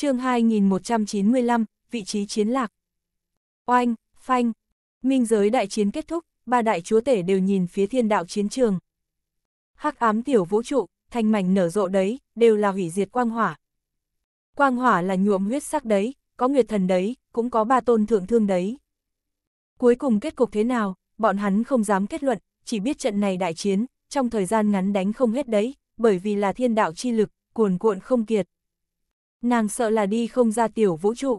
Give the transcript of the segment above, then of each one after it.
chương 2195, vị trí chiến lạc. Oanh, phanh, minh giới đại chiến kết thúc, ba đại chúa tể đều nhìn phía thiên đạo chiến trường. Hắc ám tiểu vũ trụ, thành mảnh nở rộ đấy, đều là hủy diệt quang hỏa. Quang hỏa là nhuộm huyết sắc đấy, có nguyệt thần đấy, cũng có ba tôn thượng thương đấy. Cuối cùng kết cục thế nào, bọn hắn không dám kết luận, chỉ biết trận này đại chiến, trong thời gian ngắn đánh không hết đấy, bởi vì là thiên đạo chi lực, cuồn cuộn không kiệt. Nàng sợ là đi không ra tiểu vũ trụ.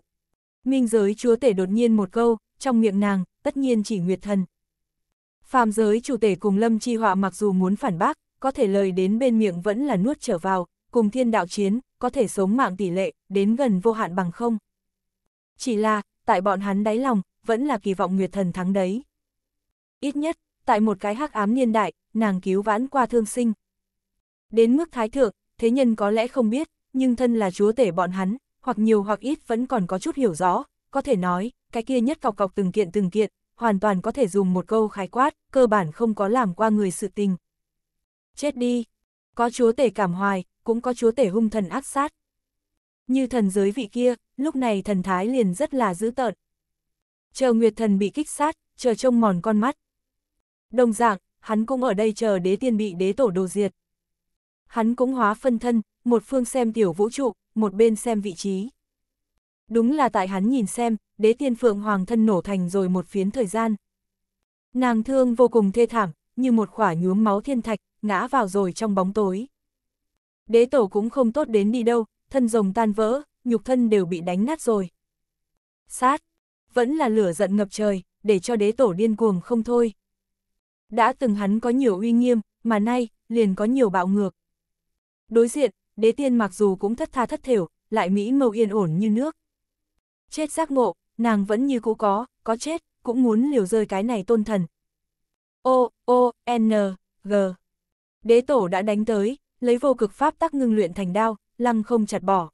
Minh giới chúa tể đột nhiên một câu, trong miệng nàng, tất nhiên chỉ Nguyệt Thần. Phàm giới chủ tể cùng Lâm Chi Họa mặc dù muốn phản bác, có thể lời đến bên miệng vẫn là nuốt trở vào, cùng thiên đạo chiến, có thể sống mạng tỷ lệ, đến gần vô hạn bằng không. Chỉ là, tại bọn hắn đáy lòng, vẫn là kỳ vọng Nguyệt Thần thắng đấy. Ít nhất, tại một cái hắc ám niên đại, nàng cứu vãn qua thương sinh. Đến mức thái thượng, thế nhân có lẽ không biết, nhưng thân là chúa tể bọn hắn, hoặc nhiều hoặc ít vẫn còn có chút hiểu rõ, có thể nói, cái kia nhất cọc cọc từng kiện từng kiện, hoàn toàn có thể dùng một câu khái quát, cơ bản không có làm qua người sự tình. Chết đi! Có chúa tể cảm hoài, cũng có chúa tể hung thần ác sát. Như thần giới vị kia, lúc này thần thái liền rất là dữ tợn. Chờ Nguyệt thần bị kích sát, chờ trông mòn con mắt. Đồng dạng, hắn cũng ở đây chờ đế tiên bị đế tổ đồ diệt. Hắn cũng hóa phân thân, một phương xem tiểu vũ trụ, một bên xem vị trí. Đúng là tại hắn nhìn xem, đế tiên phượng hoàng thân nổ thành rồi một phiến thời gian. Nàng thương vô cùng thê thảm, như một khỏa nhuốm máu thiên thạch, ngã vào rồi trong bóng tối. Đế tổ cũng không tốt đến đi đâu, thân rồng tan vỡ, nhục thân đều bị đánh nát rồi. Sát, vẫn là lửa giận ngập trời, để cho đế tổ điên cuồng không thôi. Đã từng hắn có nhiều uy nghiêm, mà nay, liền có nhiều bạo ngược. Đối diện, đế tiên mặc dù cũng thất tha thất thểu, lại mỹ mâu yên ổn như nước. Chết giác ngộ, nàng vẫn như cũ có, có chết, cũng muốn liều rơi cái này tôn thần. O, O, N, G. Đế tổ đã đánh tới, lấy vô cực pháp tắc ngưng luyện thành đao, lăng không chặt bỏ.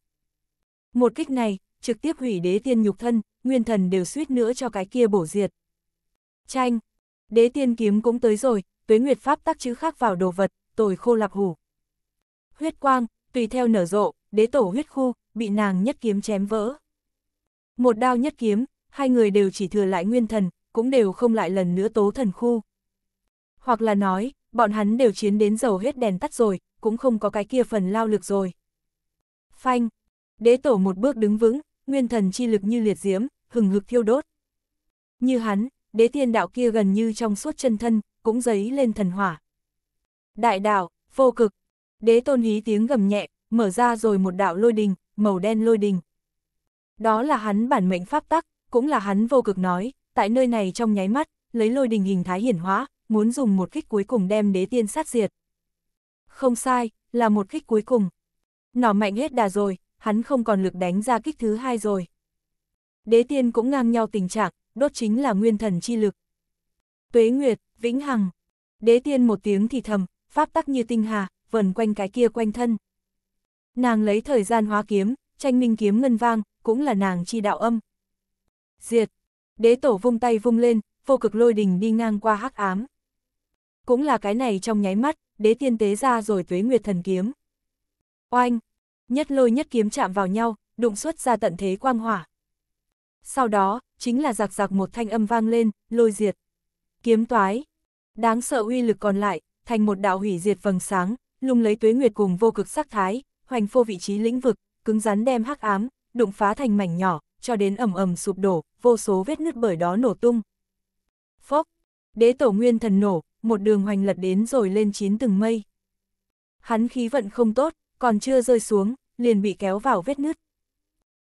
Một kích này, trực tiếp hủy đế tiên nhục thân, nguyên thần đều suýt nữa cho cái kia bổ diệt. Tranh, đế tiên kiếm cũng tới rồi, tuế nguyệt pháp tắc chữ khác vào đồ vật, tồi khô lạp hủ. Huyết quang, tùy theo nở rộ, đế tổ huyết khu, bị nàng nhất kiếm chém vỡ. Một đao nhất kiếm, hai người đều chỉ thừa lại nguyên thần, cũng đều không lại lần nữa tố thần khu. Hoặc là nói, bọn hắn đều chiến đến dầu hết đèn tắt rồi, cũng không có cái kia phần lao lực rồi. Phanh, đế tổ một bước đứng vững, nguyên thần chi lực như liệt diễm, hừng hực thiêu đốt. Như hắn, đế tiên đạo kia gần như trong suốt chân thân, cũng giấy lên thần hỏa. Đại đạo, vô cực, Đế tôn hí tiếng gầm nhẹ, mở ra rồi một đạo lôi đình, màu đen lôi đình. Đó là hắn bản mệnh pháp tắc, cũng là hắn vô cực nói, tại nơi này trong nháy mắt, lấy lôi đình hình thái hiển hóa, muốn dùng một kích cuối cùng đem đế tiên sát diệt. Không sai, là một kích cuối cùng. Nỏ mạnh hết đà rồi, hắn không còn lực đánh ra kích thứ hai rồi. Đế tiên cũng ngang nhau tình trạng, đốt chính là nguyên thần chi lực. Tuế Nguyệt, Vĩnh Hằng. Đế tiên một tiếng thì thầm, pháp tắc như tinh hà, vần quanh cái kia quanh thân. Nàng lấy thời gian hóa kiếm, tranh minh kiếm ngân vang, cũng là nàng chi đạo âm. Diệt! Đế tổ vung tay vung lên, vô cực lôi đình đi ngang qua hắc ám. Cũng là cái này trong nháy mắt, đế tiên tế ra rồi tuế nguyệt thần kiếm. Oanh! Nhất lôi nhất kiếm chạm vào nhau, đụng xuất ra tận thế quang hỏa. Sau đó, chính là giặc giặc một thanh âm vang lên, lôi diệt. Kiếm toái! Đáng sợ uy lực còn lại, thành một đạo hủy diệt vầng sáng, lung lấy tuế nguyệt cùng vô cực sắc thái, hoành phô vị trí lĩnh vực, cứng rắn đem hắc ám, đụng phá thành mảnh nhỏ, cho đến ầm ầm sụp đổ, vô số vết nứt bởi đó nổ tung. Phốc, đế tổ nguyên thần nổ, một đường hoành lật đến rồi lên chín từng mây. Hắn khí vận không tốt, còn chưa rơi xuống, liền bị kéo vào vết nứt.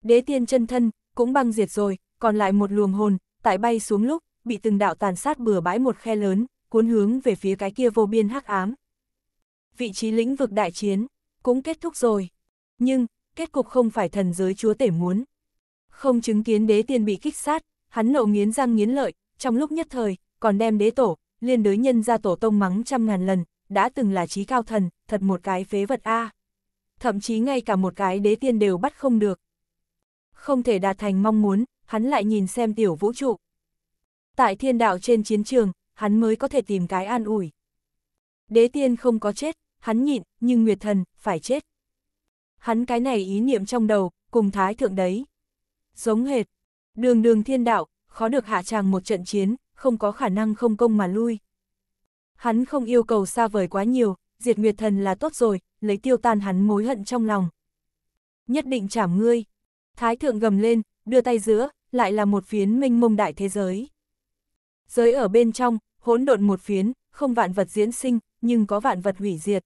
Đế tiên chân thân, cũng băng diệt rồi, còn lại một luồng hồn, tại bay xuống lúc, bị từng đạo tàn sát bừa bãi một khe lớn, cuốn hướng về phía cái kia vô biên hắc ám vị trí lĩnh vực đại chiến, cũng kết thúc rồi. Nhưng, kết cục không phải thần giới chúa tể muốn. Không chứng kiến đế tiên bị kích sát, hắn nộ nghiến răng nghiến lợi, trong lúc nhất thời, còn đem đế tổ, liên đới nhân ra tổ tông mắng trăm ngàn lần, đã từng là trí cao thần, thật một cái phế vật A. Thậm chí ngay cả một cái đế tiên đều bắt không được. Không thể đạt thành mong muốn, hắn lại nhìn xem tiểu vũ trụ. Tại thiên đạo trên chiến trường, hắn mới có thể tìm cái an ủi. Đế tiên không có chết, hắn nhịn, nhưng Nguyệt Thần, phải chết. Hắn cái này ý niệm trong đầu, cùng thái thượng đấy. Giống hệt, đường đường thiên đạo, khó được hạ tràng một trận chiến, không có khả năng không công mà lui. Hắn không yêu cầu xa vời quá nhiều, diệt Nguyệt Thần là tốt rồi, lấy tiêu tan hắn mối hận trong lòng. Nhất định trảm ngươi. Thái thượng gầm lên, đưa tay giữa, lại là một phiến minh mông đại thế giới. Giới ở bên trong, hỗn độn một phiến, không vạn vật diễn sinh, nhưng có vạn vật hủy diệt.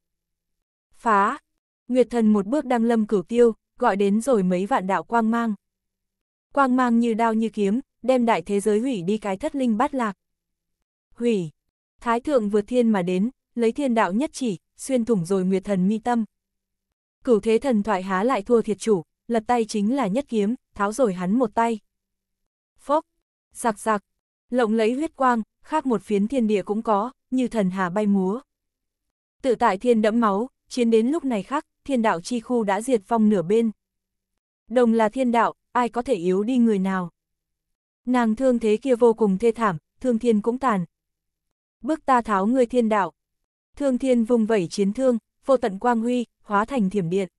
Phá! Nguyệt thần một bước đăng lâm cửu tiêu, gọi đến rồi mấy vạn đạo quang mang. Quang mang như đao như kiếm, đem đại thế giới hủy đi cái thất linh bát lạc. Hủy! Thái thượng vượt thiên mà đến, lấy thiên đạo nhất chỉ, xuyên thủng rồi nguyệt thần mi tâm. Cửu thế thần thoại há lại thua thiệt chủ, lật tay chính là nhất kiếm, tháo rồi hắn một tay. Phốc! Giặc giặc! Lộng lấy huyết quang, khác một phiến thiên địa cũng có, như thần hà bay múa. Tự tại thiên đẫm máu, chiến đến lúc này khác, thiên đạo chi khu đã diệt phong nửa bên. Đồng là thiên đạo, ai có thể yếu đi người nào. Nàng thương thế kia vô cùng thê thảm, thương thiên cũng tàn. Bước ta tháo người thiên đạo. Thương thiên vùng vẩy chiến thương, vô tận quang huy, hóa thành thiểm điện.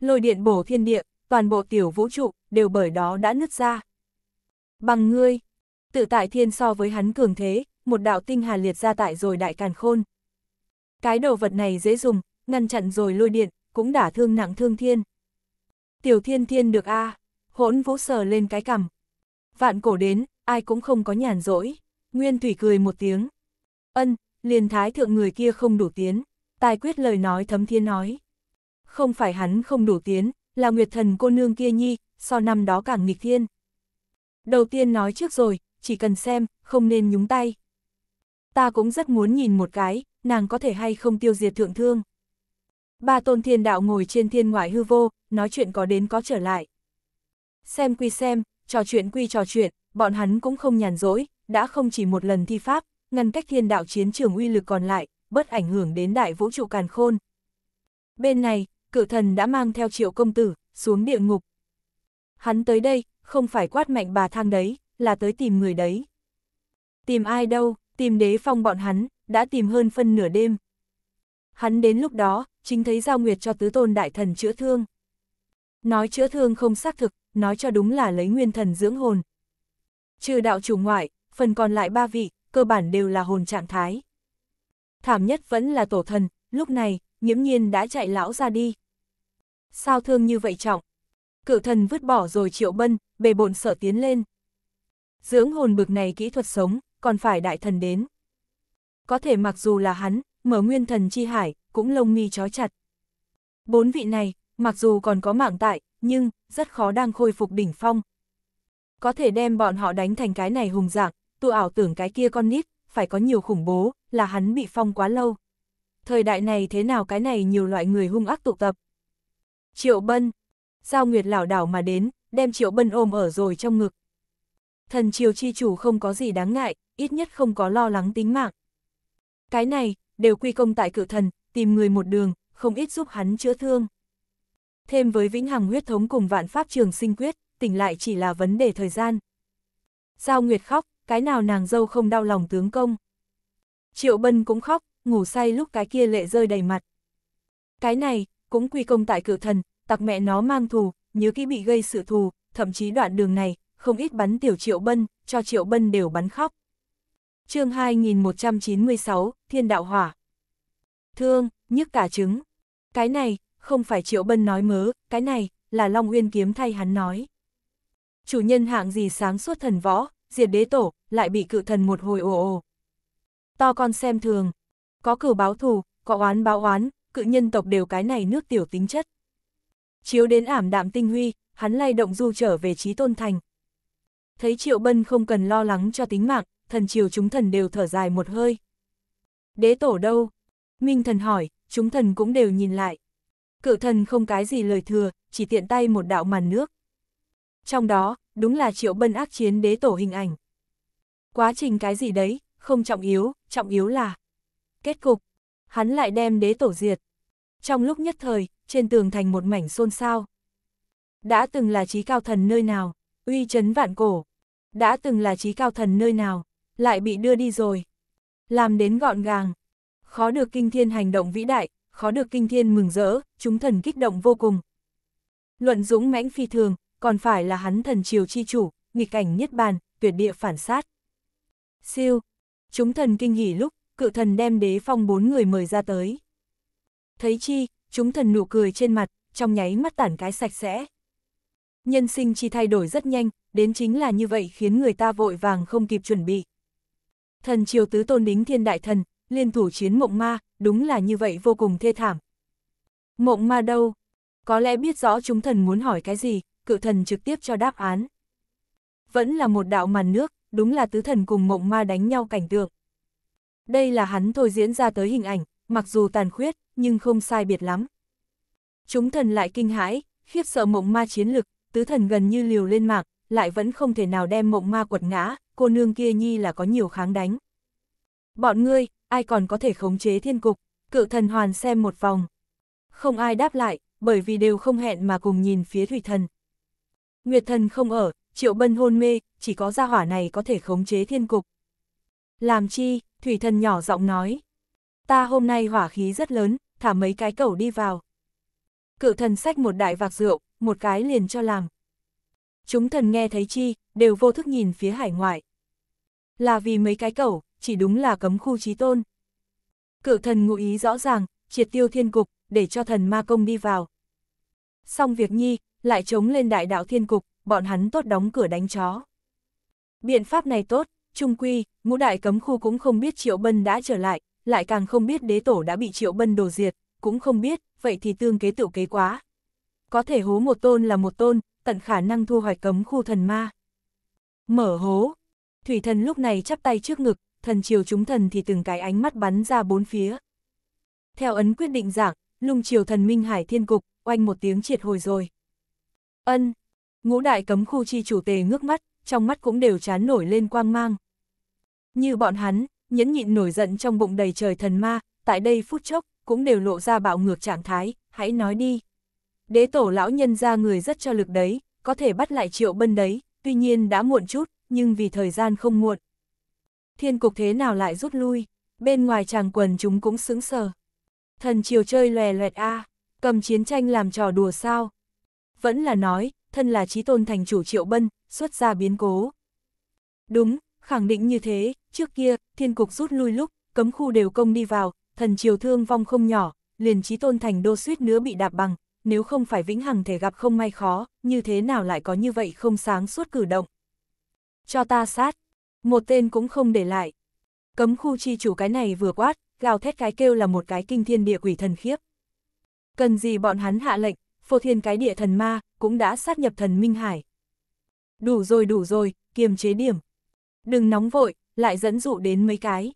Lôi điện bổ thiên địa, toàn bộ tiểu vũ trụ, đều bởi đó đã nứt ra. Bằng ngươi, tự tại thiên so với hắn cường thế, một đạo tinh hà liệt ra tại rồi đại càn khôn. Cái đồ vật này dễ dùng, ngăn chặn rồi lôi điện, cũng đả thương nặng thương thiên. Tiểu thiên thiên được a à, hỗn vũ sờ lên cái cằm. Vạn cổ đến, ai cũng không có nhàn rỗi. Nguyên Thủy cười một tiếng. Ân, liền thái thượng người kia không đủ tiến. Tài quyết lời nói thấm thiên nói. Không phải hắn không đủ tiến, là nguyệt thần cô nương kia nhi, so năm đó càng nghịch thiên. Đầu tiên nói trước rồi, chỉ cần xem, không nên nhúng tay. Ta cũng rất muốn nhìn một cái, nàng có thể hay không tiêu diệt thượng thương. Ba tôn thiên đạo ngồi trên thiên ngoại hư vô, nói chuyện có đến có trở lại. Xem quy xem, trò chuyện quy trò chuyện, bọn hắn cũng không nhàn rỗi, đã không chỉ một lần thi pháp, ngăn cách thiên đạo chiến trường uy lực còn lại, bất ảnh hưởng đến đại vũ trụ càn khôn. Bên này, cự thần đã mang theo triệu công tử, xuống địa ngục. Hắn tới đây, không phải quát mạnh bà thang đấy, là tới tìm người đấy. Tìm ai đâu, tìm đế phong bọn hắn, đã tìm hơn phân nửa đêm. Hắn đến lúc đó, chính thấy Giao Nguyệt cho tứ tôn đại thần chữa thương. Nói chữa thương không xác thực, nói cho đúng là lấy nguyên thần dưỡng hồn. Trừ đạo chủ ngoại, phần còn lại ba vị, cơ bản đều là hồn trạng thái. Thảm nhất vẫn là tổ thần, lúc này, nhiễm nhiên đã chạy lão ra đi. Sao thương như vậy trọng? Cự thần vứt bỏ rồi triệu bân, bề bộn sợ tiến lên. Dưỡng hồn bực này kỹ thuật sống, còn phải đại thần đến có thể mặc dù là hắn, mở nguyên thần chi hải, cũng lông mi chói chặt. Bốn vị này, mặc dù còn có mạng tại, nhưng, rất khó đang khôi phục đỉnh phong. Có thể đem bọn họ đánh thành cái này hùng dạng, tu ảo tưởng cái kia con nít, phải có nhiều khủng bố, là hắn bị phong quá lâu. Thời đại này thế nào cái này nhiều loại người hung ác tụ tập. Triệu Bân, Giao Nguyệt lảo đảo mà đến, đem Triệu Bân ôm ở rồi trong ngực. Thần triều chi chủ không có gì đáng ngại, ít nhất không có lo lắng tính mạng. Cái này, đều quy công tại cự thần, tìm người một đường, không ít giúp hắn chữa thương. Thêm với vĩnh hằng huyết thống cùng vạn pháp trường sinh quyết, tỉnh lại chỉ là vấn đề thời gian. Giao Nguyệt khóc, cái nào nàng dâu không đau lòng tướng công. Triệu Bân cũng khóc, ngủ say lúc cái kia lệ rơi đầy mặt. Cái này, cũng quy công tại cự thần, tặc mẹ nó mang thù, nhớ kỹ bị gây sự thù, thậm chí đoạn đường này, không ít bắn tiểu Triệu Bân, cho Triệu Bân đều bắn khóc chương 2196, Thiên Đạo Hỏa. Thương, nhức cả trứng. Cái này, không phải Triệu Bân nói mớ, cái này, là Long Uyên kiếm thay hắn nói. Chủ nhân hạng gì sáng suốt thần võ, diệt đế tổ, lại bị cự thần một hồi ồ ồ. To con xem thường, có cử báo thù, có oán báo oán, cự nhân tộc đều cái này nước tiểu tính chất. Chiếu đến ảm đạm tinh huy, hắn lay động du trở về trí tôn thành. Thấy Triệu Bân không cần lo lắng cho tính mạng, thần triều chúng thần đều thở dài một hơi. Đế tổ đâu? Minh thần hỏi, chúng thần cũng đều nhìn lại. Cự thần không cái gì lời thừa, chỉ tiện tay một đạo màn nước. Trong đó, đúng là triệu bân ác chiến đế tổ hình ảnh. Quá trình cái gì đấy, không trọng yếu, trọng yếu là kết cục. Hắn lại đem đế tổ diệt. Trong lúc nhất thời, trên tường thành một mảnh xôn xao. Đã từng là trí cao thần nơi nào, uy chấn vạn cổ. Đã từng là trí cao thần nơi nào, lại bị đưa đi rồi. Làm đến gọn gàng, khó được kinh thiên hành động vĩ đại, khó được kinh thiên mừng rỡ, chúng thần kích động vô cùng. Luận dũng mãnh phi thường, còn phải là hắn thần triều chi chủ, nghịch cảnh nhất bàn, tuyệt địa phản sát. Siêu, chúng thần kinh nghỉ lúc, cự thần đem đế phong bốn người mời ra tới. Thấy chi, chúng thần nụ cười trên mặt, trong nháy mắt tản cái sạch sẽ. Nhân sinh chi thay đổi rất nhanh, đến chính là như vậy khiến người ta vội vàng không kịp chuẩn bị thần triều tứ tôn đính thiên đại thần, liên thủ chiến mộng ma, đúng là như vậy vô cùng thê thảm. Mộng ma đâu? Có lẽ biết rõ chúng thần muốn hỏi cái gì, cự thần trực tiếp cho đáp án. Vẫn là một đạo màn nước, đúng là tứ thần cùng mộng ma đánh nhau cảnh tượng. Đây là hắn thôi diễn ra tới hình ảnh, mặc dù tàn khuyết, nhưng không sai biệt lắm. Chúng thần lại kinh hãi, khiếp sợ mộng ma chiến lực, tứ thần gần như liều lên mạng, lại vẫn không thể nào đem mộng ma quật ngã, cô nương kia nhi là có nhiều kháng đánh. Bọn ngươi, ai còn có thể khống chế thiên cục, cự thần hoàn xem một vòng. Không ai đáp lại, bởi vì đều không hẹn mà cùng nhìn phía thủy thần. Nguyệt thần không ở, triệu bân hôn mê, chỉ có gia hỏa này có thể khống chế thiên cục. Làm chi, thủy thần nhỏ giọng nói. Ta hôm nay hỏa khí rất lớn, thả mấy cái cẩu đi vào. Cự thần xách một đại vạc rượu, một cái liền cho làm chúng thần nghe thấy chi, đều vô thức nhìn phía hải ngoại. Là vì mấy cái cẩu, chỉ đúng là cấm khu trí tôn. Cự thần ngụ ý rõ ràng, triệt tiêu thiên cục, để cho thần ma công đi vào. Xong việc nhi, lại chống lên đại đạo thiên cục, bọn hắn tốt đóng cửa đánh chó. Biện pháp này tốt, trung quy, ngũ đại cấm khu cũng không biết Triệu Bân đã trở lại, lại càng không biết đế tổ đã bị Triệu Bân đổ diệt, cũng không biết, vậy thì tương kế tự kế quá. Có thể hố một tôn là một tôn, tận khả năng thu hoạch cấm khu thần ma. Mở hố, thủy thần lúc này chắp tay trước ngực, thần chiều chúng thần thì từng cái ánh mắt bắn ra bốn phía. Theo ấn quyết định giảng, lung chiều thần minh hải thiên cục, oanh một tiếng triệt hồi rồi. Ân, ngũ đại cấm khu chi chủ tề ngước mắt, trong mắt cũng đều chán nổi lên quang mang. Như bọn hắn, nhẫn nhịn nổi giận trong bụng đầy trời thần ma, tại đây phút chốc, cũng đều lộ ra bạo ngược trạng thái, hãy nói đi. Đế tổ lão nhân ra người rất cho lực đấy, có thể bắt lại triệu bân đấy, tuy nhiên đã muộn chút, nhưng vì thời gian không muộn. Thiên cục thế nào lại rút lui, bên ngoài chàng quần chúng cũng sững sờ. Thần triều chơi lòe loẹt a, cầm chiến tranh làm trò đùa sao. Vẫn là nói, thân là trí tôn thành chủ triệu bân, xuất ra biến cố. Đúng, khẳng định như thế, trước kia, thiên cục rút lui lúc, cấm khu đều công đi vào, thần triều thương vong không nhỏ, liền trí tôn thành đô suýt nữa bị đạp bằng, nếu không phải vĩnh hằng thể gặp không may khó, như thế nào lại có như vậy không sáng suốt cử động. Cho ta sát, một tên cũng không để lại. Cấm khu chi chủ cái này vừa quát, gào thét cái kêu là một cái kinh thiên địa quỷ thần khiếp. Cần gì bọn hắn hạ lệnh, phô thiên cái địa thần ma, cũng đã sát nhập thần Minh Hải. Đủ rồi đủ rồi, kiềm chế điểm. Đừng nóng vội, lại dẫn dụ đến mấy cái.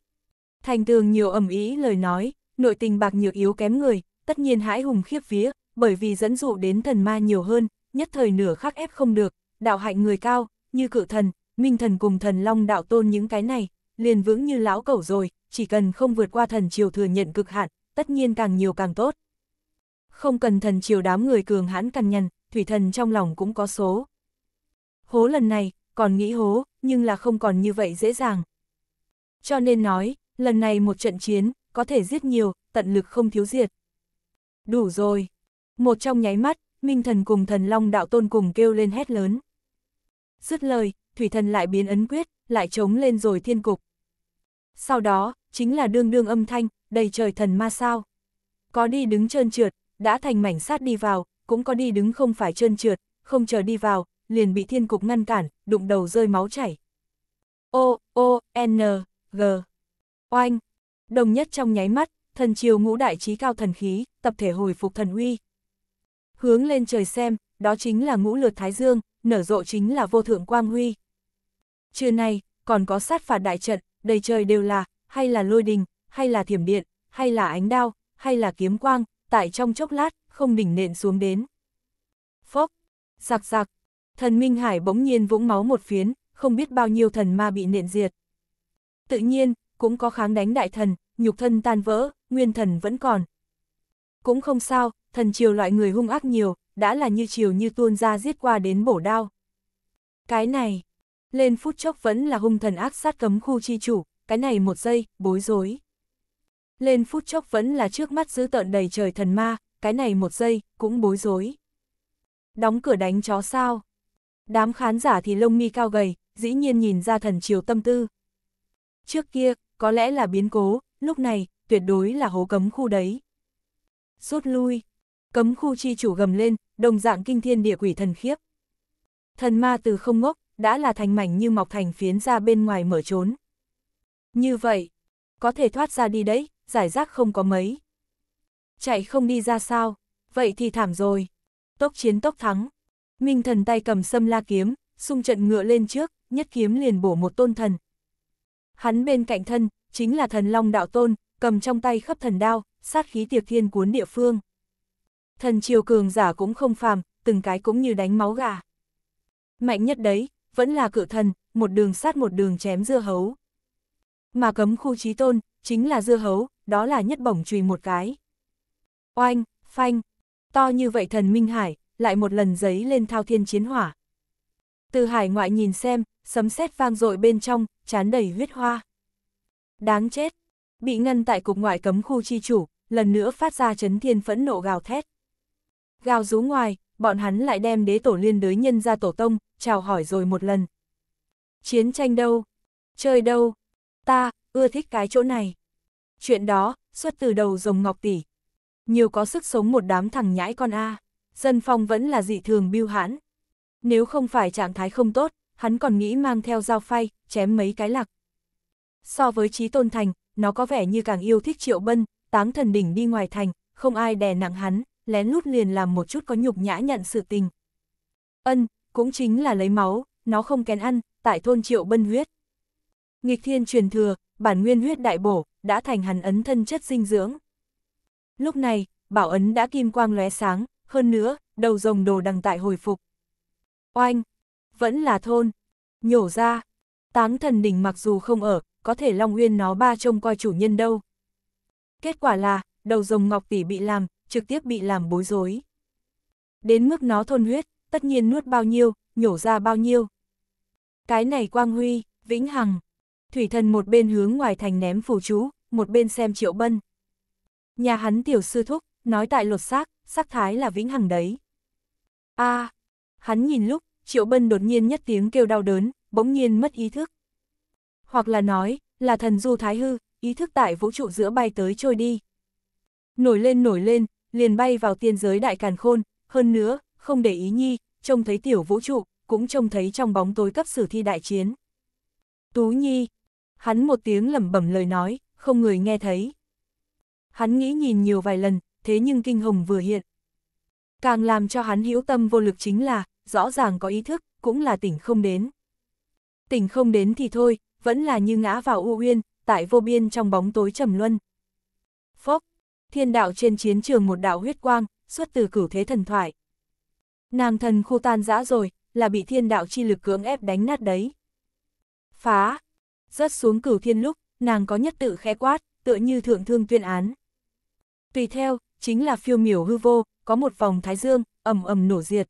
Thành tường nhiều ẩm ý lời nói, nội tình bạc nhược yếu kém người, tất nhiên hãi hùng khiếp vía, bởi vì dẫn dụ đến thần ma nhiều hơn, nhất thời nửa khắc ép không được, đạo hạnh người cao, như cự thần, minh thần cùng thần long đạo tôn những cái này, liền vững như lão cẩu rồi, chỉ cần không vượt qua thần triều thừa nhận cực hạn, tất nhiên càng nhiều càng tốt. Không cần thần triều đám người cường hãn cằn nhằn, thủy thần trong lòng cũng có số. Hố lần này, còn nghĩ hố, nhưng là không còn như vậy dễ dàng. Cho nên nói, lần này một trận chiến, có thể giết nhiều, tận lực không thiếu diệt. Đủ rồi. Một trong nháy mắt, Minh Thần cùng Thần Long Đạo Tôn cùng kêu lên hét lớn. Dứt lời, Thủy Thần lại biến ấn quyết, lại trống lên rồi thiên cục. Sau đó, chính là đương đương âm thanh, đầy trời thần ma sao. Có đi đứng trơn trượt, đã thành mảnh sát đi vào, cũng có đi đứng không phải trơn trượt, không chờ đi vào, liền bị thiên cục ngăn cản, đụng đầu rơi máu chảy. O, O, N, G. Oanh. Đồng nhất trong nháy mắt, thần chiều ngũ đại trí cao thần khí, tập thể hồi phục thần uy, hướng lên trời xem, đó chính là ngũ lượt Thái Dương, nở rộ chính là vô thượng quang huy. Trưa nay, còn có sát phạt đại trận, đầy trời đều là, hay là lôi đình, hay là thiểm điện, hay là ánh đao, hay là kiếm quang, tại trong chốc lát, không đỉnh nện xuống đến. Phốc, giặc giặc, thần Minh Hải bỗng nhiên vũng máu một phiến, không biết bao nhiêu thần ma bị nện diệt. Tự nhiên, cũng có kháng đánh đại thần, nhục thân tan vỡ, nguyên thần vẫn còn. Cũng không sao, thần triều loại người hung ác nhiều, đã là như triều như tuôn ra giết qua đến bổ đao. Cái này, lên phút chốc vẫn là hung thần ác sát cấm khu chi chủ, cái này một giây, bối rối. Lên phút chốc vẫn là trước mắt giữ tợn đầy trời thần ma, cái này một giây, cũng bối rối. Đóng cửa đánh chó sao? Đám khán giả thì lông mi cao gầy, dĩ nhiên nhìn ra thần triều tâm tư. Trước kia, có lẽ là biến cố, lúc này, tuyệt đối là hố cấm khu đấy. Rút lui, Cấm khu chi chủ gầm lên, đồng dạng kinh thiên địa quỷ thần khiếp. Thần ma từ không ngốc, đã là thành mảnh như mọc thành phiến ra bên ngoài mở trốn. Như vậy, có thể thoát ra đi đấy, giải rác không có mấy. Chạy không đi ra sao, vậy thì thảm rồi. Tốc chiến tốc thắng. Minh thần tay cầm sâm la kiếm, xung trận ngựa lên trước, nhất kiếm liền bổ một tôn thần. Hắn bên cạnh thân, chính là thần long đạo tôn, cầm trong tay khắp thần đao, sát khí tiệc thiên cuốn địa phương thần triều cường giả cũng không phàm, từng cái cũng như đánh máu gà. Mạnh nhất đấy, vẫn là cự thần, một đường sát một đường chém dưa hấu. Mà cấm khu trí tôn, chính là dưa hấu, đó là nhất bổng chùy một cái. Oanh, phanh, to như vậy thần Minh Hải, lại một lần giấy lên thao thiên chiến hỏa. Từ hải ngoại nhìn xem, sấm sét vang dội bên trong, chán đầy huyết hoa. Đáng chết, bị ngăn tại cục ngoại cấm khu chi chủ, lần nữa phát ra chấn thiên phẫn nộ gào thét. Gào rú ngoài, bọn hắn lại đem đế tổ liên đới nhân ra tổ tông, chào hỏi rồi một lần. Chiến tranh đâu? Chơi đâu? Ta, ưa thích cái chỗ này. Chuyện đó, xuất từ đầu rồng ngọc tỷ. Nhiều có sức sống một đám thằng nhãi con A. Dân phong vẫn là dị thường biêu hãn. Nếu không phải trạng thái không tốt, hắn còn nghĩ mang theo dao phay, chém mấy cái lạc. So với trí tôn thành, nó có vẻ như càng yêu thích triệu bân, táng thần đỉnh đi ngoài thành, không ai đè nặng hắn lén lút liền làm một chút có nhục nhã nhận sự tình. Ân, cũng chính là lấy máu, nó không kén ăn, tại thôn triệu bân huyết. Nghịch thiên truyền thừa, bản nguyên huyết đại bổ, đã thành hắn ấn thân chất dinh dưỡng. Lúc này, bảo ấn đã kim quang lóe sáng, hơn nữa, đầu rồng đồ đằng tại hồi phục. Oanh, vẫn là thôn, nhổ ra, táng thần đỉnh mặc dù không ở, có thể Long Uyên nó ba trông coi chủ nhân đâu. Kết quả là, đầu rồng ngọc tỷ bị làm, trực tiếp bị làm bối rối. Đến mức nó thôn huyết, tất nhiên nuốt bao nhiêu, nhổ ra bao nhiêu. Cái này quang huy, vĩnh hằng. Thủy thần một bên hướng ngoài thành ném phù chú, một bên xem triệu bân. Nhà hắn tiểu sư thúc, nói tại lột xác, sắc thái là vĩnh hằng đấy. a à, hắn nhìn lúc, triệu bân đột nhiên nhất tiếng kêu đau đớn, bỗng nhiên mất ý thức. Hoặc là nói, là thần du thái hư, ý thức tại vũ trụ giữa bay tới trôi đi. Nổi lên nổi lên, liền bay vào tiên giới đại càn khôn, hơn nữa, không để ý nhi, trông thấy tiểu vũ trụ, cũng trông thấy trong bóng tối cấp sử thi đại chiến. Tú nhi, hắn một tiếng lẩm bẩm lời nói, không người nghe thấy. Hắn nghĩ nhìn nhiều vài lần, thế nhưng kinh hồng vừa hiện. Càng làm cho hắn hữu tâm vô lực chính là, rõ ràng có ý thức, cũng là tỉnh không đến. Tỉnh không đến thì thôi, vẫn là như ngã vào u uyên, tại vô biên trong bóng tối trầm luân thiên đạo trên chiến trường một đạo huyết quang, xuất từ cửu thế thần thoại. Nàng thần khu tan dã rồi, là bị thiên đạo chi lực cưỡng ép đánh nát đấy. Phá! Rớt xuống cửu thiên lúc, nàng có nhất tự khẽ quát, tựa như thượng thương tuyên án. Tùy theo, chính là phiêu miểu hư vô, có một vòng thái dương, ầm ầm nổ diệt.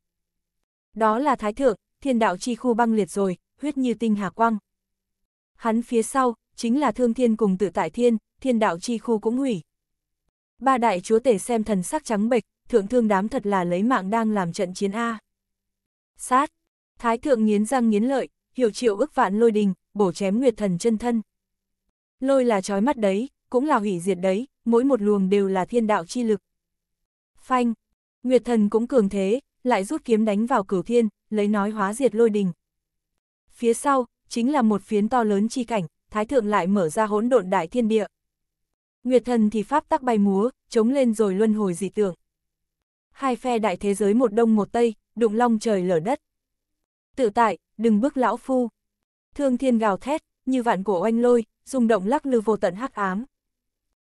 Đó là thái thượng, thiên đạo chi khu băng liệt rồi, huyết như tinh hà quang. Hắn phía sau, chính là thương thiên cùng tự tại thiên, thiên đạo chi khu cũng hủy. Ba đại chúa tể xem thần sắc trắng bệch, thượng thương đám thật là lấy mạng đang làm trận chiến A. Sát! Thái thượng nghiến răng nghiến lợi, hiệu triệu ức vạn lôi đình, bổ chém nguyệt thần chân thân. Lôi là trói mắt đấy, cũng là hủy diệt đấy, mỗi một luồng đều là thiên đạo chi lực. Phanh! Nguyệt thần cũng cường thế, lại rút kiếm đánh vào cửu thiên, lấy nói hóa diệt lôi đình. Phía sau, chính là một phiến to lớn chi cảnh, thái thượng lại mở ra hỗn độn đại thiên địa. Nguyệt thần thì pháp tắc bay múa, chống lên rồi luân hồi dị tưởng. Hai phe đại thế giới một đông một tây, đụng long trời lở đất. Tự tại, đừng bước lão phu. Thương thiên gào thét, như vạn cổ oanh lôi, rung động lắc lư vô tận hắc ám.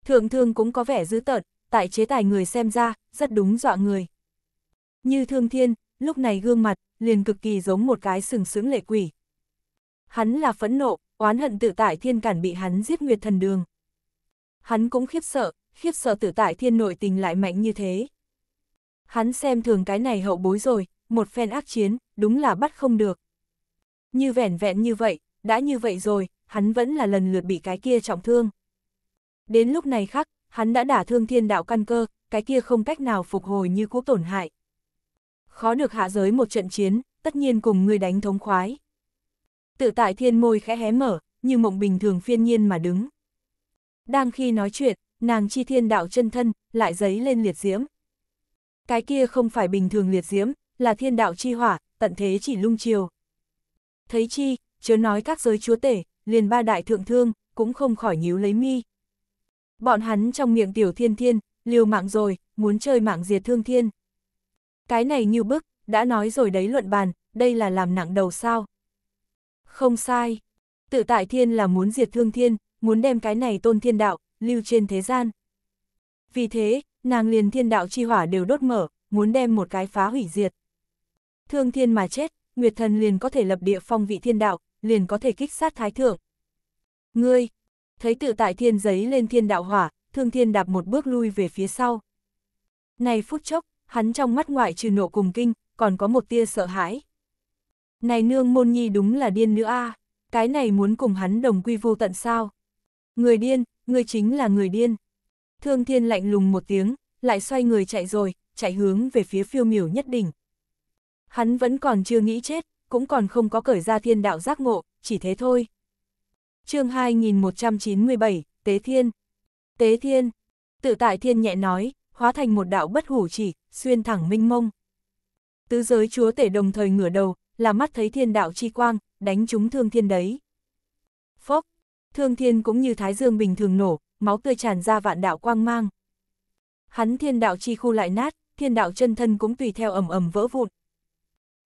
Thượng thương cũng có vẻ dữ tợn, tại chế tài người xem ra, rất đúng dọa người. Như thương thiên, lúc này gương mặt, liền cực kỳ giống một cái sừng sững lệ quỷ. Hắn là phẫn nộ, oán hận tự tại thiên cản bị hắn giết nguyệt thần đường. Hắn cũng khiếp sợ, khiếp sợ tử tại thiên nội tình lại mạnh như thế. Hắn xem thường cái này hậu bối rồi, một phen ác chiến, đúng là bắt không được. Như vẻn vẹn như vậy, đã như vậy rồi, hắn vẫn là lần lượt bị cái kia trọng thương. Đến lúc này khắc, hắn đã đả thương thiên đạo căn cơ, cái kia không cách nào phục hồi như cũ tổn hại. Khó được hạ giới một trận chiến, tất nhiên cùng người đánh thống khoái. Tự tại thiên môi khẽ hé mở, như mộng bình thường phiên nhiên mà đứng. Đang khi nói chuyện, nàng chi thiên đạo chân thân, lại giấy lên liệt diễm. Cái kia không phải bình thường liệt diễm, là thiên đạo chi hỏa, tận thế chỉ lung chiều. Thấy chi, chớ nói các giới chúa tể, liền ba đại thượng thương, cũng không khỏi nhíu lấy mi. Bọn hắn trong miệng tiểu thiên thiên, liều mạng rồi, muốn chơi mạng diệt thương thiên. Cái này như bức, đã nói rồi đấy luận bàn, đây là làm nặng đầu sao. Không sai, tự tại thiên là muốn diệt thương thiên, muốn đem cái này tôn thiên đạo, lưu trên thế gian. Vì thế, nàng liền thiên đạo chi hỏa đều đốt mở, muốn đem một cái phá hủy diệt. Thương thiên mà chết, Nguyệt thần liền có thể lập địa phong vị thiên đạo, liền có thể kích sát thái thượng. Ngươi, thấy tự tại thiên giấy lên thiên đạo hỏa, thương thiên đạp một bước lui về phía sau. Này phút chốc, hắn trong mắt ngoại trừ nộ cùng kinh, còn có một tia sợ hãi. Này nương môn nhi đúng là điên nữa a à, cái này muốn cùng hắn đồng quy vô tận sao? Người điên, người chính là người điên. Thương thiên lạnh lùng một tiếng, lại xoay người chạy rồi, chạy hướng về phía phiêu miểu nhất đỉnh. Hắn vẫn còn chưa nghĩ chết, cũng còn không có cởi ra thiên đạo giác ngộ, chỉ thế thôi. chương 2197, Tế Thiên Tế Thiên Tự tại thiên nhẹ nói, hóa thành một đạo bất hủ chỉ, xuyên thẳng minh mông. Tứ giới chúa tể đồng thời ngửa đầu, là mắt thấy thiên đạo chi quang, đánh trúng thương thiên đấy. Phốc, thương thiên cũng như thái dương bình thường nổ, máu tươi tràn ra vạn đạo quang mang. Hắn thiên đạo chi khu lại nát, thiên đạo chân thân cũng tùy theo ầm ầm vỡ vụn.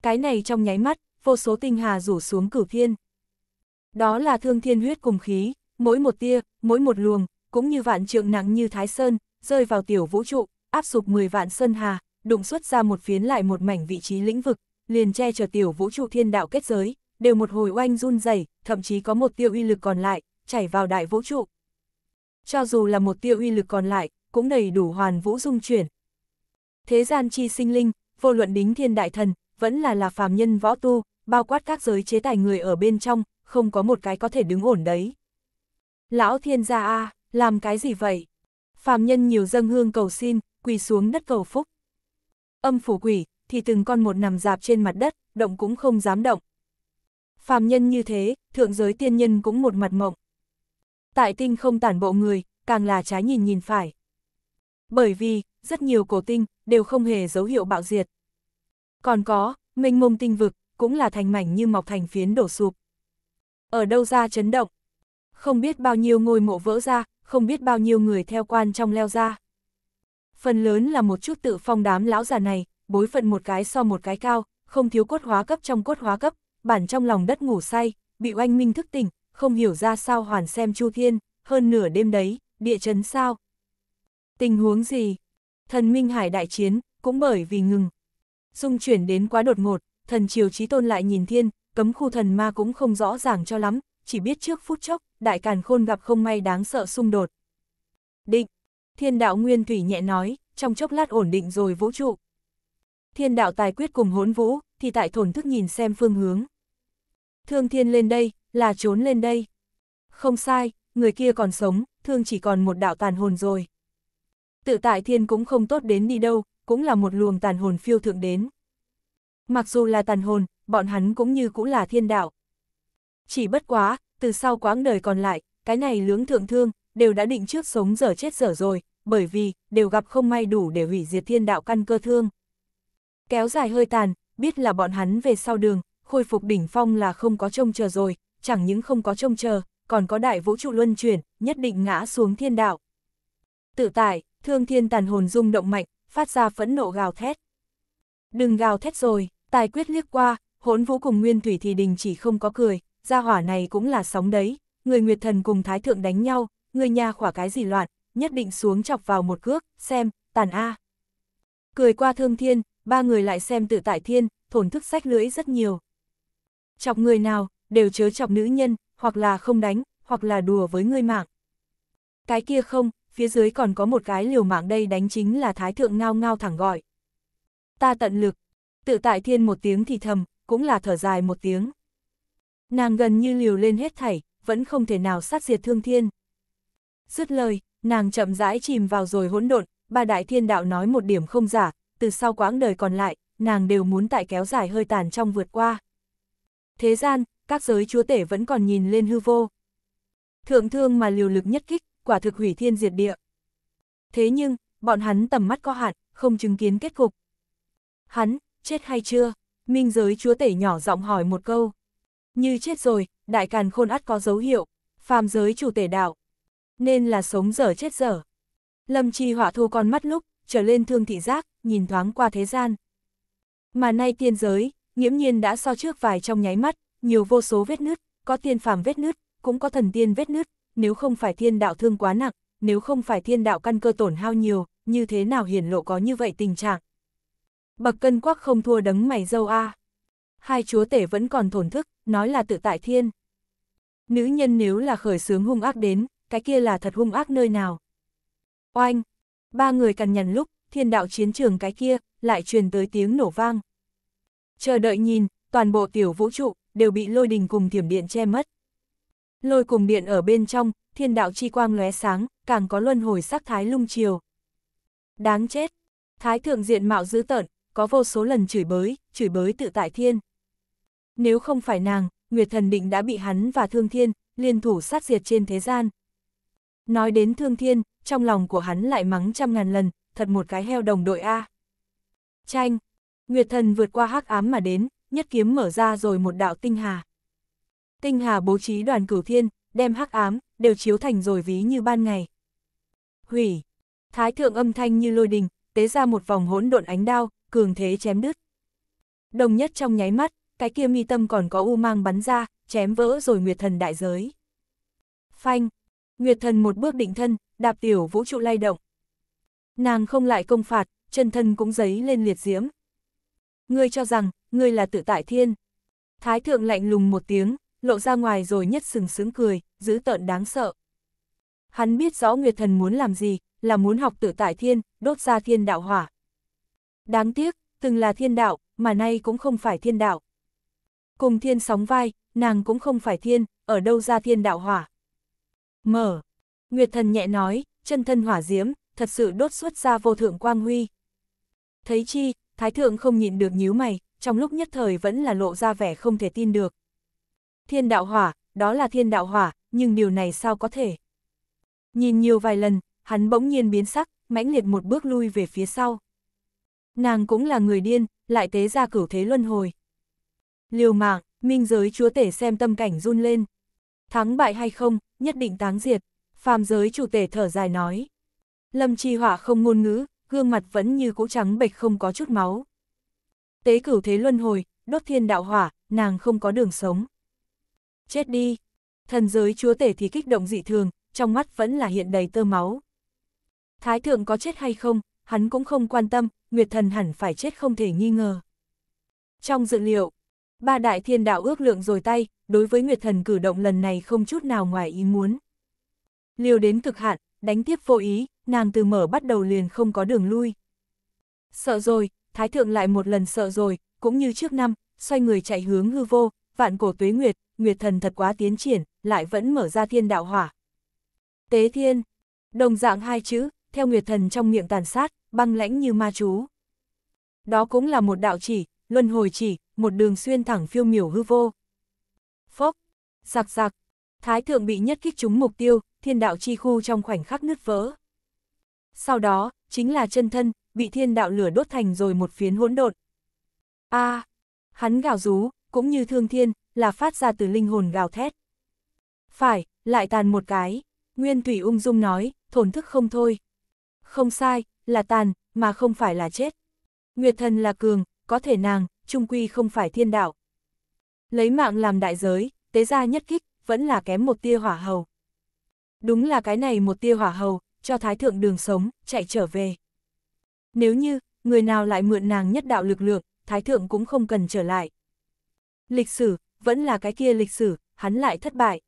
Cái này trong nháy mắt, vô số tinh hà rủ xuống cửu thiên. Đó là thương thiên huyết cùng khí, mỗi một tia, mỗi một luồng, cũng như vạn trượng nặng như thái sơn, rơi vào tiểu vũ trụ, áp sụp 10 vạn sơn hà, đụng xuất ra một phiến lại một mảnh vị trí lĩnh vực, liền che chở tiểu vũ trụ thiên đạo kết giới, đều một hồi oanh run dày, thậm chí có một tiêu uy lực còn lại, chảy vào đại vũ trụ. Cho dù là một tiêu uy lực còn lại, cũng đầy đủ hoàn vũ dung chuyển. Thế gian chi sinh linh, vô luận đính thiên đại thần, vẫn là là phàm nhân võ tu, bao quát các giới chế tài người ở bên trong, không có một cái có thể đứng ổn đấy. Lão thiên gia a, làm cái gì vậy? Phàm nhân nhiều dâng hương cầu xin, quỳ xuống đất cầu phúc. Âm phủ quỷ, thì từng con một nằm dạp trên mặt đất, động cũng không dám động. Phàm nhân như thế, thượng giới tiên nhân cũng một mặt mộng tại tinh không tản bộ người, càng là trái nhìn nhìn phải. Bởi vì, rất nhiều cổ tinh, đều không hề dấu hiệu bạo diệt. Còn có, minh mông tinh vực, cũng là thành mảnh như mọc thành phiến đổ sụp. Ở đâu ra chấn động? Không biết bao nhiêu ngôi mộ vỡ ra, không biết bao nhiêu người theo quan trong leo ra. Phần lớn là một chút tự phong đám lão già này, bối phận một cái so một cái cao, không thiếu cốt hóa cấp trong cốt hóa cấp, bản trong lòng đất ngủ say, bị oanh minh thức tỉnh, không hiểu ra sao hoàn xem Chu Thiên, hơn nửa đêm đấy, địa chấn sao? Tình huống gì? Thần Minh Hải đại chiến, cũng bởi vì ngừng. Dung chuyển đến quá đột ngột, thần triều trí tôn lại nhìn thiên, cấm khu thần ma cũng không rõ ràng cho lắm, chỉ biết trước phút chốc, đại càn khôn gặp không may đáng sợ xung đột. Định, thiên đạo nguyên thủy nhẹ nói, trong chốc lát ổn định rồi vũ trụ. Thiên đạo tài quyết cùng hỗn vũ, thì tại thổn thức nhìn xem phương hướng. Thương thiên lên đây, là trốn lên đây. Không sai, người kia còn sống, thương chỉ còn một đạo tàn hồn rồi. Tự tại thiên cũng không tốt đến đi đâu, cũng là một luồng tàn hồn phiêu thượng đến. Mặc dù là tàn hồn, bọn hắn cũng như cũng là thiên đạo. Chỉ bất quá, từ sau quãng đời còn lại, cái này lưỡng thượng thương, đều đã định trước sống dở chết dở rồi, bởi vì, đều gặp không may đủ để hủy diệt thiên đạo căn cơ thương. Kéo dài hơi tàn, biết là bọn hắn về sau đường, khôi phục đỉnh phong là không có trông chờ rồi, chẳng những không có trông chờ, còn có đại vũ trụ luân chuyển, nhất định ngã xuống thiên đạo. Tự tại, thương thiên tàn hồn rung động mạnh, phát ra phẫn nộ gào thét. Đừng gào thét rồi, tài quyết liếc qua, hỗn vũ cùng nguyên thủy thì đình chỉ không có cười, gia hỏa này cũng là sóng đấy, người Nguyệt Thần cùng Thái Thượng đánh nhau, người nhà khỏa cái gì loạn, nhất định xuống chọc vào một cước, xem, tàn a. Cười qua thương thiên, ba người lại xem tự tại thiên, thổn thức sách lưỡi rất nhiều. Chọc người nào, đều chớ chọc nữ nhân, hoặc là không đánh, hoặc là đùa với ngươi mạng. Cái kia không, phía dưới còn có một cái liều mạng đây đánh chính là thái thượng ngao ngao thẳng gọi. Ta tận lực, tự tại thiên một tiếng thì thầm, cũng là thở dài một tiếng. Nàng gần như liều lên hết thảy, vẫn không thể nào sát diệt thương thiên. Dứt lời, nàng chậm rãi chìm vào rồi hỗn độn, ba đại thiên đạo nói một điểm không giả, từ sau quãng đời còn lại, nàng đều muốn tại kéo dài hơi tàn trong vượt qua. Thế gian, các giới chúa tể vẫn còn nhìn lên hư vô. Thượng thương mà liều lực nhất kích, quả thực hủy thiên diệt địa. Thế nhưng, bọn hắn tầm mắt có hạn, không chứng kiến kết cục. Hắn, chết hay chưa? Minh giới chúa tể nhỏ giọng hỏi một câu. Như chết rồi, đại càn khôn ắt có dấu hiệu, phàm giới chủ tể đạo. Nên là sống dở chết dở. Lâm chi họa thu con mắt lúc, trở lên thương thị giác, nhìn thoáng qua thế gian. Mà nay tiên giới, nghiễm nhiên đã so trước vài trong nháy mắt, nhiều vô số vết nứt, có tiên phàm vết nứt, cũng có thần tiên vết nứt, nếu không phải thiên đạo thương quá nặng, nếu không phải thiên đạo căn cơ tổn hao nhiều, như thế nào hiển lộ có như vậy tình trạng. Bậc cân quắc không thua đấng mày dâu a. Hai chúa tể vẫn còn thổn thức, nói là tự tại thiên. Nữ nhân nếu là khởi sướng hung ác đến, cái kia là thật hung ác nơi nào. Oanh, ba người cằn nhằn lúc, thiên đạo chiến trường cái kia, lại truyền tới tiếng nổ vang. Chờ đợi nhìn, toàn bộ tiểu vũ trụ, đều bị lôi đình cùng thiểm điện che mất. Lôi cùng điện ở bên trong, thiên đạo chi quang lóe sáng, càng có luân hồi sắc thái lung chiều. Đáng chết! Thái thượng diện mạo dữ tợn, có vô số lần chửi bới, chửi bới tự tại thiên. Nếu không phải nàng, Nguyệt Thần Định đã bị hắn và Thương Thiên, liên thủ sát diệt trên thế gian. Nói đến Thương Thiên, trong lòng của hắn lại mắng trăm ngàn lần, thật một cái heo đồng đội A. Chanh, Nguyệt Thần vượt qua hắc ám mà đến, nhất kiếm mở ra rồi một đạo tinh hà. Tinh hà bố trí đoàn cửu thiên, đem hắc ám, đều chiếu thành rồi ví như ban ngày. Hủy! Thái thượng âm thanh như lôi đình, tế ra một vòng hỗn độn ánh đao, cường thế chém đứt. Đồng nhất trong nháy mắt, cái kia mi tâm còn có u mang bắn ra, chém vỡ rồi Nguyệt Thần đại giới. Phanh! Nguyệt Thần một bước định thân, đạp tiểu vũ trụ lay động. Nàng không lại công phạt, chân thân cũng giấy lên liệt diễm. Ngươi cho rằng, ngươi là tự tại thiên. Thái thượng lạnh lùng một tiếng, lộ ra ngoài rồi nhất sừng sướng cười, giữ tợn đáng sợ. Hắn biết rõ Nguyệt Thần muốn làm gì, là muốn học tự tại thiên, đốt ra thiên đạo hỏa. Đáng tiếc, từng là thiên đạo, mà nay cũng không phải thiên đạo. Cùng thiên sóng vai, nàng cũng không phải thiên, ở đâu ra thiên đạo hỏa. Mở. Nguyệt thần nhẹ nói, chân thân hỏa diễm, thật sự đốt xuất ra vô thượng quang huy. Thấy chi, thái thượng không nhịn được nhíu mày, trong lúc nhất thời vẫn là lộ ra vẻ không thể tin được. Thiên đạo hỏa, đó là thiên đạo hỏa, nhưng điều này sao có thể? Nhìn nhiều vài lần, hắn bỗng nhiên biến sắc, mãnh liệt một bước lui về phía sau. Nàng cũng là người điên, lại tế ra cửu thế luân hồi. Liều mạng, minh giới chúa tể xem tâm cảnh run lên. Thắng bại hay không, nhất định táng diệt. Phàm giới chủ tể thở dài nói. Lâm Chi hỏa không ngôn ngữ, gương mặt vẫn như cũ trắng bệch không có chút máu tế cửu thế luân hồi, đốt thiên đạo hỏa, nàng không có đường sống. Chết đi! Thần giới chúa tể thì kích động dị thường, trong mắt vẫn là hiện đầy tơ máu. Thái thượng có chết hay không, hắn cũng không quan tâm, Nguyệt thần hẳn phải chết không thể nghi ngờ. Trong dự liệu, ba đại thiên đạo ước lượng rồi tay, đối với Nguyệt thần cử động lần này không chút nào ngoài ý muốn. Liều đến cực hạn, đánh tiếp vô ý, nàng từ mở bắt đầu liền không có đường lui. Sợ rồi, Thái Thượng lại một lần sợ rồi, cũng như trước năm, xoay người chạy hướng hư vô, vạn cổ tuế nguyệt, nguyệt thần thật quá tiến triển, lại vẫn mở ra thiên đạo hỏa. Tế thiên, đồng dạng hai chữ, theo nguyệt thần trong miệng tàn sát, băng lãnh như ma chú. Đó cũng là một đạo chỉ, luân hồi chỉ, một đường xuyên thẳng phiêu miểu hư vô. Phốc, giặc giặc, thái thượng bị nhất kích trúng mục tiêu, thiên đạo chi khu trong khoảnh khắc nứt vỡ. Sau đó, chính là chân thân, bị thiên đạo lửa đốt thành rồi một phiến hỗn độn. A, à, hắn gào rú, cũng như thương thiên, là phát ra từ linh hồn gào thét. Phải, lại tàn một cái, Nguyên Tùy ung dung nói, thổn thức không thôi. Không sai, là tàn, mà không phải là chết. Nguyệt thần là cường, có thể nàng, trung quy không phải thiên đạo. Lấy mạng làm đại giới, tế gia nhất kích, vẫn là kém một tia hỏa hầu. Đúng là cái này một tia hỏa hầu, cho thái thượng đường sống, chạy trở về. Nếu như, người nào lại mượn nàng nhất đạo lực lượng, thái thượng cũng không cần trở lại. Lịch sử, vẫn là cái kia lịch sử, hắn lại thất bại.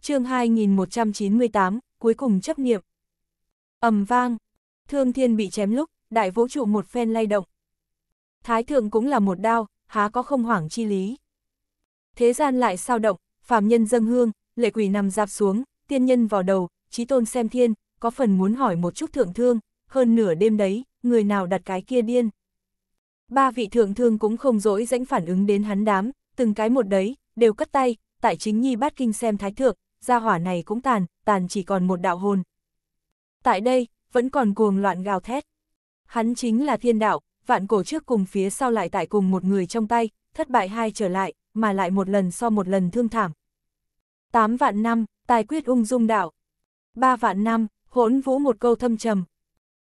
chương 2198, cuối cùng chấp niệm. ầm vang, thương thiên bị chém lúc, đại vũ trụ một phen lay động. Thái thượng cũng là một đao, há có không hoảng chi lý. Thế gian lại sao động, phàm nhân dâng hương, lệ quỷ nằm dạp xuống, tiên nhân vào đầu, trí tôn xem thiên, có phần muốn hỏi một chút thượng thương, hơn nửa đêm đấy, người nào đặt cái kia điên. Ba vị thượng thương cũng không dỗi dãnh phản ứng đến hắn đám, từng cái một đấy, đều cất tay, tại chính nhi bát kinh xem thái thượng, gia hỏa này cũng tàn, tàn chỉ còn một đạo hồn. Tại đây, vẫn còn cuồng loạn gào thét. Hắn chính là thiên đạo, vạn cổ trước cùng phía sau lại tại cùng một người trong tay, thất bại hai trở lại, mà lại một lần so một lần thương thảm. Tám vạn năm, tài quyết ung dung đạo. Ba vạn năm, hỗn vũ một câu thâm trầm,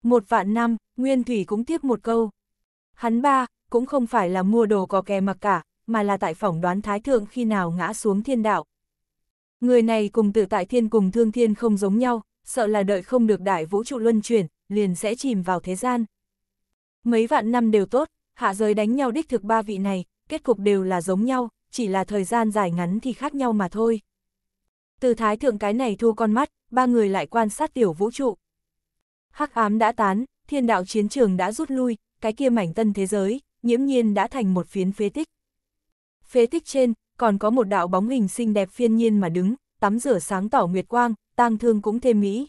một vạn năm, Nguyên Thủy cũng tiếp một câu. Hắn ba, cũng không phải là mua đồ có kè mặc cả, mà là tại phỏng đoán thái thượng khi nào ngã xuống thiên đạo. Người này cùng tự tại thiên cùng thương thiên không giống nhau, sợ là đợi không được đại vũ trụ luân chuyển, liền sẽ chìm vào thế gian. Mấy vạn năm đều tốt, hạ giới đánh nhau đích thực ba vị này, kết cục đều là giống nhau, chỉ là thời gian dài ngắn thì khác nhau mà thôi. Từ thái thượng cái này thu con mắt, ba người lại quan sát tiểu vũ trụ hắc ám đã tán, thiên đạo chiến trường đã rút lui, cái kia mảnh tân thế giới, nhiễm nhiên đã thành một phiến phế tích. Phế tích trên, còn có một đạo bóng hình xinh đẹp phiên nhiên mà đứng, tắm rửa sáng tỏ nguyệt quang, tang thương cũng thêm mỹ.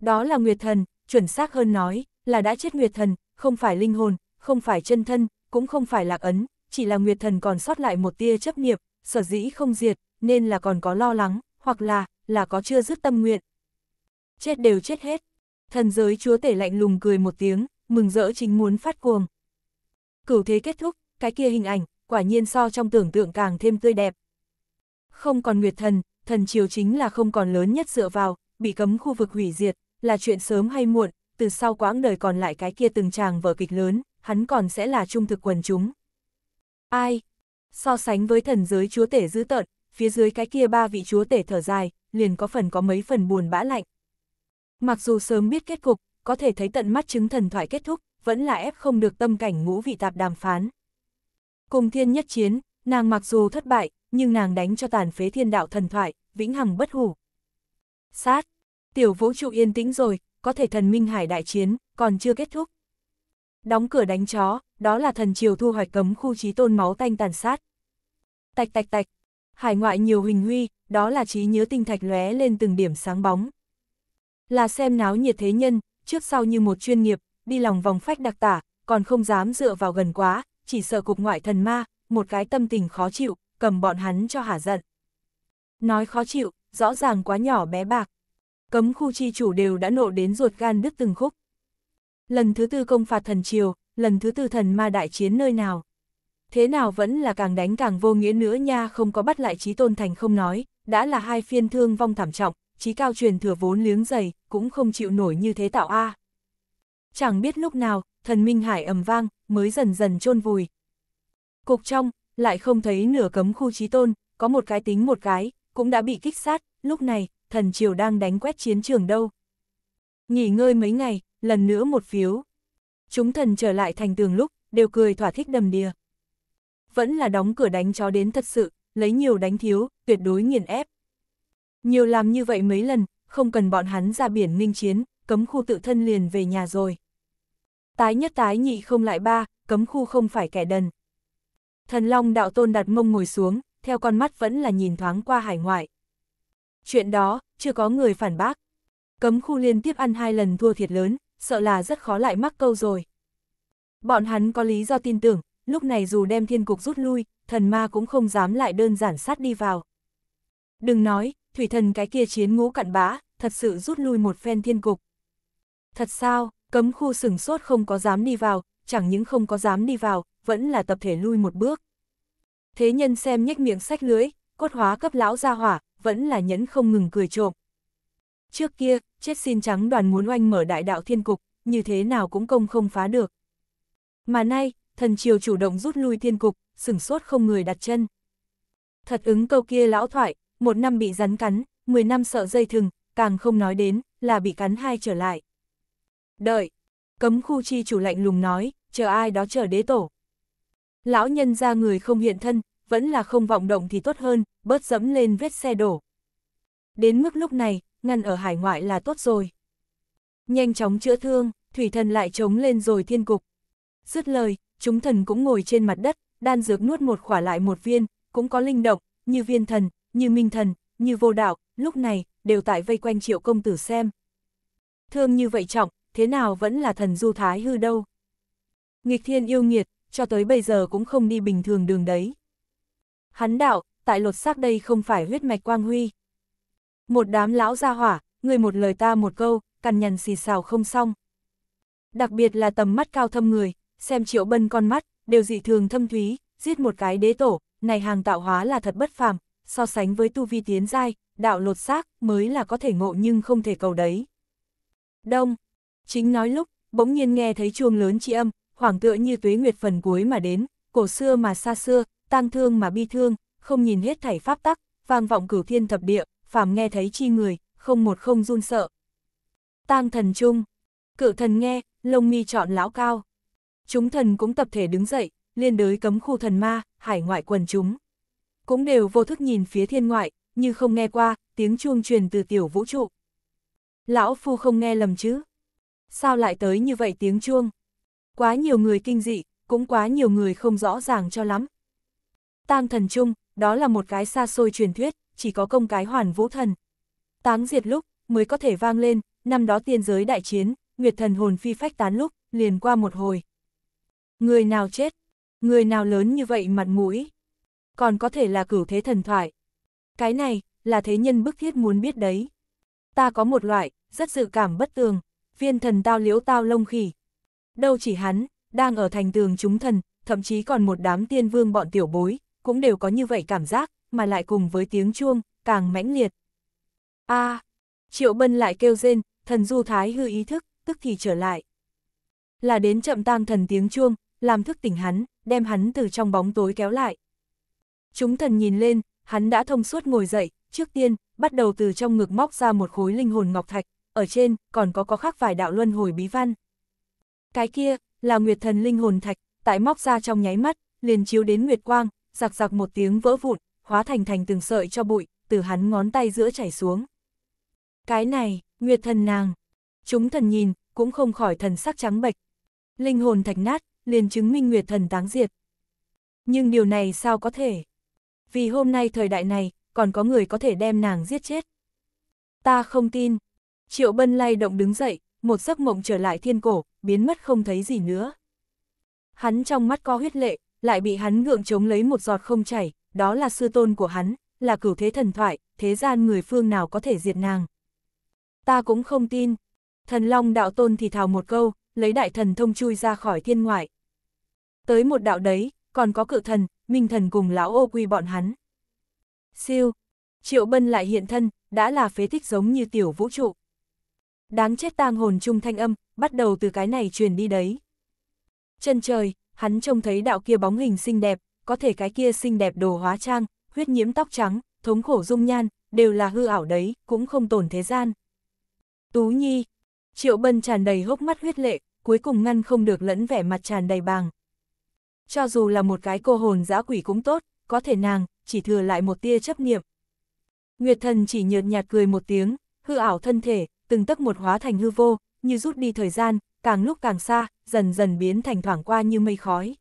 Đó là nguyệt thần, chuẩn xác hơn nói, là đã chết nguyệt thần, không phải linh hồn, không phải chân thân, cũng không phải lạc ấn, chỉ là nguyệt thần còn sót lại một tia chấp niệm, sở dĩ không diệt, nên là còn có lo lắng, hoặc là, là có chưa dứt tâm nguyện. Chết đều chết hết, Thần giới chúa tể lạnh lùng cười một tiếng, mừng rỡ chính muốn phát cuồng. Cửu thế kết thúc, cái kia hình ảnh, quả nhiên so trong tưởng tượng càng thêm tươi đẹp. Không còn nguyệt thần, thần triều chính là không còn lớn nhất dựa vào, bị cấm khu vực hủy diệt, là chuyện sớm hay muộn, từ sau quãng đời còn lại cái kia từng chàng vở kịch lớn, hắn còn sẽ là trung thực quần chúng. Ai? So sánh với thần giới chúa tể dữ tợn, phía dưới cái kia ba vị chúa tể thở dài, liền có phần có mấy phần buồn bã lạnh. Mặc dù sớm biết kết cục, có thể thấy tận mắt chứng thần thoại kết thúc, vẫn là ép không được tâm cảnh ngũ vị tạp đàm phán. Cùng thiên nhất chiến, nàng mặc dù thất bại, nhưng nàng đánh cho tàn phế thiên đạo thần thoại, vĩnh hằng bất hủ. Sát! Tiểu vũ trụ yên tĩnh rồi, có thể thần minh hải đại chiến, còn chưa kết thúc. Đóng cửa đánh chó, đó là thần triều thu hoạch cấm khu trí tôn máu tanh tàn sát. Tạch tạch tạch! Hải ngoại nhiều huỳnh huy, đó là trí nhớ tinh thạch lóe lên từng điểm sáng bóng, là xem náo nhiệt thế nhân, trước sau như một chuyên nghiệp, đi lòng vòng phách đặc tả, còn không dám dựa vào gần quá, chỉ sợ cục ngoại thần ma, một cái tâm tình khó chịu, cầm bọn hắn cho hả giận. Nói khó chịu, rõ ràng quá nhỏ bé bạc. Cấm khu chi chủ đều đã nộ đến ruột gan đứt từng khúc. Lần thứ tư công phạt thần triều, lần thứ tư thần ma đại chiến nơi nào. Thế nào vẫn là càng đánh càng vô nghĩa nữa nha không có bắt lại trí tôn thành không nói, đã là hai phiên thương vong thảm trọng, trí cao truyền thừa vốn liếng dày, cũng không chịu nổi như thế tạo a. À. Chẳng biết lúc nào, thần Minh Hải ầm vang, mới dần dần chôn vùi. Cục trong, lại không thấy nửa cấm khu trí tôn, có một cái tính một cái, cũng đã bị kích sát, lúc này, thần triều đang đánh quét chiến trường đâu. Nghỉ ngơi mấy ngày, lần nữa một phiếu. Chúng thần trở lại thành tường lúc, đều cười thỏa thích đầm đìa. Vẫn là đóng cửa đánh chó đến thật sự, lấy nhiều đánh thiếu, tuyệt đối nghiền ép. Nhiều làm như vậy mấy lần, không cần bọn hắn ra biển ninh chiến, cấm khu tự thân liền về nhà rồi. Tái nhất tái nhị không lại ba, cấm khu không phải kẻ đần. Thần Long đạo tôn đặt mông ngồi xuống, theo con mắt vẫn là nhìn thoáng qua hải ngoại. Chuyện đó, chưa có người phản bác. Cấm khu liên tiếp ăn hai lần thua thiệt lớn, sợ là rất khó lại mắc câu rồi. Bọn hắn có lý do tin tưởng, lúc này dù đem thiên cục rút lui, thần ma cũng không dám lại đơn giản sát đi vào. Đừng nói, thủy thần cái kia chiến ngũ cặn bã, thật sự rút lui một phen thiên cục. Thật sao, cấm khu sừng sốt không có dám đi vào, chẳng những không có dám đi vào, vẫn là tập thể lui một bước. Thế nhân xem nhếch miệng sách lưới, cốt hóa cấp lão ra hỏa, vẫn là nhẫn không ngừng cười trộm. Trước kia, chết xin trắng đoàn muốn oanh mở đại đạo thiên cục, như thế nào cũng công không phá được. Mà nay, thần triều chủ động rút lui thiên cục, sửng sốt không người đặt chân. Thật ứng câu kia lão thoại, một năm bị rắn cắn, 10 năm sợ dây thừng, càng không nói đến, là bị cắn hai trở lại. Đợi, cấm khu chi chủ lạnh lùng nói, chờ ai đó chờ đế tổ. Lão nhân ra người không hiện thân, vẫn là không vọng động thì tốt hơn, bớt dẫm lên vết xe đổ. Đến mức lúc này, ngăn ở hải ngoại là tốt rồi. Nhanh chóng chữa thương, thủy thần lại chống lên rồi thiên cục. Dứt lời, chúng thần cũng ngồi trên mặt đất, đan dược nuốt một khỏa lại một viên, cũng có linh động, như viên thần, như minh thần, như vô đạo, lúc này, đều tại vây quanh triệu công tử xem. Thương như vậy trọng, thế nào vẫn là thần du thái hư đâu. Nghịch thiên yêu nghiệt, cho tới bây giờ cũng không đi bình thường đường đấy. Hắn đạo, tại lột xác đây không phải huyết mạch quang huy. Một đám lão ra hỏa, người một lời ta một câu, cằn nhằn xì xào không xong. Đặc biệt là tầm mắt cao thâm người, xem triệu bân con mắt, đều dị thường thâm thúy, giết một cái đế tổ, này hàng tạo hóa là thật bất phàm, so sánh với tu vi tiến giai, đạo lột xác mới là có thể ngộ nhưng không thể cầu đấy. Đông, chính nói lúc, bỗng nhiên nghe thấy chuông lớn chi âm, khoảng tựa như tuế nguyệt phần cuối mà đến, cổ xưa mà xa xưa, tang thương mà bi thương, không nhìn hết thảy pháp tắc, vang vọng cửu thiên thập địa, phàm nghe thấy chi người, không một không run sợ. Tang thần chung, cự thần nghe, lông mi chọn lão cao. Chúng thần cũng tập thể đứng dậy, liên đới cấm khu thần ma, hải ngoại quần chúng cũng đều vô thức nhìn phía thiên ngoại, như không nghe qua, tiếng chuông truyền từ tiểu vũ trụ. Lão Phu không nghe lầm chứ? Sao lại tới như vậy tiếng chuông? Quá nhiều người kinh dị, cũng quá nhiều người không rõ ràng cho lắm. Tang thần chung, đó là một cái xa xôi truyền thuyết, chỉ có công cái hoàn vũ thần. Táng diệt lúc, mới có thể vang lên, năm đó tiên giới đại chiến, Nguyệt thần hồn phi phách tán lúc, liền qua một hồi. Người nào chết? Người nào lớn như vậy mặt mũi? còn có thể là cửu thế thần thoại. Cái này, là thế nhân bức thiết muốn biết đấy. Ta có một loại, rất dự cảm bất tường, viên thần tao liễu tao lông khỉ. Đâu chỉ hắn, đang ở thành tường chúng thần, thậm chí còn một đám tiên vương bọn tiểu bối, cũng đều có như vậy cảm giác, mà lại cùng với tiếng chuông, càng mãnh liệt. a Triệu Bân lại kêu rên, thần du thái hư ý thức, tức thì trở lại. Là đến chậm tang thần tiếng chuông, làm thức tỉnh hắn, đem hắn từ trong bóng tối kéo lại. Chúng thần nhìn lên, hắn đã thông suốt ngồi dậy, trước tiên, bắt đầu từ trong ngực móc ra một khối linh hồn ngọc thạch, ở trên, còn có có khắc vài đạo luân hồi bí văn. Cái kia, là nguyệt thần linh hồn thạch, tại móc ra trong nháy mắt, liền chiếu đến nguyệt quang, giặc giặc một tiếng vỡ vụn, hóa thành thành từng sợi cho bụi, từ hắn ngón tay giữa chảy xuống. Cái này, nguyệt thần nàng. Chúng thần nhìn, cũng không khỏi thần sắc trắng bệch. Linh hồn thạch nát, liền chứng minh nguyệt thần táng diệt. Nhưng điều này sao có thể? vì hôm nay thời đại này, còn có người có thể đem nàng giết chết. Ta không tin. Triệu Bân lay động đứng dậy, một giấc mộng trở lại thiên cổ, biến mất không thấy gì nữa. Hắn trong mắt có huyết lệ, lại bị hắn ngượng chống lấy một giọt không chảy, đó là sư tôn của hắn, là cửu thế thần thoại, thế gian người phương nào có thể diệt nàng. Ta cũng không tin. Thần Long đạo tôn thì thào một câu, lấy đại thần thông chui ra khỏi thiên ngoại. Tới một đạo đấy, còn có cự thần, Minh Thần cùng lão ô quy bọn hắn. Siêu, Triệu Bân lại hiện thân, đã là phế tích giống như tiểu vũ trụ. Đáng chết tang hồn trung thanh âm, bắt đầu từ cái này truyền đi đấy. Chân trời, hắn trông thấy đạo kia bóng hình xinh đẹp, có thể cái kia xinh đẹp đồ hóa trang, huyết nhiễm tóc trắng, thống khổ dung nhan, đều là hư ảo đấy, cũng không tổn thế gian. Tú Nhi, Triệu Bân tràn đầy hốc mắt huyết lệ, cuối cùng ngăn không được lẫn vẻ mặt tràn đầy bàng. Cho dù là một cái cô hồn dã quỷ cũng tốt, có thể nàng, chỉ thừa lại một tia chấp niệm. Nguyệt thần chỉ nhợt nhạt cười một tiếng, hư ảo thân thể, từng tấc một hóa thành hư vô, như rút đi thời gian, càng lúc càng xa, dần dần biến thành thoảng qua như mây khói.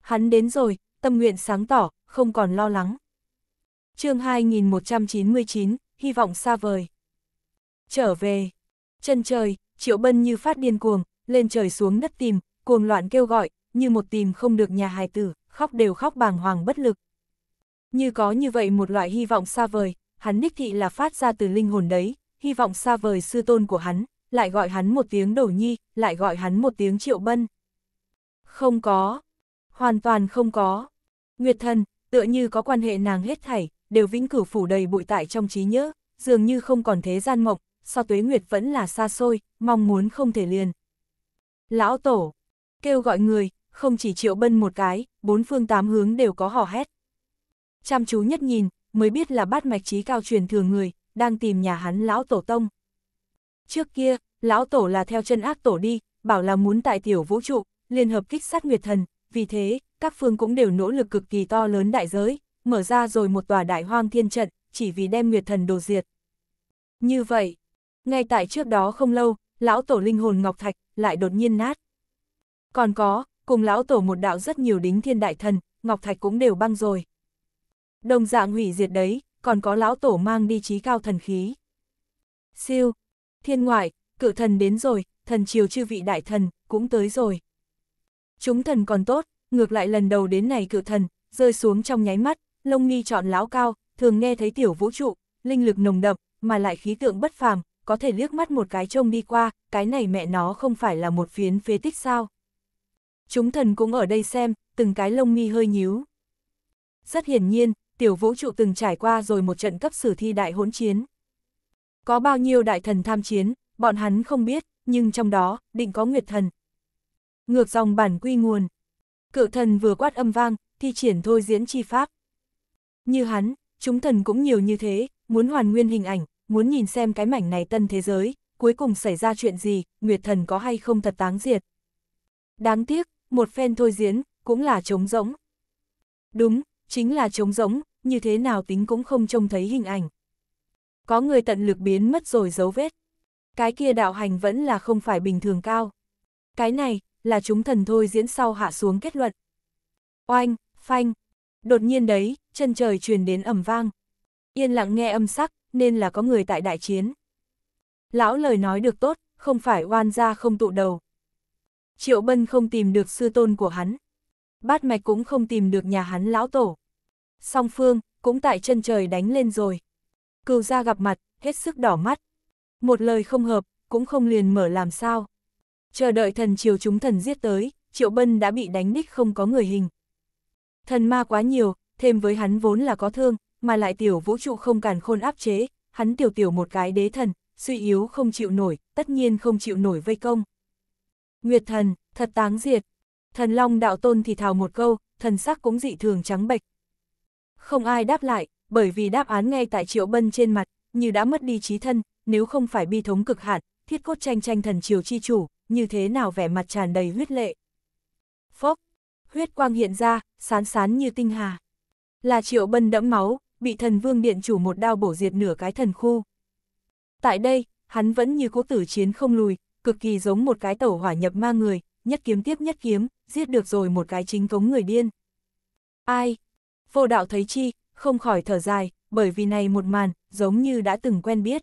Hắn đến rồi, tâm nguyện sáng tỏ, không còn lo lắng. chương 2199, hy vọng xa vời. Trở về, chân trời, triệu bân như phát điên cuồng, lên trời xuống đất tìm, cuồng loạn kêu gọi, như một tìm không được nhà hài tử, khóc đều khóc bàng hoàng bất lực. Như có như vậy một loại hy vọng xa vời, hắn đích thị là phát ra từ linh hồn đấy, hy vọng xa vời sư tôn của hắn, lại gọi hắn một tiếng đổ nhi, lại gọi hắn một tiếng triệu bân. Không có, hoàn toàn không có. Nguyệt thần, tựa như có quan hệ nàng hết thảy, đều vĩnh cửu phủ đầy bụi tại trong trí nhớ, dường như không còn thế gian mộng, so tuế nguyệt vẫn là xa xôi, mong muốn không thể liền. Lão tổ, kêu gọi người, không chỉ triệu bân một cái, bốn phương tám hướng đều có hò hét. Chăm chú nhất nhìn, mới biết là bát mạch trí cao truyền thường người, đang tìm nhà hắn lão tổ tông. Trước kia, lão tổ là theo chân ác tổ đi, bảo là muốn tại tiểu vũ trụ, liên hợp kích sát nguyệt thần, vì thế, các phương cũng đều nỗ lực cực kỳ to lớn đại giới, mở ra rồi một tòa đại hoang thiên trận, chỉ vì đem nguyệt thần đồ diệt. Như vậy, ngay tại trước đó không lâu, lão tổ linh hồn Ngọc Thạch lại đột nhiên nát. Còn có, cùng lão tổ một đạo rất nhiều đính thiên đại thần, Ngọc Thạch cũng đều băng rồi. Đồng dạng hủy diệt đấy, còn có lão tổ mang đi trí cao thần khí. Siêu, thiên ngoại, cự thần đến rồi, thần triều chư vị đại thần, cũng tới rồi. Chúng thần còn tốt, ngược lại lần đầu đến này cự thần, rơi xuống trong nháy mắt, lông nghi chọn lão cao, thường nghe thấy tiểu vũ trụ, linh lực nồng đậm, mà lại khí tượng bất phàm, có thể liếc mắt một cái trông đi qua, cái này mẹ nó không phải là một phiến phế tích sao chúng thần cũng ở đây xem, từng cái lông mi hơi nhíu. Rất hiển nhiên, tiểu vũ trụ từng trải qua rồi một trận cấp sử thi đại hỗn chiến. Có bao nhiêu đại thần tham chiến, bọn hắn không biết, nhưng trong đó, định có nguyệt thần. Ngược dòng bản quy nguồn. Cự thần vừa quát âm vang, thi triển thôi diễn chi pháp. Như hắn, chúng thần cũng nhiều như thế, muốn hoàn nguyên hình ảnh, muốn nhìn xem cái mảnh này tân thế giới, cuối cùng xảy ra chuyện gì, nguyệt thần có hay không thật táng diệt. Đáng tiếc, một phen thôi diễn, cũng là trống rỗng. Đúng, chính là trống rỗng, như thế nào tính cũng không trông thấy hình ảnh. Có người tận lực biến mất rồi dấu vết. Cái kia đạo hành vẫn là không phải bình thường cao. Cái này, là chúng thần thôi diễn sau hạ xuống kết luận. Oanh, phanh. Đột nhiên đấy, chân trời truyền đến ẩm vang. Yên lặng nghe âm sắc, nên là có người tại đại chiến. Lão lời nói được tốt, không phải oan gia không tụ đầu. Triệu Bân không tìm được sư tôn của hắn. Bát Mạch cũng không tìm được nhà hắn lão tổ. Song Phương, cũng tại chân trời đánh lên rồi. Cừu ra gặp mặt, hết sức đỏ mắt. Một lời không hợp, cũng không liền mở làm sao. Chờ đợi thần triều chúng thần giết tới, Triệu Bân đã bị đánh đích không có người hình. Thần ma quá nhiều, thêm với hắn vốn là có thương, mà lại tiểu vũ trụ không càn khôn áp chế, hắn tiểu tiểu một cái đế thần, suy yếu không chịu nổi, tất nhiên không chịu nổi vây công. Nguyệt thần, thật táng diệt. Thần Long đạo tôn thì thào một câu, thần sắc cũng dị thường trắng bệch. Không ai đáp lại, bởi vì đáp án ngay tại Triệu Bân trên mặt, như đã mất đi trí thân, nếu không phải bi thống cực hạn, thiết cốt tranh tranh thần triều chi chủ, như thế nào vẻ mặt tràn đầy huyết lệ. Phốc, huyết quang hiện ra, sán sán như tinh hà. Là Triệu Bân đẫm máu, bị thần vương điện chủ một đao bổ diệt nửa cái thần khu. Tại đây, hắn vẫn như cố tử chiến không lùi, cực kỳ giống một cái tẩu hỏa nhập ma người, nhất kiếm tiếp nhất kiếm, giết được rồi một cái chính cống người điên. Ai? Vô đạo thấy chi, không khỏi thở dài, bởi vì này một màn, giống như đã từng quen biết.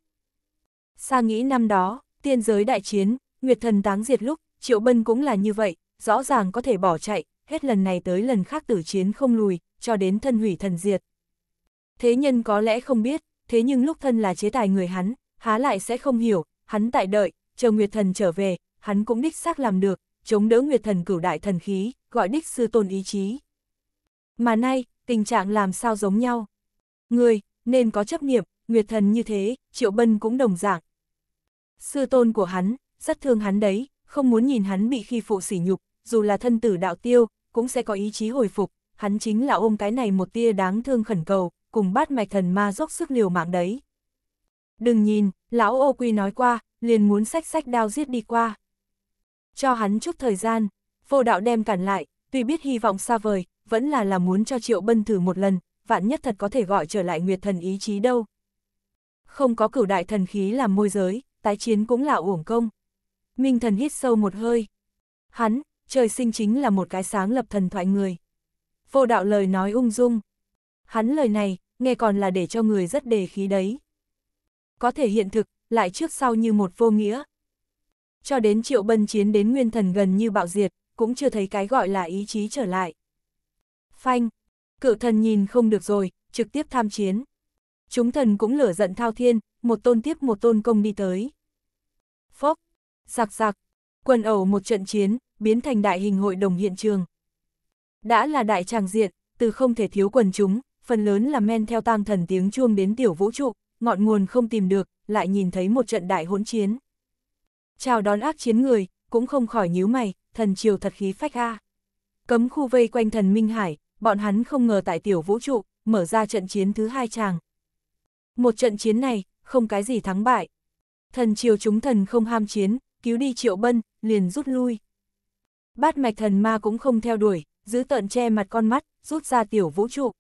Sa nghĩ năm đó, tiên giới đại chiến, Nguyệt thần táng diệt lúc, Triệu Bân cũng là như vậy, rõ ràng có thể bỏ chạy, hết lần này tới lần khác tử chiến không lùi, cho đến thân hủy thần diệt. Thế nhân có lẽ không biết, thế nhưng lúc thân là chế tài người hắn, há lại sẽ không hiểu, hắn tại đợi, chờ Nguyệt Thần trở về, hắn cũng đích xác làm được, chống đỡ Nguyệt Thần cửu đại thần khí, gọi đích sư tôn ý chí. Mà nay, tình trạng làm sao giống nhau. Người, nên có chấp niệm, Nguyệt Thần như thế, Triệu Bân cũng đồng dạng. Sư tôn của hắn, rất thương hắn đấy, không muốn nhìn hắn bị khi phụ sỉ nhục, dù là thân tử đạo tiêu, cũng sẽ có ý chí hồi phục, hắn chính là ôm cái này một tia đáng thương khẩn cầu, cùng bát mạch thần ma dốc sức liều mạng đấy. Đừng nhìn, lão ô quy nói qua, liền muốn sách sách đao giết đi qua. Cho hắn chút thời gian, vô đạo đem cản lại, tuy biết hy vọng xa vời, vẫn là là muốn cho Triệu Bân thử một lần, vạn nhất thật có thể gọi trở lại Nguyệt Thần ý chí đâu. Không có cửu đại thần khí làm môi giới, tái chiến cũng là uổng công. Minh thần hít sâu một hơi. Hắn, trời sinh chính là một cái sáng lập thần thoại người. Vô đạo lời nói ung dung. Hắn lời này, nghe còn là để cho người rất đề khí đấy. Có thể hiện thực, lại trước sau như một vô nghĩa. Cho đến triệu bân chiến đến nguyên thần gần như bạo diệt, cũng chưa thấy cái gọi là ý chí trở lại. Phanh, cự thần nhìn không được rồi, trực tiếp tham chiến. Chúng thần cũng lửa giận thao thiên, một tôn tiếp một tôn công đi tới. Phốc, giặc giặc, quần ẩu một trận chiến, biến thành đại hình hội đồng hiện trường. Đã là đại tràng diện, từ không thể thiếu quần chúng, phần lớn là men theo tang thần tiếng chuông đến tiểu vũ trụ, ngọn nguồn không tìm được, lại nhìn thấy một trận đại hỗn chiến. Chào đón ác chiến người, cũng không khỏi nhíu mày, thần triều thật khí phách a. Cấm khu vây quanh thần Minh Hải, bọn hắn không ngờ tại tiểu vũ trụ, mở ra trận chiến thứ hai chàng. Một trận chiến này, không cái gì thắng bại. Thần triều chúng thần không ham chiến, cứu đi triệu bân, liền rút lui. Bát mạch thần ma cũng không theo đuổi, giữ tợn che mặt con mắt, rút ra tiểu vũ trụ.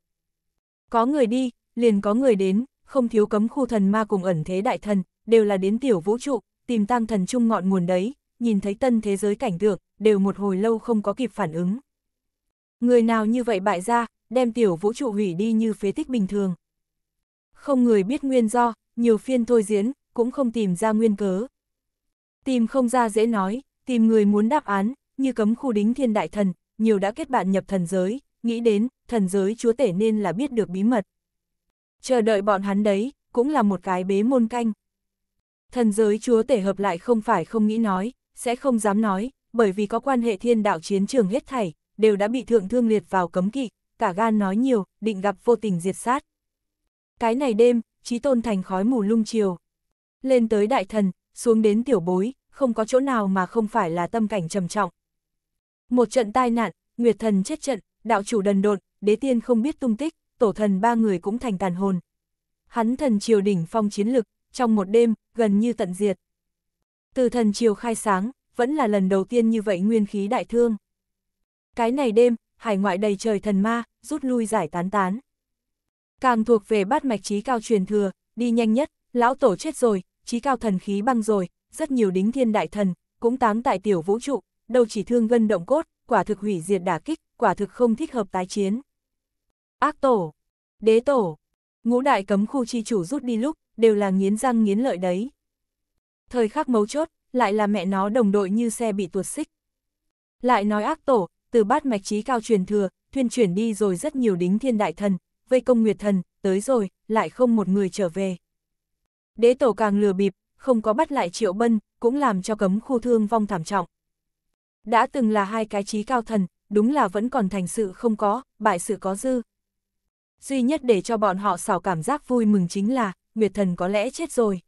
Có người đi, liền có người đến, không thiếu cấm khu thần ma cùng ẩn thế đại thần, đều là đến tiểu vũ trụ, tìm tăng thần chung ngọn nguồn đấy, nhìn thấy tân thế giới cảnh tượng, đều một hồi lâu không có kịp phản ứng. Người nào như vậy bại ra, đem tiểu vũ trụ hủy đi như phế tích bình thường. Không người biết nguyên do, nhiều phiên thôi diễn, cũng không tìm ra nguyên cớ. Tìm không ra dễ nói, tìm người muốn đáp án, như cấm khu đính thiên đại thần, nhiều đã kết bạn nhập thần giới, nghĩ đến, thần giới chúa tể nên là biết được bí mật chờ đợi bọn hắn đấy, cũng là một cái bế môn canh. Thần giới chúa tể hợp lại không phải không nghĩ nói, sẽ không dám nói, bởi vì có quan hệ thiên đạo chiến trường hết thảy, đều đã bị thượng thương liệt vào cấm kỵ, cả gan nói nhiều, định gặp vô tình diệt sát. Cái này đêm, trí tôn thành khói mù lung chiều. Lên tới đại thần, xuống đến tiểu bối, không có chỗ nào mà không phải là tâm cảnh trầm trọng. Một trận tai nạn, Nguyệt thần chết trận, đạo chủ đần độn, đế tiên không biết tung tích, tổ thần ba người cũng thành tàn hồn. Hắn thần triều đỉnh phong chiến lực, trong một đêm, gần như tận diệt. Từ thần triều khai sáng, vẫn là lần đầu tiên như vậy nguyên khí đại thương. Cái này đêm, hải ngoại đầy trời thần ma, rút lui giải tán tán. Càng thuộc về bát mạch trí cao truyền thừa, đi nhanh nhất, lão tổ chết rồi, trí cao thần khí băng rồi, rất nhiều đính thiên đại thần, cũng táng tại tiểu vũ trụ, đâu chỉ thương gân động cốt, quả thực hủy diệt đả kích, quả thực không thích hợp tái chiến. Ác tổ, đế tổ, ngũ đại cấm khu chi chủ rút đi lúc, đều là nghiến răng nghiến lợi đấy. Thời khắc mấu chốt, lại là mẹ nó đồng đội như xe bị tuột xích. Lại nói ác tổ, từ bát mạch trí cao truyền thừa, thuyền chuyển đi rồi rất nhiều đính thiên đại thần, vây công nguyệt thần, tới rồi, lại không một người trở về. Đế tổ càng lừa bịp, không có bắt lại triệu bân, cũng làm cho cấm khu thương vong thảm trọng. Đã từng là hai cái trí cao thần, đúng là vẫn còn thành sự không có, bại sự có dư, Duy nhất để cho bọn họ xảo cảm giác vui mừng chính là, Nguyệt Thần có lẽ chết rồi.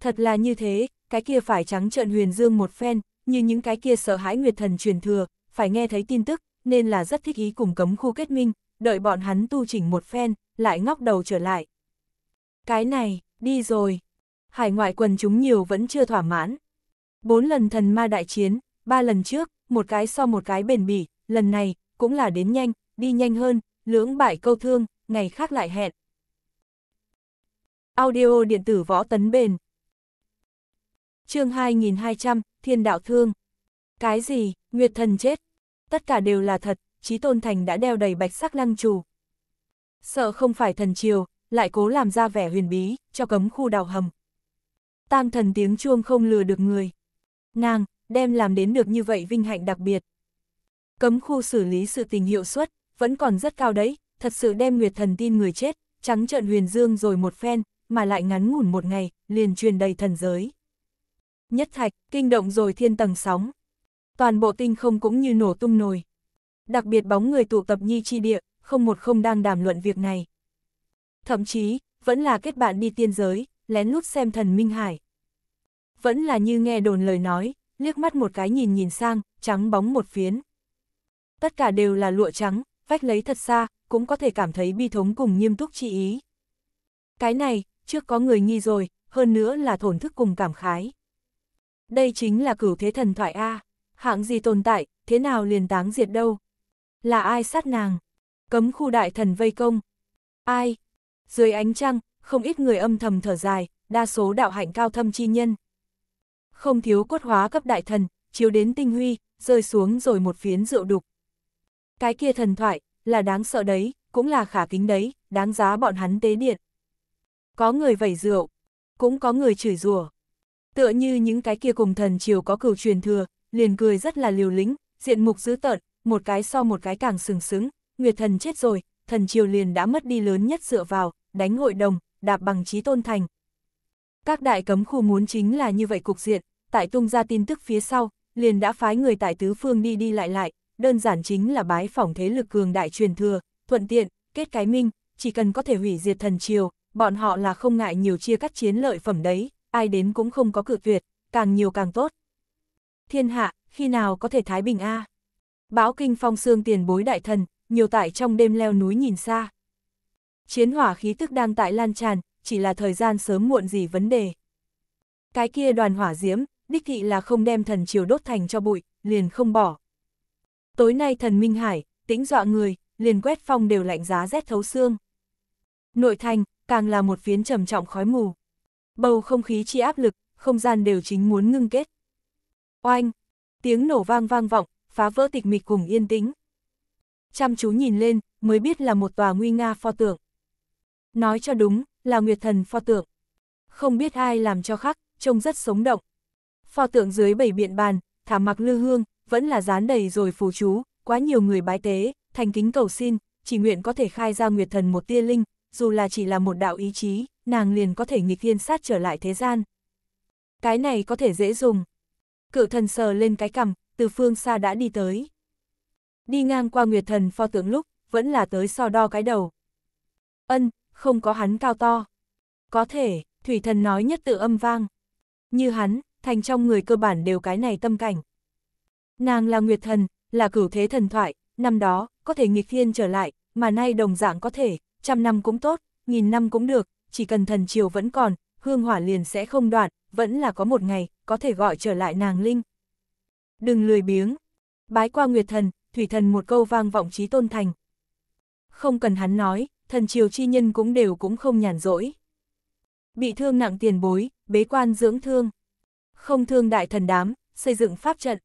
Thật là như thế, cái kia phải trắng trợn huyền dương một phen, như những cái kia sợ hãi Nguyệt Thần truyền thừa, phải nghe thấy tin tức, nên là rất thích ý cùng cấm khu kết minh, đợi bọn hắn tu chỉnh một phen, lại ngóc đầu trở lại. Cái này, đi rồi. Hải ngoại quần chúng nhiều vẫn chưa thỏa mãn. Bốn lần thần ma đại chiến, ba lần trước, một cái so một cái bền bỉ, lần này, cũng là đến nhanh, đi nhanh hơn, lưỡng bại câu thương, ngày khác lại hẹn. Audio điện tử võ tấn bền. chương 2200, Thiên Đạo Thương. Cái gì, Nguyệt Thần chết. Tất cả đều là thật, Chí Tôn Thành đã đeo đầy bạch sắc lăng trù. Sợ không phải thần triều, lại cố làm ra vẻ huyền bí, cho cấm khu đào hầm. tang thần tiếng chuông không lừa được người. Nàng, đem làm đến được như vậy vinh hạnh đặc biệt. Cấm khu xử lý sự tình hiệu suất, vẫn còn rất cao đấy, thật sự đem Nguyệt Thần tin người chết, trắng trợn huyền dương rồi một phen, mà lại ngắn ngủn một ngày, liền truyền đầy thần giới. Nhất thạch, kinh động rồi thiên tầng sóng. Toàn bộ tinh không cũng như nổ tung nồi. Đặc biệt bóng người tụ tập nhi chi địa, không một không đang đàm luận việc này. Thậm chí, vẫn là kết bạn đi tiên giới, lén lút xem thần Minh Hải. Vẫn là như nghe đồn lời nói, liếc mắt một cái nhìn nhìn sang, trắng bóng một phiến. Tất cả đều là lụa trắng, vách lấy thật xa, cũng có thể cảm thấy bi thống cùng nghiêm túc chi ý. Cái này, trước có người nghi rồi, hơn nữa là thổn thức cùng cảm khái. Đây chính là cửu thế thần thoại A, hạng gì tồn tại, thế nào liền táng diệt đâu. Là ai sát nàng? Cấm khu đại thần vây công. Ai? Dưới ánh trăng, không ít người âm thầm thở dài, đa số đạo hạnh cao thâm chi nhân. Không thiếu cốt hóa cấp đại thần, chiếu đến tinh huy, rơi xuống rồi một phiến rượu đục. Cái kia thần thoại, là đáng sợ đấy, cũng là khả kính đấy, đáng giá bọn hắn tế điện. Có người vẩy rượu, cũng có người chửi rủa. Tựa như những cái kia cùng thần triều có cửu truyền thừa, liền cười rất là liều lĩnh, diện mục dữ tợn, một cái so một cái càng sừng sững, Nguyệt thần chết rồi, thần triều liền đã mất đi lớn nhất dựa vào, đánh hội đồng, đạp bằng trí tôn thành. Các đại cấm khu muốn chính là như vậy cục diện, tại tung ra tin tức phía sau, liền đã phái người tại tứ phương đi đi lại lại, đơn giản chính là bái phỏng thế lực cường đại truyền thừa, thuận tiện, kết cái minh, chỉ cần có thể hủy diệt thần triều, bọn họ là không ngại nhiều chia cắt chiến lợi phẩm đấy, ai đến cũng không có cự tuyệt, càng nhiều càng tốt. Thiên hạ, khi nào có thể thái bình a? À? Bão kinh phong xương tiền bối đại thần, nhiều tại trong đêm leo núi nhìn xa. Chiến hỏa khí tức đang tại lan tràn, chỉ là thời gian sớm muộn gì vấn đề. Cái kia đoàn hỏa diễm, đích thị là không đem thần triều đốt thành cho bụi, liền không bỏ, Tối nay thần Minh Hải, tĩnh dọa người, liền quét phong đều lạnh giá rét thấu xương. Nội thành, càng là một phiến trầm trọng khói mù. Bầu không khí chi áp lực, không gian đều chính muốn ngưng kết. Oanh! Tiếng nổ vang vang vọng, phá vỡ tịch mịch cùng yên tĩnh. Chăm chú nhìn lên, mới biết là một tòa nguy nga pho tượng. Nói cho đúng, là Nguyệt Thần pho tượng. Không biết ai làm cho khắc, trông rất sống động. Pho tượng dưới bảy biện bàn, thả mặc lư hương, vẫn là dán đầy rồi phù chú, quá nhiều người bái tế, thành kính cầu xin, chỉ nguyện có thể khai ra Nguyệt Thần một tia linh, dù là chỉ là một đạo ý chí, nàng liền có thể nghịch thiên sát trở lại thế gian. Cái này có thể dễ dùng. Cự thần sờ lên cái cằm, từ phương xa đã đi tới. Đi ngang qua Nguyệt Thần pho tượng lúc, vẫn là tới so đo cái đầu. Ân, không có hắn cao to. Có thể, thủy thần nói nhất tự âm vang. Như hắn, thành trong người cơ bản đều cái này tâm cảnh. Nàng là Nguyệt Thần, là cửu thế thần thoại, năm đó, có thể nghịch thiên trở lại, mà nay đồng dạng có thể, trăm năm cũng tốt, nghìn năm cũng được, chỉ cần thần triều vẫn còn, hương hỏa liền sẽ không đoạn, vẫn là có một ngày, có thể gọi trở lại nàng Linh. Đừng lười biếng. Bái qua Nguyệt Thần, Thủy Thần một câu vang vọng trí tôn thành. Không cần hắn nói, thần triều chi nhân cũng đều cũng không nhàn rỗi. Bị thương nặng tiền bối, bế quan dưỡng thương. Không thương đại thần đám, xây dựng pháp trận.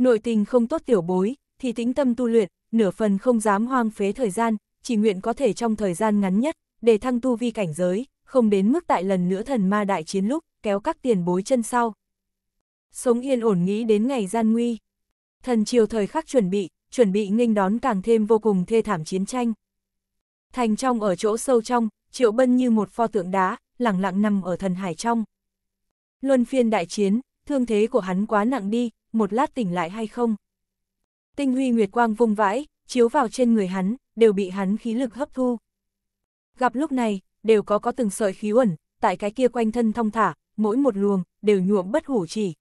Nội tình không tốt tiểu bối, thì tính tâm tu luyện, nửa phần không dám hoang phế thời gian, chỉ nguyện có thể trong thời gian ngắn nhất, để thăng tu vi cảnh giới, không đến mức tại lần nữa thần ma đại chiến lúc, kéo các tiền bối chân sau. Sống yên ổn nghĩ đến ngày gian nguy. Thần chiều thời khắc chuẩn bị, chuẩn bị nghênh đón càng thêm vô cùng thê thảm chiến tranh. Thành trong ở chỗ sâu trong, Triệu Bân như một pho tượng đá, lặng lặng nằm ở thần hải trong. Luân phiên đại chiến, thương thế của hắn quá nặng đi, một lát tỉnh lại hay không. Tinh huy nguyệt quang vung vãi, chiếu vào trên người hắn, đều bị hắn khí lực hấp thu. Gặp lúc này, đều có có từng sợi khí uẩn, tại cái kia quanh thân thông thả, mỗi một luồng, đều nhuộm bất hủ chỉ.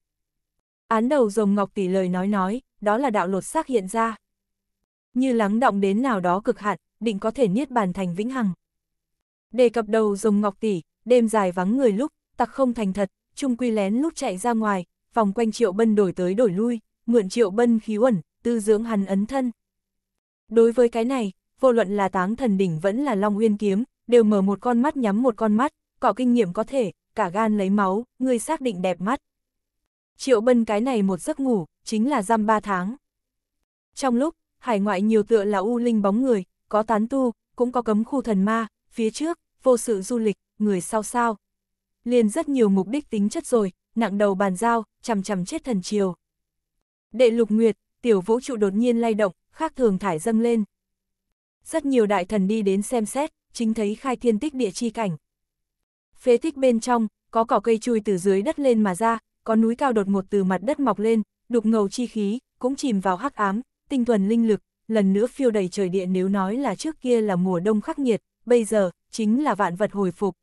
Án đầu rồng ngọc tỷ lời nói nói, đó là đạo lột xác hiện ra. Như lắng động đến nào đó cực hạn, định có thể niết bàn thành vĩnh hằng. Đề cập đầu rồng ngọc tỷ, đêm dài vắng người lúc, tặc không thành thật, trung quy lén lút chạy ra ngoài, vòng quanh Triệu Bân đổi tới đổi lui, mượn Triệu Bân khí uẩn, tư dưỡng hắn ấn thân. Đối với cái này, vô luận là táng thần đỉnh vẫn là Long Uyên kiếm, đều mở một con mắt nhắm một con mắt, có kinh nghiệm có thể, cả gan lấy máu, người xác định đẹp mắt. Triệu Bân cái này một giấc ngủ, chính là giam ba tháng. Trong lúc, hải ngoại nhiều tựa là u linh bóng người, có tán tu, cũng có cấm khu thần ma, phía trước, vô sự du lịch, người sau sao liền rất nhiều mục đích tính chất rồi, nặng đầu bàn giao, chằm chằm chết thần chiều. Đệ lục nguyệt, tiểu vũ trụ đột nhiên lay động, khác thường thải dâng lên. Rất nhiều đại thần đi đến xem xét, chính thấy khai thiên tích địa chi cảnh. Phế tích bên trong, có cỏ cây chui từ dưới đất lên mà ra, có núi cao đột ngột từ mặt đất mọc lên, đục ngầu chi khí, cũng chìm vào hắc ám, tinh thuần linh lực, lần nữa phiêu đầy trời địa nếu nói là trước kia là mùa đông khắc nghiệt, bây giờ, chính là vạn vật hồi phục,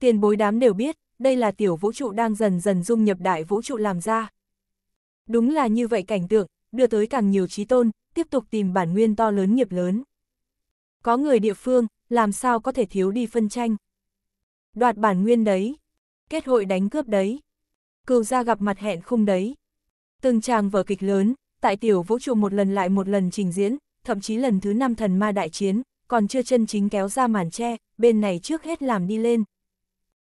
Tiền bối đám đều biết, đây là tiểu vũ trụ đang dần dần dung nhập đại vũ trụ làm ra. Đúng là như vậy cảnh tượng, đưa tới càng nhiều trí tôn, tiếp tục tìm bản nguyên to lớn nghiệp lớn. Có người địa phương, làm sao có thể thiếu đi phân tranh. Đoạt bản nguyên đấy, kết hội đánh cướp đấy, cừu ra gặp mặt hẹn khung đấy. Từng tràng vở kịch lớn, tại tiểu vũ trụ một lần lại một lần trình diễn, thậm chí lần thứ năm thần ma đại chiến, còn chưa chân chính kéo ra màn che, bên này trước hết làm đi lên,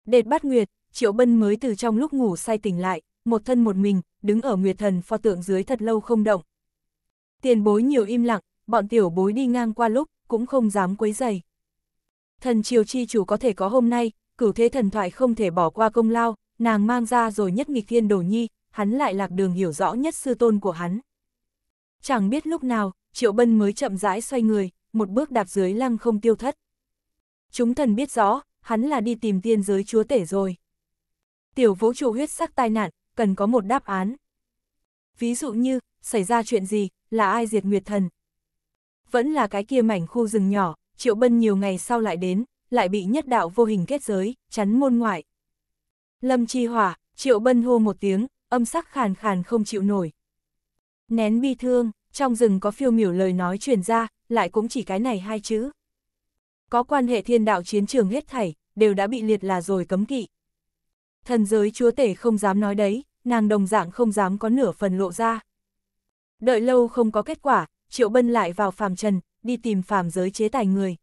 Đệt bắt Nguyệt, Triệu Bân mới từ trong lúc ngủ say tỉnh lại, một thân một mình, đứng ở Nguyệt Thần pho tượng dưới thật lâu không động. Tiền bối nhiều im lặng, bọn tiểu bối đi ngang qua lúc, cũng không dám quấy dày. Thần triều chi chủ có thể có hôm nay, cửu thế thần thoại không thể bỏ qua công lao, nàng mang ra rồi nhất nghịch thiên đồ nhi, hắn lại lạc đường hiểu rõ nhất sư tôn của hắn. Chẳng biết lúc nào, Triệu Bân mới chậm rãi xoay người, một bước đạp dưới lăng không tiêu thất. Chúng thần biết rõ, hắn là đi tìm tiên giới chúa tể rồi. Tiểu vũ trụ huyết sắc tai nạn, cần có một đáp án. Ví dụ như, xảy ra chuyện gì, là ai diệt nguyệt thần? Vẫn là cái kia mảnh khu rừng nhỏ, triệu bân nhiều ngày sau lại đến, lại bị nhất đạo vô hình kết giới, chắn môn ngoại. Lâm chi hỏa, triệu bân hô một tiếng, âm sắc khàn khàn không chịu nổi. Nén bi thương, trong rừng có phiêu miểu lời nói truyền ra, lại cũng chỉ cái này hai chữ. Có quan hệ thiên đạo chiến trường hết thảy, đều đã bị liệt là rồi cấm kỵ. Thần giới chúa tể không dám nói đấy, nàng đồng dạng không dám có nửa phần lộ ra. Đợi lâu không có kết quả, Triệu Bân lại vào phàm trần, đi tìm phàm giới chế tài người.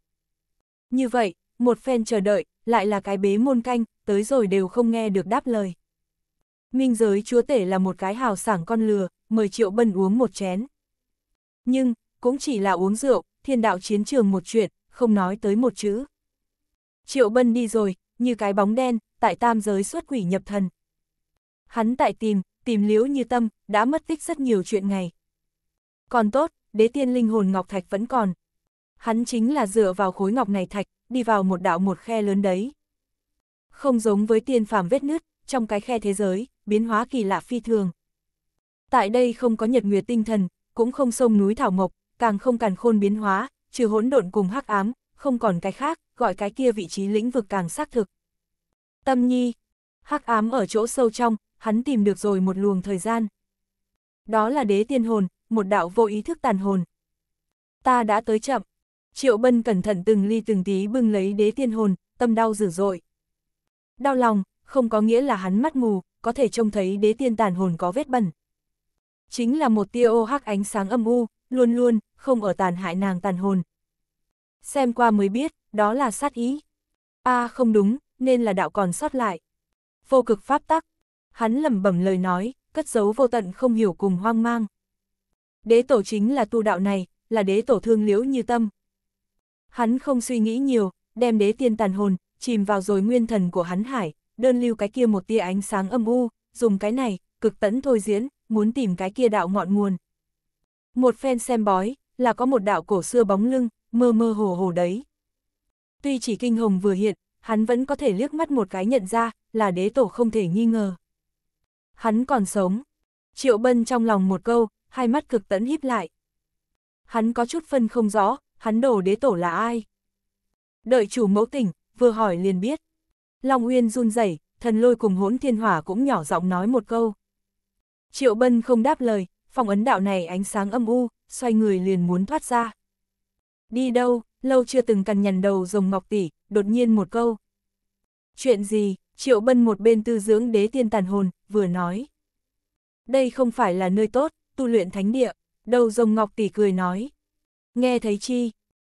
Như vậy, một phen chờ đợi, lại là cái bế môn canh, tới rồi đều không nghe được đáp lời. Minh giới chúa tể là một cái hào sảng con lừa, mời Triệu Bân uống một chén. Nhưng, cũng chỉ là uống rượu, thiên đạo chiến trường một chuyện, không nói tới một chữ. Triệu Bân đi rồi, như cái bóng đen, tại tam giới xuất quỷ nhập thần. Hắn tại tìm, tìm liễu như tâm, đã mất tích rất nhiều chuyện ngày. Còn tốt, đế tiên linh hồn ngọc thạch vẫn còn. Hắn chính là dựa vào khối ngọc này thạch, đi vào một đạo một khe lớn đấy. Không giống với tiên phàm vết nứt, trong cái khe thế giới, biến hóa kỳ lạ phi thường. Tại đây không có nhật nguyệt tinh thần, cũng không sông núi thảo mộc, càng không càn khôn biến hóa, trừ hỗn độn cùng hắc ám, không còn cái khác, gọi cái kia vị trí lĩnh vực càng xác thực. Tâm nhi, hắc ám ở chỗ sâu trong, hắn tìm được rồi một luồng thời gian. Đó là đế tiên hồn, một đạo vô ý thức tàn hồn. Ta đã tới chậm. Triệu Bân cẩn thận từng ly từng tí bưng lấy đế tiên hồn, tâm đau dữ dội. Đau lòng, không có nghĩa là hắn mắt mù, có thể trông thấy đế tiên tàn hồn có vết bẩn. Chính là một tia ô hắc ánh sáng âm u, luôn luôn, không ở tàn hại nàng tàn hồn, xem qua mới biết, đó là sát ý. a à, không đúng, nên là đạo còn sót lại. Vô cực pháp tắc. Hắn lẩm bẩm lời nói, cất giấu vô tận không hiểu cùng hoang mang. Đế tổ chính là tu đạo này, là đế tổ thương liễu như tâm. Hắn không suy nghĩ nhiều, đem đế tiên tàn hồn, chìm vào rồi nguyên thần của hắn hải, đơn lưu cái kia một tia ánh sáng âm u, dùng cái này, cực tẫn thôi diễn, muốn tìm cái kia đạo ngọn nguồn. Một phen xem bói, là có một đạo cổ xưa bóng lưng, mơ mơ hồ hồ đấy. Tuy chỉ kinh hồng vừa hiện, hắn vẫn có thể liếc mắt một cái nhận ra, là đế tổ không thể nghi ngờ. Hắn còn sống. Triệu Bân trong lòng một câu, hai mắt cực tẫn híp lại. Hắn có chút phân không rõ, hắn đổ đế tổ là ai. Đợi chủ mẫu tỉnh, vừa hỏi liền biết. Long Uyên run rẩy, thần lôi cùng hỗn thiên hỏa cũng nhỏ giọng nói một câu. Triệu Bân không đáp lời, phòng ấn đạo này ánh sáng âm u, xoay người liền muốn thoát ra. Đi đâu, lâu chưa từng cằn nhằn đầu rồng ngọc tỷ, đột nhiên một câu. Chuyện gì, Triệu Bân một bên tư dưỡng đế tiên tàn hồn, vừa nói. Đây không phải là nơi tốt, tu luyện thánh địa, đầu rồng ngọc tỷ cười nói. Nghe thấy chi,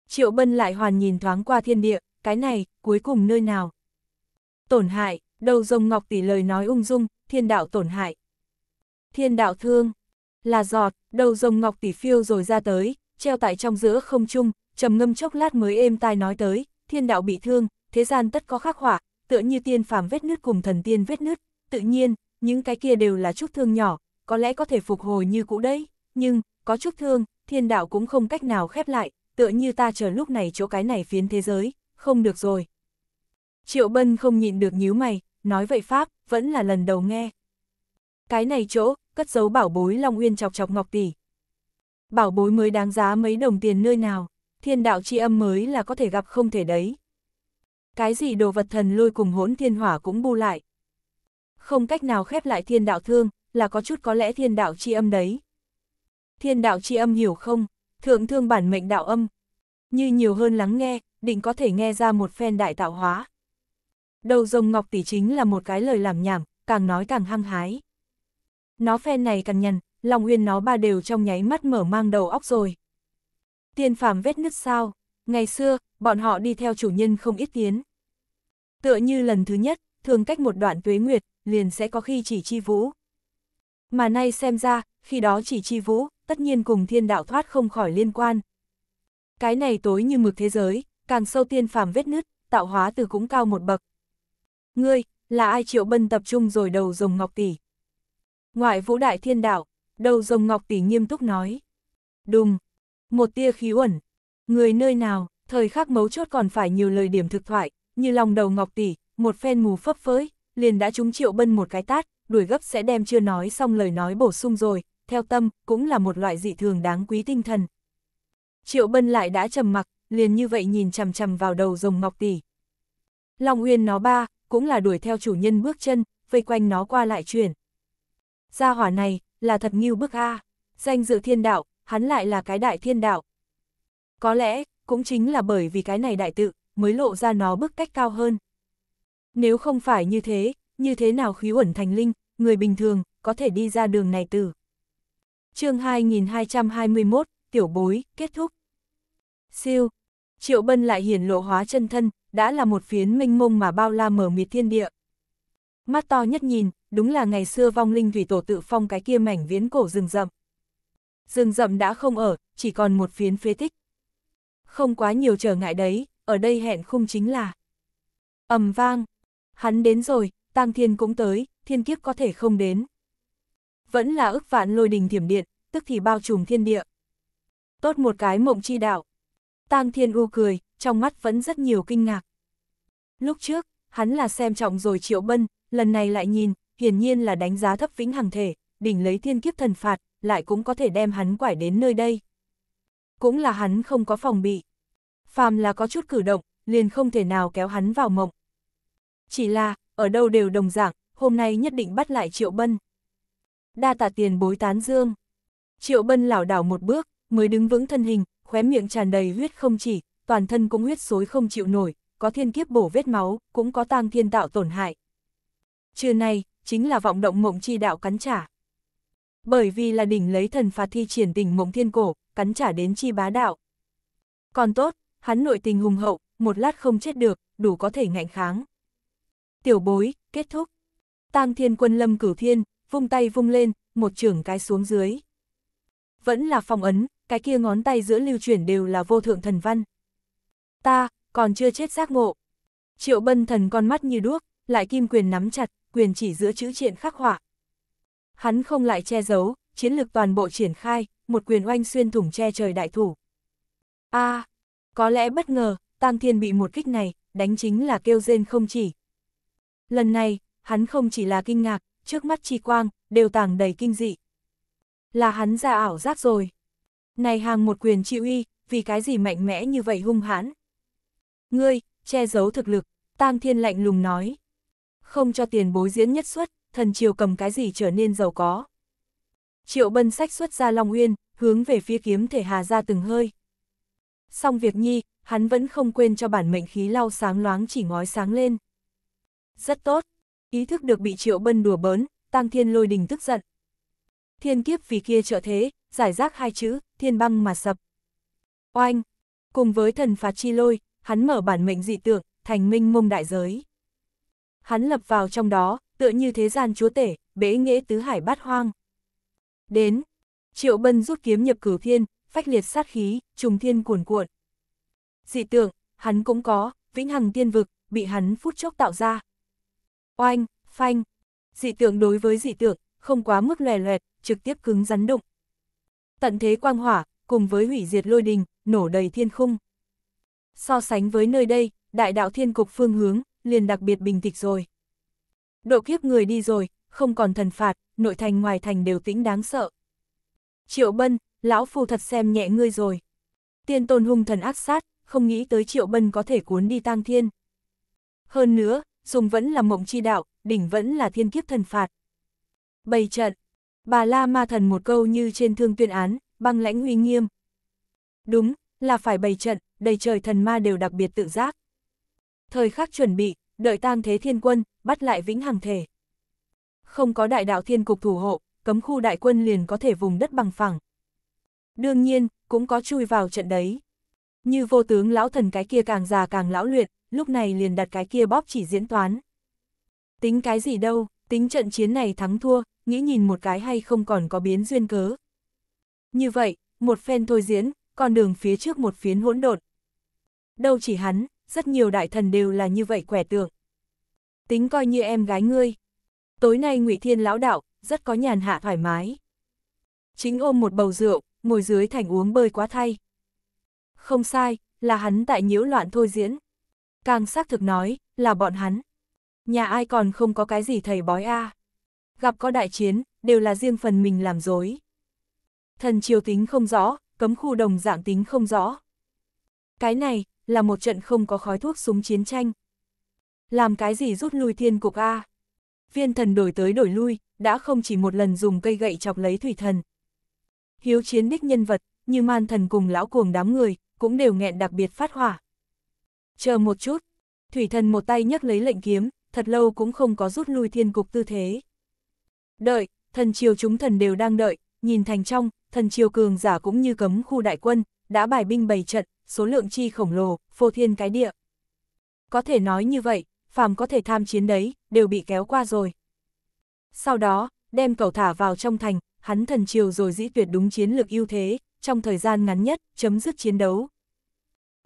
Triệu Bân lại hoàn nhìn thoáng qua thiên địa, cái này, cuối cùng nơi nào. Tổn hại, đầu rồng ngọc tỷ lời nói ung dung, thiên đạo tổn hại. Thiên đạo thương, là giọt, đầu rồng ngọc tỷ phiêu rồi ra tới, treo tại trong giữa không trung, trầm ngâm chốc lát mới êm tai nói tới, thiên đạo bị thương, thế gian tất có khắc họa, tựa như tiên phàm vết nứt cùng thần tiên vết nứt, tự nhiên, những cái kia đều là chút thương nhỏ, có lẽ có thể phục hồi như cũ đấy, nhưng, có chút thương, thiên đạo cũng không cách nào khép lại, tựa như ta chờ lúc này chỗ cái này phiến thế giới, không được rồi. Triệu Bân không nhịn được nhíu mày, nói vậy Pháp, vẫn là lần đầu nghe. Cái này chỗ, cất giấu bảo bối Long Uyên chọc chọc Ngọc Tỷ. Bảo bối mới đáng giá mấy đồng tiền nơi nào thiên đạo chi âm mới là có thể gặp không thể đấy. Cái gì đồ vật thần lôi cùng hỗn thiên hỏa cũng bu lại. Không cách nào khép lại thiên đạo thương, là có chút có lẽ thiên đạo chi âm đấy. Thiên đạo chi âm hiểu không, thượng thương bản mệnh đạo âm. Như nhiều hơn lắng nghe, định có thể nghe ra một phen đại tạo hóa. Đầu rồng ngọc tỷ chính là một cái lời làm nhảm, càng nói càng hăng hái. Nó phen này càng nhằn, lòng uyên nó ba đều trong nháy mắt mở mang đầu óc rồi. Tiên phàm vết nứt sao, ngày xưa, bọn họ đi theo chủ nhân không ít kiến. Tựa như lần thứ nhất, thường cách một đoạn tuế nguyệt, liền sẽ có khi chỉ chi vũ. Mà nay xem ra, khi đó chỉ chi vũ, tất nhiên cùng thiên đạo thoát không khỏi liên quan. Cái này tối như mực thế giới, càng sâu tiên phàm vết nứt, tạo hóa từ cũng cao một bậc. Ngươi, là ai triệu bân tập trung rồi đầu rồng ngọc tỷ? Ngoại vũ đại thiên đạo, đầu rồng ngọc tỷ nghiêm túc nói. Đùng, một tia khí uẩn. Người nơi nào, thời khắc mấu chốt còn phải nhiều lời điểm thực thoại, như lòng đầu ngọc tỷ, một phen mù phấp phới, liền đã trúng triệu bân một cái tát, đuổi gấp sẽ đem chưa nói xong lời nói bổ sung rồi, theo tâm, cũng là một loại dị thường đáng quý tinh thần. Triệu bân lại đã trầm mặc, liền như vậy nhìn chằm chằm vào đầu rồng ngọc tỷ. Long Uyên nó ba, cũng là đuổi theo chủ nhân bước chân, vây quanh nó qua lại chuyển. Gia hỏa này, là thật nghiêu bức a, danh dự thiên đạo, hắn lại là cái đại thiên đạo. Có lẽ, cũng chính là bởi vì cái này đại tự, mới lộ ra nó bước cách cao hơn. Nếu không phải như thế, như thế nào khí uẩn thành linh, người bình thường, có thể đi ra đường này từ. chương 2221, tiểu bối, kết thúc. Siêu, triệu bân lại hiển lộ hóa chân thân, đã là một phiến minh mông mà bao la mở miệt thiên địa. Mắt to nhất nhìn, đúng là ngày xưa vong linh thủy tổ tự phong cái kia mảnh viễn cổ rừng rậm rừng rậm đã không ở, chỉ còn một phiến phế tích. Không quá nhiều trở ngại đấy, ở đây hẹn khung chính là ầm vang. Hắn đến rồi, Tang Thiên cũng tới, thiên kiếp có thể không đến. Vẫn là ức vạn lôi đình thiểm điện, tức thì bao trùm thiên địa. Tốt một cái mộng chi đạo. Tang Thiên u cười, trong mắt vẫn rất nhiều kinh ngạc. Lúc trước, hắn là xem trọng rồi Triệu Bân, lần này lại nhìn, hiển nhiên là đánh giá thấp vĩnh hằng thể, đỉnh lấy thiên kiếp thần phạt, lại cũng có thể đem hắn quải đến nơi đây. Cũng là hắn không có phòng bị. Phàm là có chút cử động, liền không thể nào kéo hắn vào mộng. Chỉ là, ở đâu đều đồng dạng, hôm nay nhất định bắt lại Triệu Bân. Đa tạ tiền bối tán dương. Triệu Bân lảo đảo một bước, mới đứng vững thân hình, khóe miệng tràn đầy huyết không chỉ, toàn thân cũng huyết xối không chịu nổi, có thiên kiếp bổ vết máu, cũng có tang thiên tạo tổn hại. Trưa nay, chính là vọng động mộng chi đạo cắn trả. Bởi vì là đỉnh lấy thần phạt thi triển tình mộng thiên cổ, cắn trả đến chi bá đạo. Còn tốt, hắn nội tình hùng hậu, một lát không chết được, đủ có thể ngạnh kháng. Tiểu bối, kết thúc. Tang thiên quân lâm cửu thiên, vung tay vung lên, một trưởng cái xuống dưới. Vẫn là phong ấn, cái kia ngón tay giữa lưu chuyển đều là vô thượng thần văn. Ta, còn chưa chết giác ngộ. Triệu bân thần con mắt như đuốc, lại kim quyền nắm chặt, quyền chỉ giữa chữ triện khắc họa, Hắn không lại che giấu, chiến lược toàn bộ triển khai, một quyền oanh xuyên thủng che trời đại thủ. a à, có lẽ bất ngờ, tăng Thiên bị một kích này, đánh chính là kêu rên không chỉ. Lần này, hắn không chỉ là kinh ngạc, trước mắt chi quang, đều tàng đầy kinh dị. Là hắn ra ảo giác rồi. Này hàng một quyền chịu y vì cái gì mạnh mẽ như vậy hung hãn. Ngươi, che giấu thực lực, tăng Thiên lạnh lùng nói. Không cho tiền bối diễn nhất xuất thần triều cầm cái gì trở nên giàu có. Triệu bân sách xuất ra Long Uyên, hướng về phía kiếm thể hà ra từng hơi. Xong việc nhi, hắn vẫn không quên cho bản mệnh khí lau sáng loáng chỉ ngói sáng lên. Rất tốt, ý thức được bị triệu bân đùa bớn, tăng thiên lôi đình tức giận. Thiên kiếp vì kia trợ thế, giải rác hai chữ, thiên băng mà sập. Oanh, cùng với thần phạt chi lôi, hắn mở bản mệnh dị tượng, thành minh mông đại giới. Hắn lập vào trong đó, tựa như thế gian chúa tể, bế nghĩa tứ hải bát hoang. Đến, Triệu Bân rút kiếm nhập cửu thiên, phách liệt sát khí, trùng thiên cuồn cuộn. Dị tượng, hắn cũng có, vĩnh hằng tiên vực, bị hắn phút chốc tạo ra. Oanh, phanh, dị tượng đối với dị tượng, không quá mức lòe loẹt, trực tiếp cứng rắn đụng. Tận thế quang hỏa, cùng với hủy diệt lôi đình, nổ đầy thiên khung. So sánh với nơi đây, đại đạo thiên cục phương hướng, liền đặc biệt bình tịch rồi. Độ kiếp người đi rồi, không còn thần phạt, nội thành ngoài thành đều tĩnh đáng sợ. Triệu Bân, lão phu thật xem nhẹ ngươi rồi. Tiên tôn hung thần ác sát, không nghĩ tới Triệu Bân có thể cuốn đi tang thiên. Hơn nữa, dùng vẫn là mộng chi đạo, đỉnh vẫn là thiên kiếp thần phạt. Bày trận, bà la ma thần một câu như trên thương tuyên án, băng lãnh uy nghiêm. Đúng, là phải bày trận, đầy trời thần ma đều đặc biệt tự giác. Thời khắc chuẩn bị, đợi tang thế thiên quân, bắt lại vĩnh hằng thể. Không có đại đạo thiên cục thủ hộ, cấm khu đại quân liền có thể vùng đất bằng phẳng. Đương nhiên, cũng có chui vào trận đấy. Như vô tướng lão thần cái kia càng già càng lão luyện, lúc này liền đặt cái kia bóp chỉ diễn toán. Tính cái gì đâu, tính trận chiến này thắng thua, nghĩ nhìn một cái hay không còn có biến duyên cớ. Như vậy, một phen thôi diễn, con đường phía trước một phiến hỗn độn. Đâu chỉ hắn, rất nhiều đại thần đều là như vậy quẻ tượng. Tính coi như em gái ngươi. Tối nay ngụy Thiên lão đạo, rất có nhàn hạ thoải mái. Chính ôm một bầu rượu, ngồi dưới thành uống bơi quá thay. Không sai, là hắn tại nhiễu loạn thôi diễn. Càng xác thực nói, là bọn hắn. Nhà ai còn không có cái gì thầy bói a à. Gặp có đại chiến, đều là riêng phần mình làm dối. Thần triều tính không rõ, cấm khu đồng dạng tính không rõ. Cái này, là một trận không có khói thuốc súng chiến tranh. Làm cái gì rút lui thiên cục A? Viên thần đổi tới đổi lui, đã không chỉ một lần dùng cây gậy chọc lấy thủy thần. Hiếu chiến đích nhân vật, như man thần cùng lão cuồng đám người, cũng đều nghẹn đặc biệt phát hỏa. Chờ một chút, thủy thần một tay nhấc lấy lệnh kiếm, thật lâu cũng không có rút lui thiên cục tư thế. Đợi, thần triều chúng thần đều đang đợi, nhìn thành trong, thần triều cường giả cũng như cấm khu đại quân, đã bài binh bày trận, số lượng chi khổng lồ, phô thiên cái địa. Có thể nói như vậy, phàm có thể tham chiến đấy, đều bị kéo qua rồi. Sau đó, đem cầu thả vào trong thành, hắn thần chiều rồi dĩ tuyệt đúng chiến lược ưu thế, trong thời gian ngắn nhất, chấm dứt chiến đấu.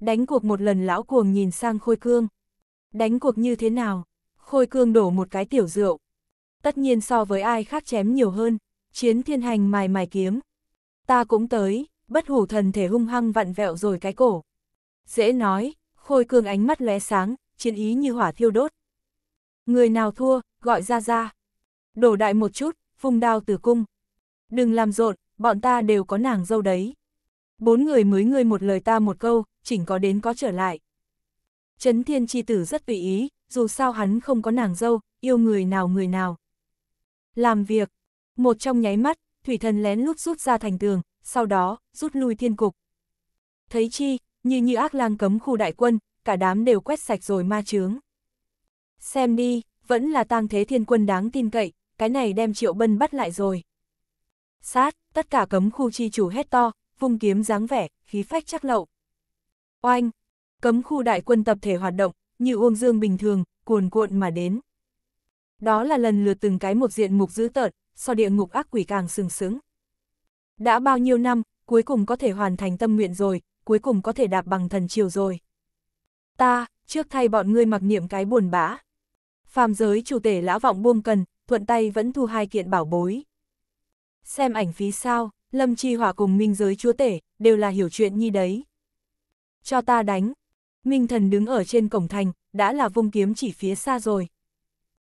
Đánh cuộc một lần lão cuồng nhìn sang Khôi Cương. Đánh cuộc như thế nào? Khôi Cương đổ một cái tiểu rượu. Tất nhiên so với ai khác chém nhiều hơn, chiến thiên hành mài mài kiếm. Ta cũng tới, bất hủ thần thể hung hăng vặn vẹo rồi cái cổ. Dễ nói, khôi cương ánh mắt lóe sáng, chiến ý như hỏa thiêu đốt. Người nào thua, gọi ra ra. Đổ đại một chút, vùng đao từ cung. Đừng làm rộn, bọn ta đều có nàng dâu đấy. Bốn người mới ngươi một lời ta một câu, chỉnh có đến có trở lại. Trấn thiên chi tử rất tùy ý, dù sao hắn không có nàng dâu, yêu người nào người nào. Làm việc, một trong nháy mắt, thủy thần lén lút rút ra thành tường, sau đó, rút lui thiên cục. Thấy chi, như như ác lang cấm khu đại quân, cả đám đều quét sạch rồi ma chướng. Xem đi, vẫn là tang thế thiên quân đáng tin cậy, cái này đem triệu bân bắt lại rồi. Sát, tất cả cấm khu chi chủ hét to, vung kiếm dáng vẻ, khí phách chắc lậu. Oanh, cấm khu đại quân tập thể hoạt động, như uông dương bình thường, cuồn cuộn mà đến. Đó là lần lượt từng cái một diện mục dữ tợn, so địa ngục ác quỷ càng sừng sững. Đã bao nhiêu năm, cuối cùng có thể hoàn thành tâm nguyện rồi, cuối cùng có thể đạp bằng thần chiều rồi. Ta, trước thay bọn ngươi mặc niệm cái buồn bã. Phàm giới chủ tể lão vọng buông cần, thuận tay vẫn thu hai kiện bảo bối. Xem ảnh phí sao, Lâm Chi Hỏa cùng minh giới chúa tể, đều là hiểu chuyện như đấy. Cho ta đánh. Minh thần đứng ở trên cổng thành, đã là vung kiếm chỉ phía xa rồi.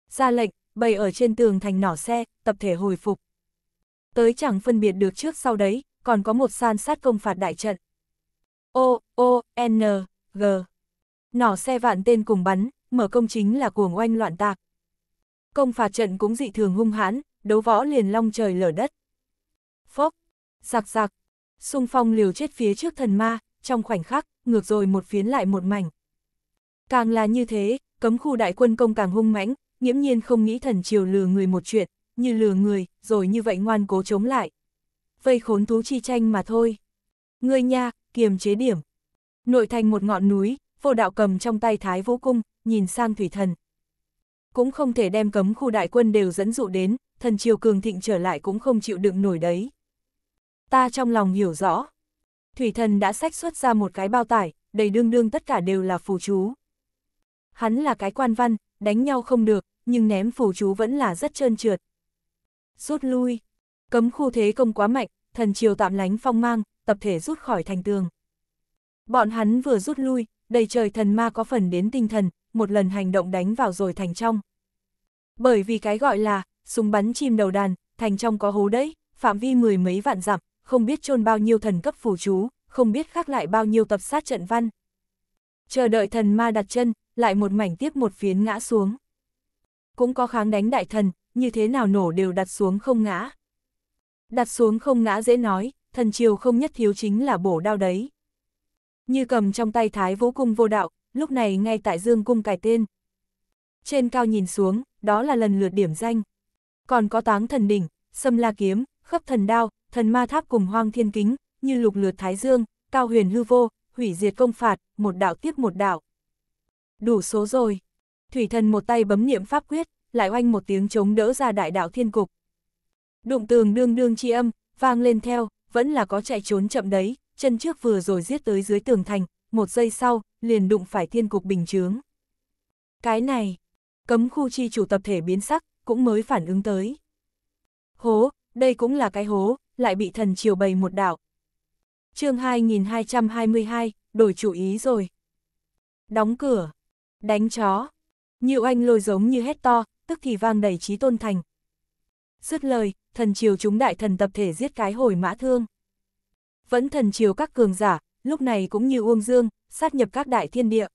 Ra lệnh, bày ở trên tường thành nỏ xe, tập thể hồi phục tới chẳng phân biệt được trước sau đấy, còn có một san sát công phạt đại trận. O, O, N, G. Nỏ xe vạn tên cùng bắn, mở công chính là cuồng oanh loạn tạc. Công phạt trận cũng dị thường hung hãn, đấu võ liền long trời lở đất. Phốc, giặc giặc, sung phong liều chết phía trước thần ma, trong khoảnh khắc, ngược rồi một phiến lại một mảnh. Càng là như thế, cấm khu đại quân công càng hung mãnh, nghiễm nhiên không nghĩ thần triều lừa người một chuyện, như lừa người, rồi như vậy ngoan cố chống lại. Vây khốn thú chi tranh mà thôi. Ngươi nha, kiềm chế điểm. Nội thành một ngọn núi, vô đạo cầm trong tay thái vũ cung, nhìn sang thủy thần. Cũng không thể đem cấm khu đại quân đều dẫn dụ đến, thần triều cường thịnh trở lại cũng không chịu đựng nổi đấy. Ta trong lòng hiểu rõ. Thủy thần đã sách xuất ra một cái bao tải, đầy đương đương tất cả đều là phù chú. Hắn là cái quan văn, đánh nhau không được, nhưng ném phù chú vẫn là rất trơn trượt, rút lui. Cấm khu thế công quá mạnh, thần triều tạm lánh phong mang, tập thể rút khỏi thành tường. Bọn hắn vừa rút lui, đầy trời thần ma có phần đến tinh thần, một lần hành động đánh vào rồi thành trong. Bởi vì cái gọi là, súng bắn chim đầu đàn, thành trong có hố đấy, phạm vi mười mấy vạn dặm, không biết chôn bao nhiêu thần cấp phù chú, không biết khác lại bao nhiêu tập sát trận văn. Chờ đợi thần ma đặt chân, lại một mảnh tiếp một phiến ngã xuống. Cũng có kháng đánh đại thần, như thế nào nổ đều đặt xuống không ngã. Đặt xuống không ngã dễ nói, thần chiều không nhất thiếu chính là bổ đao đấy. Như cầm trong tay thái vũ cung vô đạo, lúc này ngay tại dương cung cài tên. Trên cao nhìn xuống, đó là lần lượt điểm danh. Còn có táng thần đỉnh, sâm la kiếm, khắp thần đao, thần ma tháp cùng hoang thiên kính, như lục lượt thái dương, cao huyền hư vô, hủy diệt công phạt, một đạo tiếp một đạo. Đủ số rồi. Thủy thần một tay bấm niệm pháp quyết, lại oanh một tiếng chống đỡ ra đại đạo thiên cục. Đụng tường đương đương chi âm, vang lên theo, vẫn là có chạy trốn chậm đấy, chân trước vừa rồi giết tới dưới tường thành, một giây sau, liền đụng phải thiên cục bình chướng. Cái này, cấm khu chi chủ tập thể biến sắc, cũng mới phản ứng tới. Hố, đây cũng là cái hố, lại bị thần chiều bày một đạo. chương 2222, đổi chủ ý rồi. Đóng cửa, đánh chó. Nhiều anh lôi giống như hét to, tức thì vang đầy trí tôn thành. Dứt lời, thần triều chúng đại thần tập thể giết cái hồi mã thương. Vẫn thần triều các cường giả, lúc này cũng như uông dương, sát nhập các đại thiên địa.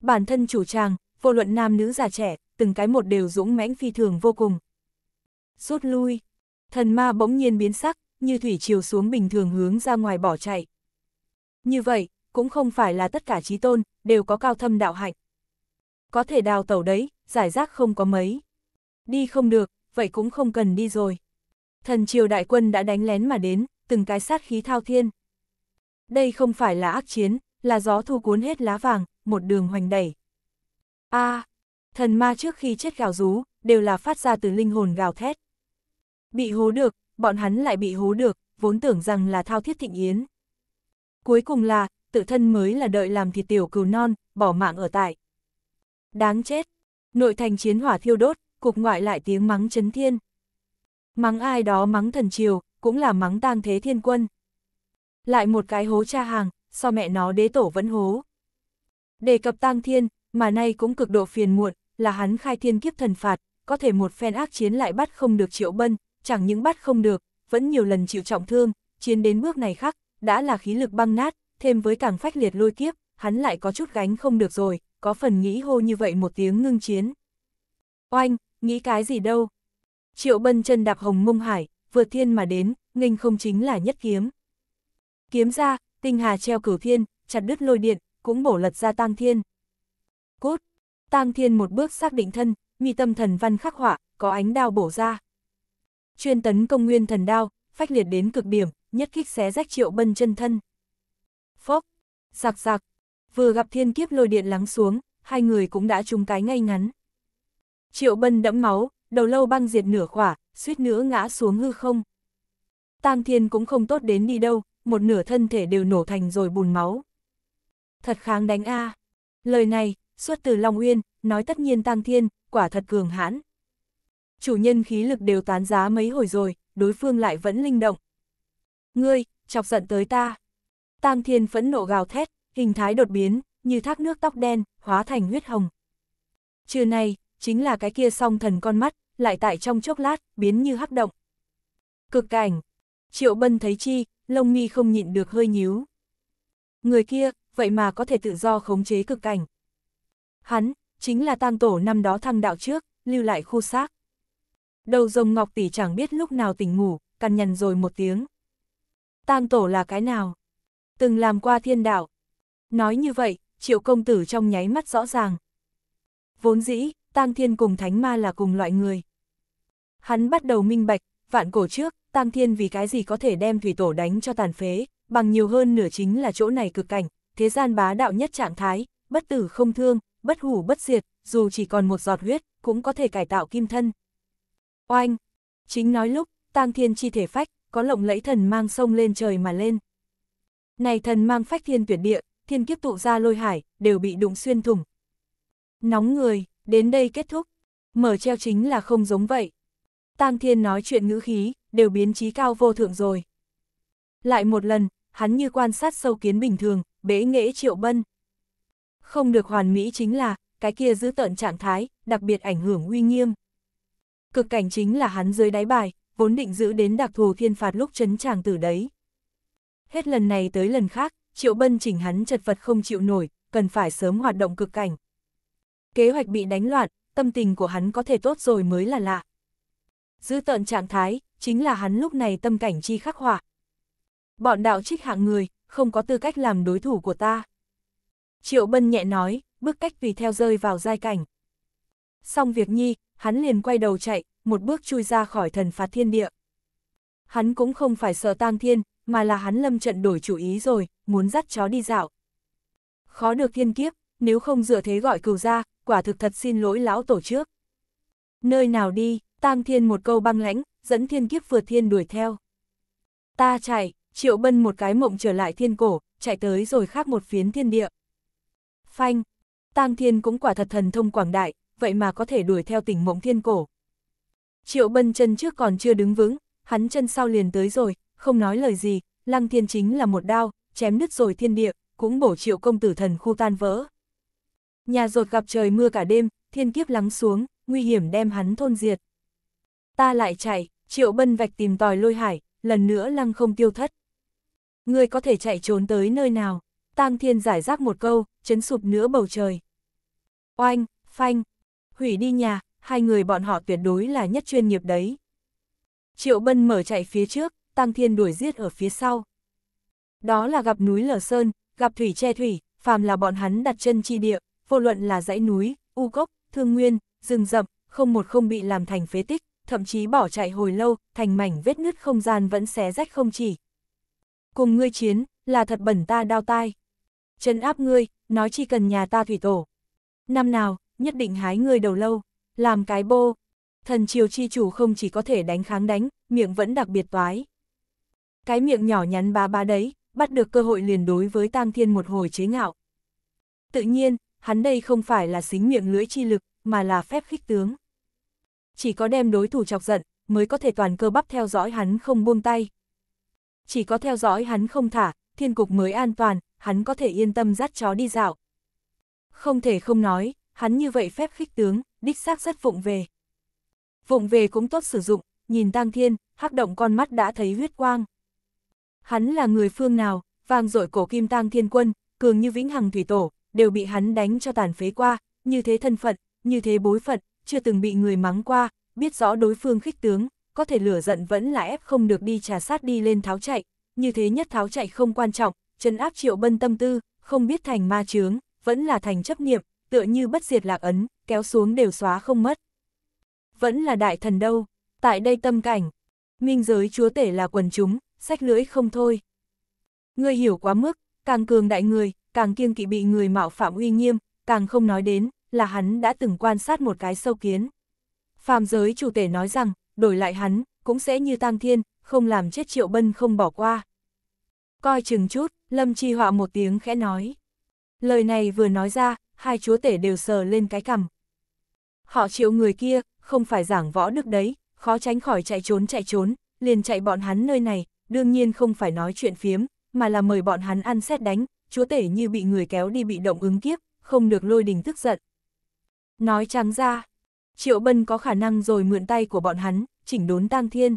Bản thân chủ tràng, vô luận nam nữ già trẻ, từng cái một đều dũng mãnh phi thường vô cùng. rút lui, thần ma bỗng nhiên biến sắc, như thủy triều xuống bình thường hướng ra ngoài bỏ chạy. Như vậy, cũng không phải là tất cả trí tôn, đều có cao thâm đạo hạnh. Có thể đào tẩu đấy, giải rác không có mấy. Đi không được, vậy cũng không cần đi rồi. Thần triều đại quân đã đánh lén mà đến, từng cái sát khí thao thiên. Đây không phải là ác chiến, là gió thu cuốn hết lá vàng, một đường hoành đẩy. a à, thần ma trước khi chết gào rú, đều là phát ra từ linh hồn gào thét. Bị hố được, bọn hắn lại bị hố được, vốn tưởng rằng là thao thiết thịnh yến. Cuối cùng là, tự thân mới là đợi làm thịt tiểu cừu non, bỏ mạng ở tại. Đáng chết, Nội thành chiến hỏa thiêu đốt, cục ngoại lại tiếng mắng chấn thiên. Mắng ai đó mắng thần triều, cũng là mắng tang thế thiên quân. Lại một cái hố cha hàng, so mẹ nó đế tổ vẫn hố. Đề cập tang thiên, mà nay cũng cực độ phiền muộn, là hắn khai thiên kiếp thần phạt, có thể một phen ác chiến lại bắt không được triệu bân, chẳng những bắt không được, vẫn nhiều lần chịu trọng thương, chiến đến bước này khác, đã là khí lực băng nát, thêm với càng phách liệt lôi kiếp, hắn lại có chút gánh không được rồi, có phần nghĩ hô như vậy một tiếng ngưng chiến. Oanh, nghĩ cái gì đâu? Triệu bân chân đạp hồng mông hải, vượt thiên mà đến, nghênh không chính là nhất kiếm. Kiếm ra, tinh hà treo cửu thiên, chặt đứt lôi điện, cũng bổ lật ra tang thiên. Cốt, tang thiên một bước xác định thân, mi tâm thần văn khắc họa, có ánh đao bổ ra. Chuyên tấn công nguyên thần đao, phách liệt đến cực điểm, nhất kích xé rách triệu bân chân thân. Phốc, giặc giặc, vừa gặp thiên kiếp lôi điện lắng xuống, hai người cũng đã trúng cái ngay ngắn. Triệu Bân đẫm máu, đầu lâu băng diệt nửa khỏa, suýt nữa ngã xuống hư không. Tang Thiên cũng không tốt đến đi đâu, một nửa thân thể đều nổ thành rồi bùn máu. Thật kháng đánh a. Lời này, xuất từ Long Uyên, nói tất nhiên Tang Thiên, quả thật cường hãn. Chủ nhân khí lực đều tán giá mấy hồi rồi, đối phương lại vẫn linh động. Ngươi, chọc giận tới ta. Tang Thiên phẫn nộ gào thét, hình thái đột biến, như thác nước tóc đen, hóa thành huyết hồng. Trưa nay, chính là cái kia song thần con mắt, lại tại trong chốc lát, biến như hắc động. Cực cảnh, triệu bân thấy chi, lông mi không nhịn được hơi nhíu. Người kia, vậy mà có thể tự do khống chế cực cảnh. Hắn, chính là tang tổ năm đó thăng đạo trước, lưu lại khu xác. Đầu rồng ngọc tỷ chẳng biết lúc nào tỉnh ngủ, cằn nhằn rồi một tiếng. Tang tổ là cái nào? Từng làm qua thiên đạo, Nói như vậy, triệu công tử trong nháy mắt rõ ràng. Vốn dĩ, tăng thiên cùng thánh ma là cùng loại người. Hắn bắt đầu minh bạch, vạn cổ trước, tăng thiên vì cái gì có thể đem thủy tổ đánh cho tàn phế, bằng nhiều hơn nửa chính là chỗ này cực cảnh, thế gian bá đạo nhất trạng thái, bất tử không thương, bất hủ bất diệt, dù chỉ còn một giọt huyết, cũng có thể cải tạo kim thân. Oanh! Chính nói lúc, tăng thiên chi thể phách, có lộng lẫy thần mang sông lên trời mà lên. Này thần mang phách thiên tuyệt địa, thiên kiếp tụ ra lôi hải, đều bị đụng xuyên thủng. Nóng người, đến đây kết thúc. Mở treo chính là không giống vậy. Tang Thiên nói chuyện ngữ khí, đều biến trí cao vô thượng rồi. Lại một lần, hắn như quan sát sâu kiến bình thường, bế nghệ triệu bân. Không được hoàn mỹ chính là, cái kia giữ tận trạng thái, đặc biệt ảnh hưởng uy nghiêm. Cực cảnh chính là hắn dưới đáy bài, vốn định giữ đến đặc thù thiên phạt lúc chấn tràng tử đấy. Hết lần này tới lần khác, Triệu Bân chỉnh hắn chật vật không chịu nổi, cần phải sớm hoạt động cực cảnh. Kế hoạch bị đánh loạn, tâm tình của hắn có thể tốt rồi mới là lạ. Giữ tận trạng thái, chính là hắn lúc này tâm cảnh chi khắc họa. Bọn đạo trích hạng người, không có tư cách làm đối thủ của ta. Triệu Bân nhẹ nói, bước cách tùy theo rơi vào giai cảnh. Xong việc nhi, hắn liền quay đầu chạy, một bước chui ra khỏi thần phạt thiên địa. Hắn cũng không phải sợ tang thiên, mà là hắn lâm trận đổi chủ ý rồi, muốn dắt chó đi dạo. Khó được thiên kiếp, nếu không dựa thế gọi cừu ra, quả thực thật xin lỗi lão tổ trước. Nơi nào đi, tang thiên một câu băng lãnh, dẫn thiên kiếp vượt thiên đuổi theo. Ta chạy, triệu bân một cái mộng trở lại thiên cổ, chạy tới rồi khác một phiến thiên địa. Phanh, tang thiên cũng quả thật thần thông quảng đại, vậy mà có thể đuổi theo tỉnh mộng thiên cổ. Triệu bân chân trước còn chưa đứng vững, hắn chân sau liền tới rồi, không nói lời gì, lăng thiên chính là một đao, chém nứt rồi thiên địa, cũng bổ triệu công tử thần khu tan vỡ. Nhà rột gặp trời mưa cả đêm, thiên kiếp lắng xuống, nguy hiểm đem hắn thôn diệt. Ta lại chạy, triệu bân vạch tìm tòi lôi hải, lần nữa lăng không tiêu thất. Ngươi có thể chạy trốn tới nơi nào? Tang thiên giải rác một câu, chấn sụp nữa bầu trời. Oanh, phanh, hủy đi nhà, hai người bọn họ tuyệt đối là nhất chuyên nghiệp đấy. Triệu bân mở chạy phía trước, Tăng Thiên đuổi giết ở phía sau. Đó là gặp núi Lở Sơn, gặp thủy che thủy, phàm là bọn hắn đặt chân chi địa, vô luận là dãy núi, u cốc, thương nguyên, rừng rậm, không một không bị làm thành phế tích, thậm chí bỏ chạy hồi lâu, thành mảnh vết nứt không gian vẫn xé rách không chỉ. Cùng ngươi chiến, là thật bẩn ta đau tai. chân áp ngươi, nói chi cần nhà ta thủy tổ. Năm nào, nhất định hái ngươi đầu lâu, làm cái bô. Thần triều chi chủ không chỉ có thể đánh kháng đánh, miệng vẫn đặc biệt toái cái miệng nhỏ nhắn ba ba đấy, bắt được cơ hội liền đối với Tang Thiên một hồi chế ngạo. Tự nhiên, hắn đây không phải là xính miệng lưỡi chi lực, mà là phép khích tướng. Chỉ có đem đối thủ chọc giận, mới có thể toàn cơ bắp theo dõi hắn không buông tay. Chỉ có theo dõi hắn không thả, thiên cục mới an toàn, hắn có thể yên tâm dắt chó đi dạo. Không thể không nói, hắn như vậy phép khích tướng, đích xác rất vụng về. Vụng về cũng tốt sử dụng, nhìn Tang Thiên, hắc động con mắt đã thấy huyết quang hắn là người phương nào, vàng dội cổ kim tang thiên quân, cường như vĩnh hằng thủy tổ, đều bị hắn đánh cho tàn phế qua, như thế thân phận, như thế bối phận, chưa từng bị người mắng qua, biết rõ đối phương khích tướng, có thể lửa giận vẫn là ép không được đi trà sát đi lên tháo chạy, như thế nhất tháo chạy không quan trọng, chân áp triệu bân tâm tư, không biết thành ma chướng, vẫn là thành chấp niệm, tựa như bất diệt lạc ấn, kéo xuống đều xóa không mất. Vẫn là đại thần đâu, tại đây tâm cảnh, minh giới chúa tể là quần chúng, sách lưỡi không thôi. ngươi hiểu quá mức, càng cường đại người, càng kiêng kỵ bị người mạo phạm uy nghiêm, càng không nói đến, là hắn đã từng quan sát một cái sâu kiến. Phàm giới chủ tể nói rằng, đổi lại hắn, cũng sẽ như tang thiên, không làm chết triệu bân không bỏ qua. Coi chừng chút, Lâm Chi Họa một tiếng khẽ nói. Lời này vừa nói ra, hai chúa tể đều sờ lên cái cằm. Họ triệu người kia, không phải giảng võ đức đấy, khó tránh khỏi chạy trốn chạy trốn, liền chạy bọn hắn nơi này, đương nhiên không phải nói chuyện phiếm, mà là mời bọn hắn ăn xét đánh, chúa tể như bị người kéo đi bị động ứng kiếp, không được lôi đình tức giận. Nói trắng ra, Triệu Bân có khả năng rồi mượn tay của bọn hắn, chỉnh đốn tang thiên.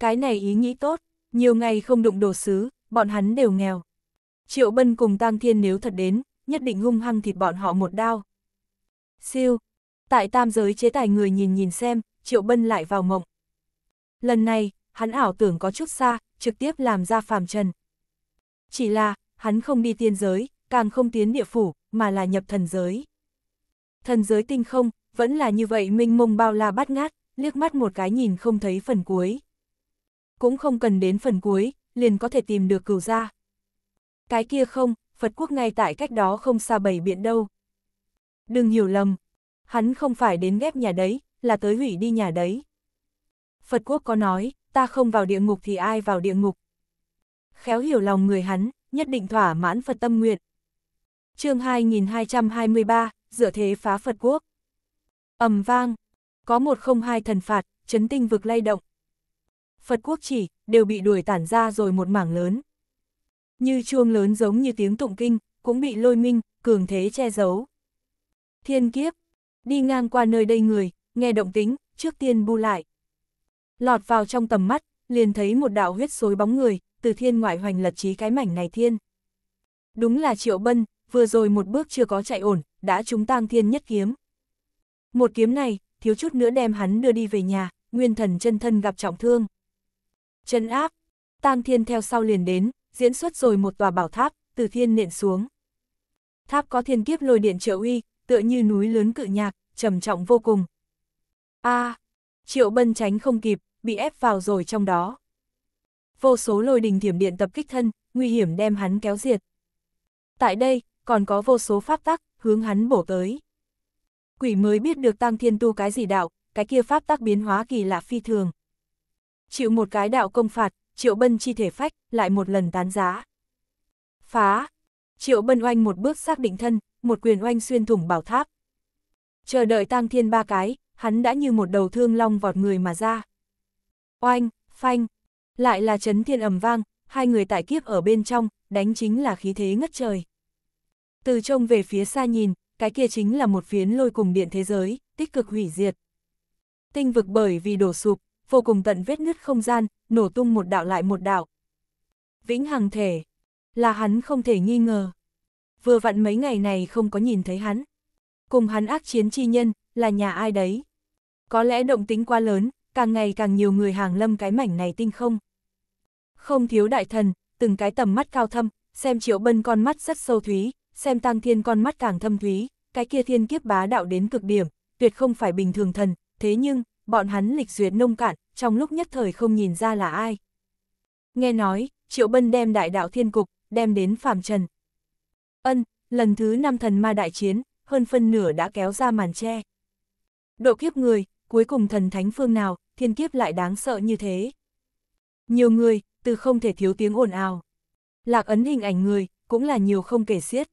Cái này ý nghĩ tốt, nhiều ngày không đụng đồ sứ, bọn hắn đều nghèo. Triệu Bân cùng tang thiên nếu thật đến, nhất định hung hăng thịt bọn họ một đao. Siêu, tại tam giới chế tài người nhìn nhìn xem, Triệu Bân lại vào mộng. Lần này, hắn ảo tưởng có chút xa, trực tiếp làm ra phàm trần. Chỉ là, hắn không đi tiên giới, càng không tiến địa phủ, mà là nhập thần giới. Thần giới tinh không, vẫn là như vậy minh mông bao la bát ngát, liếc mắt một cái nhìn không thấy phần cuối. Cũng không cần đến phần cuối, liền có thể tìm được cửu ra. Cái kia không, Phật quốc ngay tại cách đó không xa bảy biển đâu. Đừng hiểu lầm, hắn không phải đến ghép nhà đấy, là tới hủy đi nhà đấy. Phật quốc có nói, ta không vào địa ngục thì ai vào địa ngục. Khéo hiểu lòng người hắn, nhất định thỏa mãn Phật tâm nguyện. chương 2223, dựa thế phá Phật quốc. ầm vang, có một không hai thần phạt, chấn tinh vực lay động. Phật quốc chỉ, đều bị đuổi tản ra rồi một mảng lớn. Như chuông lớn giống như tiếng tụng kinh, cũng bị lôi minh, cường thế che giấu. Thiên kiếp, đi ngang qua nơi đây người, nghe động tính, trước tiên bu lại. Lọt vào trong tầm mắt, liền thấy một đạo huyết xối bóng người, từ thiên ngoại hoành lật trí cái mảnh này thiên. Đúng là Triệu Bân, vừa rồi một bước chưa có chạy ổn, đã trúng tang thiên nhất kiếm. Một kiếm này, thiếu chút nữa đem hắn đưa đi về nhà, nguyên thần chân thân gặp trọng thương. Chân áp, tang thiên theo sau liền đến, diễn xuất rồi một tòa bảo tháp, từ thiên nện xuống. Tháp có thiên kiếp lôi điện trợ uy, tựa như núi lớn cự nhạc, trầm trọng vô cùng. A, à, Triệu Bân tránh không kịp, bị ép vào rồi trong đó. Vô số lôi đình thiểm điện tập kích thân, nguy hiểm đem hắn kéo diệt. Tại đây, còn có vô số pháp tắc, hướng hắn bổ tới. Quỷ mới biết được tăng thiên tu cái gì đạo, cái kia pháp tắc biến hóa kỳ lạ phi thường. Chịu một cái đạo công phạt, triệu bân chi thể phách, lại một lần tán giá. Phá! Triệu bân oanh một bước xác định thân, một quyền oanh xuyên thủng bảo tháp. Chờ đợi tăng thiên ba cái, hắn đã như một đầu thương long vọt người mà ra, oanh, phanh. Lại là chấn thiên ầm vang, hai người tại kiếp ở bên trong, đánh chính là khí thế ngất trời. Từ trông về phía xa nhìn, cái kia chính là một phiến lôi cùng điện thế giới, tích cực hủy diệt. Tinh vực bởi vì đổ sụp, vô cùng tận vết nứt không gian, nổ tung một đạo lại một đạo. Vĩnh hằng thể, là hắn không thể nghi ngờ. Vừa vặn mấy ngày này không có nhìn thấy hắn. Cùng hắn ác chiến chi nhân, là nhà ai đấy. Có lẽ động tính quá lớn, càng ngày càng nhiều người hàng lâm cái mảnh này tinh không. Không thiếu đại thần, từng cái tầm mắt cao thâm, xem triệu bân con mắt rất sâu thúy, xem tăng thiên con mắt càng thâm thúy, cái kia thiên kiếp bá đạo đến cực điểm, tuyệt không phải bình thường thần, thế nhưng, bọn hắn lịch duyệt nông cạn, trong lúc nhất thời không nhìn ra là ai. Nghe nói, triệu bân đem đại đạo thiên cục, đem đến phàm trần. Ân, lần thứ năm thần ma đại chiến, hơn phân nửa đã kéo ra màn che. Độ kiếp người, cuối cùng thần thánh phương nào, thiên kiếp lại đáng sợ như thế. Nhiều người, từ không thể thiếu tiếng ồn ào. Lạc ấn hình ảnh người, cũng là nhiều không kể xiết.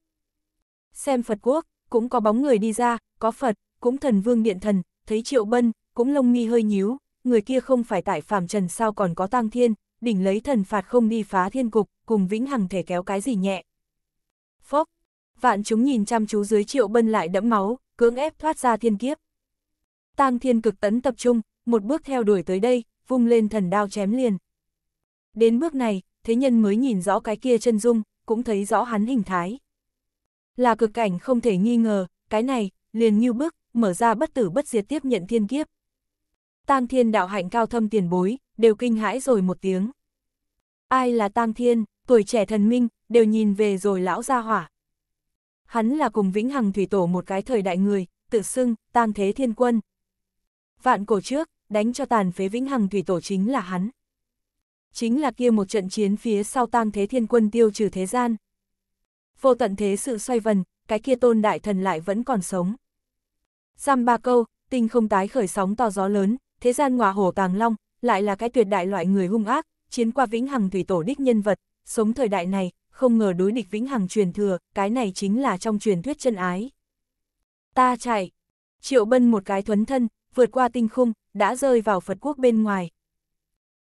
Xem Phật quốc, cũng có bóng người đi ra, có Phật, cũng thần vương điện thần, thấy triệu bân, cũng lông mi hơi nhíu, người kia không phải tại phàm trần sao còn có tăng thiên, đỉnh lấy thần phạt không đi phá thiên cục, cùng vĩnh hằng thể kéo cái gì nhẹ. Phốc, vạn chúng nhìn chăm chú dưới triệu bân lại đẫm máu, cưỡng ép thoát ra thiên kiếp. tăng thiên cực tấn tập trung, một bước theo đuổi tới đây, vung lên thần đao chém liền. Đến bước này, thế nhân mới nhìn rõ cái kia chân dung, cũng thấy rõ hắn hình thái. Là cực cảnh không thể nghi ngờ, cái này, liền như bước, mở ra bất tử bất diệt tiếp nhận thiên kiếp. Tang thiên đạo hạnh cao thâm tiền bối, đều kinh hãi rồi một tiếng. Ai là tang thiên, tuổi trẻ thần minh, đều nhìn về rồi lão gia hỏa. Hắn là cùng vĩnh hằng thủy tổ một cái thời đại người, tự xưng, tang thế thiên quân. Vạn cổ trước, đánh cho tàn phế vĩnh hằng thủy tổ chính là hắn. Chính là kia một trận chiến phía sau tam thế thiên quân tiêu trừ thế gian. Vô tận thế sự xoay vần, cái kia tôn đại thần lại vẫn còn sống. Giam ba câu, tinh không tái khởi sóng to gió lớn, thế gian ngọa hổ tàng long, lại là cái tuyệt đại loại người hung ác, chiến qua vĩnh hằng thủy tổ đích nhân vật, sống thời đại này, không ngờ đối địch vĩnh hằng truyền thừa, cái này chính là trong truyền thuyết chân ái. Ta chạy, triệu bân một cái thuấn thân, vượt qua tinh khung, đã rơi vào Phật quốc bên ngoài.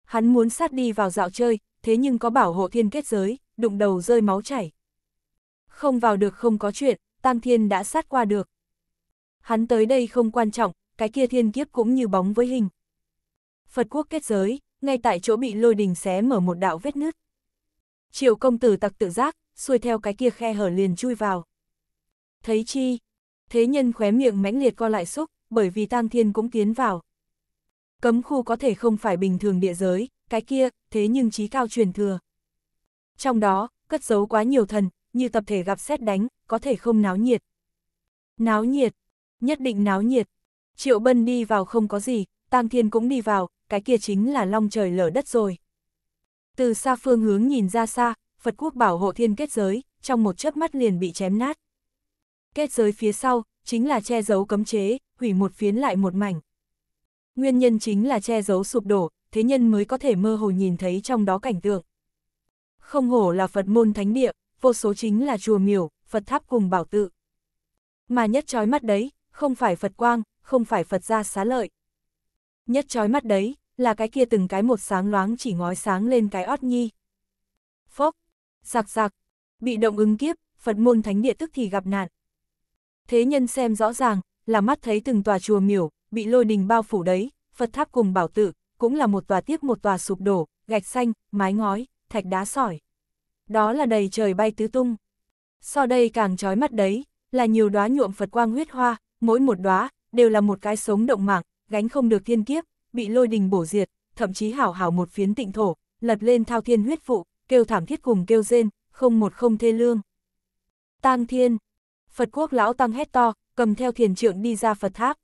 Hắn muốn sát đi vào dạo chơi, thế nhưng có bảo hộ thiên kết giới, đụng đầu rơi máu chảy. Không vào được không có chuyện, Tam Thiên đã sát qua được. Hắn tới đây không quan trọng, cái kia thiên kiếp cũng như bóng với hình. Phật quốc kết giới, ngay tại chỗ bị lôi đình xé mở một đạo vết nứt. Triệu công tử tặc tự giác, xuôi theo cái kia khe hở liền chui vào. Thấy chi? Thế nhân khóe miệng mãnh liệt co lại xúc, bởi vì Tam Thiên cũng tiến vào cấm khu có thể không phải bình thường địa giới, cái kia, thế nhưng trí cao truyền thừa. Trong đó, cất giấu quá nhiều thần, như tập thể gặp xét đánh, có thể không náo nhiệt. Náo nhiệt, nhất định náo nhiệt. Triệu Bân đi vào không có gì, tăng Thiên cũng đi vào, cái kia chính là long trời lở đất rồi. Từ xa phương hướng nhìn ra xa, Phật quốc bảo hộ thiên kết giới, trong một chớp mắt liền bị chém nát. Kết giới phía sau, chính là che giấu cấm chế, hủy một phiến lại một mảnh, Nguyên nhân chính là che giấu sụp đổ, thế nhân mới có thể mơ hồ nhìn thấy trong đó cảnh tượng. Không hổ là Phật môn thánh địa, vô số chính là chùa miểu, Phật tháp cùng bảo tự. Mà nhất trói mắt đấy, không phải Phật quang, không phải Phật gia xá lợi. Nhất trói mắt đấy, là cái kia từng cái một sáng loáng chỉ ngói sáng lên cái ót nhi. Phốc, giặc giặc, bị động ứng kiếp, Phật môn thánh địa tức thì gặp nạn. Thế nhân xem rõ ràng, là mắt thấy từng tòa chùa miểu, bị lôi đình bao phủ đấy, Phật tháp cùng bảo tự, cũng là một tòa tiếp một tòa sụp đổ, gạch xanh, mái ngói, thạch đá sỏi. Đó là đầy trời bay tứ tung. So đây càng trói mắt đấy, là nhiều đóa nhuộm Phật quang huyết hoa, mỗi một đóa đều là một cái sống động mạng, gánh không được thiên kiếp, bị lôi đình bổ diệt, thậm chí hảo hảo một phiến tịnh thổ, lật lên thao thiên huyết vụ, kêu thảm thiết cùng kêu rên, không một không thê lương. Tang thiên, Phật quốc lão tăng hét to, cầm theo thiền trượng đi ra Phật tháp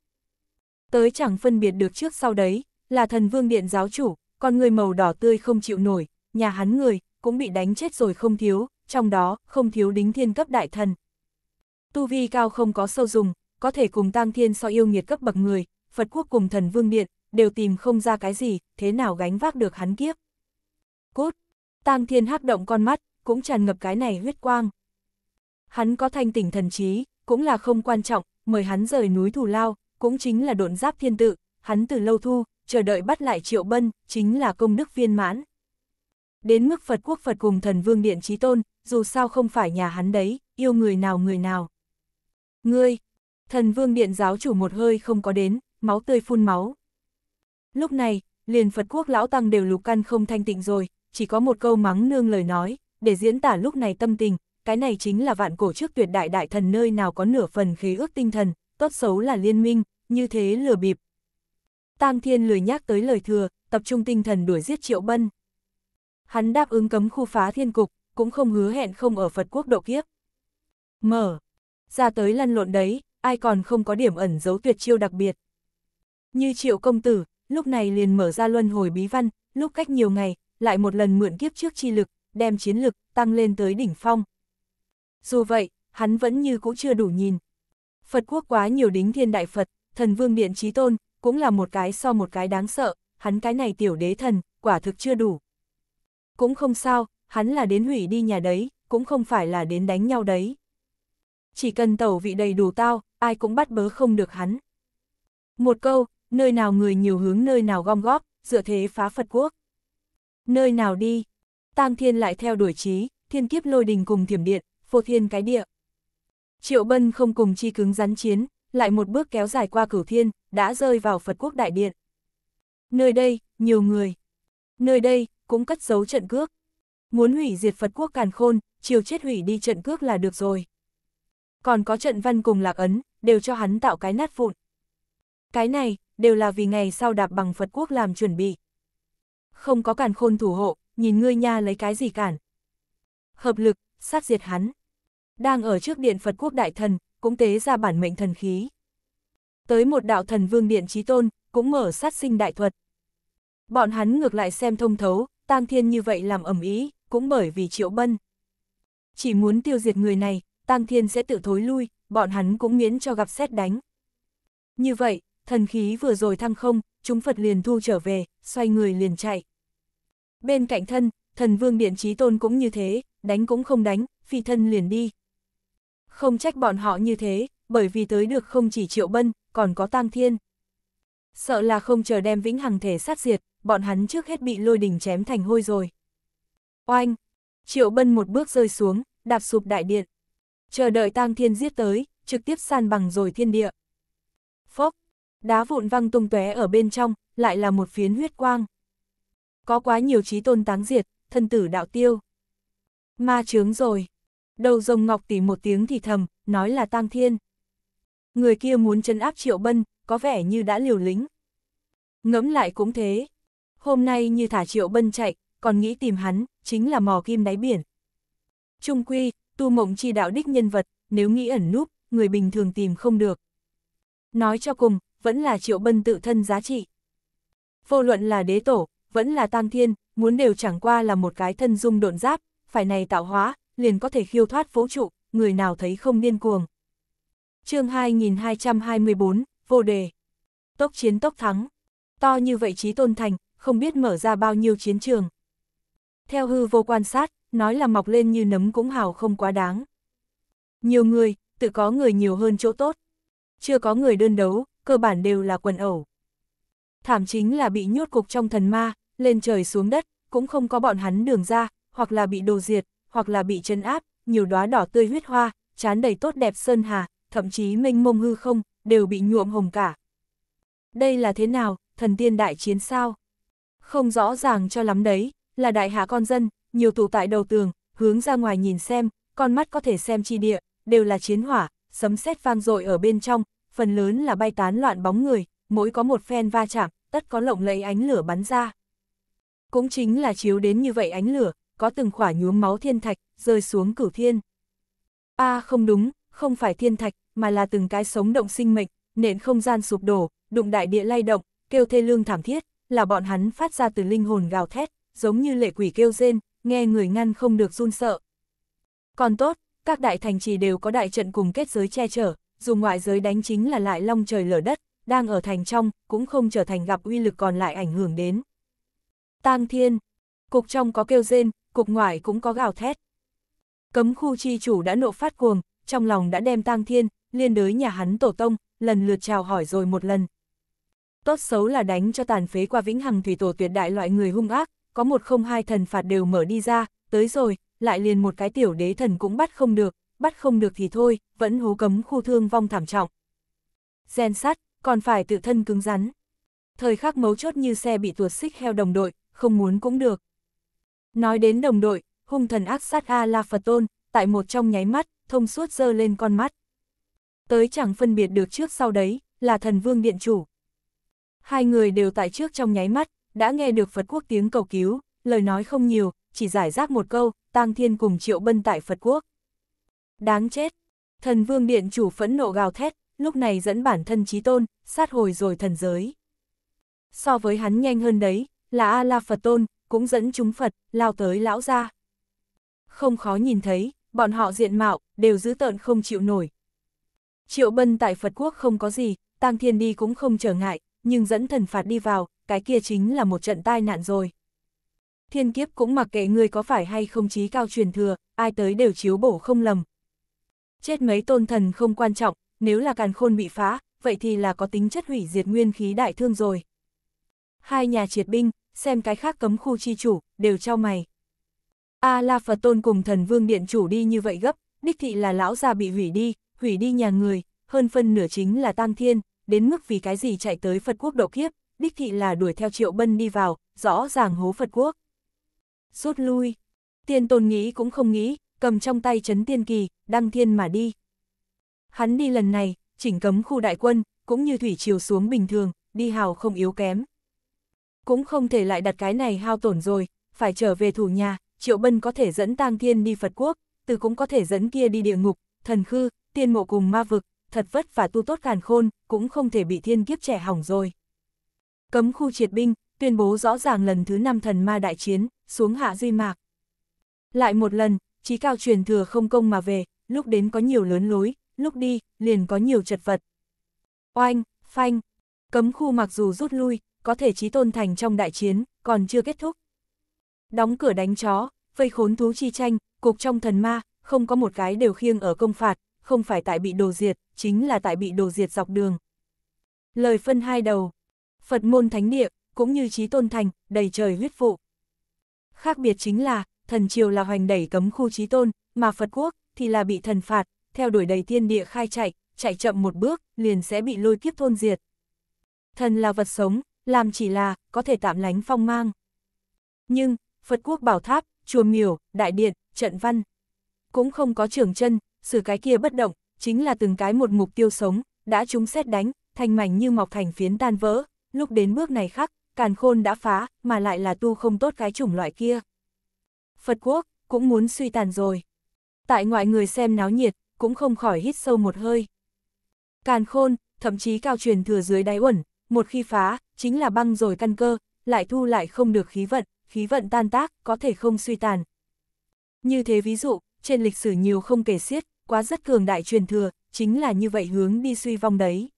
tới chẳng phân biệt được trước sau đấy, là thần vương điện giáo chủ, con người màu đỏ tươi không chịu nổi, nhà hắn người, cũng bị đánh chết rồi không thiếu, trong đó, không thiếu đính thiên cấp đại thần. Tu vi cao không có sâu dùng, có thể cùng tăng thiên so yêu nghiệt cấp bậc người, Phật quốc cùng thần vương điện, đều tìm không ra cái gì, thế nào gánh vác được hắn kiếp. Cốt, tăng thiên hắc động con mắt, cũng tràn ngập cái này huyết quang. Hắn có thanh tỉnh thần trí, cũng là không quan trọng, mời hắn rời núi thù lao, cũng chính là độn giáp thiên tự, hắn từ lâu thu, chờ đợi bắt lại triệu bân, chính là công đức viên mãn. Đến mức Phật quốc Phật cùng thần vương điện trí tôn, dù sao không phải nhà hắn đấy, yêu người nào người nào. Ngươi, thần vương điện giáo chủ một hơi không có đến, máu tươi phun máu. Lúc này, liền Phật quốc lão tăng đều lục căn không thanh tịnh rồi, chỉ có một câu mắng nương lời nói, để diễn tả lúc này tâm tình, cái này chính là vạn cổ trước tuyệt đại đại thần nơi nào có nửa phần khí ước tinh thần, tốt xấu là liên minh, như thế lừa bịp. Tang Thiên lười nhắc tới lời thừa, tập trung tinh thần đuổi giết Triệu Bân. Hắn đáp ứng cấm khu phá thiên cục, cũng không hứa hẹn không ở Phật quốc độ kiếp. Mở, ra tới lăn lộn đấy, ai còn không có điểm ẩn giấu tuyệt chiêu đặc biệt. Như Triệu Công Tử, lúc này liền mở ra luân hồi bí văn, lúc cách nhiều ngày, lại một lần mượn kiếp trước chi lực, đem chiến lực tăng lên tới đỉnh phong. Dù vậy, hắn vẫn như cũ chưa đủ nhìn, Phật quốc quá nhiều đính thiên đại Phật, thần vương điện trí tôn, cũng là một cái so một cái đáng sợ, hắn cái này tiểu đế thần, quả thực chưa đủ. Cũng không sao, hắn là đến hủy đi nhà đấy, cũng không phải là đến đánh nhau đấy. Chỉ cần tẩu vị đầy đủ tao, ai cũng bắt bớ không được hắn. Một câu, nơi nào người nhiều hướng nơi nào gom góp, dựa thế phá Phật quốc. Nơi nào đi, tang thiên lại theo đuổi trí, thiên kiếp lôi đình cùng thiểm điện, phô thiên cái địa. Triệu Bân không cùng chi cứng rắn chiến, lại một bước kéo dài qua cửu thiên, đã rơi vào Phật quốc đại điện. Nơi đây, nhiều người. Nơi đây, cũng cất giấu trận cước. Muốn hủy diệt Phật quốc càn khôn, chiều chết hủy đi trận cước là được rồi. Còn có trận văn cùng lạc ấn, đều cho hắn tạo cái nát vụn. Cái này, đều là vì ngày sau đạp bằng Phật quốc làm chuẩn bị. Không có càn khôn thủ hộ, nhìn ngươi nha lấy cái gì cản. Hợp lực, sát diệt hắn đang ở trước điện Phật quốc đại thần, cũng tế ra bản mệnh thần khí. Tới một đạo thần vương điện trí tôn, cũng mở sát sinh đại thuật. Bọn hắn ngược lại xem thông thấu, tang thiên như vậy làm ẩm ý, cũng bởi vì triệu bân. Chỉ muốn tiêu diệt người này, tang thiên sẽ tự thối lui, bọn hắn cũng miễn cho gặp xét đánh. Như vậy, thần khí vừa rồi thăng không, chúng Phật liền thu trở về, xoay người liền chạy. Bên cạnh thân, thần vương điện trí tôn cũng như thế, đánh cũng không đánh, phi thân liền đi. Không trách bọn họ như thế, bởi vì tới được không chỉ Triệu Bân, còn có Tang Thiên. Sợ là không chờ đem vĩnh hằng thể sát diệt, bọn hắn trước hết bị lôi đỉnh chém thành hôi rồi. Oanh! Triệu Bân một bước rơi xuống, đạp sụp đại điện. Chờ đợi Tang Thiên giết tới, trực tiếp san bằng rồi thiên địa. Phốc! Đá vụn văng tung tóe ở bên trong, lại là một phiến huyết quang. Có quá nhiều trí tôn táng diệt, thân tử đạo tiêu. Ma chướng rồi. Đầu rồng ngọc tỷ một tiếng thì thầm, nói là tang thiên. Người kia muốn chân áp triệu bân, có vẻ như đã liều lĩnh. Ngẫm lại cũng thế. Hôm nay như thả triệu bân chạy, còn nghĩ tìm hắn, chính là mò kim đáy biển. Trung quy, tu mộng chi đạo đích nhân vật, nếu nghĩ ẩn núp, người bình thường tìm không được. Nói cho cùng, vẫn là triệu bân tự thân giá trị. Vô luận là đế tổ, vẫn là tang thiên, muốn đều chẳng qua là một cái thân dung độn giáp, phải này tạo hóa, liền có thể khiêu thoát vũ trụ, người nào thấy không điên cuồng. chương 2224, vô đề. Tốc chiến tốc thắng. To như vậy trí tôn thành, không biết mở ra bao nhiêu chiến trường. Theo hư vô quan sát, nói là mọc lên như nấm cũng hào không quá đáng. Nhiều người, tự có người nhiều hơn chỗ tốt. Chưa có người đơn đấu, cơ bản đều là quần ẩu. Thảm chính là bị nhốt cục trong thần ma, lên trời xuống đất, cũng không có bọn hắn đường ra, hoặc là bị đồ diệt, hoặc là bị chấn áp, nhiều đóa đỏ tươi huyết hoa, chán đầy tốt đẹp sơn hà, thậm chí mênh mông hư không, đều bị nhuộm hồng cả. Đây là thế nào, thần tiên đại chiến sao? Không rõ ràng cho lắm đấy, là đại hạ con dân, nhiều tụ tại đầu tường, hướng ra ngoài nhìn xem, con mắt có thể xem chi địa, đều là chiến hỏa, sấm sét vang dội ở bên trong, phần lớn là bay tán loạn bóng người, mỗi có một phen va chạm, tất có lộng lẫy ánh lửa bắn ra. Cũng chính là chiếu đến như vậy ánh lửa, có từng khỏa nhuốm máu thiên thạch, rơi xuống cửu thiên. a không đúng, không phải thiên thạch, mà là từng cái sống động sinh mệnh, nện không gian sụp đổ, đụng đại địa lay động, kêu thê lương thảm thiết, là bọn hắn phát ra từ linh hồn gào thét, giống như lệ quỷ kêu rên, nghe người ngăn không được run sợ. Còn tốt, các đại thành trì đều có đại trận cùng kết giới che chở, dù ngoại giới đánh chính là lại long trời lở đất, đang ở thành trong, cũng không trở thành gặp uy lực còn lại ảnh hưởng đến. Tang thiên, cục trong có kêu rên, cục ngoại cũng có gào thét. Cấm khu chi chủ đã nộ phát cuồng, trong lòng đã đem tang thiên, liên đới nhà hắn tổ tông, lần lượt chào hỏi rồi một lần. Tốt xấu là đánh cho tàn phế qua vĩnh hằng thủy tổ tuyệt đại loại người hung ác, có một không hai thần phạt đều mở đi ra, tới rồi, lại liền một cái tiểu đế thần cũng bắt không được, bắt không được thì thôi, vẫn hú cấm khu thương vong thảm trọng. Gen sắt, còn phải tự thân cứng rắn. Thời khắc mấu chốt như xe bị tuột xích heo đồng đội, không muốn cũng được. Nói đến đồng đội, hung thần ác sát A La Phật Tôn, tại một trong nháy mắt, thông suốt dơ lên con mắt. Tới chẳng phân biệt được trước sau đấy, là thần vương điện chủ. Hai người đều tại trước trong nháy mắt, đã nghe được Phật quốc tiếng cầu cứu, lời nói không nhiều, chỉ giải rác một câu, tang thiên cùng triệu bân tại Phật quốc. Đáng chết! Thần vương điện chủ phẫn nộ gào thét, lúc này dẫn bản thân trí tôn, sát hồi rồi thần giới. So với hắn nhanh hơn đấy, là A-la Phật tôn, cũng dẫn chúng Phật, lao tới lão ra. Không khó nhìn thấy, bọn họ diện mạo, đều giữ tợn không chịu nổi. Triệu bân tại Phật quốc không có gì, tang thiên đi cũng không trở ngại, nhưng dẫn thần phạt đi vào, cái kia chính là một trận tai nạn rồi. Thiên kiếp cũng mặc kệ người có phải hay không chí cao truyền thừa, ai tới đều chiếu bổ không lầm. Chết mấy tôn thần không quan trọng, nếu là càn khôn bị phá, vậy thì là có tính chất hủy diệt nguyên khí đại thương rồi. Hai nhà triệt binh, xem cái khác cấm khu chi chủ, đều trao mày. A à, La Phật Tôn cùng thần vương điện chủ đi như vậy gấp, đích thị là lão già bị hủy đi, hủy đi nhà người, hơn phân nửa chính là Tam Thiên, đến mức vì cái gì chạy tới Phật quốc độ kiếp, đích thị là đuổi theo Triệu Bân đi vào, rõ ràng hố Phật quốc. Rút lui, tiên tôn nghĩ cũng không nghĩ, cầm trong tay chấn tiên kỳ, đăng thiên mà đi. Hắn đi lần này, chỉnh cấm khu đại quân, cũng như thủy chiều xuống bình thường, đi hào không yếu kém. Cũng không thể lại đặt cái này hao tổn rồi, phải trở về thủ nhà, Triệu Bân có thể dẫn tang Thiên đi Phật Quốc, từ cũng có thể dẫn kia đi địa ngục, thần khư, tiên mộ cùng ma vực, thật vất vả tu tốt càn khôn, cũng không thể bị thiên kiếp trẻ hỏng rồi. Cấm khu triệt binh, tuyên bố rõ ràng lần thứ năm thần ma đại chiến, xuống hạ duy mạc. Lại một lần, trí cao truyền thừa không công mà về, lúc đến có nhiều lớn lối, lúc đi, liền có nhiều chật vật. Oanh, phanh, cấm khu mặc dù rút lui, có thể trí tôn thành trong đại chiến, còn chưa kết thúc. Đóng cửa đánh chó, vây khốn thú chi tranh, cục trong thần ma, không có một cái đều khiêng ở công phạt, không phải tại bị đồ diệt, chính là tại bị đồ diệt dọc đường. Lời phân hai đầu, Phật môn thánh địa, cũng như trí tôn thành, đầy trời huyết vụ. Khác biệt chính là, thần triều là hoành đẩy cấm khu trí tôn, mà Phật quốc thì là bị thần phạt, theo đuổi đầy tiên địa khai chạy, chạy chậm một bước, liền sẽ bị lôi kiếp thôn diệt. Thần là vật sống, làm chỉ là có thể tạm lánh phong mang. Nhưng, Phật quốc bảo tháp, chùa miểu, đại điện, trận văn, cũng không có trưởng chân, xử cái kia bất động, chính là từng cái một mục tiêu sống, đã chúng xét đánh, thành mảnh như mọc thành phiến tan vỡ, lúc đến bước này khắc, càn khôn đã phá, mà lại là tu không tốt cái chủng loại kia. Phật quốc, cũng muốn suy tàn rồi. Tại ngoại người xem náo nhiệt, cũng không khỏi hít sâu một hơi. Càn khôn, thậm chí cao truyền thừa dưới đáy uẩn, một khi phá, chính là băng rồi căn cơ, lại thu lại không được khí vận, khí vận tan tác, có thể không suy tàn. Như thế ví dụ, trên lịch sử nhiều không kể xiết, quá rất cường đại truyền thừa, chính là như vậy hướng đi suy vong đấy.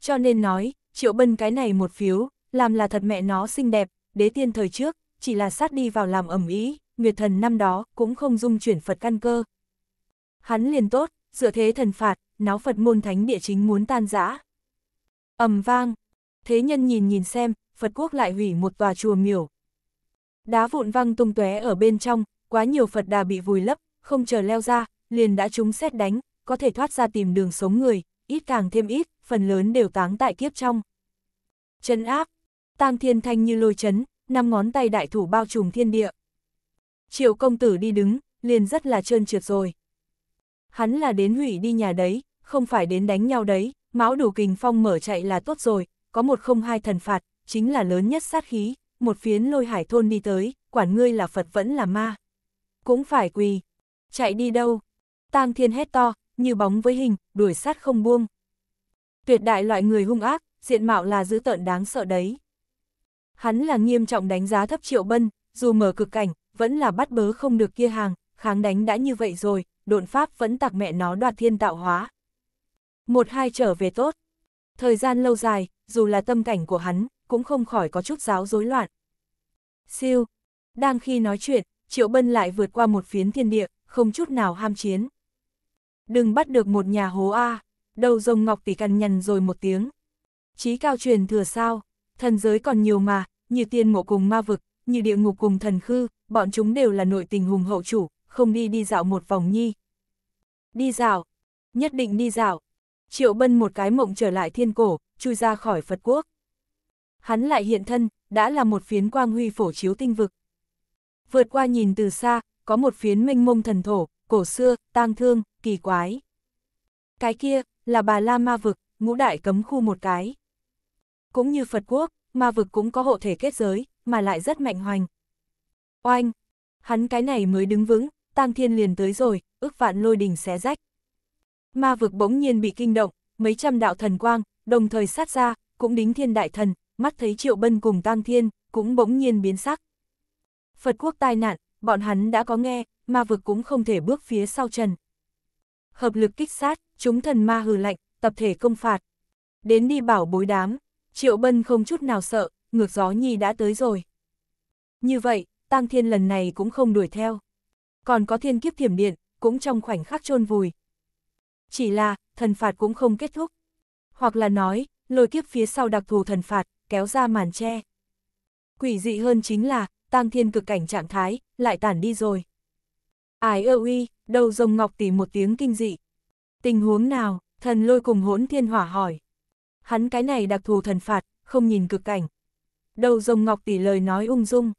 Cho nên nói, Triệu Bân cái này một phiếu, làm là thật mẹ nó xinh đẹp, đế tiên thời trước, chỉ là sát đi vào làm ẩm ý, Nguyệt thần năm đó cũng không dung chuyển Phật căn cơ. Hắn liền tốt, dựa thế thần phạt, náo Phật môn thánh địa chính muốn tan rã. Ẩm vang, thế nhân nhìn nhìn xem, Phật quốc lại hủy một tòa chùa miểu. Đá vụn văng tung tóe ở bên trong, quá nhiều Phật đà bị vùi lấp, không chờ leo ra, liền đã trúng xét đánh, có thể thoát ra tìm đường sống người, ít càng thêm ít, phần lớn đều táng tại kiếp trong. Chân áp, tang thiên thanh như lôi chấn, năm ngón tay đại thủ bao trùm thiên địa. Triệu công tử đi đứng, liền rất là trơn trượt rồi. Hắn là đến hủy đi nhà đấy, không phải đến đánh nhau đấy, máu đủ kình phong mở chạy là tốt rồi, có một không hai thần phạt, chính là lớn nhất sát khí, một phiến lôi hải thôn đi tới, quản ngươi là Phật vẫn là ma. Cũng phải quỳ, chạy đi đâu? Tang thiên hét to, như bóng với hình, đuổi sát không buông. Tuyệt đại loại người hung ác, diện mạo là dữ tợn đáng sợ đấy. Hắn là nghiêm trọng đánh giá thấp triệu bân, dù mở cực cảnh, vẫn là bắt bớ không được kia hàng, kháng đánh đã như vậy rồi, độn pháp vẫn tạc mẹ nó đoạt thiên tạo hóa. Một hai trở về tốt. Thời gian lâu dài, dù là tâm cảnh của hắn, cũng không khỏi có chút giáo rối loạn. Siêu! Đang khi nói chuyện, Triệu Bân lại vượt qua một phiến thiên địa, không chút nào ham chiến. Đừng bắt được một nhà hố A, đầu rồng ngọc tỷ cằn nhằn rồi một tiếng. Chí cao truyền thừa sao, thần giới còn nhiều mà, như tiên ngộ cùng ma vực, như địa ngục cùng thần khư, bọn chúng đều là nội tình hùng hậu chủ, không đi đi dạo một vòng nhi. Đi dạo, nhất định đi dạo. Triệu Bân một cái mộng trở lại thiên cổ, chui ra khỏi Phật quốc. Hắn lại hiện thân, đã là một phiến quang huy phổ chiếu tinh vực. Vượt qua nhìn từ xa, có một phiến minh mông thần thổ, cổ xưa, tang thương, kỳ quái. Cái kia, là bà La Ma Vực, ngũ đại cấm khu một cái. Cũng như Phật Quốc, Ma Vực cũng có hộ thể kết giới, mà lại rất mạnh hoành. Oanh! Hắn cái này mới đứng vững, tang thiên liền tới rồi, ước vạn lôi đình xé rách. Ma Vực bỗng nhiên bị kinh động, mấy trăm đạo thần quang, đồng thời sát ra, cũng đính thiên đại thần, mắt thấy Triệu Bân cùng tăng Thiên, cũng bỗng nhiên biến sắc. Phật quốc tai nạn, bọn hắn đã có nghe, ma vực cũng không thể bước phía sau trần. Hợp lực kích sát, chúng thần ma hừ lạnh, tập thể công phạt. Đến đi bảo bối đám, Triệu Bân không chút nào sợ, ngược gió nhi đã tới rồi. Như vậy, tăng Thiên lần này cũng không đuổi theo. Còn có thiên kiếp thiểm điện, cũng trong khoảnh khắc chôn vùi. Chỉ là, thần phạt cũng không kết thúc hoặc là nói, lôi kiếp phía sau đặc thù thần phạt, kéo ra màn che. Quỷ dị hơn chính là, tang thiên cực cảnh trạng thái, lại tản đi rồi. Ái ơ uy, đầu rồng ngọc tỉ một tiếng kinh dị. Tình huống nào, thần lôi cùng hỗn thiên hỏa hỏi. Hắn cái này đặc thù thần phạt, không nhìn cực cảnh. Đầu rồng ngọc tỉ lời nói ung dung.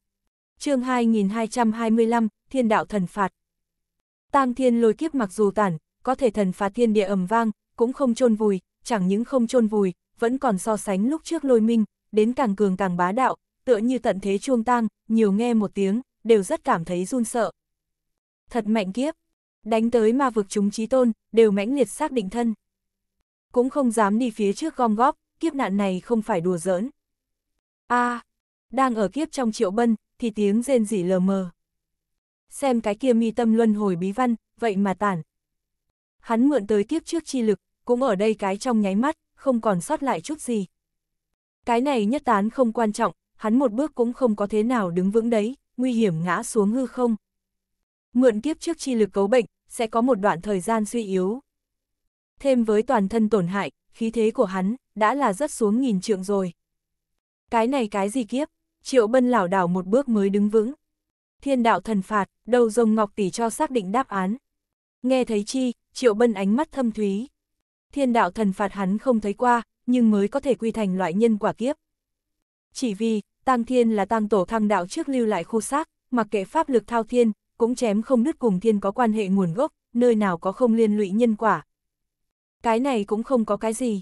chương 2225, thiên đạo thần phạt. Tang thiên lôi kiếp mặc dù tản, có thể thần phạt thiên địa ầm vang, cũng không chôn vùi, chẳng những không chôn vùi, vẫn còn so sánh lúc trước lôi minh, đến càng cường càng bá đạo, tựa như tận thế chuông tang, nhiều nghe một tiếng, đều rất cảm thấy run sợ. Thật mạnh kiếp, đánh tới ma vực chúng trí tôn, đều mãnh liệt xác định thân. Cũng không dám đi phía trước gom góp, kiếp nạn này không phải đùa giỡn. a à, đang ở kiếp trong triệu bân, thì tiếng rên rỉ lờ mờ. Xem cái kia mi tâm luân hồi bí văn, vậy mà tản. Hắn mượn tới kiếp trước chi lực, cũng ở đây cái trong nháy mắt, không còn sót lại chút gì. Cái này nhất tán không quan trọng, hắn một bước cũng không có thế nào đứng vững đấy, nguy hiểm ngã xuống hư không. Mượn kiếp trước chi lực cấu bệnh, sẽ có một đoạn thời gian suy yếu. Thêm với toàn thân tổn hại, khí thế của hắn, đã là rất xuống nghìn trượng rồi. Cái này cái gì kiếp, triệu bân lảo đảo một bước mới đứng vững. Thiên đạo thần phạt, đầu rồng ngọc tỷ cho xác định đáp án. Nghe thấy chi, triệu bân ánh mắt thâm thúy, thiên đạo thần phạt hắn không thấy qua, nhưng mới có thể quy thành loại nhân quả kiếp. Chỉ vì, tăng thiên là tăng tổ thăng đạo trước lưu lại khu xác, mặc kệ pháp lực thao thiên, cũng chém không nứt cùng thiên có quan hệ nguồn gốc, nơi nào có không liên lụy nhân quả. Cái này cũng không có cái gì.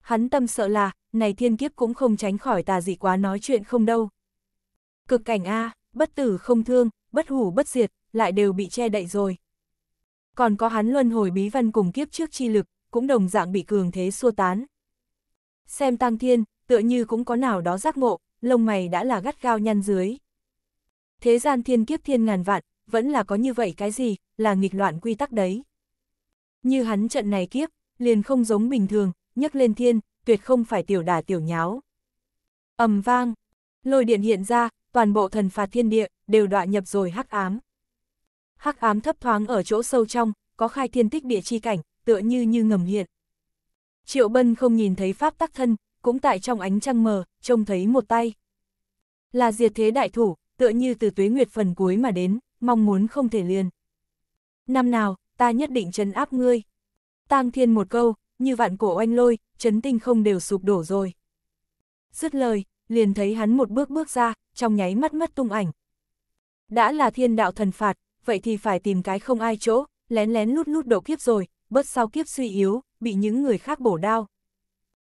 Hắn tâm sợ là, này thiên kiếp cũng không tránh khỏi tà dị quá nói chuyện không đâu. Cực cảnh A, bất tử không thương, bất hủ bất diệt, lại đều bị che đậy rồi. Còn có hắn luân hồi bí văn cùng kiếp trước chi lực, cũng đồng dạng bị cường thế xua tán. Xem Tăng Thiên, tựa như cũng có nào đó giác ngộ, lông mày đã là gắt gao nhăn dưới. Thế gian thiên kiếp thiên ngàn vạn, vẫn là có như vậy cái gì, là nghịch loạn quy tắc đấy. Như hắn trận này kiếp, liền không giống bình thường, nhấc lên thiên, tuyệt không phải tiểu đà tiểu nháo. ầm vang, lôi điện hiện ra, toàn bộ thần phạt thiên địa, đều đọa nhập rồi hắc ám. Hắc ám thấp thoáng ở chỗ sâu trong, có khai thiên tích địa chi cảnh, tựa như như ngầm hiện. Triệu Bân không nhìn thấy pháp tắc thân, cũng tại trong ánh trăng mờ, trông thấy một tay. Là diệt thế đại thủ, tựa như từ tuế nguyệt phần cuối mà đến, mong muốn không thể liền. Năm nào, ta nhất định trấn áp ngươi. Tang thiên một câu, như vạn cổ oanh lôi, chấn tinh không đều sụp đổ rồi. Dứt lời, liền thấy hắn một bước bước ra, trong nháy mắt mất tung ảnh. Đã là thiên đạo thần phạt, vậy thì phải tìm cái không ai chỗ, lén lén lút lút độ kiếp rồi, bớt sau kiếp suy yếu, bị những người khác bổ đao.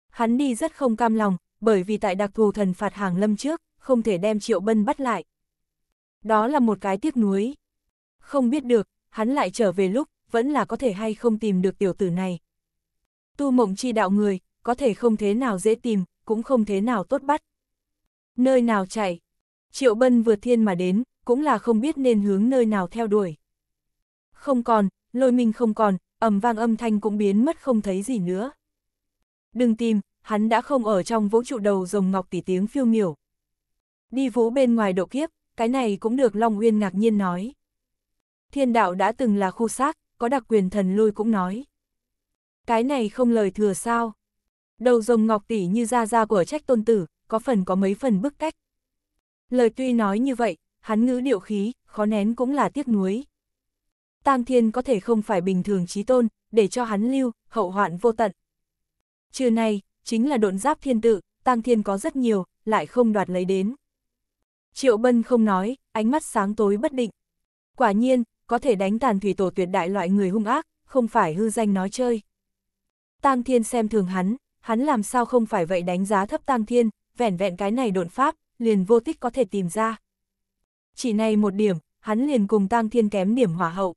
Hắn đi rất không cam lòng, bởi vì tại đặc thù thần phạt hàng lâm trước, không thể đem Triệu Bân bắt lại. Đó là một cái tiếc nuối. Không biết được, hắn lại trở về lúc, vẫn là có thể hay không tìm được tiểu tử này. Tu mộng chi đạo người, có thể không thế nào dễ tìm, cũng không thế nào tốt bắt. Nơi nào chạy, Triệu Bân vượt thiên mà đến, cũng là không biết nên hướng nơi nào theo đuổi. Không còn, lôi minh không còn, ầm vang âm thanh cũng biến mất không thấy gì nữa. Đừng tìm, hắn đã không ở trong vũ trụ đầu rồng ngọc tỷ tiếng phiêu miểu. Đi vũ bên ngoài độ kiếp, cái này cũng được Long Uyên ngạc nhiên nói. Thiên đạo đã từng là khu xác, có đặc quyền thần lui cũng nói. Cái này không lời thừa sao. Đầu rồng ngọc tỷ như da da của trách tôn tử, có phần có mấy phần bức cách. Lời tuy nói như vậy, hắn ngữ điệu khí, khó nén cũng là tiếc nuối. Tang Thiên có thể không phải bình thường trí tôn, để cho hắn lưu, hậu hoạn vô tận. Trừ này chính là độn giáp thiên tự, Tang Thiên có rất nhiều, lại không đoạt lấy đến. Triệu Bân không nói, ánh mắt sáng tối bất định. Quả nhiên, có thể đánh tàn thủy tổ tuyệt đại loại người hung ác, không phải hư danh nói chơi. Tang Thiên xem thường hắn, hắn làm sao không phải vậy đánh giá thấp Tang Thiên, vẻn vẹn cái này độn pháp, liền vô tích có thể tìm ra. Chỉ này một điểm, hắn liền cùng Tang Thiên kém điểm hỏa hậu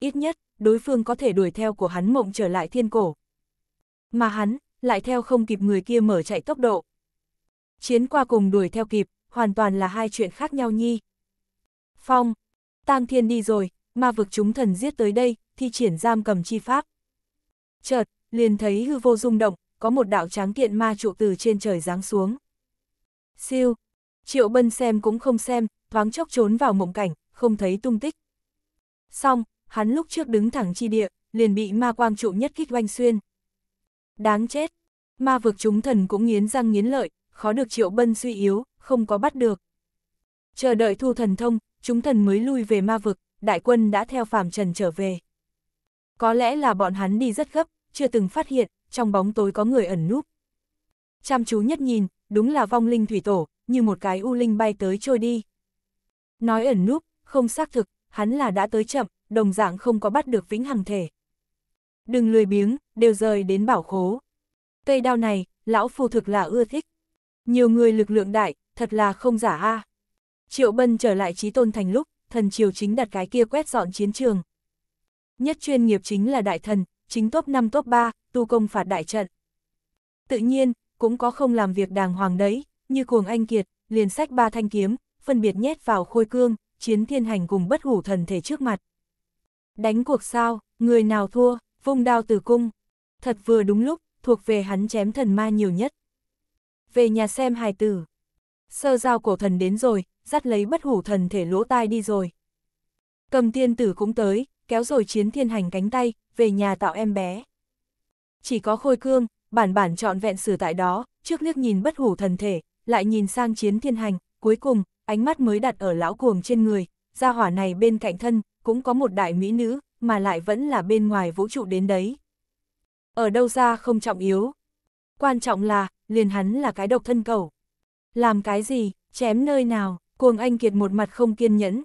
ít nhất, đối phương có thể đuổi theo của hắn mộng trở lại thiên cổ. Mà hắn, lại theo không kịp người kia mở chạy tốc độ. Chiến qua cùng đuổi theo kịp, hoàn toàn là hai chuyện khác nhau nhi. Phong, tang thiên đi rồi, ma vực chúng thần giết tới đây, thi triển giam cầm chi pháp. Chợt, liền thấy hư vô rung động, có một đạo tráng kiện ma trụ từ trên trời giáng xuống. Siêu, triệu bân xem cũng không xem, thoáng chốc trốn vào mộng cảnh, không thấy tung tích. Xong, hắn lúc trước đứng thẳng chi địa, liền bị ma quang trụ nhất kích oanh xuyên. Đáng chết, ma vực chúng thần cũng nghiến răng nghiến lợi, khó được triệu bân suy yếu, không có bắt được. Chờ đợi thu thần thông, chúng thần mới lui về ma vực, đại quân đã theo phàm trần trở về. Có lẽ là bọn hắn đi rất gấp, chưa từng phát hiện, trong bóng tối có người ẩn núp. Chăm chú nhất nhìn, đúng là vong linh thủy tổ, như một cái u linh bay tới trôi đi. Nói ẩn núp, không xác thực, hắn là đã tới chậm, đồng dạng không có bắt được vĩnh hằng thể. Đừng lười biếng, đều rời đến bảo khố. Cây đao này, lão phu thực là ưa thích. Nhiều người lực lượng đại, thật là không giả a. Triệu Bân trở lại trí tôn thành lúc, thần triều chính đặt cái kia quét dọn chiến trường. Nhất chuyên nghiệp chính là đại thần, chính top 5 top 3, tu công phạt đại trận. Tự nhiên, cũng có không làm việc đàng hoàng đấy, như cuồng anh kiệt, liền sách ba thanh kiếm, phân biệt nhét vào khôi cương, chiến thiên hành cùng bất hủ thần thể trước mặt. Đánh cuộc sao, người nào thua, vung đao tử cung. Thật vừa đúng lúc, thuộc về hắn chém thần ma nhiều nhất. Về nhà xem hài tử. Sơ giao cổ thần đến rồi, dắt lấy bất hủ thần thể lỗ tai đi rồi. Cầm tiên tử cũng tới, kéo rồi chiến thiên hành cánh tay, về nhà tạo em bé. Chỉ có khôi cương, bản bản trọn vẹn xử tại đó, trước liếc nhìn bất hủ thần thể, lại nhìn sang chiến thiên hành, cuối cùng, ánh mắt mới đặt ở lão cuồng trên người, gia hỏa này bên cạnh thân, cũng có một đại mỹ nữ, mà lại vẫn là bên ngoài vũ trụ đến đấy. Ở đâu ra không trọng yếu. Quan trọng là, liền hắn là cái độc thân cầu. Làm cái gì, chém nơi nào, cuồng anh kiệt một mặt không kiên nhẫn.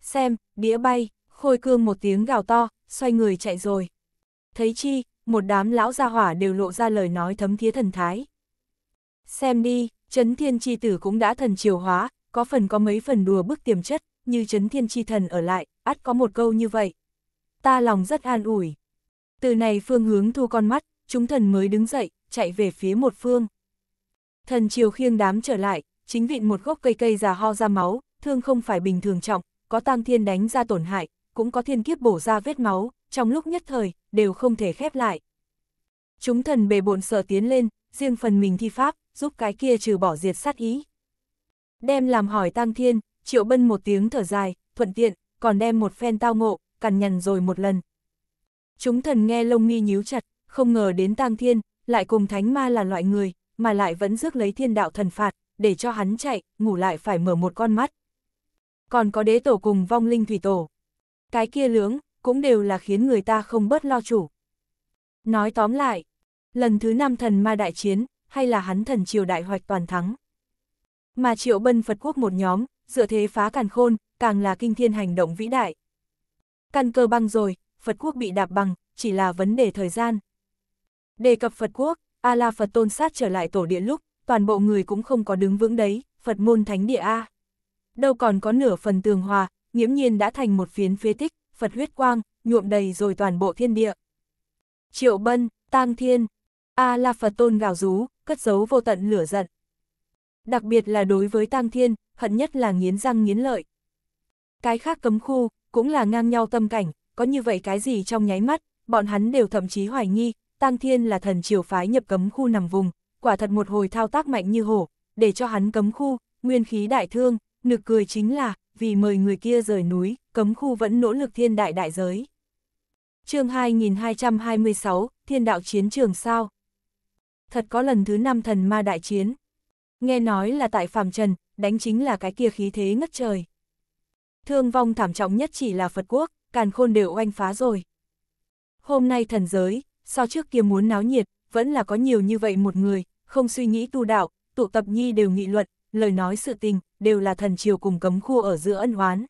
Xem, đĩa bay, khôi cương một tiếng gào to, xoay người chạy rồi. Thấy chi, một đám lão gia hỏa đều lộ ra lời nói thấm thía thần thái. Xem đi, chấn thiên chi tử cũng đã thần triều hóa, có phần có mấy phần đùa bức tiềm chất như chấn thiên chi thần ở lại, ắt có một câu như vậy. Ta lòng rất an ủi. Từ này phương hướng thu con mắt, chúng thần mới đứng dậy, chạy về phía một phương. Thần chiều khiêng đám trở lại, chính vịn một gốc cây cây già ho ra máu, thương không phải bình thường trọng, có tang thiên đánh ra tổn hại, cũng có thiên kiếp bổ ra vết máu, trong lúc nhất thời, đều không thể khép lại. Chúng thần bề bộn sợ tiến lên, riêng phần mình thi pháp, giúp cái kia trừ bỏ diệt sát ý. Đem làm hỏi tang thiên, Triệu Bân một tiếng thở dài, thuận tiện, còn đem một phen tao ngộ, cằn nhằn rồi một lần. Chúng thần nghe lông nghi nhíu chặt, không ngờ đến tang thiên, lại cùng thánh ma là loại người, mà lại vẫn rước lấy thiên đạo thần phạt, để cho hắn chạy, ngủ lại phải mở một con mắt. Còn có đế tổ cùng vong linh thủy tổ. Cái kia lưỡng, cũng đều là khiến người ta không bớt lo chủ. Nói tóm lại, lần thứ năm thần ma đại chiến, hay là hắn thần triều đại hoạch toàn thắng. Mà triệu bân Phật quốc một nhóm, dựa thế phá càn khôn, càng là kinh thiên hành động vĩ đại. Căn cơ băng rồi, Phật quốc bị đạp bằng, chỉ là vấn đề thời gian. Đề cập Phật quốc, A-la Phật tôn sát trở lại tổ địa lúc, toàn bộ người cũng không có đứng vững đấy, Phật môn thánh địa A. Đâu còn có nửa phần tường hòa, nghiễm nhiên đã thành một phiến phế tích, Phật huyết quang, nhuộm đầy rồi toàn bộ thiên địa. Triệu Bân, Tang Thiên, A-la Phật tôn gào rú, cất giấu vô tận lửa giận đặc biệt là đối với Tang Thiên, hận nhất là nghiến răng nghiến lợi. Cái khác cấm khu, cũng là ngang nhau tâm cảnh, có như vậy cái gì trong nháy mắt, bọn hắn đều thậm chí hoài nghi, Tang Thiên là thần triều phái nhập cấm khu nằm vùng, quả thật một hồi thao tác mạnh như hổ, để cho hắn cấm khu, nguyên khí đại thương, nực cười chính là, vì mời người kia rời núi, cấm khu vẫn nỗ lực thiên đại đại giới. chương 2226, thiên đạo chiến trường sao? Thật có lần thứ năm thần ma đại chiến, Nghe nói là tại phàm trần, đánh chính là cái kia khí thế ngất trời. Thương vong thảm trọng nhất chỉ là Phật quốc, càn khôn đều oanh phá rồi. Hôm nay thần giới, so trước kia muốn náo nhiệt, vẫn là có nhiều như vậy một người, không suy nghĩ tu đạo, tụ tập nhi đều nghị luận, lời nói sự tình, đều là thần triều cùng cấm khu ở giữa ân oán.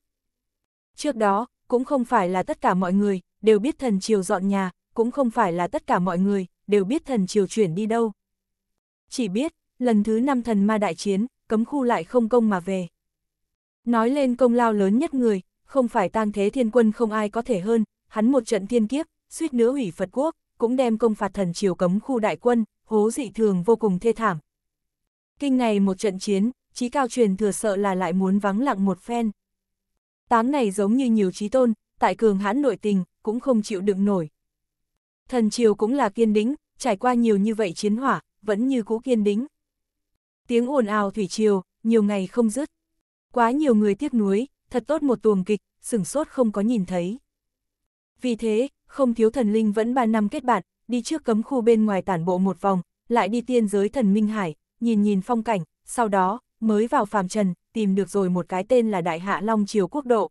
Trước đó, cũng không phải là tất cả mọi người, đều biết thần triều dọn nhà, cũng không phải là tất cả mọi người, đều biết thần triều chuyển đi đâu. Chỉ biết, lần thứ năm thần ma đại chiến, cấm khu lại không công mà về. Nói lên công lao lớn nhất người, không phải tang thế thiên quân không ai có thể hơn, hắn một trận thiên kiếp, suýt nữa hủy Phật quốc, cũng đem công phạt thần triều cấm khu đại quân, hố dị thường vô cùng thê thảm. Kinh này một trận chiến, trí cao truyền thừa sợ là lại muốn vắng lặng một phen. Táng này giống như nhiều trí tôn, tại cường hãn nội tình, cũng không chịu đựng nổi. Thần triều cũng là kiên đính trải qua nhiều như vậy chiến hỏa, vẫn như cũ kiên đính tiếng ồn ào thủy triều, nhiều ngày không dứt. Quá nhiều người tiếc nuối, thật tốt một tuồng kịch, sửng sốt không có nhìn thấy. Vì thế, không thiếu thần linh vẫn ba năm kết bạn, đi trước cấm khu bên ngoài tản bộ một vòng, lại đi tiên giới thần Minh Hải, nhìn nhìn phong cảnh, sau đó, mới vào phàm trần, tìm được rồi một cái tên là Đại Hạ Long Triều Quốc Độ.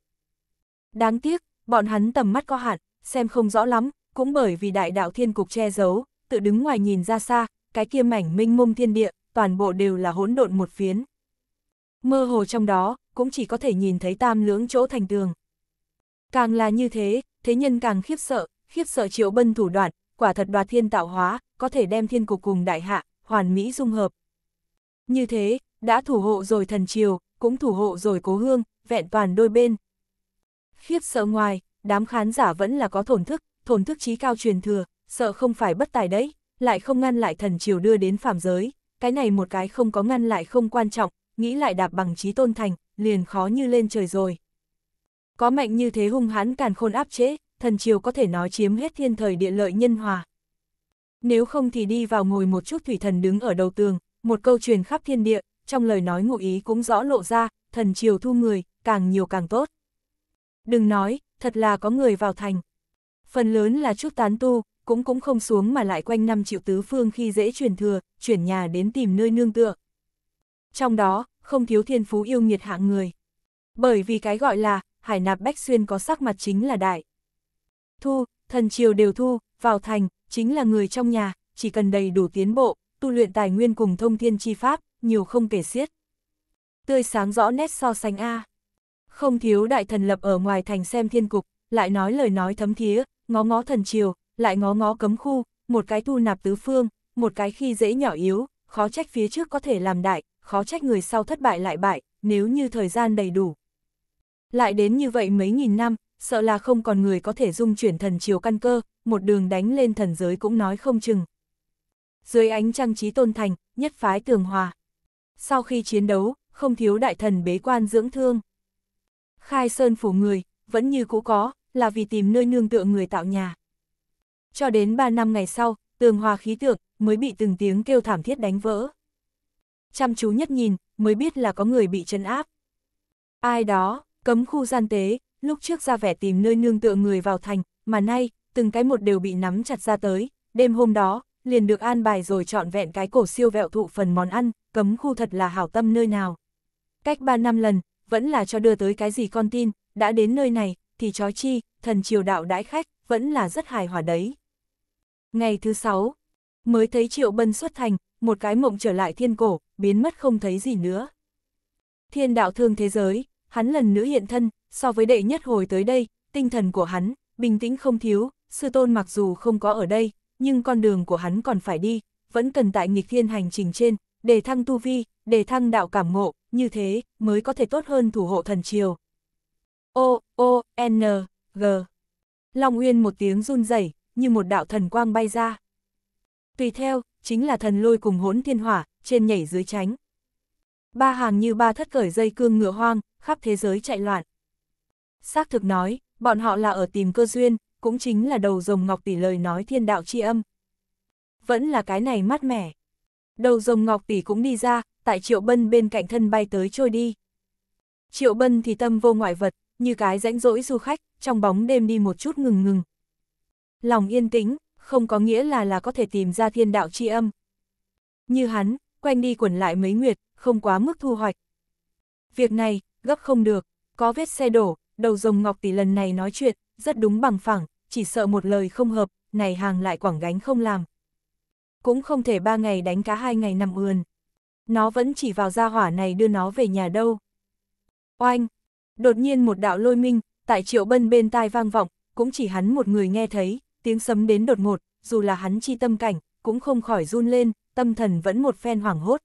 Đáng tiếc, bọn hắn tầm mắt có hạn, xem không rõ lắm, cũng bởi vì đại đạo thiên cục che giấu, tự đứng ngoài nhìn ra xa, cái kia mảnh minh mông thiên địa, toàn bộ đều là hỗn độn một phiến. Mơ hồ trong đó, cũng chỉ có thể nhìn thấy tam lưỡng chỗ thành tường. Càng là như thế, thế nhân càng khiếp sợ, khiếp sợ triệu bân thủ đoạn, quả thật đoạt thiên tạo hóa, có thể đem thiên cục cùng đại hạ, hoàn mỹ dung hợp. Như thế, đã thủ hộ rồi thần triều, cũng thủ hộ rồi cố hương, vẹn toàn đôi bên. Khiếp sợ ngoài, đám khán giả vẫn là có thổn thức, thổn thức trí cao truyền thừa, sợ không phải bất tài đấy, lại không ngăn lại thần triều đưa đến phạm giới, cái này một cái không có ngăn lại không quan trọng, nghĩ lại đạp bằng trí tôn thành, liền khó như lên trời rồi. Có mạnh như thế hung hãn càn khôn áp chế, thần triều có thể nói chiếm hết thiên thời địa lợi nhân hòa. Nếu không thì đi vào ngồi một chút thủy thần đứng ở đầu tường, một câu truyền khắp thiên địa, trong lời nói ngụ ý cũng rõ lộ ra, thần triều thu người, càng nhiều càng tốt. Đừng nói, thật là có người vào thành. Phần lớn là chút tán tu, cũng cũng không xuống mà lại quanh năm chịu tứ phương khi dễ truyền thừa, chuyển nhà đến tìm nơi nương tựa. Trong đó, không thiếu thiên phú yêu nghiệt hạng người. Bởi vì cái gọi là, hải nạp bách xuyên có sắc mặt chính là đại. Thu, thần triều đều thu, vào thành, chính là người trong nhà, chỉ cần đầy đủ tiến bộ, tu luyện tài nguyên cùng thông thiên chi pháp, nhiều không kể xiết. Tươi sáng rõ nét so sánh A. Không thiếu đại thần lập ở ngoài thành xem thiên cục, lại nói lời nói thấm thía, ngó ngó thần triều, lại ngó ngó cấm khu, một cái thu nạp tứ phương, một cái khi dễ nhỏ yếu, khó trách phía trước có thể làm đại, khó trách người sau thất bại lại bại, nếu như thời gian đầy đủ. Lại đến như vậy mấy nghìn năm, sợ là không còn người có thể dung chuyển thần chiều căn cơ, một đường đánh lên thần giới cũng nói không chừng. Dưới ánh trang trí tôn thành, nhất phái tường hòa. Sau khi chiến đấu, không thiếu đại thần bế quan dưỡng thương. Khai sơn phủ người, vẫn như cũ có, là vì tìm nơi nương tựa người tạo nhà cho đến 3 năm ngày sau, tường hòa khí tượng mới bị từng tiếng kêu thảm thiết đánh vỡ. Chăm chú nhất nhìn, mới biết là có người bị chân áp. Ai đó, cấm khu gian tế, lúc trước ra vẻ tìm nơi nương tựa người vào thành, mà nay, từng cái một đều bị nắm chặt ra tới, đêm hôm đó, liền được an bài rồi chọn vẹn cái cổ siêu vẹo thụ phần món ăn, cấm khu thật là hảo tâm nơi nào. Cách 3 năm lần, vẫn là cho đưa tới cái gì con tin, đã đến nơi này, thì chói chi, thần triều đạo đãi khách, vẫn là rất hài hòa đấy. Ngày thứ sáu, mới thấy Triệu Bân xuất thành, một cái mộng trở lại thiên cổ, biến mất không thấy gì nữa. Thiên đạo thương thế giới, hắn lần nữa hiện thân, so với đệ nhất hồi tới đây, tinh thần của hắn, bình tĩnh không thiếu, sư tôn mặc dù không có ở đây, nhưng con đường của hắn còn phải đi, vẫn cần tại nghịch thiên hành trình trên, để thăng tu vi, để thăng đạo cảm ngộ, như thế, mới có thể tốt hơn thủ hộ thần triều. O, O, N, G. Long Uyên một tiếng run rẩy như một đạo thần quang bay ra. Tùy theo, chính là thần lôi cùng hỗn thiên hỏa, trên nhảy dưới tránh. Ba hàng như ba thất cởi dây cương ngựa hoang, khắp thế giới chạy loạn. Xác thực nói, bọn họ là ở tìm cơ duyên, cũng chính là đầu rồng ngọc tỷ lời nói thiên đạo chi âm. Vẫn là cái này mát mẻ. Đầu rồng ngọc tỷ cũng đi ra, tại triệu bân bên cạnh thân bay tới trôi đi. Triệu bân thì tâm vô ngoại vật, như cái rãnh rỗi du khách, trong bóng đêm đi một chút ngừng ngừng, Lòng yên tĩnh, không có nghĩa là là có thể tìm ra thiên đạo chi âm. Như hắn, quanh đi quẩn lại mấy nguyệt, không quá mức thu hoạch. Việc này, gấp không được, có vết xe đổ, đầu rồng ngọc tỷ lần này nói chuyện, rất đúng bằng phẳng, chỉ sợ một lời không hợp, này hàng lại quảng gánh không làm. Cũng không thể ba ngày đánh cá hai ngày nằm ườn. Nó vẫn chỉ vào gia hỏa này đưa nó về nhà đâu. Oanh! Đột nhiên một đạo lôi minh, tại triệu bân bên tai vang vọng, cũng chỉ hắn một người nghe thấy, tiếng sấm đến đột ngột, dù là hắn chi tâm cảnh, cũng không khỏi run lên, tâm thần vẫn một phen hoảng hốt.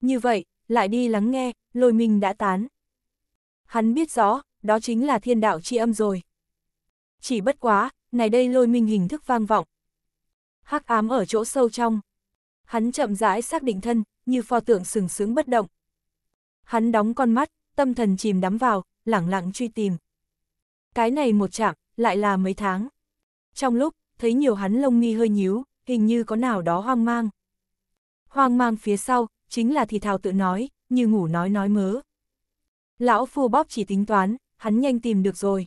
Như vậy, lại đi lắng nghe, lôi mình đã tán. Hắn biết rõ, đó chính là thiên đạo chi âm rồi. Chỉ bất quá, này đây lôi mình hình thức vang vọng. hắc ám ở chỗ sâu trong. Hắn chậm rãi xác định thân, như pho tượng sừng sướng bất động. Hắn đóng con mắt, tâm thần chìm đắm vào, lẳng lặng truy tìm. Cái này một chạm, lại là mấy tháng. Trong lúc, thấy nhiều hắn lông mi hơi nhíu, hình như có nào đó hoang mang. Hoang mang phía sau, chính là thì thào tự nói, như ngủ nói nói mớ. Lão phu bóp chỉ tính toán, hắn nhanh tìm được rồi.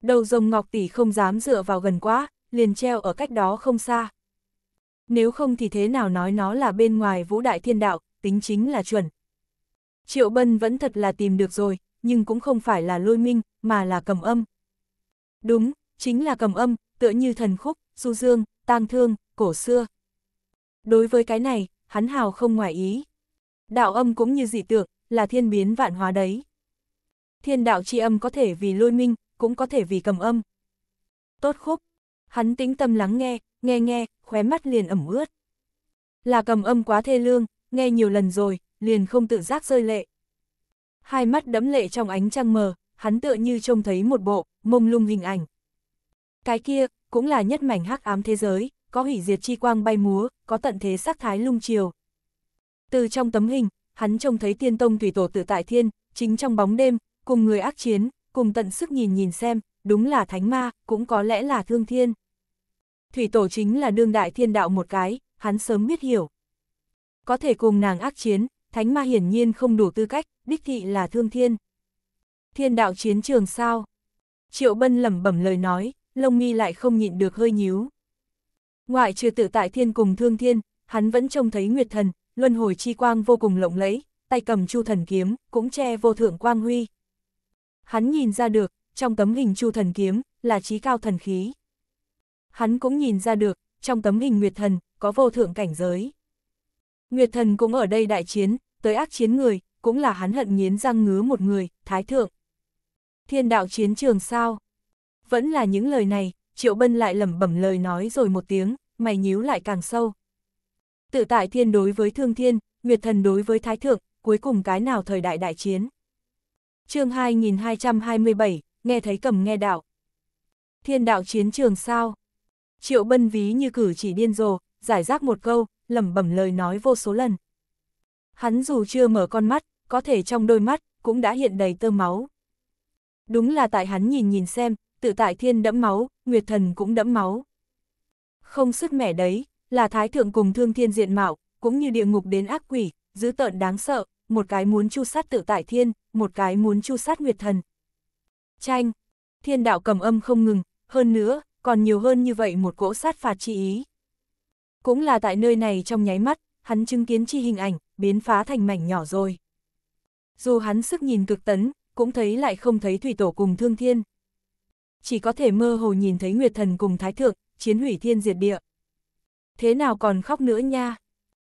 Đầu rồng ngọc tỷ không dám dựa vào gần quá, liền treo ở cách đó không xa. Nếu không thì thế nào nói nó là bên ngoài vũ đại thiên đạo, tính chính là chuẩn. Triệu Bân vẫn thật là tìm được rồi, nhưng cũng không phải là lôi minh, mà là cầm âm. Đúng, chính là cầm âm, tựa như thần khúc, du dương, tang thương, cổ xưa. Đối với cái này, hắn hào không ngoài ý. Đạo âm cũng như dị tượng, là thiên biến vạn hóa đấy. Thiên đạo chi âm có thể vì lôi minh, cũng có thể vì cầm âm. Tốt khúc. Hắn tĩnh tâm lắng nghe, nghe nghe, khóe mắt liền ẩm ướt. Là cầm âm quá thê lương, nghe nhiều lần rồi, liền không tự giác rơi lệ. Hai mắt đẫm lệ trong ánh trăng mờ, hắn tựa như trông thấy một bộ, mông lung hình ảnh. Cái kia, cũng là nhất mảnh hắc ám thế giới, có hủy diệt chi quang bay múa, có tận thế sắc thái lung chiều. Từ trong tấm hình, hắn trông thấy tiên tông thủy tổ tự tại thiên, chính trong bóng đêm, cùng người ác chiến, cùng tận sức nhìn nhìn xem, đúng là thánh ma, cũng có lẽ là thương thiên. Thủy tổ chính là đương đại thiên đạo một cái, hắn sớm biết hiểu. Có thể cùng nàng ác chiến, thánh ma hiển nhiên không đủ tư cách, đích thị là thương thiên. Thiên đạo chiến trường sao? Triệu Bân lẩm bẩm lời nói, lông mi lại không nhịn được hơi nhíu. Ngoại trừ tự tại thiên cùng thương thiên, hắn vẫn trông thấy Nguyệt Thần, luân hồi chi quang vô cùng lộng lẫy, tay cầm chu thần kiếm, cũng che vô thượng quang huy. Hắn nhìn ra được, trong tấm hình chu thần kiếm, là trí cao thần khí. Hắn cũng nhìn ra được, trong tấm hình Nguyệt Thần, có vô thượng cảnh giới. Nguyệt Thần cũng ở đây đại chiến, tới ác chiến người, cũng là hắn hận nghiến răng ngứa một người, thái thượng. Thiên đạo chiến trường sao? Vẫn là những lời này, Triệu Bân lại lẩm bẩm lời nói rồi một tiếng, mày nhíu lại càng sâu. Tự tại thiên đối với thương thiên, nguyệt thần đối với thái thượng, cuối cùng cái nào thời đại đại chiến. chương 2227, nghe thấy cầm nghe đạo. Thiên đạo chiến trường sao? Triệu Bân ví như cử chỉ điên rồ, giải rác một câu, lẩm bẩm lời nói vô số lần. Hắn dù chưa mở con mắt, có thể trong đôi mắt, cũng đã hiện đầy tơ máu. Đúng là tại hắn nhìn nhìn xem, tự tại thiên đẫm máu, nguyệt thần cũng đẫm máu. Không sức mẻ đấy, là thái thượng cùng thương thiên diện mạo, cũng như địa ngục đến ác quỷ, dữ tợn đáng sợ, một cái muốn chu sát tự tại thiên, một cái muốn chu sát nguyệt thần. Tranh, thiên đạo cầm âm không ngừng, hơn nữa, còn nhiều hơn như vậy một cỗ sát phạt chi ý. Cũng là tại nơi này trong nháy mắt, hắn chứng kiến chi hình ảnh, biến phá thành mảnh nhỏ rồi. Dù hắn sức nhìn cực tấn, cũng thấy lại không thấy thủy tổ cùng thương thiên chỉ có thể mơ hồ nhìn thấy Nguyệt Thần cùng Thái Thượng, chiến hủy thiên diệt địa. Thế nào còn khóc nữa nha?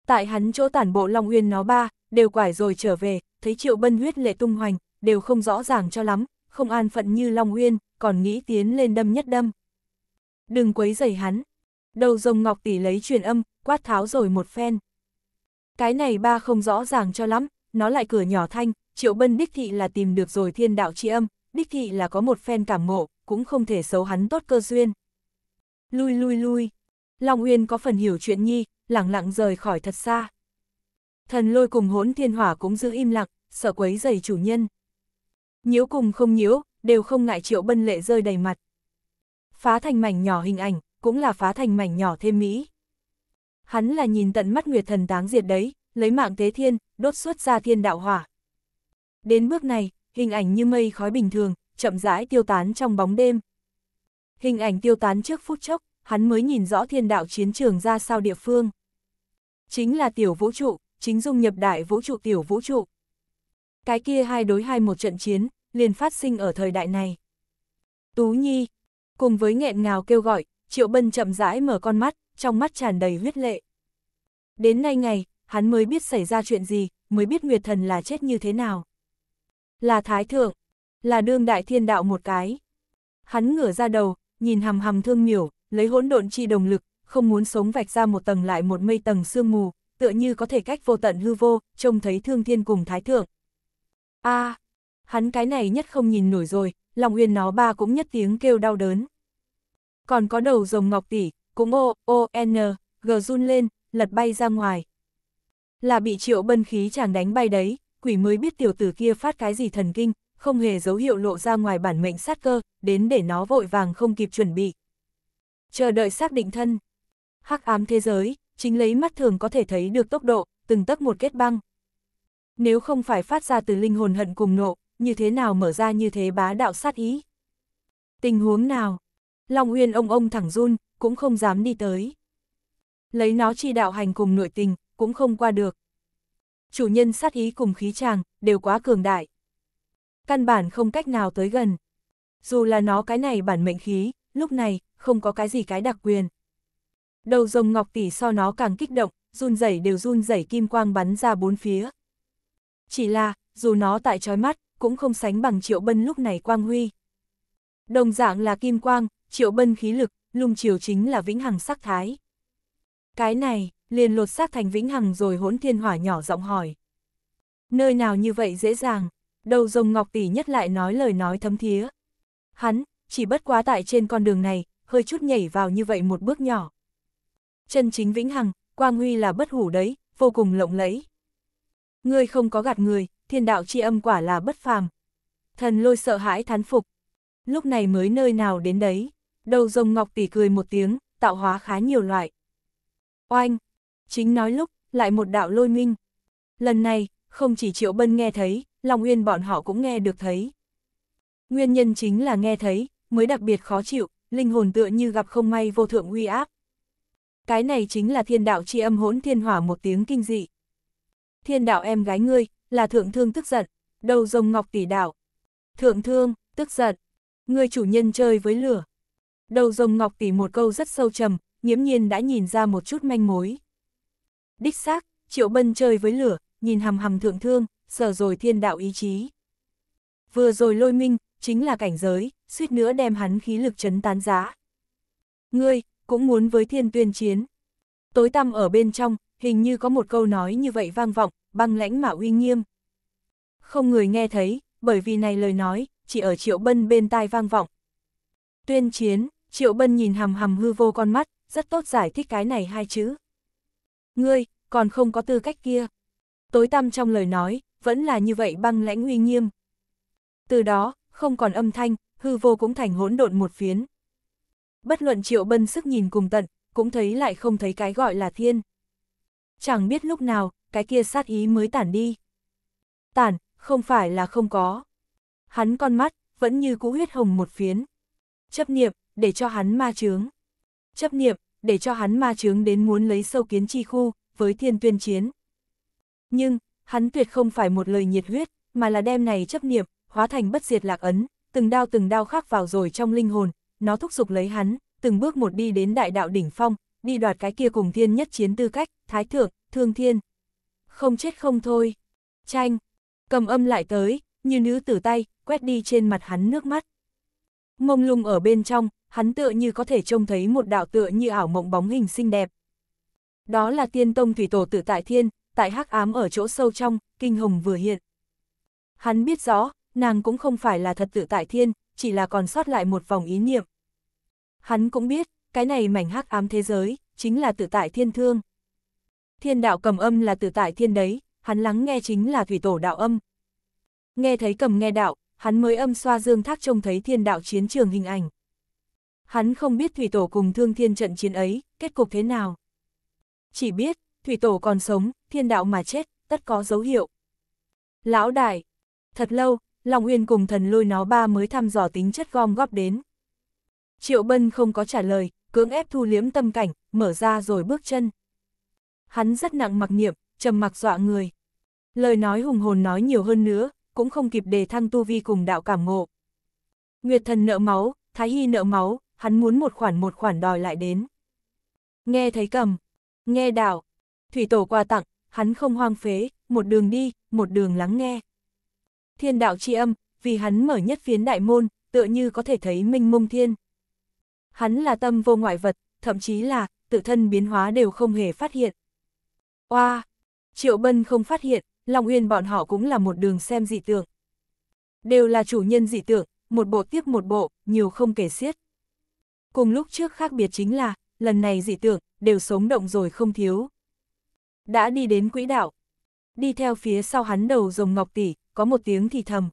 Tại hắn chỗ tản bộ Long Uyên nó ba, đều quải rồi trở về, thấy triệu bân huyết lệ tung hoành, đều không rõ ràng cho lắm, không an phận như Long Uyên, còn nghĩ tiến lên đâm nhất đâm. Đừng quấy rầy hắn. Đầu rồng ngọc tỷ lấy truyền âm, quát tháo rồi một phen. Cái này ba không rõ ràng cho lắm, nó lại cửa nhỏ thanh, triệu bân đích thị là tìm được rồi thiên đạo tri âm, đích thị là có một phen cảm ngộ, cũng không thể xấu hắn tốt cơ duyên. Lui lui lui, Long Uyên có phần hiểu chuyện nhi, lẳng lặng rời khỏi thật xa. Thần lôi cùng hỗn thiên hỏa cũng giữ im lặng, sợ quấy giày chủ nhân. Nhiễu cùng không nhiễu, đều không ngại triệu bân lệ rơi đầy mặt. Phá thành mảnh nhỏ hình ảnh, cũng là phá thành mảnh nhỏ thêm mỹ. Hắn là nhìn tận mắt Nguyệt Thần táng diệt đấy, lấy mạng tế thiên, đốt xuất ra thiên đạo hỏa. Đến bước này, hình ảnh như mây khói bình thường, chậm rãi tiêu tán trong bóng đêm. Hình ảnh tiêu tán trước phút chốc, hắn mới nhìn rõ thiên đạo chiến trường ra sao địa phương. Chính là tiểu vũ trụ, chính dung nhập đại vũ trụ tiểu vũ trụ. Cái kia hai đối hai một trận chiến, liền phát sinh ở thời đại này. Tú Nhi, cùng với nghẹn ngào kêu gọi, Triệu Bân chậm rãi mở con mắt, trong mắt tràn đầy huyết lệ. Đến nay ngày, hắn mới biết xảy ra chuyện gì, mới biết Nguyệt Thần là chết như thế nào. Là Thái Thượng, là đương đại thiên đạo một cái. Hắn ngửa ra đầu, nhìn hầm hầm thương miểu, lấy hỗn độn chi đồng lực, không muốn sống vạch ra một tầng lại một mây tầng sương mù, tựa như có thể cách vô tận hư vô, trông thấy thương thiên cùng thái thượng. a hắn cái này nhất không nhìn nổi rồi, lòng uyên nó ba cũng nhất tiếng kêu đau đớn. Còn có đầu rồng ngọc tỷ, cũng ô, ô, n, g run lên, lật bay ra ngoài. Là bị triệu bân khí chàng đánh bay đấy, quỷ mới biết tiểu tử kia phát cái gì thần kinh, không hề dấu hiệu lộ ra ngoài bản mệnh sát cơ, đến để nó vội vàng không kịp chuẩn bị. Chờ đợi xác định thân. Hắc ám thế giới, chính lấy mắt thường có thể thấy được tốc độ, từng tấc một kết băng. Nếu không phải phát ra từ linh hồn hận cùng nộ, như thế nào mở ra như thế bá đạo sát ý? Tình huống nào? Long Uyên ông ông thẳng run, cũng không dám đi tới. Lấy nó chi đạo hành cùng nội tình, cũng không qua được. Chủ nhân sát ý cùng khí chàng, đều quá cường đại căn bản không cách nào tới gần. Dù là nó cái này bản mệnh khí, lúc này, không có cái gì cái đặc quyền. Đầu rồng ngọc tỷ so nó càng kích động, run rẩy đều run rẩy kim quang bắn ra bốn phía. Chỉ là, dù nó tại trói mắt, cũng không sánh bằng triệu bân lúc này quang huy. Đồng dạng là kim quang, triệu bân khí lực, lung chiều chính là vĩnh hằng sắc thái. Cái này, liền lột xác thành vĩnh hằng rồi hỗn thiên hỏa nhỏ giọng hỏi. Nơi nào như vậy dễ dàng, đầu rồng ngọc tỷ nhất lại nói lời nói thấm thía. Hắn, chỉ bất quá tại trên con đường này, hơi chút nhảy vào như vậy một bước nhỏ. Chân chính vĩnh hằng, quang huy là bất hủ đấy, vô cùng lộng lẫy. Ngươi không có gạt người, thiên đạo chi âm quả là bất phàm. Thần lôi sợ hãi thán phục. Lúc này mới nơi nào đến đấy, đầu rồng ngọc tỷ cười một tiếng, tạo hóa khá nhiều loại. Oanh, chính nói lúc, lại một đạo lôi minh. Lần này, không chỉ Triệu Bân nghe thấy, Long Uyên bọn họ cũng nghe được thấy. Nguyên nhân chính là nghe thấy, mới đặc biệt khó chịu, linh hồn tựa như gặp không may vô thượng uy áp. Cái này chính là thiên đạo chi âm hỗn thiên hỏa một tiếng kinh dị. Thiên đạo em gái ngươi, là thượng thương tức giận, đầu rồng ngọc tỷ đạo. Thượng thương, tức giận, ngươi chủ nhân chơi với lửa. Đầu rồng ngọc tỷ một câu rất sâu trầm, nghiễm nhiên đã nhìn ra một chút manh mối. Đích xác, triệu bân chơi với lửa, nhìn hầm hầm thượng thương, sở rồi thiên đạo ý chí. Vừa rồi lôi minh, chính là cảnh giới, suýt nữa đem hắn khí lực chấn tán giá. Ngươi, cũng muốn với thiên tuyên chiến. Tối tăm ở bên trong, hình như có một câu nói như vậy vang vọng, băng lãnh mà uy nghiêm. Không người nghe thấy, bởi vì này lời nói, chỉ ở Triệu Bân bên tai vang vọng. Tuyên chiến, Triệu Bân nhìn hầm hầm hư vô con mắt, rất tốt giải thích cái này hai chữ. Ngươi, còn không có tư cách kia. Tối tăm trong lời nói, vẫn là như vậy băng lãnh uy nghiêm. Từ đó, không còn âm thanh, hư vô cũng thành hỗn độn một phiến. Bất luận triệu bân sức nhìn cùng tận, cũng thấy lại không thấy cái gọi là thiên. Chẳng biết lúc nào, cái kia sát ý mới tản đi. Tản, không phải là không có. Hắn con mắt, vẫn như cũ huyết hồng một phiến. Chấp niệm, để cho hắn ma chướng. Chấp niệm, để cho hắn ma chướng đến muốn lấy sâu kiến chi khu, với thiên tuyên chiến. Nhưng, hắn tuyệt không phải một lời nhiệt huyết, mà là đem này chấp niệm, hóa thành bất diệt lạc ấn, từng đao từng đao khắc vào rồi trong linh hồn, nó thúc giục lấy hắn, từng bước một đi đến đại đạo đỉnh phong, đi đoạt cái kia cùng thiên nhất chiến tư cách, thái thượng, thương thiên. Không chết không thôi. Tranh. Cầm âm lại tới, như nữ tử tay, quét đi trên mặt hắn nước mắt. Mông lung ở bên trong, hắn tựa như có thể trông thấy một đạo tựa như ảo mộng bóng hình xinh đẹp. Đó là tiên tông thủy tổ tự tại thiên, tại hắc ám ở chỗ sâu trong, kinh hồng vừa hiện. Hắn biết rõ, nàng cũng không phải là thật tự tại thiên, chỉ là còn sót lại một vòng ý niệm. Hắn cũng biết, cái này mảnh hắc ám thế giới, chính là tự tại thiên thương. Thiên đạo cầm âm là tự tại thiên đấy, hắn lắng nghe chính là thủy tổ đạo âm. Nghe thấy cầm nghe đạo, hắn mới âm xoa dương thác trông thấy thiên đạo chiến trường hình ảnh. Hắn không biết thủy tổ cùng thương thiên trận chiến ấy, kết cục thế nào. Chỉ biết, thủy tổ còn sống, thiên đạo mà chết, tất có dấu hiệu. Lão đại, thật lâu, Long Uyên cùng thần lôi nó ba mới thăm dò tính chất gom góp đến. Triệu Bân không có trả lời, cưỡng ép thu liếm tâm cảnh, mở ra rồi bước chân. Hắn rất nặng mặc niệm, trầm mặc dọa người. Lời nói hùng hồn nói nhiều hơn nữa, cũng không kịp đề thăng tu vi cùng đạo cảm ngộ. Nguyệt thần nợ máu, Thái Hy nợ máu, hắn muốn một khoản một khoản đòi lại đến. Nghe thấy cầm, nghe đạo, thủy tổ quà tặng, hắn không hoang phế, một đường đi, một đường lắng nghe. Thiên đạo tri âm, vì hắn mở nhất phiến đại môn, tựa như có thể thấy minh mông thiên. Hắn là tâm vô ngoại vật, thậm chí là, tự thân biến hóa đều không hề phát hiện. Oa! Triệu Bân không phát hiện, Long Uyên bọn họ cũng là một đường xem dị tượng. Đều là chủ nhân dị tượng, một bộ tiếp một bộ, nhiều không kể xiết. Cùng lúc trước khác biệt chính là, lần này dị tượng, đều sống động rồi không thiếu đã đi đến quỹ đạo. Đi theo phía sau hắn đầu rồng ngọc tỷ, có một tiếng thì thầm.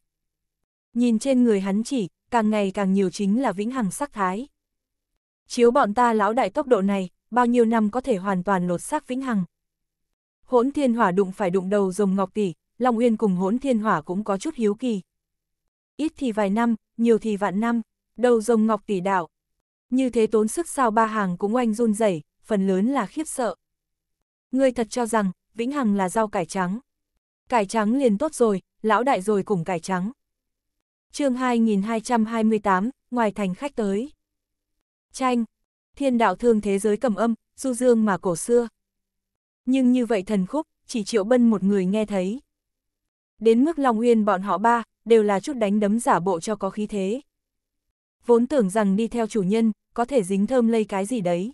Nhìn trên người hắn chỉ, càng ngày càng nhiều chính là vĩnh hằng sắc thái. Chiếu bọn ta lão đại tốc độ này, bao nhiêu năm có thể hoàn toàn lột xác vĩnh hằng. Hỗn thiên hỏa đụng phải đụng đầu rồng ngọc tỷ, Long Uyên cùng hỗn thiên hỏa cũng có chút hiếu kỳ. Ít thì vài năm, nhiều thì vạn năm, đầu rồng ngọc tỷ đạo. Như thế tốn sức sao ba hàng cũng oanh run rẩy phần lớn là khiếp sợ. Ngươi thật cho rằng, vĩnh hằng là rau cải trắng. Cải trắng liền tốt rồi, lão đại rồi cùng cải trắng. chương 2228, ngoài thành khách tới. Tranh, thiên đạo thương thế giới cầm âm, du dương mà cổ xưa. Nhưng như vậy thần khúc, chỉ triệu bân một người nghe thấy. Đến mức Long Uyên bọn họ ba, đều là chút đánh đấm giả bộ cho có khí thế. Vốn tưởng rằng đi theo chủ nhân, có thể dính thơm lây cái gì đấy.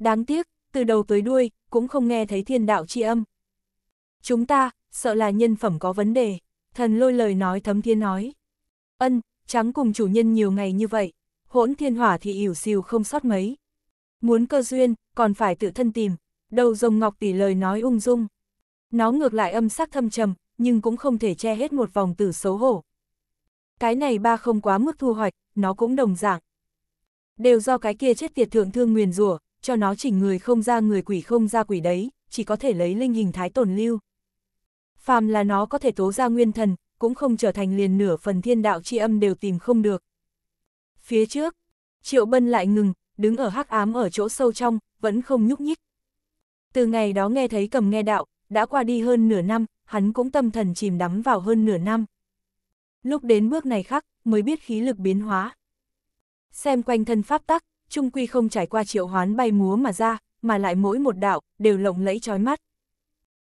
Đáng tiếc, từ đầu tới đuôi, cũng không nghe thấy thiên đạo chi âm. Chúng ta, sợ là nhân phẩm có vấn đề, thần lôi lời nói thấm thiên nói. Ân, trắng cùng chủ nhân nhiều ngày như vậy, hỗn thiên hỏa thì ỉu xìu không sót mấy. Muốn cơ duyên, còn phải tự thân tìm, đầu rồng ngọc tỷ lời nói ung dung. Nó ngược lại âm sắc thâm trầm, nhưng cũng không thể che hết một vòng tử xấu hổ. Cái này ba không quá mức thu hoạch, nó cũng đồng dạng. Đều do cái kia chết tiệt thượng thương nguyền rủa cho nó chỉnh người không ra người quỷ không ra quỷ đấy, chỉ có thể lấy linh hình thái tồn lưu. Phàm là nó có thể tố ra nguyên thần, cũng không trở thành liền nửa phần thiên đạo chi âm đều tìm không được. Phía trước, Triệu Bân lại ngừng, đứng ở hắc ám ở chỗ sâu trong, vẫn không nhúc nhích. Từ ngày đó nghe thấy cầm nghe đạo, đã qua đi hơn nửa năm, hắn cũng tâm thần chìm đắm vào hơn nửa năm. Lúc đến bước này khắc, mới biết khí lực biến hóa. Xem quanh thân pháp tắc, trung quy không trải qua triệu hoán bay múa mà ra, mà lại mỗi một đạo, đều lộng lẫy trói mắt.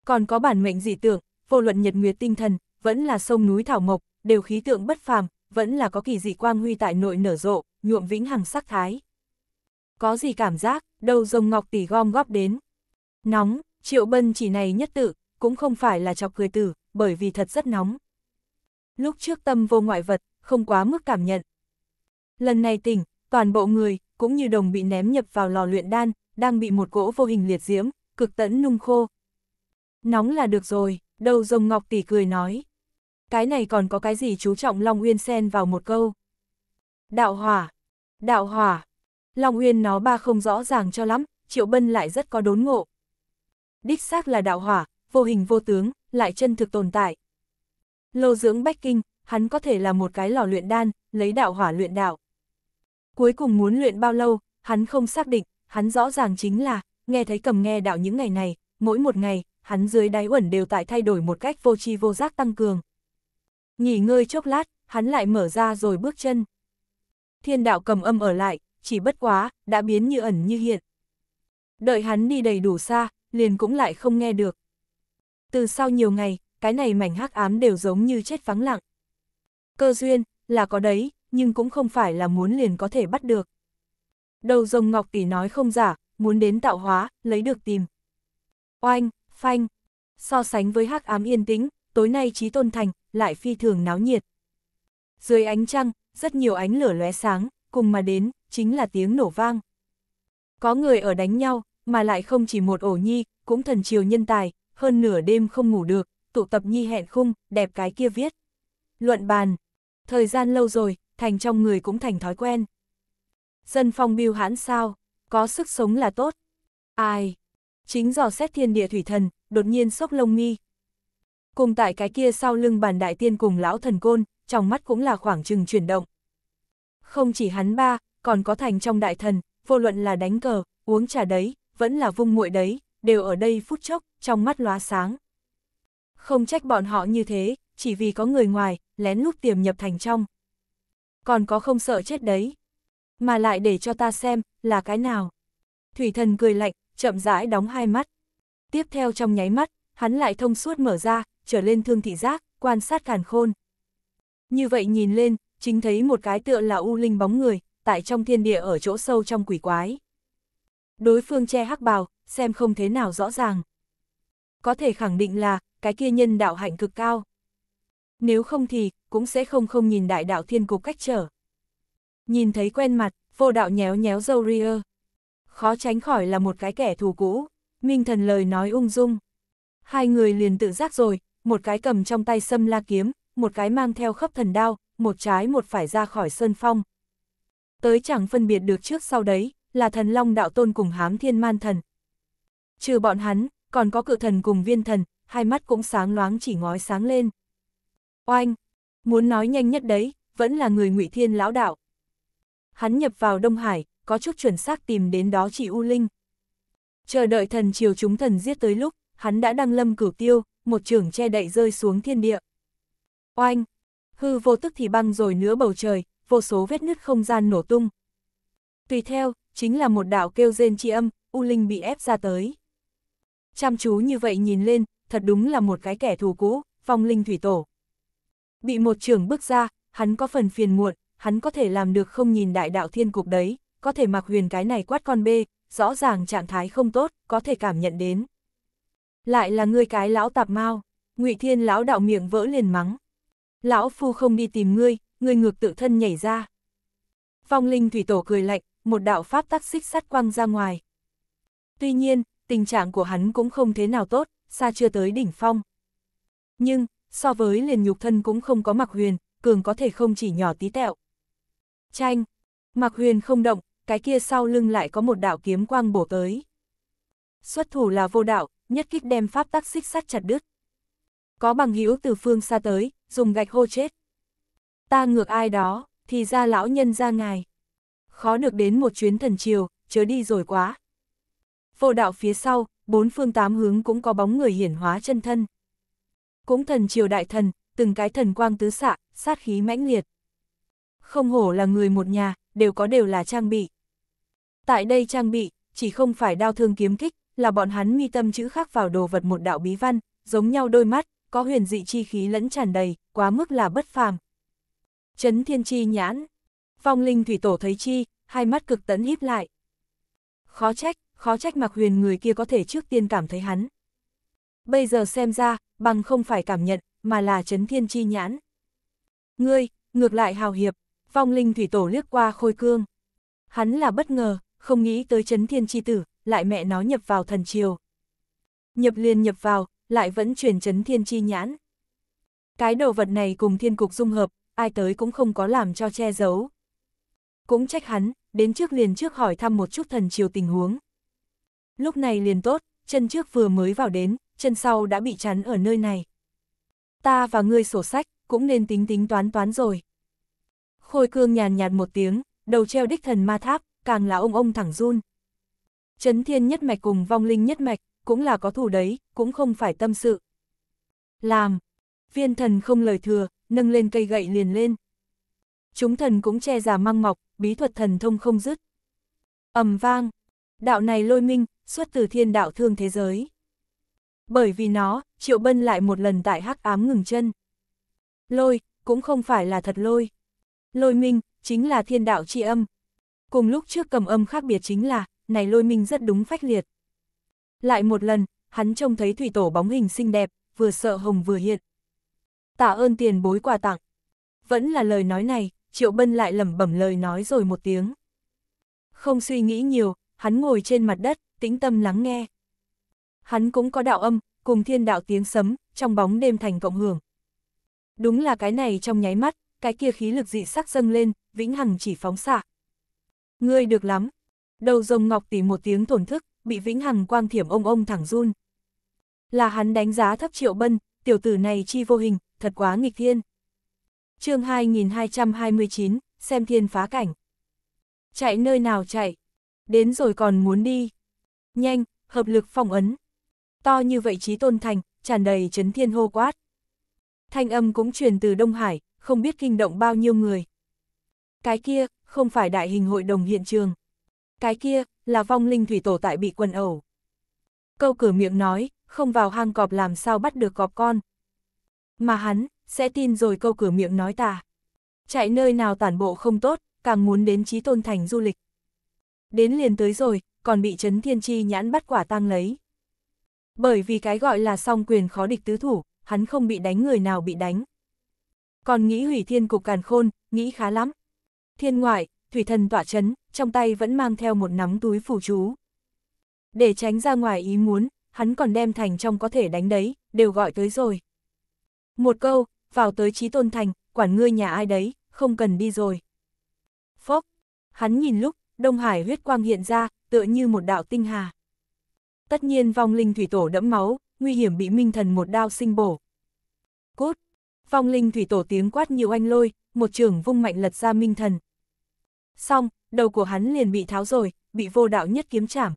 Còn có bản mệnh dị tượng, vô luận nhật nguyệt tinh thần, vẫn là sông núi thảo mộc, đều khí tượng bất phàm, vẫn là có kỳ dị quang huy tại nội nở rộ, nhuộm vĩnh hằng sắc thái. Có gì cảm giác, đầu rồng ngọc tỷ gom góp đến. Nóng, triệu bân chỉ này nhất tự, cũng không phải là chọc cười tử, bởi vì thật rất nóng. Lúc trước tâm vô ngoại vật, không quá mức cảm nhận. Lần này tỉnh, toàn bộ người, cũng như đồng bị ném nhập vào lò luyện đan, đang bị một cỗ vô hình liệt diễm, cực tẫn nung khô. Nóng là được rồi, đầu rồng ngọc tỷ cười nói. Cái này còn có cái gì chú trọng Long Uyên xen vào một câu. Đạo hỏa, đạo hỏa, Long Uyên nó ba không rõ ràng cho lắm, Triệu Bân lại rất có đốn ngộ. Đích xác là đạo hỏa, vô hình vô tướng, lại chân thực tồn tại. Lô dưỡng Bách Kinh, hắn có thể là một cái lò luyện đan, lấy đạo hỏa luyện đạo. Cuối cùng muốn luyện bao lâu, hắn không xác định, hắn rõ ràng chính là, nghe thấy cầm nghe đạo những ngày này, mỗi một ngày, hắn dưới đáy uẩn đều tại thay đổi một cách vô tri vô giác tăng cường. Nghỉ ngơi chốc lát, hắn lại mở ra rồi bước chân. Thiên đạo cầm âm ở lại, chỉ bất quá, đã biến như ẩn như hiện. Đợi hắn đi đầy đủ xa, liền cũng lại không nghe được. Từ sau nhiều ngày, cái này mảnh hắc ám đều giống như chết vắng lặng. Cơ duyên, là có đấy, nhưng cũng không phải là muốn liền có thể bắt được. Đầu rồng Ngọc Tỷ nói không giả, muốn đến tạo hóa, lấy được tìm. Oanh, phanh, so sánh với hắc ám yên tĩnh, tối nay trí tôn thành, lại phi thường náo nhiệt. Dưới ánh trăng, rất nhiều ánh lửa lóe sáng, cùng mà đến, chính là tiếng nổ vang. Có người ở đánh nhau, mà lại không chỉ một ổ nhi, cũng thần chiều nhân tài, hơn nửa đêm không ngủ được, tụ tập nhi hẹn khung, đẹp cái kia viết. Luận bàn, thời gian lâu rồi, thành trong người cũng thành thói quen. Dân phong biêu hãn sao, có sức sống là tốt. Ai? Chính dò xét thiên địa thủy thần, đột nhiên sốc lông mi. Cùng tại cái kia sau lưng bàn đại tiên cùng lão thần côn, trong mắt cũng là khoảng trừng chuyển động. Không chỉ hắn ba, còn có thành trong đại thần, vô luận là đánh cờ, uống trà đấy, vẫn là vung muội đấy, đều ở đây phút chốc, trong mắt lóa sáng. Không trách bọn họ như thế, chỉ vì có người ngoài, lén lút tiềm nhập thành trong còn có không sợ chết đấy. Mà lại để cho ta xem, là cái nào. Thủy thần cười lạnh, chậm rãi đóng hai mắt. Tiếp theo trong nháy mắt, hắn lại thông suốt mở ra, trở lên thương thị giác, quan sát càn khôn. Như vậy nhìn lên, chính thấy một cái tựa là u linh bóng người, tại trong thiên địa ở chỗ sâu trong quỷ quái. Đối phương che hắc bào, xem không thế nào rõ ràng. Có thể khẳng định là, cái kia nhân đạo hạnh cực cao nếu không thì, cũng sẽ không không nhìn đại đạo thiên cục cách trở. Nhìn thấy quen mặt, vô đạo nhéo nhéo dâu ria. Khó tránh khỏi là một cái kẻ thù cũ, Minh thần lời nói ung dung. Hai người liền tự giác rồi, một cái cầm trong tay sâm la kiếm, một cái mang theo khắp thần đao, một trái một phải ra khỏi sơn phong. Tới chẳng phân biệt được trước sau đấy, là thần long đạo tôn cùng hám thiên man thần. Trừ bọn hắn, còn có cự thần cùng viên thần, hai mắt cũng sáng loáng chỉ ngói sáng lên. Oanh! Muốn nói nhanh nhất đấy, vẫn là người ngụy Thiên lão đạo. Hắn nhập vào Đông Hải, có chút chuẩn xác tìm đến đó chị U Linh. Chờ đợi thần triều chúng thần giết tới lúc, hắn đã đăng lâm cửu tiêu, một trường che đậy rơi xuống thiên địa. Oanh! Hư vô tức thì băng rồi nữa bầu trời, vô số vết nứt không gian nổ tung. Tùy theo, chính là một đạo kêu rên tri âm, U Linh bị ép ra tới. Chăm chú như vậy nhìn lên, thật đúng là một cái kẻ thù cũ, phong linh thủy tổ. Bị một trường bước ra, hắn có phần phiền muộn, hắn có thể làm được không nhìn đại đạo thiên cục đấy, có thể mặc huyền cái này quát con bê, rõ ràng trạng thái không tốt, có thể cảm nhận đến. Lại là ngươi cái lão tạp mau, ngụy thiên lão đạo miệng vỡ liền mắng. Lão phu không đi tìm ngươi, ngươi ngược tự thân nhảy ra. Phong linh thủy tổ cười lạnh, một đạo pháp tắc xích sắt quăng ra ngoài. Tuy nhiên, tình trạng của hắn cũng không thế nào tốt, xa chưa tới đỉnh phong. Nhưng, so với liền nhục thân cũng không có Mạc Huyền, cường có thể không chỉ nhỏ tí tẹo. Chanh! Mạc Huyền không động, cái kia sau lưng lại có một đạo kiếm quang bổ tới. Xuất thủ là vô đạo, nhất kích đem pháp tắc xích sắt chặt đứt. Có bằng hữu từ phương xa tới, dùng gạch hô chết. Ta ngược ai đó, thì ra lão nhân ra ngài. Khó được đến một chuyến thần chiều, chớ đi rồi quá. Vô đạo phía sau, bốn phương tám hướng cũng có bóng người hiển hóa chân thân cũng thần triều đại thần, từng cái thần quang tứ xạ, sát khí mãnh liệt. Không hổ là người một nhà, đều có đều là trang bị. Tại đây trang bị, chỉ không phải đao thương kiếm kích, là bọn hắn mi tâm chữ khắc vào đồ vật một đạo bí văn, giống nhau đôi mắt, có huyền dị chi khí lẫn tràn đầy, quá mức là bất phàm. Chấn thiên chi nhãn, phong linh thủy tổ thấy chi, hai mắt cực tấn híp lại. Khó trách, khó trách mặc huyền người kia có thể trước tiên cảm thấy hắn. Bây giờ xem ra, bằng không phải cảm nhận, mà là chấn thiên chi nhãn. Ngươi, ngược lại hào hiệp, vong linh thủy tổ liếc qua khôi cương. Hắn là bất ngờ, không nghĩ tới chấn thiên chi tử, lại mẹ nó nhập vào thần triều. Nhập liền nhập vào, lại vẫn truyền chấn thiên chi nhãn. Cái đồ vật này cùng thiên cục dung hợp, ai tới cũng không có làm cho che giấu. Cũng trách hắn, đến trước liền trước hỏi thăm một chút thần triều tình huống. Lúc này liền tốt, chân trước vừa mới vào đến, chân sau đã bị chắn ở nơi này. Ta và ngươi sổ sách, cũng nên tính tính toán toán rồi. Khôi cương nhàn nhạt một tiếng, đầu treo đích thần ma tháp, càng là ông ông thẳng run. Chấn thiên nhất mạch cùng vong linh nhất mạch, cũng là có thù đấy, cũng không phải tâm sự. Làm, viên thần không lời thừa, nâng lên cây gậy liền lên. Chúng thần cũng che giả măng mọc, bí thuật thần thông không dứt. ầm vang, đạo này lôi minh, xuất từ thiên đạo thương thế giới. Bởi vì nó, Triệu Bân lại một lần tại hắc ám ngừng chân. Lôi, cũng không phải là thật lôi. Lôi minh, chính là thiên đạo tri âm. Cùng lúc trước cầm âm khác biệt chính là, này lôi minh rất đúng phách liệt. Lại một lần, hắn trông thấy thủy tổ bóng hình xinh đẹp, vừa sợ hồng vừa hiện. Tạ ơn tiền bối quà tặng. Vẫn là lời nói này, Triệu Bân lại lẩm bẩm lời nói rồi một tiếng. Không suy nghĩ nhiều, hắn ngồi trên mặt đất, tĩnh tâm lắng nghe hắn cũng có đạo âm, cùng thiên đạo tiếng sấm, trong bóng đêm thành cộng hưởng. Đúng là cái này trong nháy mắt, cái kia khí lực dị sắc dâng lên, vĩnh hằng chỉ phóng xạ. Ngươi được lắm. Đầu rồng ngọc tỷ một tiếng tổn thức, bị vĩnh hằng quang thiểm ông ông thẳng run. Là hắn đánh giá thấp triệu bân, tiểu tử này chi vô hình, thật quá nghịch thiên. chương 2229, xem thiên phá cảnh. Chạy nơi nào chạy, đến rồi còn muốn đi. Nhanh, hợp lực phong ấn to như vậy trí tôn thành, tràn đầy chấn thiên hô quát. Thanh âm cũng truyền từ Đông Hải, không biết kinh động bao nhiêu người. Cái kia, không phải đại hình hội đồng hiện trường. Cái kia, là vong linh thủy tổ tại bị quần ẩu. Câu cửa miệng nói, không vào hang cọp làm sao bắt được cọp con. Mà hắn, sẽ tin rồi câu cửa miệng nói tà. Chạy nơi nào tản bộ không tốt, càng muốn đến trí tôn thành du lịch. Đến liền tới rồi, còn bị chấn thiên chi nhãn bắt quả tang lấy. Bởi vì cái gọi là song quyền khó địch tứ thủ, hắn không bị đánh người nào bị đánh. Còn nghĩ hủy thiên cục càn khôn, nghĩ khá lắm. Thiên ngoại, thủy thần tỏa chấn, trong tay vẫn mang theo một nắm túi phù chú. Để tránh ra ngoài ý muốn, hắn còn đem thành trong có thể đánh đấy, đều gọi tới rồi. Một câu, vào tới trí tôn thành, quản ngươi nhà ai đấy, không cần đi rồi. Phốc, hắn nhìn lúc, Đông Hải huyết quang hiện ra, tựa như một đạo tinh hà. Tất nhiên vong linh thủy tổ đẫm máu, nguy hiểm bị minh thần một đao sinh bổ. Cút! Vong linh thủy tổ tiếng quát nhiều anh lôi, một trường vung mạnh lật ra minh thần. Xong, đầu của hắn liền bị tháo rồi, bị vô đạo nhất kiếm chảm.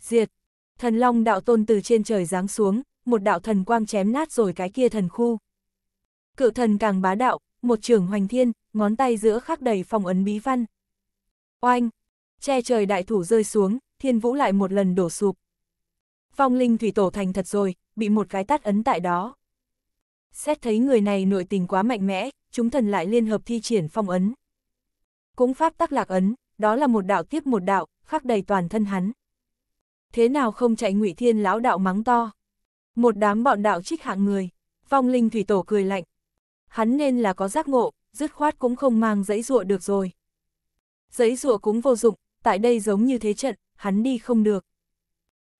Diệt! Thần long đạo tôn từ trên trời giáng xuống, một đạo thần quang chém nát rồi cái kia thần khu. Cự thần càng bá đạo, một trường hoành thiên, ngón tay giữa khắc đầy phong ấn bí văn. Oanh! Che trời đại thủ rơi xuống, thiên vũ lại một lần đổ sụp. Phong linh thủy tổ thành thật rồi, bị một cái tát ấn tại đó. Xét thấy người này nội tình quá mạnh mẽ, chúng thần lại liên hợp thi triển phong ấn. Cũng pháp tắc lạc ấn, đó là một đạo tiếp một đạo, khắc đầy toàn thân hắn. Thế nào không chạy ngụy thiên lão đạo mắng to. Một đám bọn đạo trích hạng người, phong linh thủy tổ cười lạnh. Hắn nên là có giác ngộ, dứt khoát cũng không mang giấy rụa được rồi. Giấy rụa cũng vô dụng, tại đây giống như thế trận, hắn đi không được.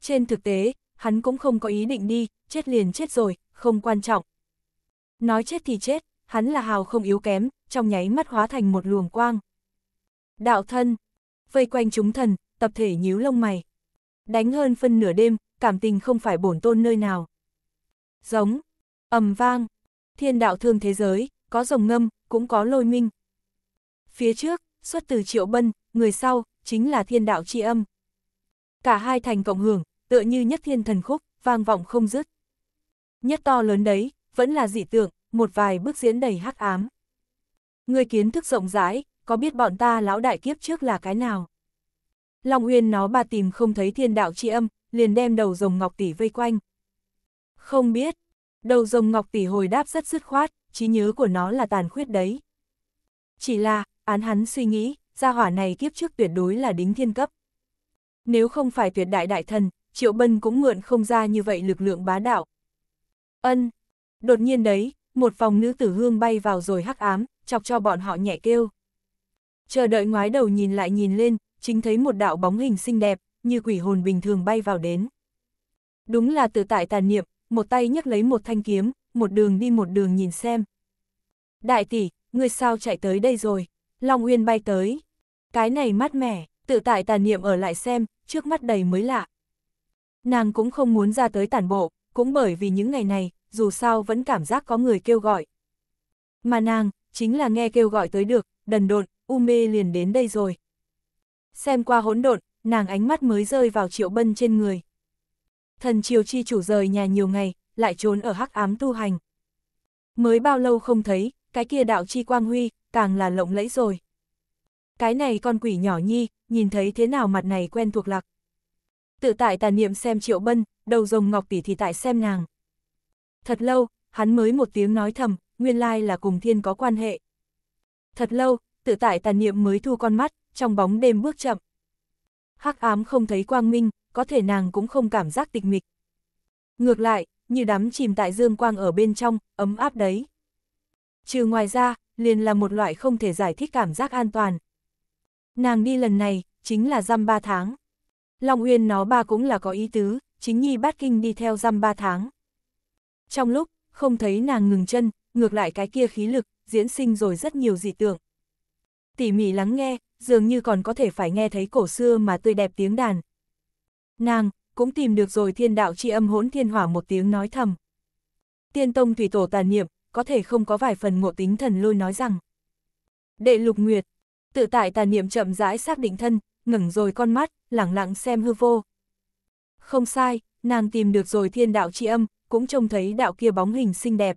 Trên thực tế, hắn cũng không có ý định đi, chết liền chết rồi, không quan trọng. Nói chết thì chết, hắn là hào không yếu kém, trong nháy mắt hóa thành một luồng quang. Đạo thân, vây quanh chúng thần, tập thể nhíu lông mày. Đánh hơn phân nửa đêm, cảm tình không phải bổn tôn nơi nào. Giống, ầm vang, thiên đạo thương thế giới, có rồng ngâm, cũng có lôi minh. Phía trước, xuất từ triệu bân, người sau, chính là thiên đạo tri âm. Cả hai thành cộng hưởng, tựa như nhất thiên thần khúc, vang vọng không dứt. Nhất to lớn đấy, vẫn là dị tượng, một vài bước diễn đầy hắc ám. Người kiến thức rộng rãi, có biết bọn ta lão đại kiếp trước là cái nào? Long Uyên nó bà tìm không thấy thiên đạo tri âm, liền đem đầu rồng ngọc tỷ vây quanh. Không biết, đầu rồng ngọc tỷ hồi đáp rất dứt khoát, trí nhớ của nó là tàn khuyết đấy. Chỉ là, án hắn suy nghĩ, gia hỏa này kiếp trước tuyệt đối là đính thiên cấp nếu không phải tuyệt đại đại thần, Triệu Bân cũng mượn không ra như vậy lực lượng bá đạo. Ân! Đột nhiên đấy, một phòng nữ tử hương bay vào rồi hắc ám, chọc cho bọn họ nhẹ kêu. Chờ đợi ngoái đầu nhìn lại nhìn lên, chính thấy một đạo bóng hình xinh đẹp, như quỷ hồn bình thường bay vào đến. Đúng là tự tại tàn niệm, một tay nhấc lấy một thanh kiếm, một đường đi một đường nhìn xem. Đại tỷ, người sao chạy tới đây rồi? Long Uyên bay tới. Cái này mát mẻ tự tại tàn niệm ở lại xem, trước mắt đầy mới lạ. Nàng cũng không muốn ra tới tản bộ, cũng bởi vì những ngày này, dù sao vẫn cảm giác có người kêu gọi. Mà nàng, chính là nghe kêu gọi tới được, đần độn, u mê liền đến đây rồi. Xem qua hỗn độn, nàng ánh mắt mới rơi vào triệu bân trên người. Thần triều chi chủ rời nhà nhiều ngày, lại trốn ở hắc ám tu hành. Mới bao lâu không thấy, cái kia đạo chi quang huy, càng là lộng lẫy rồi cái này con quỷ nhỏ nhi, nhìn thấy thế nào mặt này quen thuộc lạc. Tự tại tà niệm xem triệu bân, đầu rồng ngọc tỷ thì tại xem nàng. Thật lâu, hắn mới một tiếng nói thầm, nguyên lai là cùng thiên có quan hệ. Thật lâu, tự tại tà niệm mới thu con mắt, trong bóng đêm bước chậm. hắc ám không thấy quang minh, có thể nàng cũng không cảm giác tịch mịch. Ngược lại, như đắm chìm tại dương quang ở bên trong, ấm áp đấy. Trừ ngoài ra, liền là một loại không thể giải thích cảm giác an toàn. Nàng đi lần này, chính là dăm ba tháng. Long Uyên nó ba cũng là có ý tứ, chính nhi bát kinh đi theo dăm ba tháng. Trong lúc, không thấy nàng ngừng chân, ngược lại cái kia khí lực, diễn sinh rồi rất nhiều dị tượng. Tỉ mỉ lắng nghe, dường như còn có thể phải nghe thấy cổ xưa mà tươi đẹp tiếng đàn. Nàng, cũng tìm được rồi thiên đạo chi âm hỗn thiên hỏa một tiếng nói thầm. Tiên tông thủy tổ tàn niệm, có thể không có vài phần ngộ tính thần lôi nói rằng. Đệ lục nguyệt, Tự tại tà niệm chậm rãi xác định thân, ngẩng rồi con mắt, lẳng lặng xem hư vô. Không sai, nàng tìm được rồi thiên đạo tri âm, cũng trông thấy đạo kia bóng hình xinh đẹp.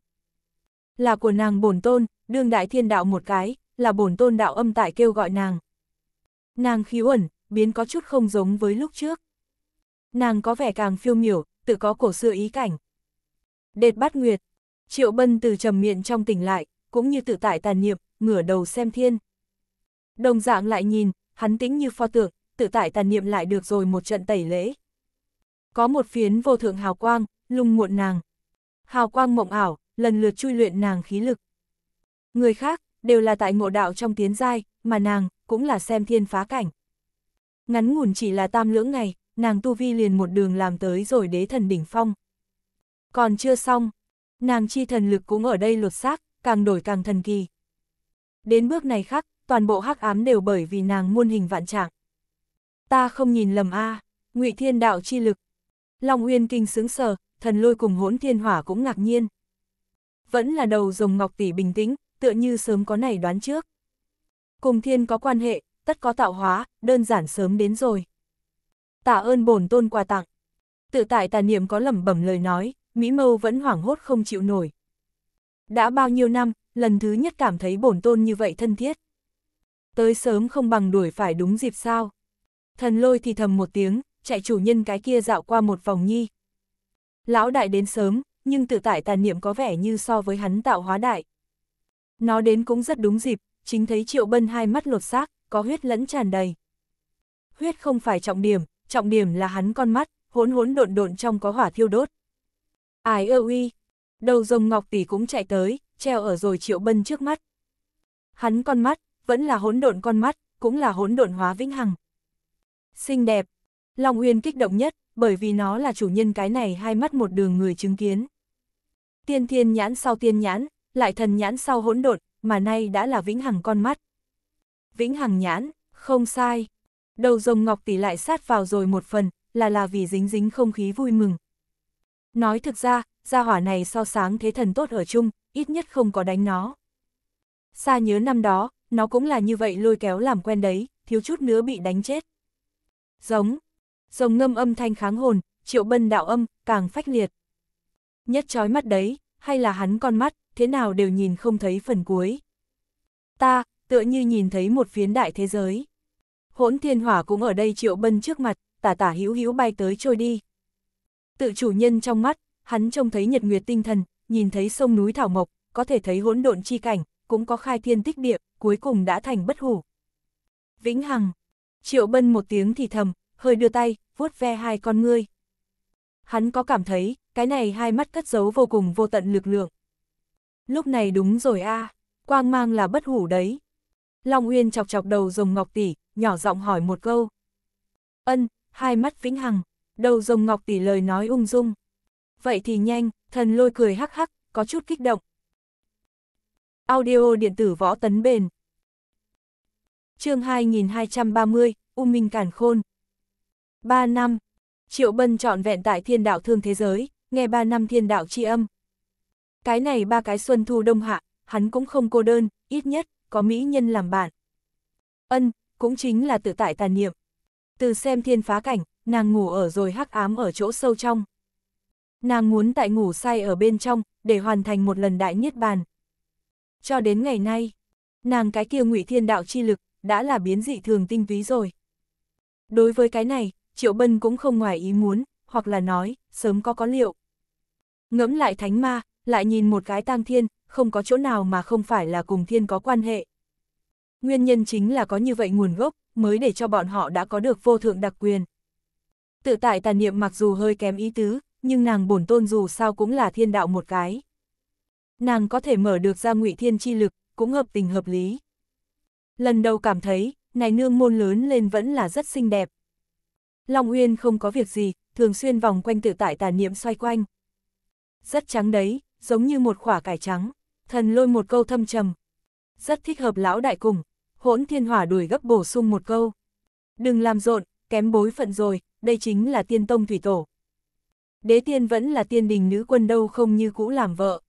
Là của nàng bổn tôn, đương đại thiên đạo một cái, là bổn tôn đạo âm tại kêu gọi nàng. Nàng khí uẩn, biến có chút không giống với lúc trước. Nàng có vẻ càng phiêu miểu, tự có cổ xưa ý cảnh. Đệt bát nguyệt, triệu bân từ trầm miệng trong tỉnh lại, cũng như tự tại tàn niệm, ngửa đầu xem thiên. Đồng dạng lại nhìn, hắn tĩnh như pho tượng, tự tại tàn niệm lại được rồi một trận tẩy lễ. Có một phiến vô thượng hào quang, lung muộn nàng. Hào quang mộng ảo, lần lượt chui luyện nàng khí lực. Người khác, đều là tại ngộ đạo trong tiến giai, mà nàng, cũng là xem thiên phá cảnh. Ngắn ngủn chỉ là tam lưỡng ngày, nàng tu vi liền một đường làm tới rồi đế thần đỉnh phong. Còn chưa xong, nàng chi thần lực cũng ở đây lột xác, càng đổi càng thần kỳ. Đến bước này khác, toàn bộ hắc ám đều bởi vì nàng muôn hình vạn trạng. Ta không nhìn lầm a, Ngụy Thiên đạo chi lực. Long Uyên kinh sướng sờ, thần lôi cùng hỗn thiên hỏa cũng ngạc nhiên. Vẫn là đầu rồng ngọc tỷ bình tĩnh, tựa như sớm có này đoán trước. Cùng thiên có quan hệ, tất có tạo hóa, đơn giản sớm đến rồi. Tạ ơn bổn tôn quà tặng. Tự tại tà niệm có lẩm bẩm lời nói, Mỹ Mâu vẫn hoảng hốt không chịu nổi. Đã bao nhiêu năm, lần thứ nhất cảm thấy bổn tôn như vậy thân thiết tới sớm không bằng đuổi phải đúng dịp sao. Thần lôi thì thầm một tiếng, chạy chủ nhân cái kia dạo qua một vòng nhi. Lão đại đến sớm, nhưng tự tại tàn niệm có vẻ như so với hắn tạo hóa đại. Nó đến cũng rất đúng dịp, chính thấy triệu bân hai mắt lột xác, có huyết lẫn tràn đầy. Huyết không phải trọng điểm, trọng điểm là hắn con mắt, hỗn hỗn độn độn trong có hỏa thiêu đốt. ai ơ uy, đầu rồng ngọc tỷ cũng chạy tới, treo ở rồi triệu bân trước mắt. Hắn con mắt, vẫn là hỗn độn con mắt, cũng là hỗn độn hóa vĩnh hằng. Xinh đẹp, Long Uyên kích động nhất, bởi vì nó là chủ nhân cái này hai mắt một đường người chứng kiến. Tiên thiên nhãn sau tiên nhãn, lại thần nhãn sau hỗn độn, mà nay đã là vĩnh hằng con mắt. Vĩnh hằng nhãn, không sai. Đầu rồng ngọc tỷ lại sát vào rồi một phần, là là vì dính dính không khí vui mừng. Nói thực ra, gia hỏa này so sáng thế thần tốt ở chung, ít nhất không có đánh nó. Xa nhớ năm đó, nó cũng là như vậy lôi kéo làm quen đấy, thiếu chút nữa bị đánh chết. Giống, rồng ngâm âm thanh kháng hồn, triệu bân đạo âm, càng phách liệt. Nhất trói mắt đấy, hay là hắn con mắt, thế nào đều nhìn không thấy phần cuối. Ta, tựa như nhìn thấy một phiến đại thế giới. Hỗn thiên hỏa cũng ở đây triệu bân trước mặt, tả tả hữu hữu bay tới trôi đi. Tự chủ nhân trong mắt, hắn trông thấy nhật nguyệt tinh thần, nhìn thấy sông núi thảo mộc, có thể thấy hỗn độn chi cảnh, cũng có khai thiên tích địa, cuối cùng đã thành bất hủ. Vĩnh Hằng, Triệu Bân một tiếng thì thầm, hơi đưa tay, vuốt ve hai con ngươi. Hắn có cảm thấy, cái này hai mắt cất giấu vô cùng vô tận lực lượng. Lúc này đúng rồi a à, quang mang là bất hủ đấy. Long Uyên chọc chọc đầu rồng ngọc tỷ, nhỏ giọng hỏi một câu. Ân, hai mắt vĩnh hằng, đầu rồng ngọc tỷ lời nói ung dung. Vậy thì nhanh, thần lôi cười hắc hắc, có chút kích động, Audio điện tử võ tấn bền. chương 2230, U Minh Cản Khôn. 3 năm. Triệu Bân trọn vẹn tại thiên đạo thương thế giới, nghe 3 năm thiên đạo tri âm. Cái này ba cái xuân thu đông hạ, hắn cũng không cô đơn, ít nhất, có mỹ nhân làm bạn. Ân, cũng chính là tự tại tàn niệm. Từ xem thiên phá cảnh, nàng ngủ ở rồi hắc ám ở chỗ sâu trong. Nàng muốn tại ngủ say ở bên trong, để hoàn thành một lần đại niết bàn, cho đến ngày nay, nàng cái kia ngụy thiên đạo chi lực, đã là biến dị thường tinh túy rồi. Đối với cái này, Triệu Bân cũng không ngoài ý muốn, hoặc là nói, sớm có có liệu. Ngẫm lại thánh ma, lại nhìn một cái tang thiên, không có chỗ nào mà không phải là cùng thiên có quan hệ. Nguyên nhân chính là có như vậy nguồn gốc, mới để cho bọn họ đã có được vô thượng đặc quyền. Tự tại tà niệm mặc dù hơi kém ý tứ, nhưng nàng bổn tôn dù sao cũng là thiên đạo một cái nàng có thể mở được ra ngụy thiên chi lực, cũng hợp tình hợp lý. Lần đầu cảm thấy, này nương môn lớn lên vẫn là rất xinh đẹp. Long Uyên không có việc gì, thường xuyên vòng quanh tự tại tà niệm xoay quanh. Rất trắng đấy, giống như một khỏa cải trắng, thần lôi một câu thâm trầm. Rất thích hợp lão đại cùng, hỗn thiên hỏa đuổi gấp bổ sung một câu. Đừng làm rộn, kém bối phận rồi, đây chính là tiên tông thủy tổ. Đế tiên vẫn là tiên đình nữ quân đâu không như cũ làm vợ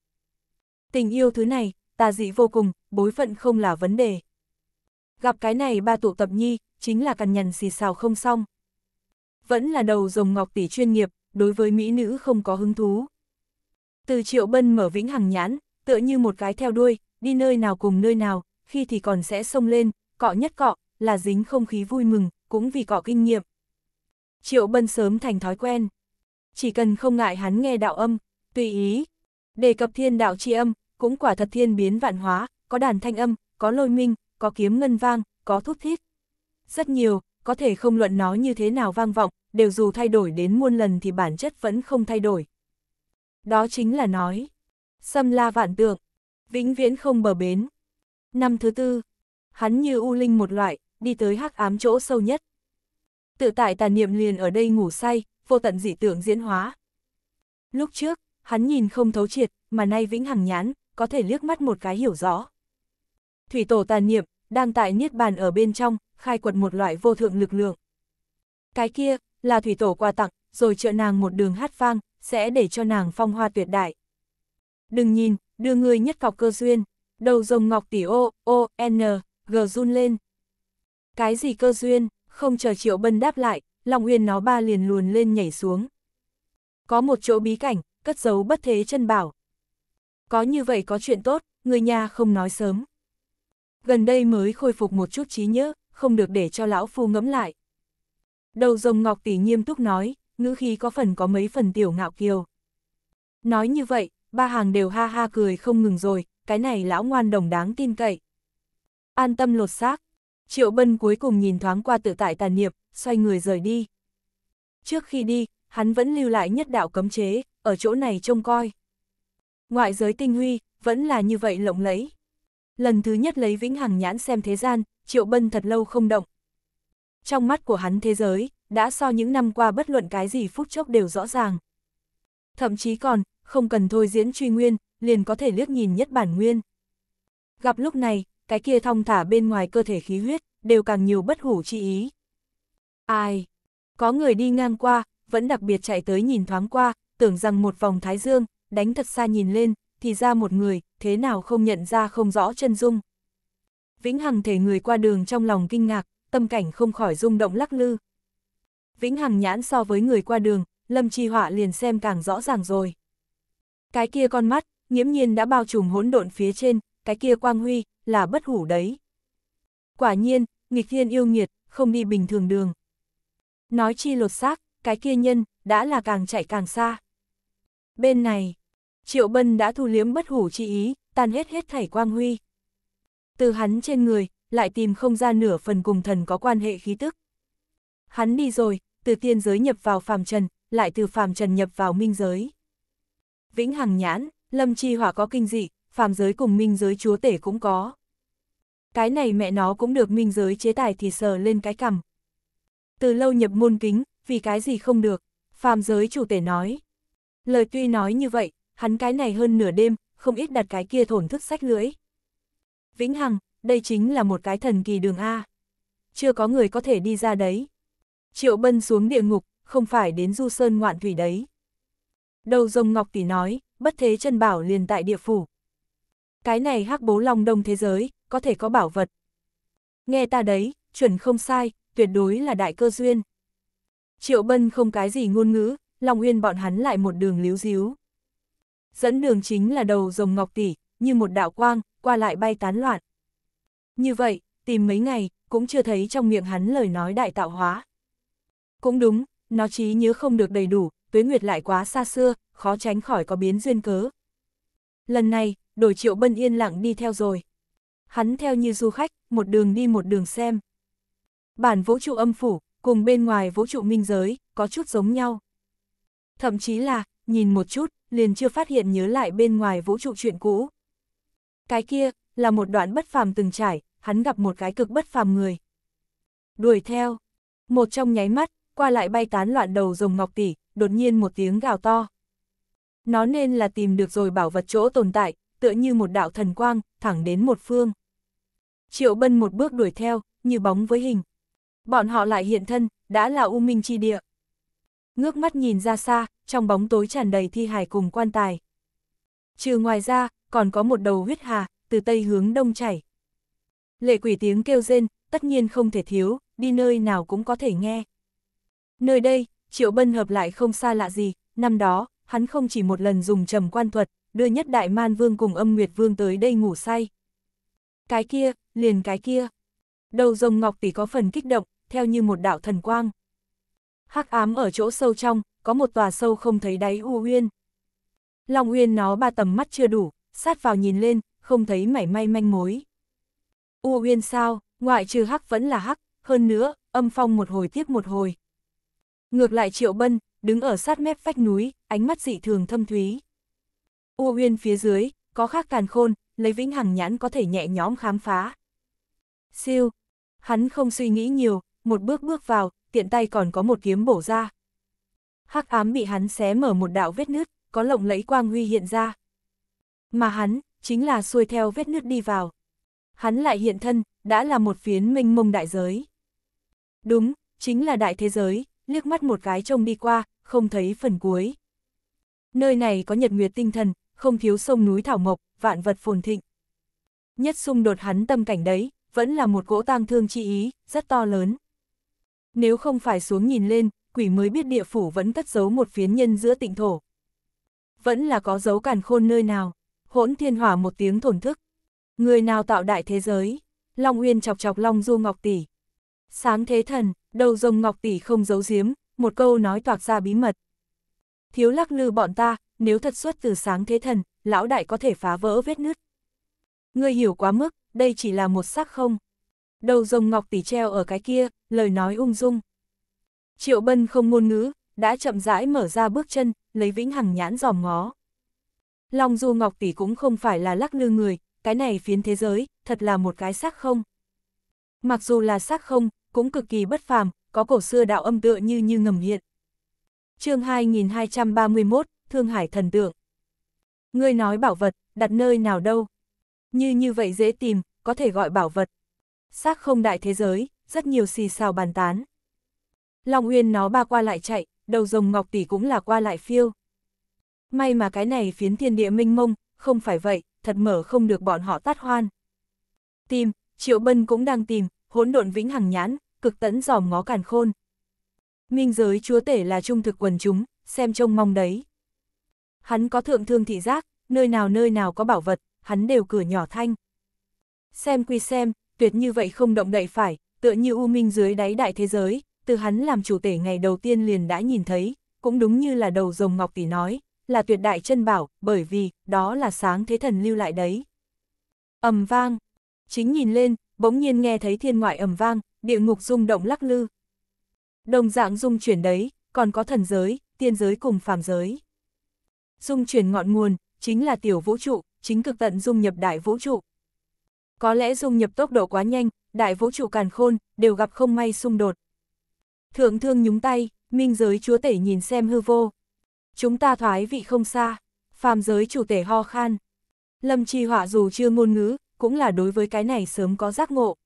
tình yêu thứ này, tà dị vô cùng, bối phận không là vấn đề. Gặp cái này ba tụ tập nhi, chính là cằn nhằn xì xào không xong. Vẫn là đầu rồng ngọc tỷ chuyên nghiệp, đối với mỹ nữ không có hứng thú. Từ triệu bân mở vĩnh hằng nhãn, tựa như một cái theo đuôi, đi nơi nào cùng nơi nào, khi thì còn sẽ xông lên, cọ nhất cọ, là dính không khí vui mừng, cũng vì cọ kinh nghiệm. Triệu bân sớm thành thói quen. Chỉ cần không ngại hắn nghe đạo âm, tùy ý. Đề cập thiên đạo tri âm, cũng quả thật thiên biến vạn hóa, có đàn thanh âm, có lôi minh, có kiếm ngân vang, có thúc thiết. Rất nhiều, có thể không luận nó như thế nào vang vọng, đều dù thay đổi đến muôn lần thì bản chất vẫn không thay đổi. Đó chính là nói, xâm la vạn tượng, vĩnh viễn không bờ bến. Năm thứ tư, hắn như u linh một loại, đi tới hắc ám chỗ sâu nhất. Tự tại tà niệm liền ở đây ngủ say, vô tận dị tượng diễn hóa. Lúc trước, hắn nhìn không thấu triệt, mà nay vĩnh hằng nhãn, có thể liếc mắt một cái hiểu rõ. Thủy tổ tàn niệm, đang tại niết bàn ở bên trong, khai quật một loại vô thượng lực lượng. Cái kia, là thủy tổ quà tặng, rồi trợ nàng một đường hát vang, sẽ để cho nàng phong hoa tuyệt đại. Đừng nhìn, đưa người nhất cọc cơ duyên, đầu rồng ngọc tỷ ô, ô, n, g run lên. Cái gì cơ duyên, không chờ triệu bân đáp lại, lòng Uyên nó ba liền luồn lên nhảy xuống. Có một chỗ bí cảnh, cất giấu bất thế chân bảo, có như vậy có chuyện tốt, người nhà không nói sớm. Gần đây mới khôi phục một chút trí nhớ, không được để cho lão phu ngẫm lại. Đầu rồng ngọc tỷ nghiêm túc nói, ngữ khí có phần có mấy phần tiểu ngạo kiều. Nói như vậy, ba hàng đều ha ha cười không ngừng rồi, cái này lão ngoan đồng đáng tin cậy. An tâm lột xác, triệu bân cuối cùng nhìn thoáng qua tự tại tàn niệm, xoay người rời đi. Trước khi đi, hắn vẫn lưu lại nhất đạo cấm chế, ở chỗ này trông coi ngoại giới tinh huy, vẫn là như vậy lộng lẫy. Lần thứ nhất lấy vĩnh hằng nhãn xem thế gian, Triệu Bân thật lâu không động. Trong mắt của hắn thế giới, đã so những năm qua bất luận cái gì phút chốc đều rõ ràng. Thậm chí còn, không cần thôi diễn truy nguyên, liền có thể liếc nhìn nhất bản nguyên. Gặp lúc này, cái kia thong thả bên ngoài cơ thể khí huyết, đều càng nhiều bất hủ chi ý. Ai? Có người đi ngang qua, vẫn đặc biệt chạy tới nhìn thoáng qua, tưởng rằng một vòng thái dương, đánh thật xa nhìn lên, thì ra một người, thế nào không nhận ra không rõ chân dung. Vĩnh Hằng thể người qua đường trong lòng kinh ngạc, tâm cảnh không khỏi rung động lắc lư. Vĩnh Hằng nhãn so với người qua đường, Lâm Chi Họa liền xem càng rõ ràng rồi. Cái kia con mắt, nghiễm nhiên đã bao trùm hỗn độn phía trên, cái kia quang huy, là bất hủ đấy. Quả nhiên, nghịch thiên yêu nghiệt, không đi bình thường đường. Nói chi lột xác, cái kia nhân, đã là càng chạy càng xa. Bên này, Triệu Bân đã thu liếm bất hủ chi ý, tan hết hết thảy quang huy. Từ hắn trên người, lại tìm không ra nửa phần cùng thần có quan hệ khí tức. Hắn đi rồi, từ tiên giới nhập vào phàm trần, lại từ phàm trần nhập vào minh giới. Vĩnh Hằng Nhãn, Lâm Chi Hỏa có kinh dị, phàm giới cùng minh giới chúa tể cũng có. Cái này mẹ nó cũng được minh giới chế tài thì sờ lên cái cằm. Từ lâu nhập môn kính, vì cái gì không được, phàm giới chủ tể nói. Lời tuy nói như vậy, hắn cái này hơn nửa đêm, không ít đặt cái kia thổn thức sách lưỡi. Vĩnh Hằng, đây chính là một cái thần kỳ đường A. Chưa có người có thể đi ra đấy. Triệu Bân xuống địa ngục, không phải đến du sơn ngoạn thủy đấy. Đầu rồng Ngọc Tỷ nói, bất thế chân bảo liền tại địa phủ. Cái này hắc bố long đông thế giới, có thể có bảo vật. Nghe ta đấy, chuẩn không sai, tuyệt đối là đại cơ duyên. Triệu Bân không cái gì ngôn ngữ, Long Uyên bọn hắn lại một đường líu díu dẫn đường chính là đầu rồng ngọc tỷ, như một đạo quang, qua lại bay tán loạn. Như vậy, tìm mấy ngày, cũng chưa thấy trong miệng hắn lời nói đại tạo hóa. Cũng đúng, nó trí nhớ không được đầy đủ, tuế nguyệt lại quá xa xưa, khó tránh khỏi có biến duyên cớ. Lần này, đổi triệu bân yên lặng đi theo rồi. Hắn theo như du khách, một đường đi một đường xem. Bản vũ trụ âm phủ, cùng bên ngoài vũ trụ minh giới, có chút giống nhau. Thậm chí là, nhìn một chút, liền chưa phát hiện nhớ lại bên ngoài vũ trụ chuyện cũ. Cái kia, là một đoạn bất phàm từng trải, hắn gặp một cái cực bất phàm người. Đuổi theo, một trong nháy mắt, qua lại bay tán loạn đầu rồng ngọc tỷ, đột nhiên một tiếng gào to. Nó nên là tìm được rồi bảo vật chỗ tồn tại, tựa như một đạo thần quang, thẳng đến một phương. Triệu Bân một bước đuổi theo, như bóng với hình. Bọn họ lại hiện thân, đã là U Minh chi địa ngước mắt nhìn ra xa, trong bóng tối tràn đầy thi hải cùng quan tài. Trừ ngoài ra, còn có một đầu huyết hà, từ tây hướng đông chảy. Lệ quỷ tiếng kêu rên, tất nhiên không thể thiếu, đi nơi nào cũng có thể nghe. Nơi đây, Triệu Bân hợp lại không xa lạ gì, năm đó, hắn không chỉ một lần dùng trầm quan thuật, đưa nhất đại man vương cùng âm nguyệt vương tới đây ngủ say. Cái kia, liền cái kia. Đầu rồng ngọc tỷ có phần kích động, theo như một đạo thần quang hắc ám ở chỗ sâu trong, có một tòa sâu không thấy đáy u uyên. Long uyên nó ba tầm mắt chưa đủ, sát vào nhìn lên, không thấy mảy may manh mối. U uyên sao, ngoại trừ hắc vẫn là hắc, hơn nữa, âm phong một hồi tiếp một hồi. Ngược lại Triệu Bân, đứng ở sát mép vách núi, ánh mắt dị thường thâm thúy. U uyên phía dưới, có khác càn khôn, lấy vĩnh hằng nhãn có thể nhẹ nhóm khám phá. Siêu, hắn không suy nghĩ nhiều, một bước bước vào, tiện tay còn có một kiếm bổ ra. Hắc ám bị hắn xé mở một đạo vết nứt, có lộng lẫy quang huy hiện ra. Mà hắn, chính là xuôi theo vết nứt đi vào. Hắn lại hiện thân, đã là một phiến minh mông đại giới. Đúng, chính là đại thế giới, liếc mắt một cái trông đi qua, không thấy phần cuối. Nơi này có nhật nguyệt tinh thần, không thiếu sông núi thảo mộc, vạn vật phồn thịnh. Nhất xung đột hắn tâm cảnh đấy, vẫn là một cỗ tang thương chi ý, rất to lớn. Nếu không phải xuống nhìn lên, quỷ mới biết địa phủ vẫn cất giấu một phiến nhân giữa tịnh thổ. Vẫn là có dấu càn khôn nơi nào, hỗn thiên hỏa một tiếng thổn thức. Người nào tạo đại thế giới, Long Uyên chọc chọc Long Du Ngọc Tỷ. Sáng thế thần, đầu rồng Ngọc Tỷ không giấu giếm, một câu nói toạc ra bí mật. Thiếu lắc lư bọn ta, nếu thật xuất từ sáng thế thần, lão đại có thể phá vỡ vết nứt. người hiểu quá mức, đây chỉ là một sắc không đầu rồng ngọc tỷ treo ở cái kia, lời nói ung dung. Triệu Bân không ngôn ngữ, đã chậm rãi mở ra bước chân, lấy vĩnh hằng nhãn dòm ngó. Long Du Ngọc Tỷ cũng không phải là lắc lư người, cái này phiến thế giới, thật là một cái xác không. Mặc dù là xác không, cũng cực kỳ bất phàm, có cổ xưa đạo âm tựa như như ngầm hiện. chương 2231, Thương Hải Thần Tượng. Ngươi nói bảo vật, đặt nơi nào đâu? Như như vậy dễ tìm, có thể gọi bảo vật, xác không đại thế giới, rất nhiều xì xào bàn tán. Long Uyên nó ba qua lại chạy, đầu rồng ngọc tỷ cũng là qua lại phiêu. May mà cái này phiến thiên địa minh mông, không phải vậy, thật mở không được bọn họ tát hoan. Tìm, Triệu Bân cũng đang tìm, hỗn độn vĩnh hằng nhãn, cực tẫn dòm ngó càn khôn. Minh giới chúa tể là trung thực quần chúng, xem trông mong đấy. Hắn có thượng thương thị giác, nơi nào nơi nào có bảo vật, hắn đều cửa nhỏ thanh. Xem quy xem, tuyệt như vậy không động đậy phải, tựa như u minh dưới đáy đại thế giới, từ hắn làm chủ tể ngày đầu tiên liền đã nhìn thấy, cũng đúng như là đầu rồng ngọc tỷ nói, là tuyệt đại chân bảo, bởi vì, đó là sáng thế thần lưu lại đấy. ầm vang, chính nhìn lên, bỗng nhiên nghe thấy thiên ngoại ầm vang, địa ngục rung động lắc lư. Đồng dạng rung chuyển đấy, còn có thần giới, tiên giới cùng phàm giới. Dung chuyển ngọn nguồn, chính là tiểu vũ trụ, chính cực tận dung nhập đại vũ trụ, có lẽ dung nhập tốc độ quá nhanh, đại vũ trụ càn khôn, đều gặp không may xung đột. Thượng thương nhúng tay, minh giới chúa tể nhìn xem hư vô. Chúng ta thoái vị không xa, phàm giới chủ tể ho khan. Lâm trì Họa dù chưa ngôn ngữ, cũng là đối với cái này sớm có giác ngộ.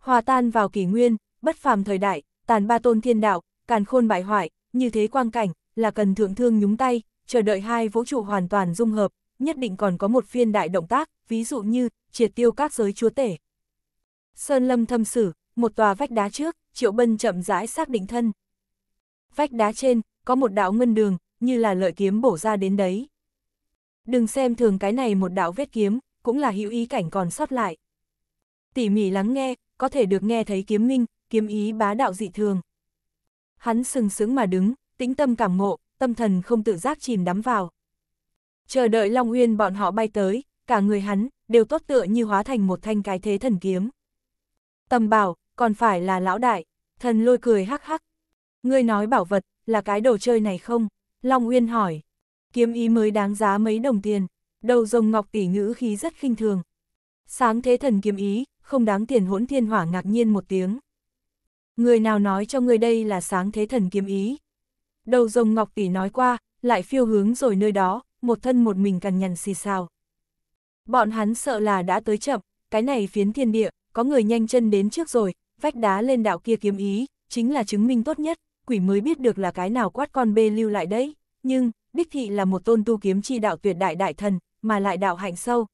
Hòa tan vào kỷ nguyên, bất phàm thời đại, tàn ba tôn thiên đạo, càn khôn bại hoại, như thế quang cảnh, là cần thượng thương nhúng tay, chờ đợi hai vũ trụ hoàn toàn dung hợp, nhất định còn có một phiên đại động tác, ví dụ như triệt tiêu các giới chúa tể. Sơn lâm thâm sử, một tòa vách đá trước, Triệu Bân chậm rãi xác định thân. Vách đá trên, có một đạo ngân đường, như là lợi kiếm bổ ra đến đấy. Đừng xem thường cái này một đạo vết kiếm, cũng là hữu ý cảnh còn sót lại. Tỉ mỉ lắng nghe, có thể được nghe thấy kiếm minh, kiếm ý bá đạo dị thường. Hắn sừng sững mà đứng, tĩnh tâm cảm ngộ, tâm thần không tự giác chìm đắm vào. Chờ đợi Long Uyên bọn họ bay tới, cả người hắn, đều tốt tựa như hóa thành một thanh cái thế thần kiếm. Tầm bảo, còn phải là lão đại, thần lôi cười hắc hắc. Ngươi nói bảo vật, là cái đồ chơi này không? Long Uyên hỏi. Kiếm ý mới đáng giá mấy đồng tiền, đầu rồng ngọc tỷ ngữ khí rất khinh thường. Sáng thế thần kiếm ý, không đáng tiền hỗn thiên hỏa ngạc nhiên một tiếng. Người nào nói cho người đây là sáng thế thần kiếm ý? Đầu rồng ngọc tỷ nói qua, lại phiêu hướng rồi nơi đó, một thân một mình cằn nhằn xì xào. Bọn hắn sợ là đã tới chậm, cái này phiến thiên địa, có người nhanh chân đến trước rồi, vách đá lên đạo kia kiếm ý, chính là chứng minh tốt nhất, quỷ mới biết được là cái nào quát con bê lưu lại đấy, nhưng, đích thị là một tôn tu kiếm chi đạo tuyệt đại đại thần, mà lại đạo hạnh sâu.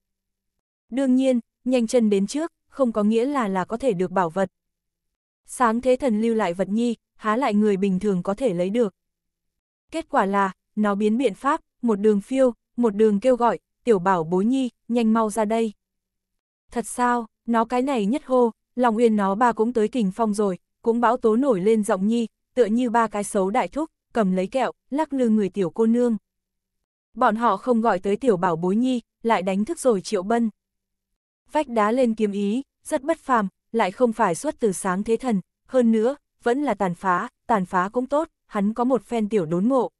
Đương nhiên, nhanh chân đến trước, không có nghĩa là là có thể được bảo vật. Sáng thế thần lưu lại vật nhi, há lại người bình thường có thể lấy được. Kết quả là, nó biến biện pháp, một đường phiêu, một đường kêu gọi, tiểu bảo bối nhi, nhanh mau ra đây. Thật sao, nó cái này nhất hô, lòng uyên nó ba cũng tới kình phong rồi, cũng bão tố nổi lên giọng nhi, tựa như ba cái xấu đại thúc, cầm lấy kẹo, lắc lư người tiểu cô nương. Bọn họ không gọi tới tiểu bảo bối nhi, lại đánh thức rồi triệu bân. Vách đá lên kiếm ý, rất bất phàm, lại không phải xuất từ sáng thế thần, hơn nữa, vẫn là tàn phá, tàn phá cũng tốt, hắn có một phen tiểu đốn ngộ.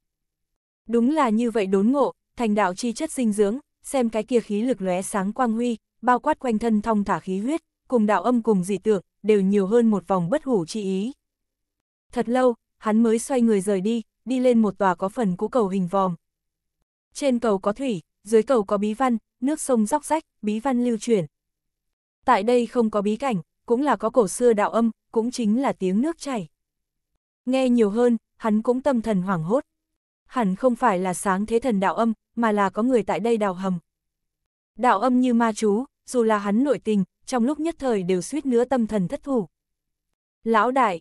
Đúng là như vậy đốn ngộ, thành đạo chi chất dinh dưỡng, xem cái kia khí lực lóe sáng quang huy, bao quát quanh thân thong thả khí huyết, cùng đạo âm cùng dị tượng, đều nhiều hơn một vòng bất hủ chi ý. Thật lâu, hắn mới xoay người rời đi, đi lên một tòa có phần cũ cầu hình vòm. Trên cầu có thủy, dưới cầu có bí văn, nước sông róc rách, bí văn lưu chuyển. Tại đây không có bí cảnh, cũng là có cổ xưa đạo âm, cũng chính là tiếng nước chảy. Nghe nhiều hơn, hắn cũng tâm thần hoảng hốt. Hẳn không phải là sáng thế thần đạo âm, mà là có người tại đây đào hầm. Đạo âm như ma chú, dù là hắn nội tình, trong lúc nhất thời đều suýt nữa tâm thần thất thủ. Lão đại,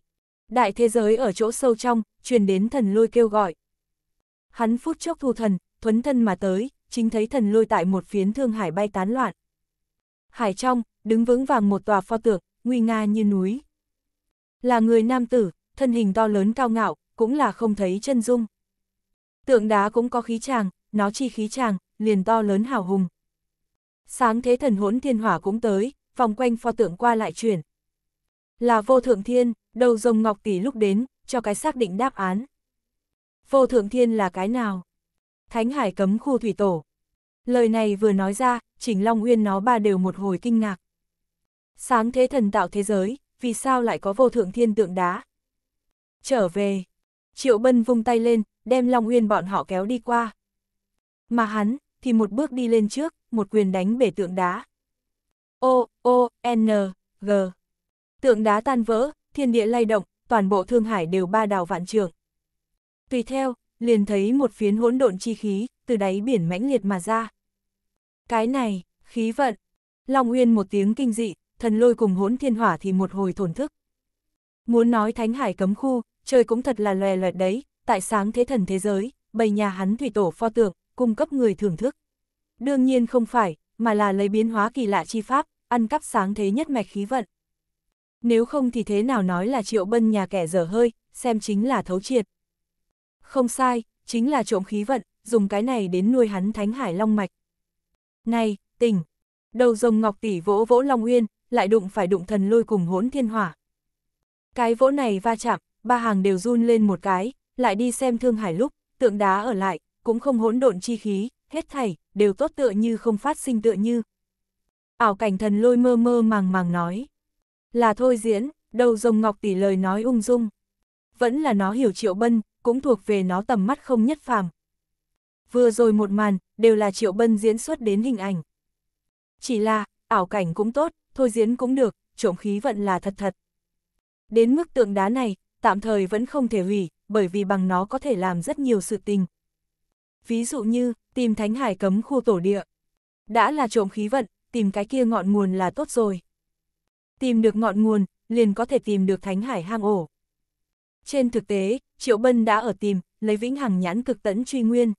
đại thế giới ở chỗ sâu trong, truyền đến thần lôi kêu gọi. Hắn phút chốc thu thần, thuấn thân mà tới, chính thấy thần lôi tại một phiến thương hải bay tán loạn. Hải trong, đứng vững vàng một tòa pho tượng, nguy nga như núi. Là người nam tử, thân hình to lớn cao ngạo, cũng là không thấy chân dung. Tượng đá cũng có khí tràng, nó chi khí chàng, liền to lớn hào hùng. Sáng thế thần hỗn thiên hỏa cũng tới, vòng quanh pho tượng qua lại chuyển. Là vô thượng thiên, đầu rồng ngọc tỷ lúc đến, cho cái xác định đáp án. Vô thượng thiên là cái nào? Thánh hải cấm khu thủy tổ. Lời này vừa nói ra, Trình Long Uyên nó ba đều một hồi kinh ngạc. Sáng thế thần tạo thế giới, vì sao lại có vô thượng thiên tượng đá? Trở về, Triệu Bân vung tay lên, đem Long Uyên bọn họ kéo đi qua. Mà hắn, thì một bước đi lên trước, một quyền đánh bể tượng đá. O, O, N, G. Tượng đá tan vỡ, thiên địa lay động, toàn bộ Thương Hải đều ba đào vạn trường. Tùy theo, liền thấy một phiến hỗn độn chi khí, từ đáy biển mãnh liệt mà ra. Cái này, khí vận. Long Uyên một tiếng kinh dị, thần lôi cùng hỗn thiên hỏa thì một hồi thổn thức. Muốn nói thánh hải cấm khu, trời cũng thật là lòe loẹt đấy, tại sáng thế thần thế giới, bầy nhà hắn thủy tổ pho tượng, cung cấp người thưởng thức. Đương nhiên không phải, mà là lấy biến hóa kỳ lạ chi pháp, ăn cắp sáng thế nhất mạch khí vận. Nếu không thì thế nào nói là triệu bân nhà kẻ dở hơi, xem chính là thấu triệt. Không sai, chính là trộm khí vận, dùng cái này đến nuôi hắn thánh hải long mạch. Này, tỉnh! Đầu rồng ngọc tỷ vỗ vỗ long uyên, lại đụng phải đụng thần lôi cùng hỗn thiên hỏa. Cái vỗ này va chạm, ba hàng đều run lên một cái, lại đi xem thương hải lúc, tượng đá ở lại, cũng không hỗn độn chi khí, hết thảy, đều tốt tựa như không phát sinh tựa như. Ảo cảnh thần lôi mơ mơ màng màng nói. Là thôi diễn, đầu rồng ngọc tỷ lời nói ung dung. Vẫn là nó hiểu triệu bân, cũng thuộc về nó tầm mắt không nhất phàm. Vừa rồi một màn, đều là triệu bân diễn xuất đến hình ảnh. Chỉ là, ảo cảnh cũng tốt, thôi diễn cũng được, trộm khí vận là thật thật. Đến mức tượng đá này, tạm thời vẫn không thể hủy, bởi vì bằng nó có thể làm rất nhiều sự tình, ví dụ như tìm Thánh Hải cấm khu tổ địa. Đã là trộm khí vận, tìm cái kia ngọn nguồn là tốt rồi. Tìm được ngọn nguồn, liền có thể tìm được Thánh Hải hang ổ. Trên thực tế, Triệu Bân đã ở tìm, lấy vĩnh hằng nhãn cực tẫn truy nguyên.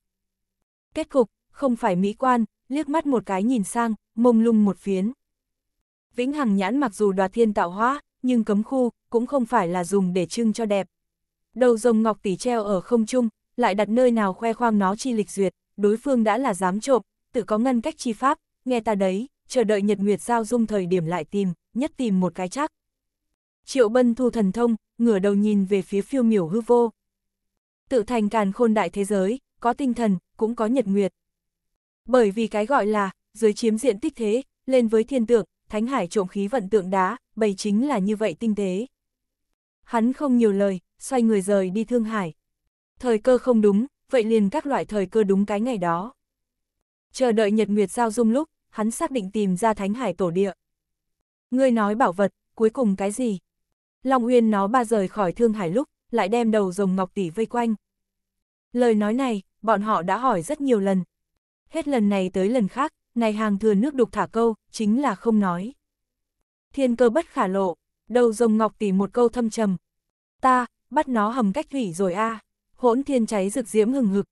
Kết cục, không phải mỹ quan, liếc mắt một cái nhìn sang, mông lung một phiến. Vĩnh hằng nhãn mặc dù đoạt thiên tạo hóa, nhưng cấm khu, cũng không phải là dùng để trưng cho đẹp. Đầu rồng ngọc tỷ treo ở không trung, lại đặt nơi nào khoe khoang nó chi lịch duyệt, đối phương đã là dám trộm, tự có ngăn cách chi pháp, nghe ta đấy, chờ đợi nhật nguyệt giao dung thời điểm lại tìm, nhất tìm một cái chắc. Triệu bân thu thần thông, ngửa đầu nhìn về phía phiêu miểu hư vô. Tự thành càn khôn đại thế giới, có tinh thần, cũng có nhật nguyệt. Bởi vì cái gọi là, dưới chiếm diện tích thế, lên với thiên tượng, thánh hải trộm khí vận tượng đá, bày chính là như vậy tinh tế. Hắn không nhiều lời, xoay người rời đi Thương Hải, thời cơ không đúng, vậy liền các loại thời cơ đúng cái ngày đó. Chờ đợi nhật nguyệt giao dung lúc, hắn xác định tìm ra thánh hải tổ địa. Ngươi nói bảo vật, cuối cùng cái gì? Long Uyên nó ba rời khỏi thương hải lúc, lại đem đầu rồng ngọc tỷ vây quanh. Lời nói này, bọn họ đã hỏi rất nhiều lần. Hết lần này tới lần khác, này hàng thừa nước đục thả câu, chính là không nói. Thiên cơ bất khả lộ, đầu rồng ngọc tỷ một câu thâm trầm. Ta, bắt nó hầm cách thủy rồi a à hỗn thiên cháy rực diễm hừng hực.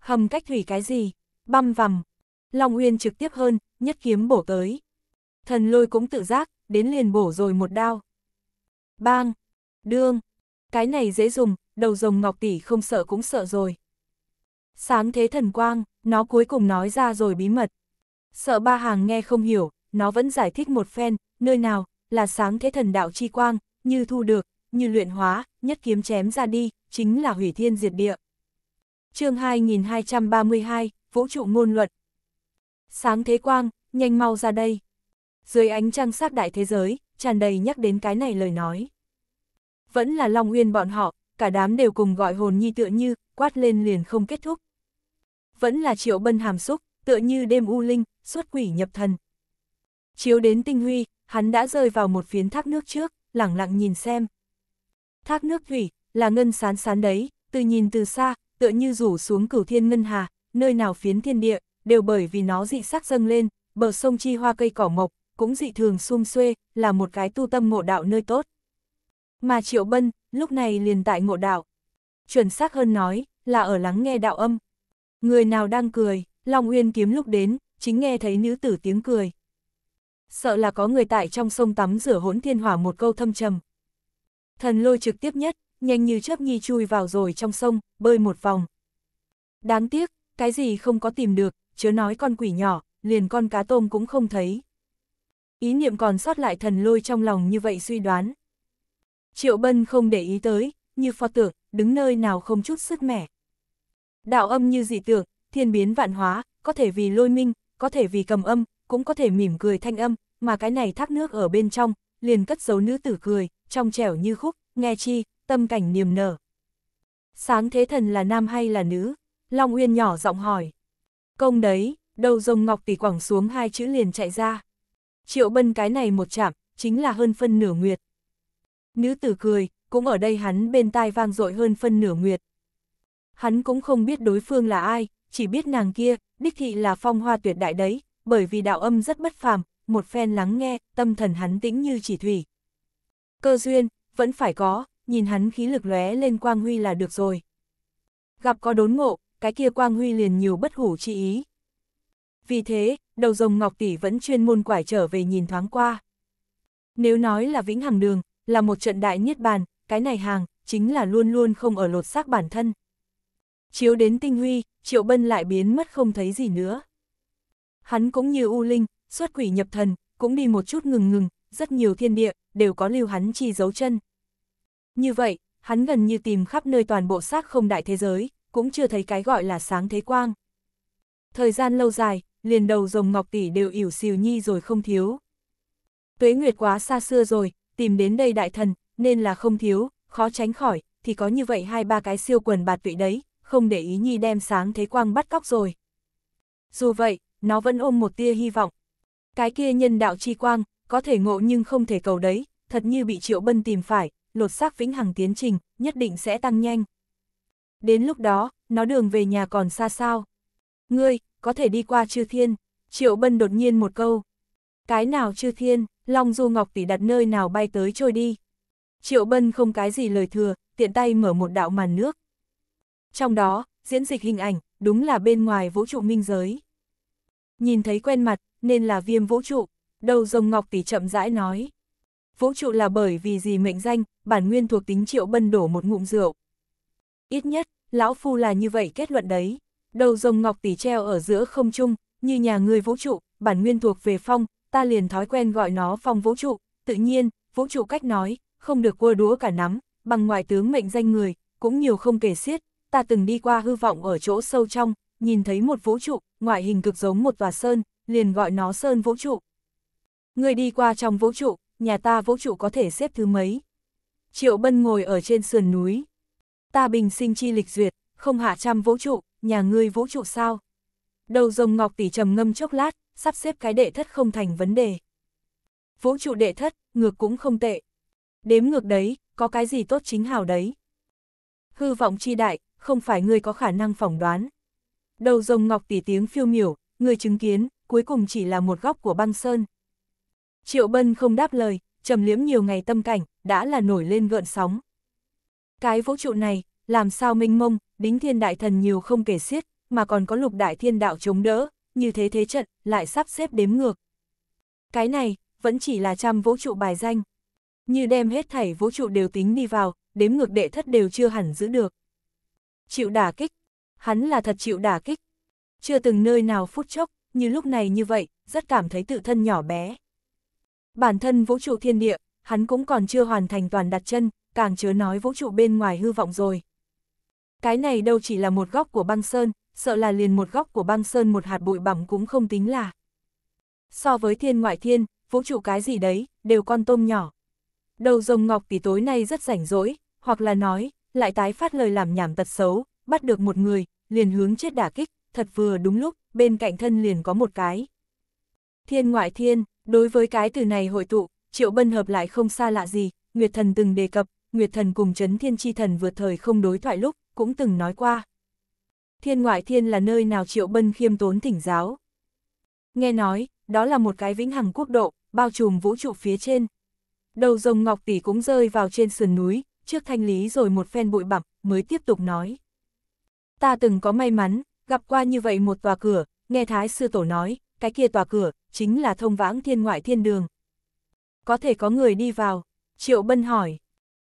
Hầm cách thủy cái gì? Băm vằm. Long Uyên trực tiếp hơn, nhất kiếm bổ tới. Thần lôi cũng tự giác, đến liền bổ rồi một đao. Bang! Đương! Cái này dễ dùng, đầu rồng ngọc tỷ không sợ cũng sợ rồi. Sáng thế thần quang, nó cuối cùng nói ra rồi bí mật. Sợ ba hàng nghe không hiểu, nó vẫn giải thích một phen, nơi nào, là sáng thế thần đạo chi quang, như thu được, như luyện hóa, nhất kiếm chém ra đi, chính là hủy thiên diệt địa. chương 2232, Vũ trụ ngôn luận. Sáng thế quang, nhanh mau ra đây. Dưới ánh trăng sắc đại thế giới, tràn đầy nhắc đến cái này lời nói. Vẫn là Long Uyên bọn họ, cả đám đều cùng gọi hồn nhi tựa như, quát lên liền không kết thúc. Vẫn là triệu bân hàm xúc, tựa như đêm u linh, xuất quỷ nhập thần. Chiếu đến tinh huy, hắn đã rơi vào một phiến thác nước trước, lẳng lặng nhìn xem. Thác nước thủy, là ngân sán sán đấy, từ nhìn từ xa, tựa như rủ xuống cửu thiên ngân hà, nơi nào phiến thiên địa, đều bởi vì nó dị sắc dâng lên, bờ sông chi hoa cây cỏ mộc, cũng dị thường sum xuê, là một cái tu tâm ngộ đạo nơi tốt. Mà Triệu Bân, lúc này liền tại ngộ đạo. Chuẩn xác hơn nói, là ở lắng nghe đạo âm. Người nào đang cười, Long Uyên kiếm lúc đến, chính nghe thấy nữ tử tiếng cười. Sợ là có người tại trong sông tắm rửa hỗn thiên hỏa một câu thâm trầm. Thần lôi trực tiếp nhất, nhanh như chớp nhi chui vào rồi trong sông, bơi một vòng. Đáng tiếc, cái gì không có tìm được, chớ nói con quỷ nhỏ, liền con cá tôm cũng không thấy. Ý niệm còn sót lại thần lôi trong lòng như vậy suy đoán. Triệu Bân không để ý tới, như pho tượng, đứng nơi nào không chút sức mẻ. Đạo âm như dị tượng, thiên biến vạn hóa, có thể vì lôi minh, có thể vì cầm âm, cũng có thể mỉm cười thanh âm, mà cái này thác nước ở bên trong, liền cất giấu nữ tử cười, trong trẻo như khúc, nghe chi, tâm cảnh niềm nở. Sáng thế thần là nam hay là nữ? Long Uyên nhỏ giọng hỏi. Công đấy, đầu rồng ngọc tỷ quẳng xuống hai chữ liền chạy ra. Triệu bân cái này một chạm, chính là hơn phân nửa nguyệt. Nữ tử cười, cũng ở đây hắn bên tai vang dội hơn phân nửa nguyệt. Hắn cũng không biết đối phương là ai, chỉ biết nàng kia, đích thị là phong hoa tuyệt đại đấy, bởi vì đạo âm rất bất phàm, một phen lắng nghe, tâm thần hắn tĩnh như chỉ thủy. Cơ duyên, vẫn phải có, nhìn hắn khí lực lóe lên quang huy là được rồi. Gặp có đốn ngộ, cái kia quang huy liền nhiều bất hủ chi ý. Vì thế, đầu rồng Ngọc Tỷ vẫn chuyên môn quải trở về nhìn thoáng qua. Nếu nói là vĩnh hằng đường, là một trận đại niết bàn, cái này hàng, chính là luôn luôn không ở lột xác bản thân. Chiếu đến tinh huy, triệu bân lại biến mất không thấy gì nữa. Hắn cũng như U Linh, xuất quỷ nhập thần, cũng đi một chút ngừng ngừng, rất nhiều thiên địa, đều có lưu hắn chi dấu chân. Như vậy, hắn gần như tìm khắp nơi toàn bộ xác không đại thế giới, cũng chưa thấy cái gọi là sáng thế quang. Thời gian lâu dài, liền đầu rồng ngọc tỷ đều ỉu xìu nhi rồi không thiếu. Tuế nguyệt quá xa xưa rồi, tìm đến đây đại thần, nên là không thiếu, khó tránh khỏi, thì có như vậy hai ba cái siêu quần bạt vị đấy, không để ý nhi đem sáng thế quang bắt cóc rồi. Dù vậy, nó vẫn ôm một tia hy vọng. Cái kia nhân đạo chi quang, có thể ngộ nhưng không thể cầu đấy, thật như bị triệu bân tìm phải, lột xác vĩnh hằng tiến trình, nhất định sẽ tăng nhanh. Đến lúc đó, nó đường về nhà còn xa sao. Ngươi, có thể đi qua chư thiên, triệu bân đột nhiên một câu. Cái nào chư thiên, Long Du Ngọc tỷ đặt nơi nào bay tới trôi đi. Triệu bân không cái gì lời thừa, tiện tay mở một đạo màn nước. Trong đó, diễn dịch hình ảnh, đúng là bên ngoài vũ trụ minh giới. Nhìn thấy quen mặt, nên là viêm vũ trụ, đầu rồng Ngọc tỷ chậm rãi nói vũ trụ là bởi vì gì mệnh danh, bản nguyên thuộc tính triệu bân đổ một ngụm rượu. Ít nhất, lão phu là như vậy kết luận đấy. Đầu rồng ngọc tỷ treo ở giữa không trung, như nhà người vũ trụ, bản nguyên thuộc về phong, ta liền thói quen gọi nó phong vũ trụ, tự nhiên, vũ trụ cách nói, không được cua đũa cả nắm, bằng ngoại tướng mệnh danh người, cũng nhiều không kể xiết, ta từng đi qua hư vọng ở chỗ sâu trong, nhìn thấy một vũ trụ, ngoại hình cực giống một tòa sơn, liền gọi nó sơn vũ trụ. Người đi qua trong vũ trụ, nhà ta vũ trụ có thể xếp thứ mấy. Triệu Bân ngồi ở trên sườn núi. Ta bình sinh chi lịch duyệt, không hạ trăm vũ trụ, nhà ngươi vũ trụ sao? Đầu rồng ngọc tỷ trầm ngâm chốc lát, sắp xếp cái đệ thất không thành vấn đề. Vũ trụ đệ thất, ngược cũng không tệ. Đếm ngược đấy, có cái gì tốt chính hào đấy. Hư vọng chi đại, không phải ngươi có khả năng phỏng đoán. Đầu rồng ngọc tỷ tiếng phiêu miểu, người chứng kiến, cuối cùng chỉ là một góc của băng sơn, Triệu Bân không đáp lời, trầm liếm nhiều ngày tâm cảnh, đã là nổi lên gợn sóng. Cái vũ trụ này, làm sao minh mông, đính thiên đại thần nhiều không kể xiết, mà còn có lục đại thiên đạo chống đỡ, như thế thế trận, lại sắp xếp đếm ngược. Cái này, vẫn chỉ là trăm vũ trụ bài danh. Như đem hết thảy vũ trụ đều tính đi vào, đếm ngược đệ thất đều chưa hẳn giữ được. Chịu đả kích, hắn là thật chịu đả kích. Chưa từng nơi nào phút chốc, như lúc này như vậy, rất cảm thấy tự thân nhỏ bé. Bản thân vũ trụ thiên địa, hắn cũng còn chưa hoàn thành toàn đặt chân, càng chớ nói vũ trụ bên ngoài hư vọng rồi. Cái này đâu chỉ là một góc của băng sơn, sợ là liền một góc của băng sơn một hạt bụi bặm cũng không tính là. So với thiên ngoại thiên, vũ trụ cái gì đấy, đều con tôm nhỏ. Đầu rồng ngọc tỷ tối nay rất rảnh rỗi, hoặc là nói, lại tái phát lời làm nhảm tật xấu, bắt được một người, liền hướng chết đả kích, thật vừa đúng lúc, bên cạnh thân liền có một cái. Thiên ngoại thiên, Đối với cái từ này hội tụ, Triệu Bân hợp lại không xa lạ gì, Nguyệt Thần từng đề cập, Nguyệt Thần cùng Trấn Thiên Chi Thần vượt thời không đối thoại lúc, cũng từng nói qua. Thiên ngoại thiên là nơi nào Triệu Bân khiêm tốn thỉnh giáo. Nghe nói, đó là một cái vĩnh hằng quốc độ, bao trùm vũ trụ phía trên. Đầu rồng ngọc tỷ cũng rơi vào trên sườn núi, trước thanh lý rồi một phen bụi bặm mới tiếp tục nói. Ta từng có may mắn, gặp qua như vậy một tòa cửa, nghe Thái Sư Tổ nói, cái kia tòa cửa, chính là thông vãng thiên ngoại thiên đường. Có thể có người đi vào, Triệu Bân hỏi.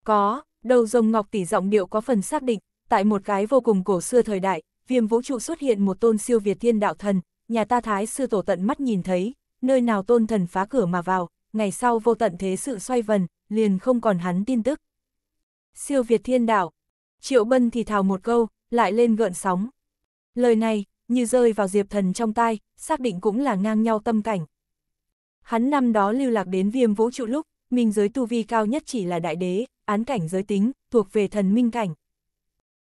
Có, đầu rồng ngọc tỷ giọng điệu có phần xác định, tại một cái vô cùng cổ xưa thời đại, viêm vũ trụ xuất hiện một tôn siêu Việt thiên đạo thần, nhà ta thái sư tổ tận mắt nhìn thấy, nơi nào tôn thần phá cửa mà vào, ngày sau vô tận thế sự xoay vần, liền không còn hắn tin tức. Siêu Việt thiên đạo, Triệu Bân thì thào một câu, lại lên gợn sóng. Lời này, như rơi vào diệp thần trong tai, xác định cũng là ngang nhau tâm cảnh. Hắn năm đó lưu lạc đến viêm vũ trụ lúc, minh giới tu vi cao nhất chỉ là đại đế, án cảnh giới tính, thuộc về thần minh cảnh.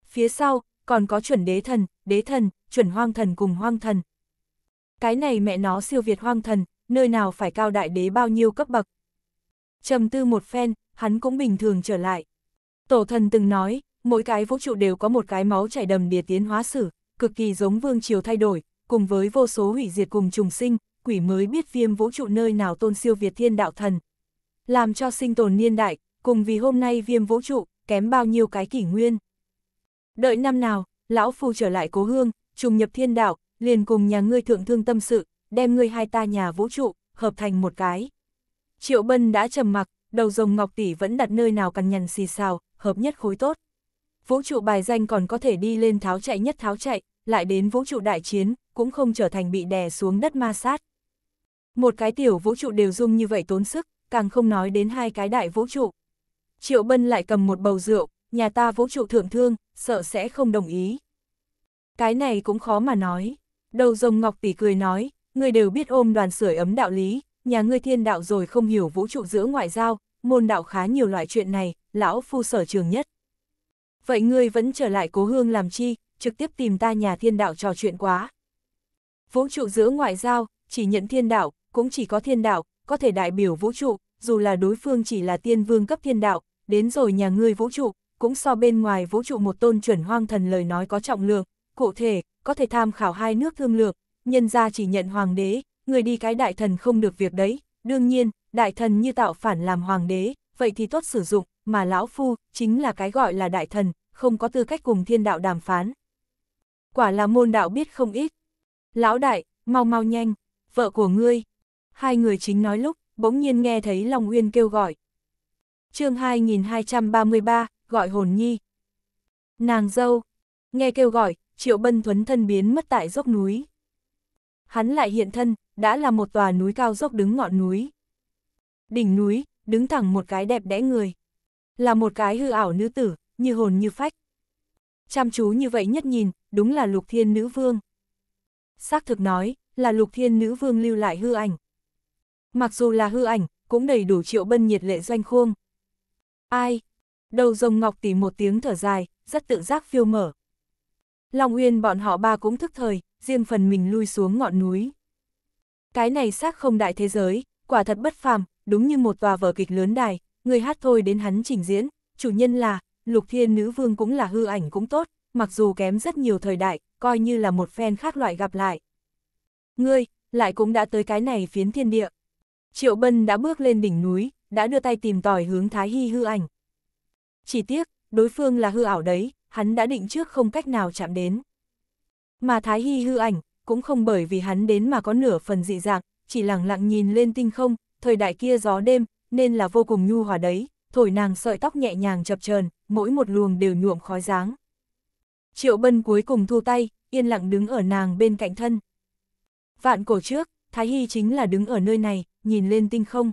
Phía sau, còn có chuẩn đế thần, đế thần, chuẩn hoang thần cùng hoang thần. Cái này mẹ nó siêu việt hoang thần, nơi nào phải cao đại đế bao nhiêu cấp bậc. trầm tư một phen, hắn cũng bình thường trở lại. Tổ thần từng nói, mỗi cái vũ trụ đều có một cái máu chảy đầm đìa tiến hóa sử, cực kỳ giống vương triều thay đổi, cùng với vô số hủy diệt cùng trùng sinh, quỷ mới biết viêm vũ trụ nơi nào tôn siêu Việt thiên đạo thần. Làm cho sinh tồn niên đại, cùng vì hôm nay viêm vũ trụ, kém bao nhiêu cái kỷ nguyên. Đợi năm nào, lão phu trở lại cố hương, trùng nhập thiên đạo, liền cùng nhà ngươi thượng thương tâm sự, đem ngươi hai ta nhà vũ trụ, hợp thành một cái. Triệu Bân đã trầm mặc, đầu rồng ngọc tỷ vẫn đặt nơi nào cằn nhằn xì xào, hợp nhất khối tốt. Vũ trụ bài danh còn có thể đi lên tháo chạy nhất tháo chạy, lại đến vũ trụ đại chiến, cũng không trở thành bị đè xuống đất ma sát. Một cái tiểu vũ trụ đều dung như vậy tốn sức, càng không nói đến hai cái đại vũ trụ. Triệu Bân lại cầm một bầu rượu, nhà ta vũ trụ thượng thương, sợ sẽ không đồng ý. Cái này cũng khó mà nói. Đầu rồng ngọc tỷ cười nói, người đều biết ôm đoàn sưởi ấm đạo lý, nhà ngươi thiên đạo rồi không hiểu vũ trụ giữa ngoại giao, môn đạo khá nhiều loại chuyện này, lão phu sở trường nhất vậy ngươi vẫn trở lại cố hương làm chi, trực tiếp tìm ta nhà thiên đạo trò chuyện quá. Vũ trụ giữa ngoại giao, chỉ nhận thiên đạo, cũng chỉ có thiên đạo, có thể đại biểu vũ trụ, dù là đối phương chỉ là tiên vương cấp thiên đạo, đến rồi nhà ngươi vũ trụ, cũng so bên ngoài vũ trụ một tôn chuẩn hoang thần lời nói có trọng lượng, cụ thể, có thể tham khảo hai nước thương lượng, nhân ra chỉ nhận hoàng đế, người đi cái đại thần không được việc đấy, đương nhiên, đại thần như tạo phản làm hoàng đế, vậy thì tốt sử dụng, mà lão phu, chính là cái gọi là đại thần, không có tư cách cùng thiên đạo đàm phán. Quả là môn đạo biết không ít. Lão đại, mau mau nhanh, vợ của ngươi. Hai người chính nói lúc, bỗng nhiên nghe thấy Long Uyên kêu gọi. chương 2233, gọi hồn nhi. Nàng dâu, nghe kêu gọi, Triệu Bân Thuấn thân biến mất tại dốc núi. Hắn lại hiện thân, đã là một tòa núi cao dốc đứng ngọn núi. Đỉnh núi, đứng thẳng một cái đẹp đẽ người là một cái hư ảo nữ tử, như hồn như phách. Chăm chú như vậy nhất nhìn, đúng là lục thiên nữ vương. Xác thực nói, là lục thiên nữ vương lưu lại hư ảnh. Mặc dù là hư ảnh, cũng đầy đủ triệu bân nhiệt lệ doanh khuông. Ai? Đầu rồng ngọc tỉ một tiếng thở dài, rất tự giác phiêu mở. Long Uyên bọn họ ba cũng thức thời, riêng phần mình lui xuống ngọn núi. Cái này xác không đại thế giới, quả thật bất phàm, đúng như một tòa vở kịch lớn đài, người hát thôi đến hắn trình diễn, chủ nhân là, lục thiên nữ vương cũng là hư ảnh cũng tốt, mặc dù kém rất nhiều thời đại, coi như là một phen khác loại gặp lại. Ngươi, lại cũng đã tới cái này phiến thiên địa. Triệu Bân đã bước lên đỉnh núi, đã đưa tay tìm tòi hướng Thái Hy hư ảnh. Chỉ tiếc, đối phương là hư ảo đấy, hắn đã định trước không cách nào chạm đến. Mà Thái Hy hư ảnh, cũng không bởi vì hắn đến mà có nửa phần dị dạng, chỉ lặng lặng nhìn lên tinh không, thời đại kia gió đêm, nên là vô cùng nhu hòa đấy, thổi nàng sợi tóc nhẹ nhàng chập chờn, mỗi một luồng đều nhuộm khói dáng. Triệu Bân cuối cùng thu tay, yên lặng đứng ở nàng bên cạnh thân. Vạn cổ trước, Thái Hy chính là đứng ở nơi này, nhìn lên tinh không.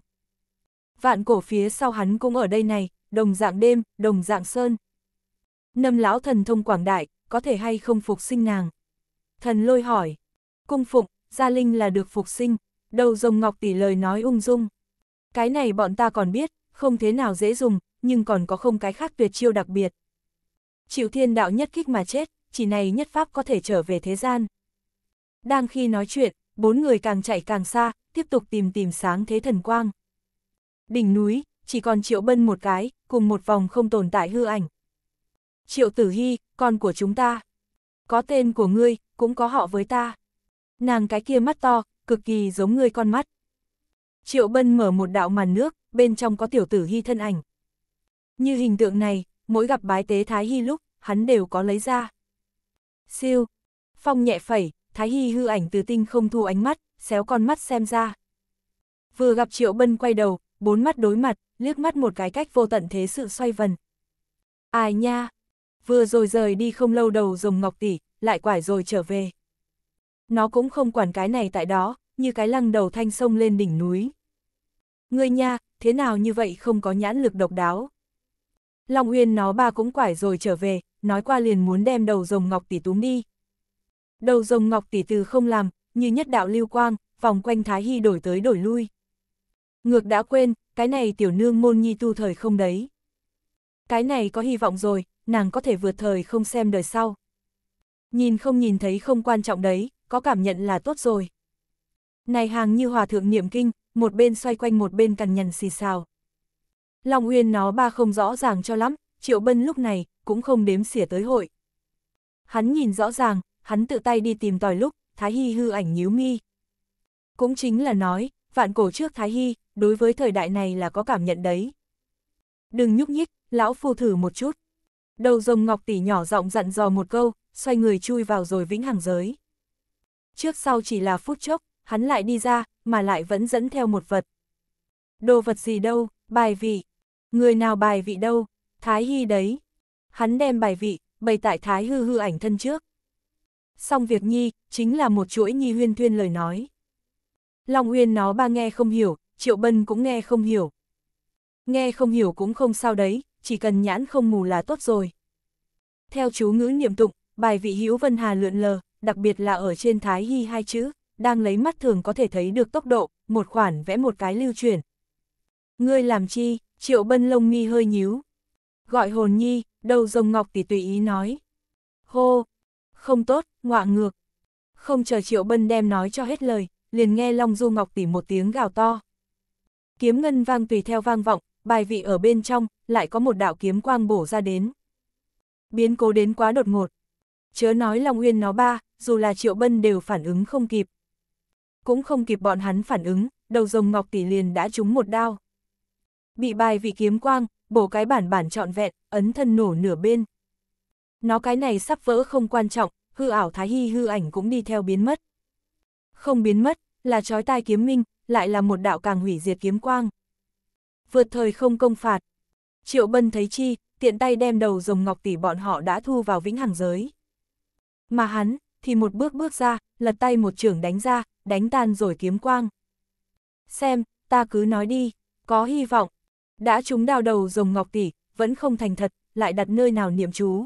Vạn cổ phía sau hắn cũng ở đây này, đồng dạng đêm, đồng dạng sơn. Nâm lão thần thông quảng đại, có thể hay không phục sinh nàng? Thần lôi hỏi, cung phụng, gia linh là được phục sinh, đầu rồng ngọc tỷ lời nói ung dung. Cái này bọn ta còn biết, không thế nào dễ dùng, nhưng còn có không cái khác tuyệt chiêu đặc biệt. Chịu thiên đạo nhất kích mà chết, chỉ này nhất pháp có thể trở về thế gian. Đang khi nói chuyện, bốn người càng chạy càng xa, tiếp tục tìm tìm sáng thế thần quang. Đỉnh núi, chỉ còn triệu bân một cái, cùng một vòng không tồn tại hư ảnh. Triệu tử hy, con của chúng ta. Có tên của ngươi, cũng có họ với ta. Nàng cái kia mắt to, cực kỳ giống ngươi con mắt, Triệu Bân mở một đạo màn nước, bên trong có tiểu tử hy thân ảnh. Như hình tượng này, mỗi gặp bái tế Thái Hy lúc, hắn đều có lấy ra. Siêu, phong nhẹ phẩy, Thái Hy hư ảnh từ tinh không thu ánh mắt, xéo con mắt xem ra. Vừa gặp Triệu Bân quay đầu, bốn mắt đối mặt, liếc mắt một cái cách vô tận thế sự xoay vần. Ai nha, vừa rồi rời đi không lâu đầu rồng ngọc tỷ, lại quải rồi trở về. Nó cũng không quản cái này tại đó, như cái lăng đầu thanh sông lên đỉnh núi. Người nha, thế nào như vậy không có nhãn lực độc đáo. Long Uyên nó ba cũng quải rồi trở về, nói qua liền muốn đem đầu rồng ngọc tỷ túm đi. Đầu rồng ngọc tỷ từ không làm, như nhất đạo lưu quang, vòng quanh Thái Hy đổi tới đổi lui. Ngược đã quên, cái này tiểu nương môn nhi tu thời không đấy. Cái này có hy vọng rồi, nàng có thể vượt thời không xem đời sau. Nhìn không nhìn thấy không quan trọng đấy, có cảm nhận là tốt rồi. Này hàng như hòa thượng niệm kinh, một bên xoay quanh một bên cằn nhằn xì xào. Long Uyên nó ba không rõ ràng cho lắm, Triệu Bân lúc này cũng không đếm xỉa tới hội. Hắn nhìn rõ ràng, hắn tự tay đi tìm tòi lúc, Thái Hy hư ảnh nhíu mi. Cũng chính là nói, vạn cổ trước Thái Hy, đối với thời đại này là có cảm nhận đấy. Đừng nhúc nhích, lão phu thử một chút. Đầu rồng ngọc tỷ nhỏ giọng dặn dò một câu, xoay người chui vào rồi vĩnh hằng giới. Trước sau chỉ là phút chốc, hắn lại đi ra, mà lại vẫn dẫn theo một vật. Đồ vật gì đâu, bài vị. Người nào bài vị đâu, Thái Hy đấy. Hắn đem bài vị, bày tại Thái Hư hư ảnh thân trước. Xong việc Nhi, chính là một chuỗi Nhi huyên thuyên lời nói. Long Uyên nó ba nghe không hiểu, Triệu Bân cũng nghe không hiểu. Nghe không hiểu cũng không sao đấy, chỉ cần nhãn không mù là tốt rồi. Theo chú ngữ niệm tụng, bài vị hữu vân hà lượn lờ, đặc biệt là ở trên Thái Hy hai chữ đang lấy mắt thường có thể thấy được tốc độ, một khoản vẽ một cái lưu chuyển. Ngươi làm chi, triệu bân lông mi hơi nhíu. Gọi hồn nhi, đầu rồng ngọc tỷ tùy ý nói. Hô, không tốt, ngọa ngược. Không chờ triệu bân đem nói cho hết lời, liền nghe Long Du Ngọc tỷ một tiếng gào to. Kiếm ngân vang tùy theo vang vọng, bài vị ở bên trong, lại có một đạo kiếm quang bổ ra đến. Biến cố đến quá đột ngột. Chớ nói Long Uyên nó ba, dù là Triệu Bân đều phản ứng không kịp cũng không kịp bọn hắn phản ứng, đầu rồng ngọc tỷ liền đã trúng một đao. Bị bài vị kiếm quang, bổ cái bản bản trọn vẹn, ấn thân nổ nửa bên. Nó cái này sắp vỡ không quan trọng, hư ảo thái hy hư ảnh cũng đi theo biến mất. Không biến mất, là trói tai kiếm minh, lại là một đạo càng hủy diệt kiếm quang. Vượt thời không công phạt. Triệu Bân thấy chi, tiện tay đem đầu rồng ngọc tỷ bọn họ đã thu vào vĩnh hằng giới. Mà hắn, thì một bước bước ra, lật tay một trưởng đánh ra, đánh tan rồi kiếm quang. Xem, ta cứ nói đi, có hy vọng. Đã chúng đào đầu rồng ngọc tỷ, vẫn không thành thật, lại đặt nơi nào niệm chú.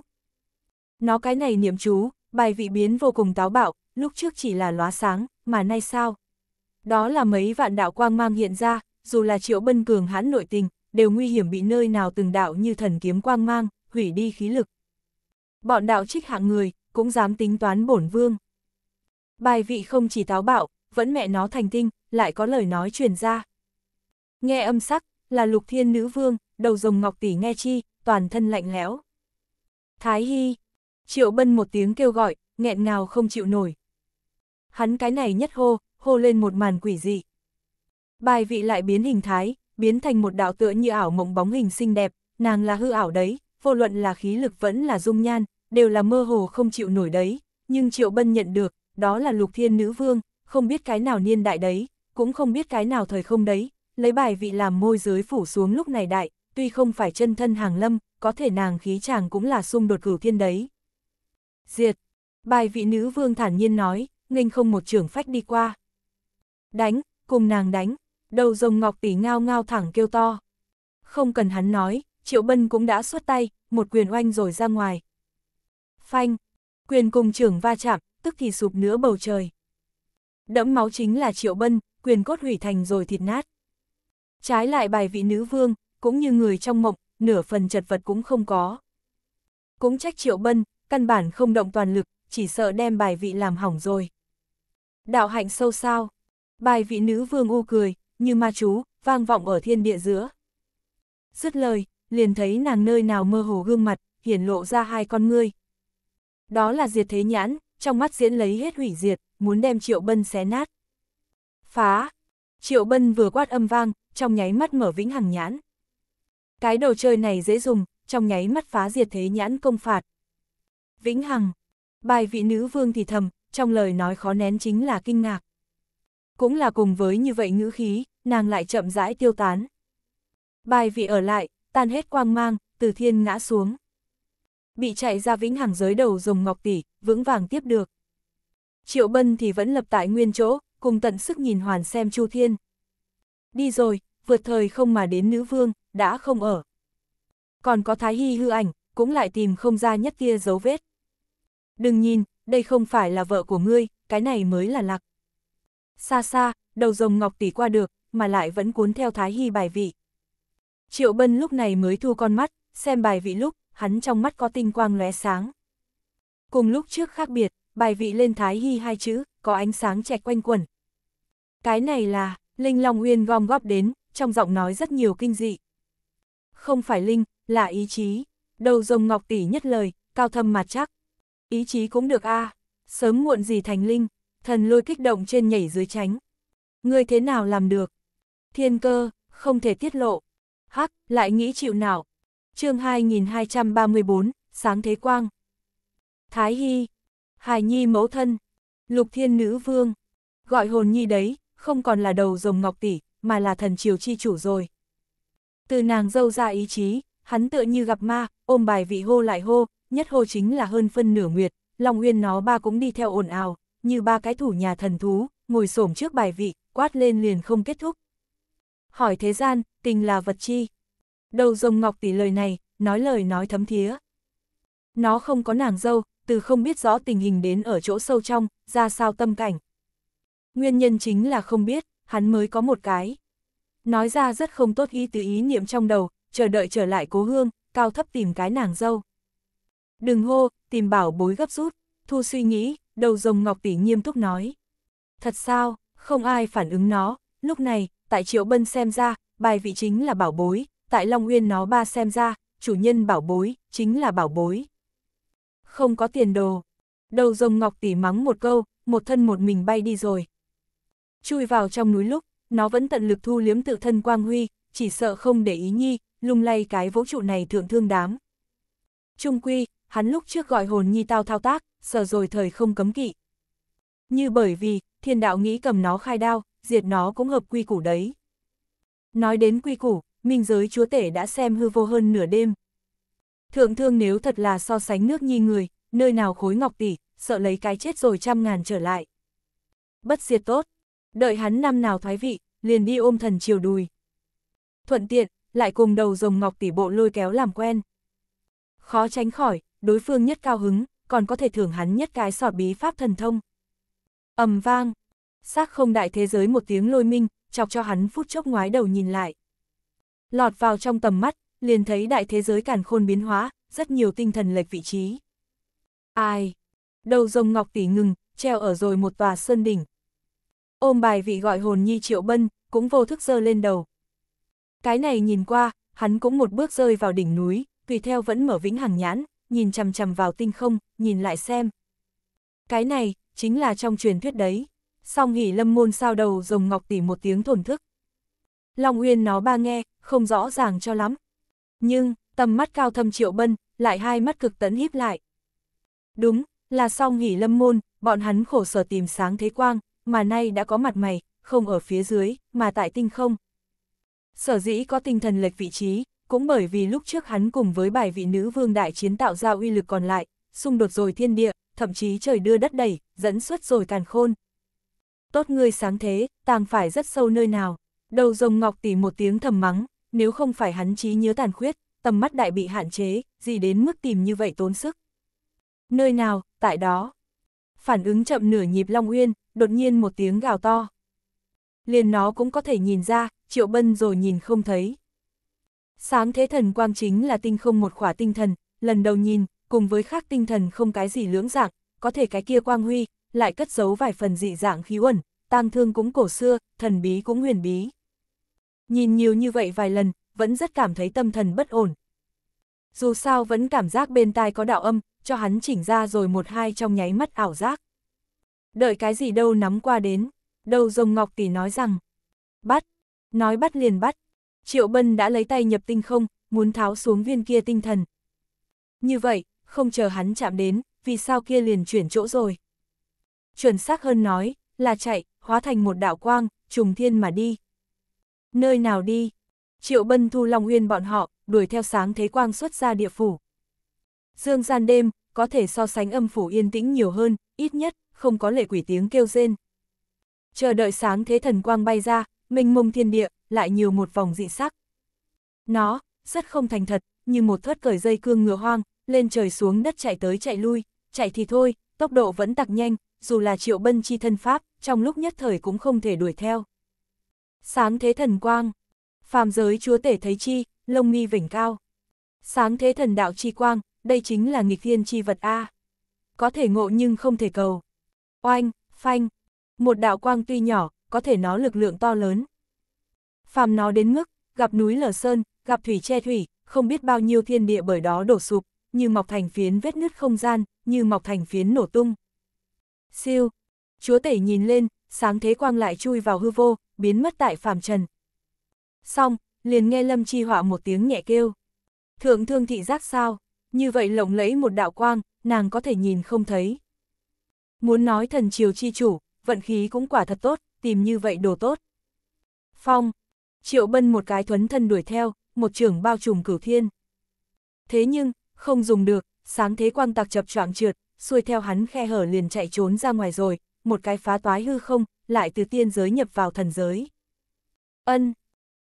Nó cái này niệm chú, bài vị biến vô cùng táo bạo, lúc trước chỉ là lóa sáng, mà nay sao? Đó là mấy vạn đạo quang mang hiện ra, dù là triệu bân cường hãn nội tình, đều nguy hiểm bị nơi nào từng đạo như thần kiếm quang mang, hủy đi khí lực. Bọn đạo trích hạng người, cũng dám tính toán bổn vương. Bài vị không chỉ táo bạo, vẫn mẹ nó thành tinh, lại có lời nói truyền ra. Nghe âm sắc, là lục thiên nữ vương, đầu rồng ngọc tỷ nghe chi, toàn thân lạnh lẽo. Thái Hy, triệu bân một tiếng kêu gọi, nghẹn ngào không chịu nổi. Hắn cái này nhất hô, hô lên một màn quỷ dị. Bài vị lại biến hình thái, biến thành một đạo tựa như ảo mộng bóng hình xinh đẹp, nàng là hư ảo đấy, vô luận là khí lực vẫn là dung nhan, đều là mơ hồ không chịu nổi đấy, nhưng Triệu Bân nhận được, đó là lục thiên nữ vương, không biết cái nào niên đại đấy, cũng không biết cái nào thời không đấy, lấy bài vị làm môi giới phủ xuống lúc này đại, tuy không phải chân thân hàng lâm, có thể nàng khí chàng cũng là xung đột cửu thiên đấy. Diệt, bài vị nữ vương thản nhiên nói, nghênh không một trưởng phách đi qua. Đánh, cùng nàng đánh, đầu rồng ngọc tỷ ngao ngao thẳng kêu to. Không cần hắn nói, Triệu Bân cũng đã xuất tay, một quyền oanh rồi ra ngoài. Phanh, quyền cùng trưởng va chạm, tức thì sụp nửa bầu trời. Đẫm máu chính là Triệu Bân, quyền cốt hủy thành rồi thịt nát. Trái lại bài vị nữ vương, cũng như người trong mộng, nửa phần chật vật cũng không có. Cũng trách Triệu Bân, căn bản không động toàn lực, chỉ sợ đem bài vị làm hỏng rồi. Đạo hạnh sâu sao, bài vị nữ vương u cười, như ma chú, vang vọng ở thiên địa giữa. Dứt lời, liền thấy nàng nơi nào mơ hồ gương mặt, hiển lộ ra hai con ngươi. Đó là diệt thế nhãn, trong mắt diễn lấy hết hủy diệt, muốn đem Triệu Bân xé nát. Phá! Triệu Bân vừa quát âm vang, trong nháy mắt mở vĩnh hằng nhãn. Cái đồ chơi này dễ dùng, trong nháy mắt phá diệt thế nhãn công phạt. Vĩnh hằng! Bài vị nữ vương thì thầm, trong lời nói khó nén chính là kinh ngạc. Cũng là cùng với như vậy ngữ khí, nàng lại chậm rãi tiêu tán. Bài vị ở lại, tan hết quang mang, từ thiên ngã xuống. Bị chạy ra vĩnh hằng giới đầu rồng ngọc tỷ, vững vàng tiếp được. Triệu Bân thì vẫn lập tại nguyên chỗ, cùng tận sức nhìn hoàn xem Chu Thiên. Đi rồi, vượt thời không mà đến nữ vương, đã không ở. Còn có Thái Hy hư ảnh, cũng lại tìm không ra nhất tia dấu vết. Đừng nhìn, đây không phải là vợ của ngươi, cái này mới là lạc. Xa xa, đầu rồng ngọc tỷ qua được, mà lại vẫn cuốn theo Thái Hy bài vị. Triệu Bân lúc này mới thu con mắt, xem bài vị lúc, hắn trong mắt có tinh quang lóe sáng. Cùng lúc trước khác biệt, bài vị lên thái hy hai chữ, có ánh sáng chẹt quanh quẩn. Cái này là, Linh Long Uyên gom góp đến, trong giọng nói rất nhiều kinh dị. Không phải Linh, là ý chí. Đầu rồng ngọc tỷ nhất lời, cao thâm mà chắc. Ý chí cũng được a à. sớm muộn gì thành Linh, thần lôi kích động trên nhảy dưới tránh. Người thế nào làm được? Thiên cơ, không thể tiết lộ. Hắc, lại nghĩ chịu nào. chương 2234, Sáng Thế Quang. Thái Hy, Hải Nhi mẫu thân, Lục Thiên Nữ Vương. Gọi hồn nhi đấy, không còn là đầu rồng ngọc tỷ, mà là thần triều chi chủ rồi. Từ nàng dâu ra ý chí, hắn tựa như gặp ma, ôm bài vị hô lại hô, nhất hô chính là hơn phân nửa nguyệt, Long Uyên nó ba cũng đi theo ồn ào, như ba cái thủ nhà thần thú, ngồi xổm trước bài vị, quát lên liền không kết thúc. Hỏi thế gian, tình là vật chi. Đầu rồng ngọc tỷ lời này, nói lời nói thấm thía. Nó không có nàng dâu, từ không biết rõ tình hình đến ở chỗ sâu trong, ra sao tâm cảnh. Nguyên nhân chính là không biết, hắn mới có một cái. Nói ra rất không tốt ý từ ý niệm trong đầu, chờ đợi trở lại cố hương, cao thấp tìm cái nàng dâu. Đừng hô, tìm bảo bối gấp rút, thu suy nghĩ, đầu rồng ngọc tỷ nghiêm túc nói. Thật sao, không ai phản ứng nó, lúc này, tại triệu bân xem ra, bài vị chính là bảo bối, tại Long Uyên nó ba xem ra, chủ nhân bảo bối, chính là bảo bối. Không có tiền đồ. Đầu rồng ngọc tỉ mắng một câu, một thân một mình bay đi rồi. Chui vào trong núi lúc, nó vẫn tận lực thu liếm tự thân quang huy, chỉ sợ không để ý nhi, lung lay cái vũ trụ này thượng thương đám. Trung quy, hắn lúc trước gọi hồn nhi tao thao tác, sợ rồi thời không cấm kỵ. Như bởi vì, thiên đạo nghĩ cầm nó khai đao, diệt nó cũng hợp quy củ đấy. Nói đến quy củ, minh giới chúa tể đã xem hư vô hơn nửa đêm. Thượng thương nếu thật là so sánh nước nhi người, nơi nào khối ngọc tỷ, sợ lấy cái chết rồi trăm ngàn trở lại. Bất diệt tốt, đợi hắn năm nào thoái vị, liền đi ôm thần chiều đùi. Thuận tiện, lại cùng đầu rồng ngọc tỷ bộ lôi kéo làm quen. Khó tránh khỏi, đối phương nhất cao hứng, còn có thể thưởng hắn nhất cái sọt bí pháp thần thông. ầm vang, sắc không đại thế giới một tiếng lôi minh, chọc cho hắn phút chốc ngoái đầu nhìn lại. Lọt vào trong tầm mắt, liền thấy đại thế giới càn khôn biến hóa, rất nhiều tinh thần lệch vị trí. Ai? Đầu rồng ngọc tỷ ngừng, treo ở rồi một tòa sơn đỉnh. Ôm bài vị gọi hồn nhi triệu bân, cũng vô thức dơ lên đầu. Cái này nhìn qua, hắn cũng một bước rơi vào đỉnh núi, tùy theo vẫn mở vĩnh hằng nhãn, nhìn chằm chằm vào tinh không, nhìn lại xem. Cái này, chính là trong truyền thuyết đấy song hỉ lâm môn sao đầu rồng ngọc tỷ một tiếng thổn thức. Long Uyên nó ba nghe, không rõ ràng cho lắm. Nhưng, tầm mắt cao thâm triệu bân, lại hai mắt cực tấn híp lại. Đúng, là song hỉ lâm môn, bọn hắn khổ sở tìm sáng thế quang, mà nay đã có mặt mày, không ở phía dưới, mà tại tinh không. Sở dĩ có tinh thần lệch vị trí, cũng bởi vì lúc trước hắn cùng với bài vị nữ vương đại chiến tạo ra uy lực còn lại, xung đột rồi thiên địa, thậm chí trời đưa đất đẩy, dẫn xuất rồi càn khôn, Tốt ngươi sáng thế, tàng phải rất sâu nơi nào. Đầu rồng ngọc tỷ một tiếng thầm mắng, nếu không phải hắn trí nhớ tàn khuyết, tầm mắt đại bị hạn chế, gì đến mức tìm như vậy tốn sức. Nơi nào, tại đó. Phản ứng chậm nửa nhịp Long Uyên, đột nhiên một tiếng gào to. Liền nó cũng có thể nhìn ra, triệu bân rồi nhìn không thấy. Sáng thế thần quang chính là tinh không một khỏa tinh thần, lần đầu nhìn, cùng với khác tinh thần không cái gì lưỡng dạng, có thể cái kia quang huy, lại cất giấu vài phần dị dạng khí uẩn, tang thương cũng cổ xưa, thần bí cũng huyền bí. Nhìn nhiều như vậy vài lần, vẫn rất cảm thấy tâm thần bất ổn. Dù sao vẫn cảm giác bên tai có đạo âm, cho hắn chỉnh ra rồi một hai trong nháy mắt ảo giác. Đợi cái gì đâu nắm qua đến, đầu rồng ngọc tỷ nói rằng, bắt, nói bắt liền bắt, triệu bân đã lấy tay nhập tinh không, muốn tháo xuống viên kia tinh thần. Như vậy, không chờ hắn chạm đến, vì sao kia liền chuyển chỗ rồi chuẩn xác hơn nói, là chạy, hóa thành một đạo quang, trùng thiên mà đi. Nơi nào đi? Triệu Bân Thu Long Uyên bọn họ, đuổi theo sáng thế quang xuất ra địa phủ. Dương gian đêm, có thể so sánh âm phủ yên tĩnh nhiều hơn, ít nhất, không có lệ quỷ tiếng kêu rên. Chờ đợi sáng thế thần quang bay ra, mênh mông thiên địa, lại nhiều một vòng dị sắc. Nó, rất không thành thật, như một thớt cởi dây cương ngựa hoang, lên trời xuống đất chạy tới chạy lui, chạy thì thôi, tốc độ vẫn tặc nhanh, dù là triệu bân chi thân pháp, trong lúc nhất thời cũng không thể đuổi theo. Sáng thế thần quang, phàm giới chúa tể thấy chi, lông mi vỉnh cao. Sáng thế thần đạo chi quang, đây chính là nghịch thiên chi vật A. Có thể ngộ nhưng không thể cầu. Oanh, phanh, một đạo quang tuy nhỏ, có thể nó lực lượng to lớn. Phàm nó đến mức, gặp núi lở sơn, gặp thủy che thủy, không biết bao nhiêu thiên địa bởi đó đổ sụp, như mọc thành phiến vết nứt không gian, như mọc thành phiến nổ tung. Siêu, chúa tể nhìn lên, sáng thế quang lại chui vào hư vô, biến mất tại phàm trần. Xong, liền nghe Lâm Chi Họa một tiếng nhẹ kêu. Thượng thương thị giác sao, như vậy lộng lẫy một đạo quang, nàng có thể nhìn không thấy. Muốn nói thần triều chi chủ, vận khí cũng quả thật tốt, tìm như vậy đồ tốt. Phong, triệu bân một cái thuấn thân đuổi theo, một trưởng bao trùm cửu thiên. Thế nhưng, không dùng được, sáng thế quang tạc chập choạng trượt, xuôi theo hắn khe hở liền chạy trốn ra ngoài rồi, một cái phá toái hư không, lại từ tiên giới nhập vào thần giới. Ân,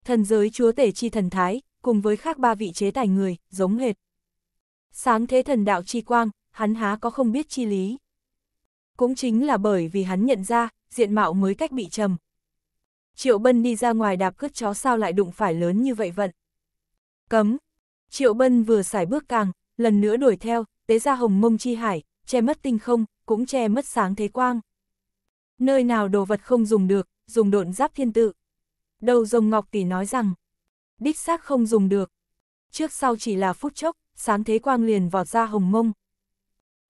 thần giới chúa tể chi thần thái, cùng với khác ba vị chế tài người, giống hệt. Sáng thế thần đạo chi quang, hắn há có không biết chi lý. Cũng chính là bởi vì hắn nhận ra, diện mạo mới cách bị trầm. Triệu Bân đi ra ngoài đạp cướp chó sao lại đụng phải lớn như vậy vận. Cấm. Triệu Bân vừa xài bước càng, lần nữa đuổi theo, tế ra hồng mông chi hải, che mất tinh không, cũng che mất sáng thế quang. Nơi nào đồ vật không dùng được, dùng độn giáp thiên tự. Đầu rồng ngọc tỷ nói rằng, đích xác không dùng được. Trước sau chỉ là phút chốc, sáng thế quang liền vọt ra hồng mông.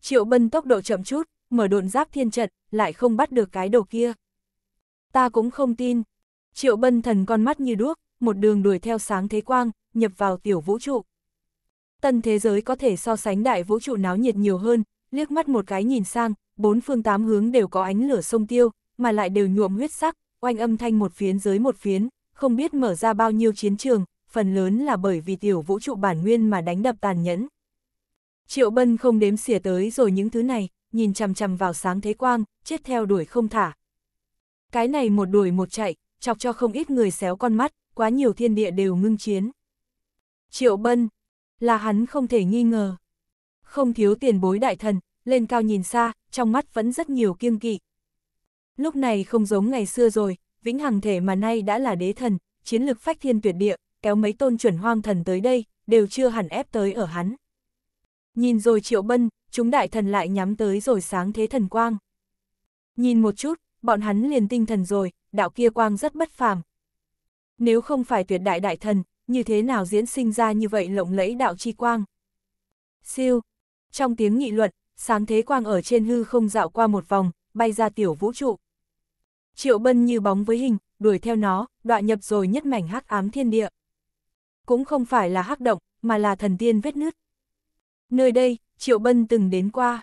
Triệu bân tốc độ chậm chút, mở độn giáp thiên trận, lại không bắt được cái đồ kia. Ta cũng không tin. Triệu bân thần con mắt như đuốc, một đường đuổi theo sáng thế quang, nhập vào tiểu vũ trụ. Tân thế giới có thể so sánh đại vũ trụ náo nhiệt nhiều hơn, liếc mắt một cái nhìn sang, bốn phương tám hướng đều có ánh lửa sông tiêu, mà lại đều nhuộm huyết sắc, oanh âm thanh một phiến dưới một phiến, không biết mở ra bao nhiêu chiến trường, phần lớn là bởi vì tiểu vũ trụ bản nguyên mà đánh đập tàn nhẫn. Triệu Bân không đếm xỉa tới rồi những thứ này, nhìn chằm chằm vào sáng thế quang, chết theo đuổi không thả. Cái này một đuổi một chạy, chọc cho không ít người xéo con mắt, quá nhiều thiên địa đều ngưng chiến. Triệu Bân, là hắn không thể nghi ngờ không thiếu tiền bối đại thần, lên cao nhìn xa, trong mắt vẫn rất nhiều kiêng kỵ. Lúc này không giống ngày xưa rồi, vĩnh hằng thể mà nay đã là đế thần, chiến lực phách thiên tuyệt địa, kéo mấy tôn chuẩn hoang thần tới đây, đều chưa hẳn ép tới ở hắn. Nhìn rồi triệu bân, chúng đại thần lại nhắm tới rồi sáng thế thần quang. Nhìn một chút, bọn hắn liền tinh thần rồi, đạo kia quang rất bất phàm. Nếu không phải tuyệt đại đại thần, như thế nào diễn sinh ra như vậy lộng lẫy đạo chi quang? Siêu, trong tiếng nghị luận, sáng thế quang ở trên hư không dạo qua một vòng, bay ra tiểu vũ trụ. Triệu Bân như bóng với hình, đuổi theo nó, đoạn nhập rồi nhất mảnh hắc ám thiên địa. Cũng không phải là hắc động, mà là thần tiên vết nứt. Nơi đây, Triệu Bân từng đến qua.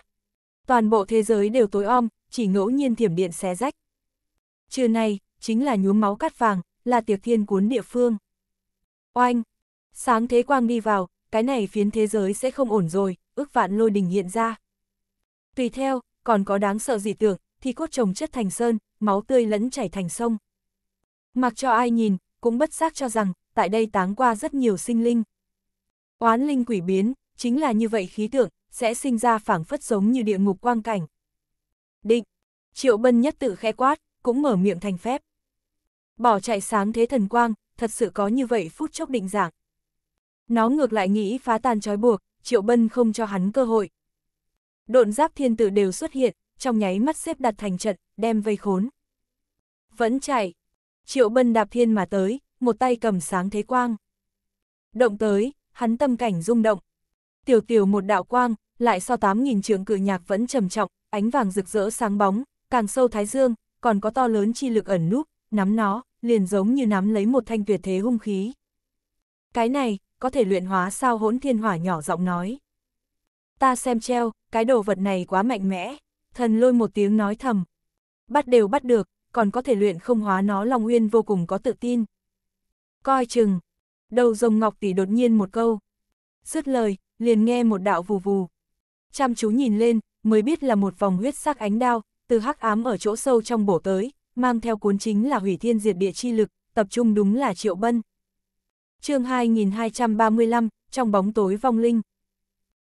Toàn bộ thế giới đều tối om, chỉ ngẫu nhiên thiểm điện xé rách. Trưa nay, chính là nhuốm máu cát vàng, là tiệc thiên cuốn địa phương. Oanh! Sáng thế quang đi vào, cái này phiến thế giới sẽ không ổn rồi, ước vạn lôi đình hiện ra. Tùy theo, còn có đáng sợ dị tưởng, thì cốt trồng chất thành sơn, máu tươi lẫn chảy thành sông. Mặc cho ai nhìn, cũng bất giác cho rằng, tại đây táng qua rất nhiều sinh linh. Oán linh quỷ biến, chính là như vậy khí tượng, sẽ sinh ra phảng phất giống như địa ngục quang cảnh. Định, triệu bân nhất tự khẽ quát, cũng mở miệng thành phép. Bỏ chạy sáng thế thần quang, thật sự có như vậy phút chốc định dạng. Nó ngược lại nghĩ phá tan trói buộc, Triệu Bân không cho hắn cơ hội. Độn giáp thiên tử đều xuất hiện, trong nháy mắt xếp đặt thành trận, đem vây khốn. Vẫn chạy. Triệu Bân đạp thiên mà tới, một tay cầm sáng thế quang. Động tới, hắn tâm cảnh rung động. Tiểu tiểu một đạo quang, lại so 8.000 trường cự nhạc vẫn trầm trọng, ánh vàng rực rỡ sáng bóng, càng sâu thái dương, còn có to lớn chi lực ẩn núp, nắm nó, liền giống như nắm lấy một thanh tuyệt thế hung khí. Cái này, có thể luyện hóa sao hỗn thiên hỏa nhỏ giọng nói. Ta xem treo, cái đồ vật này quá mạnh mẽ, thần lôi một tiếng nói thầm. Bắt đều bắt được, còn có thể luyện không hóa nó Long Uyên vô cùng có tự tin. Coi chừng, đầu rồng ngọc tỷ đột nhiên một câu. Dứt lời, liền nghe một đạo vù vù. Chăm chú nhìn lên, mới biết là một vòng huyết sắc ánh đao, từ hắc ám ở chỗ sâu trong bổ tới, mang theo cuốn chính là hủy thiên diệt địa chi lực, tập trung đúng là triệu bân chương 2235, trong bóng tối vong linh.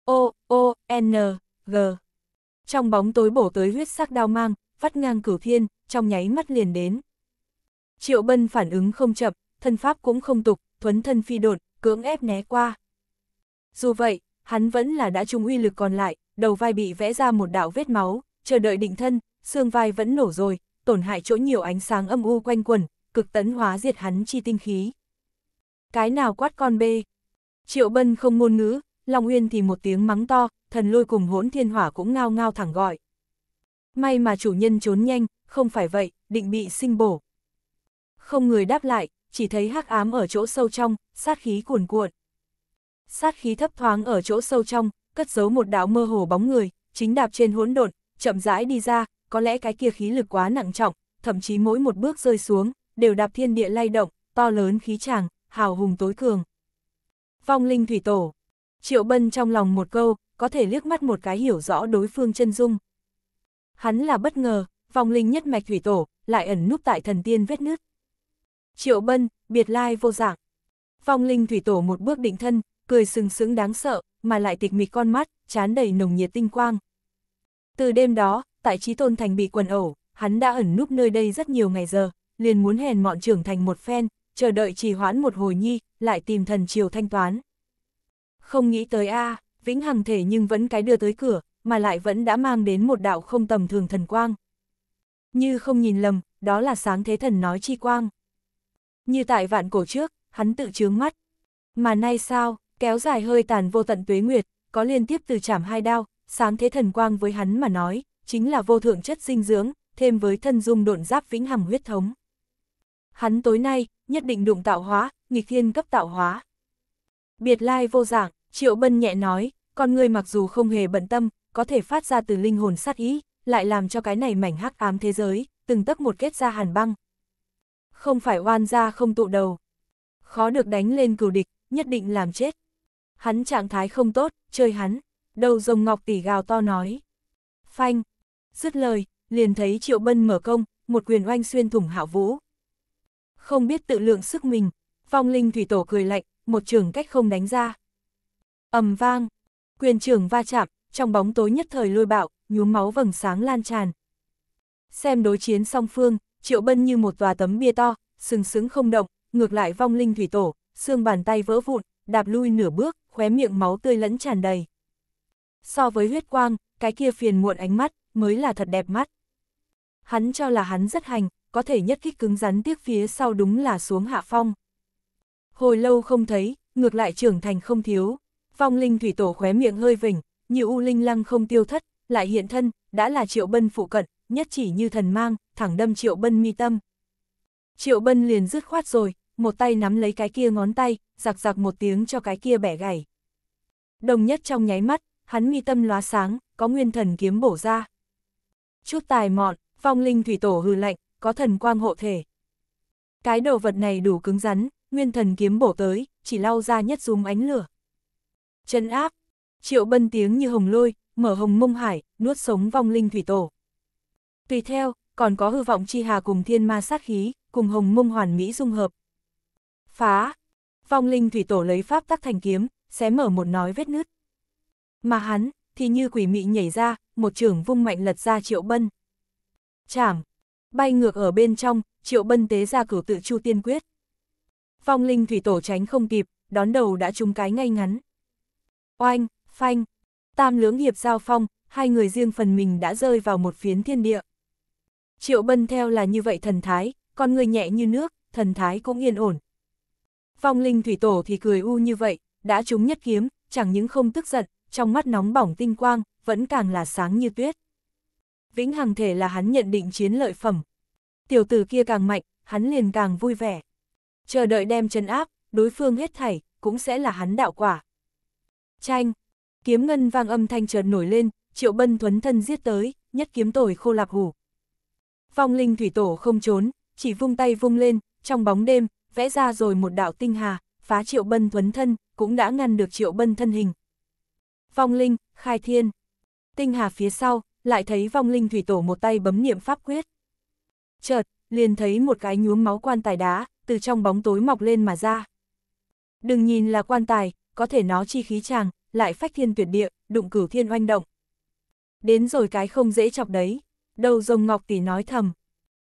O, O, N, G. Trong bóng tối bổ tới huyết sắc đao mang, vắt ngang cửu thiên, trong nháy mắt liền đến. Triệu Bân phản ứng không chậm, thân pháp cũng không tục, thuấn thân phi đột, cưỡng ép né qua. Dù vậy, hắn vẫn là đã trung uy lực còn lại, đầu vai bị vẽ ra một đạo vết máu, chờ đợi định thân, xương vai vẫn nổ rồi, tổn hại chỗ nhiều ánh sáng âm u quanh quẩn cực tấn hóa diệt hắn chi tinh khí cái nào quát con bê. Triệu Bân không ngôn ngữ, Long Uyên thì một tiếng mắng to, thần lôi cùng hỗn thiên hỏa cũng ngao ngao thẳng gọi. May mà chủ nhân trốn nhanh, không phải vậy, định bị sinh bổ. Không người đáp lại, chỉ thấy hắc ám ở chỗ sâu trong, sát khí cuồn cuộn. Sát khí thấp thoáng ở chỗ sâu trong, cất giấu một đạo mơ hồ bóng người, chính đạp trên hỗn độn, chậm rãi đi ra, có lẽ cái kia khí lực quá nặng trọng, thậm chí mỗi một bước rơi xuống, đều đạp thiên địa lay động, to lớn khí tràng, hào hùng tối cường. Vong linh thủy tổ. Triệu Bân trong lòng một câu, có thể liếc mắt một cái hiểu rõ đối phương chân dung. Hắn là bất ngờ, vong linh nhất mạch thủy tổ, lại ẩn núp tại thần tiên vết nứt. Triệu Bân, biệt lai vô dạng. Vong linh thủy tổ một bước định thân, cười sừng sững đáng sợ, mà lại tịch mịch con mắt, chán đầy nồng nhiệt tinh quang. Từ đêm đó, tại trí tôn thành bị quần ẩu, hắn đã ẩn núp nơi đây rất nhiều ngày giờ, liền muốn hèn mọn trưởng thành một phen, chờ đợi trì hoãn một hồi nhi, lại tìm thần triều thanh toán. Không nghĩ tới a à, Vĩnh Hằng thể nhưng vẫn cái đưa tới cửa, mà lại vẫn đã mang đến một đạo không tầm thường thần quang. Như không nhìn lầm, đó là sáng thế thần nói chi quang. Như tại vạn cổ trước, hắn tự chướng mắt. Mà nay sao, kéo dài hơi tàn vô tận tuế nguyệt, có liên tiếp từ chảm hai đao, sáng thế thần quang với hắn mà nói, chính là vô thượng chất dinh dưỡng, thêm với thân dung độn giáp vĩnh hằng huyết thống. Hắn tối nay, nhất định đụng tạo hóa, nghịch thiên cấp tạo hóa. Biệt lai vô giảng, Triệu Bân nhẹ nói, con người mặc dù không hề bận tâm, có thể phát ra từ linh hồn sát ý, lại làm cho cái này mảnh hắc ám thế giới, từng tấc một kết ra hàn băng. Không phải oan ra không tụ đầu. Khó được đánh lên cừu địch, nhất định làm chết. Hắn trạng thái không tốt, chơi hắn. Đầu rồng ngọc tỷ gào to nói. Phanh. Dứt lời, liền thấy Triệu Bân mở công, một quyền oanh xuyên thủng hạo vũ, không biết tự lượng sức mình, phong linh thủy tổ cười lạnh, một trường cách không đánh ra. ầm vang, quyền trường va chạm, trong bóng tối nhất thời lôi bạo, nhuốm máu vầng sáng lan tràn. Xem đối chiến song phương, triệu bân như một tòa tấm bia to, sừng sững không động, ngược lại vong linh thủy tổ, xương bàn tay vỡ vụn, đạp lui nửa bước, khóe miệng máu tươi lẫn tràn đầy. So với huyết quang, cái kia phiền muộn ánh mắt, mới là thật đẹp mắt. Hắn cho là hắn rất hành, có thể nhất kích cứng rắn tiếc phía sau đúng là xuống hạ phong. Hồi lâu không thấy, ngược lại trưởng thành không thiếu, phong linh thủy tổ khóe miệng hơi vỉnh, như u linh lăng không tiêu thất, lại hiện thân, đã là triệu bân phụ cận, nhất chỉ như thần mang, thẳng đâm triệu bân mi tâm. Triệu bân liền dứt khoát rồi, một tay nắm lấy cái kia ngón tay, giặc giặc một tiếng cho cái kia bẻ gãy. Đồng nhất trong nháy mắt, hắn mi tâm lóa sáng, có nguyên thần kiếm bổ ra. Chút tài mọn, phong linh thủy tổ hư lạnh, có thần quang hộ thể. Cái đồ vật này đủ cứng rắn, nguyên thần kiếm bổ tới, chỉ lau ra nhất dùm ánh lửa. Chân áp, triệu bân tiếng như hồng lôi, mở hồng mông hải, nuốt sống vong linh thủy tổ. Tùy theo, còn có hư vọng chi hà cùng thiên ma sát khí, cùng hồng mông hoàn mỹ dung hợp. Phá, vong linh thủy tổ lấy pháp tắc thành kiếm, xé mở một nói vết nứt. Mà hắn, thì như quỷ mị nhảy ra, một trường vung mạnh lật ra triệu bân. Chảm, Bay ngược ở bên trong, triệu bân tế ra cửu tự chu tiên quyết. Phong linh thủy tổ tránh không kịp, đón đầu đã trúng cái ngay ngắn. Oanh, phanh, tam lưỡng hiệp giao phong, hai người riêng phần mình đã rơi vào một phiến thiên địa. Triệu bân theo là như vậy thần thái, con người nhẹ như nước, thần thái cũng yên ổn. Phong linh thủy tổ thì cười u như vậy, đã trúng nhất kiếm, chẳng những không tức giận, trong mắt nóng bỏng tinh quang, vẫn càng là sáng như tuyết vĩnh hằng thể là hắn nhận định chiến lợi phẩm. Tiểu tử kia càng mạnh, hắn liền càng vui vẻ. Chờ đợi đem chân áp, đối phương hết thảy, cũng sẽ là hắn đạo quả. Chanh, kiếm ngân vang âm thanh chợt nổi lên, triệu bân thuấn thân giết tới, nhất kiếm tồi khô lạc hủ. Phong linh thủy tổ không trốn, chỉ vung tay vung lên, trong bóng đêm, vẽ ra rồi một đạo tinh hà, phá triệu bân thuấn thân, cũng đã ngăn được triệu bân thân hình. Phong linh, khai thiên. Tinh hà phía sau, lại thấy vong linh thủy tổ một tay bấm niệm pháp quyết. Chợt, liền thấy một cái nhuốm máu quan tài đá, từ trong bóng tối mọc lên mà ra. Đừng nhìn là quan tài, có thể nó chi khí chàng, lại phách thiên tuyệt địa, đụng cửu thiên oanh động. Đến rồi cái không dễ chọc đấy, đầu rồng ngọc tỷ nói thầm.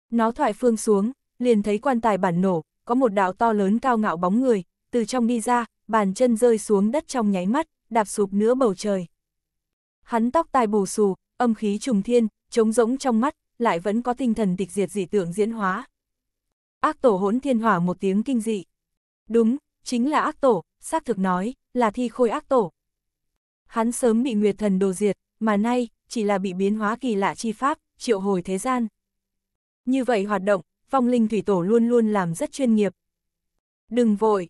Nó thoại phương xuống, liền thấy quan tài bản nổ, có một đạo to lớn cao ngạo bóng người, từ trong đi ra, bàn chân rơi xuống đất trong nháy mắt, đạp sụp nửa bầu trời. Hắn tóc tai bù xù, âm khí trùng thiên, trống rỗng trong mắt, lại vẫn có tinh thần tịch diệt dị tượng diễn hóa. Ác tổ hỗn thiên hỏa một tiếng kinh dị. Đúng, chính là ác tổ, xác thực nói, là thi khôi ác tổ. Hắn sớm bị nguyệt thần đồ diệt, mà nay, chỉ là bị biến hóa kỳ lạ chi pháp, triệu hồi thế gian. Như vậy hoạt động, vong linh thủy tổ luôn luôn làm rất chuyên nghiệp. Đừng vội,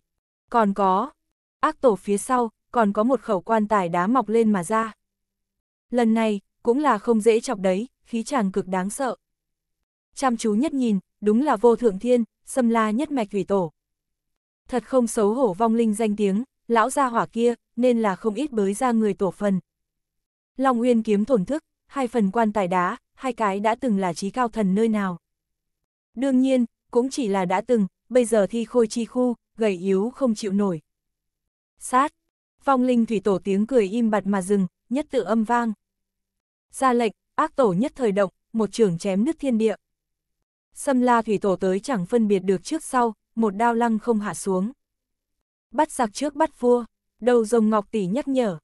còn có, ác tổ phía sau, còn có một khẩu quan tài đá mọc lên mà ra. Lần này, cũng là không dễ chọc đấy, khí chàng cực đáng sợ. Chăm chú nhất nhìn, đúng là vô thượng thiên, xâm la nhất mạch thủy tổ. Thật không xấu hổ vong linh danh tiếng, lão gia hỏa kia, nên là không ít bới ra người tổ phần. Long Uyên kiếm thổn thức, hai phần quan tài đá, hai cái đã từng là trí cao thần nơi nào. Đương nhiên, cũng chỉ là đã từng, bây giờ thi khôi chi khu, gầy yếu không chịu nổi. Sát, vong linh thủy tổ tiếng cười im bặt mà dừng, nhất tự âm vang ra lệnh, ác tổ nhất thời động, một trường chém nước thiên địa. Xâm la thủy tổ tới chẳng phân biệt được trước sau, một đao lăng không hạ xuống. Bắt giặc trước bắt vua, đầu rồng ngọc tỷ nhắc nhở.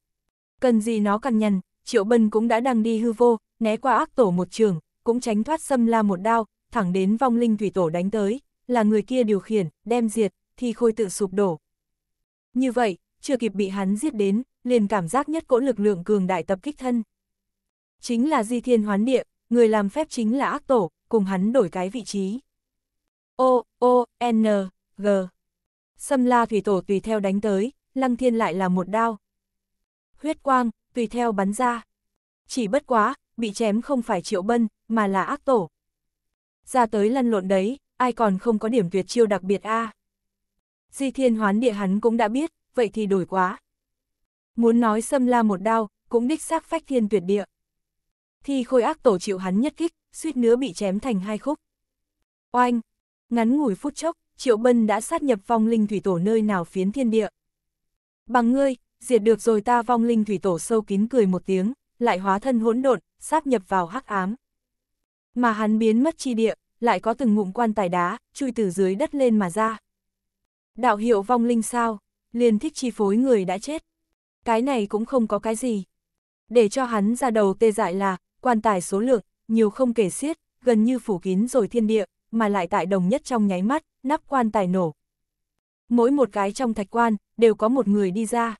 Cần gì nó cằn nhằn, triệu bân cũng đã đang đi hư vô, né qua ác tổ một trường, cũng tránh thoát xâm la một đao, thẳng đến vong linh thủy tổ đánh tới, là người kia điều khiển, đem diệt, thì khôi tự sụp đổ. Như vậy, chưa kịp bị hắn giết đến, liền cảm giác nhất cỗ lực lượng cường đại tập kích thân. Chính là di thiên hoán địa, người làm phép chính là ác tổ, cùng hắn đổi cái vị trí. O, O, N, G. Xâm la thủy tổ tùy theo đánh tới, lăng thiên lại là một đao. Huyết quang, tùy theo bắn ra. Chỉ bất quá, bị chém không phải triệu bân, mà là ác tổ. Ra tới lăn lộn đấy, ai còn không có điểm tuyệt chiêu đặc biệt a à? Di thiên hoán địa hắn cũng đã biết, vậy thì đổi quá. Muốn nói xâm la một đao, cũng đích xác phách thiên tuyệt địa. Thì khôi ác tổ chịu hắn nhất kích, suýt nữa bị chém thành hai khúc. Oanh! Ngắn ngủi phút chốc, Triệu Bân đã sát nhập vong linh thủy tổ nơi nào phiến thiên địa. Bằng ngươi, diệt được rồi ta vong linh thủy tổ sâu kín cười một tiếng, lại hóa thân hỗn độn, sát nhập vào hắc ám. Mà hắn biến mất chi địa, lại có từng ngụm quan tài đá, chui từ dưới đất lên mà ra. Đạo hiệu vong linh sao, liền thích chi phối người đã chết. Cái này cũng không có cái gì. Để cho hắn ra đầu tê dại là, quan tài số lượng, nhiều không kể xiết, gần như phủ kín rồi thiên địa, mà lại tại đồng nhất trong nháy mắt, nắp quan tài nổ. Mỗi một cái trong thạch quan, đều có một người đi ra.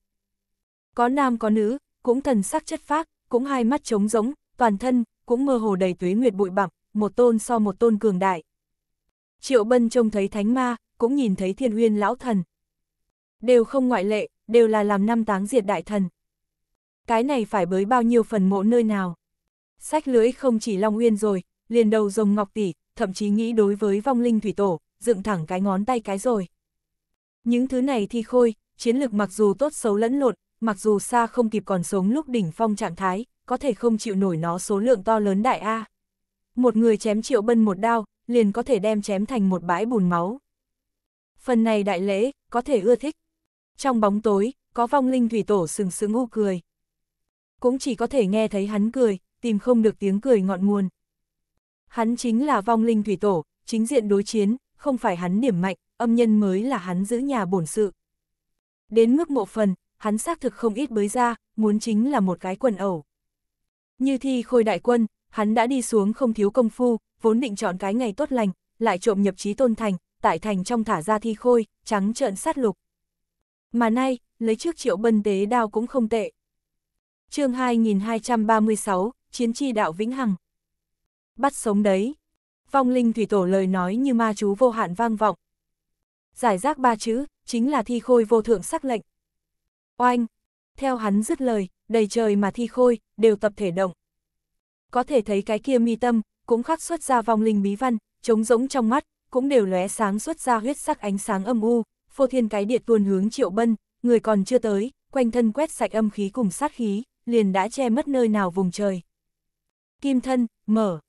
Có nam có nữ, cũng thần sắc chất phác, cũng hai mắt trống rỗng, toàn thân, cũng mơ hồ đầy tuế nguyệt bụi bặm, một tôn so một tôn cường đại. Triệu Bân trông thấy thánh ma, cũng nhìn thấy thiên huyên lão thần. Đều không ngoại lệ, đều là làm năm táng diệt đại thần. Cái này phải bới bao nhiêu phần mộ nơi nào. Sách lưới không chỉ Long Uyên rồi, liền đầu rồng ngọc tỷ, thậm chí nghĩ đối với vong linh thủy tổ, dựng thẳng cái ngón tay cái rồi. Những thứ này thi khôi, chiến lực mặc dù tốt xấu lẫn lộn, mặc dù xa không kịp còn sống lúc đỉnh phong trạng thái, có thể không chịu nổi nó số lượng to lớn đại A. Một người chém triệu bân một đao, liền có thể đem chém thành một bãi bùn máu. Phần này đại lễ, có thể ưa thích. Trong bóng tối, có vong linh thủy tổ sừng sững u cười. Cũng chỉ có thể nghe thấy hắn cười, tìm không được tiếng cười ngọn nguồn. Hắn chính là vong linh thủy tổ, chính diện đối chiến, không phải hắn điểm mạnh, âm nhân mới là hắn giữ nhà bổn sự. Đến mức mộ phần, hắn xác thực không ít bới ra, muốn chính là một cái quần ẩu. Như thi khôi đại quân, hắn đã đi xuống không thiếu công phu, vốn định chọn cái ngày tốt lành, lại trộm nhập trí tôn thành, tại thành trong thả ra thi khôi, trắng trợn sát lục. Mà nay, lấy trước triệu bân tế đao cũng không tệ. chương 2236, chiến chi đạo vĩnh hằng. Bắt sống đấy. Vong linh thủy tổ lời nói như ma chú vô hạn vang vọng. Giải rác ba chữ, chính là thi khôi vô thượng sắc lệnh. Oanh! Theo hắn dứt lời, đầy trời mà thi khôi, đều tập thể động. Có thể thấy cái kia mi tâm, cũng khắc xuất ra vong linh bí văn, trống rỗng trong mắt, cũng đều lóe sáng xuất ra huyết sắc ánh sáng âm u, phô thiên cái điện tuôn hướng triệu bân, người còn chưa tới, quanh thân quét sạch âm khí cùng sát khí, liền đã che mất nơi nào vùng trời kim thân, mở.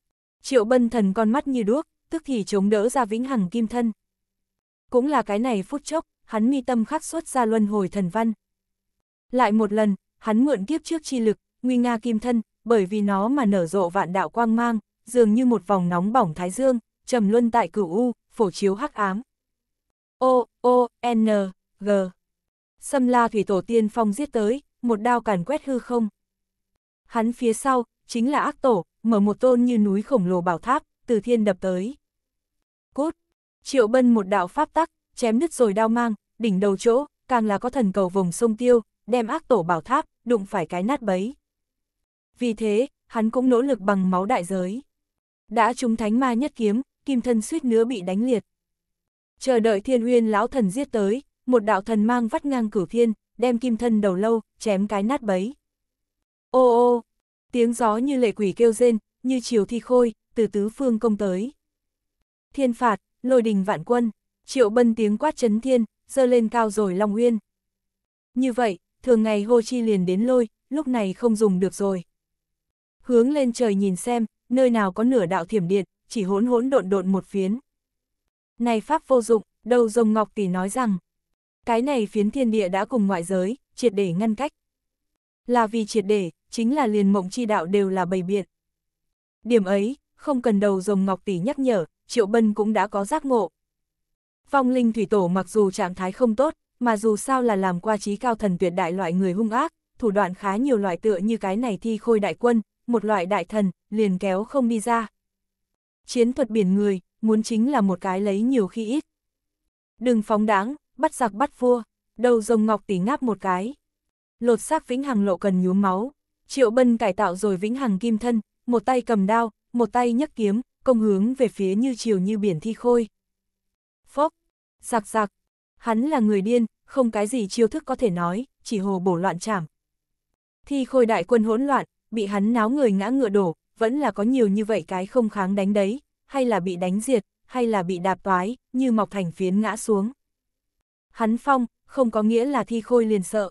Triệu bân thần con mắt như đuốc, tức thì chống đỡ ra vĩnh hằng kim thân. Cũng là cái này phút chốc, hắn mi tâm khắc xuất ra luân hồi thần văn. Lại một lần, hắn mượn kiếp trước chi lực, nguy nga kim thân, bởi vì nó mà nở rộ vạn đạo quang mang, dường như một vòng nóng bỏng thái dương, trầm luân tại cửu u, phổ chiếu hắc ám. O, O, N, G. Xâm la thủy tổ tiên phong giết tới, một đao càn quét hư không. Hắn phía sau, chính là ác tổ, mở một tôn như núi khổng lồ bảo tháp, từ thiên đập tới. Cốt, triệu bân một đạo pháp tắc, chém đứt rồi đao mang, đỉnh đầu chỗ, càng là có thần cầu vùng sông tiêu, đem ác tổ bảo tháp, đụng phải cái nát bấy. Vì thế, hắn cũng nỗ lực bằng máu đại giới. Đã trúng thánh ma nhất kiếm, kim thân suýt nữa bị đánh liệt. Chờ đợi thiên huyên lão thần giết tới, một đạo thần mang vắt ngang cửu thiên, đem kim thân đầu lâu, chém cái nát bấy. Ô ô, Tiếng gió như lệ quỷ kêu rên, như chiều thi khôi, từ tứ phương công tới. Thiên phạt, lôi đình vạn quân, triệu bân tiếng quát chấn thiên, dơ lên cao rồi long uyên. Như vậy, thường ngày hô chi liền đến lôi, lúc này không dùng được rồi. Hướng lên trời nhìn xem, nơi nào có nửa đạo thiểm điện, chỉ hỗn hỗn độn độn một phiến. Này pháp vô dụng, đầu rồng ngọc tỷ nói rằng, cái này phiến thiên địa đã cùng ngoại giới, triệt để ngăn cách. Là vì triệt để, chính là liền mộng chi đạo đều là bầy biện. Điểm ấy, không cần đầu rồng ngọc tỷ nhắc nhở, Triệu Bân cũng đã có giác ngộ. Phong linh thủy tổ mặc dù trạng thái không tốt, mà dù sao là làm qua trí cao thần tuyệt đại loại người hung ác, thủ đoạn khá nhiều loại tựa như cái này thi khôi đại quân, một loại đại thần, liền kéo không đi ra. Chiến thuật biển người, muốn chính là một cái lấy nhiều khi ít. Đừng phóng đáng, bắt giặc bắt vua, đầu rồng ngọc tỷ ngáp một cái. Lột xác vĩnh hằng lộ cần nhúm máu, Triệu Bân cải tạo rồi vĩnh hằng kim thân, một tay cầm đao, một tay nhấc kiếm, công hướng về phía như chiều như biển thi khôi. Phốc, giặc giặc, hắn là người điên, không cái gì chiêu thức có thể nói, chỉ hồ bổ loạn chảm. Thi khôi đại quân hỗn loạn, bị hắn náo người ngã ngựa đổ, vẫn là có nhiều như vậy cái không kháng đánh đấy, hay là bị đánh diệt, hay là bị đạp toái, như mọc thành phiến ngã xuống. Hắn phong, không có nghĩa là thi khôi liền sợ.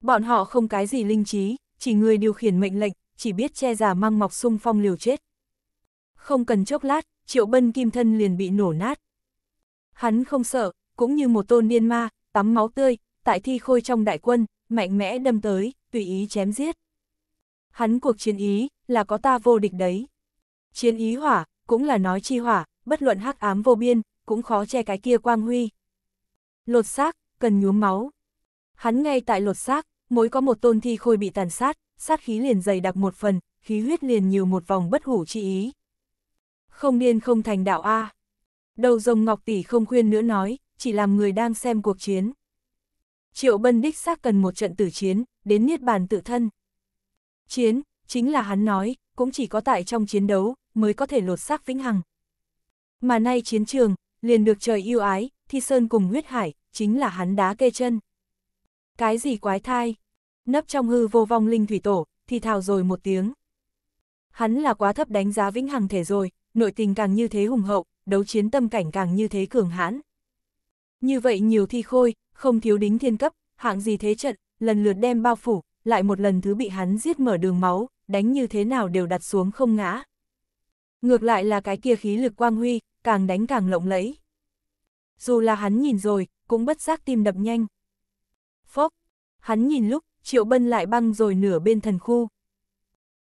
Bọn họ không cái gì linh trí, chỉ người điều khiển mệnh lệnh, chỉ biết che giả mang mọc sung phong liều chết. Không cần chốc lát, triệu bân kim thân liền bị nổ nát. Hắn không sợ, cũng như một tôn niên ma, tắm máu tươi, tại thi khôi trong đại quân, mạnh mẽ đâm tới, tùy ý chém giết. Hắn cuộc chiến ý, là có ta vô địch đấy. Chiến ý hỏa, cũng là nói chi hỏa, bất luận hắc ám vô biên, cũng khó che cái kia quang huy. Lột xác, cần nhuốm máu. Hắn ngay tại lột xác, mỗi có một tôn thi khôi bị tàn sát, sát khí liền dày đặc một phần, khí huyết liền nhiều một vòng bất hủ chi ý. Không điên không thành đạo A. Đầu rồng Ngọc Tỷ không khuyên nữa nói, chỉ làm người đang xem cuộc chiến. Triệu Bân đích xác cần một trận tử chiến, đến niết bàn tự thân. Chiến, chính là hắn nói, cũng chỉ có tại trong chiến đấu, mới có thể lột xác vĩnh hằng. Mà nay chiến trường, liền được trời yêu ái, thi sơn cùng huyết hải, chính là hắn đá kê chân. Cái gì quái thai? Nấp trong hư vô vong linh thủy tổ, thì thào rồi một tiếng. Hắn là quá thấp đánh giá vĩnh hằng thể rồi, nội tình càng như thế hùng hậu, đấu chiến tâm cảnh càng như thế cường hãn. Như vậy nhiều thi khôi, không thiếu đính thiên cấp, hạng gì thế trận, lần lượt đem bao phủ, lại một lần thứ bị hắn giết mở đường máu, đánh như thế nào đều đặt xuống không ngã. Ngược lại là cái kia khí lực quang huy, càng đánh càng lộng lẫy. Dù là hắn nhìn rồi, cũng bất giác tim đập nhanh. Phốc, hắn nhìn lúc, Triệu Bân lại băng rồi nửa bên thần khu.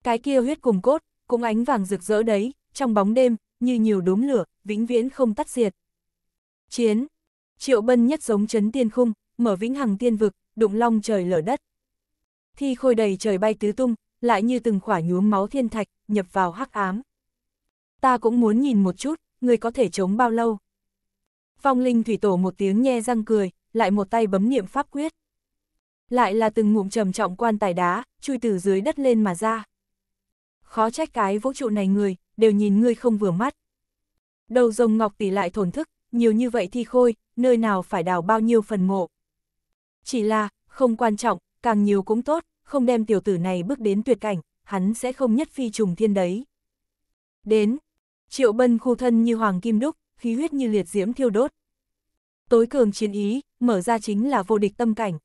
Cái kia huyết cùng cốt, cũng ánh vàng rực rỡ đấy, trong bóng đêm, như nhiều đốm lửa, vĩnh viễn không tắt diệt. Chiến, Triệu Bân nhất giống chấn tiên khung, mở vĩnh hằng tiên vực, đụng long trời lở đất. Thi khôi đầy trời bay tứ tung, lại như từng khỏa nhuốm máu thiên thạch, nhập vào hắc ám. Ta cũng muốn nhìn một chút, người có thể chống bao lâu. Phong linh thủy tổ một tiếng nhe răng cười, lại một tay bấm niệm pháp quyết. Lại là từng ngụm trầm trọng quan tài đá, chui từ dưới đất lên mà ra. Khó trách cái vũ trụ này người, đều nhìn ngươi không vừa mắt. Đầu rồng ngọc tỷ lại thổn thức, nhiều như vậy thi khôi, nơi nào phải đào bao nhiêu phần mộ. Chỉ là, không quan trọng, càng nhiều cũng tốt, không đem tiểu tử này bước đến tuyệt cảnh, hắn sẽ không nhất phi trùng thiên đấy. Đến, triệu bân khu thân như hoàng kim đúc, khí huyết như liệt diễm thiêu đốt. Tối cường chiến ý, mở ra chính là vô địch tâm cảnh.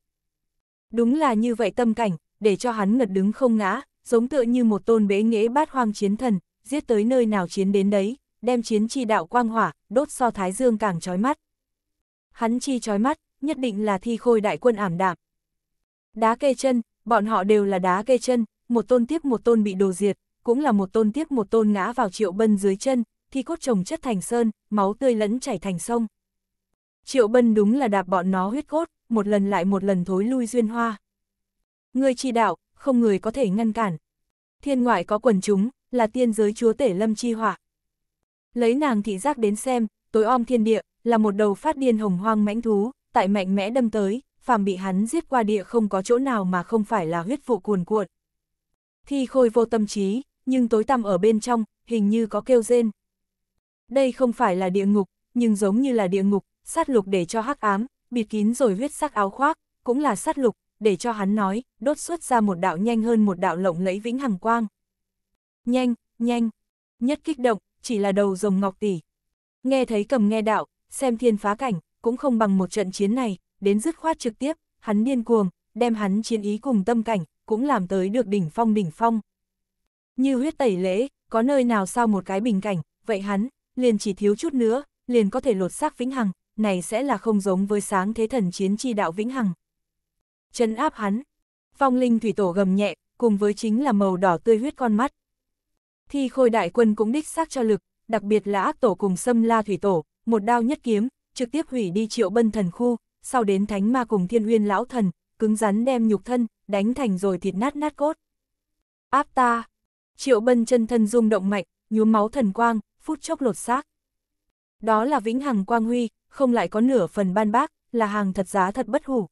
Đúng là như vậy tâm cảnh, để cho hắn ngật đứng không ngã, giống tựa như một tôn bế nghễ bát hoang chiến thần, giết tới nơi nào chiến đến đấy, đem chiến chi đạo quang hỏa, đốt so thái dương càng chói mắt. Hắn chi chói mắt, nhất định là thi khôi đại quân ảm đạm. Đá kê chân, bọn họ đều là đá kê chân, một tôn tiếp một tôn bị đồ diệt, cũng là một tôn tiếp một tôn ngã vào triệu bân dưới chân, thi cốt trồng chất thành sơn, máu tươi lẫn chảy thành sông. Triệu bân đúng là đạp bọn nó huyết cốt, một lần lại một lần thối lui duyên hoa. Người chi đạo, không người có thể ngăn cản. Thiên ngoại có quần chúng, là tiên giới chúa tể lâm chi hỏa. Lấy nàng thị giác đến xem, tối om thiên địa, là một đầu phát điên hồng hoang mãnh thú, tại mạnh mẽ đâm tới, phàm bị hắn giết qua địa không có chỗ nào mà không phải là huyết vụ cuồn cuộn. Thi khôi vô tâm trí, nhưng tối tăm ở bên trong, hình như có kêu rên. Đây không phải là địa ngục, nhưng giống như là địa ngục, sát lục để cho hắc ám, bịt kín rồi huyết sắc áo khoác, cũng là sát lục, để cho hắn nói, đốt xuất ra một đạo nhanh hơn một đạo lộng lẫy vĩnh hằng quang. Nhanh, nhanh, nhất kích động, chỉ là đầu rồng ngọc tỷ. Nghe thấy cầm nghe đạo, xem thiên phá cảnh, cũng không bằng một trận chiến này, đến dứt khoát trực tiếp, hắn điên cuồng, đem hắn chiến ý cùng tâm cảnh, cũng làm tới được đỉnh phong đỉnh phong. Như huyết tẩy lễ, có nơi nào sao một cái bình cảnh, vậy hắn, liền chỉ thiếu chút nữa, liền có thể lột xác vĩnh hằng, này sẽ là không giống với sáng thế thần chiến chi đạo vĩnh hằng. Chân áp hắn, phong linh thủy tổ gầm nhẹ, cùng với chính là màu đỏ tươi huyết con mắt. Thi khôi đại quân cũng đích xác cho lực, đặc biệt là ác tổ cùng xâm la thủy tổ, một đao nhất kiếm, trực tiếp hủy đi triệu bân thần khu, sau đến thánh ma cùng thiên uyên lão thần, cứng rắn đem nhục thân, đánh thành rồi thịt nát nát cốt. Áp ta, triệu bân chân thân rung động mạnh, nhuốm máu thần quang, phút chốc lột xác đó là vĩnh hằng quang huy, không lại có nửa phần ban bác, là hàng thật giá thật bất hủ.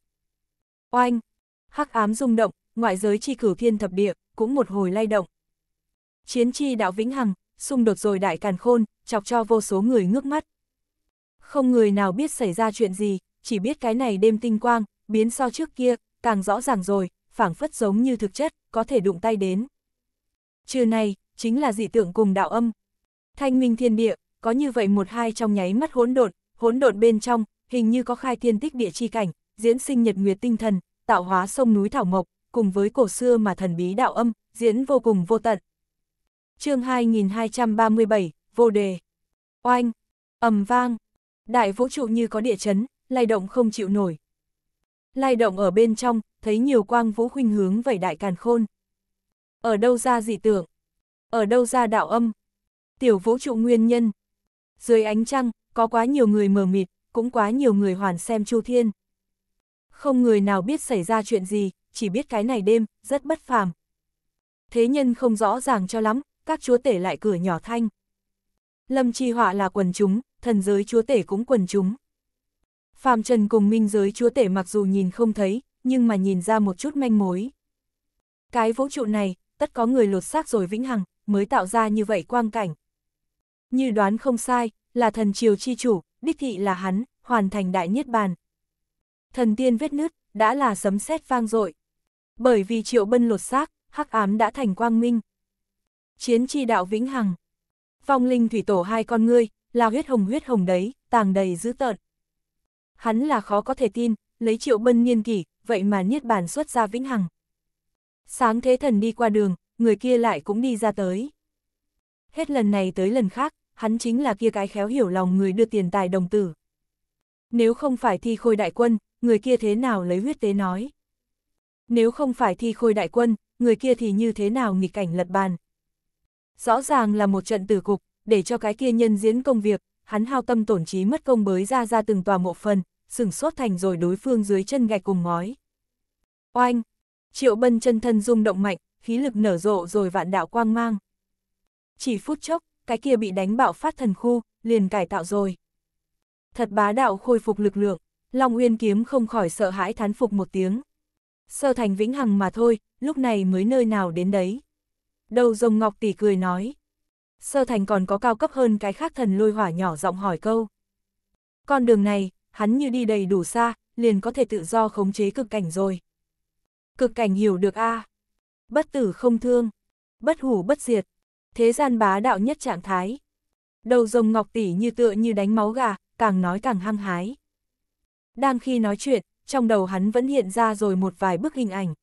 Oanh, hắc ám rung động, ngoại giới chi cử thiên thập địa, cũng một hồi lay động. Chiến chi đạo vĩnh hằng, xung đột rồi đại càn khôn, chọc cho vô số người ngước mắt. Không người nào biết xảy ra chuyện gì, chỉ biết cái này đêm tinh quang, biến so trước kia, càng rõ ràng rồi, phảng phất giống như thực chất, có thể đụng tay đến. trừ này, chính là dị tượng cùng đạo âm. Thanh minh thiên địa, có như vậy một hai trong nháy mắt hỗn độn, hỗn độn bên trong, hình như có khai thiên tích địa chi cảnh, diễn sinh nhật nguyệt tinh thần, tạo hóa sông núi thảo mộc, cùng với cổ xưa mà thần bí đạo âm, diễn vô cùng vô tận. Chương 2237, vô đề. Oanh, ầm vang, đại vũ trụ như có địa chấn, lay động không chịu nổi. Lay động ở bên trong, thấy nhiều quang vũ khuynh hướng vẩy đại càn khôn. Ở đâu ra dị tưởng? Ở đâu ra đạo âm? Tiểu vũ trụ nguyên nhân, dưới ánh trăng, có quá nhiều người mờ mịt, cũng quá nhiều người hoàn xem Chu Thiên. Không người nào biết xảy ra chuyện gì, chỉ biết cái này đêm, rất bất phàm. Thế nhân không rõ ràng cho lắm, các chúa tể lại cửa nhỏ thanh. Lâm Chi Họa là quần chúng, thần giới chúa tể cũng quần chúng. Phàm Trần cùng minh giới chúa tể mặc dù nhìn không thấy, nhưng mà nhìn ra một chút manh mối. Cái vũ trụ này, tất có người lột xác rồi vĩnh hằng, mới tạo ra như vậy quang cảnh. Như đoán không sai, là thần triều chi chủ, đích thị là hắn, hoàn thành đại niết bàn. Thần tiên vết nứt, đã là sấm sét vang dội. Bởi vì triệu bân lột xác, hắc ám đã thành quang minh. Chiến chi đạo vĩnh hằng. Phong linh thủy tổ hai con ngươi, là huyết hồng huyết hồng đấy, tàng đầy dữ tợn. Hắn là khó có thể tin, lấy triệu bân niên kỷ, vậy mà niết bàn xuất ra vĩnh hằng. Sáng thế thần đi qua đường, người kia lại cũng đi ra tới. Hết lần này tới lần khác, hắn chính là kia cái khéo hiểu lòng người đưa tiền tài đồng tử. Nếu không phải thi khôi đại quân, người kia thế nào lấy huyết tế nói. Nếu không phải thi khôi đại quân, người kia thì như thế nào nghịch cảnh lật bàn. Rõ ràng là một trận tử cục, để cho cái kia nhân diễn công việc, hắn hao tâm tổn trí mất công bới ra ra từng tòa mộ phần, sừng sốt thành rồi đối phương dưới chân gạch cùng ngói. Oanh! Triệu bân chân thân rung động mạnh, khí lực nở rộ rồi vạn đạo quang mang. Chỉ phút chốc, cái kia bị đánh bạo phát thần khu, liền cải tạo rồi. Thật bá đạo khôi phục lực lượng, Long Uyên kiếm không khỏi sợ hãi thán phục một tiếng. Sơ thành vĩnh hằng mà thôi, lúc này mới nơi nào đến đấy. Đầu rồng ngọc tỷ cười nói. Sơ thành còn có cao cấp hơn cái khác thần lôi hỏa nhỏ giọng hỏi câu. Con đường này, hắn như đi đầy đủ xa, liền có thể tự do khống chế cực cảnh rồi. Cực cảnh hiểu được a à. Bất tử không thương, bất hủ bất diệt, thế gian bá đạo nhất trạng thái. Đầu rồng ngọc tỷ như tựa như đánh máu gà, càng nói càng hăng hái. Đang khi nói chuyện, trong đầu hắn vẫn hiện ra rồi một vài bức hình ảnh.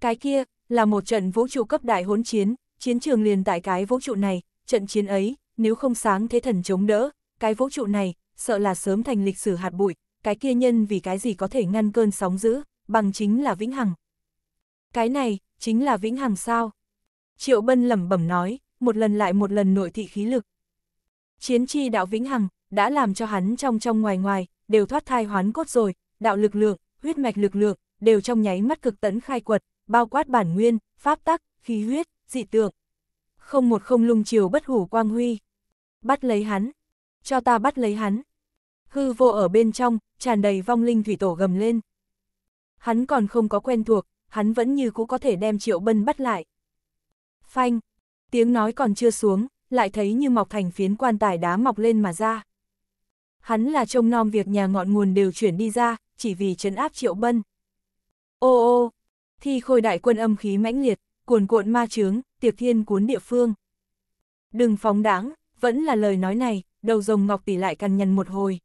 Cái kia, là một trận vũ trụ cấp đại hỗn chiến, chiến trường liền tại cái vũ trụ này, trận chiến ấy, nếu không sáng thế thần chống đỡ, cái vũ trụ này, sợ là sớm thành lịch sử hạt bụi, cái kia nhân vì cái gì có thể ngăn cơn sóng dữ, bằng chính là vĩnh hằng. Cái này, chính là vĩnh hằng sao? Triệu Bân lẩm bẩm nói, một lần lại một lần nội thị khí lực. Chiến chi đạo vĩnh hằng, đã làm cho hắn trong trong ngoài ngoài, đều thoát thai hoán cốt rồi, đạo lực lượng, huyết mạch lực lượng, đều trong nháy mắt cực tấn khai quật, bao quát bản nguyên, pháp tắc, khí huyết, dị tượng. Không một không lung chiều bất hủ quang huy. Bắt lấy hắn. Cho ta bắt lấy hắn. Hư vô ở bên trong, tràn đầy vong linh thủy tổ gầm lên. Hắn còn không có quen thuộc, hắn vẫn như cũ có thể đem triệu bân bắt lại. Phanh, tiếng nói còn chưa xuống, lại thấy như mọc thành phiến quan tài đá mọc lên mà ra. Hắn là trông nom việc nhà ngọn nguồn đều chuyển đi ra, chỉ vì trấn áp triệu bân. Ô ô, thi khôi đại quân âm khí mãnh liệt, cuồn cuộn ma chướng, tiệc thiên cuốn địa phương. Đừng phóng đáng, vẫn là lời nói này, đầu rồng ngọc tỷ lại cằn nhằn một hồi.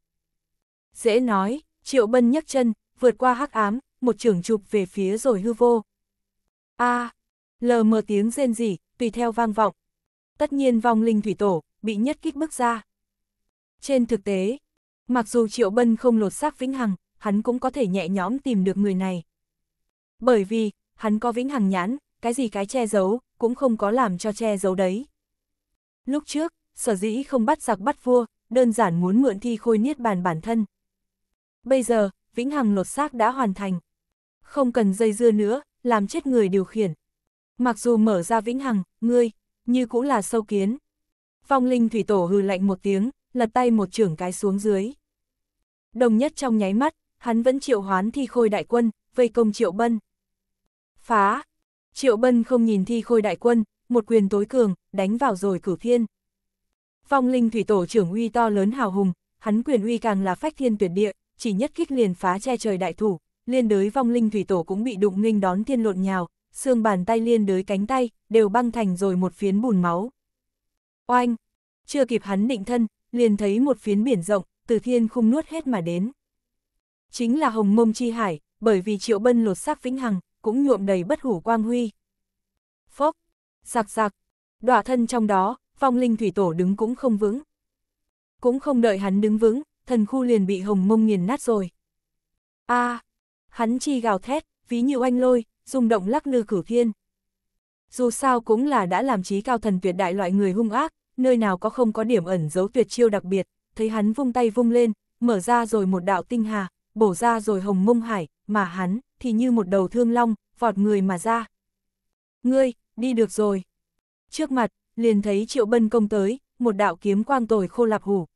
Dễ nói, triệu bân nhấc chân, vượt qua hắc ám, một trưởng chụp về phía rồi hư vô. a à, lờ mờ tiếng rên rỉ, tùy theo vang vọng. Tất nhiên vong linh thủy tổ, bị nhất kích bước ra. Trên thực tế, mặc dù Triệu Bân không lột xác vĩnh hằng, hắn cũng có thể nhẹ nhõm tìm được người này. Bởi vì, hắn có vĩnh hằng nhãn, cái gì cái che giấu, cũng không có làm cho che giấu đấy. Lúc trước, sở dĩ không bắt giặc bắt vua, đơn giản muốn mượn thi khôi niết bàn bản thân. Bây giờ, vĩnh hằng lột xác đã hoàn thành. Không cần dây dưa nữa, làm chết người điều khiển, mặc dù mở ra vĩnh hằng, ngươi, như cũng là sâu kiến. Phong linh thủy tổ hừ lạnh một tiếng, lật tay một trưởng cái xuống dưới. Đồng nhất trong nháy mắt, hắn vẫn triệu hoán thi khôi đại quân, vây công triệu bân. Phá! Triệu bân không nhìn thi khôi đại quân, một quyền tối cường, đánh vào rồi cử thiên. Phong linh thủy tổ trưởng uy to lớn hào hùng, hắn quyền uy càng là phách thiên tuyệt địa, chỉ nhất kích liền phá che trời đại thủ, liên đới vong linh thủy tổ cũng bị đụng nghênh đón thiên lộn nhào, xương bàn tay liên đới cánh tay, đều băng thành rồi một phiến bùn máu. Oanh! Chưa kịp hắn định thân, liền thấy một phiến biển rộng, từ thiên khung nuốt hết mà đến. Chính là hồng mông chi hải, bởi vì triệu bân lột xác vĩnh hằng, cũng nhuộm đầy bất hủ quang huy. Phốc! Sạc sạc! Đọa thân trong đó, phong linh thủy tổ đứng cũng không vững. Cũng không đợi hắn đứng vững, thần khu liền bị hồng mông nghiền nát rồi. a à, Hắn chi gào thét, ví như oanh lôi, rung động lắc lư cửu thiên. Dù sao cũng là đã làm trí cao thần tuyệt đại loại người hung ác, nơi nào có không có điểm ẩn giấu tuyệt chiêu đặc biệt, thấy hắn vung tay vung lên, mở ra rồi một đạo tinh hà, bổ ra rồi hồng mông hải, mà hắn thì như một đầu thương long, vọt người mà ra. Ngươi, đi được rồi. Trước mặt, liền thấy triệu bân công tới, một đạo kiếm quang tồi khô lạp hủ.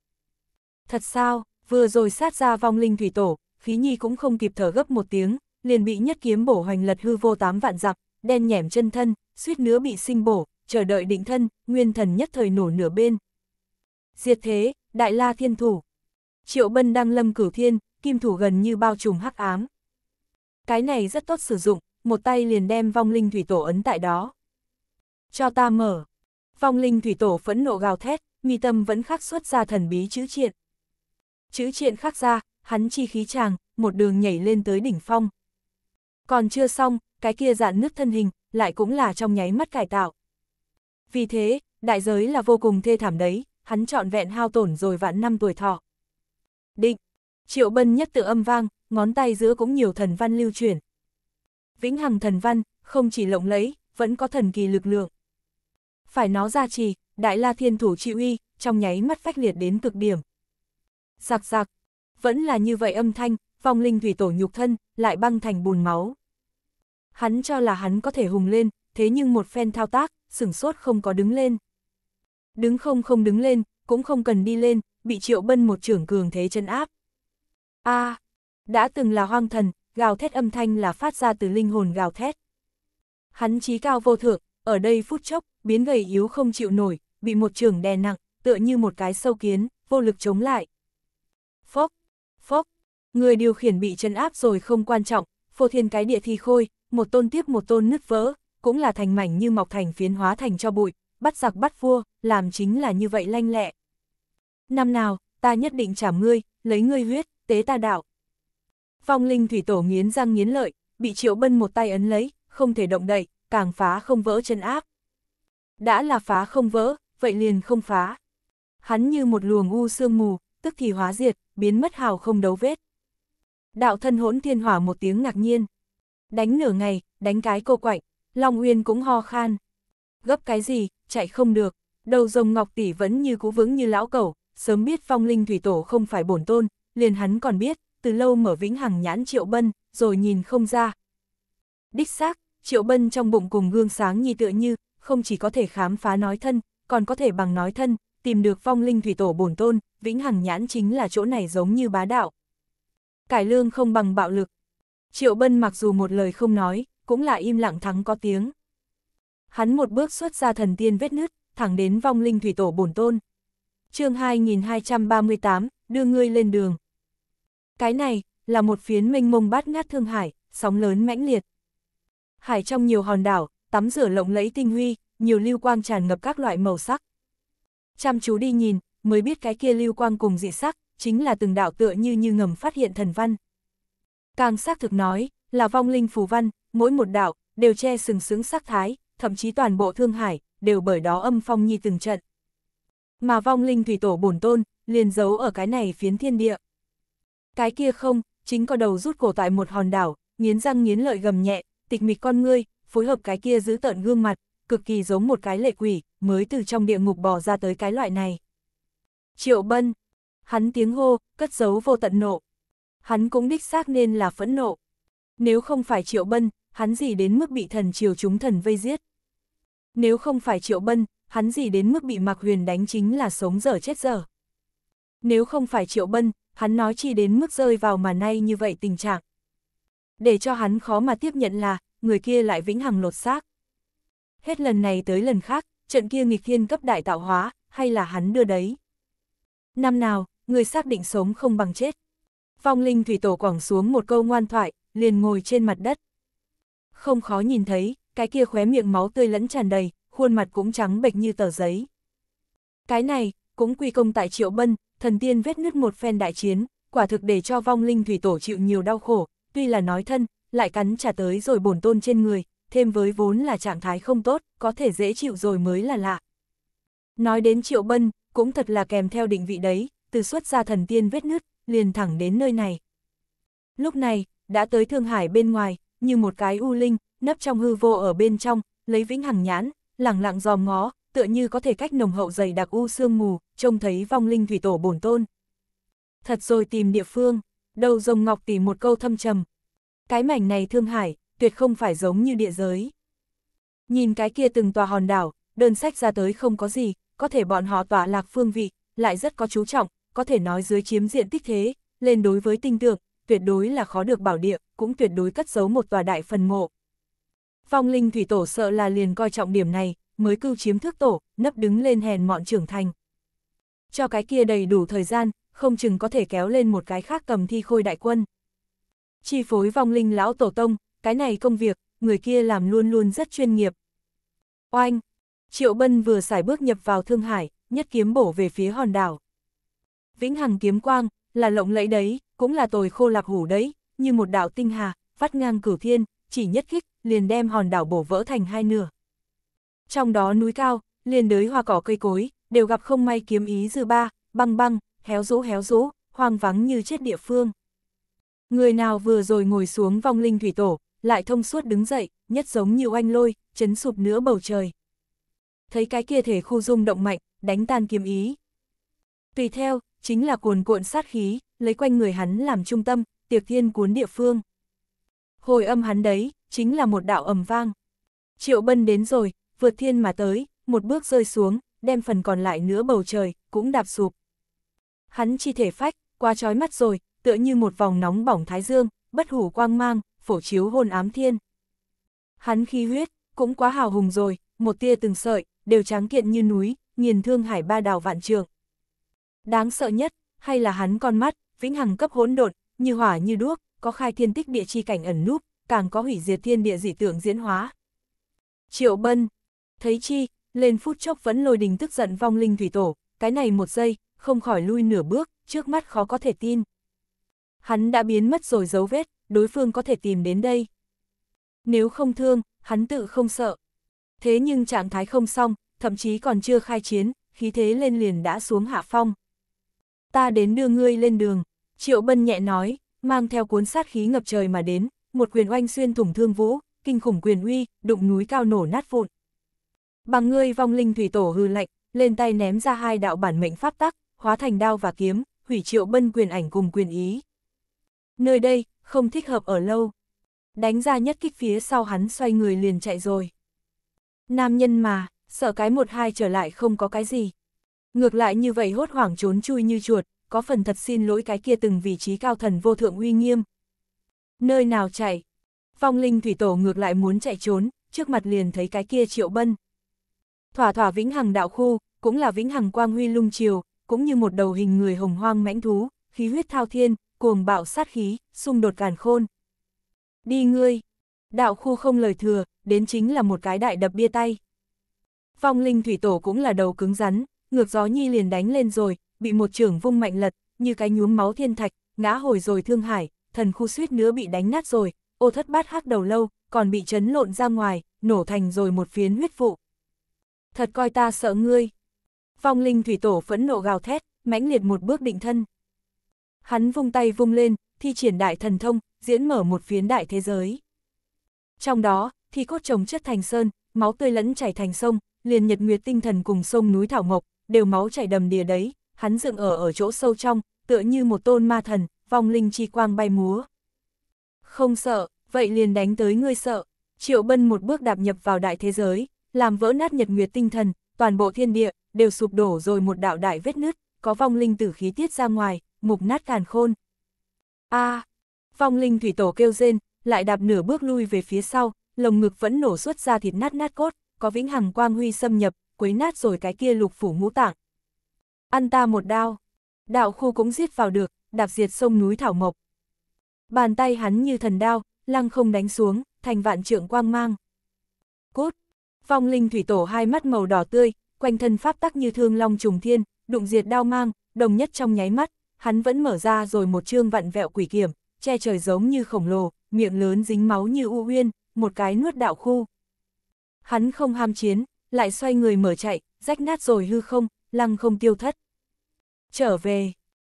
Thật sao, vừa rồi sát ra vong linh thủy tổ, phí nhi cũng không kịp thở gấp một tiếng, liền bị nhất kiếm bổ hoành lật hư vô tám vạn dặm, đen nhẻm chân thân, suýt nữa bị sinh bổ, chờ đợi định thân, nguyên thần nhất thời nổ nửa bên. Diệt thế, đại la thiên thủ. Triệu Bân đang lâm cửu thiên, kim thủ gần như bao trùm hắc ám. Cái này rất tốt sử dụng, một tay liền đem vong linh thủy tổ ấn tại đó. Cho ta mở. Vong linh thủy tổ phẫn nộ gào thét, mi tâm vẫn khắc xuất ra thần bí chữ triện. Chữ triện khắc ra, hắn chi khí chàng, một đường nhảy lên tới đỉnh phong. Còn chưa xong, cái kia dạn nước thân hình, lại cũng là trong nháy mắt cải tạo. Vì thế, đại giới là vô cùng thê thảm đấy, hắn trọn vẹn hao tổn rồi vạn năm tuổi thọ. Định, triệu bân nhất tự âm vang, ngón tay giữa cũng nhiều thần văn lưu chuyển. Vĩnh hằng thần văn, không chỉ lộng lẫy, vẫn có thần kỳ lực lượng. Phải nó ra trì, đại la thiên thủ chịu uy, trong nháy mắt phách liệt đến cực điểm. Giặc giặc, vẫn là như vậy âm thanh, Phong linh thủy tổ nhục thân, lại băng thành bùn máu. Hắn cho là hắn có thể hùng lên, thế nhưng một phen thao tác, sửng sốt không có đứng lên. Đứng không không đứng lên, cũng không cần đi lên, bị triệu bân một trưởng cường thế chân áp. a à, đã từng là hoang thần, gào thét âm thanh là phát ra từ linh hồn gào thét. Hắn trí cao vô thượng, ở đây phút chốc, biến gầy yếu không chịu nổi, bị một trưởng đè nặng, tựa như một cái sâu kiến, vô lực chống lại. Phốc, Người điều khiển bị chấn áp rồi không quan trọng, phô thiên cái địa thi khôi, một tôn tiếp một tôn nứt vỡ, cũng là thành mảnh như mọc thành phiến hóa thành cho bụi, bắt giặc bắt vua, làm chính là như vậy lanh lẹ. Năm nào, ta nhất định trảm ngươi, lấy ngươi huyết, tế ta đạo. Phong linh thủy tổ nghiến răng nghiến lợi, bị triệu bân một tay ấn lấy, không thể động đậy, càng phá không vỡ chân áp. Đã là phá không vỡ, vậy liền không phá. Hắn như một luồng u sương mù, tức thì hóa diệt, biến mất hào không đấu vết. Đạo thân hỗn thiên hỏa một tiếng ngạc nhiên. Đánh nửa ngày, đánh cái cô quạnh, Long Uyên cũng ho khan. Gấp cái gì, chạy không được. Đầu rồng Ngọc Tỷ vẫn như cú vững như lão cẩu, sớm biết phong linh thủy tổ không phải bổn tôn, liền hắn còn biết, từ lâu mở vĩnh hằng nhãn triệu bân, rồi nhìn không ra. Đích xác, triệu bân trong bụng cùng gương sáng nhi tựa như, không chỉ có thể khám phá nói thân, còn có thể bằng nói thân, tìm được phong linh thủy tổ bổn tôn, vĩnh hằng nhãn chính là chỗ này giống như bá đạo, cải lương không bằng bạo lực. Triệu Bân mặc dù một lời không nói, cũng là im lặng thắng có tiếng. Hắn một bước xuất ra thần tiên vết nứt, thẳng đến vong linh thủy tổ bổn tôn. chương 2238, đưa ngươi lên đường. Cái này, là một phiến mênh mông bát ngát thương hải, sóng lớn mãnh liệt. Hải trong nhiều hòn đảo, tắm rửa lộng lẫy tinh huy, nhiều lưu quang tràn ngập các loại màu sắc. Chăm chú đi nhìn, mới biết cái kia lưu quang cùng dị sắc, chính là từng đạo tựa như như ngầm phát hiện thần văn. Càng xác thực nói, là vong linh phù văn, mỗi một đạo, đều che sừng sững sắc thái, thậm chí toàn bộ Thương Hải, đều bởi đó âm phong nhi từng trận. Mà vong linh thủy tổ bổn tôn, liền giấu ở cái này phiến thiên địa. Cái kia không, chính có đầu rút cổ tại một hòn đảo, nghiến răng nghiến lợi gầm nhẹ, tịch mịch con ngươi, phối hợp cái kia giữ tợn gương mặt, cực kỳ giống một cái lệ quỷ, mới từ trong địa ngục bò ra tới cái loại này. Triệu Bân, hắn tiếng hô, cất giấu vô tận nộ. Hắn cũng đích xác nên là phẫn nộ. Nếu không phải Triệu Bân, hắn gì đến mức bị thần triều chúng thần vây giết. Nếu không phải Triệu Bân, hắn gì đến mức bị Mạc Huyền đánh chính là sống dở chết dở. Nếu không phải Triệu Bân, hắn nói chi đến mức rơi vào mà nay như vậy tình trạng. Để cho hắn khó mà tiếp nhận là, người kia lại vĩnh hằng lột xác. Hết lần này tới lần khác, trận kia nghịch thiên cấp đại tạo hóa, hay là hắn đưa đấy. Năm nào, người xác định sống không bằng chết. Phong linh thủy tổ quẳng xuống một câu ngoan thoại, liền ngồi trên mặt đất. Không khó nhìn thấy, cái kia khóe miệng máu tươi lẫn tràn đầy, khuôn mặt cũng trắng bệch như tờ giấy. Cái này, cũng quy công tại Triệu Bân, thần tiên vết nứt một phen đại chiến, quả thực để cho vong linh thủy tổ chịu nhiều đau khổ, tuy là nói thân, lại cắn trả tới rồi bổn tôn trên người, thêm với vốn là trạng thái không tốt, có thể dễ chịu rồi mới là lạ. Nói đến Triệu Bân, cũng thật là kèm theo định vị đấy, từ xuất ra thần tiên vết nứt, liền thẳng đến nơi này. Lúc này, đã tới Thương Hải bên ngoài, như một cái u linh, nấp trong hư vô ở bên trong, lấy vĩnh hằng nhãn, lẳng lặng dò ngó, tựa như có thể cách nồng hậu dày đặc u sương mù, trông thấy vong linh thủy tổ bổn tôn. Thật rồi tìm địa phương, đầu rồng ngọc tỉ một câu thâm trầm. Cái mảnh này Thương Hải, tuyệt không phải giống như địa giới. Nhìn cái kia từng tòa hòn đảo, đơn sách ra tới không có gì, có thể bọn họ tỏa lạc phương vị, lại rất có chú trọng, có thể nói dưới chiếm diện tích thế, lên đối với tinh tượng, tuyệt đối là khó được bảo địa, cũng tuyệt đối cất giấu một tòa đại phần mộ. Phong linh thủy tổ sợ là liền coi trọng điểm này, mới cưu chiếm thước tổ, nấp đứng lên hèn mọn trưởng thành. Cho cái kia đầy đủ thời gian, không chừng có thể kéo lên một cái khác cầm thi khôi đại quân. Chi phối vong linh lão tổ tông, cái này công việc, người kia làm luôn luôn rất chuyên nghiệp. Oanh! Triệu Bân vừa xài bước nhập vào Thương Hải, nhất kiếm bổ về phía hòn đảo. Vĩnh hằng kiếm quang, là lộng lẫy đấy, cũng là tồi khô lạc hủ đấy, như một đạo tinh hà, phát ngang cửu thiên, chỉ nhất kích, liền đem hòn đảo bổ vỡ thành hai nửa. Trong đó núi cao, liền đới hoa cỏ cây cối, đều gặp không may kiếm ý dư ba, băng băng, héo rũ héo rũ, hoang vắng như chết địa phương. Người nào vừa rồi ngồi xuống vong linh thủy tổ, lại thông suốt đứng dậy, nhất giống như oanh lôi, chấn sụp nữa bầu trời. Thấy cái kia thể khu dung động mạnh, đánh tan kiếm ý. Tùy theo, chính là cuồn cuộn sát khí, lấy quanh người hắn làm trung tâm, tiệc thiên cuốn địa phương. Hồi âm hắn đấy, chính là một đạo ầm vang. Triệu bân đến rồi, vượt thiên mà tới, một bước rơi xuống, đem phần còn lại nữa bầu trời, cũng đạp sụp. Hắn chi thể phách, qua trói mắt rồi, tựa như một vòng nóng bỏng thái dương, bất hủ quang mang, phổ chiếu hôn ám thiên. Hắn khí huyết, cũng quá hào hùng rồi, một tia từng sợi, đều tráng kiện như núi, nghiền thương hải ba đào vạn trường. Đáng sợ nhất, hay là hắn con mắt, vĩnh hằng cấp hỗn độn, như hỏa như đuốc, có khai thiên tích địa chi cảnh ẩn núp, càng có hủy diệt thiên địa dị tưởng diễn hóa. Triệu Bân, thấy chi, lên phút chốc vẫn lôi đình tức giận vong linh thủy tổ, cái này một giây, không khỏi lui nửa bước, trước mắt khó có thể tin. Hắn đã biến mất rồi dấu vết, đối phương có thể tìm đến đây. Nếu không thương, hắn tự không sợ. Thế nhưng trạng thái không xong, thậm chí còn chưa khai chiến, khí thế lên liền đã xuống hạ phong. Ta đến đưa ngươi lên đường, Triệu Bân nhẹ nói, mang theo cuốn sát khí ngập trời mà đến, một quyền oanh xuyên thủng thương vũ, kinh khủng quyền uy, đụng núi cao nổ nát vụn. Bằng ngươi vong linh thủy tổ hư lạnh, lên tay ném ra hai đạo bản mệnh pháp tắc, hóa thành đao và kiếm, hủy Triệu Bân quyền ảnh cùng quyền ý. Nơi đây, không thích hợp ở lâu. Đánh ra nhất kích phía sau hắn xoay người liền chạy rồi. Nam nhân mà, sợ cái một hai trở lại không có cái gì. Ngược lại như vậy hốt hoảng trốn chui như chuột, có phần thật xin lỗi cái kia từng vị trí cao thần vô thượng uy nghiêm. Nơi nào chạy? Phong linh thủy tổ ngược lại muốn chạy trốn, trước mặt liền thấy cái kia triệu bân. Thỏa thỏa vĩnh hằng đạo khu, cũng là vĩnh hằng quang huy lung chiều, cũng như một đầu hình người hồng hoang mãnh thú, khí huyết thao thiên, cuồng bạo sát khí, xung đột càn khôn. Đi ngươi! Đạo khu không lời thừa, đến chính là một cái đại đập bia tay. Phong linh thủy tổ cũng là đầu cứng rắn, ngược gió nhi liền đánh lên rồi, bị một trưởng vung mạnh lật, như cái nhuốm máu thiên thạch, ngã hồi rồi thương hải, thần khu suýt nữa bị đánh nát rồi, ô thất bát hắc đầu lâu, còn bị chấn lộn ra ngoài, nổ thành rồi một phiến huyết vụ. Thật coi ta sợ ngươi. Phong linh thủy tổ phẫn nộ gào thét, mãnh liệt một bước định thân. Hắn vung tay vung lên, thi triển đại thần thông, diễn mở một phiến đại thế giới. Trong đó, thi cốt trồng chất thành sơn, máu tươi lẫn chảy thành sông, liền nhật nguyệt tinh thần cùng sông núi Thảo mộc đều máu chảy đầm đìa đấy, hắn dựng ở ở chỗ sâu trong, tựa như một tôn ma thần, vong linh chi quang bay múa. Không sợ, vậy liền đánh tới ngươi sợ. Triệu Bân một bước đạp nhập vào đại thế giới, làm vỡ nát nhật nguyệt tinh thần, toàn bộ thiên địa, đều sụp đổ rồi một đạo đại vết nứt, có vong linh tử khí tiết ra ngoài, mục nát càn khôn. a à, vong linh thủy tổ kêu rên, lại đạp nửa bước lui về phía sau, lồng ngực vẫn nổ xuất ra thịt nát nát cốt, có vĩnh hằng quang huy xâm nhập, quấy nát rồi cái kia lục phủ ngũ tạng. Ăn ta một đao. Đạo khu cũng giết vào được, đạp diệt sông núi thảo mộc. Bàn tay hắn như thần đao, lăng không đánh xuống, thành vạn trượng quang mang. Cốt. Vong linh thủy tổ hai mắt màu đỏ tươi, quanh thân pháp tắc như thương long trùng thiên, đụng diệt đao mang, đồng nhất trong nháy mắt, hắn vẫn mở ra rồi một trương vặn vẹo quỷ kiểm, che trời giống như khổng lồ, miệng lớn dính máu như u uyên, một cái nuốt đạo khu hắn không ham chiến, lại xoay người mở chạy, rách nát rồi hư không, lăng không tiêu thất. Trở về,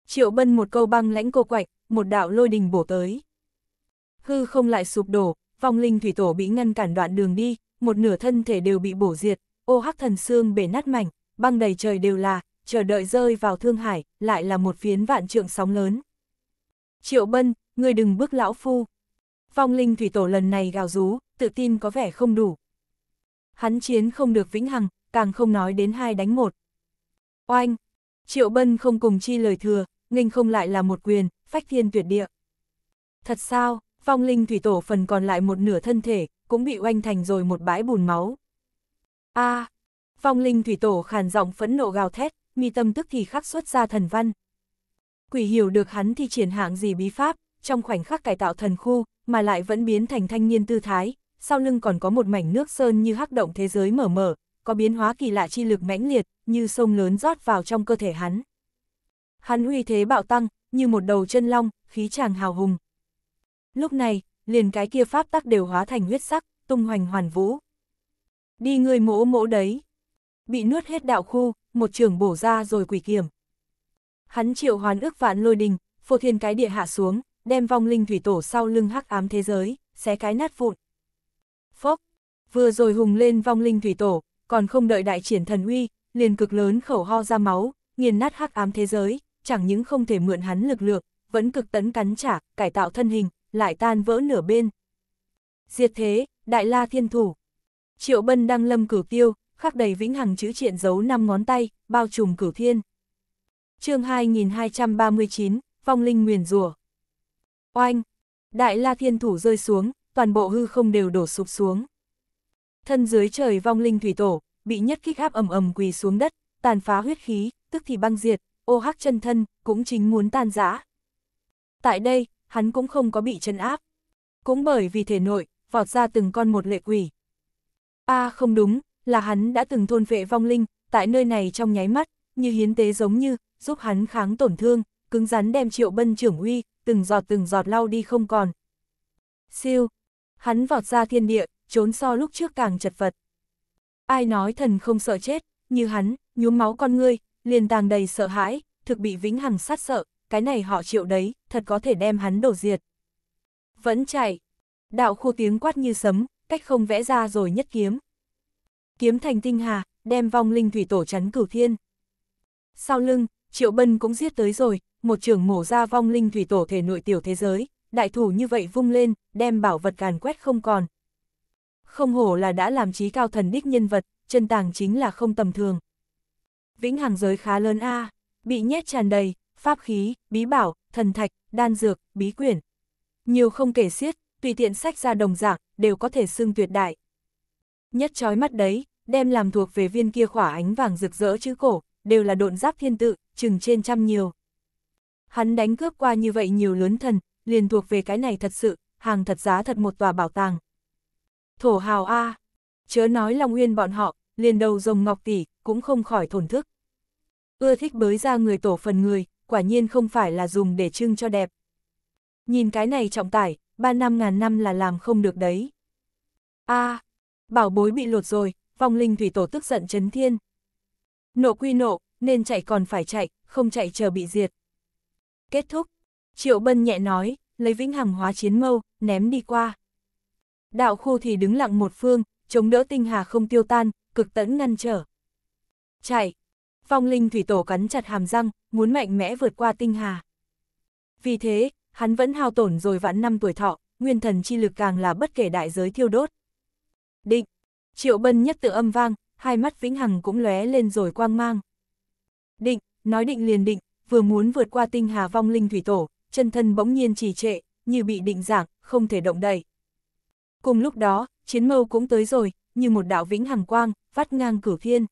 triệu bân một câu băng lãnh cô quạch, một đạo lôi đình bổ tới. Hư không lại sụp đổ, vong linh thủy tổ bị ngăn cản đoạn đường đi, một nửa thân thể đều bị bổ diệt, ô hắc thần xương bể nát mảnh, băng đầy trời đều là, chờ đợi rơi vào Thương Hải, lại là một phiến vạn trượng sóng lớn. Triệu Bân, người đừng bước lão phu. Vong linh thủy tổ lần này gào rú, tự tin có vẻ không đủ, hắn chiến không được vĩnh hằng, càng không nói đến hai đánh một. Oanh! Triệu Bân không cùng chi lời thừa, nghênh không lại là một quyền, phách thiên tuyệt địa. Thật sao, phong linh thủy tổ phần còn lại một nửa thân thể, cũng bị oanh thành rồi một bãi bùn máu. a à, phong linh thủy tổ khàn giọng phẫn nộ gào thét, mi tâm tức thì khắc xuất ra thần văn. Quỷ hiểu được hắn thì triển hạng gì bí pháp, trong khoảnh khắc cải tạo thần khu, mà lại vẫn biến thành thanh niên tư thái, sau lưng còn có một mảnh nước sơn như hắc động thế giới mở mở, có biến hóa kỳ lạ chi lực mãnh liệt, như sông lớn rót vào trong cơ thể hắn. Hắn uy thế bạo tăng, như một đầu chân long, khí chàng hào hùng. Lúc này, liền cái kia pháp tắc đều hóa thành huyết sắc, tung hoành hoàn vũ. Đi người mỗ mỗ đấy. Bị nuốt hết đạo khu, một trường bổ ra rồi quỷ kiểm. Hắn triệu hoàn ước vạn lôi đình, phô thiên cái địa hạ xuống, đem vong linh thủy tổ sau lưng hắc ám thế giới, xé cái nát vụn phốc, vừa rồi hùng lên vong linh thủy tổ, còn không đợi đại triển thần uy, liền cực lớn khẩu ho ra máu, nghiền nát hắc ám thế giới, chẳng những không thể mượn hắn lực lượng, vẫn cực tấn cắn trả, cải tạo thân hình, lại tan vỡ nửa bên. Diệt thế, đại la thiên thủ. Triệu Bân đang lâm cửu tiêu, khắc đầy vĩnh hằng chữ triện giấu năm ngón tay, bao trùm cửu thiên. chương 2239, vong linh nguyền rủa Oanh! Đại la thiên thủ rơi xuống, toàn bộ hư không đều đổ sụp xuống. Thân dưới trời vong linh thủy tổ, bị nhất kích áp ầm ầm quỳ xuống đất, tàn phá huyết khí, tức thì băng diệt, ô hắc chân thân, cũng chính muốn tan rã. Tại đây, hắn cũng không có bị chân áp. Cũng bởi vì thể nội, vọt ra từng con một lệ quỷ. a không đúng, là hắn đã từng thôn vệ vong linh, tại nơi này trong nháy mắt, như hiến tế giống như, giúp hắn kháng tổn thương, cứng rắn đem triệu bân trưởng uy, từng giọt từng giọt lau đi không còn. Siêu, hắn vọt ra thiên địa, trốn so lúc trước càng chật vật. Ai nói thần không sợ chết, như hắn, nhuốm máu con ngươi, liền tàng đầy sợ hãi, thực bị vĩnh hằng sát sợ, cái này họ chịu đấy, thật có thể đem hắn đổ diệt. Vẫn chạy, đạo khô tiếng quát như sấm, cách không vẽ ra rồi nhất kiếm. Kiếm thành tinh hà, đem vong linh thủy tổ chắn cửu thiên. Sau lưng, Triệu Bân cũng giết tới rồi, một trường mổ ra vong linh thủy tổ thể nội tiểu thế giới, đại thủ như vậy vung lên, đem bảo vật càn quét không còn. Không hổ là đã làm trí cao thần đích nhân vật, chân tàng chính là không tầm thường. Vĩnh hằng giới khá lớn a, bị nhét tràn đầy, pháp khí, bí bảo, thần thạch, đan dược, bí quyển. Nhiều không kể xiết, tùy tiện sách ra đồng dạng, đều có thể xưng tuyệt đại. Nhất trói mắt đấy, đem làm thuộc về viên kia khỏa ánh vàng rực rỡ chữ cổ, đều là độn giáp thiên tự, chừng trên trăm nhiều. Hắn đánh cướp qua như vậy nhiều lớn thần, liền thuộc về cái này thật sự, hàng thật giá thật một tòa bảo tàng. Thổ hào A, chớ nói Long Uyên bọn họ, liền đầu rồng ngọc tỷ, cũng không khỏi thổn thức. Ưa thích bới ra người tổ phần người, quả nhiên không phải là dùng để trưng cho đẹp. Nhìn cái này trọng tải, ba năm ngàn năm là làm không được đấy. A, bảo bối bị lột rồi, vong linh thủy tổ tức giận chấn thiên. Nộ quy nộ, nên chạy còn phải chạy, không chạy chờ bị diệt. Kết thúc Triệu Bân nhẹ nói, lấy vĩnh hằng hóa chiến mâu, ném đi qua. Đạo khu thì đứng lặng một phương, chống đỡ tinh hà không tiêu tan, cực tẫn ngăn trở. Chạy! Phong linh thủy tổ cắn chặt hàm răng, muốn mạnh mẽ vượt qua tinh hà. Vì thế, hắn vẫn hao tổn rồi vãn năm tuổi thọ, nguyên thần chi lực càng là bất kể đại giới thiêu đốt. Định! Triệu bân nhất tự âm vang, hai mắt vĩnh hằng cũng lóe lên rồi quang mang. Định! Nói định liền định, vừa muốn vượt qua tinh hà vong linh thủy tổ, chân thân bỗng nhiên trì trệ, như bị định dạng không thể động đậy. Cùng lúc đó, chiến mâu cũng tới rồi, như một đạo vĩnh hằng quang, vắt ngang cửu thiên.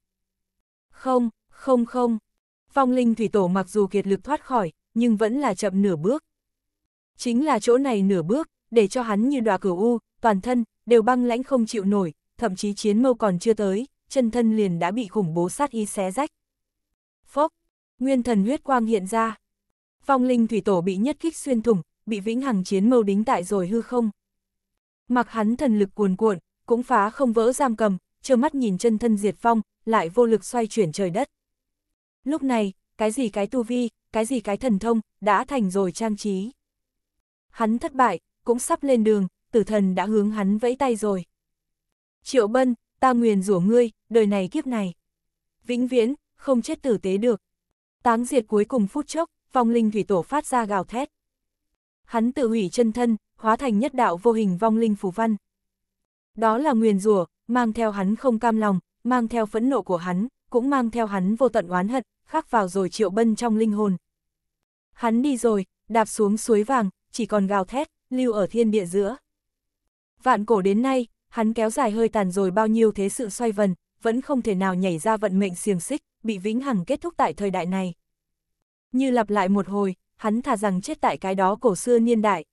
Không, không không. Phong linh thủy tổ mặc dù kiệt lực thoát khỏi, nhưng vẫn là chậm nửa bước. Chính là chỗ này nửa bước, để cho hắn như đòa cửu u, toàn thân, đều băng lãnh không chịu nổi, thậm chí chiến mâu còn chưa tới, chân thân liền đã bị khủng bố sát y xé rách. Phốc, nguyên thần huyết quang hiện ra. Phong linh thủy tổ bị nhất kích xuyên thủng, bị vĩnh hằng chiến mâu đính tại rồi hư không. Mặc hắn thần lực cuồn cuộn, cũng phá không vỡ giam cầm, trơ mắt nhìn chân thân diệt phong, lại vô lực xoay chuyển trời đất. Lúc này, cái gì cái tu vi, cái gì cái thần thông, đã thành rồi trang trí. Hắn thất bại, cũng sắp lên đường, tử thần đã hướng hắn vẫy tay rồi. Triệu bân, ta nguyền rủa ngươi, đời này kiếp này. Vĩnh viễn, không chết tử tế được. Táng diệt cuối cùng phút chốc, vong linh thủy tổ phát ra gào thét. Hắn tự hủy chân thân, hóa thành nhất đạo vô hình vong linh phù văn. Đó là nguyền rủa, mang theo hắn không cam lòng, mang theo phẫn nộ của hắn, cũng mang theo hắn vô tận oán hận, khắc vào rồi triệu bân trong linh hồn. Hắn đi rồi, đạp xuống suối vàng, chỉ còn gào thét, lưu ở thiên địa giữa. Vạn cổ đến nay, hắn kéo dài hơi tàn rồi bao nhiêu thế sự xoay vần, vẫn không thể nào nhảy ra vận mệnh xiềng xích, bị vĩnh hằng kết thúc tại thời đại này như lặp lại một hồi, hắn thà rằng chết tại cái đó cổ xưa niên đại.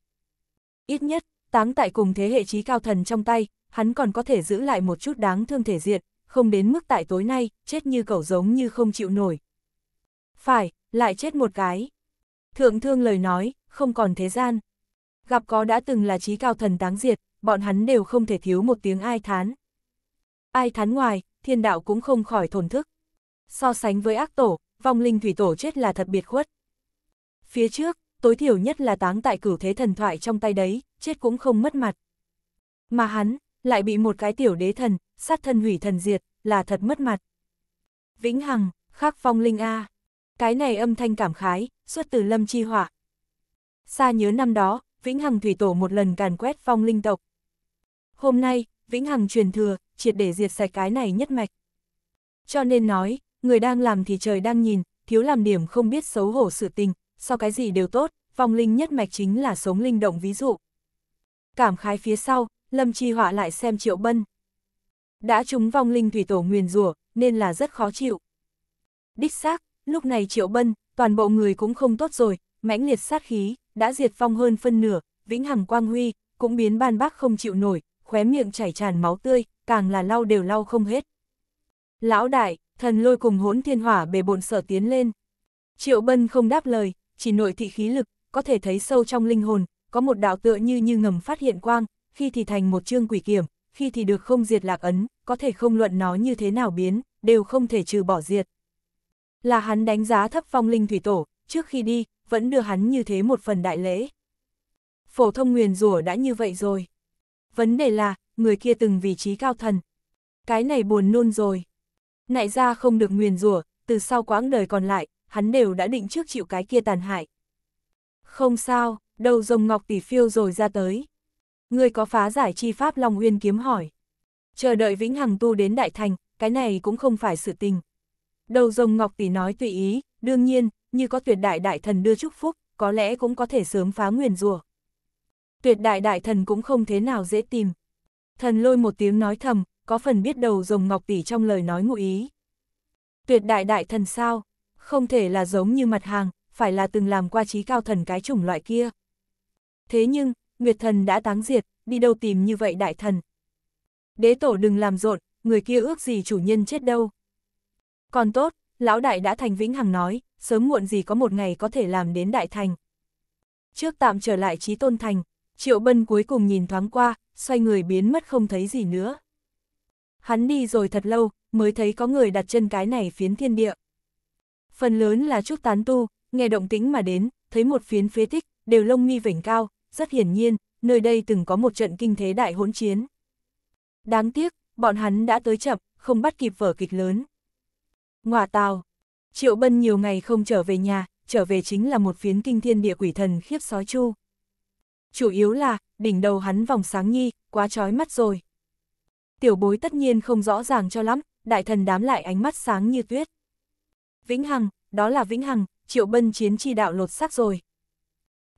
Ít nhất, táng tại cùng thế hệ trí cao thần trong tay, hắn còn có thể giữ lại một chút đáng thương thể diệt, không đến mức tại tối nay, chết như cẩu giống như không chịu nổi. Phải, lại chết một cái. Thượng thương lời nói, không còn thế gian. Gặp có đã từng là trí cao thần táng diệt, bọn hắn đều không thể thiếu một tiếng ai thán. Ai thán ngoài, thiên đạo cũng không khỏi thổn thức. So sánh với ác tổ, vong linh thủy tổ chết là thật biệt khuất. Phía trước, tối thiểu nhất là táng tại cửu thế thần thoại trong tay đấy, chết cũng không mất mặt. Mà hắn, lại bị một cái tiểu đế thần, sát thân hủy thần diệt, là thật mất mặt. Vĩnh Hằng, khắc phong linh A. Cái này âm thanh cảm khái, xuất từ lâm chi họa. Xa nhớ năm đó, Vĩnh Hằng thủy tổ một lần càn quét phong linh tộc. Hôm nay, Vĩnh Hằng truyền thừa, triệt để diệt sạch cái này nhất mạch. Cho nên nói, người đang làm thì trời đang nhìn, thiếu làm điểm không biết xấu hổ sự tình, so cái gì đều tốt, vong linh nhất mạch chính là sống linh động ví dụ. Cảm khái phía sau, Lâm Chi Họa lại xem Triệu Bân. Đã trúng vong linh thủy tổ nguyền rủa nên là rất khó chịu. Đích xác, lúc này Triệu Bân, toàn bộ người cũng không tốt rồi, mãnh liệt sát khí, đã diệt vong hơn phân nửa, vĩnh hằng quang huy, cũng biến ban bác không chịu nổi, khóe miệng chảy tràn máu tươi, càng là lau đều lau không hết. Lão đại, thần lôi cùng hỗn thiên hỏa bề bộn sở tiến lên. Triệu Bân không đáp lời, chỉ nội thị khí lực, có thể thấy sâu trong linh hồn, có một đạo tựa như như ngầm phát hiện quang, khi thì thành một chương quỷ kiểm, khi thì được không diệt lạc ấn, có thể không luận nó như thế nào biến, đều không thể trừ bỏ diệt. Là hắn đánh giá thấp phong linh thủy tổ, trước khi đi, vẫn đưa hắn như thế một phần đại lễ. Phổ thông nguyền rủa đã như vậy rồi. Vấn đề là, người kia từng vị trí cao thần. Cái này buồn nôn rồi. Nại ra không được nguyền rủa, từ sau quãng đời còn lại, hắn đều đã định trước chịu cái kia tàn hại. Không sao, đầu rồng ngọc tỷ phiêu rồi ra tới. Người có phá giải chi pháp Long Uyên kiếm hỏi. Chờ đợi vĩnh hằng tu đến đại thành, cái này cũng không phải sự tình. Đầu rồng ngọc tỷ nói tùy ý, đương nhiên, như có tuyệt đại đại thần đưa chúc phúc, có lẽ cũng có thể sớm phá nguyền rủa. Tuyệt đại đại thần cũng không thế nào dễ tìm. Thần lôi một tiếng nói thầm, có phần biết đầu rồng ngọc tỷ trong lời nói ngụ ý. Tuyệt đại đại thần sao, không thể là giống như mặt hàng, phải là từng làm qua trí cao thần cái chủng loại kia. Thế nhưng, Nguyệt thần đã táng diệt, đi đâu tìm như vậy đại thần. Đế tổ đừng làm rộn, người kia ước gì chủ nhân chết đâu. Còn tốt, lão đại đã thành vĩnh hằng nói, sớm muộn gì có một ngày có thể làm đến đại thành. Trước tạm trở lại trí tôn thành, triệu bân cuối cùng nhìn thoáng qua, xoay người biến mất không thấy gì nữa hắn đi rồi thật lâu, mới thấy có người đặt chân cái này phiến thiên địa. Phần lớn là chút tán tu, nghe động tĩnh mà đến, thấy một phiến phế tích, đều lông mi vểnh cao, rất hiển nhiên, nơi đây từng có một trận kinh thế đại hỗn chiến. Đáng tiếc, bọn hắn đã tới chậm, không bắt kịp vở kịch lớn. Ngoà tào, Triệu Bân nhiều ngày không trở về nhà, trở về chính là một phiến kinh thiên địa quỷ thần khiếp sói chu. Chủ yếu là, đỉnh đầu hắn vòng sáng nhi, quá trói mắt rồi, tiểu bối tất nhiên không rõ ràng cho lắm, đại thần đám lại ánh mắt sáng như tuyết. Vĩnh Hằng, đó là Vĩnh Hằng, triệu bân chiến chi đạo lột xác rồi.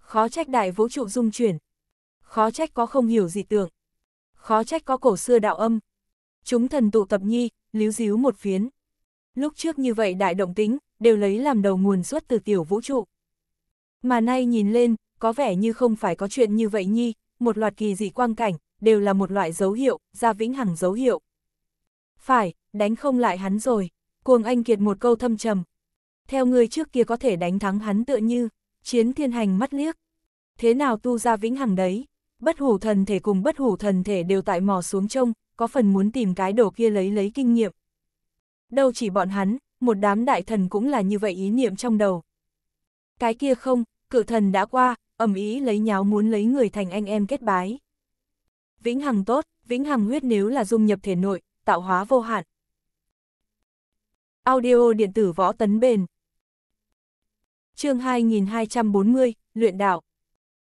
Khó trách đại vũ trụ dung chuyển. Khó trách có không hiểu gì tưởng Khó trách có cổ xưa đạo âm. Chúng thần tụ tập nhi, líu díu một phiến. Lúc trước như vậy đại động tính, đều lấy làm đầu nguồn xuất từ tiểu vũ trụ. Mà nay nhìn lên, có vẻ như không phải có chuyện như vậy nhi, một loạt kỳ dị quang cảnh, đều là một loại dấu hiệu, ra vĩnh hằng dấu hiệu. Phải, đánh không lại hắn rồi, cuồng anh kiệt một câu thâm trầm. Theo người trước kia có thể đánh thắng hắn tựa như, chiến thiên hành mắt liếc. Thế nào tu ra vĩnh hằng đấy? Bất hủ thần thể cùng bất hủ thần thể đều tại mò xuống trông, có phần muốn tìm cái đồ kia lấy lấy kinh nghiệm. Đâu chỉ bọn hắn, một đám đại thần cũng là như vậy ý niệm trong đầu. Cái kia không, cự thần đã qua, ầm ý lấy nháo muốn lấy người thành anh em kết bái vĩnh hằng tốt, vĩnh hằng huyết nếu là dung nhập thể nội, tạo hóa vô hạn. Audio điện tử võ tấn bền. Chương 2240, luyện đạo.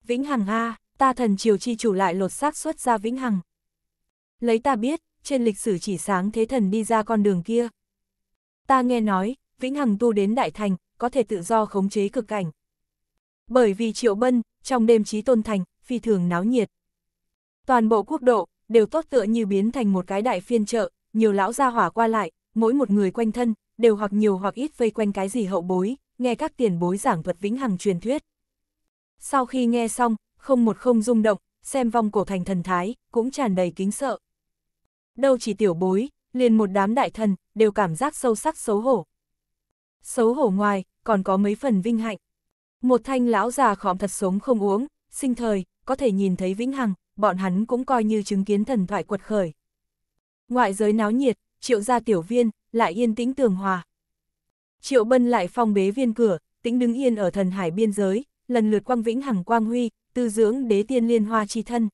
Vĩnh hằng a, ta thần triều chi chủ lại lột xác xuất ra vĩnh hằng. Lấy ta biết, trên lịch sử chỉ sáng thế thần đi ra con đường kia. Ta nghe nói, vĩnh hằng tu đến đại thành, có thể tự do khống chế cực cảnh. Bởi vì Triệu Bân, trong đêm trí tôn thành, phi thường náo nhiệt. Toàn bộ quốc độ, đều tốt tựa như biến thành một cái đại phiên chợ, nhiều lão gia hỏa qua lại, mỗi một người quanh thân, đều hoặc nhiều hoặc ít vây quanh cái gì hậu bối, nghe các tiền bối giảng thuật vĩnh hằng truyền thuyết. Sau khi nghe xong, không một không rung động, xem vong cổ thành thần thái, cũng tràn đầy kính sợ. Đâu chỉ tiểu bối, liền một đám đại thần, đều cảm giác sâu sắc xấu hổ. Xấu hổ ngoài, còn có mấy phần vinh hạnh. Một thanh lão già khóm thật sống không uống, sinh thời, có thể nhìn thấy vĩnh hằng, bọn hắn cũng coi như chứng kiến thần thoại quật khởi. Ngoại giới náo nhiệt, triệu gia tiểu viên, lại yên tĩnh tường hòa. Triệu bân lại phong bế viên cửa, tĩnh đứng yên ở thần hải biên giới, lần lượt quang vĩnh hằng quang huy, tư dưỡng đế tiên liên hoa chi thân.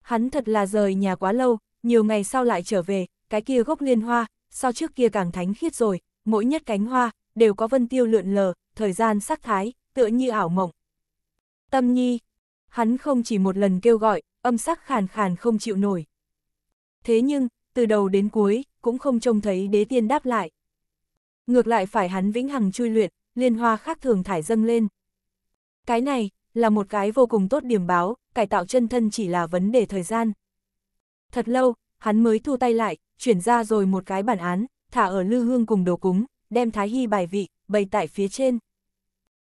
Hắn thật là rời nhà quá lâu, nhiều ngày sau lại trở về, cái kia gốc liên hoa, sau trước kia càng thánh khiết rồi, mỗi nhất cánh hoa, đều có vân tiêu lượn lờ, thời gian sắc thái, tựa như ảo mộng. Tâm nhi, hắn không chỉ một lần kêu gọi, âm sắc khàn khàn không chịu nổi. Thế nhưng, từ đầu đến cuối, cũng không trông thấy đế tiên đáp lại. Ngược lại phải hắn vĩnh hằng chui luyện, liên hoa khác thường thải dâng lên. Cái này, là một cái vô cùng tốt điểm báo, cải tạo chân thân chỉ là vấn đề thời gian. Thật lâu, hắn mới thu tay lại, chuyển ra rồi một cái bản án, thả ở lư hương cùng đồ cúng, đem thái hy bài vị, bày tại phía trên.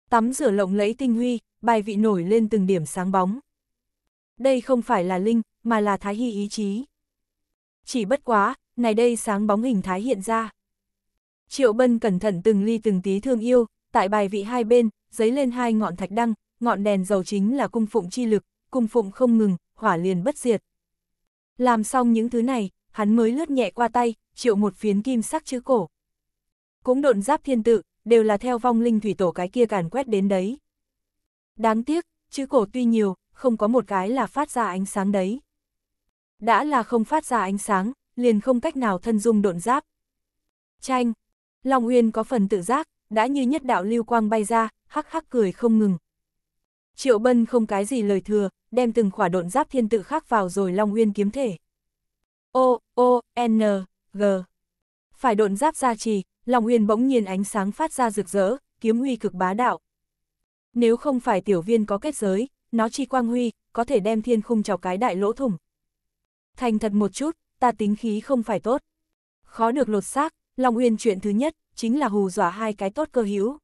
Tắm rửa lộng lấy tinh huy, bài vị nổi lên từng điểm sáng bóng đây không phải là linh, mà là Thái Hy ý chí. Chỉ bất quá, này đây sáng bóng hình Thái hiện ra. Triệu Bân cẩn thận từng ly từng tí thương yêu, tại bài vị hai bên, giấy lên hai ngọn thạch đăng, ngọn đèn dầu chính là cung phụng chi lực, cung phụng không ngừng, hỏa liền bất diệt. Làm xong những thứ này, hắn mới lướt nhẹ qua tay, triệu một phiến kim sắc chữ cổ. Cũng độn giáp thiên tự, đều là theo vong linh thủy tổ cái kia càn quét đến đấy. Đáng tiếc, chữ cổ tuy nhiều, không có một cái là phát ra ánh sáng đấy. Đã là không phát ra ánh sáng, liền không cách nào thân dung độn giáp. Tranh, Long Uyên có phần tự giác, đã như nhất đạo lưu quang bay ra, hắc hắc cười không ngừng. Triệu Bân không cái gì lời thừa, đem từng khỏa độn giáp thiên tự khắc vào rồi Long Uyên kiếm thể. O, O, N, G. Phải độn giáp ra trì, Long Uyên bỗng nhiên ánh sáng phát ra rực rỡ, kiếm uy cực bá đạo. Nếu không phải tiểu viên có kết giới, nó chi quang huy, có thể đem thiên khung chọc cái đại lỗ thủng. Thành thật một chút, ta tính khí không phải tốt. Khó được lột xác, Long Uyên chuyện thứ nhất, chính là hù dọa hai cái tốt cơ hữu.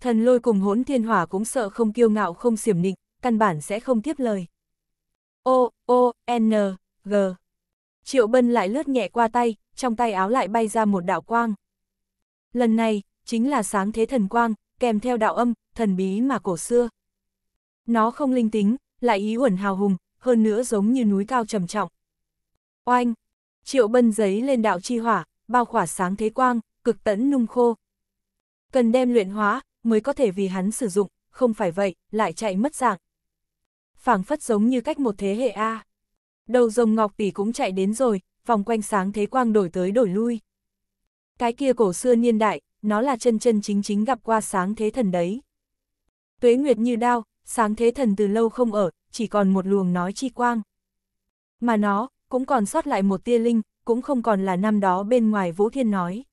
Thần lôi cùng hỗn thiên hỏa cũng sợ không kiêu ngạo không xiểm định căn bản sẽ không tiếp lời. O, O, N, G. Triệu Bân lại lướt nhẹ qua tay, trong tay áo lại bay ra một đạo quang. Lần này, chính là sáng thế thần quang, kèm theo đạo âm, thần bí mà cổ xưa. Nó không linh tính, lại ý uẩn hào hùng, hơn nữa giống như núi cao trầm trọng. Oanh! Triệu bân giấy lên đạo chi hỏa, bao khỏa sáng thế quang, cực tẫn nung khô. Cần đem luyện hóa, mới có thể vì hắn sử dụng, không phải vậy, lại chạy mất dạng. phảng phất giống như cách một thế hệ A. Đầu rồng ngọc tỷ cũng chạy đến rồi, vòng quanh sáng thế quang đổi tới đổi lui. Cái kia cổ xưa niên đại, nó là chân chân chính chính gặp qua sáng thế thần đấy. Tuế nguyệt như đao, sáng thế thần từ lâu không ở, chỉ còn một luồng nói chi quang. Mà nó, cũng còn sót lại một tia linh, cũng không còn là năm đó bên ngoài Vũ Thiên nói.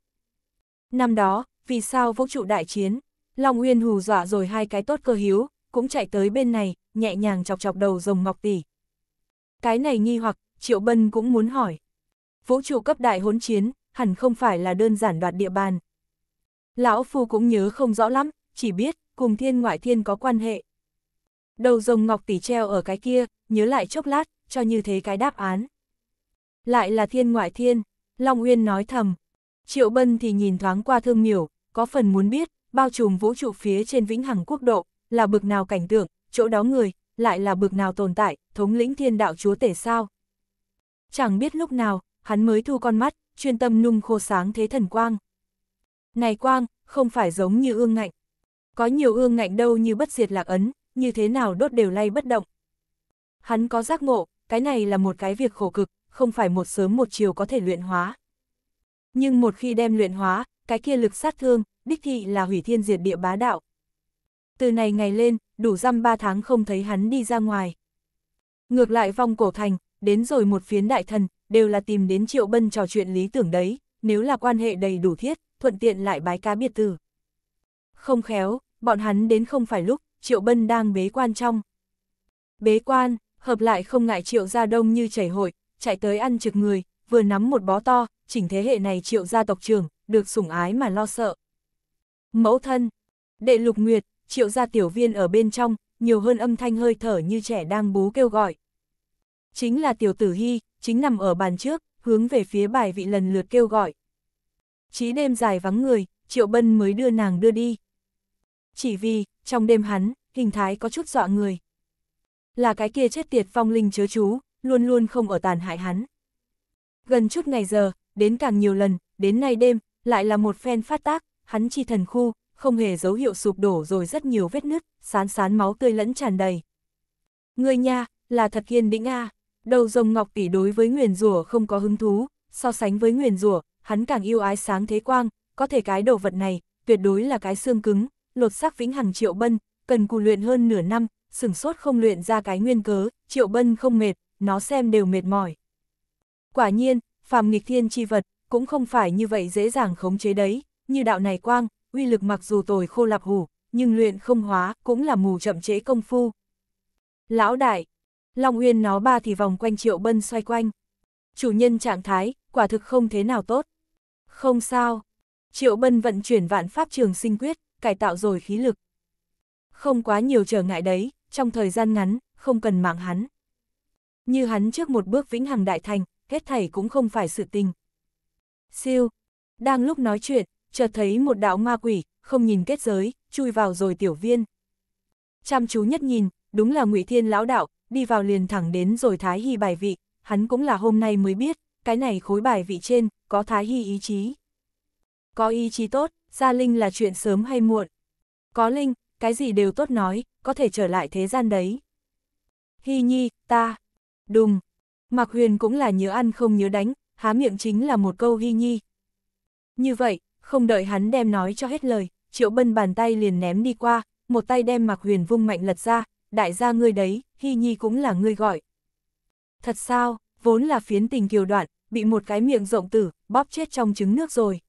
Năm đó, vì sao vũ trụ đại chiến, Long Uyên hù dọa rồi hai cái tốt cơ hiếu, cũng chạy tới bên này, nhẹ nhàng chọc chọc đầu rồng ngọc tỷ. Cái này nghi hoặc, Triệu Bân cũng muốn hỏi. Vũ trụ cấp đại hỗn chiến, hẳn không phải là đơn giản đoạt địa bàn. Lão Phu cũng nhớ không rõ lắm, chỉ biết, cùng thiên ngoại thiên có quan hệ đầu rồng ngọc tỷ treo ở cái kia, nhớ lại chốc lát, cho như thế cái đáp án. Lại là thiên ngoại thiên, Long Uyên nói thầm. Triệu Bân thì nhìn thoáng qua thương miểu, có phần muốn biết, bao trùm vũ trụ phía trên vĩnh hằng quốc độ, là bực nào cảnh tượng, chỗ đó người, lại là bực nào tồn tại, thống lĩnh thiên đạo chúa tể sao. Chẳng biết lúc nào, hắn mới thu con mắt, chuyên tâm nung khô sáng thế thần quang. Này quang, không phải giống như ương ngạnh. Có nhiều ương ngạnh đâu như bất diệt lạc ấn, như thế nào đốt đều lay bất động. Hắn có giác ngộ, cái này là một cái việc khổ cực, không phải một sớm một chiều có thể luyện hóa. Nhưng một khi đem luyện hóa, cái kia lực sát thương, đích thị là hủy thiên diệt địa bá đạo. Từ này ngày lên, đủ răm ba tháng không thấy hắn đi ra ngoài. Ngược lại vong cổ thành, đến rồi một phiến đại thần, đều là tìm đến triệu bân trò chuyện lý tưởng đấy, nếu là quan hệ đầy đủ thiết, thuận tiện lại bái cá biệt tử. Không khéo, bọn hắn đến không phải lúc, Triệu Bân đang bế quan trong. Bế quan, hợp lại không ngại Triệu Gia Đông như chảy hội, chạy tới ăn trực người, vừa nắm một bó to, chỉnh thế hệ này Triệu Gia tộc trưởng, được sủng ái mà lo sợ. Mẫu thân, đệ lục nguyệt, Triệu Gia tiểu viên ở bên trong, nhiều hơn âm thanh hơi thở như trẻ đang bú kêu gọi. Chính là tiểu tử hy, chính nằm ở bàn trước, hướng về phía bài vị lần lượt kêu gọi. Chí đêm dài vắng người, Triệu Bân mới đưa nàng đưa đi, chỉ vì, trong đêm hắn, hình thái có chút dọa người. Là cái kia chết tiệt phong linh chớ chú, luôn luôn không ở tàn hại hắn. Gần chút ngày giờ, đến càng nhiều lần, đến nay đêm, lại là một phen phát tác, hắn chi thần khu, không hề dấu hiệu sụp đổ rồi rất nhiều vết nứt, sán sán máu tươi lẫn tràn đầy. Người nha, là thật kiên đĩnh a đầu rồng ngọc tỷ đối với nguyền rủa không có hứng thú, so sánh với nguyền rủa hắn càng yêu ái sáng thế quang, có thể cái đồ vật này, tuyệt đối là cái xương cứng, lột xác vĩnh hằng Triệu Bân, cần cù luyện hơn nửa năm, sửng sốt không luyện ra cái nguyên cớ, Triệu Bân không mệt, nó xem đều mệt mỏi. Quả nhiên, phàm nghịch thiên chi vật, cũng không phải như vậy dễ dàng khống chế đấy, như đạo này quang, uy lực mặc dù tồi khô lạp hủ, nhưng luyện không hóa cũng là mù chậm chế công phu. Lão đại, Long Uyên nó ba thì vòng quanh Triệu Bân xoay quanh. Chủ nhân trạng thái, quả thực không thế nào tốt. Không sao. Triệu Bân vận chuyển vạn pháp trường sinh quyết, cải tạo rồi khí lực. Không quá nhiều trở ngại đấy, trong thời gian ngắn, không cần mạng hắn. Như hắn trước một bước vĩnh hằng đại thành, hết thảy cũng không phải sự tình. Siêu, đang lúc nói chuyện, chợt thấy một đạo ma quỷ, không nhìn kết giới, chui vào rồi tiểu viên. Chăm chú nhất nhìn, đúng là ngụy Thiên lão đạo, đi vào liền thẳng đến rồi Thái Hy bài vị, hắn cũng là hôm nay mới biết, cái này khối bài vị trên, có Thái Hy ý chí. Có ý chí tốt, gia linh là chuyện sớm hay muộn. Có linh, cái gì đều tốt nói, có thể trở lại thế gian đấy. Hy nhi, ta, đùng, mặc Huyền cũng là nhớ ăn không nhớ đánh, há miệng chính là một câu hy nhi. Như vậy, không đợi hắn đem nói cho hết lời, triệu bân bàn tay liền ném đi qua, một tay đem mặc Huyền vung mạnh lật ra, đại gia ngươi đấy, hy nhi cũng là ngươi gọi. Thật sao, vốn là phiến tình kiều đoạn, bị một cái miệng rộng tử, bóp chết trong trứng nước rồi.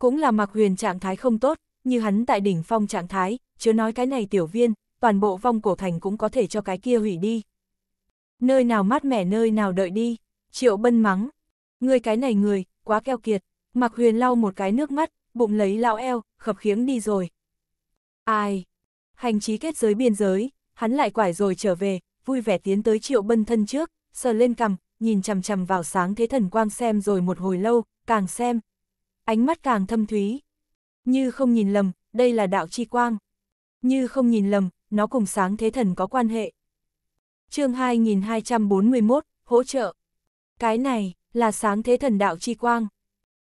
Cũng là mặc Huyền trạng thái không tốt, như hắn tại đỉnh phong trạng thái, chứ nói cái này tiểu viên, toàn bộ vong cổ thành cũng có thể cho cái kia hủy đi. Nơi nào mát mẻ nơi nào đợi đi, triệu bân mắng. Người cái này người, quá keo kiệt, mặc Huyền lau một cái nước mắt, bụng lấy lao eo, khập khiếng đi rồi. Ai? Hành trí kết giới biên giới, hắn lại quải rồi trở về, vui vẻ tiến tới triệu bân thân trước, sờ lên cầm nhìn chằm chằm vào sáng thế thần quang xem rồi một hồi lâu, càng xem, ánh mắt càng thâm thúy. Như không nhìn lầm, đây là đạo chi quang. Như không nhìn lầm, nó cùng sáng thế thần có quan hệ. chương 2241, hỗ trợ. Cái này, là sáng thế thần đạo chi quang.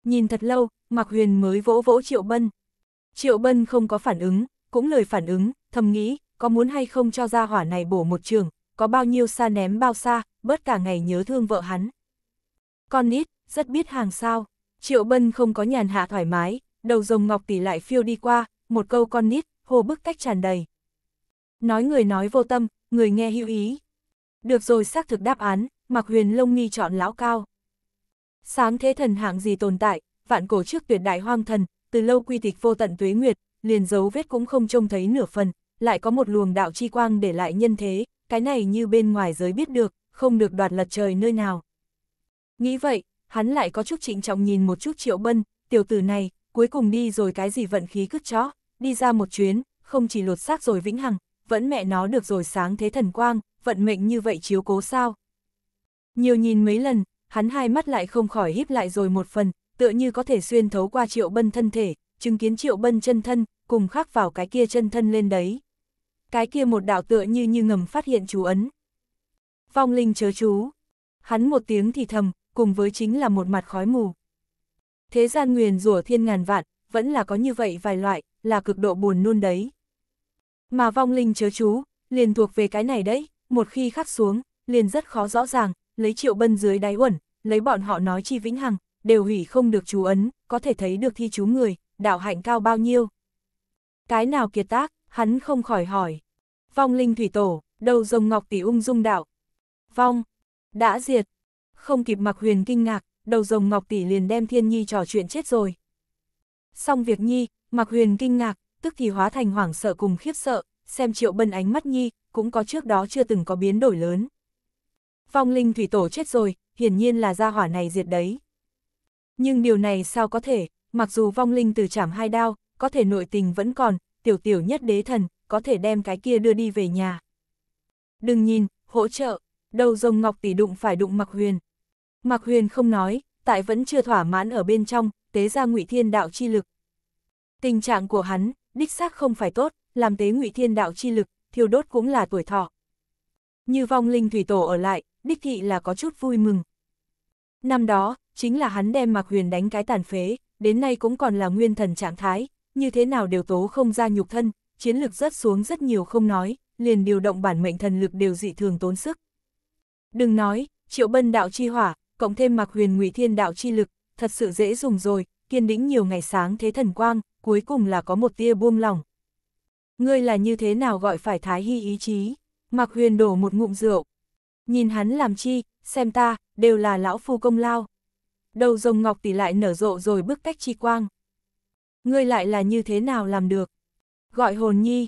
Nhìn thật lâu, Mạc Huyền mới vỗ vỗ Triệu Bân. Triệu Bân không có phản ứng, cũng lời phản ứng, thầm nghĩ, có muốn hay không cho ra hỏa này bổ một trường, có bao nhiêu xa ném bao xa, bớt cả ngày nhớ thương vợ hắn. Con nít, rất biết hàng sao. Triệu Bân không có nhàn hạ thoải mái, đầu rồng ngọc tỷ lại phiêu đi qua, một câu con nít, hồ bức cách tràn đầy. Nói người nói vô tâm, người nghe hữu ý. Được rồi xác thực đáp án, Mạc Huyền Long nghi chọn lão cao. Sáng thế thần hạng gì tồn tại, vạn cổ trước tuyệt đại hoang thần, từ lâu quy tịch vô tận tuế nguyệt, liền dấu vết cũng không trông thấy nửa phần, lại có một luồng đạo chi quang để lại nhân thế, cái này như bên ngoài giới biết được, không được đoạt lật trời nơi nào. Nghĩ vậy, hắn lại có chút trịnh trọng nhìn một chút triệu bân, tiểu tử này, cuối cùng đi rồi cái gì vận khí cứt chó, đi ra một chuyến, không chỉ lột xác rồi vĩnh hằng, vẫn mẹ nó được rồi sáng thế thần quang, vận mệnh như vậy chiếu cố sao. Nhiều nhìn mấy lần, hắn hai mắt lại không khỏi híp lại rồi một phần, tựa như có thể xuyên thấu qua triệu bân thân thể, chứng kiến triệu bân chân thân, cùng khắc vào cái kia chân thân lên đấy. Cái kia một đạo tựa như như ngầm phát hiện chú ấn. Vong linh chớ chú. Hắn một tiếng thì thầm, cùng với chính là một mặt khói mù. Thế gian nguyền rủa thiên ngàn vạn, vẫn là có như vậy vài loại, là cực độ buồn nôn đấy. Mà vong linh chớ chú, liền thuộc về cái này đấy, một khi khắc xuống, liền rất khó rõ ràng, lấy triệu bân dưới đáy uẩn, lấy bọn họ nói chi vĩnh hằng, đều hủy không được chú ấn, có thể thấy được thi chú người, đạo hạnh cao bao nhiêu. Cái nào kiệt tác, hắn không khỏi hỏi. Vong linh thủy tổ, đầu rồng ngọc tỷ ung dung đạo. Vong, đã diệt, không kịp mặc huyền kinh ngạc, đầu rồng Ngọc Tỷ liền đem Thiên Nhi trò chuyện chết rồi. Xong việc Nhi, mặc huyền kinh ngạc, tức thì hóa thành hoảng sợ cùng khiếp sợ, xem triệu bân ánh mắt Nhi, cũng có trước đó chưa từng có biến đổi lớn. Phong linh thủy tổ chết rồi, hiển nhiên là gia hỏa này diệt đấy. Nhưng điều này sao có thể, mặc dù vong linh từ chảm hai đao, có thể nội tình vẫn còn, tiểu tiểu nhất đế thần, có thể đem cái kia đưa đi về nhà. Đừng nhìn, hỗ trợ, đầu rồng ngọc tỷ đụng phải đụng mặc huyền, Mạc Huyền không nói, tại vẫn chưa thỏa mãn ở bên trong, tế ra ngụy thiên đạo chi lực. Tình trạng của hắn, đích xác không phải tốt, làm tế ngụy thiên đạo chi lực, thiêu đốt cũng là tuổi thọ. Như vong linh thủy tổ ở lại, đích thị là có chút vui mừng. Năm đó, chính là hắn đem Mạc Huyền đánh cái tàn phế, đến nay cũng còn là nguyên thần trạng thái, như thế nào đều tố không ra nhục thân, chiến lực rất xuống rất nhiều không nói, liền điều động bản mệnh thần lực đều dị thường tốn sức. Đừng nói, triệu bân đạo chi hỏa, cộng thêm mặc huyền ngụy thiên đạo chi lực, thật sự dễ dùng rồi, kiên đĩnh nhiều ngày sáng thế thần quang, cuối cùng là có một tia buông lỏng. Ngươi là như thế nào gọi phải thái hy ý chí? mặc huyền đổ một ngụm rượu. Nhìn hắn làm chi, xem ta, đều là lão phu công lao. Đầu rồng ngọc tỷ lại nở rộ rồi bước cách chi quang. Ngươi lại là như thế nào làm được? Gọi hồn nhi.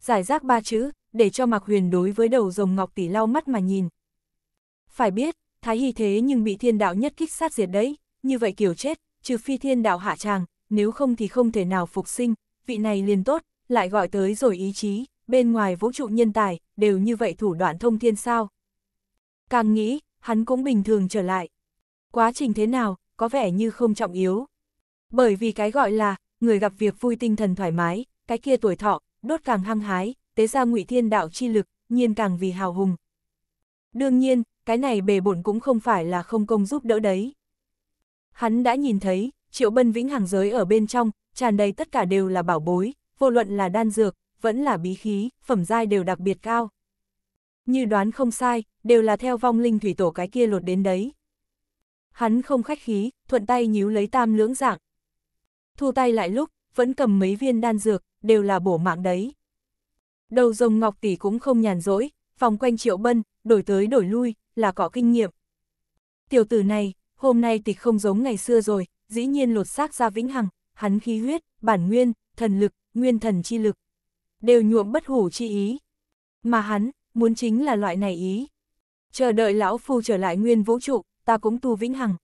Giải rác ba chữ, để cho mặc huyền đối với đầu rồng ngọc tỷ lau mắt mà nhìn. Phải biết, Thái Hy thế nhưng bị thiên đạo nhất kích sát diệt đấy, như vậy kiểu chết, trừ phi thiên đạo hạ tràng, nếu không thì không thể nào phục sinh, vị này liền tốt, lại gọi tới rồi ý chí, bên ngoài vũ trụ nhân tài, đều như vậy thủ đoạn thông thiên sao. Càng nghĩ, hắn cũng bình thường trở lại. Quá trình thế nào, có vẻ như không trọng yếu. Bởi vì cái gọi là, người gặp việc vui tinh thần thoải mái, cái kia tuổi thọ, đốt càng hăng hái, tế ra ngụy thiên đạo chi lực, nhiên càng vì hào hùng. Đương nhiên, cái này bề bổn cũng không phải là không công giúp đỡ đấy. Hắn đã nhìn thấy, triệu bân vĩnh hàng giới ở bên trong, tràn đầy tất cả đều là bảo bối, vô luận là đan dược, vẫn là bí khí, phẩm giai đều đặc biệt cao. Như đoán không sai, đều là theo vong linh thủy tổ cái kia lột đến đấy. Hắn không khách khí, thuận tay nhíu lấy tam lưỡng dạng. Thu tay lại lúc, vẫn cầm mấy viên đan dược, đều là bổ mạng đấy. Đầu rồng ngọc tỷ cũng không nhàn rỗi, vòng quanh triệu bân, đổi tới đổi lui, là có kinh nghiệm. Tiểu tử này, hôm nay tịch không giống ngày xưa rồi, dĩ nhiên lột xác ra vĩnh hằng, hắn khí huyết, bản nguyên, thần lực, nguyên thần chi lực, đều nhuộm bất hủ chi ý. Mà hắn, muốn chính là loại này ý. Chờ đợi lão phu trở lại nguyên vũ trụ, ta cũng tu vĩnh hằng.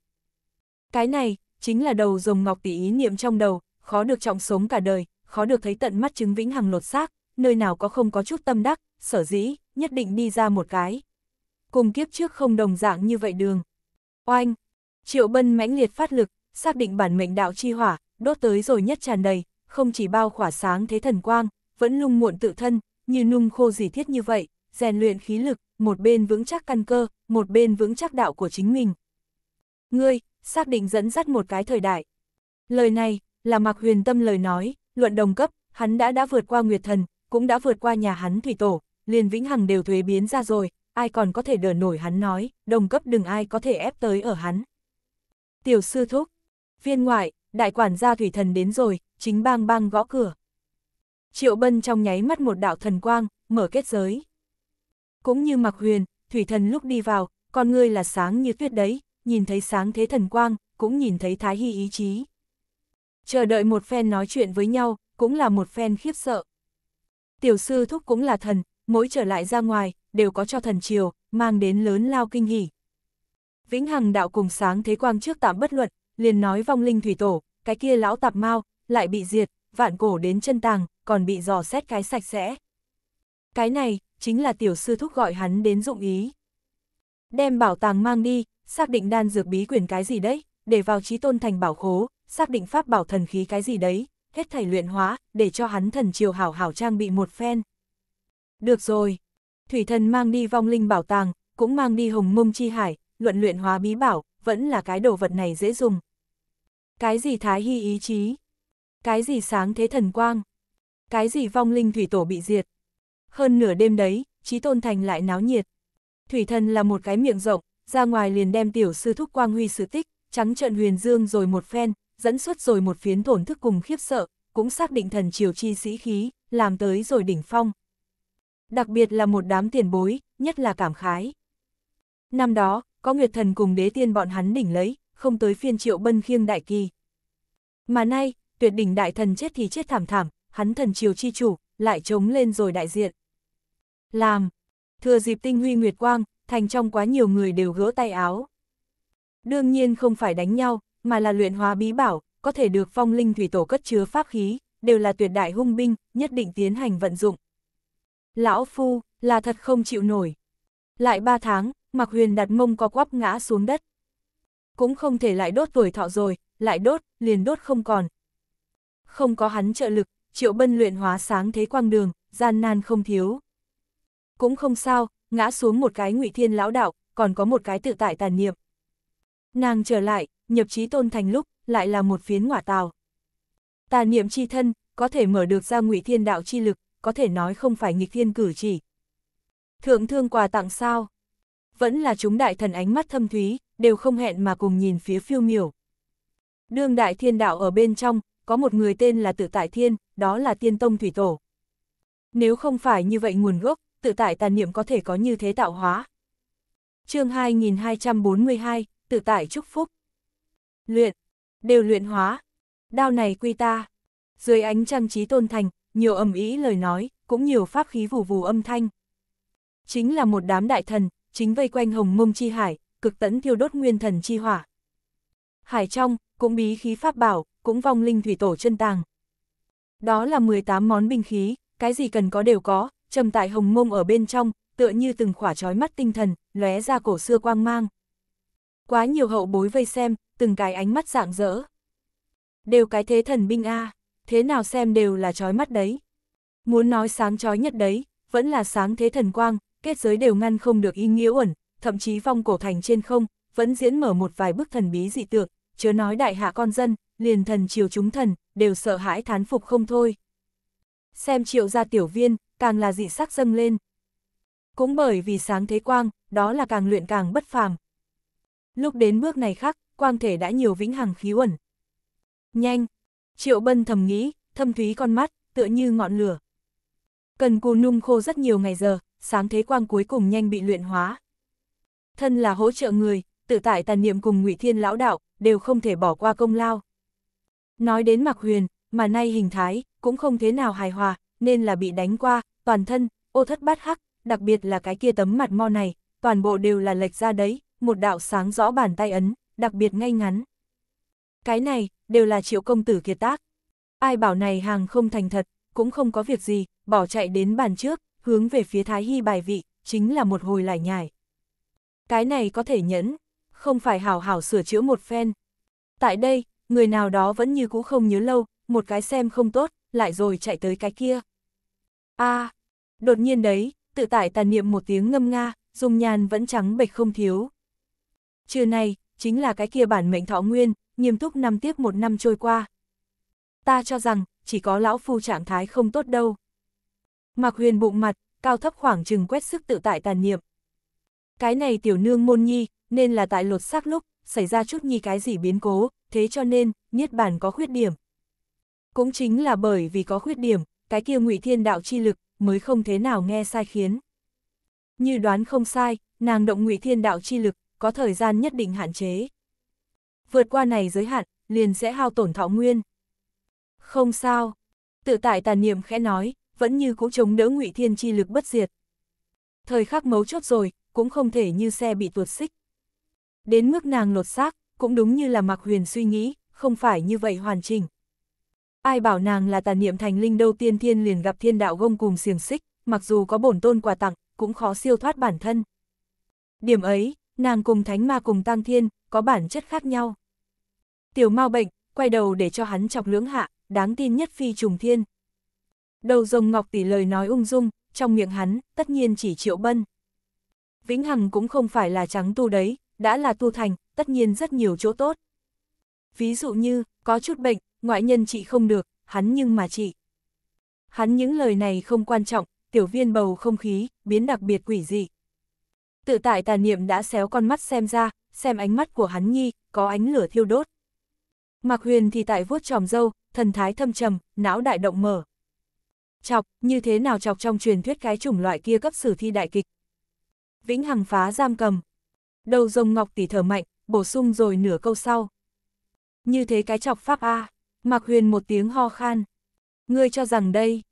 Cái này, chính là đầu rồng ngọc tỷ ý niệm trong đầu, khó được trọng sống cả đời, khó được thấy tận mắt chứng vĩnh hằng lột xác, nơi nào có không có chút tâm đắc, sở dĩ, nhất định đi ra một cái cùng kiếp trước không đồng dạng như vậy đường. Oanh! Triệu Bân mãnh liệt phát lực, xác định bản mệnh đạo chi hỏa, đốt tới rồi nhất tràn đầy, không chỉ bao khỏa sáng thế thần quang, vẫn lung muộn tự thân, như nung khô dì thiết như vậy, rèn luyện khí lực, một bên vững chắc căn cơ, một bên vững chắc đạo của chính mình. Ngươi, xác định dẫn dắt một cái thời đại. Lời này, là Mạc Huyền Tâm lời nói, luận đồng cấp, hắn đã đã vượt qua Nguyệt Thần, cũng đã vượt qua nhà hắn Thủy Tổ, liền Vĩnh Hằng đều thuế biến ra rồi, ai còn có thể đỡ nổi hắn nói, đồng cấp đừng ai có thể ép tới ở hắn. Tiểu sư thúc, viên ngoại, đại quản gia thủy thần đến rồi, chính bang bang gõ cửa. Triệu Bân trong nháy mắt một đạo thần quang, mở kết giới. Cũng như mặc Huyền, thủy thần lúc đi vào, con ngươi là sáng như tuyết đấy, nhìn thấy sáng thế thần quang, cũng nhìn thấy thái hy ý chí. Chờ đợi một phen nói chuyện với nhau, cũng là một phen khiếp sợ. Tiểu sư thúc cũng là thần, mỗi trở lại ra ngoài, đều có cho thần triều, mang đến lớn lao kinh hỉ. Vĩnh Hằng đạo cùng sáng thế quang trước tạm bất luận, liền nói vong linh thủy tổ, cái kia lão tạp mau, lại bị diệt, vạn cổ đến chân tàng, còn bị dò xét cái sạch sẽ. Cái này, chính là tiểu sư thúc gọi hắn đến dụng ý. Đem bảo tàng mang đi, xác định đan dược bí quyển cái gì đấy, để vào trí tôn thành bảo khố, xác định pháp bảo thần khí cái gì đấy, hết thảy luyện hóa, để cho hắn thần triều hảo hảo trang bị một phen. Được rồi, Thủy Thần mang đi vong linh bảo tàng, cũng mang đi hồng mông chi hải, luận luyện hóa bí bảo, vẫn là cái đồ vật này dễ dùng. Cái gì thái hy ý chí? Cái gì sáng thế thần quang? Cái gì vong linh thủy tổ bị diệt? Hơn nửa đêm đấy, trí tôn thành lại náo nhiệt. Thủy thần là một cái miệng rộng, ra ngoài liền đem tiểu sư thúc quang huy sự tích, trắng trận huyền dương rồi một phen, dẫn xuất rồi một phiến thổn thức cùng khiếp sợ, cũng xác định thần triều chi sĩ khí, làm tới rồi đỉnh phong đặc biệt là một đám tiền bối, nhất là cảm khái. Năm đó, có Nguyệt Thần cùng đế tiên bọn hắn đỉnh lấy, không tới phiên triệu bân khiêng đại kỳ. Mà nay, tuyệt đỉnh đại thần chết thì chết thảm thảm, hắn thần triều chi chủ, lại chống lên rồi đại diện. Làm, thừa dịp tinh huy Nguyệt Quang, thành trong quá nhiều người đều gỡ tay áo. Đương nhiên không phải đánh nhau, mà là luyện hóa bí bảo, có thể được phong linh thủy tổ cất chứa pháp khí, đều là tuyệt đại hung binh, nhất định tiến hành vận dụng, Lão Phu, là thật không chịu nổi. Lại ba tháng, Mạc Huyền đặt mông co quắp ngã xuống đất. Cũng không thể lại đốt tuổi thọ rồi, lại đốt, liền đốt không còn. Không có hắn trợ lực, triệu bân luyện hóa sáng thế quang đường, gian nan không thiếu. Cũng không sao, ngã xuống một cái ngụy thiên lão đạo, còn có một cái tự tại tàn niệm. Nàng trở lại, nhập trí tôn thành lúc, lại là một phiến ngỏa tàu, tàn niệm chi thân, có thể mở được ra ngụy thiên đạo chi lực, có thể nói không phải nghịch thiên cử chỉ. Thượng thương quà tặng sao? Vẫn là chúng đại thần ánh mắt thâm thúy, đều không hẹn mà cùng nhìn phía phiêu miểu. Đương đại thiên đạo ở bên trong, có một người tên là tự tại thiên, đó là tiên tông thủy tổ. Nếu không phải như vậy nguồn gốc, tự tại tàn niệm có thể có như thế tạo hóa. chương 2242, tự tại chúc phúc. Luyện, đều luyện hóa, đao này quy ta. Dưới ánh trăng trí tôn thành, nhiều ầm ý lời nói, cũng nhiều pháp khí vù vù âm thanh. Chính là một đám đại thần, chính vây quanh hồng mông chi hải, cực tẫn thiêu đốt nguyên thần chi hỏa. Hải trong, cũng bí khí pháp bảo, cũng vong linh thủy tổ chân tàng. Đó là 18 món binh khí, cái gì cần có đều có, trầm tại hồng mông ở bên trong, tựa như từng khỏa trói mắt tinh thần, lóe ra cổ xưa quang mang. Quá nhiều hậu bối vây xem, từng cái ánh mắt rạng rỡ. Đều cái thế thần binh A. À thế nào xem đều là chói mắt đấy. Muốn nói sáng chói nhất đấy, vẫn là sáng thế thần quang, kết giới đều ngăn không được ý nghĩa ẩn thậm chí vong cổ thành trên không, vẫn diễn mở một vài bức thần bí dị tượng, chớ nói đại hạ con dân, liền thần triều chúng thần, đều sợ hãi thán phục không thôi. Xem triệu gia tiểu viên, càng là dị sắc dâng lên. Cũng bởi vì sáng thế quang, đó là càng luyện càng bất phàm. Lúc đến bước này khác, quang thể đã nhiều vĩnh hằng khí ẩn Nhanh, Triệu Bân thầm nghĩ, thâm thúy con mắt, tựa như ngọn lửa. Cần cù nung khô rất nhiều ngày giờ, sáng thế quang cuối cùng nhanh bị luyện hóa. Thân là hỗ trợ người, tự tại tàn niệm cùng ngụy Thiên lão đạo, đều không thể bỏ qua công lao. Nói đến Mạc Huyền, mà nay hình thái, cũng không thế nào hài hòa, nên là bị đánh qua, toàn thân, ô thất bát hắc, đặc biệt là cái kia tấm mặt mo này, toàn bộ đều là lệch ra đấy, một đạo sáng rõ bàn tay ấn, đặc biệt ngay ngắn. Cái này, đều là triệu công tử kiệt tác. Ai bảo này hàng không thành thật, cũng không có việc gì, bỏ chạy đến bàn trước, hướng về phía Thái Hy bài vị, chính là một hồi lại nhải. Cái này có thể nhẫn, không phải hảo hảo sửa chữa một phen. Tại đây, người nào đó vẫn như cũ không nhớ lâu, một cái xem không tốt, lại rồi chạy tới cái kia. a đột nhiên đấy, tự tại tàn niệm một tiếng ngâm nga, dung nhan vẫn trắng bệch không thiếu. Trưa này chính là cái kia bản mệnh thọ nguyên, nghiêm túc năm tiếp một năm trôi qua. Ta cho rằng, chỉ có lão phu trạng thái không tốt đâu. Mạc huyền bụng mặt, cao thấp khoảng chừng quét sức tự tại tàn niệm. Cái này tiểu nương môn nhi, nên là tại lột xác lúc, xảy ra chút nhi cái gì biến cố, thế cho nên, Niết Bàn có khuyết điểm. Cũng chính là bởi vì có khuyết điểm, cái kia ngụy thiên đạo chi lực, mới không thế nào nghe sai khiến. Như đoán không sai, nàng động ngụy thiên đạo chi lực, có thời gian nhất định hạn chế vượt qua này giới hạn, liền sẽ hao tổn thọ nguyên. Không sao, tự tại tàn niệm khẽ nói, vẫn như cũ chống đỡ ngụy thiên chi lực bất diệt. Thời khắc mấu chốt rồi, cũng không thể như xe bị tuột xích. Đến mức nàng lột xác, cũng đúng như là mặc Huyền suy nghĩ, không phải như vậy hoàn chỉnh. Ai bảo nàng là tàn niệm thành linh đầu tiên thiên liền gặp thiên đạo gông cùng xiềng xích, mặc dù có bổn tôn quà tặng, cũng khó siêu thoát bản thân. Điểm ấy, nàng cùng thánh ma cùng tăng thiên, có bản chất khác nhau. Tiểu mau bệnh, quay đầu để cho hắn chọc lưỡng hạ, đáng tin nhất phi trùng thiên. Đầu rồng ngọc tỷ lời nói ung dung, trong miệng hắn, tất nhiên chỉ triệu bân. Vĩnh Hằng cũng không phải là trắng tu đấy, đã là tu thành, tất nhiên rất nhiều chỗ tốt. Ví dụ như, có chút bệnh, ngoại nhân trị không được, hắn nhưng mà trị. Hắn những lời này không quan trọng, tiểu viên bầu không khí, biến đặc biệt quỷ dị tự tại tà niệm đã xéo con mắt xem ra, xem ánh mắt của hắn nhi, có ánh lửa thiêu đốt. Mạc Huyền thì tại vuốt tròm dâu, thần thái thâm trầm, não đại động mở. Chọc, như thế nào chọc trong truyền thuyết cái chủng loại kia cấp sử thi đại kịch. Vĩnh Hằng phá giam cầm. Đầu rồng ngọc tỷ thở mạnh, bổ sung rồi nửa câu sau. Như thế cái chọc pháp A, à. Mạc Huyền một tiếng ho khan. Ngươi cho rằng đây,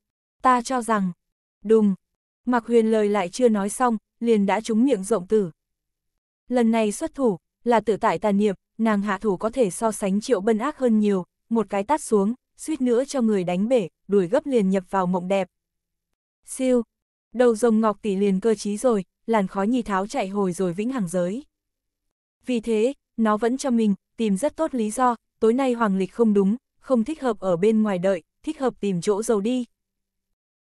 ta cho rằng, đùng. Mạc Huyền lời lại chưa nói xong, liền đã trúng miệng rộng tử. Lần này xuất thủ, là tự tại tàn niệm, nàng hạ thủ có thể so sánh triệu bân ác hơn nhiều, một cái tát xuống, suýt nữa cho người đánh bể, đuổi gấp liền nhập vào mộng đẹp. Siêu, đầu rồng ngọc tỷ liền cơ trí rồi, làn khói nhì tháo chạy hồi rồi vĩnh hằng giới. Vì thế, nó vẫn cho mình, tìm rất tốt lý do, tối nay hoàng lịch không đúng, không thích hợp ở bên ngoài đợi, thích hợp tìm chỗ dầu đi.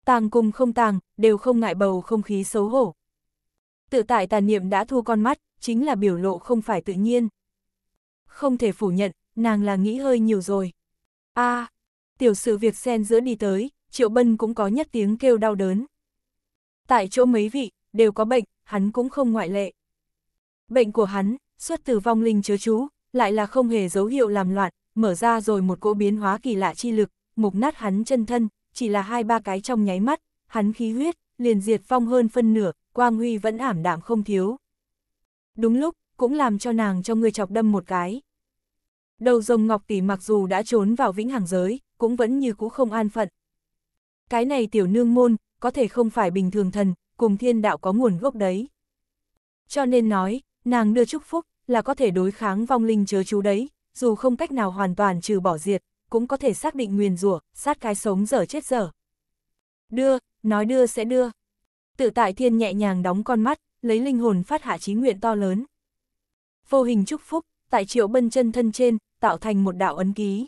Tàng cùng không tàng, đều không ngại bầu không khí xấu hổ, Tự tại tàn niệm đã thu con mắt, chính là biểu lộ không phải tự nhiên. Không thể phủ nhận, nàng là nghĩ hơi nhiều rồi. a à, tiểu sự việc xen giữa đi tới, Triệu Bân cũng có nhất tiếng kêu đau đớn. Tại chỗ mấy vị, đều có bệnh, hắn cũng không ngoại lệ. Bệnh của hắn, xuất từ vong linh chớ chú, lại là không hề dấu hiệu làm loạn, mở ra rồi một cỗ biến hóa kỳ lạ chi lực, mục nát hắn chân thân, chỉ là hai ba cái trong nháy mắt, hắn khí huyết, liền diệt phong hơn phân nửa, quang huy vẫn ảm đạm không thiếu. Đúng lúc, cũng làm cho nàng cho người chọc đâm một cái. Đầu rồng ngọc tỷ mặc dù đã trốn vào vĩnh hằng giới, cũng vẫn như cũ không an phận. Cái này tiểu nương môn, có thể không phải bình thường thần, cùng thiên đạo có nguồn gốc đấy. Cho nên nói, nàng đưa chúc phúc, là có thể đối kháng vong linh chớ chú đấy, dù không cách nào hoàn toàn trừ bỏ diệt, cũng có thể xác định nguyền rủa sát cái sống dở chết dở. Đưa, nói đưa sẽ đưa tự tại thiên nhẹ nhàng đóng con mắt, lấy linh hồn phát hạ chí nguyện to lớn. Vô hình chúc phúc, tại triệu bân chân thân trên, tạo thành một đạo ấn ký.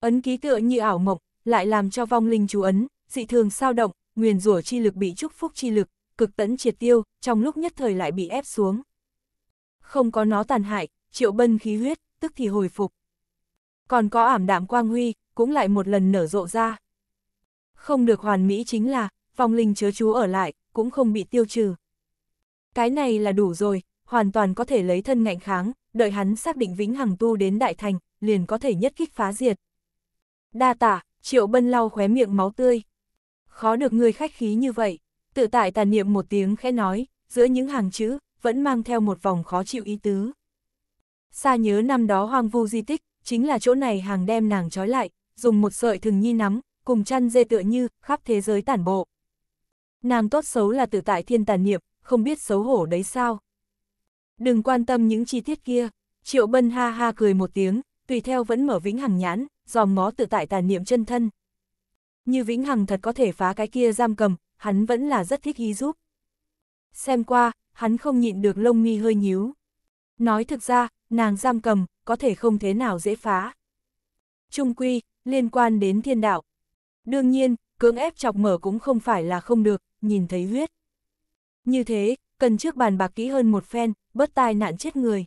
Ấn ký tựa như ảo mộng, lại làm cho vong linh chú ấn, dị thường sao động, nguyền rủa chi lực bị chúc phúc chi lực, cực tấn triệt tiêu, trong lúc nhất thời lại bị ép xuống. Không có nó tàn hại, triệu bân khí huyết, tức thì hồi phục. Còn có ảm đạm quang huy, cũng lại một lần nở rộ ra. Không được hoàn mỹ chính là, vong linh chớ chú ở lại, cũng không bị tiêu trừ. Cái này là đủ rồi, hoàn toàn có thể lấy thân ngạnh kháng, đợi hắn xác định vĩnh hằng tu đến đại thành, liền có thể nhất kích phá diệt. Đa tả, triệu bân lau khóe miệng máu tươi. Khó được người khách khí như vậy, tự tại tàn niệm một tiếng khẽ nói, giữa những hàng chữ, vẫn mang theo một vòng khó chịu ý tứ. Xa nhớ năm đó hoang vu di tích, chính là chỗ này hàng đem nàng trói lại, dùng một sợi thường nhi nắm, cùng chăn dê tựa như, khắp thế giới tản bộ nàng tốt xấu là tự tại thiên tàn niệm, không biết xấu hổ đấy sao. Đừng quan tâm những chi tiết kia, triệu bân ha ha cười một tiếng, tùy theo vẫn mở vĩnh hằng nhãn, dòm ngó tự tại tàn niệm chân thân. Như vĩnh hằng thật có thể phá cái kia giam cầm, hắn vẫn là rất thích ý giúp. Xem qua, hắn không nhịn được lông mi hơi nhíu. Nói thực ra, nàng giam cầm, có thể không thế nào dễ phá. Trung quy, liên quan đến thiên đạo. Đương nhiên, cưỡng ép chọc mở cũng không phải là không được, nhìn thấy huyết. Như thế, cần trước bàn bạc kỹ hơn một phen, bớt tai nạn chết người.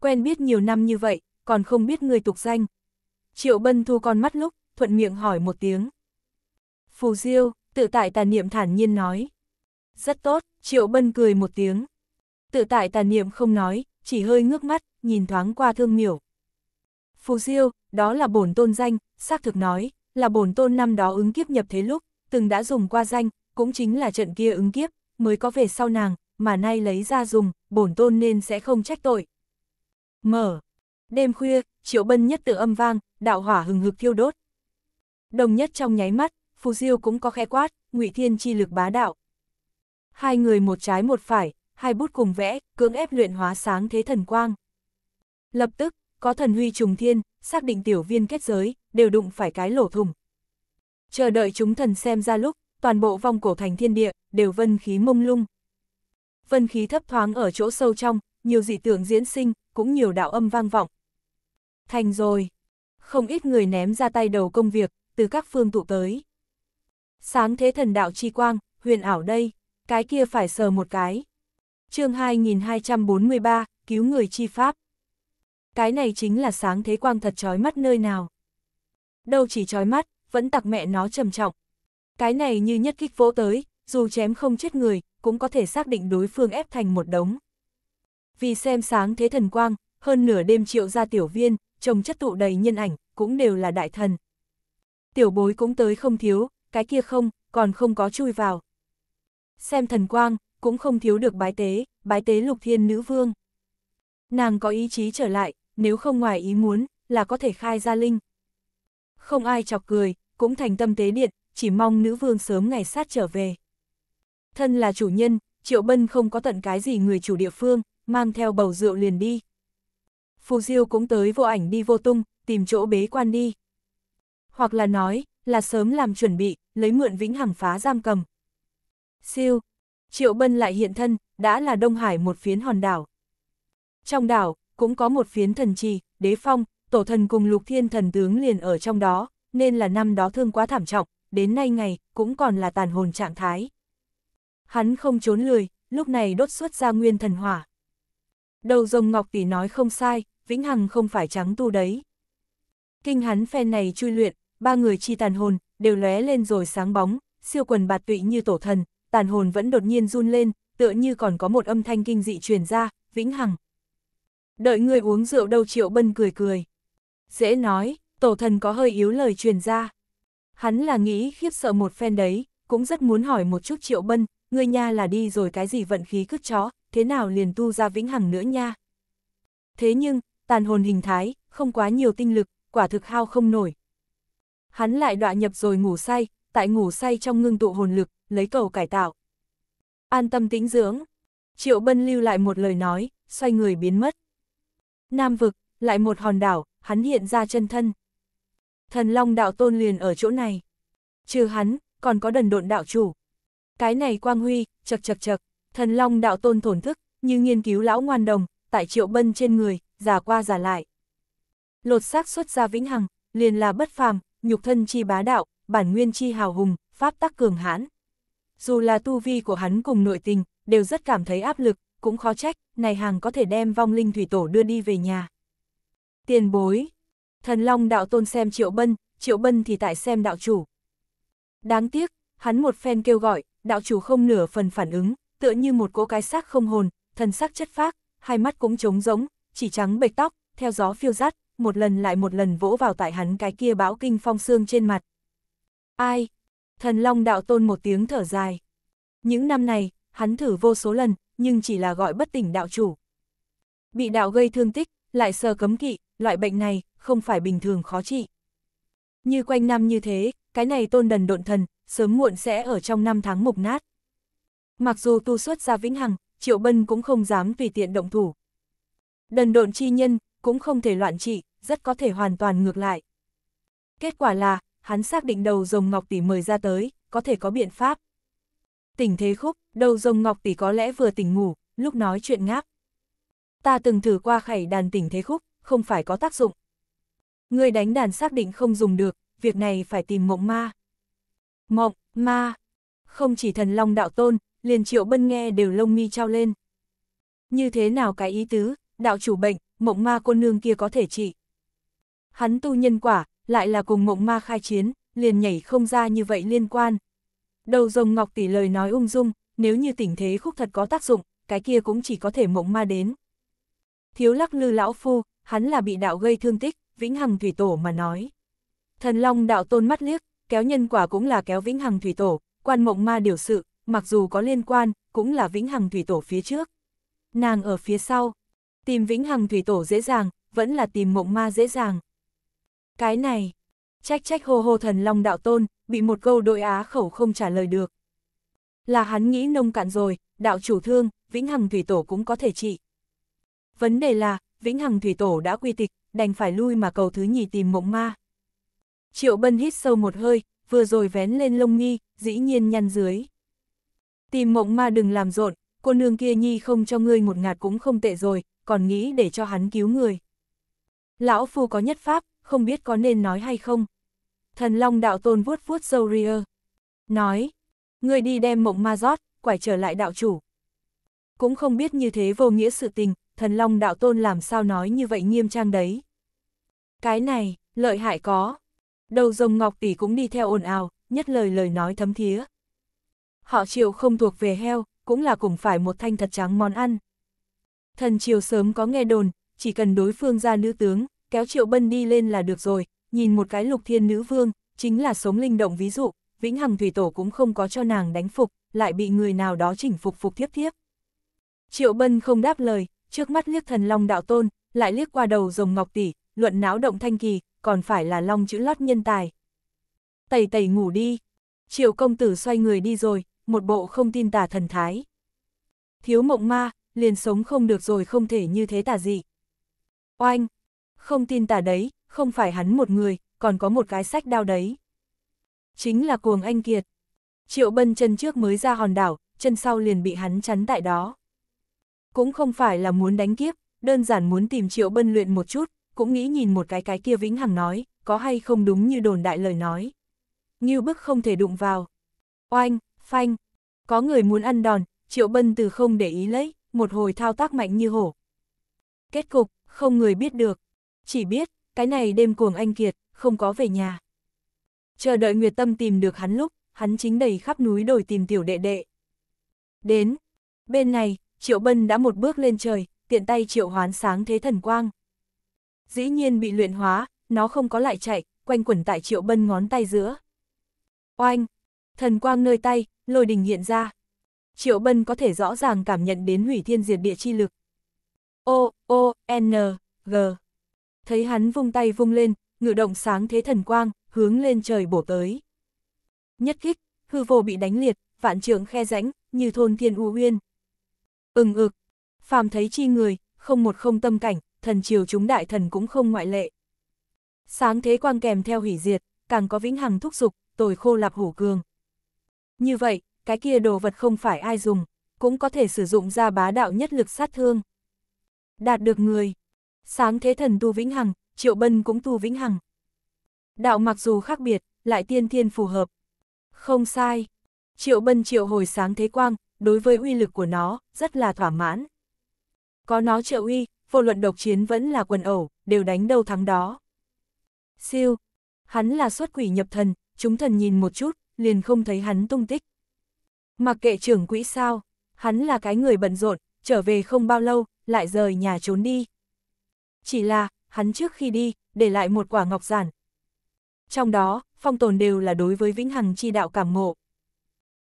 Quen biết nhiều năm như vậy, còn không biết người tục danh. Triệu Bân thu con mắt lúc, thuận miệng hỏi một tiếng. Phù Diêu, tự tại tà niệm thản nhiên nói. Rất tốt, Triệu Bân cười một tiếng. Tự tại tà niệm không nói, chỉ hơi ngước mắt, nhìn thoáng qua thương miểu. Phù Diêu, đó là bổn tôn danh, xác thực nói, là bổn tôn năm đó ứng kiếp nhập thế lúc, từng đã dùng qua danh, cũng chính là trận kia ứng kiếp, mới có về sau nàng, mà nay lấy ra dùng, bổn tôn nên sẽ không trách tội. Mở. Đêm khuya, triệu bân nhất tự âm vang, đạo hỏa hừng hực thiêu đốt. Đồng nhất trong nháy mắt, Phù Diêu cũng có khẽ quát, ngụy thiên chi lực bá đạo. Hai người một trái một phải, hai bút cùng vẽ, cưỡng ép luyện hóa sáng thế thần quang. Lập tức, có thần huy trùng thiên, xác định tiểu viên kết giới, đều đụng phải cái lỗ thùng. Chờ đợi chúng thần xem ra lúc, toàn bộ vòng cổ thành thiên địa, đều vân khí mông lung. Vân khí thấp thoáng ở chỗ sâu trong, nhiều dị tưởng diễn sinh, cũng nhiều đạo âm vang vọng. Thành rồi! Không ít người ném ra tay đầu công việc, từ các phương tụ tới. Sáng thế thần đạo chi quang, huyền ảo đây, cái kia phải sờ một cái. chương 2243, cứu người chi pháp. Cái này chính là sáng thế quang thật trói mắt nơi nào. Đâu chỉ trói mắt, vẫn tặc mẹ nó trầm trọng, cái này như nhất kích vỗ tới, dù chém không chết người, cũng có thể xác định đối phương ép thành một đống. Vì xem sáng thế thần quang, hơn nửa đêm triệu ra tiểu viên, trồng chất tụ đầy nhân ảnh, cũng đều là đại thần. Tiểu bối cũng tới không thiếu, cái kia không, còn không có chui vào. Xem thần quang, cũng không thiếu được bái tế, bái tế lục thiên nữ vương. Nàng có ý chí trở lại, nếu không ngoài ý muốn, là có thể khai ra linh. Không ai chọc cười, cũng thành tâm tế điện, chỉ mong nữ vương sớm ngày sát trở về. Thân là chủ nhân, Triệu Bân không có tận cái gì người chủ địa phương, mang theo bầu rượu liền đi. Phù Diêu cũng tới vô ảnh đi vô tung, tìm chỗ bế quan đi. Hoặc là nói, là sớm làm chuẩn bị, lấy mượn vĩnh hằng phá giam cầm. Siêu, Triệu Bân lại hiện thân, đã là Đông Hải một phiến hòn đảo. Trong đảo, cũng có một phiến thần trì, đế phong, tổ thần cùng lục thiên thần tướng liền ở trong đó, nên là năm đó thương quá thảm trọng, đến nay ngày, cũng còn là tàn hồn trạng thái. Hắn không trốn lười, lúc này đốt xuất ra nguyên thần hỏa. Đầu rồng ngọc tỷ nói không sai, vĩnh hằng không phải trắng tu đấy. Kinh hắn phen này chui luyện, ba người chi tàn hồn, đều lóe lên rồi sáng bóng, siêu quần bạt tụy như tổ thần, tàn hồn vẫn đột nhiên run lên, tựa như còn có một âm thanh kinh dị truyền ra, vĩnh hằng. Đợi người uống rượu đâu triệu bân cười cười. Dễ nói, tổ thần có hơi yếu lời truyền ra. Hắn là nghĩ khiếp sợ một phen đấy, cũng rất muốn hỏi một chút Triệu Bân, người nha là đi rồi cái gì vận khí cứt chó, thế nào liền tu ra vĩnh hằng nữa nha. Thế nhưng, tàn hồn hình thái, không quá nhiều tinh lực, quả thực hao không nổi. Hắn lại đọa nhập rồi ngủ say, tại ngủ say trong ngưng tụ hồn lực, lấy cầu cải tạo. An tâm tĩnh dưỡng. Triệu Bân lưu lại một lời nói, xoay người biến mất. Nam vực, lại một hòn đảo, hắn hiện ra chân thân thần long đạo tôn liền ở chỗ này. Trừ hắn, còn có đần độn đạo chủ. Cái này quang huy, chật chật chật, thần long đạo tôn thổn thức, như nghiên cứu lão ngoan đồng, tại triệu bân trên người, giả qua giả lại. Lột xác xuất ra vĩnh hằng, liền là bất phàm, nhục thân chi bá đạo, bản nguyên chi hào hùng, pháp tắc cường hãn. Dù là tu vi của hắn cùng nội tình, đều rất cảm thấy áp lực, cũng khó trách, này hàng có thể đem vong linh thủy tổ đưa đi về nhà. Tiền bối, Thần Long đạo tôn xem Triệu Bân, Triệu Bân thì tại xem đạo chủ. Đáng tiếc, hắn một phen kêu gọi, đạo chủ không nửa phần phản ứng, tựa như một cỗ cái xác không hồn, thần sắc chất phác, hai mắt cũng trống rỗng, chỉ trắng bệch tóc, theo gió phiêu rát, một lần lại một lần vỗ vào tại hắn cái kia bão kinh phong xương trên mặt. Ai? Thần Long đạo tôn một tiếng thở dài. Những năm này, hắn thử vô số lần, nhưng chỉ là gọi bất tỉnh đạo chủ. Bị đạo gây thương tích, lại sờ cấm kỵ, loại bệnh này không phải bình thường khó trị. Như quanh năm như thế, cái này tôn đần độn thần, sớm muộn sẽ ở trong năm tháng mục nát. Mặc dù tu xuất ra vĩnh hằng, Triệu Bân cũng không dám tùy tiện động thủ. Đần độn chi nhân, cũng không thể loạn trị, rất có thể hoàn toàn ngược lại. Kết quả là, hắn xác định đầu rồng ngọc tỷ mời ra tới, có thể có biện pháp. Tỉnh thế khúc, đầu rồng ngọc tỷ có lẽ vừa tỉnh ngủ, lúc nói chuyện ngáp. Ta từng thử qua khẩy đàn tỉnh thế khúc, không phải có tác dụng. Người đánh đàn xác định không dùng được, việc này phải tìm mộng ma. Mộng, ma, không chỉ thần long đạo tôn, liền triệu bân nghe đều lông mi trao lên. Như thế nào cái ý tứ, đạo chủ bệnh, mộng ma cô nương kia có thể trị. Hắn tu nhân quả, lại là cùng mộng ma khai chiến, liền nhảy không ra như vậy liên quan. Đầu rồng ngọc tỷ lời nói ung dung, nếu như tình thế khúc thật có tác dụng, cái kia cũng chỉ có thể mộng ma đến. Thiếu lắc lư lão phu, hắn là bị đạo gây thương tích, vĩnh hằng thủy tổ mà nói. Thần Long đạo tôn mắt liếc, kéo nhân quả cũng là kéo vĩnh hằng thủy tổ, quan mộng ma điều sự, mặc dù có liên quan, cũng là vĩnh hằng thủy tổ phía trước. Nàng ở phía sau, tìm vĩnh hằng thủy tổ dễ dàng, vẫn là tìm mộng ma dễ dàng. Cái này, trách trách hô hô thần Long đạo tôn, bị một câu đội á khẩu không trả lời được. Là hắn nghĩ nông cạn rồi, đạo chủ thương, vĩnh hằng thủy tổ cũng có thể trị. Vấn đề là, Vĩnh Hằng Thủy Tổ đã quy tịch, đành phải lui mà cầu thứ nhì tìm mộng ma. Triệu Bân hít sâu một hơi, vừa rồi vén lên lông nghi, dĩ nhiên nhăn dưới. Tìm mộng ma đừng làm rộn, cô nương kia nhi không cho ngươi một ngạt cũng không tệ rồi, còn nghĩ để cho hắn cứu người. Lão Phu có nhất pháp, không biết có nên nói hay không. Thần Long đạo tôn vuốt vuốt sâu ria. Nói, ngươi đi đem mộng ma rót, quải trở lại đạo chủ. Cũng không biết như thế vô nghĩa sự tình, thần long đạo tôn làm sao nói như vậy nghiêm trang đấy. Cái này, lợi hại có. Đầu rồng ngọc tỷ cũng đi theo ồn ào, nhất lời lời nói thấm thía. Họ triệu không thuộc về heo, cũng là cùng phải một thanh thật trắng món ăn. Thần triều sớm có nghe đồn, chỉ cần đối phương ra nữ tướng, kéo triệu bân đi lên là được rồi, nhìn một cái lục thiên nữ vương, chính là sống linh động ví dụ, vĩnh hằng thủy tổ cũng không có cho nàng đánh phục, lại bị người nào đó chỉnh phục phục tiếp tiếp. Triệu bân không đáp lời, trước mắt liếc thần long đạo tôn, lại liếc qua đầu rồng ngọc tỷ, luận náo động thanh kỳ, còn phải là long chữ lót nhân tài. Tẩy tẩy ngủ đi. Triệu công tử xoay người đi rồi, một bộ không tin tà thần thái. Thiếu mộng ma, liền sống không được rồi không thể như thế tà gì. Oanh, không tin tà đấy, không phải hắn một người, còn có một cái sách đao đấy. Chính là cuồng anh kiệt. Triệu bân chân trước mới ra hòn đảo, chân sau liền bị hắn chắn tại đó. Cũng không phải là muốn đánh kiếp, đơn giản muốn tìm Triệu Bân luyện một chút, cũng nghĩ nhìn một cái cái kia vĩnh hằng nói, có hay không đúng như đồn đại lời nói. Như bức không thể đụng vào. Oanh, phanh, có người muốn ăn đòn, Triệu Bân từ không để ý lấy, một hồi thao tác mạnh như hổ. Kết cục, không người biết được. Chỉ biết, cái này đêm cuồng anh kiệt, không có về nhà. Chờ đợi Nguyệt Tâm tìm được hắn lúc, hắn chính đầy khắp núi đồi tìm tiểu đệ đệ. Đến, bên này, Triệu Bân đã một bước lên trời, tiện tay triệu hoán sáng thế thần quang. Dĩ nhiên bị luyện hóa, nó không có lại chạy, quanh quẩn tại Triệu Bân ngón tay giữa. Oanh! Thần quang nơi tay, lôi đình hiện ra. Triệu Bân có thể rõ ràng cảm nhận đến hủy thiên diệt địa chi lực. O, O, N, G. Thấy hắn vung tay vung lên, ngự động sáng thế thần quang, hướng lên trời bổ tới. Nhất kích, hư vô bị đánh liệt, vạn trường khe rãnh, như thôn thiên u uyên ưng ực, phàm thấy chi người, không một không tâm cảnh, thần triều chúng đại thần cũng không ngoại lệ. Sáng thế quang kèm theo hủy diệt, càng có vĩnh hằng thúc dục, tồi khô lạp hủ cường. Như vậy, cái kia đồ vật không phải ai dùng, cũng có thể sử dụng ra bá đạo nhất lực sát thương. Đạt được người, sáng thế thần tu vĩnh hằng, triệu bân cũng tu vĩnh hằng. Đạo mặc dù khác biệt, lại tiên thiên phù hợp. Không sai, triệu bân triệu hồi sáng thế quang, đối với uy lực của nó, rất là thỏa mãn. Có nó trợ uy, vô luận độc chiến vẫn là quần ẩu, đều đánh đâu thắng đó. Siêu, hắn là xuất quỷ nhập thần, chúng thần nhìn một chút, liền không thấy hắn tung tích. Mặc kệ trưởng quỹ sao, hắn là cái người bận rộn, trở về không bao lâu, lại rời nhà trốn đi. Chỉ là, hắn trước khi đi, để lại một quả ngọc giản. Trong đó, phong tồn đều là đối với vĩnh hằng chi đạo cảm ngộ.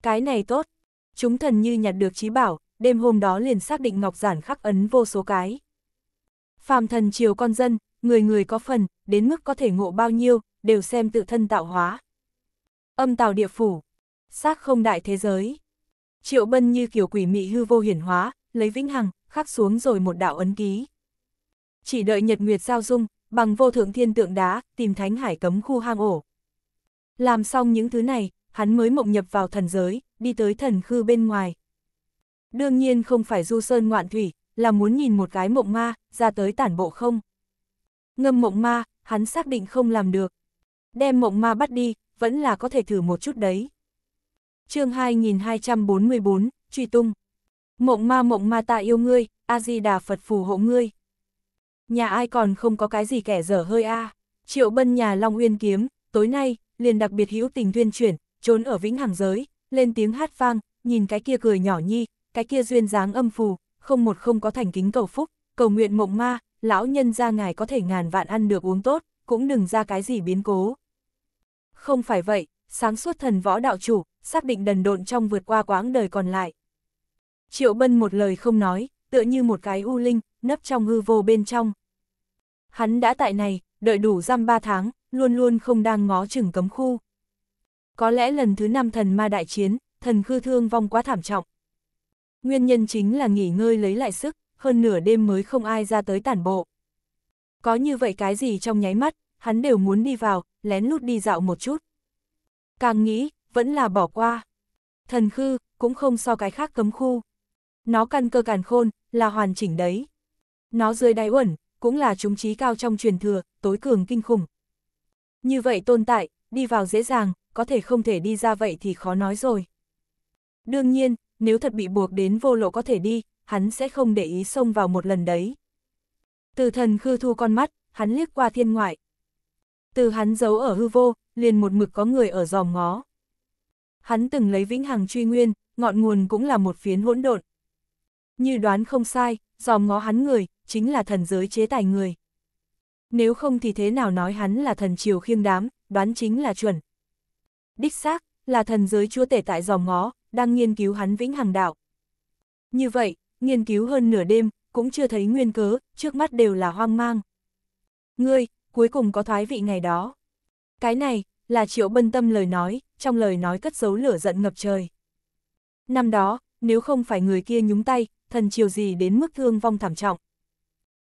Cái này tốt, chúng thần như nhặt được trí bảo, đêm hôm đó liền xác định ngọc giản khắc ấn vô số cái. Phàm thần chiều con dân, người người có phần, đến mức có thể ngộ bao nhiêu, đều xem tự thân tạo hóa. Âm tào địa phủ, xác không đại thế giới. Triệu bân như kiểu quỷ mị hư vô hiển hóa, lấy vĩnh hằng, khắc xuống rồi một đạo ấn ký. Chỉ đợi nhật nguyệt giao dung, bằng vô thượng thiên tượng đá, tìm thánh hải cấm khu hang ổ. Làm xong những thứ này, hắn mới mộng nhập vào thần giới, đi tới thần khư bên ngoài. Đương nhiên không phải du sơn ngoạn thủy, là muốn nhìn một cái mộng ma, ra tới tản bộ không. Ngâm mộng ma, hắn xác định không làm được. Đem mộng ma bắt đi, vẫn là có thể thử một chút đấy. chương 2244, Truy Tung Mộng ma mộng ma ta yêu ngươi, A-di-đà Phật phù hộ ngươi. Nhà ai còn không có cái gì kẻ dở hơi a à. Triệu bân nhà Long Uyên kiếm, tối nay, liền đặc biệt hữu tình tuyên chuyển, trốn ở vĩnh hằng giới, lên tiếng hát vang, nhìn cái kia cười nhỏ nhi, cái kia duyên dáng âm phù, không một không có thành kính cầu phúc, cầu nguyện mộng ma, lão nhân ra ngài có thể ngàn vạn ăn được uống tốt, cũng đừng ra cái gì biến cố. Không phải vậy, sáng suốt thần võ đạo chủ, xác định đần độn trong vượt qua quãng đời còn lại. Triệu Bân một lời không nói, tựa như một cái u linh, nấp trong hư vô bên trong. Hắn đã tại này, đợi đủ giam ba tháng, luôn luôn không đang ngó chừng cấm khu có lẽ lần thứ năm thần ma đại chiến, thần khư thương vong quá thảm trọng. Nguyên nhân chính là nghỉ ngơi lấy lại sức, hơn nửa đêm mới không ai ra tới tản bộ. Có như vậy cái gì trong nháy mắt, hắn đều muốn đi vào, lén lút đi dạo một chút. Càng nghĩ, vẫn là bỏ qua. Thần khư, cũng không so cái khác cấm khu. Nó căn cơ càn khôn, là hoàn chỉnh đấy. Nó dưới đáy uẩn, cũng là chúng trí cao trong truyền thừa, tối cường kinh khủng. Như vậy tồn tại, đi vào dễ dàng, có thể không thể đi ra vậy thì khó nói rồi. Đương nhiên, nếu thật bị buộc đến vô lộ có thể đi, hắn sẽ không để ý xông vào một lần đấy. Từ thần khư thu con mắt, hắn liếc qua thiên ngoại. Từ hắn giấu ở hư vô, liền một mực có người ở dòm ngó. Hắn từng lấy vĩnh hằng truy nguyên, ngọn nguồn cũng là một phiến hỗn độn. Như đoán không sai, dòm ngó hắn người, chính là thần giới chế tài người. Nếu không thì thế nào nói hắn là thần triều khiêng đám, đoán chính là chuẩn, đích xác, là thần giới chúa tể tại dòng ngó, đang nghiên cứu hắn vĩnh hằng đạo. Như vậy, nghiên cứu hơn nửa đêm, cũng chưa thấy nguyên cớ, trước mắt đều là hoang mang. Ngươi, cuối cùng có thoái vị ngày đó. Cái này, là triệu bân tâm lời nói, trong lời nói cất giấu lửa giận ngập trời. Năm đó, nếu không phải người kia nhúng tay, thần chiều gì đến mức thương vong thảm trọng.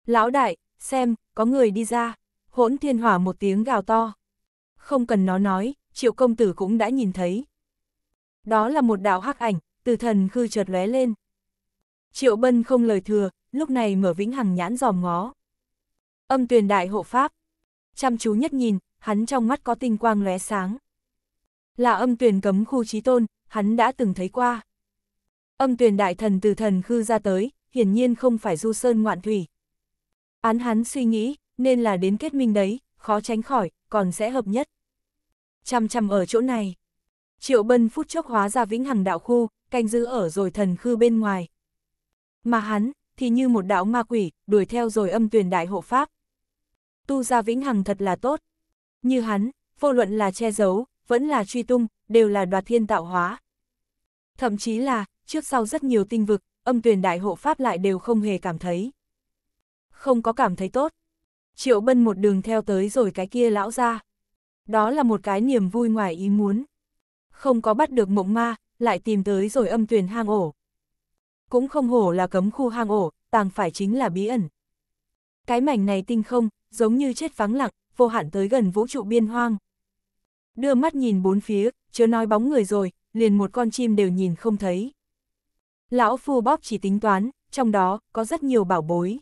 Lão đại, xem, có người đi ra, hỗn thiên hỏa một tiếng gào to. Không cần nó nói, triệu công tử cũng đã nhìn thấy. Đó là một đạo hắc ảnh, từ thần khư chợt lóe lên. Triệu bân không lời thừa, lúc này mở vĩnh hằng nhãn dòm ngó. Âm tuyền đại hộ pháp. Chăm chú nhất nhìn, hắn trong mắt có tinh quang lóe sáng. Là âm tuyền cấm khu trí tôn, hắn đã từng thấy qua. Âm tuyền đại thần từ thần khư ra tới, hiển nhiên không phải du sơn ngoạn thủy. Án hắn suy nghĩ, nên là đến kết minh đấy, khó tránh khỏi, còn sẽ hợp nhất chăm chăm ở chỗ này. Triệu Bân phút chốc hóa ra vĩnh hằng đạo khu, canh giữ ở rồi thần khư bên ngoài. Mà hắn, thì như một đạo ma quỷ, đuổi theo rồi âm tuyển đại hộ pháp. Tu ra vĩnh hằng thật là tốt. Như hắn, vô luận là che giấu, vẫn là truy tung, đều là đoạt thiên tạo hóa. Thậm chí là, trước sau rất nhiều tinh vực, âm tuyển đại hộ pháp lại đều không hề cảm thấy. Không có cảm thấy tốt. Triệu Bân một đường theo tới rồi cái kia lão ra đó là một cái niềm vui ngoài ý muốn. Không có bắt được mộng ma, lại tìm tới rồi âm tuyền hang ổ. Cũng không hổ là cấm khu hang ổ, tàng phải chính là bí ẩn. Cái mảnh này tinh không, giống như chết vắng lặng, vô hạn tới gần vũ trụ biên hoang. Đưa mắt nhìn bốn phía, chưa nói bóng người rồi, liền một con chim đều nhìn không thấy. Lão phu bóp chỉ tính toán, trong đó có rất nhiều bảo bối.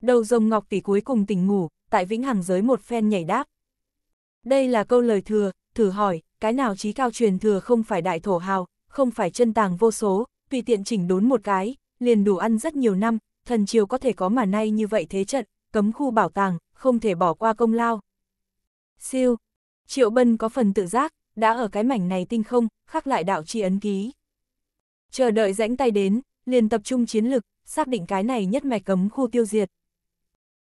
Đầu rồng ngọc tỷ cuối cùng tỉnh ngủ, tại vĩnh hằng giới một phen nhảy đáp. Đây là câu lời thừa, thử hỏi, cái nào trí cao truyền thừa không phải đại thổ hào, không phải chân tàng vô số, tùy tiện chỉnh đốn một cái, liền đủ ăn rất nhiều năm, thần triều có thể có mà nay như vậy thế trận, cấm khu bảo tàng, không thể bỏ qua công lao. Siêu, Triệu Bân có phần tự giác, đã ở cái mảnh này tinh không, khắc lại đạo chi ấn ký. Chờ đợi rãnh tay đến, liền tập trung chiến lực, xác định cái này nhất mạch cấm khu tiêu diệt.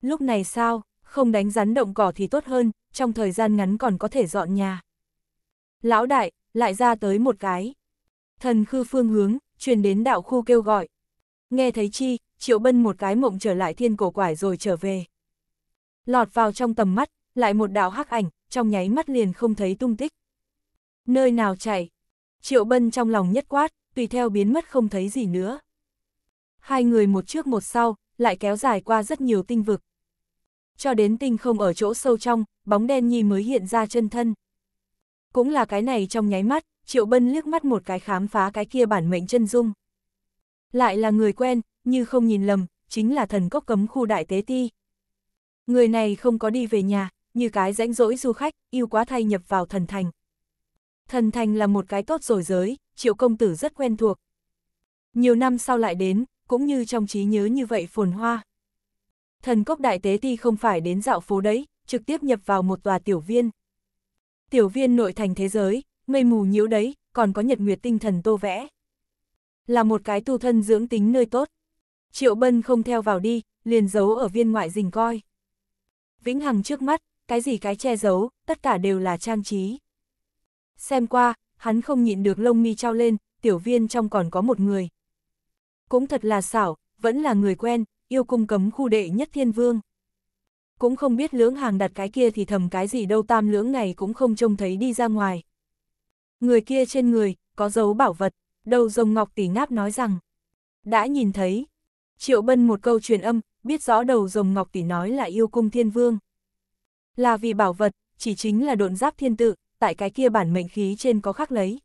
Lúc này sao, không đánh rắn động cỏ thì tốt hơn, trong thời gian ngắn còn có thể dọn nhà. Lão đại, lại ra tới một cái. Thần khư phương hướng, truyền đến đạo khu kêu gọi. Nghe thấy chi, triệu bân một cái mộng trở lại thiên cổ quải rồi trở về. Lọt vào trong tầm mắt, lại một đạo hắc ảnh, trong nháy mắt liền không thấy tung tích. Nơi nào chạy? Triệu bân trong lòng nhất quát, tùy theo biến mất không thấy gì nữa. Hai người một trước một sau, lại kéo dài qua rất nhiều tinh vực, cho đến tinh không ở chỗ sâu trong, bóng đen nhi mới hiện ra chân thân. Cũng là cái này trong nháy mắt, Triệu Bân liếc mắt một cái khám phá cái kia bản mệnh chân dung. Lại là người quen, như không nhìn lầm, chính là thần cốc cấm khu đại tế ti. Người này không có đi về nhà, như cái rãnh rỗi du khách, yêu quá thay nhập vào thần thành. Thần thành là một cái tốt rồi giới, triệu công tử rất quen thuộc. Nhiều năm sau lại đến, cũng như trong trí nhớ như vậy phồn hoa thần cốc đại tế ti không phải đến dạo phố đấy, trực tiếp nhập vào một tòa tiểu viên. Tiểu viên nội thành thế giới, mây mù nhiễu đấy, còn có nhật nguyệt tinh thần tô vẽ. Là một cái tu thân dưỡng tính nơi tốt. Triệu Bân không theo vào đi, liền giấu ở viên ngoại rình coi. Vĩnh Hằng trước mắt, cái gì cái che giấu, tất cả đều là trang trí. Xem qua, hắn không nhịn được lông mi trao lên, tiểu viên trong còn có một người. Cũng thật là xảo, vẫn là người quen, yêu cung cấm khu đệ nhất thiên vương. Cũng không biết lưỡng hàng đặt cái kia thì thầm cái gì đâu tam lưỡng này cũng không trông thấy đi ra ngoài. Người kia trên người, có dấu bảo vật, đầu rồng ngọc tỷ ngáp nói rằng. Đã nhìn thấy, triệu bân một câu truyền âm, biết rõ đầu rồng ngọc tỷ nói là yêu cung thiên vương. Là vì bảo vật, chỉ chính là độn giáp thiên tự, tại cái kia bản mệnh khí trên có khắc lấy.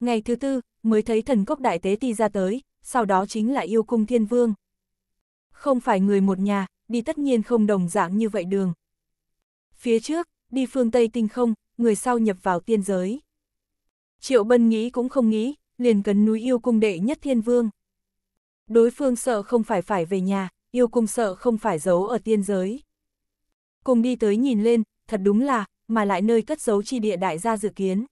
Ngày thứ tư, mới thấy thần cốc đại tế ti ra tới, sau đó chính là yêu cung thiên vương không phải người một nhà, đi tất nhiên không đồng dạng như vậy đường. Phía trước, đi phương Tây tinh không, người sau nhập vào tiên giới. Triệu Bân nghĩ cũng không nghĩ, liền cấn núi yêu cung đệ nhất thiên vương. Đối phương sợ không phải phải về nhà, yêu cung sợ không phải giấu ở tiên giới. Cùng đi tới nhìn lên, thật đúng là, mà lại nơi cất giấu chi địa đại gia dự kiến.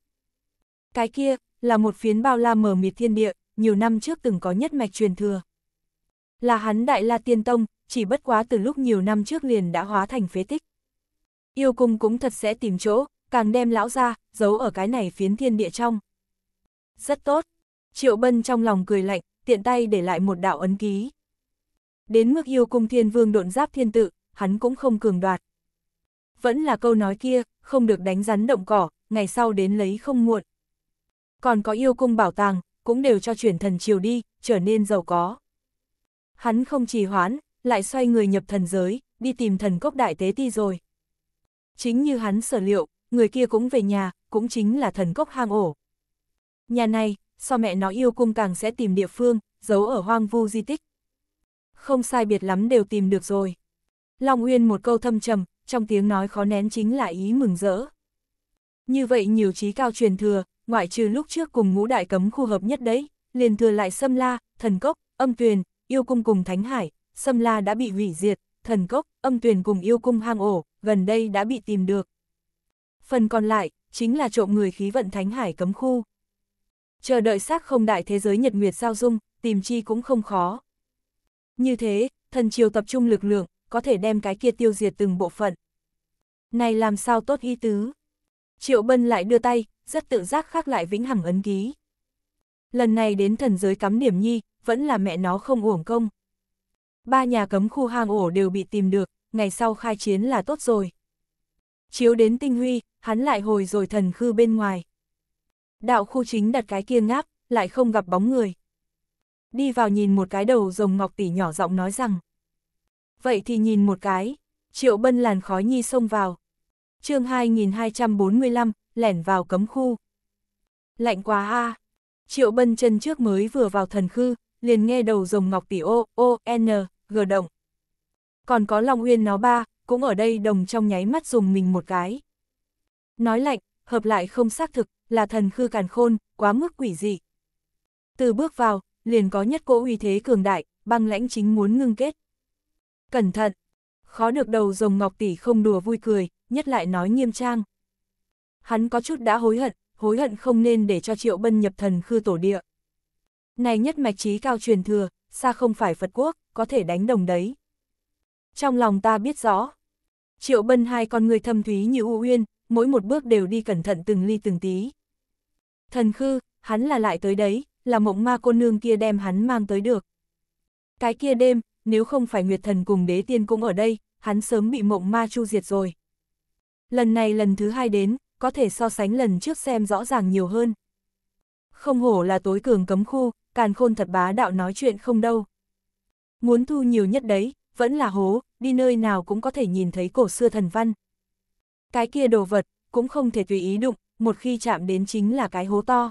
Cái kia, là một phiến bao la mở mịt thiên địa, nhiều năm trước từng có nhất mạch truyền thừa. Là hắn Đại La Tiên Tông, chỉ bất quá từ lúc nhiều năm trước liền đã hóa thành phế tích. Yêu cung cũng thật sẽ tìm chỗ, càng đem lão ra, giấu ở cái này phiến thiên địa trong. Rất tốt. Triệu Bân trong lòng cười lạnh, tiện tay để lại một đạo ấn ký. Đến mức yêu cung thiên vương độn giáp thiên tự, hắn cũng không cường đoạt. Vẫn là câu nói kia, không được đánh rắn động cỏ, ngày sau đến lấy không muộn. Còn có yêu cung bảo tàng, cũng đều cho chuyển thần triều đi, trở nên giàu có hắn không trì hoãn, lại xoay người nhập thần giới, đi tìm thần cốc đại tế ti rồi. Chính như hắn sở liệu, người kia cũng về nhà, cũng chính là thần cốc hang ổ. Nhà này, so mẹ nó yêu cung càng sẽ tìm địa phương, giấu ở hoang vu di tích. Không sai biệt lắm đều tìm được rồi. Long Uyên một câu thâm trầm, trong tiếng nói khó nén chính là ý mừng rỡ. Như vậy nhiều trí cao truyền thừa, ngoại trừ lúc trước cùng ngũ đại cấm khu hợp nhất đấy, liền thừa lại xâm la, thần cốc, âm tuyền, yêu cung cùng Thánh Hải, xâm La đã bị hủy diệt, thần cốc, âm tuyền cùng yêu cung hang ổ, gần đây đã bị tìm được. Phần còn lại, chính là trộm người khí vận Thánh Hải cấm khu. Chờ đợi xác không đại thế giới nhật nguyệt giao dung, tìm chi cũng không khó. Như thế, thần triều tập trung lực lượng, có thể đem cái kia tiêu diệt từng bộ phận. Này làm sao tốt y tứ? Triệu Bân lại đưa tay, rất tự giác khắc lại vĩnh hằng ấn ký. Lần này đến thần giới cắm điểm nhi, vẫn là mẹ nó không uổng công. Ba nhà cấm khu hang ổ đều bị tìm được, ngày sau khai chiến là tốt rồi. Chiếu đến tinh huy, hắn lại hồi rồi thần khư bên ngoài. Đạo khu chính đặt cái kia ngáp, lại không gặp bóng người. Đi vào nhìn một cái đầu rồng ngọc tỷ nhỏ giọng nói rằng. Vậy thì nhìn một cái, triệu bân làn khói nhi xông vào. chương 2245, lẻn vào cấm khu. Lạnh quá ha Triệu bân chân trước mới vừa vào thần khư, liền nghe đầu rồng ngọc tỷ ô, ô, n, g động. Còn có Long Uyên nó ba, cũng ở đây đồng trong nháy mắt dùng mình một cái. Nói lạnh, hợp lại không xác thực, là thần khư càn khôn, quá mức quỷ dị. Từ bước vào, liền có nhất cỗ uy thế cường đại, băng lãnh chính muốn ngưng kết. Cẩn thận, khó được đầu rồng ngọc tỷ không đùa vui cười, nhất lại nói nghiêm trang. Hắn có chút đã hối hận, hối hận không nên để cho triệu bân nhập thần khư tổ địa. Này nhất mạch trí cao truyền thừa, xa không phải Phật quốc, có thể đánh đồng đấy. Trong lòng ta biết rõ. Triệu bân hai con người thâm thúy như u uyên, mỗi một bước đều đi cẩn thận từng ly từng tí. Thần khư, hắn là lại tới đấy, là mộng ma cô nương kia đem hắn mang tới được. Cái kia đêm, nếu không phải Nguyệt Thần cùng đế tiên cũng ở đây, hắn sớm bị mộng ma chu diệt rồi. Lần này lần thứ hai đến, có thể so sánh lần trước xem rõ ràng nhiều hơn. Không hổ là tối cường cấm khu, càn khôn thật bá đạo nói chuyện không đâu. Muốn thu nhiều nhất đấy, vẫn là hố, đi nơi nào cũng có thể nhìn thấy cổ xưa thần văn. Cái kia đồ vật, cũng không thể tùy ý đụng, một khi chạm đến chính là cái hố to.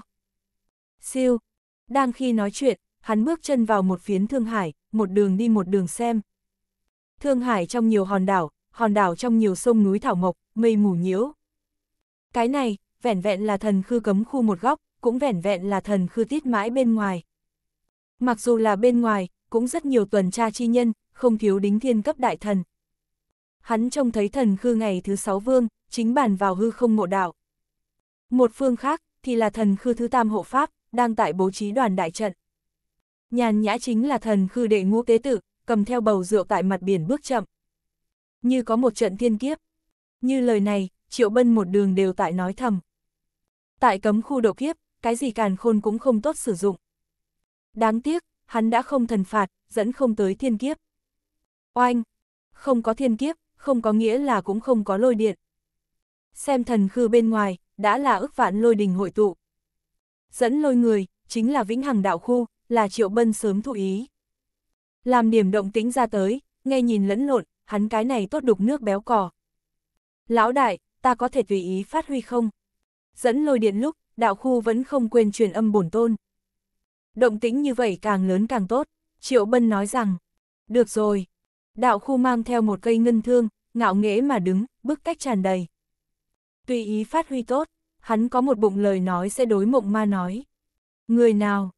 Siêu, đang khi nói chuyện, hắn bước chân vào một phiến Thương Hải, một đường đi một đường xem. Thương Hải trong nhiều hòn đảo, hòn đảo trong nhiều sông núi thảo mộc, mây mù nhiễu. Cái này, vẻn vẹn là thần khư cấm khu một góc, cũng vẻn vẹn là thần khư tiết mãi bên ngoài. Mặc dù là bên ngoài, cũng rất nhiều tuần tra chi nhân, không thiếu đính thiên cấp đại thần. Hắn trông thấy thần khư ngày thứ sáu vương, chính bản vào hư không ngộ đạo. Một phương khác, thì là thần khư thứ tam hộ pháp, đang tại bố trí đoàn đại trận. Nhàn nhã chính là thần khư đệ ngũ tế tử, cầm theo bầu rượu tại mặt biển bước chậm. Như có một trận thiên kiếp. Như lời này, triệu bân một đường đều tại nói thầm. Tại cấm khu độ kiếp, cái gì càn khôn cũng không tốt sử dụng. Đáng tiếc, hắn đã không thần phạt, dẫn không tới thiên kiếp. Oanh! Không có thiên kiếp, không có nghĩa là cũng không có lôi điện. Xem thần khư bên ngoài, đã là ức vạn lôi đình hội tụ. Dẫn lôi người, chính là vĩnh hằng đạo khu, là triệu bân sớm thụ ý. Làm điểm động tính ra tới, nghe nhìn lẫn lộn, hắn cái này tốt đục nước béo cò. Lão đại, ta có thể tùy ý phát huy không? Dẫn lôi điện lúc, đạo khu vẫn không quên truyền âm bổn tôn động tính như vậy càng lớn càng tốt, Triệu Bân nói rằng, được rồi. Đạo khu mang theo một cây ngân thương, ngạo nghễ mà đứng, bức cách tràn đầy. Tùy ý phát huy tốt, hắn có một bụng lời nói sẽ đối mộng ma nói. Người nào?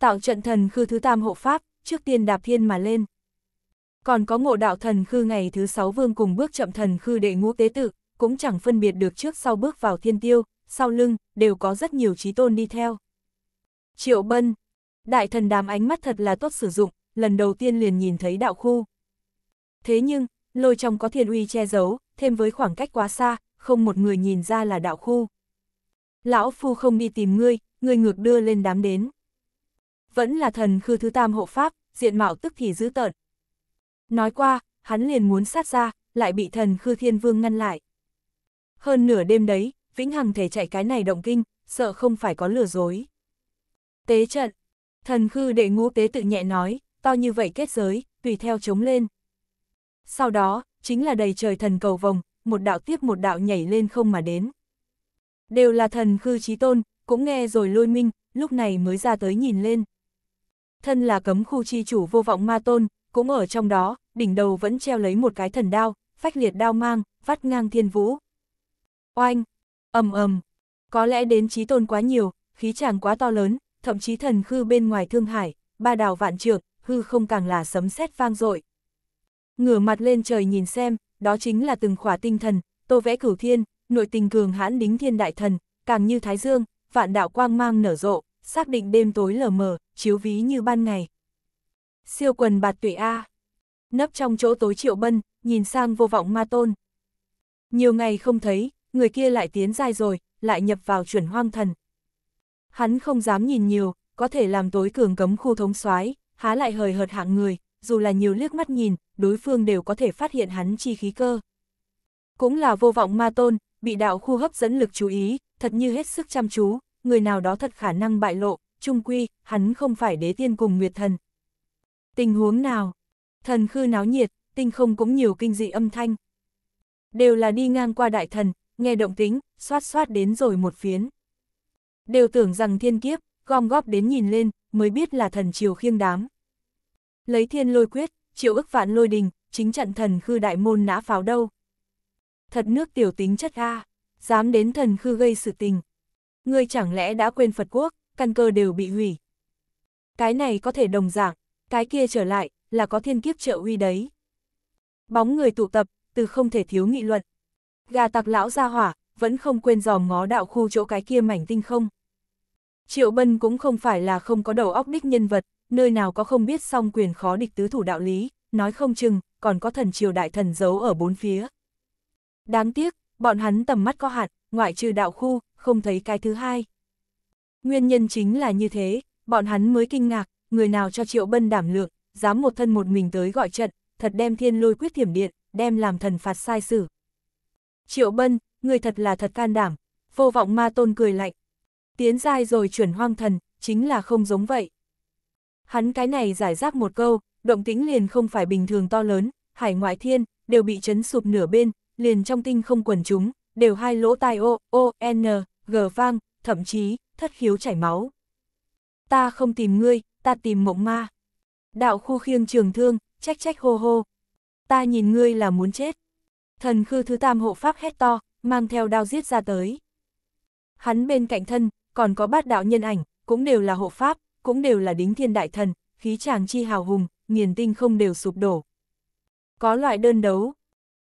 Tạo trận thần khư thứ tam hộ pháp, trước tiên đạp thiên mà lên. Còn có ngộ đạo thần khư ngày thứ sáu vương cùng bước chậm thần khư đệ ngũ tế tự, cũng chẳng phân biệt được trước sau bước vào thiên tiêu, sau lưng, đều có rất nhiều trí tôn đi theo. Triệu Bân, Đại thần đám ánh mắt thật là tốt sử dụng, lần đầu tiên liền nhìn thấy đạo khu. Thế nhưng, lôi trong có thiên uy che giấu, thêm với khoảng cách quá xa, không một người nhìn ra là đạo khu. Lão Phu không đi tìm ngươi, ngươi ngược đưa lên đám đến. Vẫn là thần khư thứ tam hộ pháp, diện mạo tức thì dữ tợn. Nói qua, hắn liền muốn sát ra, lại bị thần khư thiên vương ngăn lại. Hơn nửa đêm đấy, Vĩnh Hằng thể chạy cái này động kinh, sợ không phải có lừa dối. Tế trận, Thần khư đệ ngũ tế tự nhẹ nói, to như vậy kết giới, tùy theo chống lên. Sau đó, chính là đầy trời thần cầu vòng, một đạo tiếp một đạo nhảy lên không mà đến. Đều là thần khư trí tôn, cũng nghe rồi lôi minh, lúc này mới ra tới nhìn lên. Thân là cấm khu chi chủ vô vọng ma tôn, cũng ở trong đó, đỉnh đầu vẫn treo lấy một cái thần đao, phách liệt đao mang, vắt ngang thiên vũ. Oanh, ầm ầm, có lẽ đến trí tôn quá nhiều, khí chàng quá to lớn, thậm chí thần khư bên ngoài Thương Hải, ba đào vạn trượng, hư không càng là sấm sét vang dội. Ngửa mặt lên trời nhìn xem, đó chính là từng khỏa tinh thần, tô vẽ cửu thiên, nội tình cường hãn đính thiên đại thần, càng như thái dương, vạn đạo quang mang nở rộ, xác định đêm tối lờ mờ, chiếu ví như ban ngày. Siêu quần bạt tụy A. Nấp trong chỗ tối triệu bân, nhìn sang vô vọng ma tôn. Nhiều ngày không thấy, người kia lại tiến dài rồi, lại nhập vào chuẩn hoang thần. Hắn không dám nhìn nhiều, có thể làm tối cường cấm khu thống soái há lại hời hợt hạng người, dù là nhiều liếc mắt nhìn, đối phương đều có thể phát hiện hắn chi khí cơ. Cũng là vô vọng ma tôn, bị đạo khu hấp dẫn lực chú ý, thật như hết sức chăm chú, người nào đó thật khả năng bại lộ, trung quy, hắn không phải đế tiên cùng nguyệt thần. Tình huống nào? Thần khư náo nhiệt, tinh không cũng nhiều kinh dị âm thanh. Đều là đi ngang qua đại thần, nghe động tính, xoát xoát đến rồi một phiến. Đều tưởng rằng thiên kiếp, gom góp đến nhìn lên, mới biết là thần triều khiêng đám. Lấy thiên lôi quyết, triệu ức vạn lôi đình, chính trận thần khư đại môn nã pháo đâu. Thật nước tiểu tính chất ga dám đến thần khư gây sự tình. Ngươi chẳng lẽ đã quên Phật quốc, căn cơ đều bị hủy. Cái này có thể đồng dạng, cái kia trở lại, là có thiên kiếp trợ uy đấy. Bóng người tụ tập, từ không thể thiếu nghị luận. Gà tặc lão ra hỏa, vẫn không quên dòm ngó đạo khu chỗ cái kia mảnh tinh không. Triệu Bân cũng không phải là không có đầu óc đích nhân vật, nơi nào có không biết song quyền khó địch tứ thủ đạo lý, nói không chừng, còn có thần triều đại thần giấu ở bốn phía. Đáng tiếc, bọn hắn tầm mắt có hạn, ngoại trừ đạo khu, không thấy cái thứ hai. Nguyên nhân chính là như thế, bọn hắn mới kinh ngạc, người nào cho Triệu Bân đảm lượng, dám một thân một mình tới gọi trận, thật đem thiên lôi quyết thiểm điện, đem làm thần phạt sai xử. Triệu Bân, người thật là thật can đảm, vô vọng ma tôn cười lạnh. Tiến dai rồi chuyển hoang thần, chính là không giống vậy. Hắn cái này giải rác một câu, động tĩnh liền không phải bình thường to lớn, hải ngoại thiên, đều bị chấn sụp nửa bên, liền trong tinh không quần chúng, đều hai lỗ tai ô, ô, n, g vang, thậm chí, thất khiếu chảy máu. Ta không tìm ngươi, ta tìm mộng ma. Đạo khu khiêng trường thương, trách trách hô hô. Ta nhìn ngươi là muốn chết. Thần khư thứ tam hộ pháp hét to, mang theo đao giết ra tới. Hắn bên cạnh thân, còn có bát đạo nhân ảnh, cũng đều là hộ pháp, cũng đều là đính thiên đại thần, khí chàng chi hào hùng, nghiền tinh không đều sụp đổ. Có loại đơn đấu,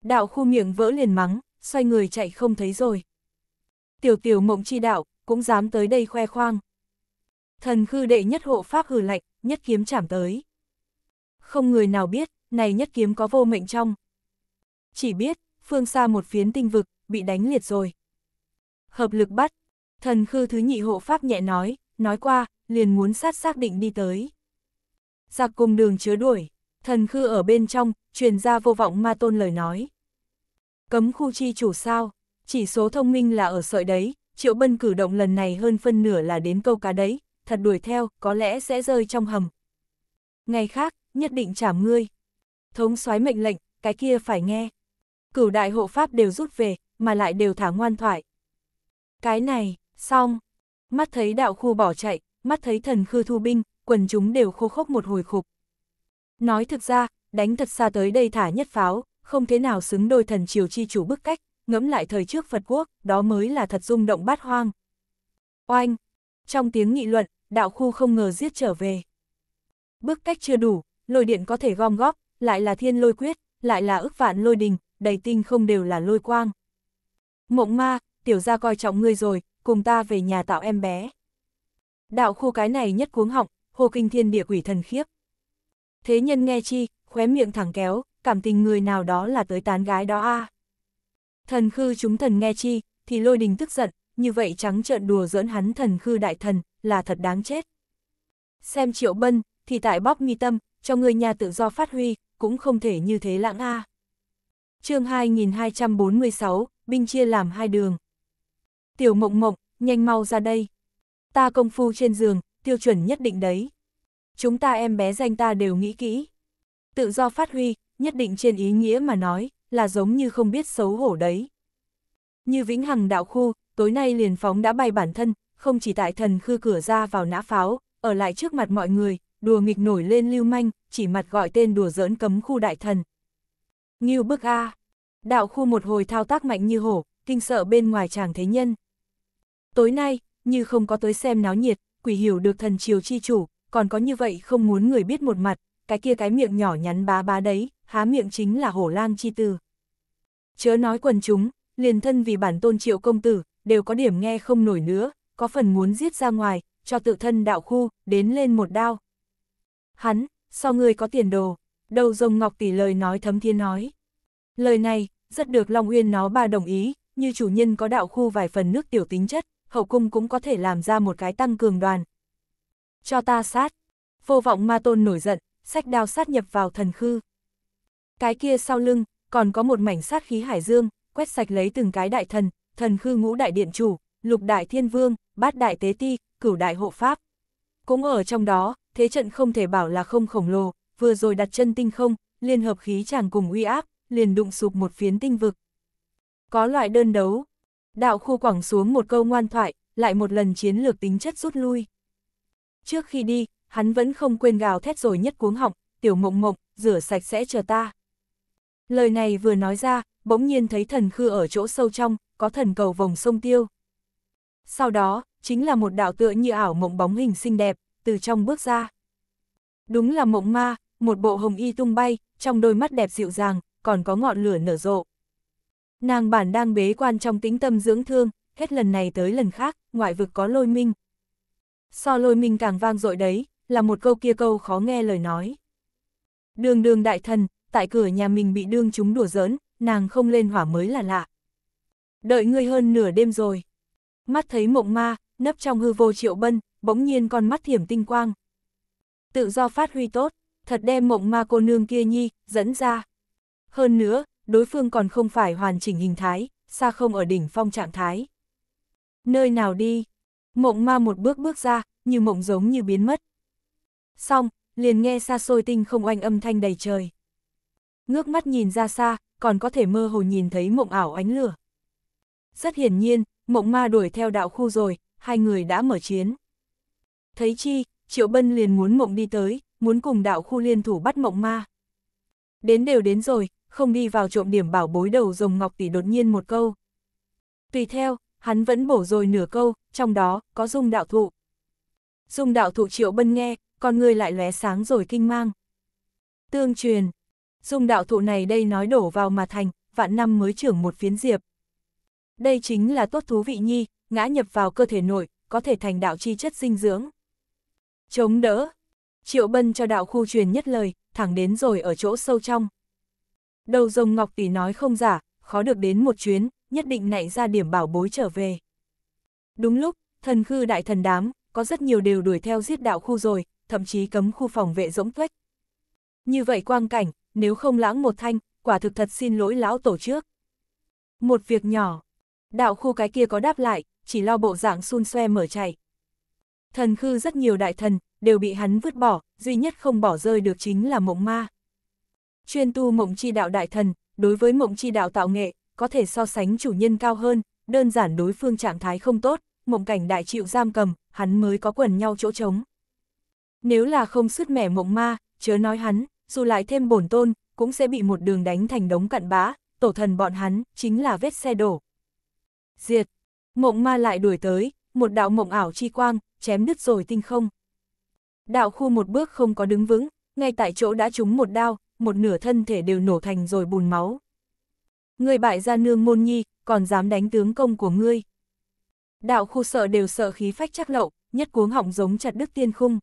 đạo khu miệng vỡ liền mắng, xoay người chạy không thấy rồi. Tiểu tiểu mộng chi đạo, cũng dám tới đây khoe khoang. Thần khư đệ nhất hộ pháp hử lạnh, nhất kiếm chảm tới. Không người nào biết, này nhất kiếm có vô mệnh trong. Chỉ biết, phương xa một phiến tinh vực, bị đánh liệt rồi. Hợp lực bắt, thần khư thứ nhị hộ pháp nhẹ nói, nói qua, liền muốn sát xác định đi tới. Giặc cùng đường chứa đuổi, thần khư ở bên trong, truyền ra vô vọng ma tôn lời nói. Cấm khu chi chủ sao, chỉ số thông minh là ở sợi đấy, triệu bân cử động lần này hơn phân nửa là đến câu cá đấy, thật đuổi theo, có lẽ sẽ rơi trong hầm. Ngày khác, nhất định trảm ngươi. Thống soái mệnh lệnh, cái kia phải nghe. Cửu đại hộ pháp đều rút về, mà lại đều thả ngoan thoại. Cái này, xong, mắt thấy đạo khu bỏ chạy, mắt thấy thần khư thu binh, quần chúng đều khô khốc một hồi khục. Nói thực ra, đánh thật xa tới đây thả nhất pháo, không thế nào xứng đôi thần triều chi chủ bức cách, ngẫm lại thời trước Phật quốc, đó mới là thật rung động bát hoang. Oanh! Trong tiếng nghị luận, đạo khu không ngờ giết trở về. Bức cách chưa đủ, lôi điện có thể gom góp, lại là thiên lôi quyết, lại là ức vạn lôi đình, đầy tinh không đều là lôi quang. Mộng ma, tiểu gia coi trọng ngươi rồi, cùng ta về nhà tạo em bé. Đạo khu cái này nhất cuống họng, hồ kinh thiên địa quỷ thần khiếp. Thế nhân nghe chi, khóe miệng thẳng kéo, cảm tình người nào đó là tới tán gái đó a. Thần khư chúng thần nghe chi, thì lôi đình tức giận, như vậy trắng trợn đùa dẫn hắn thần khư đại thần, là thật đáng chết. Xem triệu bân, thì tại bóc mi tâm, cho người nhà tự do phát huy, cũng không thể như thế lãng a. À. chương 2246, binh chia làm hai đường. Tiểu mộng mộng, nhanh mau ra đây. Ta công phu trên giường, tiêu chuẩn nhất định đấy. Chúng ta em bé danh ta đều nghĩ kỹ. Tự do phát huy, nhất định trên ý nghĩa mà nói, là giống như không biết xấu hổ đấy. Như Vĩnh Hằng đạo khu, tối nay liền phóng đã bay bản thân, không chỉ tại thần khư cửa ra vào nã pháo, ở lại trước mặt mọi người, đùa nghịch nổi lên lưu manh, chỉ mặt gọi tên đùa giỡn cấm khu đại thần. Nghiêu bức A, Đạo khu một hồi thao tác mạnh như hổ, kinh sợ bên ngoài chàng thế nhân. Tối nay, như không có tới xem náo nhiệt, quỷ hiểu được thần triều chi chủ, còn có như vậy không muốn người biết một mặt, cái kia cái miệng nhỏ nhắn bá bá đấy, há miệng chính là hổ lang chi tư. Chớ nói quần chúng, liền thân vì bản tôn triệu công tử, đều có điểm nghe không nổi nữa, có phần muốn giết ra ngoài, cho tự thân đạo khu, đến lên một đao. Hắn, so người có tiền đồ, đầu rồng ngọc tỷ lời nói thấm thiên nói. Lời này, rất được Long Uyên nó ba đồng ý, như chủ nhân có đạo khu vài phần nước tiểu tính chất, hậu cung cũng có thể làm ra một cái tăng cường đoàn. Cho ta sát. Vô vọng ma tôn nổi giận, sách đao sát nhập vào thần khư. Cái kia sau lưng, còn có một mảnh sát khí hải dương, quét sạch lấy từng cái đại thần, thần khư ngũ đại điện chủ, lục đại thiên vương, bát đại tế ti, cửu đại hộ pháp. Cũng ở trong đó, thế trận không thể bảo là không khổng lồ, vừa rồi đặt chân tinh không, liên hợp khí chàng cùng uy áp, liền đụng sụp một phiến tinh vực. Có loại đơn đấu, đạo khu quẳng xuống một câu ngoan thoại, lại một lần chiến lược tính chất rút lui. Trước khi đi, hắn vẫn không quên gào thét rồi nhất cuống họng, tiểu mộng mộng, rửa sạch sẽ chờ ta. Lời này vừa nói ra, bỗng nhiên thấy thần khư ở chỗ sâu trong, có thần cầu vòng sông tiêu. Sau đó, chính là một đạo tựa như ảo mộng bóng hình xinh đẹp, từ trong bước ra. Đúng là mộng ma, một bộ hồng y tung bay, trong đôi mắt đẹp dịu dàng, còn có ngọn lửa nở rộ. Nàng bản đang bế quan trong tính tâm dưỡng thương, hết lần này tới lần khác, ngoại vực có lôi minh. So lôi minh càng vang dội đấy, là một câu kia câu khó nghe lời nói. Đường đường đại thần, tại cửa nhà mình bị đương chúng đùa giỡn, nàng không lên hỏa mới là lạ. Đợi ngươi hơn nửa đêm rồi. Mắt thấy mộng ma, nấp trong hư vô triệu bân, bỗng nhiên con mắt thiểm tinh quang. Tự do phát huy tốt, thật đem mộng ma cô nương kia nhi, dẫn ra. Hơn nữa, đối phương còn không phải hoàn chỉnh hình thái, xa không ở đỉnh phong trạng thái. Nơi nào đi? Mộng ma một bước bước ra, như mộng giống như biến mất. Xong, liền nghe xa xôi tinh không oanh âm thanh đầy trời. Ngước mắt nhìn ra xa, còn có thể mơ hồ nhìn thấy mộng ảo ánh lửa. Rất hiển nhiên, mộng ma đuổi theo đạo khu rồi, hai người đã mở chiến. Thấy chi, Triệu Bân liền muốn mộng đi tới, muốn cùng đạo khu liên thủ bắt mộng ma. Đến đều đến rồi, không đi vào trộm điểm bảo bối đầu rồng ngọc tỷ đột nhiên một câu. Tùy theo, hắn vẫn bổ rồi nửa câu, trong đó, có dung đạo thụ. Dung đạo thụ triệu bân nghe, con người lại lóe sáng rồi kinh mang. Tương truyền, dung đạo thụ này đây nói đổ vào mà thành, vạn năm mới trưởng một phiến diệp. Đây chính là tốt thú vị nhi, ngã nhập vào cơ thể nội, có thể thành đạo chi chất dinh dưỡng. Chống đỡ, triệu bân cho đạo khu truyền nhất lời, thẳng đến rồi ở chỗ sâu trong, Đầu rồng ngọc tỷ nói không giả, khó được đến một chuyến, nhất định nảy ra điểm bảo bối trở về. Đúng lúc, thần khư đại thần đám, có rất nhiều đều đuổi theo giết đạo khu rồi, thậm chí cấm khu phòng vệ rỗng tuếch. Như vậy quang cảnh, nếu không lãng một thanh, quả thực thật xin lỗi lão tổ trước. Một việc nhỏ, đạo khu cái kia có đáp lại, chỉ lo bộ dạng xun xoe mở chạy. Thần khư rất nhiều đại thần, đều bị hắn vứt bỏ, duy nhất không bỏ rơi được chính là mộng ma. Chuyên tu mộng chi đạo đại thần, đối với mộng chi đạo tạo nghệ, có thể so sánh chủ nhân cao hơn, đơn giản đối phương trạng thái không tốt, mộng cảnh đại chịu giam cầm, hắn mới có quần nhau chỗ trống. Nếu là không sứt mẻ mộng ma, chớ nói hắn, dù lại thêm bổn tôn, cũng sẽ bị một đường đánh thành đống cặn bã, tổ thần bọn hắn, chính là vết xe đổ. Diệt! Mộng ma lại đuổi tới, một đạo mộng ảo chi quang, chém đứt rồi tinh không. Đạo khu một bước không có đứng vững, ngay tại chỗ đã trúng một đao, một nửa thân thể đều nổ thành rồi bùn máu. người bại ra nương môn nhi, còn dám đánh tướng công của ngươi. Đạo khu sợ đều sợ khí phách chắc lậu, nhất cuống họng giống chặt đứt tiên khung.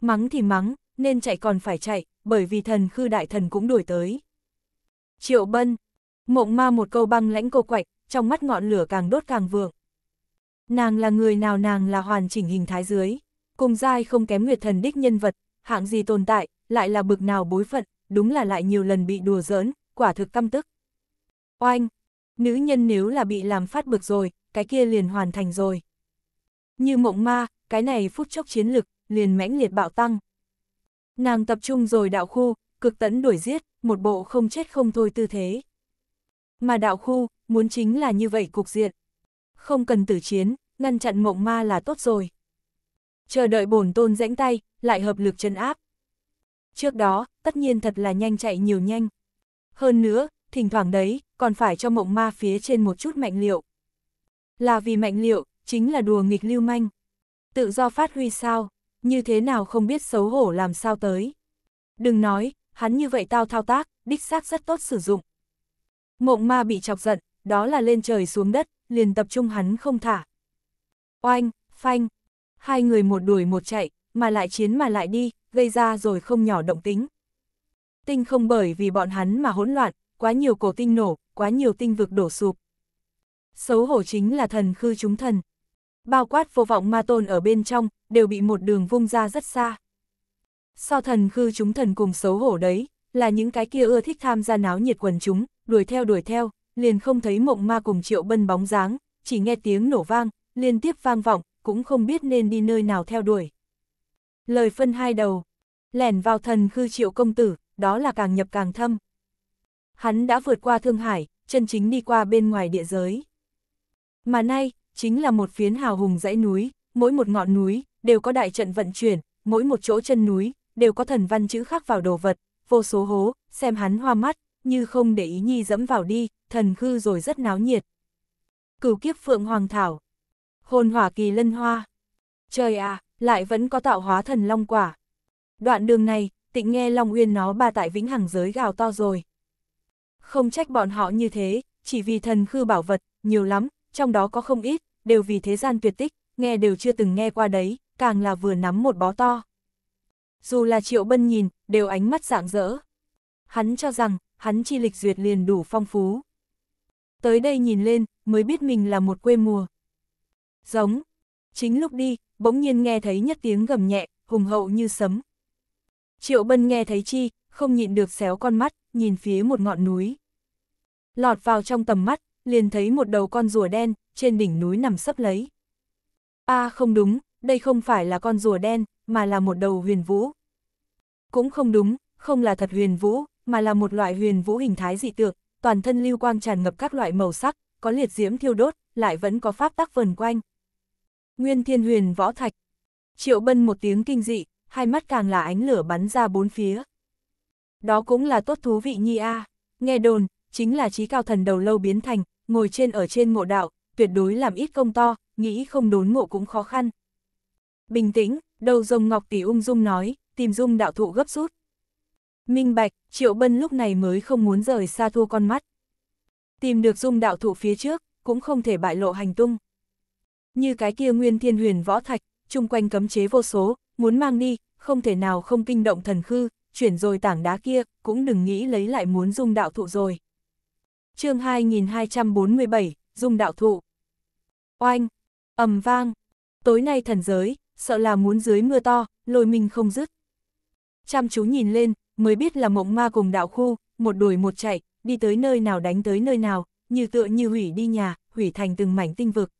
Mắng thì mắng, nên chạy còn phải chạy, bởi vì thần khư đại thần cũng đuổi tới. Triệu bân, mộng ma một câu băng lãnh cô quạch, trong mắt ngọn lửa càng đốt càng vượng. Nàng là người nào nàng là hoàn chỉnh hình thái dưới, cùng dai không kém nguyệt thần đích nhân vật, hạng gì tồn tại, lại là bực nào bối phận đúng là lại nhiều lần bị đùa giỡn, quả thực căm tức. Oanh! Nữ nhân nếu là bị làm phát bực rồi, cái kia liền hoàn thành rồi. Như mộng ma, cái này phút chốc chiến lực, liền mãnh liệt bạo tăng. Nàng tập trung rồi đạo khu, cực tấn đuổi giết, một bộ không chết không thôi tư thế. Mà đạo khu, muốn chính là như vậy cục diện. Không cần tử chiến, ngăn chặn mộng ma là tốt rồi. Chờ đợi bổn tôn rãnh tay, lại hợp lực chân áp. Trước đó, tất nhiên thật là nhanh chạy nhiều nhanh. Hơn nữa, thỉnh thoảng đấy, còn phải cho mộng ma phía trên một chút mạnh liệu. Là vì mạnh liệu, chính là đùa nghịch lưu manh. Tự do phát huy sao, như thế nào không biết xấu hổ làm sao tới. Đừng nói, hắn như vậy tao thao tác, đích xác rất tốt sử dụng. Mộng ma bị chọc giận, đó là lên trời xuống đất, liền tập trung hắn không thả. Oanh, phanh, hai người một đuổi một chạy, mà lại chiến mà lại đi, gây ra rồi không nhỏ động tính tinh không bởi vì bọn hắn mà hỗn loạn, quá nhiều cổ tinh nổ, quá nhiều tinh vực đổ sụp. Xấu hổ chính là thần khư chúng thần. Bao quát vô vọng ma tôn ở bên trong, đều bị một đường vung ra rất xa. So thần khư chúng thần cùng xấu hổ đấy, là những cái kia ưa thích tham gia náo nhiệt quần chúng, đuổi theo đuổi theo, liền không thấy mộng ma cùng triệu bân bóng dáng, chỉ nghe tiếng nổ vang, liên tiếp vang vọng, cũng không biết nên đi nơi nào theo đuổi. Lời phân hai đầu, lẻn vào thần khư triệu công tử, đó là càng nhập càng thâm. Hắn đã vượt qua Thương Hải, chân chính đi qua bên ngoài địa giới. Mà nay, chính là một phiến hào hùng dãy núi, mỗi một ngọn núi, đều có đại trận vận chuyển, mỗi một chỗ chân núi, đều có thần văn chữ khắc vào đồ vật, vô số hố, xem hắn hoa mắt, như không để ý nhi dẫm vào đi, thần khư rồi rất náo nhiệt. Cửu kiếp phượng hoàng thảo, hồn hỏa kỳ lân hoa. Trời à, lại vẫn có tạo hóa thần long quả. Đoạn đường này, tịnh nghe Long Uyên nó ba tại vĩnh hằng giới gào to rồi. Không trách bọn họ như thế, chỉ vì thần khư bảo vật, nhiều lắm, trong đó có không ít, đều vì thế gian tuyệt tích, nghe đều chưa từng nghe qua đấy, càng là vừa nắm một bó to. Dù là triệu bân nhìn, đều ánh mắt rạng rỡ. Hắn cho rằng, hắn chi lịch duyệt liền đủ phong phú. Tới đây nhìn lên, mới biết mình là một quê mùa. Giống. Chính lúc đi, bỗng nhiên nghe thấy nhất tiếng gầm nhẹ, hùng hậu như sấm, Triệu Bân nghe thấy chi, không nhịn được xéo con mắt, nhìn phía một ngọn núi. Lọt vào trong tầm mắt, liền thấy một đầu con rùa đen, trên đỉnh núi nằm sấp lấy. a à, không đúng, đây không phải là con rùa đen, mà là một đầu huyền vũ. Cũng không đúng, không là thật huyền vũ, mà là một loại huyền vũ hình thái dị tượng, toàn thân lưu quang tràn ngập các loại màu sắc, có liệt diễm thiêu đốt, lại vẫn có pháp tắc vần quanh. Nguyên Thiên Huyền Võ Thạch. Triệu Bân một tiếng kinh dị, hai mắt càng là ánh lửa bắn ra bốn phía. Đó cũng là tốt thú vị nhi a nghe đồn, chính là trí cao thần đầu lâu biến thành, ngồi trên ở trên ngộ đạo, tuyệt đối làm ít công to, nghĩ không đốn ngộ cũng khó khăn. Bình tĩnh, đầu rồng ngọc tỷ ung dung nói, tìm dung đạo thụ gấp rút. Minh bạch, triệu bân lúc này mới không muốn rời xa thua con mắt. Tìm được dung đạo thụ phía trước, cũng không thể bại lộ hành tung. Như cái kia nguyên thiên huyền võ thạch, chung quanh cấm chế vô số, muốn mang đi, không thể nào không kinh động thần khư, chuyển rồi tảng đá kia, cũng đừng nghĩ lấy lại muốn dung đạo thụ rồi. chương 2247, dung đạo thụ. Oanh, ầm vang, tối nay thần giới, sợ là muốn dưới mưa to, lôi mình không dứt. Chăm chú nhìn lên, mới biết là mộng ma cùng đạo khu, một đuổi một chạy, đi tới nơi nào đánh tới nơi nào, như tựa như hủy đi nhà, hủy thành từng mảnh tinh vực.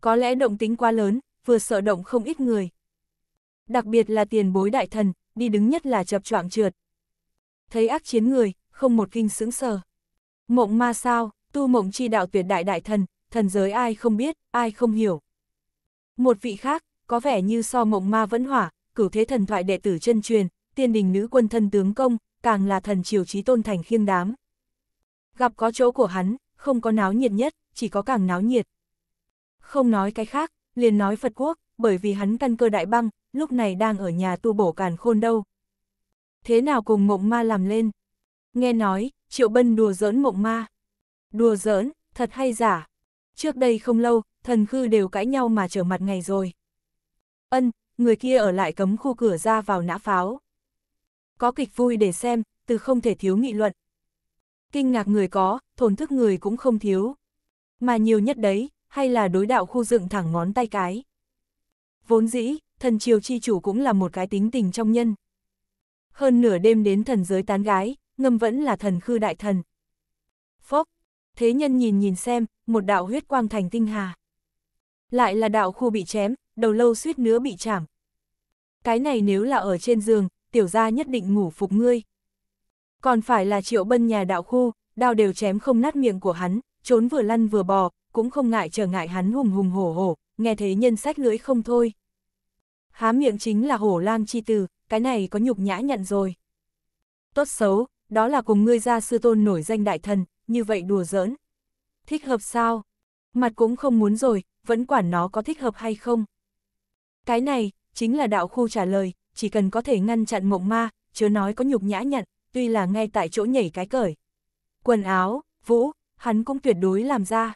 Có lẽ động tính quá lớn, vừa sợ động không ít người đặc biệt là tiền bối đại thần, đi đứng nhất là chập choạng trượt. Thấy ác chiến người, không một kinh sững sờ. Mộng ma sao, tu mộng chi đạo tuyệt đại đại thần, thần giới ai không biết, ai không hiểu. Một vị khác, có vẻ như so mộng ma vẫn hỏa, cửu thế thần thoại đệ tử chân truyền, tiên đình nữ quân thân tướng công, càng là thần triều trí tôn thành khiêng đám. Gặp có chỗ của hắn, không có náo nhiệt nhất, chỉ có càng náo nhiệt. Không nói cái khác, liền nói Phật quốc, bởi vì hắn căn cơ đại băng, lúc này đang ở nhà tu bổ càn khôn đâu. Thế nào cùng mộng ma làm lên? Nghe nói, Triệu Bân đùa giỡn mộng ma. Đùa giỡn, thật hay giả? Trước đây không lâu, thần khư đều cãi nhau mà trở mặt ngày rồi. Ân, người kia ở lại cấm khu cửa ra vào nã pháo. Có kịch vui để xem, từ không thể thiếu nghị luận. Kinh ngạc người có, thổn thức người cũng không thiếu. Mà nhiều nhất đấy, hay là đối đạo khu dựng thẳng ngón tay cái. Vốn dĩ, thần triều chi chủ cũng là một cái tính tình trong nhân. Hơn nửa đêm đến thần giới tán gái, ngâm vẫn là thần khư đại thần. Phốc, thế nhân nhìn nhìn xem, một đạo huyết quang thành tinh hà. Lại là đạo khu bị chém, đầu lâu suýt nữa bị chảm. Cái này nếu là ở trên giường, tiểu gia nhất định ngủ phục ngươi. Còn phải là triệu bân nhà đạo khu, đao đều chém không nát miệng của hắn, trốn vừa lăn vừa bò, cũng không ngại trở ngại hắn hùng hùng hổ hổ, nghe thế nhân sách lưỡi không thôi. Há miệng chính là hổ lang chi từ, cái này có nhục nhã nhận rồi. Tốt xấu, đó là cùng ngươi ra sư tôn nổi danh đại thần, như vậy đùa giỡn. Thích hợp sao? Mặt cũng không muốn rồi, vẫn quản nó có thích hợp hay không. Cái này, chính là đạo khu trả lời, chỉ cần có thể ngăn chặn mộng ma, chớ nói có nhục nhã nhận, tuy là ngay tại chỗ nhảy cái cởi. Quần áo, vũ, hắn cũng tuyệt đối làm ra.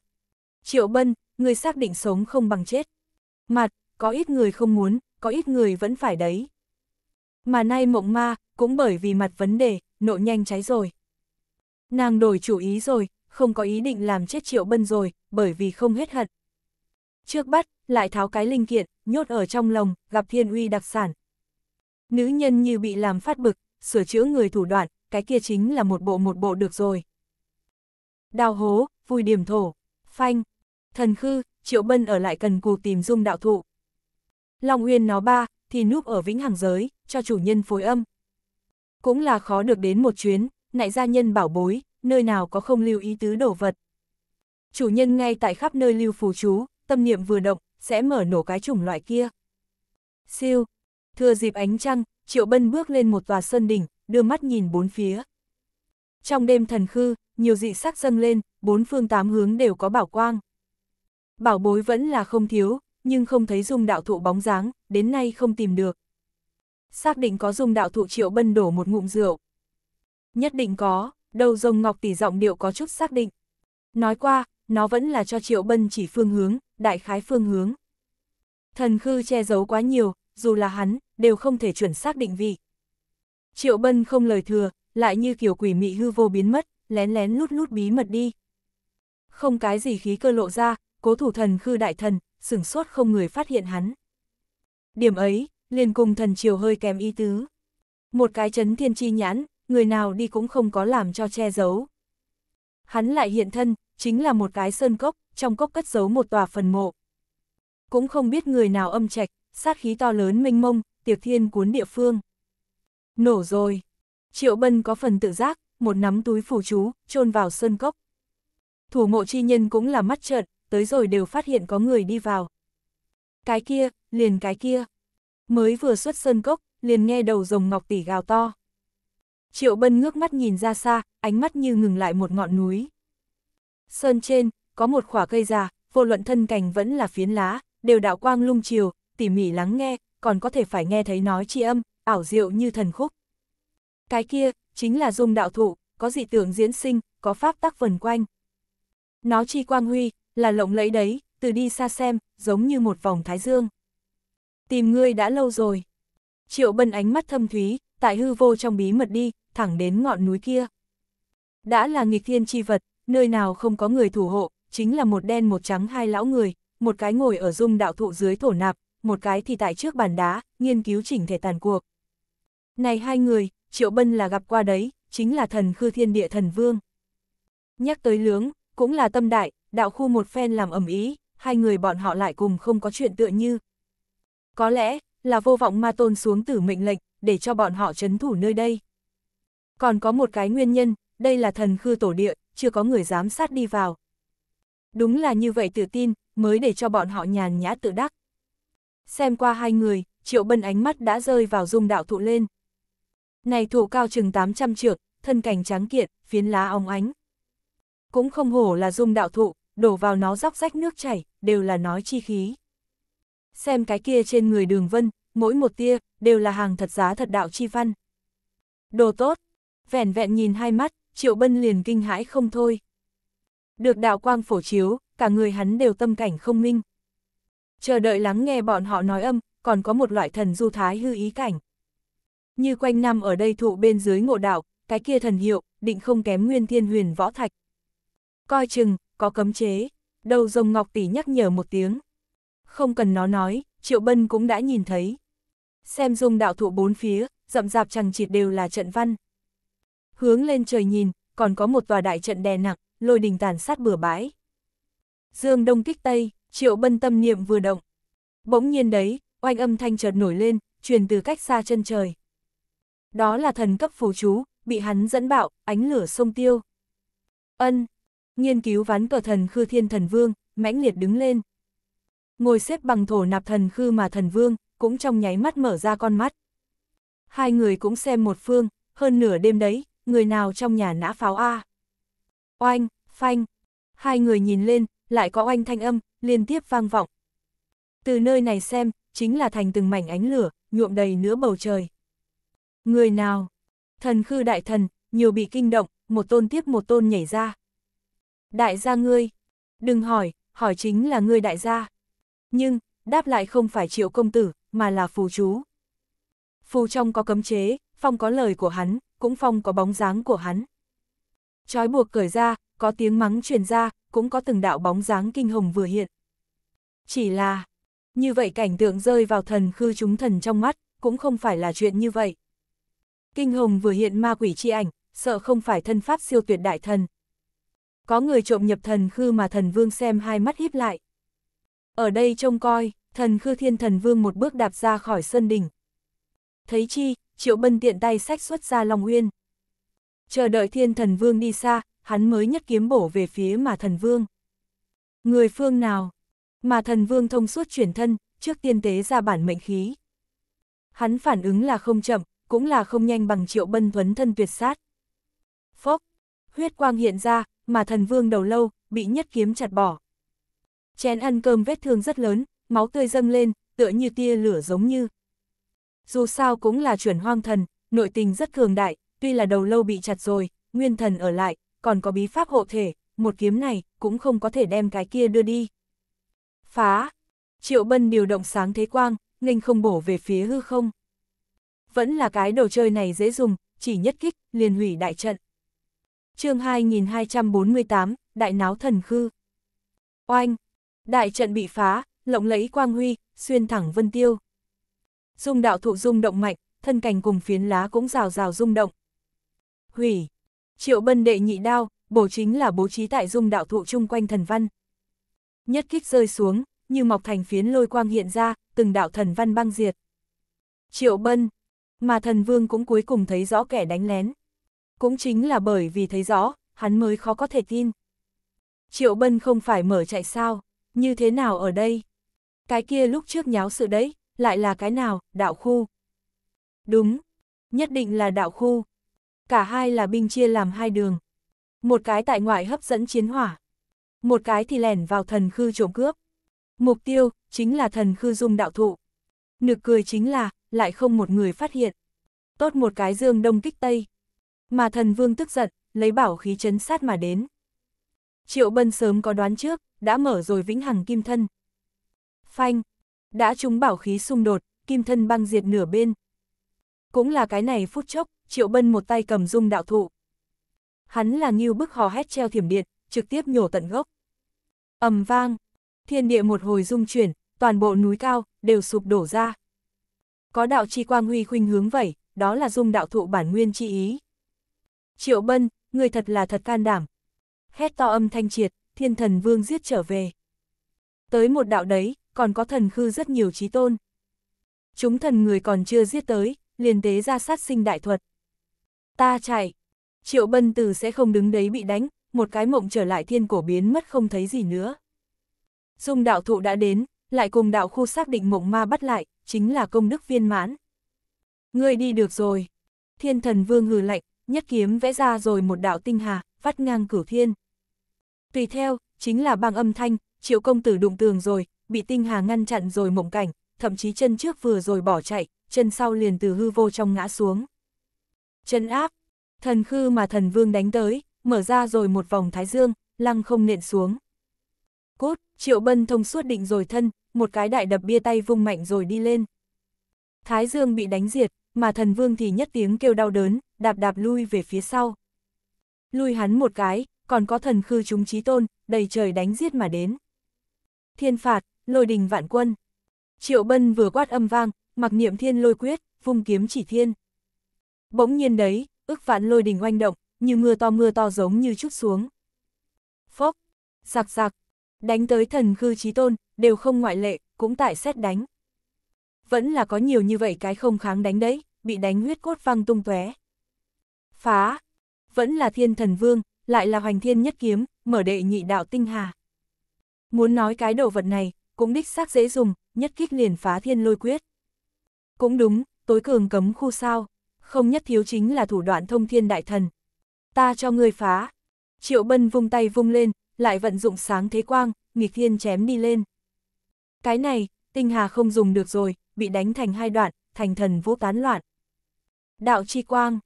Triệu Bân, người xác định sống không bằng chết. Mặt, có ít người không muốn, có ít người vẫn phải đấy. Mà nay mộng ma, cũng bởi vì mặt vấn đề, nộ nhanh cháy rồi. Nàng đổi chủ ý rồi, không có ý định làm chết triệu bân rồi, bởi vì không hết hận. Trước bắt, lại tháo cái linh kiện, nhốt ở trong lồng, gặp thiên uy đặc sản. Nữ nhân như bị làm phát bực, sửa chữa người thủ đoạn, cái kia chính là một bộ một bộ được rồi. Đào hố, vui điểm thổ, phanh, thần khư, triệu bân ở lại cần cù tìm dung đạo thụ. Long Uyên nó ba, thì núp ở vĩnh hằng giới, cho chủ nhân phối âm. Cũng là khó được đến một chuyến, nại gia nhân bảo bối, nơi nào có không lưu ý tứ đổ vật. Chủ nhân ngay tại khắp nơi lưu phù chú, tâm niệm vừa động, sẽ mở nổ cái chủng loại kia. Siêu, thừa dịp ánh trăng, Triệu Bân bước lên một tòa sơn đỉnh, đưa mắt nhìn bốn phía. Trong đêm thần khư, nhiều dị sắc dâng lên, bốn phương tám hướng đều có bảo quang. Bảo bối vẫn là không thiếu, nhưng không thấy dung đạo thụ bóng dáng, đến nay không tìm được. Xác định có dung đạo thụ triệu bân đổ một ngụm rượu. Nhất định có, đầu rồng ngọc tỷ giọng điệu có chút xác định. Nói qua, nó vẫn là cho triệu bân chỉ phương hướng, đại khái phương hướng. Thần khư che giấu quá nhiều, dù là hắn, đều không thể chuẩn xác định vị. Triệu bân không lời thừa, lại như kiểu quỷ mị hư vô biến mất, lén lén lút lút bí mật đi. Không cái gì khí cơ lộ ra, cố thủ thần khư đại thần, sửng sốt không người phát hiện hắn. Điểm ấy, liền cùng thần chiều hơi kèm ý tứ. Một cái chấn thiên chi nhãn, người nào đi cũng không có làm cho che giấu. Hắn lại hiện thân, chính là một cái sơn cốc, trong cốc cất giấu một tòa phần mộ. Cũng không biết người nào âm trạch, sát khí to lớn mênh mông, tiệc thiên cuốn địa phương. Nổ rồi. Triệu Bân có phần tự giác, một nắm túi phủ chú, chôn vào sơn cốc. Thủ mộ chi nhân cũng là mắt trợn, tới rồi đều phát hiện có người đi vào. Cái kia, liền cái kia. Mới vừa xuất sơn cốc, liền nghe đầu rồng ngọc tỷ gào to. Triệu Bân ngước mắt nhìn ra xa, ánh mắt như ngừng lại một ngọn núi. Sơn trên, có một khỏa cây già, vô luận thân cành vẫn là phiến lá, đều đạo quang lung chiều, tỉ mỉ lắng nghe, còn có thể phải nghe thấy nói chi âm, ảo diệu như thần khúc. Cái kia, chính là dung đạo thụ, có dị tưởng diễn sinh, có pháp tắc vần quanh. Nó chi quang huy, là lộng lẫy đấy, từ đi xa xem, giống như một vòng thái dương. Tìm ngươi đã lâu rồi. Triệu bân ánh mắt thâm thúy, tại hư vô trong bí mật đi, thẳng đến ngọn núi kia. Đã là nghịch thiên chi vật, nơi nào không có người thủ hộ, chính là một đen một trắng hai lão người, một cái ngồi ở dung đạo thụ dưới thổ nạp, một cái thì tại trước bàn đá, nghiên cứu chỉnh thể tàn cuộc. Này hai người, Triệu Bân là gặp qua đấy, chính là thần khư thiên địa thần vương. Nhắc tới lướng, cũng là tâm đại, đạo khu một phen làm ẩm ý, hai người bọn họ lại cùng không có chuyện tựa như. Có lẽ, là vô vọng ma tôn xuống tử mệnh lệnh, để cho bọn họ chấn thủ nơi đây. Còn có một cái nguyên nhân, đây là thần khư tổ địa, chưa có người giám sát đi vào. Đúng là như vậy tự tin, mới để cho bọn họ nhàn nhã tự đắc. Xem qua hai người, triệu bân ánh mắt đã rơi vào dung đạo thụ lên. Này thụ cao chừng 800 trượng, thân cảnh trắng kiện, phiến lá óng ánh. Cũng không hổ là dung đạo thụ, đổ vào nó róc rách nước chảy, đều là nói chi khí. Xem cái kia trên người đường vân, mỗi một tia, đều là hàng thật giá thật đạo chi văn. Đồ tốt, vẻn vẹn nhìn hai mắt, triệu bân liền kinh hãi không thôi. Được đạo quang phổ chiếu, cả người hắn đều tâm cảnh không minh. Chờ đợi lắng nghe bọn họ nói âm, còn có một loại thần du thái hư ý cảnh. Như quanh năm ở đây thụ bên dưới ngộ đạo, cái kia thần hiệu, định không kém nguyên thiên huyền võ thạch. Coi chừng, có cấm chế. Đầu rồng ngọc tỷ nhắc nhở một tiếng. Không cần nó nói, Triệu Bân cũng đã nhìn thấy. Xem dung đạo thụ bốn phía, rậm rạp chẳng chịt đều là trận văn. Hướng lên trời nhìn, còn có một tòa đại trận đè nặng, lôi đình tàn sát bừa bãi. Dương đông kích tây, Triệu Bân tâm niệm vừa động. Bỗng nhiên đấy, oanh âm thanh chợt nổi lên, truyền từ cách xa chân trời. Đó là thần cấp phù chú, bị hắn dẫn bạo, ánh lửa sông tiêu. Ân, Nghiên cứu ván cờ thần khư thiên thần vương, mãnh liệt đứng lên. Ngồi xếp bằng thổ nạp thần khư mà thần vương, cũng trong nháy mắt mở ra con mắt. Hai người cũng xem một phương, hơn nửa đêm đấy, người nào trong nhà nã pháo A. Oanh, phanh, hai người nhìn lên, lại có oanh thanh âm, liên tiếp vang vọng. Từ nơi này xem, chính là thành từng mảnh ánh lửa, nhuộm đầy nửa bầu trời. Người nào? Thần khư đại thần, nhiều bị kinh động, một tôn tiếp một tôn nhảy ra. Đại gia ngươi, đừng hỏi, hỏi chính là ngươi đại gia. Nhưng, đáp lại không phải triệu công tử, mà là phù chú. Phù trong có cấm chế, phong có lời của hắn, cũng phong có bóng dáng của hắn. Chói buộc cởi ra, có tiếng mắng truyền ra, cũng có từng đạo bóng dáng kinh hồng vừa hiện. Chỉ là, như vậy cảnh tượng rơi vào thần khư chúng thần trong mắt, cũng không phải là chuyện như vậy. Kinh hồng vừa hiện ma quỷ chi ảnh, sợ không phải thân pháp siêu tuyệt đại thần. Có người trộm nhập thần khư mà thần vương xem hai mắt híp lại. Ở đây trông coi, thần khư thiên thần vương một bước đạp ra khỏi sân đỉnh. Thấy chi, triệu bân tiện tay sách xuất ra Long Uyên. Chờ đợi thiên thần vương đi xa, hắn mới nhất kiếm bổ về phía mà thần vương. Người phương nào? Mà thần vương thông suốt chuyển thân, trước tiên tế ra bản mệnh khí. Hắn phản ứng là không chậm, cũng là không nhanh bằng triệu bân thuấn thân tuyệt sát. Phốc, huyết quang hiện ra, mà thần vương đầu lâu, bị nhất kiếm chặt bỏ. Chén ăn cơm vết thương rất lớn, máu tươi dâng lên, tựa như tia lửa giống như. Dù sao cũng là chuẩn hoang thần, nội tình rất cường đại, tuy là đầu lâu bị chặt rồi, nguyên thần ở lại, còn có bí pháp hộ thể, một kiếm này cũng không có thể đem cái kia đưa đi. Phá! Triệu Bân điều động sáng thế quang, nghênh không bổ về phía hư không. Vẫn là cái đồ chơi này dễ dùng, chỉ nhất kích, liền hủy đại trận chương 2248, đại náo thần khư. Oanh! Đại trận bị phá, lộng lẫy quang huy, xuyên thẳng vân tiêu. Dung đạo thụ rung động mạnh, thân cành cùng phiến lá cũng rào rào rung động. Hủy! Triệu bân đệ nhị đao, bổ chính là bố trí tại dung đạo thụ chung quanh thần văn. Nhất kích rơi xuống, như mọc thành phiến lôi quang hiện ra, từng đạo thần văn băng diệt. Triệu bân! Mà thần vương cũng cuối cùng thấy rõ kẻ đánh lén cũng chính là bởi vì thấy rõ, hắn mới khó có thể tin. Triệu Bân không phải mở chạy sao, như thế nào ở đây? Cái kia lúc trước nháo sự đấy, lại là cái nào, đạo khu? Đúng, nhất định là đạo khu. Cả hai là binh chia làm hai đường. Một cái tại ngoại hấp dẫn chiến hỏa. Một cái thì lẻn vào thần khư trộm cướp. Mục tiêu, chính là thần khư dung đạo thụ. Nực cười chính là, lại không một người phát hiện. Tốt một cái dương đông kích tây. Mà thần vương tức giận, lấy bảo khí chấn sát mà đến. Triệu Bân sớm có đoán trước, đã mở rồi vĩnh hằng kim thân. Phanh, đã trúng bảo khí xung đột, kim thân băng diệt nửa bên. Cũng là cái này phút chốc, Triệu Bân một tay cầm dung đạo thụ. Hắn là nghiêu bức hò hét treo thiểm điện, trực tiếp nhổ tận gốc. ầm vang, thiên địa một hồi dung chuyển, toàn bộ núi cao, đều sụp đổ ra. Có đạo chi quang huy khuynh hướng vậy, đó là dung đạo thụ bản nguyên chi ý. Triệu Bân, người thật là thật can đảm. Hét to âm thanh triệt, thiên thần vương giết trở về. Tới một đạo đấy, còn có thần khư rất nhiều trí tôn. Chúng thần người còn chưa giết tới, liền tế ra sát sinh đại thuật. Ta chạy. Triệu Bân Từ sẽ không đứng đấy bị đánh, một cái mộng trở lại thiên cổ biến mất không thấy gì nữa. Dung đạo thụ đã đến, lại cùng đạo khu xác định mộng ma bắt lại, chính là công đức viên mãn. Ngươi đi được rồi. Thiên thần vương hừ lạnh, nhất kiếm vẽ ra rồi một đạo tinh hà, vắt ngang cửu thiên. Tùy theo, chính là bang âm thanh, triệu công tử đụng tường rồi, bị tinh hà ngăn chặn rồi mộng cảnh, thậm chí chân trước vừa rồi bỏ chạy, chân sau liền từ hư vô trong ngã xuống. Chân áp, thần khư mà thần vương đánh tới, mở ra rồi một vòng thái dương, lăng không nện xuống. Cốt, triệu bân thông suốt định rồi thân, một cái đại đập bia tay vung mạnh rồi đi lên. Thái dương bị đánh diệt, mà thần vương thì nhất tiếng kêu đau đớn, đạp đạp lui về phía sau. Lui hắn một cái, còn có thần khư chúng trí tôn, đầy trời đánh giết mà đến. Thiên phạt, lôi đình vạn quân. Triệu bân vừa quát âm vang, mặc niệm thiên lôi quyết, vung kiếm chỉ thiên. Bỗng nhiên đấy, ức vạn lôi đình oanh động, như mưa to mưa to giống như chút xuống. Phốc, sạc sạc, đánh tới thần khư trí tôn, đều không ngoại lệ, cũng tại xét đánh vẫn là có nhiều như vậy cái không kháng đánh đấy, bị đánh huyết cốt văng tung tóe. Phá, vẫn là thiên thần vương, lại là hoành thiên nhất kiếm, mở đệ nhị đạo tinh hà. Muốn nói cái đồ vật này, cũng đích xác dễ dùng, nhất kích liền phá thiên lôi quyết. Cũng đúng, tối cường cấm khu sao, không nhất thiếu chính là thủ đoạn thông thiên đại thần. Ta cho ngươi phá. Triệu Bân vung tay vung lên, lại vận dụng sáng thế quang, nghịch thiên chém đi lên. Cái này, tinh hà không dùng được rồi, bị đánh thành hai đoạn, thành thần vũ tán loạn. Đạo chi quang,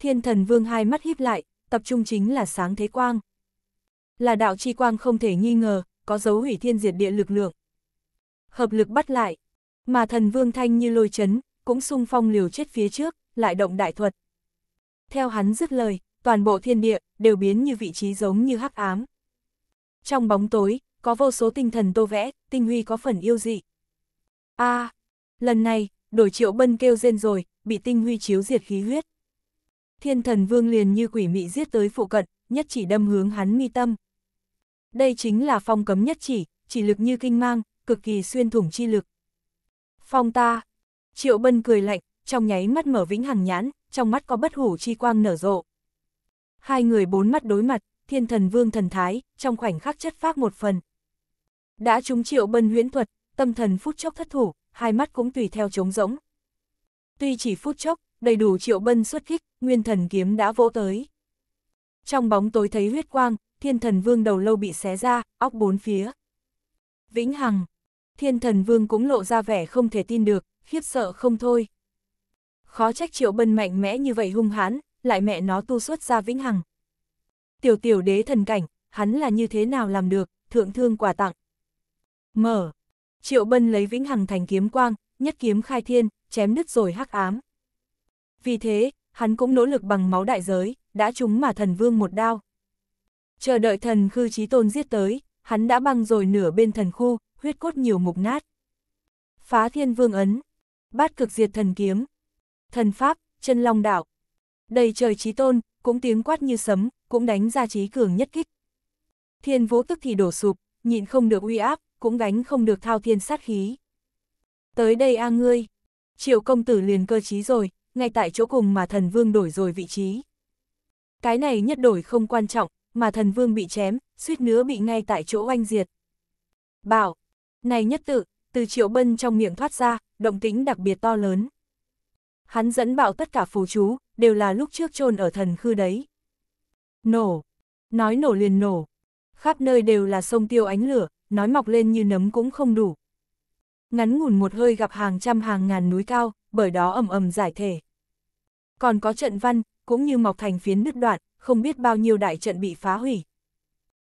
thiên thần vương hai mắt híp lại, tập trung chính là sáng thế quang. Là đạo chi quang không thể nghi ngờ, có dấu hủy thiên diệt địa lực lượng. Hợp lực bắt lại, mà thần vương thanh như lôi chấn, cũng sung phong liều chết phía trước, lại động đại thuật. Theo hắn dứt lời, toàn bộ thiên địa đều biến như vị trí giống như hắc ám. Trong bóng tối, có vô số tinh thần tô vẽ, tinh huy có phần yêu dị. A, à, Lần này, đổi triệu bân kêu rên rồi, bị tinh huy chiếu diệt khí huyết. Thiên thần vương liền như quỷ mị giết tới phụ cận, nhất chỉ đâm hướng hắn mi tâm. Đây chính là phong cấm nhất chỉ, chỉ lực như kinh mang, cực kỳ xuyên thủng chi lực. Phong ta! Triệu bân cười lạnh, trong nháy mắt mở vĩnh hằng nhãn, trong mắt có bất hủ chi quang nở rộ. Hai người bốn mắt đối mặt, thiên thần vương thần thái, trong khoảnh khắc chất phác một phần. Đã trúng triệu bân huyễn thuật, tâm thần phút chốc thất thủ hai mắt cũng tùy theo trống rỗng. Tuy chỉ phút chốc, đầy đủ triệu bân xuất kích, nguyên thần kiếm đã vỗ tới. Trong bóng tối thấy huyết quang, thiên thần vương đầu lâu bị xé ra, óc bốn phía. Vĩnh Hằng, thiên thần vương cũng lộ ra vẻ không thể tin được, khiếp sợ không thôi. Khó trách triệu bân mạnh mẽ như vậy hung hãn, lại mẹ nó tu xuất ra Vĩnh Hằng. Tiểu tiểu đế thần cảnh, hắn là như thế nào làm được, thượng thương quả tặng. Mở, Triệu Bân lấy vĩnh hằng thành kiếm quang, nhất kiếm khai thiên, chém đứt rồi hắc ám. Vì thế, hắn cũng nỗ lực bằng máu đại giới, đã trúng mà thần vương một đao. Chờ đợi thần khư trí tôn giết tới, hắn đã băng rồi nửa bên thần khu, huyết cốt nhiều mục nát. Phá thiên vương ấn, bát cực diệt thần kiếm, thần pháp, chân long đạo. Đầy trời trí tôn, cũng tiếng quát như sấm, cũng đánh ra trí cường nhất kích. Thiên vũ tức thì đổ sụp, nhịn không được uy áp, cũng gánh không được thao thiên sát khí. Tới đây a ngươi, triệu công tử liền cơ trí rồi, ngay tại chỗ cùng mà thần vương đổi rồi vị trí. Cái này nhất đổi không quan trọng, mà thần vương bị chém, suýt nữa bị ngay tại chỗ oanh diệt. Bảo, này nhất tự, từ triệu bân trong miệng thoát ra, động tính đặc biệt to lớn. Hắn dẫn bảo tất cả phù chú, đều là lúc trước chôn ở thần khư đấy. Nổ, nói nổ liền nổ, khắp nơi đều là sông tiêu ánh lửa, nói mọc lên như nấm cũng không đủ. Ngắn ngủn một hơi gặp hàng trăm hàng ngàn núi cao, bởi đó ầm ầm giải thể. Còn có trận văn, cũng như mọc thành phiến đứt đoạn, không biết bao nhiêu đại trận bị phá hủy.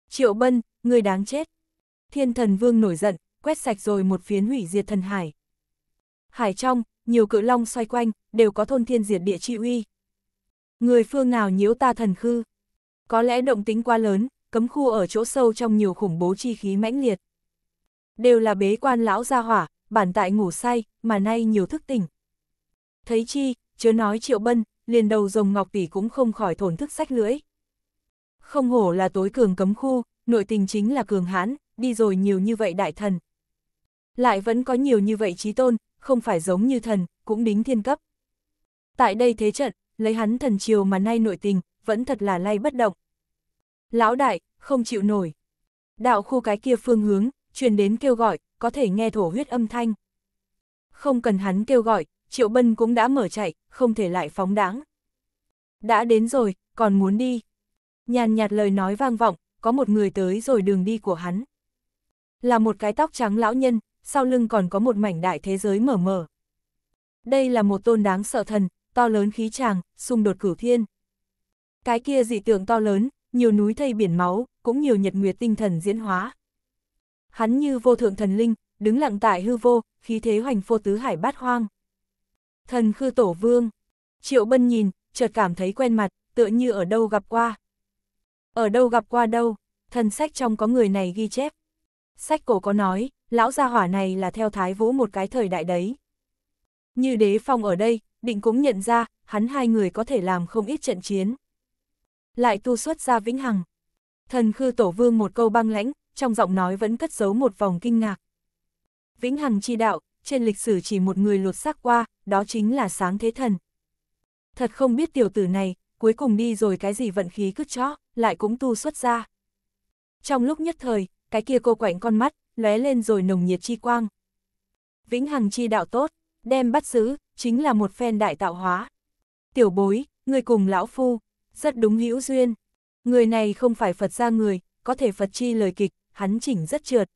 Triệu Bân, người đáng chết. Thiên thần vương nổi giận, quét sạch rồi một phiến hủy diệt thần hải. Hải trong, nhiều cự long xoay quanh, đều có thôn thiên diệt địa chi uy. Người phương nào nhiễu ta thần khư? Có lẽ động tính quá lớn, cấm khu ở chỗ sâu trong nhiều khủng bố chi khí mãnh liệt. Đều là bế quan lão gia hỏa, bản tại ngủ say, mà nay nhiều thức tỉnh. Thấy chi, chớ nói triệu bân, liền đầu rồng ngọc tỷ cũng không khỏi thổn thức sách lưỡi. Không hổ là tối cường cấm khu, nội tình chính là cường hãn, đi rồi nhiều như vậy đại thần. Lại vẫn có nhiều như vậy trí tôn, không phải giống như thần, cũng đính thiên cấp. Tại đây thế trận, lấy hắn thần chiều mà nay nội tình, vẫn thật là lay bất động, Lão đại, không chịu nổi. Đạo khu cái kia phương hướng, truyền đến kêu gọi, có thể nghe thổ huyết âm thanh. Không cần hắn kêu gọi, Triệu Bân cũng đã mở chạy, không thể lại phóng đáng. Đã đến rồi, còn muốn đi. Nhàn nhạt lời nói vang vọng, có một người tới rồi đường đi của hắn. Là một cái tóc trắng lão nhân, sau lưng còn có một mảnh đại thế giới mở mở. Đây là một tôn đáng sợ thần, to lớn khí tràng, xung đột cửu thiên. Cái kia dị tượng to lớn, nhiều núi thây biển máu, cũng nhiều nhật nguyệt tinh thần diễn hóa. Hắn như vô thượng thần linh, đứng lặng tại hư vô, khí thế hoành phô tứ hải bát hoang. Thần khư tổ vương, triệu bân nhìn, chợt cảm thấy quen mặt, tựa như ở đâu gặp qua. Ở đâu gặp qua đâu, thần sách trong có người này ghi chép. Sách cổ có nói, lão gia hỏa này là theo thái vũ một cái thời đại đấy. Như đế phong ở đây, định cũng nhận ra, hắn hai người có thể làm không ít trận chiến lại tu xuất ra vĩnh hằng. Thần khư tổ vương một câu băng lãnh, trong giọng nói vẫn cất giấu một vòng kinh ngạc. Vĩnh hằng chi đạo, trên lịch sử chỉ một người lột xác qua, đó chính là sáng thế thần. Thật không biết tiểu tử này, cuối cùng đi rồi cái gì vận khí cứ chó, lại cũng tu xuất ra. Trong lúc nhất thời, cái kia cô quạnh con mắt, lóe lên rồi nồng nhiệt chi quang. Vĩnh hằng chi đạo tốt, đem bắt giữ, chính là một phen đại tạo hóa. Tiểu bối, người cùng lão phu, rất đúng hữu duyên. Người này không phải Phật gia người, có thể Phật chi lời kịch, hắn chỉnh rất trượt.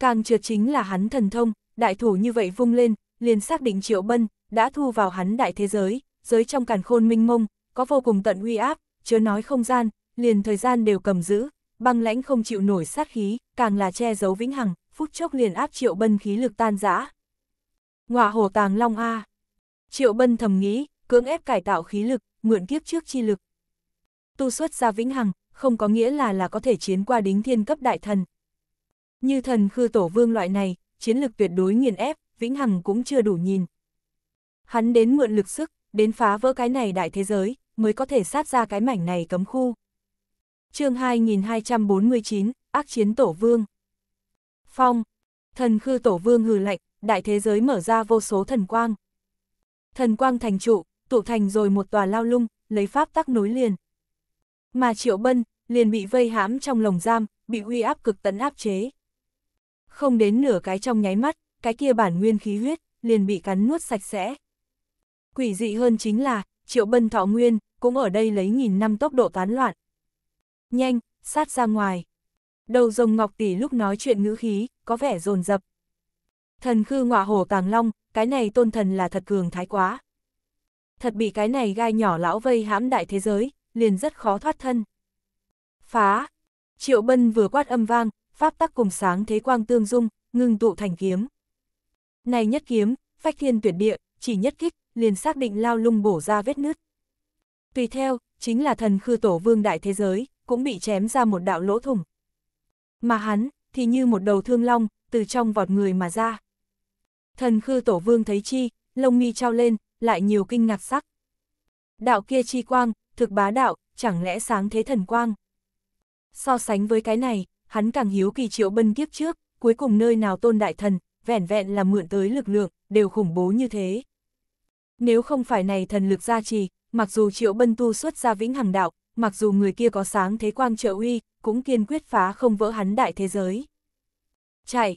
Càng trượt chính là hắn thần thông, đại thủ như vậy vung lên, liền xác định Triệu Bân, đã thu vào hắn đại thế giới, giới trong càn khôn minh mông, có vô cùng tận uy áp, chớ nói không gian, liền thời gian đều cầm giữ, băng lãnh không chịu nổi sát khí, càng là che giấu vĩnh hằng, phút chốc liền áp Triệu Bân khí lực tan rã. Ngọa hồ tàng long a. Triệu Bân thầm nghĩ, cưỡng ép cải tạo khí lực, mượn kiếp trước chi lực. Tu xuất ra vĩnh hằng, không có nghĩa là là có thể chiến qua đính thiên cấp đại thần. Như thần khư tổ vương loại này, chiến lực tuyệt đối nghiền ép, vĩnh hằng cũng chưa đủ nhìn. Hắn đến mượn lực sức, đến phá vỡ cái này đại thế giới, mới có thể sát ra cái mảnh này cấm khu. chương 2249, ác chiến tổ vương. Phong, thần khư tổ vương hừ lạnh, đại thế giới mở ra vô số thần quang. Thần quang thành trụ, tụ thành rồi một tòa lao lung, lấy pháp tắc nối liền. Mà Triệu Bân, liền bị vây hãm trong lồng giam, bị uy áp cực tấn áp chế. Không đến nửa cái trong nháy mắt, cái kia bản nguyên khí huyết, liền bị cắn nuốt sạch sẽ. Quỷ dị hơn chính là, Triệu Bân thọ nguyên, cũng ở đây lấy nghìn năm tốc độ tán loạn. Nhanh, sát ra ngoài. Đầu rồng ngọc tỷ lúc nói chuyện ngữ khí, có vẻ rồn rập Thần khư ngọa hổ tàng long, cái này tôn thần là thật cường thái quá thật bị cái này gai nhỏ lão vây hãm đại thế giới, liền rất khó thoát thân. Phá! Triệu Bân vừa quát âm vang, pháp tắc cùng sáng thế quang tương dung, ngưng tụ thành kiếm. Này nhất kiếm, phách thiên tuyệt địa, chỉ nhất kích, liền xác định lao lung bổ ra vết nứt. Tùy theo, chính là thần khư tổ vương đại thế giới, cũng bị chém ra một đạo lỗ thủng. Mà hắn, thì như một đầu thương long, từ trong vọt người mà ra. Thần khư tổ vương thấy chi, lông mi trao lên, lại nhiều kinh ngạc sắc. Đạo kia chi quang, thực bá đạo, chẳng lẽ sáng thế thần quang. So sánh với cái này, hắn càng hiếu kỳ triệu bân kiếp trước, cuối cùng nơi nào tôn đại thần, vẻn vẹn là mượn tới lực lượng, đều khủng bố như thế. Nếu không phải này thần lực gia trì, mặc dù triệu bân tu xuất ra vĩnh hằng đạo, mặc dù người kia có sáng thế quang trợ uy, cũng kiên quyết phá không vỡ hắn đại thế giới. Chạy!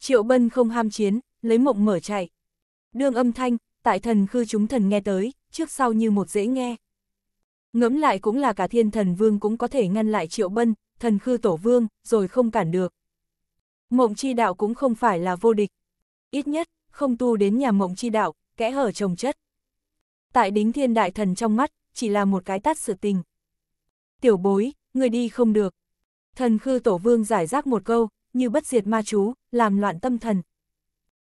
Triệu bân không ham chiến, lấy mộng mở chạy. Đường âm thanh, tại thần khư chúng thần nghe tới, trước sau như một dễ nghe. Ngẫm lại cũng là cả thiên thần vương cũng có thể ngăn lại triệu bân, thần khư tổ vương, rồi không cản được. Mộng chi đạo cũng không phải là vô địch. Ít nhất, không tu đến nhà mộng chi đạo, kẽ hở trồng chất. Tại đính thiên đại thần trong mắt, chỉ là một cái tắt sự tình. Tiểu bối, người đi không được. Thần khư tổ vương giải rác một câu, như bất diệt ma chú, làm loạn tâm thần.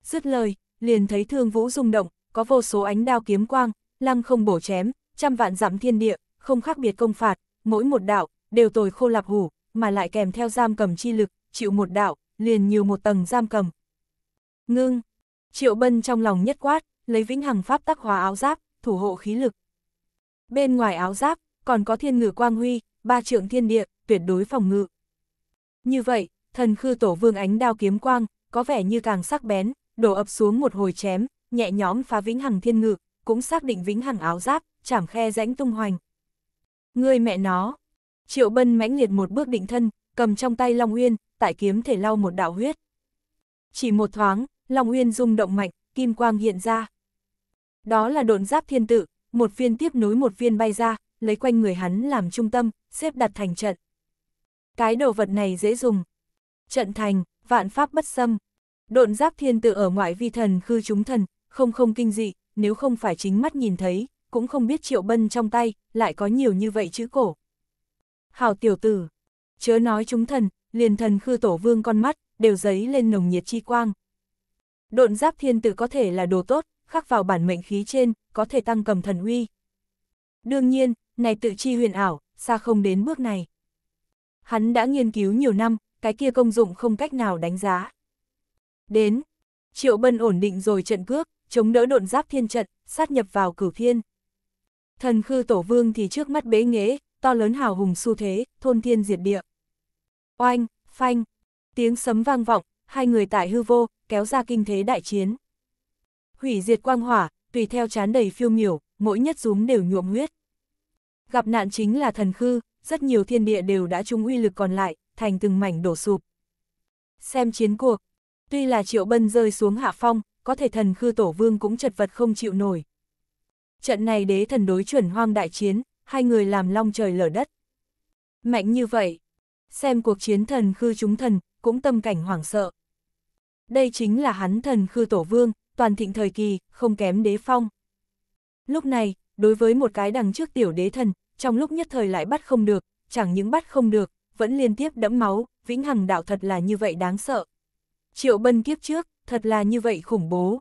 Dứt lời, liền thấy thương vũ rung động, có vô số ánh đao kiếm quang, lăng không bổ chém, trăm vạn giảm thiên địa, không khác biệt công phạt, mỗi một đạo, đều tồi khô lạp hủ, mà lại kèm theo giam cầm chi lực, chịu một đạo, liền nhiều một tầng giam cầm. Ngưng, triệu bân trong lòng nhất quát, lấy vĩnh hằng pháp tắc hóa áo giáp, thủ hộ khí lực. Bên ngoài áo giáp, còn có thiên ngự quang huy, ba trượng thiên địa, tuyệt đối phòng ngự. Như vậy, thần khư tổ vương ánh đao kiếm quang, có vẻ như càng sắc bén, đổ ập xuống một hồi chém, nhẹ nhõm phá vĩnh hằng thiên ngự, cũng xác định vĩnh hằng áo giáp, chảm khe rãnh tung hoành. Người mẹ nó! Triệu Bân mãnh liệt một bước định thân, cầm trong tay Long Uyên, tại kiếm thể lau một đạo huyết. Chỉ một thoáng, Long Uyên rung động mạnh, kim quang hiện ra. Đó là độn giáp thiên tự, một viên tiếp nối một viên bay ra, lấy quanh người hắn làm trung tâm, xếp đặt thành trận. Cái đồ vật này dễ dùng. Trận thành, vạn pháp bất xâm. Độn giáp thiên tự ở ngoại vi thần khư chúng thần, không không kinh dị, nếu không phải chính mắt nhìn thấy, cũng không biết triệu bân trong tay, lại có nhiều như vậy chữ cổ. hào tiểu tử, chớ nói chúng thần, liền thần khư tổ vương con mắt, đều giấy lên nồng nhiệt chi quang. Độn giáp thiên tử có thể là đồ tốt, khắc vào bản mệnh khí trên, có thể tăng cầm thần uy. Đương nhiên, này tự chi huyền ảo, xa không đến bước này. Hắn đã nghiên cứu nhiều năm, cái kia công dụng không cách nào đánh giá. Đến, Triệu Bân ổn định rồi trận cước, chống đỡ độn giáp thiên trận, sát nhập vào cửu thiên. Thần khư tổ vương thì trước mắt bế nghế, to lớn hào hùng xu thế, thôn thiên diệt địa. Oanh, phanh, tiếng sấm vang vọng, hai người tại hư vô, kéo ra kinh thế đại chiến. Hủy diệt quang hỏa, tùy theo chán đầy phiêu miểu, mỗi nhất rúm đều nhuộm huyết. Gặp nạn chính là thần khư, rất nhiều thiên địa đều đã trung uy lực còn lại, thành từng mảnh đổ sụp. Xem chiến cuộc, tuy là triệu bân rơi xuống hạ phong, có thể thần khư tổ vương cũng chật vật không chịu nổi. Trận này đế thần đối chuẩn hoang đại chiến, hai người làm long trời lở đất. Mạnh như vậy, xem cuộc chiến thần khư chúng thần, cũng tâm cảnh hoảng sợ. Đây chính là hắn thần khư tổ vương, toàn thịnh thời kỳ, không kém đế phong. Lúc này, đối với một cái đằng trước tiểu đế thần, trong lúc nhất thời lại bắt không được, chẳng những bắt không được, vẫn liên tiếp đẫm máu, vĩnh hằng đạo thật là như vậy đáng sợ. Triệu bân kiếp trước, thật là như vậy khủng bố.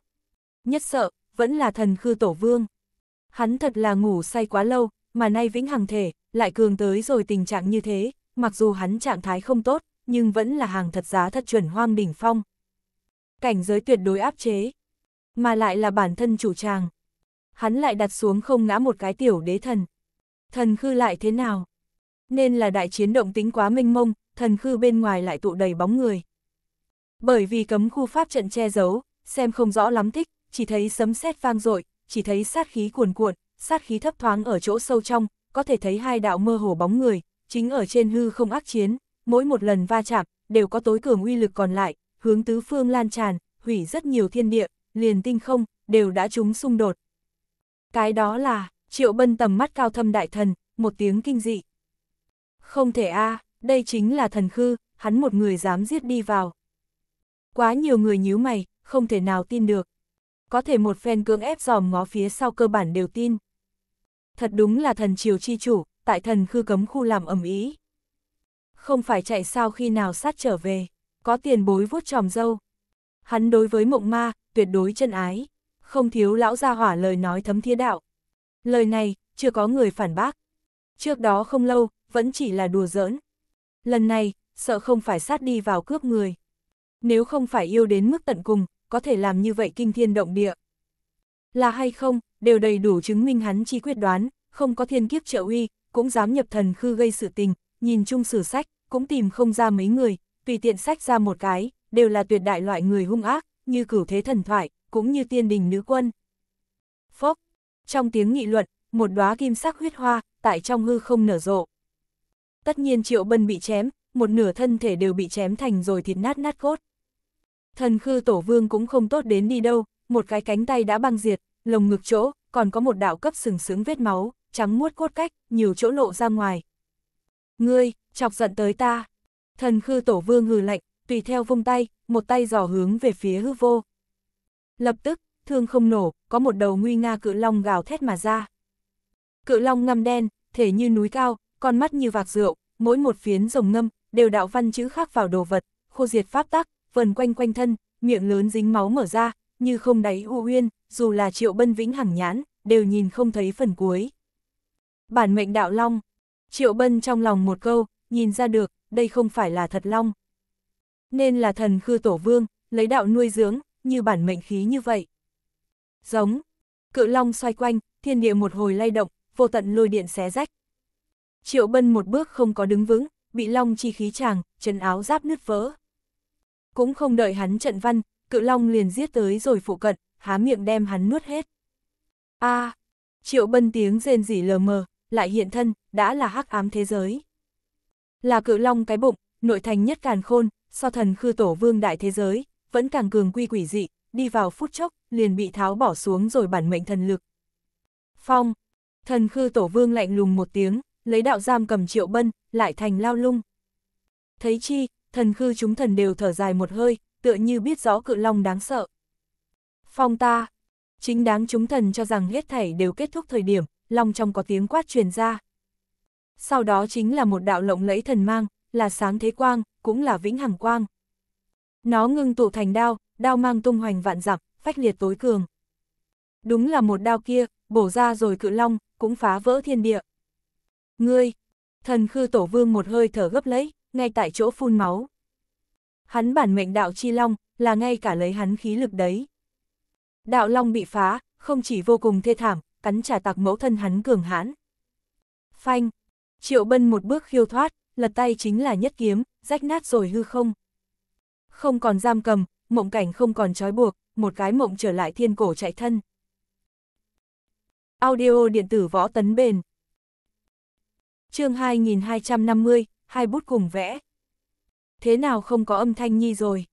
Nhất sợ, vẫn là thần khư tổ vương. Hắn thật là ngủ say quá lâu, mà nay vĩnh hằng thể, lại cường tới rồi tình trạng như thế, mặc dù hắn trạng thái không tốt, nhưng vẫn là hàng thật giá thật chuẩn hoang đỉnh phong. Cảnh giới tuyệt đối áp chế, mà lại là bản thân chủ tràng. Hắn lại đặt xuống không ngã một cái tiểu đế thần. Thần khư lại thế nào? Nên là đại chiến động tính quá mênh mông, thần khư bên ngoài lại tụ đầy bóng người. Bởi vì cấm khu pháp trận che giấu, xem không rõ lắm thích, chỉ thấy sấm sét vang dội, chỉ thấy sát khí cuồn cuộn, sát khí thấp thoáng ở chỗ sâu trong, có thể thấy hai đạo mơ hồ bóng người, chính ở trên hư không ác chiến, mỗi một lần va chạm đều có tối cường uy lực còn lại, hướng tứ phương lan tràn, hủy rất nhiều thiên địa, liền tinh không đều đã chúng xung đột. Cái đó là, Triệu Bân tầm mắt cao thâm đại thần, một tiếng kinh dị. Không thể a, à, đây chính là thần khư, hắn một người dám giết đi vào. Quá nhiều người nhíu mày, không thể nào tin được. Có thể một phen cưỡng ép dòm ngó phía sau cơ bản đều tin. Thật đúng là thần triều chi chủ, tại thần khư cấm khu làm ẩm ý. Không phải chạy sao khi nào sát trở về, có tiền bối vuốt tròm dâu. Hắn đối với mộng ma, tuyệt đối chân ái, không thiếu lão gia hỏa lời nói thấm thiên đạo. Lời này, chưa có người phản bác. Trước đó không lâu, vẫn chỉ là đùa giỡn. Lần này, sợ không phải sát đi vào cướp người. Nếu không phải yêu đến mức tận cùng, có thể làm như vậy kinh thiên động địa. Là hay không, đều đầy đủ chứng minh hắn chi quyết đoán, không có thiên kiếp trợ uy, cũng dám nhập thần khư gây sự tình, nhìn chung sử sách, cũng tìm không ra mấy người, tùy tiện sách ra một cái, đều là tuyệt đại loại người hung ác, như cửu thế thần thoại, cũng như tiên đình nữ quân. Phốc, trong tiếng nghị luận, một đóa kim sắc huyết hoa, tại trong hư không nở rộ. Tất nhiên Triệu Bân bị chém, một nửa thân thể đều bị chém thành rồi thịt nát nát cốt. Thần khư tổ vương cũng không tốt đến đi đâu, một cái cánh tay đã băng diệt, lồng ngực chỗ, còn có một đạo cấp sừng sướng vết máu, trắng muốt cốt cách, nhiều chỗ lộ ra ngoài. Ngươi, chọc giận tới ta. Thần khư tổ vương hừ lạnh, tùy theo vung tay, một tay giò hướng về phía hư vô. Lập tức, thương không nổ, có một đầu nguy nga cự long gào thét mà ra. Cự long ngâm đen, thể như núi cao, con mắt như vạc rượu, mỗi một phiến rồng ngâm, đều đạo văn chữ khác vào đồ vật, khô diệt pháp tắc, vần quanh quanh thân, miệng lớn dính máu mở ra, như không đáy u uyên, dù là triệu bân vĩnh hằng nhãn, đều nhìn không thấy phần cuối. Bản mệnh đạo long, triệu bân trong lòng một câu, nhìn ra được, đây không phải là thật long. Nên là thần khư tổ vương, lấy đạo nuôi dưỡng, như bản mệnh khí như vậy. Giống, cự long xoay quanh, thiên địa một hồi lay động, vô tận lôi điện xé rách. Triệu bân một bước không có đứng vững, bị long chi khí chàng, chân áo giáp nứt vỡ. Cũng không đợi hắn trận văn, cự long liền giết tới rồi phụ cận, há miệng đem hắn nuốt hết. a à, triệu bân tiếng rên rỉ lờ mờ, lại hiện thân, đã là hắc ám thế giới. Là cự long cái bụng, nội thành nhất càn khôn, so thần khư tổ vương đại thế giới, vẫn càng cường quy quỷ dị, đi vào phút chốc, liền bị tháo bỏ xuống rồi bản mệnh thần lực. Phong, thần khư tổ vương lạnh lùng một tiếng, lấy đạo giam cầm triệu bân, lại thành lao lung. Thấy chi, thần khư chúng thần đều thở dài một hơi, tựa như biết rõ cự long đáng sợ. Phong ta, chính đáng chúng thần cho rằng hết thảy đều kết thúc thời điểm, long trong có tiếng quát truyền ra. Sau đó chính là một đạo lộng lẫy thần mang, là sáng thế quang, cũng là vĩnh hằng quang. Nó ngưng tụ thành đao, đao mang tung hoành vạn dặm, phách liệt tối cường. Đúng là một đao kia, bổ ra rồi cự long, cũng phá vỡ thiên địa. Ngươi! Thần khư tổ vương một hơi thở gấp lấy, ngay tại chỗ phun máu. Hắn bản mệnh đạo chi long, là ngay cả lấy hắn khí lực đấy. Đạo long bị phá, không chỉ vô cùng thê thảm, cắn trả tạc mẫu thân hắn cường hãn. Phanh! Triệu bân một bước khiêu thoát, lật tay chính là nhất kiếm, rách nát rồi hư không. Không còn giam cầm, mộng cảnh không còn trói buộc, một cái mộng trở lại thiên cổ chạy thân. Audio điện tử võ tấn bền chương 2250, hai bút cùng vẽ. Thế nào không có âm thanh nhi rồi?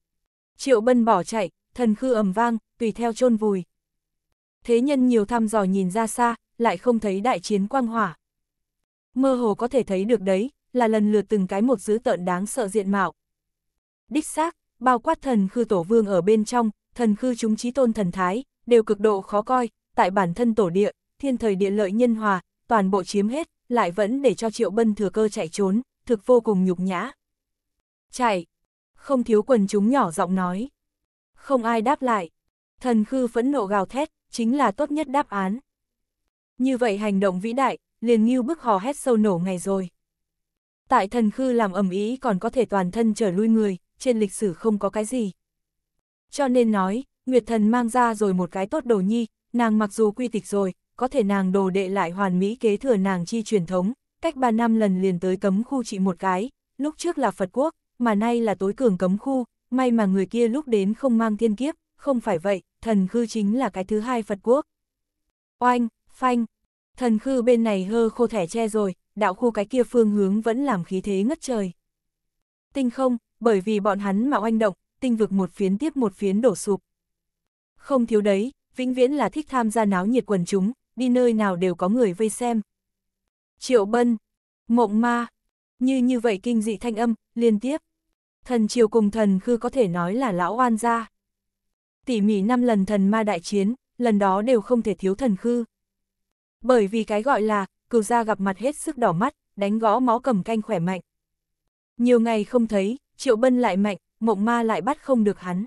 Triệu bân bỏ chạy, thần khư ầm vang, tùy theo chôn vùi. Thế nhân nhiều thăm dò nhìn ra xa, lại không thấy đại chiến quang hỏa. Mơ hồ có thể thấy được đấy, là lần lượt từng cái một dữ tợn đáng sợ diện mạo. Đích xác, bao quát thần khư tổ vương ở bên trong, thần khư chúng trí tôn thần thái, đều cực độ khó coi, tại bản thân tổ địa, thiên thời địa lợi nhân hòa, toàn bộ chiếm hết, lại vẫn để cho Triệu Bân thừa cơ chạy trốn, thực vô cùng nhục nhã. Chạy! Không thiếu quần chúng nhỏ giọng nói. Không ai đáp lại. Thần khư phẫn nộ gào thét, chính là tốt nhất đáp án. Như vậy hành động vĩ đại, liền như bức hò hét sâu nổ ngày rồi. Tại thần khư làm ẩm ý còn có thể toàn thân trở lui người, trên lịch sử không có cái gì. Cho nên nói, Nguyệt Thần mang ra rồi một cái tốt đồ nhi, nàng mặc dù quy tịch rồi, có thể nàng đồ đệ lại hoàn mỹ kế thừa nàng chi truyền thống, cách 3 năm lần liền tới cấm khu trị một cái, lúc trước là Phật Quốc, mà nay là tối cường cấm khu, may mà người kia lúc đến không mang thiên kiếp, không phải vậy, thần khư chính là cái thứ hai Phật Quốc. Oanh, phanh, thần khư bên này hơ khô thẻ che rồi, đạo khu cái kia phương hướng vẫn làm khí thế ngất trời. Tinh không, bởi vì bọn hắn mà oanh động, tinh vực một phiến tiếp một phiến đổ sụp. Không thiếu đấy, vĩnh viễn là thích tham gia náo nhiệt quần chúng, đi nơi nào đều có người vây xem. Triệu Bân, Mộng Ma, như như vậy kinh dị thanh âm, liên tiếp. Thần Triều cùng thần khư có thể nói là lão oan gia. Tỉ mỉ năm lần thần ma đại chiến, lần đó đều không thể thiếu thần khư. Bởi vì cái gọi là, cừu gia gặp mặt hết sức đỏ mắt, đánh gõ máu cầm canh khỏe mạnh. Nhiều ngày không thấy, Triệu Bân lại mạnh, Mộng Ma lại bắt không được hắn.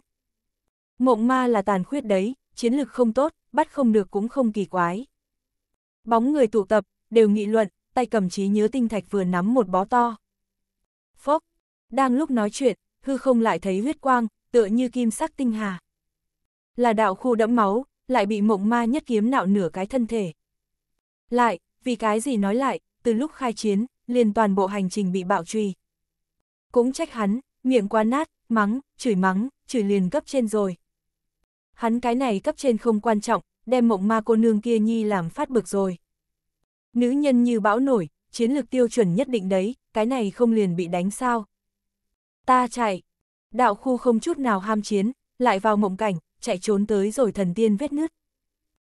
Mộng Ma là tàn khuyết đấy, chiến lực không tốt, bắt không được cũng không kỳ quái. Bóng người tụ tập, đều nghị luận, tay cầm trí nhớ tinh thạch vừa nắm một bó to. Phốc, đang lúc nói chuyện, hư không lại thấy huyết quang, tựa như kim sắc tinh hà. Là đạo khu đẫm máu, lại bị mộng ma nhất kiếm nạo nửa cái thân thể. Lại, vì cái gì nói lại, từ lúc khai chiến, liền toàn bộ hành trình bị bạo truy. Cũng trách hắn, miệng quá nát, mắng, chửi mắng, chửi liền cấp trên rồi. Hắn cái này cấp trên không quan trọng, đem mộng ma cô nương kia nhi làm phát bực rồi. Nữ nhân như bão nổi, chiến lược tiêu chuẩn nhất định đấy, cái này không liền bị đánh sao. Ta chạy, đạo khu không chút nào ham chiến, lại vào mộng cảnh, chạy trốn tới rồi thần tiên vết nứt.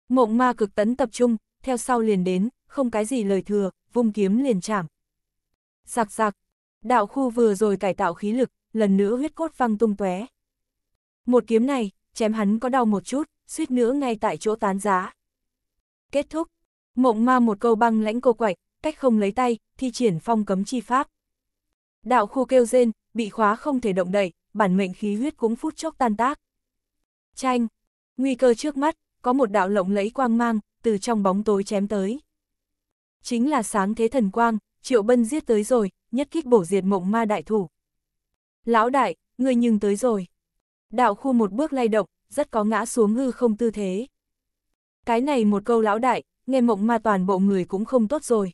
Mộng ma cực tấn tập trung, theo sau liền đến, không cái gì lời thừa, vung kiếm liền chạm. Giặc giặc, đạo khu vừa rồi cải tạo khí lực, lần nữa huyết cốt văng tung tóe. Một kiếm này, chém hắn có đau một chút, suýt nữa ngay tại chỗ tán giá. Kết thúc, mộng ma một câu băng lãnh cô quạch, cách không lấy tay, thi triển phong cấm chi pháp. Đạo khu kêu rên, bị khóa không thể động đậy, bản mệnh khí huyết cũng phút chốc tan tác. tranh nguy cơ trước mắt, có một đạo lộng lẫy quang mang, từ trong bóng tối chém tới. Chính là sáng thế thần quang, triệu bân giết tới rồi, nhất kích bổ diệt mộng ma đại thủ. Lão đại, ngươi nhưng tới rồi. Đạo khu một bước lay động, rất có ngã xuống hư không tư thế. Cái này một câu lão đại, nghe mộng ma toàn bộ người cũng không tốt rồi.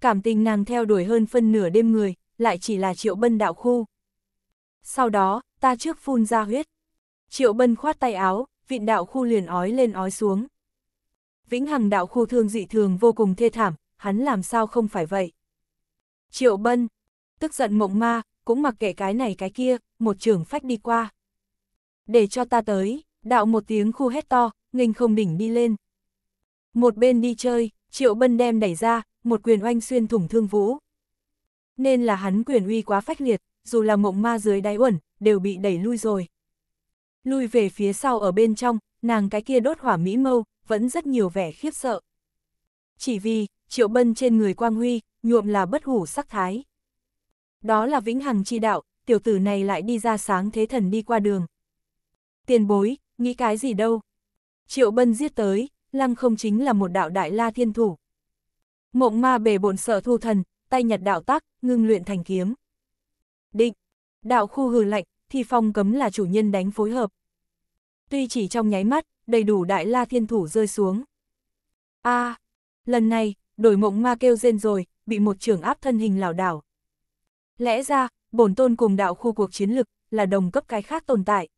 Cảm tình nàng theo đuổi hơn phân nửa đêm người, lại chỉ là triệu bân đạo khu. Sau đó, ta trước phun ra huyết. Triệu bân khoát tay áo, vịn đạo khu liền ói lên ói xuống. Vĩnh hằng đạo khu thương dị thường vô cùng thê thảm, hắn làm sao không phải vậy. Triệu bân, tức giận mộng ma, cũng mặc kệ cái này cái kia, một trưởng phách đi qua để cho ta tới, đạo một tiếng khu hét to, nghênh không đỉnh đi lên. Một bên đi chơi, Triệu Bân đem đẩy ra, một quyền oanh xuyên thủng thương vũ. Nên là hắn quyền uy quá phách liệt, dù là mộng ma dưới đáy uẩn, đều bị đẩy lui rồi. Lui về phía sau ở bên trong, nàng cái kia đốt hỏa mỹ mâu, vẫn rất nhiều vẻ khiếp sợ. Chỉ vì, Triệu Bân trên người quang huy, nhuộm là bất hủ sắc thái. Đó là vĩnh hằng chi đạo, tiểu tử này lại đi ra sáng thế thần đi qua đường, tiền bối, nghĩ cái gì đâu. Triệu Bân giết tới, lăng không chính là một đạo đại la thiên thủ. Mộng ma bề bổn sợ thu thần, tay nhặt đạo tác, ngưng luyện thành kiếm. Định, đạo khu hừ lạnh, thì phong cấm là chủ nhân đánh phối hợp. Tuy chỉ trong nháy mắt, đầy đủ đại la thiên thủ rơi xuống. a à, lần này, đổi mộng ma kêu rên rồi, bị một trưởng áp thân hình lảo đảo. Lẽ ra, bổn tôn cùng đạo khu cuộc chiến lực, là đồng cấp cái khác tồn tại.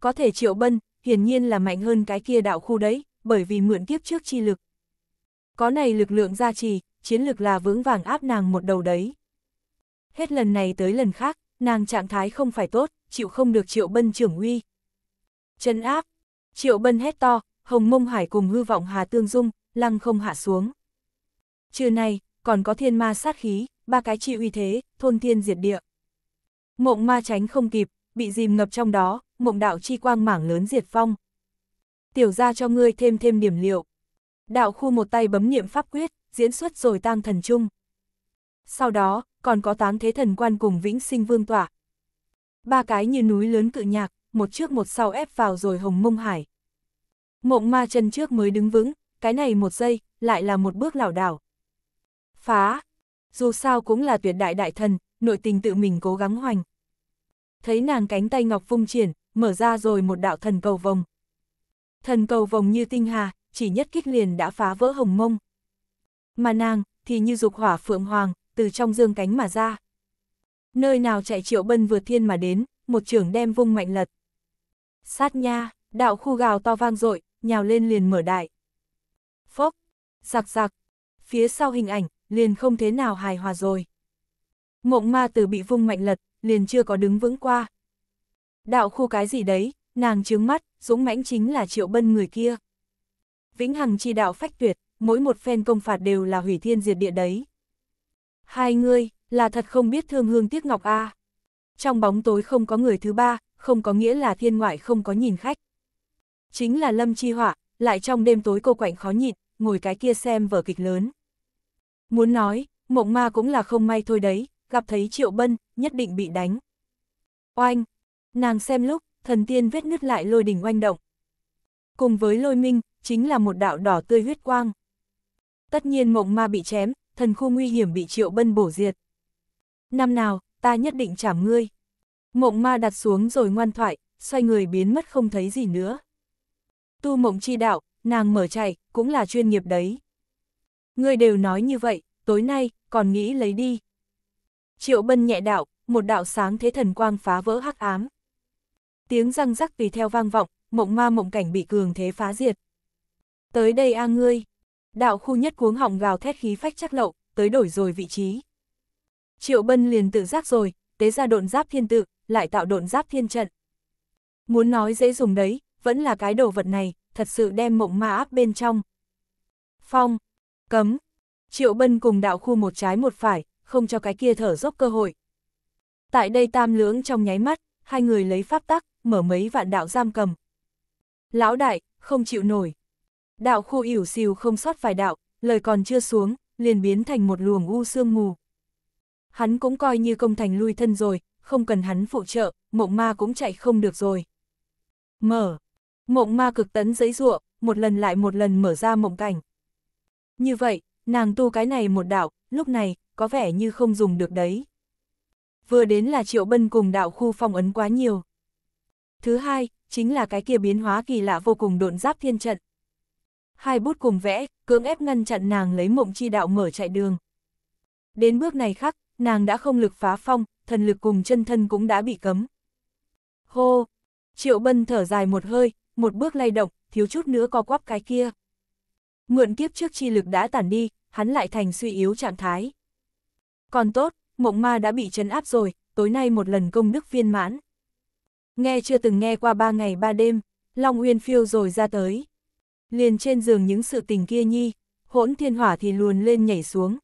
Có thể triệu bân, hiển nhiên là mạnh hơn cái kia đạo khu đấy, bởi vì mượn kiếp trước chi lực. Có này lực lượng gia trì, chiến lực là vững vàng áp nàng một đầu đấy. Hết lần này tới lần khác, nàng trạng thái không phải tốt, chịu không được triệu bân trưởng uy. Chân áp, triệu bân hét to, hồng mông hải cùng hư vọng hà tương dung, lăng không hạ xuống. Trừ này, còn có thiên ma sát khí, ba cái trị uy thế, thôn thiên diệt địa. Mộng ma tránh không kịp, bị dìm ngập trong đó, mộng đạo chi quang mảng lớn diệt phong. Tiểu ra cho ngươi thêm thêm điểm liệu. Đạo khu một tay bấm niệm pháp quyết, diễn xuất rồi tang thần chung. Sau đó, còn có táng thế thần quan cùng vĩnh sinh vương tỏa. Ba cái như núi lớn cự nhạc, một trước một sau ép vào rồi hồng mông hải. Mộng ma chân trước mới đứng vững, cái này một giây, lại là một bước lảo đảo. Phá! Dù sao cũng là tuyệt đại đại thần, nội tình tự mình cố gắng hoành. Thấy nàng cánh tay ngọc phung triển, mở ra rồi một đạo thần cầu vòng. Thần cầu vòng như tinh hà, chỉ nhất kích liền đã phá vỡ hồng mông. Mà nàng, thì như dục hỏa phượng hoàng, từ trong dương cánh mà ra. Nơi nào chạy triệu bân vượt thiên mà đến, một trưởng đem vung mạnh lật. Sát nha, đạo khu gào to vang dội nhào lên liền mở đại. Phốc, giặc giặc, phía sau hình ảnh, liền không thế nào hài hòa rồi. Mộng ma từ bị vung mạnh lật, liền chưa có đứng vững qua, Đạo khu cái gì đấy, nàng trướng mắt, dũng mãnh chính là triệu bân người kia. Vĩnh Hằng chi đạo phách tuyệt, mỗi một phen công phạt đều là hủy thiên diệt địa đấy. Hai người, là thật không biết thương hương tiếc ngọc a. Trong bóng tối không có người thứ ba, không có nghĩa là thiên ngoại không có nhìn khách. Chính là Lâm Chi Họa, lại trong đêm tối cô quạnh khó nhịn, ngồi cái kia xem vở kịch lớn. Muốn nói, mộng ma cũng là không may thôi đấy, gặp thấy Triệu Bân, nhất định bị đánh. Oanh, Nàng xem lúc, thần tiên vết nứt lại lôi đỉnh oanh động. Cùng với lôi minh, chính là một đạo đỏ tươi huyết quang. Tất nhiên mộng ma bị chém, thần khu nguy hiểm bị triệu bân bổ diệt. Năm nào, ta nhất định trảm ngươi. Mộng ma đặt xuống rồi ngoan thoại, xoay người biến mất không thấy gì nữa. Tu mộng chi đạo, nàng mở chạy, cũng là chuyên nghiệp đấy. Ngươi đều nói như vậy, tối nay, còn nghĩ lấy đi. Triệu bân nhẹ đạo, một đạo sáng thế thần quang phá vỡ hắc ám. Tiếng răng rắc tùy theo vang vọng, mộng ma mộng cảnh bị cường thế phá diệt. Tới đây a ngươi. Đạo khu nhất cuống họng gào thét khí phách chắc lậu, tới đổi rồi vị trí. Triệu Bân liền tự giác rồi, tế ra độn giáp thiên tự, lại tạo độn giáp thiên trận. Muốn nói dễ dùng đấy, vẫn là cái đồ vật này, thật sự đem mộng ma áp bên trong. Phong, cấm, Triệu Bân cùng đạo khu một trái một phải, không cho cái kia thở dốc cơ hội. Tại đây tam lưỡng trong nháy mắt, hai người lấy pháp tắc, mở mấy vạn đạo giam cầm. Lão đại, không chịu nổi. Đạo khu ỉu xìu không sót vài đạo, lời còn chưa xuống, liền biến thành một luồng u sương mù. Hắn cũng coi như công thành lui thân rồi, không cần hắn phụ trợ, mộng ma cũng chạy không được rồi. Mở. Mộng ma cực tấn giấy ruộng, một lần lại một lần mở ra mộng cảnh. Như vậy, nàng tu cái này một đạo, lúc này, có vẻ như không dùng được đấy. Vừa đến là triệu bân cùng đạo khu phong ấn quá nhiều. Thứ hai, chính là cái kia biến hóa kỳ lạ vô cùng độn giáp thiên trận. Hai bút cùng vẽ, cưỡng ép ngăn chặn nàng lấy mộng chi đạo mở chạy đường. Đến bước này khắc, nàng đã không lực phá phong, thần lực cùng chân thân cũng đã bị cấm. Hô! Triệu Bân thở dài một hơi, một bước lay động, thiếu chút nữa co quắp cái kia. Mượn kiếp trước chi lực đã tản đi, hắn lại thành suy yếu trạng thái. Còn tốt, mộng ma đã bị chấn áp rồi, tối nay một lần công đức viên mãn. Nghe chưa từng nghe qua ba ngày ba đêm, Long Uyên phiêu rồi ra tới. Liền trên giường những sự tình kia nhi, hỗn thiên hỏa thì luồn lên nhảy xuống.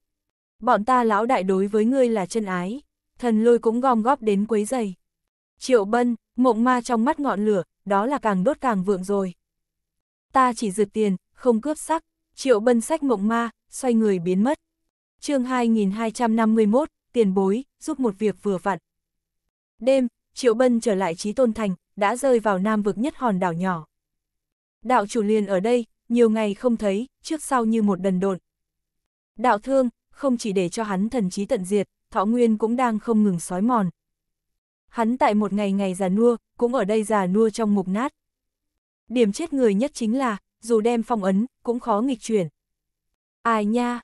Bọn ta lão đại đối với ngươi là chân ái, thần lôi cũng gom góp đến quấy giày. Triệu bân, mộng ma trong mắt ngọn lửa, đó là càng đốt càng vượng rồi. Ta chỉ rượt tiền, không cướp sắc, triệu bân sách mộng ma, xoay người biến mất. chương 2251, tiền bối, giúp một việc vừa vặn. Đêm, Triệu Bân trở lại Trí Tôn Thành, đã rơi vào nam vực nhất hòn đảo nhỏ. Đạo chủ liền ở đây, nhiều ngày không thấy, trước sau như một đần độn. Đạo thương, không chỉ để cho hắn thần trí tận diệt, thọ nguyên cũng đang không ngừng sói mòn. Hắn tại một ngày ngày già nua, cũng ở đây già nua trong mục nát. Điểm chết người nhất chính là, dù đem phong ấn, cũng khó nghịch chuyển. Ai nha!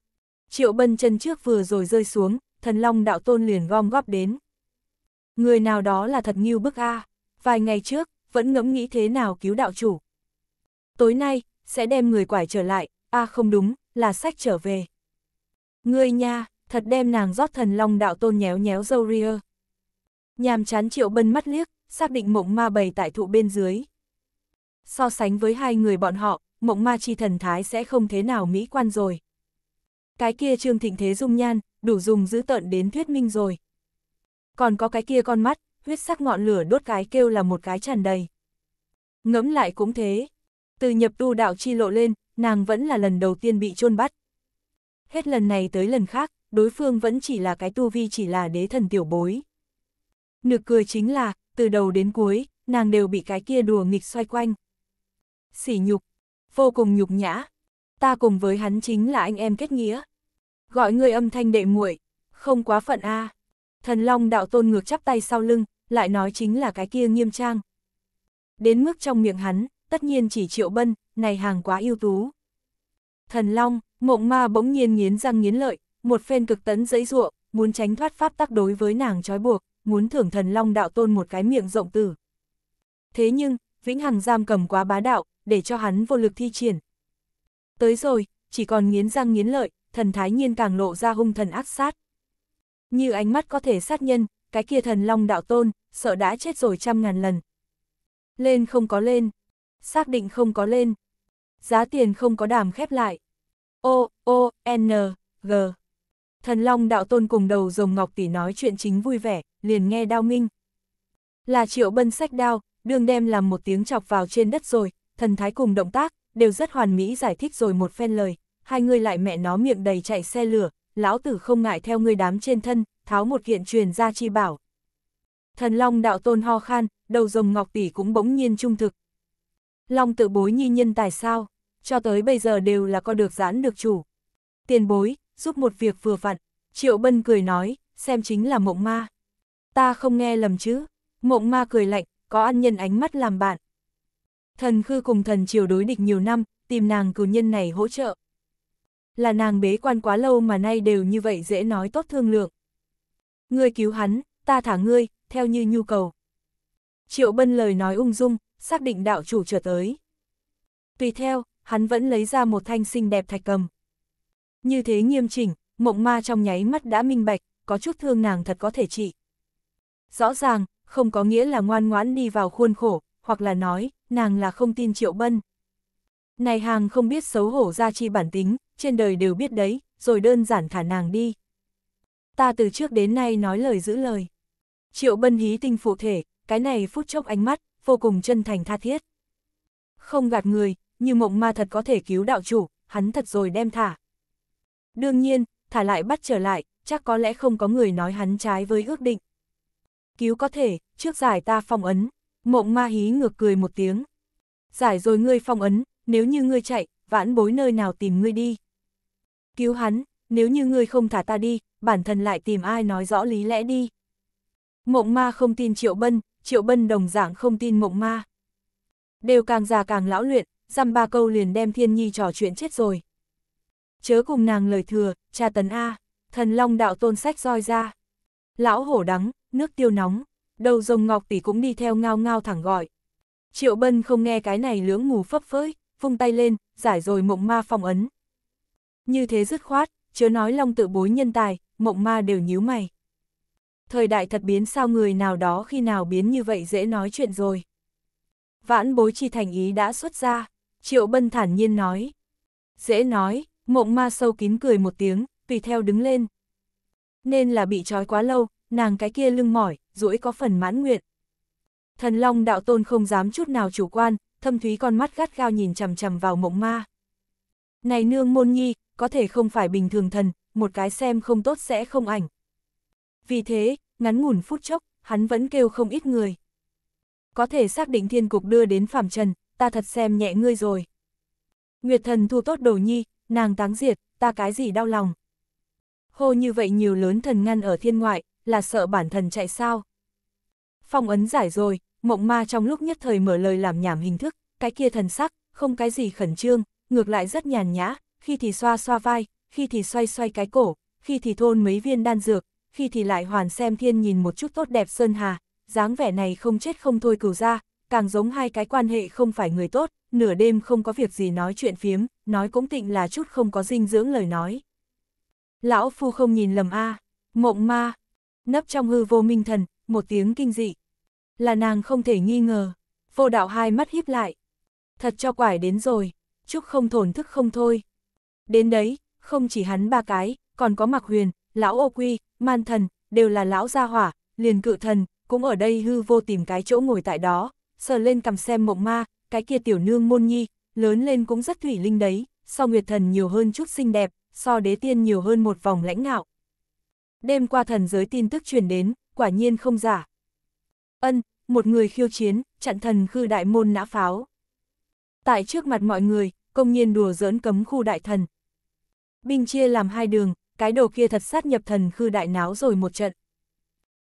Triệu bân chân trước vừa rồi rơi xuống, thần long đạo tôn liền gom góp đến. Người nào đó là thật nghiêu bức a vài ngày trước, vẫn ngẫm nghĩ thế nào cứu đạo chủ. Tối nay, sẽ đem người quải trở lại, a không đúng, là sách trở về. Người nha, thật đem nàng rót thần long đạo tôn nhéo nhéo dâu ria. Nhàm chán triệu bân mắt liếc, xác định mộng ma bầy tại thụ bên dưới. So sánh với hai người bọn họ, mộng ma chi thần thái sẽ không thế nào mỹ quan rồi. Cái kia trương thịnh thế dung nhan, đủ dùng giữ tợn đến thuyết minh rồi còn có cái kia con mắt, huyết sắc ngọn lửa đốt cái kêu là một cái tràn đầy. Ngẫm lại cũng thế, từ nhập tu đạo chi lộ lên, nàng vẫn là lần đầu tiên bị chôn bắt. Hết lần này tới lần khác, đối phương vẫn chỉ là cái tu vi chỉ là đế thần tiểu bối. Nực cười chính là, từ đầu đến cuối, nàng đều bị cái kia đùa nghịch xoay quanh. Sỉ nhục, vô cùng nhục nhã, ta cùng với hắn chính là anh em kết nghĩa. Gọi người âm thanh đệ muội, không quá phận a. À thần long đạo tôn ngược chắp tay sau lưng, lại nói chính là cái kia nghiêm trang. Đến mức trong miệng hắn, tất nhiên chỉ triệu bân, này hàng quá ưu tú. Thần long, mộng ma bỗng nhiên nghiến răng nghiến lợi, một phen cực tấn dẫy ruộng, muốn tránh thoát pháp tắc đối với nàng trói buộc, muốn thưởng thần long đạo tôn một cái miệng rộng tử. Thế nhưng, vĩnh hằng giam cầm quá bá đạo, để cho hắn vô lực thi triển. Tới rồi, chỉ còn nghiến răng nghiến lợi, thần thái nhiên càng lộ ra hung thần ác sát. Như ánh mắt có thể sát nhân, cái kia thần long đạo tôn, sợ đã chết rồi trăm ngàn lần. Lên không có lên, xác định không có lên, giá tiền không có đàm khép lại. O, O, N, G. Thần long đạo tôn cùng đầu rồng ngọc tỷ nói chuyện chính vui vẻ, liền nghe đao minh. Là triệu bân sách đao, đương đem làm một tiếng chọc vào trên đất rồi, thần thái cùng động tác, đều rất hoàn mỹ giải thích rồi một phen lời, hai người lại mẹ nó miệng đầy chạy xe lửa, lão tử không ngại theo ngươi đám trên thân, tháo một kiện truyền ra chi bảo. Thần Long đạo tôn ho khan, đầu rồng ngọc tỷ cũng bỗng nhiên trung thực. Long tự bối nhi nhân tài sao, cho tới bây giờ đều là có được giãn được chủ. Tiền bối, giúp một việc vừa vặn, triệu bân cười nói, xem chính là mộng ma. Ta không nghe lầm chứ, mộng ma cười lạnh, có ăn nhân ánh mắt làm bạn. Thần khư cùng thần triều đối địch nhiều năm, tìm nàng cử nhân này hỗ trợ là nàng bế quan quá lâu mà nay đều như vậy dễ nói tốt thương lượng. Ngươi cứu hắn, ta thả ngươi, theo như nhu cầu. Triệu Bân lời nói ung dung, xác định đạo chủ trở tới. Tùy theo, hắn vẫn lấy ra một thanh xinh đẹp thạch cầm. Như thế nghiêm chỉnh, mộng ma trong nháy mắt đã minh bạch, có chút thương nàng thật có thể trị. Rõ ràng, không có nghĩa là ngoan ngoãn đi vào khuôn khổ, hoặc là nói, nàng là không tin Triệu Bân. Này hàng không biết xấu hổ ra chi bản tính, trên đời đều biết đấy, rồi đơn giản thả nàng đi. Ta từ trước đến nay nói lời giữ lời. Triệu bân hí tinh phụ thể, cái này phút chốc ánh mắt, vô cùng chân thành tha thiết. Không gạt người, như mộng ma thật có thể cứu đạo chủ, hắn thật rồi đem thả. Đương nhiên, thả lại bắt trở lại, chắc có lẽ không có người nói hắn trái với ước định. Cứu có thể, trước giải ta phong ấn, mộng ma hí ngược cười một tiếng. Giải rồi ngươi phong ấn, nếu như ngươi chạy, vãn bối nơi nào tìm ngươi đi. Cứu hắn, nếu như ngươi không thả ta đi, bản thân lại tìm ai nói rõ lý lẽ đi. Mộng ma không tin Triệu Bân, Triệu Bân đồng dạng không tin mộng ma. Đều càng già càng lão luyện, dăm ba câu liền đem Thiên Nhi trò chuyện chết rồi. Chớ cùng nàng lời thừa, cha tấn A, thần long đạo tôn sách roi ra. Lão hổ đắng, nước tiêu nóng, đầu rồng ngọc tỷ cũng đi theo ngao ngao thẳng gọi. Triệu Bân không nghe cái này lưỡng ngủ phấp phới vung tay lên, giải rồi mộng ma phong ấn. Như thế dứt khoát, chớ nói long tự bối nhân tài, mộng ma đều nhíu mày. Thời đại thật biến sao người nào đó khi nào biến như vậy dễ nói chuyện rồi. Vãn bối chi thành ý đã xuất ra, triệu bân thản nhiên nói. Dễ nói, mộng ma sâu kín cười một tiếng, tùy theo đứng lên. Nên là bị trói quá lâu, nàng cái kia lưng mỏi, duỗi có phần mãn nguyện. Thần Long đạo tôn không dám chút nào chủ quan, thâm thúy con mắt gắt gao nhìn chằm chằm vào mộng ma. Này nương môn nhi, có thể không phải bình thường thần, một cái xem không tốt sẽ không ảnh. Vì thế, ngắn ngủn phút chốc, hắn vẫn kêu không ít người. Có thể xác định thiên cục đưa đến phạm trần, ta thật xem nhẹ ngươi rồi. Nguyệt thần thu tốt đồ nhi, nàng táng diệt, ta cái gì đau lòng. Hô như vậy nhiều lớn thần ngăn ở thiên ngoại, là sợ bản thần chạy sao. Phong ấn giải rồi, mộng ma trong lúc nhất thời mở lời làm nhảm hình thức, cái kia thần sắc, không cái gì khẩn trương, ngược lại rất nhàn nhã, khi thì xoa xoa vai, khi thì xoay xoay cái cổ, khi thì thôn mấy viên đan dược, khi thì lại hoàn xem thiên nhìn một chút tốt đẹp sơn hà, dáng vẻ này không chết không thôi cửu ra, càng giống hai cái quan hệ không phải người tốt, nửa đêm không có việc gì nói chuyện phiếm, nói cũng tịnh là chút không có dinh dưỡng lời nói. Lão phu không nhìn lầm a, mộng ma, nấp trong hư vô minh thần, một tiếng kinh dị, là nàng không thể nghi ngờ, vô đạo hai mắt híp lại. Thật cho quải đến rồi, chúc không thổn thức không thôi. Đến đấy, không chỉ hắn ba cái, còn có mặc huyền, lão ô quy, man thần, đều là lão gia hỏa, liền cự thần, cũng ở đây hư vô tìm cái chỗ ngồi tại đó, sờ lên cầm xem mộng ma, cái kia tiểu nương môn nhi, lớn lên cũng rất thủy linh đấy, so nguyệt thần nhiều hơn chút xinh đẹp, so đế tiên nhiều hơn một vòng lãnh ngạo. Đêm qua thần giới tin tức truyền đến, quả nhiên không giả, Ân, một người khiêu chiến, chặn thần khư đại môn nã pháo. Tại trước mặt mọi người, công nhiên đùa giỡn cấm khu đại thần. Binh chia làm hai đường, cái đồ kia thật sát nhập thần khư đại náo rồi một trận.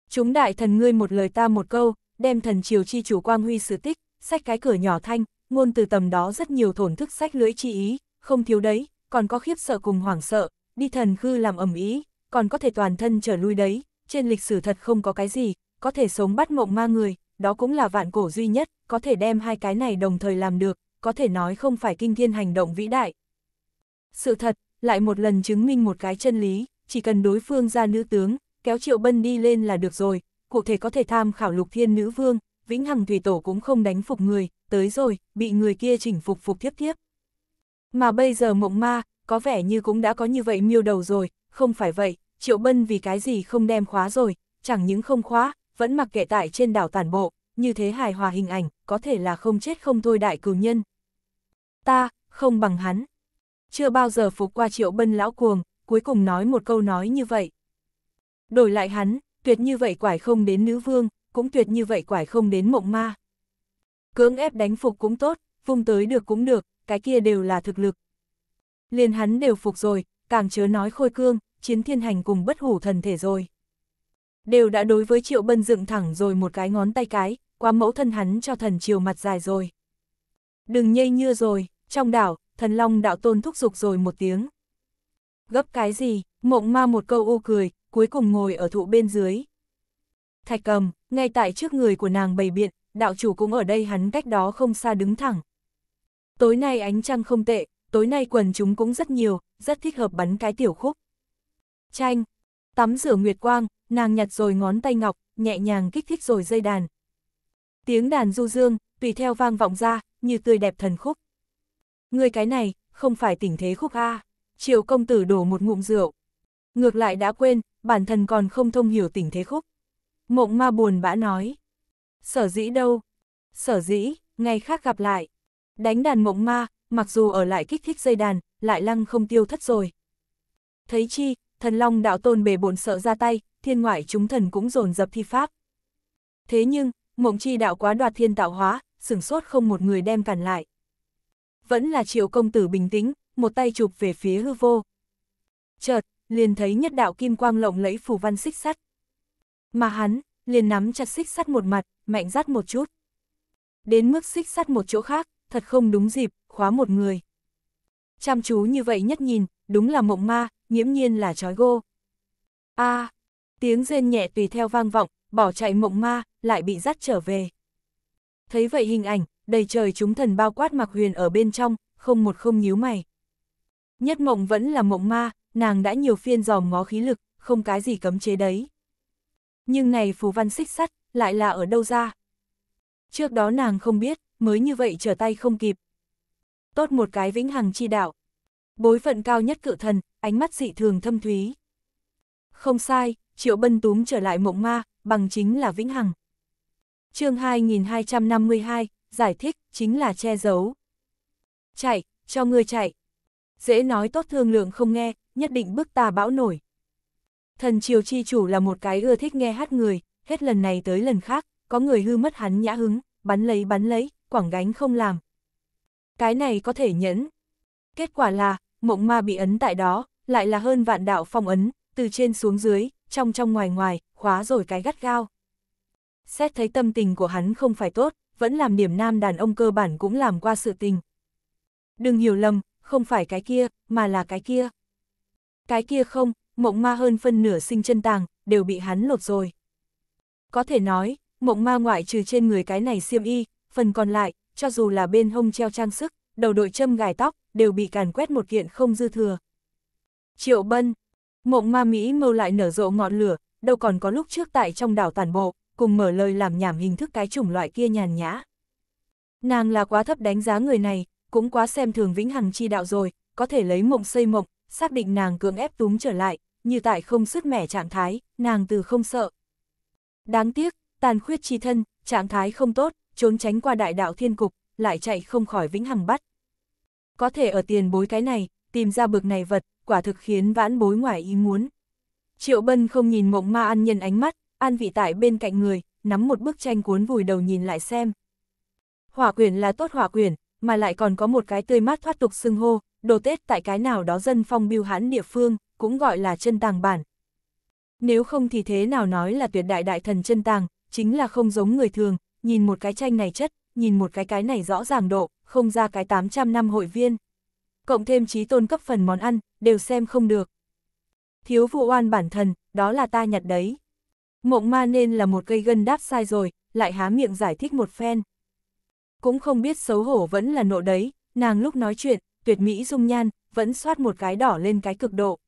Chúng đại thần ngươi một lời ta một câu, đem thần triều chi chủ quang huy sử tích, sách cái cửa nhỏ thanh, ngôn từ tầm đó rất nhiều thổn thức sách lưỡi chi ý, không thiếu đấy, còn có khiếp sợ cùng hoảng sợ, đi thần khư làm ẩm ý, còn có thể toàn thân trở lui đấy, trên lịch sử thật không có cái gì, có thể sống bắt mộng ma người, đó cũng là vạn cổ duy nhất, có thể đem hai cái này đồng thời làm được, có thể nói không phải kinh thiên hành động vĩ đại. Sự thật, lại một lần chứng minh một cái chân lý, chỉ cần đối phương ra nữ tướng, kéo Triệu Bân đi lên là được rồi, cụ thể có thể tham khảo lục thiên nữ vương, vĩnh hằng thủy tổ cũng không đánh phục người, tới rồi, bị người kia chỉnh phục phục tiếp tiếp. Mà bây giờ mộng ma, có vẻ như cũng đã có như vậy miêu đầu rồi, không phải vậy, Triệu Bân vì cái gì không đem khóa rồi, chẳng những không khóa, vẫn mặc kệ tại trên đảo tàn bộ, như thế hài hòa hình ảnh, có thể là không chết không thôi đại cừu nhân. Ta, không bằng hắn. Chưa bao giờ phục qua triệu bân lão cuồng, cuối cùng nói một câu nói như vậy. Đổi lại hắn, tuyệt như vậy quải không đến nữ vương, cũng tuyệt như vậy quải không đến mộng ma. Cưỡng ép đánh phục cũng tốt, vung tới được cũng được, cái kia đều là thực lực. Liền hắn đều phục rồi, càng chớ nói khôi cương, chiến thiên hành cùng bất hủ thần thể rồi đều đã đối với Triệu Bân dựng thẳng rồi một cái ngón tay cái, qua mẫu thân hắn cho thần chiều mặt dài rồi. Đừng nhây nhưa rồi, trong đảo, thần long đạo tôn thúc giục rồi một tiếng. Gấp cái gì, mộng ma một câu u cười, cuối cùng ngồi ở thụ bên dưới. Thạch cầm, ngay tại trước người của nàng bầy biện, đạo chủ cũng ở đây hắn cách đó không xa đứng thẳng. Tối nay ánh trăng không tệ, tối nay quần chúng cũng rất nhiều, rất thích hợp bắn cái tiểu khúc. Chanh, tắm rửa nguyệt quang, nàng nhặt rồi ngón tay ngọc, nhẹ nhàng kích thích rồi dây đàn. Tiếng đàn du dương, tùy theo vang vọng ra, như tươi đẹp thần khúc. Người cái này, không phải tỉnh thế khúc A, triều công tử đổ một ngụm rượu. Ngược lại đã quên, bản thân còn không thông hiểu tỉnh thế khúc. Mộng ma buồn bã nói. Sở dĩ đâu? Sở dĩ, ngày khác gặp lại. Đánh đàn mộng ma, mặc dù ở lại kích thích dây đàn, lại lăng không tiêu thất rồi. Thấy chi, thần long đạo tôn bề bổn sợ ra tay, thiên ngoại chúng thần cũng dồn dập thi pháp. Thế nhưng, mộng chi đạo quá đoạt thiên tạo hóa, sửng sốt không một người đem cản lại. Vẫn là triệu công tử bình tĩnh, một tay chụp về phía hư vô. Chợt, liền thấy nhất đạo kim quang lộng lẫy phù văn xích sắt. Mà hắn, liền nắm chặt xích sắt một mặt, mạnh dắt một chút. Đến mức xích sắt một chỗ khác, thật không đúng dịp, khóa một người. Chăm chú như vậy nhất nhìn, đúng là mộng ma, nghiễm nhiên là trói gô. a à, tiếng rên nhẹ tùy theo vang vọng, bỏ chạy mộng ma, lại bị dắt trở về. Thấy vậy hình ảnh, đầy trời chúng thần bao quát mặc huyền ở bên trong, không một không nhíu mày. Nhất mộng vẫn là mộng ma, nàng đã nhiều phiên dòm ngó khí lực, không cái gì cấm chế đấy. Nhưng này phù văn xích sắt, lại là ở đâu ra? Trước đó nàng không biết, mới như vậy trở tay không kịp. Tốt một cái vĩnh hằng chi đạo. Bối phận cao nhất cự thần, ánh mắt dị thường thâm thúy. Không sai, Triệu Bân Túm trở lại mộng ma, bằng chính là Vĩnh Hằng. chương 2252, giải thích, chính là che giấu. Chạy, cho ngươi chạy. Dễ nói tốt thương lượng không nghe, nhất định bức ta bão nổi. Thần Triều Chi Chủ là một cái ưa thích nghe hát người, hết lần này tới lần khác, có người hư mất hắn nhã hứng, bắn lấy bắn lấy, quảng gánh không làm. Cái này có thể nhẫn. Kết quả là, mộng ma bị ấn tại đó, lại là hơn vạn đạo phong ấn, từ trên xuống dưới, trong trong ngoài ngoài, khóa rồi cái gắt gao. Xét thấy tâm tình của hắn không phải tốt, vẫn làm điểm nam đàn ông cơ bản cũng làm qua sự tình. Đừng hiểu lầm, không phải cái kia, mà là cái kia. Cái kia không, mộng ma hơn phân nửa sinh chân tàng, đều bị hắn lột rồi. Có thể nói, mộng ma ngoại trừ trên người cái này xiêm y, phần còn lại, cho dù là bên hông treo trang sức, đầu đội châm gài tóc, đều bị càn quét một kiện không dư thừa. Triệu Bân, mộng ma Mỹ mâu lại nở rộ ngọn lửa, đâu còn có lúc trước tại trong đảo toàn bộ, cùng mở lời làm nhảm hình thức cái chủng loại kia nhàn nhã. Nàng là quá thấp đánh giá người này, cũng quá xem thường vĩnh hằng chi đạo rồi, có thể lấy mộng xây mộng, xác định nàng cưỡng ép túm trở lại, như tại không sức mẻ trạng thái, nàng từ không sợ. Đáng tiếc, tàn khuyết chi thân, trạng thái không tốt, trốn tránh qua đại đạo thiên cục, lại chạy không khỏi vĩnh hằng bắt. Có thể ở tiền bối cái này, tìm ra bực này vật, quả thực khiến vãn bối ngoài ý muốn. Triệu Bân không nhìn mộng ma ăn nhân ánh mắt, an vị tại bên cạnh người, nắm một bức tranh cuốn vùi đầu nhìn lại xem. Hỏa quyển là tốt hỏa quyển, mà lại còn có một cái tươi mát thoát tục xưng hô, đồ Tết tại cái nào đó dân phong biêu hãn địa phương, cũng gọi là chân tàng bản. Nếu không thì thế nào nói là tuyệt đại đại thần chân tàng, chính là không giống người thường, nhìn một cái tranh này chất, nhìn một cái cái này rõ ràng độ, không ra cái 800 năm hội viên. Cộng thêm trí tôn cấp phần món ăn, đều xem không được. Thiếu vụ oan bản thân, đó là ta nhặt đấy. Mộng ma nên là một cây gân đáp sai rồi, lại há miệng giải thích một phen. Cũng không biết xấu hổ vẫn là nộ đấy, nàng lúc nói chuyện, tuyệt mỹ dung nhan, vẫn soát một cái đỏ lên cái cực độ.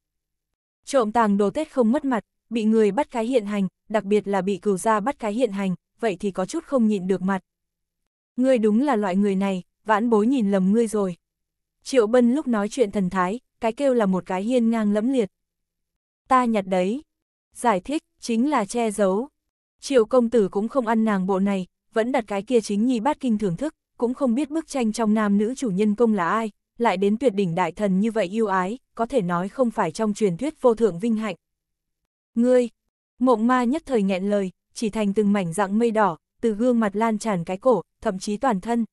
Trộm tàng đồ Tết không mất mặt, bị người bắt cái hiện hành, đặc biệt là bị cừu gia bắt cái hiện hành, vậy thì có chút không nhịn được mặt. Ngươi đúng là loại người này, vãn bối nhìn lầm ngươi rồi. Triệu Bân lúc nói chuyện thần thái, cái kêu là một cái hiên ngang lẫm liệt. Ta nhặt đấy. Giải thích, chính là che giấu. Triệu công tử cũng không ăn nàng bộ này, vẫn đặt cái kia chính nhi bát kinh thưởng thức, cũng không biết bức tranh trong nam nữ chủ nhân công là ai, lại đến tuyệt đỉnh đại thần như vậy yêu ái, có thể nói không phải trong truyền thuyết vô thượng vinh hạnh. Ngươi, mộng ma nhất thời nghẹn lời, chỉ thành từng mảnh dạng mây đỏ, từ gương mặt lan tràn cái cổ, thậm chí toàn thân.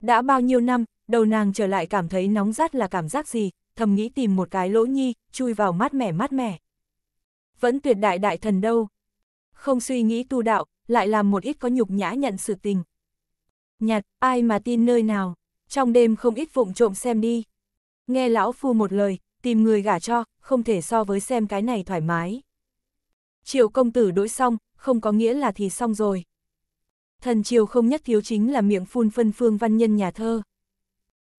Đã bao nhiêu năm, đầu nàng trở lại cảm thấy nóng rát là cảm giác gì, thầm nghĩ tìm một cái lỗ nhi, chui vào mát mẻ mát mẻ. Vẫn tuyệt đại đại thần đâu. Không suy nghĩ tu đạo, lại làm một ít có nhục nhã nhận sự tình. Nhặt, ai mà tin nơi nào, trong đêm không ít vụng trộm xem đi. Nghe lão phu một lời, tìm người gả cho, không thể so với xem cái này thoải mái. Triệu công tử đối xong, không có nghĩa là thì xong rồi. Thần triều không nhất thiếu chính là miệng phun phân phương văn nhân nhà thơ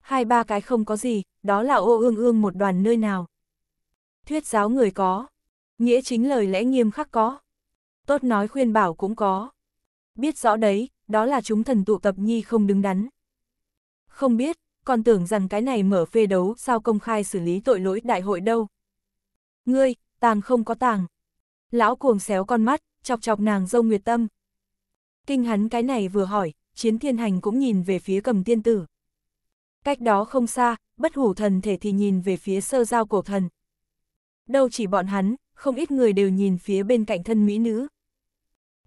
hai ba cái không có gì, đó là ô ương ương một đoàn nơi nào. Thuyết giáo người có, nghĩa chính lời lẽ nghiêm khắc có, tốt nói khuyên bảo cũng có. Biết rõ đấy, đó là chúng thần tụ tập nhi không đứng đắn. Không biết, còn tưởng rằng cái này mở phê đấu sao công khai xử lý tội lỗi đại hội đâu. Ngươi, tàng không có tàng. Lão cuồng xéo con mắt, chọc chọc nàng dâu nguyệt tâm. Kinh hắn cái này vừa hỏi, chiến thiên hành cũng nhìn về phía cầm tiên tử. Cách đó không xa, bất hủ thần thể thì nhìn về phía sơ giao cổ thần. Đâu chỉ bọn hắn, không ít người đều nhìn phía bên cạnh thân mỹ nữ.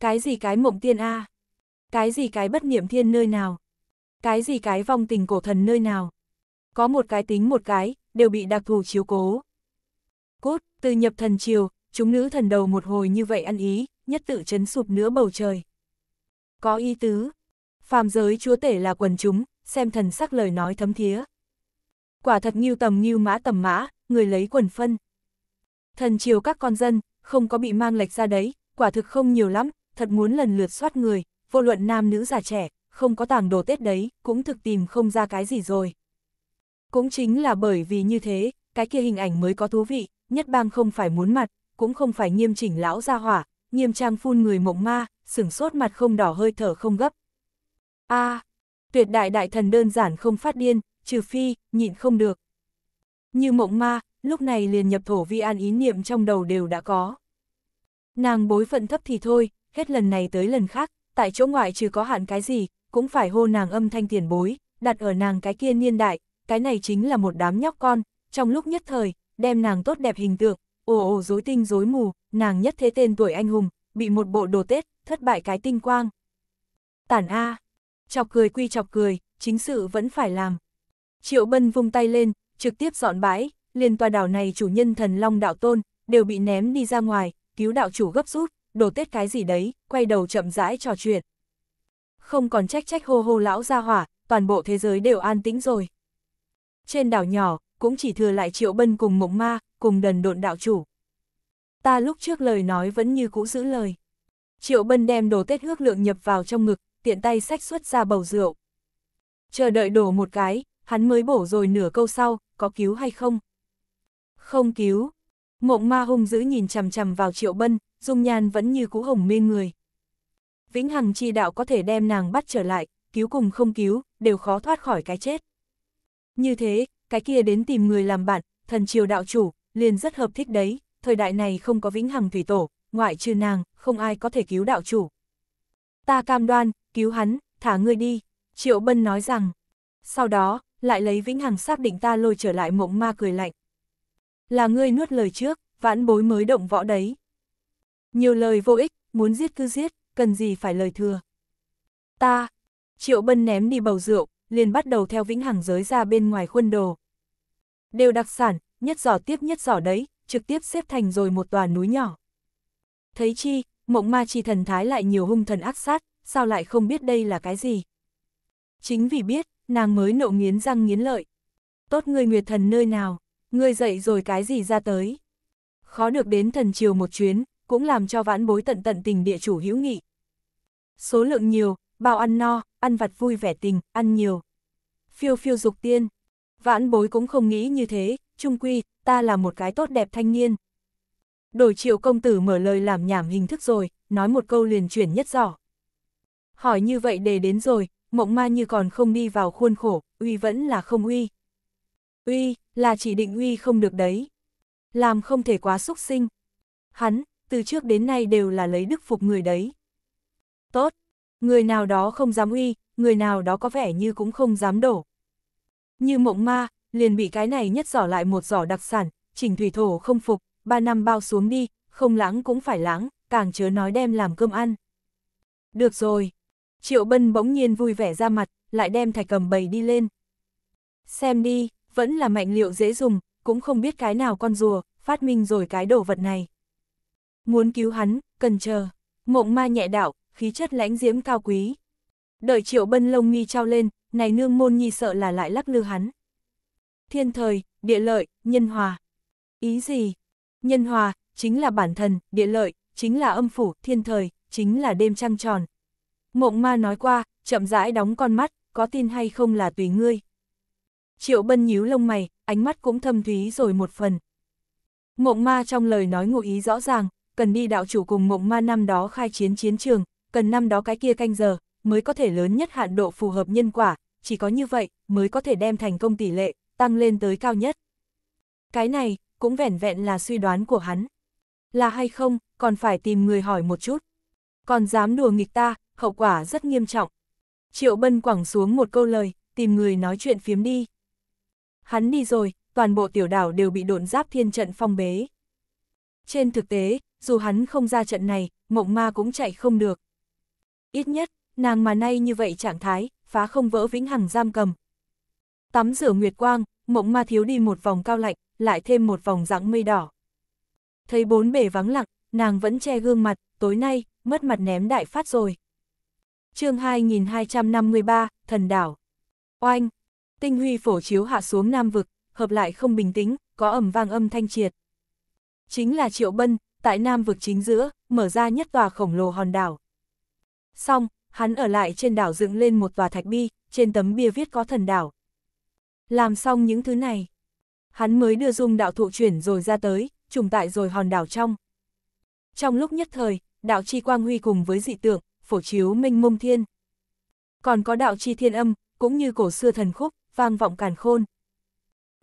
Cái gì cái mộng tiên A? Cái gì cái bất niệm thiên nơi nào? Cái gì cái vong tình cổ thần nơi nào? Có một cái tính một cái, đều bị đặc thù chiếu cố. Cốt, từ nhập thần chiều, chúng nữ thần đầu một hồi như vậy ăn ý, nhất tự chấn sụp nữa bầu trời. Có ý tứ, phàm giới chúa tể là quần chúng, xem thần sắc lời nói thấm thía. Quả thật nghiêu tầm nghiêu mã tầm mã, người lấy quần phân. Thần chiều các con dân, không có bị mang lệch ra đấy, quả thực không nhiều lắm, thật muốn lần lượt soát người, vô luận nam nữ già trẻ, không có tàng đồ Tết đấy, cũng thực tìm không ra cái gì rồi. Cũng chính là bởi vì như thế, cái kia hình ảnh mới có thú vị, nhất bang không phải muốn mặt, cũng không phải nghiêm chỉnh lão ra hỏa, nghiêm trang phun người mộng ma, sửng sốt mặt không đỏ hơi thở không gấp. a à, tuyệt đại đại thần đơn giản không phát điên, trừ phi, nhịn không được. Như mộng ma, lúc này liền nhập thổ vi an ý niệm trong đầu đều đã có. Nàng bối phận thấp thì thôi, hết lần này tới lần khác, tại chỗ ngoại trừ có hạn cái gì, cũng phải hô nàng âm thanh tiền bối, đặt ở nàng cái kia niên đại, cái này chính là một đám nhóc con, trong lúc nhất thời, đem nàng tốt đẹp hình tượng, ồ ồ dối tinh dối mù, nàng nhất thế tên tuổi anh hùng, bị một bộ đồ Tết, thất bại cái tinh quang. Tản A, Chọc cười quy chọc cười, chính sự vẫn phải làm. Triệu Bân vung tay lên, trực tiếp dọn bãi, liền tòa đảo này chủ nhân thần long đạo tôn, đều bị ném đi ra ngoài, cứu đạo chủ gấp rút, đồ tết cái gì đấy, quay đầu chậm rãi trò chuyện. Không còn trách trách hô hô lão ra hỏa, toàn bộ thế giới đều an tĩnh rồi. Trên đảo nhỏ, cũng chỉ thừa lại triệu bân cùng mộng ma, cùng đần độn đạo chủ. Ta lúc trước lời nói vẫn như cũ giữ lời. Triệu bân đem đồ tết hước lượng nhập vào trong ngực, tiện tay sách xuất ra bầu rượu. Chờ đợi đổ một cái, hắn mới bổ rồi nửa câu sau, có cứu hay không? Không cứu. Mộng ma hung dữ nhìn chằm chằm vào triệu bân, dung nhan vẫn như cũ hồng mê người. Vĩnh hằng chi đạo có thể đem nàng bắt trở lại, cứu cùng không cứu, đều khó thoát khỏi cái chết. Như thế, cái kia đến tìm người làm bạn, thần triều đạo chủ, liền rất hợp thích đấy, thời đại này không có vĩnh hằng thủy tổ, ngoại trừ nàng, không ai có thể cứu đạo chủ. Ta cam đoan, cứu hắn, thả ngươi đi, Triệu Bân nói rằng. Sau đó, lại lấy vĩnh hằng xác định ta lôi trở lại mộng ma cười lạnh. Là ngươi nuốt lời trước, vãn bối mới động võ đấy. Nhiều lời vô ích, muốn giết cứ giết, cần gì phải lời thừa. Ta, Triệu Bân ném đi bầu rượu, liền bắt đầu theo vĩnh hằng giới ra bên ngoài khuôn đồ. Đều đặc sản, nhất giỏ tiếp nhất giỏ đấy, trực tiếp xếp thành rồi một tòa núi nhỏ. Thấy chi, mộng ma chi thần thái lại nhiều hung thần ác sát, sao lại không biết đây là cái gì? Chính vì biết, nàng mới nộ nghiến răng nghiến lợi. Tốt ngươi Nguyệt Thần nơi nào, ngươi dậy rồi cái gì ra tới? Khó được đến thần triều một chuyến, cũng làm cho vãn bối tận tận tình địa chủ hữu nghị. Số lượng nhiều, bao ăn no, ăn vặt vui vẻ tình, ăn nhiều. Phiêu phiêu dục tiên, vãn bối cũng không nghĩ như thế, trung quy, ta là một cái tốt đẹp thanh niên. Đổi triệu công tử mở lời làm nhảm hình thức rồi, nói một câu liền chuyển nhất giỏ. Hỏi như vậy để đến rồi, mộng ma như còn không đi vào khuôn khổ, uy vẫn là không uy. Uy, là chỉ định uy không được đấy. Làm không thể quá xúc sinh. Hắn, từ trước đến nay đều là lấy đức phục người đấy. Tốt, người nào đó không dám uy, người nào đó có vẻ như cũng không dám đổ. Như mộng ma, liền bị cái này nhất giỏ lại một giỏ đặc sản, chỉnh thủy thổ không phục, ba năm bao xuống đi, không lãng cũng phải lãng, càng chớ nói đem làm cơm ăn. Được rồi, Triệu Bân bỗng nhiên vui vẻ ra mặt, lại đem thạch cầm bầy đi lên. Xem đi, vẫn là mạnh liệu dễ dùng, cũng không biết cái nào con rùa, phát minh rồi cái đồ vật này. Muốn cứu hắn, cần chờ. Mộng ma nhẹ đạo, khí chất lãnh diễm cao quý. Đợi triệu bân lông nghi trao lên, này nương môn nhi sợ là lại lắc lư hắn. Thiên thời, địa lợi, nhân hòa. Ý gì? Nhân hòa, chính là bản thân, địa lợi, chính là âm phủ, thiên thời, chính là đêm trăng tròn, Mộng ma nói qua, chậm rãi đóng con mắt, có tin hay không là tùy ngươi. Triệu bân nhíu lông mày, ánh mắt cũng thâm thúy rồi một phần. Mộng ma trong lời nói ngụ ý rõ ràng, cần đi đạo chủ cùng mộng ma năm đó khai chiến chiến trường, cần năm đó cái kia canh giờ, mới có thể lớn nhất hạn độ phù hợp nhân quả, chỉ có như vậy mới có thể đem thành công tỷ lệ, tăng lên tới cao nhất. Cái này, cũng vẻn vẹn là suy đoán của hắn. Là hay không, còn phải tìm người hỏi một chút. Còn dám đùa nghịch ta, hậu quả rất nghiêm trọng. Triệu Bân quẳng xuống một câu lời, tìm người nói chuyện phiếm đi. Hắn đi rồi, toàn bộ tiểu đảo đều bị độn giáp thiên trận phong bế. Trên thực tế, dù hắn không ra trận này, mộng ma cũng chạy không được. Ít nhất, nàng mà nay như vậy trạng thái, phá không vỡ vĩnh hằng giam cầm. Tắm rửa nguyệt quang, mộng ma thiếu đi một vòng cao lạnh, lại thêm một vòng dạng mây đỏ. Thấy bốn bể vắng lặng, nàng vẫn che gương mặt, tối nay, mất mặt ném đại phát rồi chương 2253, thần đảo. Oanh! Tinh huy phổ chiếu hạ xuống Nam Vực, hợp lại không bình tĩnh, có ẩm vang âm thanh triệt. Chính là Triệu Bân, tại Nam Vực chính giữa, mở ra nhất tòa khổng lồ hòn đảo. Xong, hắn ở lại trên đảo dựng lên một tòa thạch bi, trên tấm bia viết có thần đảo. Làm xong những thứ này, hắn mới đưa dung đạo thụ chuyển rồi ra tới, trùng tại rồi hòn đảo trong. Trong lúc nhất thời, đạo chi quang huy cùng với dị tượng, phổ chiếu minh mông thiên. Còn có đạo chi thiên âm, cũng như cổ xưa thần khúc, vang vọng càn khôn.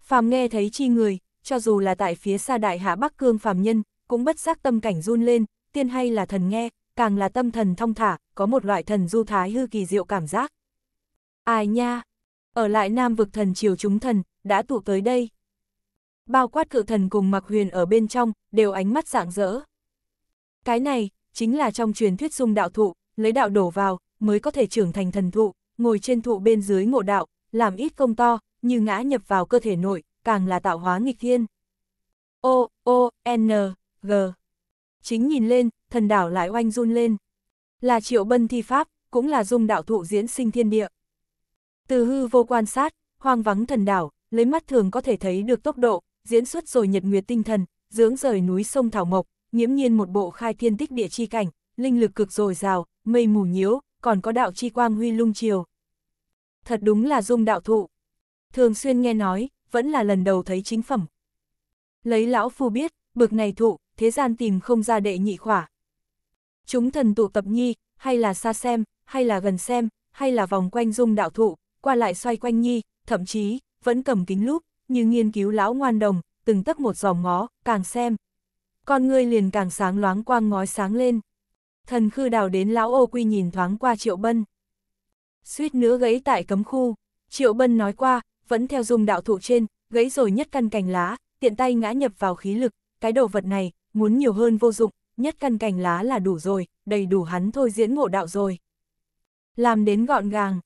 Phàm nghe thấy chi người, cho dù là tại phía xa đại hạ Bắc Cương phàm nhân, cũng bất giác tâm cảnh run lên, tiên hay là thần nghe, càng là tâm thần thông thả, có một loại thần du thái hư kỳ diệu cảm giác. Ai nha, ở lại Nam vực thần triều chúng thần, đã tụ tới đây. Bao quát cự thần cùng mặc huyền ở bên trong, đều ánh mắt rạng rỡ. Cái này, chính là trong truyền thuyết dung đạo thụ, lấy đạo đổ vào, mới có thể trưởng thành thần thụ, ngồi trên thụ bên dưới ngộ đạo, làm ít công to, như ngã nhập vào cơ thể nội, càng là tạo hóa nghịch thiên. O, O, N, G. Chính nhìn lên, thần đảo lại oanh run lên. Là triệu bân thi pháp, cũng là dung đạo thụ diễn sinh thiên địa. Từ hư vô quan sát, hoang vắng thần đảo, lấy mắt thường có thể thấy được tốc độ, diễn xuất rồi nhật nguyệt tinh thần, dưỡng rời núi sông Thảo Mộc, nhiễm nhiên một bộ khai thiên tích địa chi cảnh, linh lực cực dồi dào, mây mù nhiễu, còn có đạo chi quang huy lung chiều. Thật đúng là dung đạo thụ. Thường xuyên nghe nói, vẫn là lần đầu thấy chính phẩm. Lấy lão phu biết, bực này thụ, thế gian tìm không ra đệ nhị khỏa. Chúng thần tụ tập nhi, hay là xa xem, hay là gần xem, hay là vòng quanh dung đạo thụ, qua lại xoay quanh nhi, thậm chí, vẫn cầm kính lúp, như nghiên cứu lão ngoan đồng, từng tấc một dòng ngó, càng xem. Con ngươi liền càng sáng loáng quang ngói sáng lên. Thần khư đào đến lão ô quy nhìn thoáng qua Triệu Bân. Suýt nữa gãy tại cấm khu, Triệu Bân nói qua, vẫn theo dùng đạo thụ trên, gãy rồi nhất căn cành lá, tiện tay ngã nhập vào khí lực, cái đồ vật này, muốn nhiều hơn vô dụng, nhất căn cành lá là đủ rồi, đầy đủ hắn thôi diễn ngộ đạo rồi. Làm đến gọn gàng,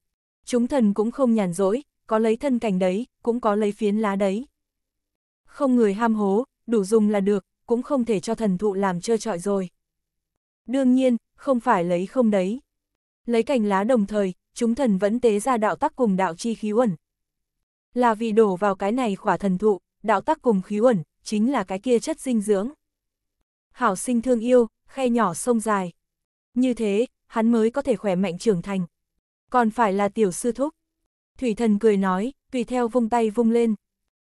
chúng thần cũng không nhàn rỗi, có lấy thân cành đấy, cũng có lấy phiến lá đấy. Không người ham hố, đủ dùng là được, cũng không thể cho thần thụ làm trơ trọi rồi. Đương nhiên, không phải lấy không đấy. Lấy cành lá đồng thời, chúng thần vẫn tế ra đạo tắc cùng đạo chi khí uẩn. Là vì đổ vào cái này khỏa thần thụ, đạo tắc cùng khí uẩn, chính là cái kia chất dinh dưỡng. Hảo sinh thương yêu, khe nhỏ sông dài. Như thế, hắn mới có thể khỏe mạnh trưởng thành. Còn phải là tiểu sư thúc. Thủy thần cười nói, tùy theo vung tay vung lên.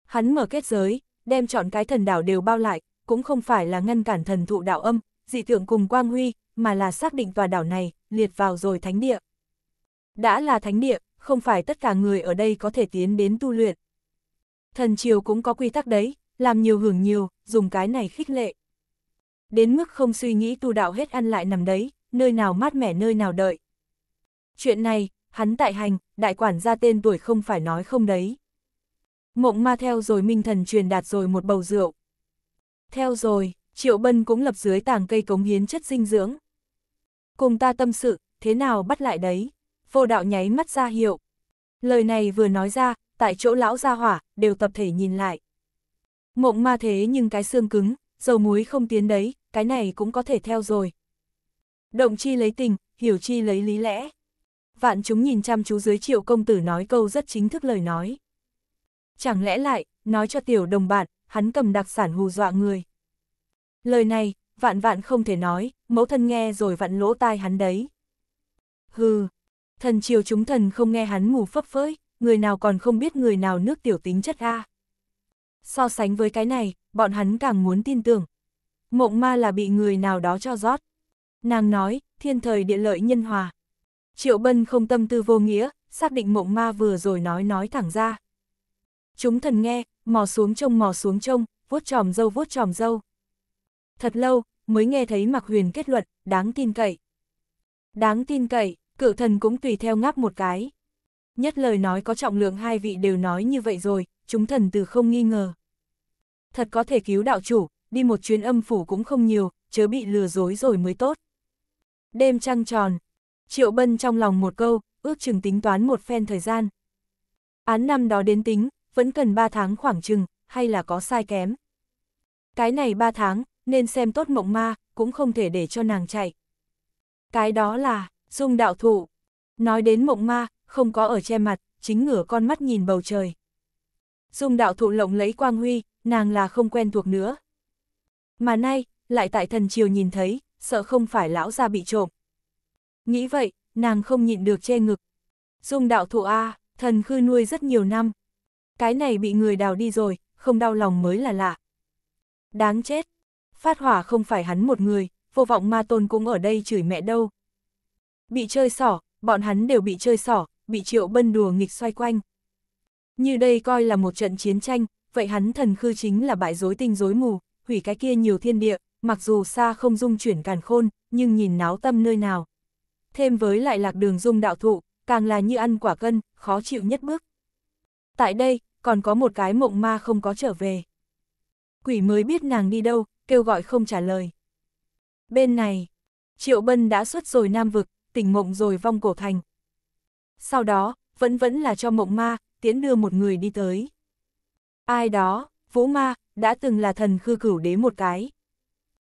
Hắn mở kết giới, đem chọn cái thần đảo đều bao lại, cũng không phải là ngăn cản thần thụ đạo âm, dị tượng cùng quang huy, mà là xác định tòa đảo này, liệt vào rồi thánh địa. Đã là thánh địa, không phải tất cả người ở đây có thể tiến đến tu luyện. Thần triều cũng có quy tắc đấy, làm nhiều hưởng nhiều, dùng cái này khích lệ. Đến mức không suy nghĩ tu đạo hết ăn lại nằm đấy, nơi nào mát mẻ nơi nào đợi. Chuyện này, hắn tại hành, đại quản gia tên tuổi không phải nói không đấy. Mộng ma theo rồi minh thần truyền đạt rồi một bầu rượu. Theo rồi, Triệu Bân cũng lập dưới tàng cây cống hiến chất dinh dưỡng. Cùng ta tâm sự, thế nào bắt lại đấy? Vô đạo nháy mắt ra hiệu. Lời này vừa nói ra, tại chỗ lão gia hỏa, đều tập thể nhìn lại. Mộng ma thế nhưng cái xương cứng, dầu muối không tiến đấy, cái này cũng có thể theo rồi. Động chi lấy tình, hiểu chi lấy lý lẽ. Vạn chúng nhìn chăm chú dưới triệu công tử nói câu rất chính thức lời nói. Chẳng lẽ lại, nói cho tiểu đồng bạn, hắn cầm đặc sản hù dọa người. Lời này, vạn vạn không thể nói, mẫu thân nghe rồi vặn lỗ tai hắn đấy. Hừ, thần triều chúng thần không nghe hắn ngủ phấp phới, người nào còn không biết người nào nước tiểu tính chất A. So sánh với cái này, bọn hắn càng muốn tin tưởng. Mộng ma là bị người nào đó cho rót. Nàng nói, thiên thời địa lợi nhân hòa. Triệu Bân không tâm tư vô nghĩa, xác định mộng ma vừa rồi nói nói thẳng ra. Chúng thần nghe, mò xuống trông mò xuống trông, vuốt tròm dâu vuốt tròm dâu thật lâu, mới nghe thấy Mặc Huyền kết luận, đáng tin cậy. Đáng tin cậy, cựu thần cũng tùy theo ngáp một cái. Nhất lời nói có trọng lượng hai vị đều nói như vậy rồi, chúng thần từ không nghi ngờ. Thật có thể cứu đạo chủ, đi một chuyến âm phủ cũng không nhiều, chớ bị lừa dối rồi mới tốt. Đêm trăng tròn, Triệu Bân trong lòng một câu, ước chừng tính toán một phen thời gian. Án năm đó đến tính, vẫn cần ba tháng khoảng chừng, hay là có sai kém. Cái này ba tháng, nên xem tốt mộng ma, cũng không thể để cho nàng chạy. Cái đó là, dung đạo thủ. Nói đến mộng ma, không có ở che mặt, chính ngửa con mắt nhìn bầu trời. Dung đạo thụ lộng lấy quang huy, nàng là không quen thuộc nữa. Mà nay, lại tại thần chiều nhìn thấy, sợ không phải lão ra bị trộm. Nghĩ vậy, nàng không nhịn được che ngực. Dung đạo thụ A, thần khư nuôi rất nhiều năm. Cái này bị người đào đi rồi, không đau lòng mới là lạ. Đáng chết, phát hỏa không phải hắn một người, vô vọng ma tôn cũng ở đây chửi mẹ đâu. Bị chơi sỏ, bọn hắn đều bị chơi sỏ, bị triệu bân đùa nghịch xoay quanh. Như đây coi là một trận chiến tranh, vậy hắn thần khư chính là bại rối tinh rối mù, hủy cái kia nhiều thiên địa, mặc dù xa không dung chuyển càn khôn, nhưng nhìn náo tâm nơi nào. Thêm với lại lạc đường dung đạo thụ, càng là như ăn quả cân, khó chịu nhất bước. Tại đây, còn có một cái mộng ma không có trở về. Quỷ mới biết nàng đi đâu, kêu gọi không trả lời. Bên này, Triệu Bân đã xuất rồi Nam Vực, tỉnh mộng rồi vong cổ thành. Sau đó, vẫn vẫn là cho mộng ma, tiến đưa một người đi tới. Ai đó, Vũ Ma, đã từng là thần khư cửu đế một cái.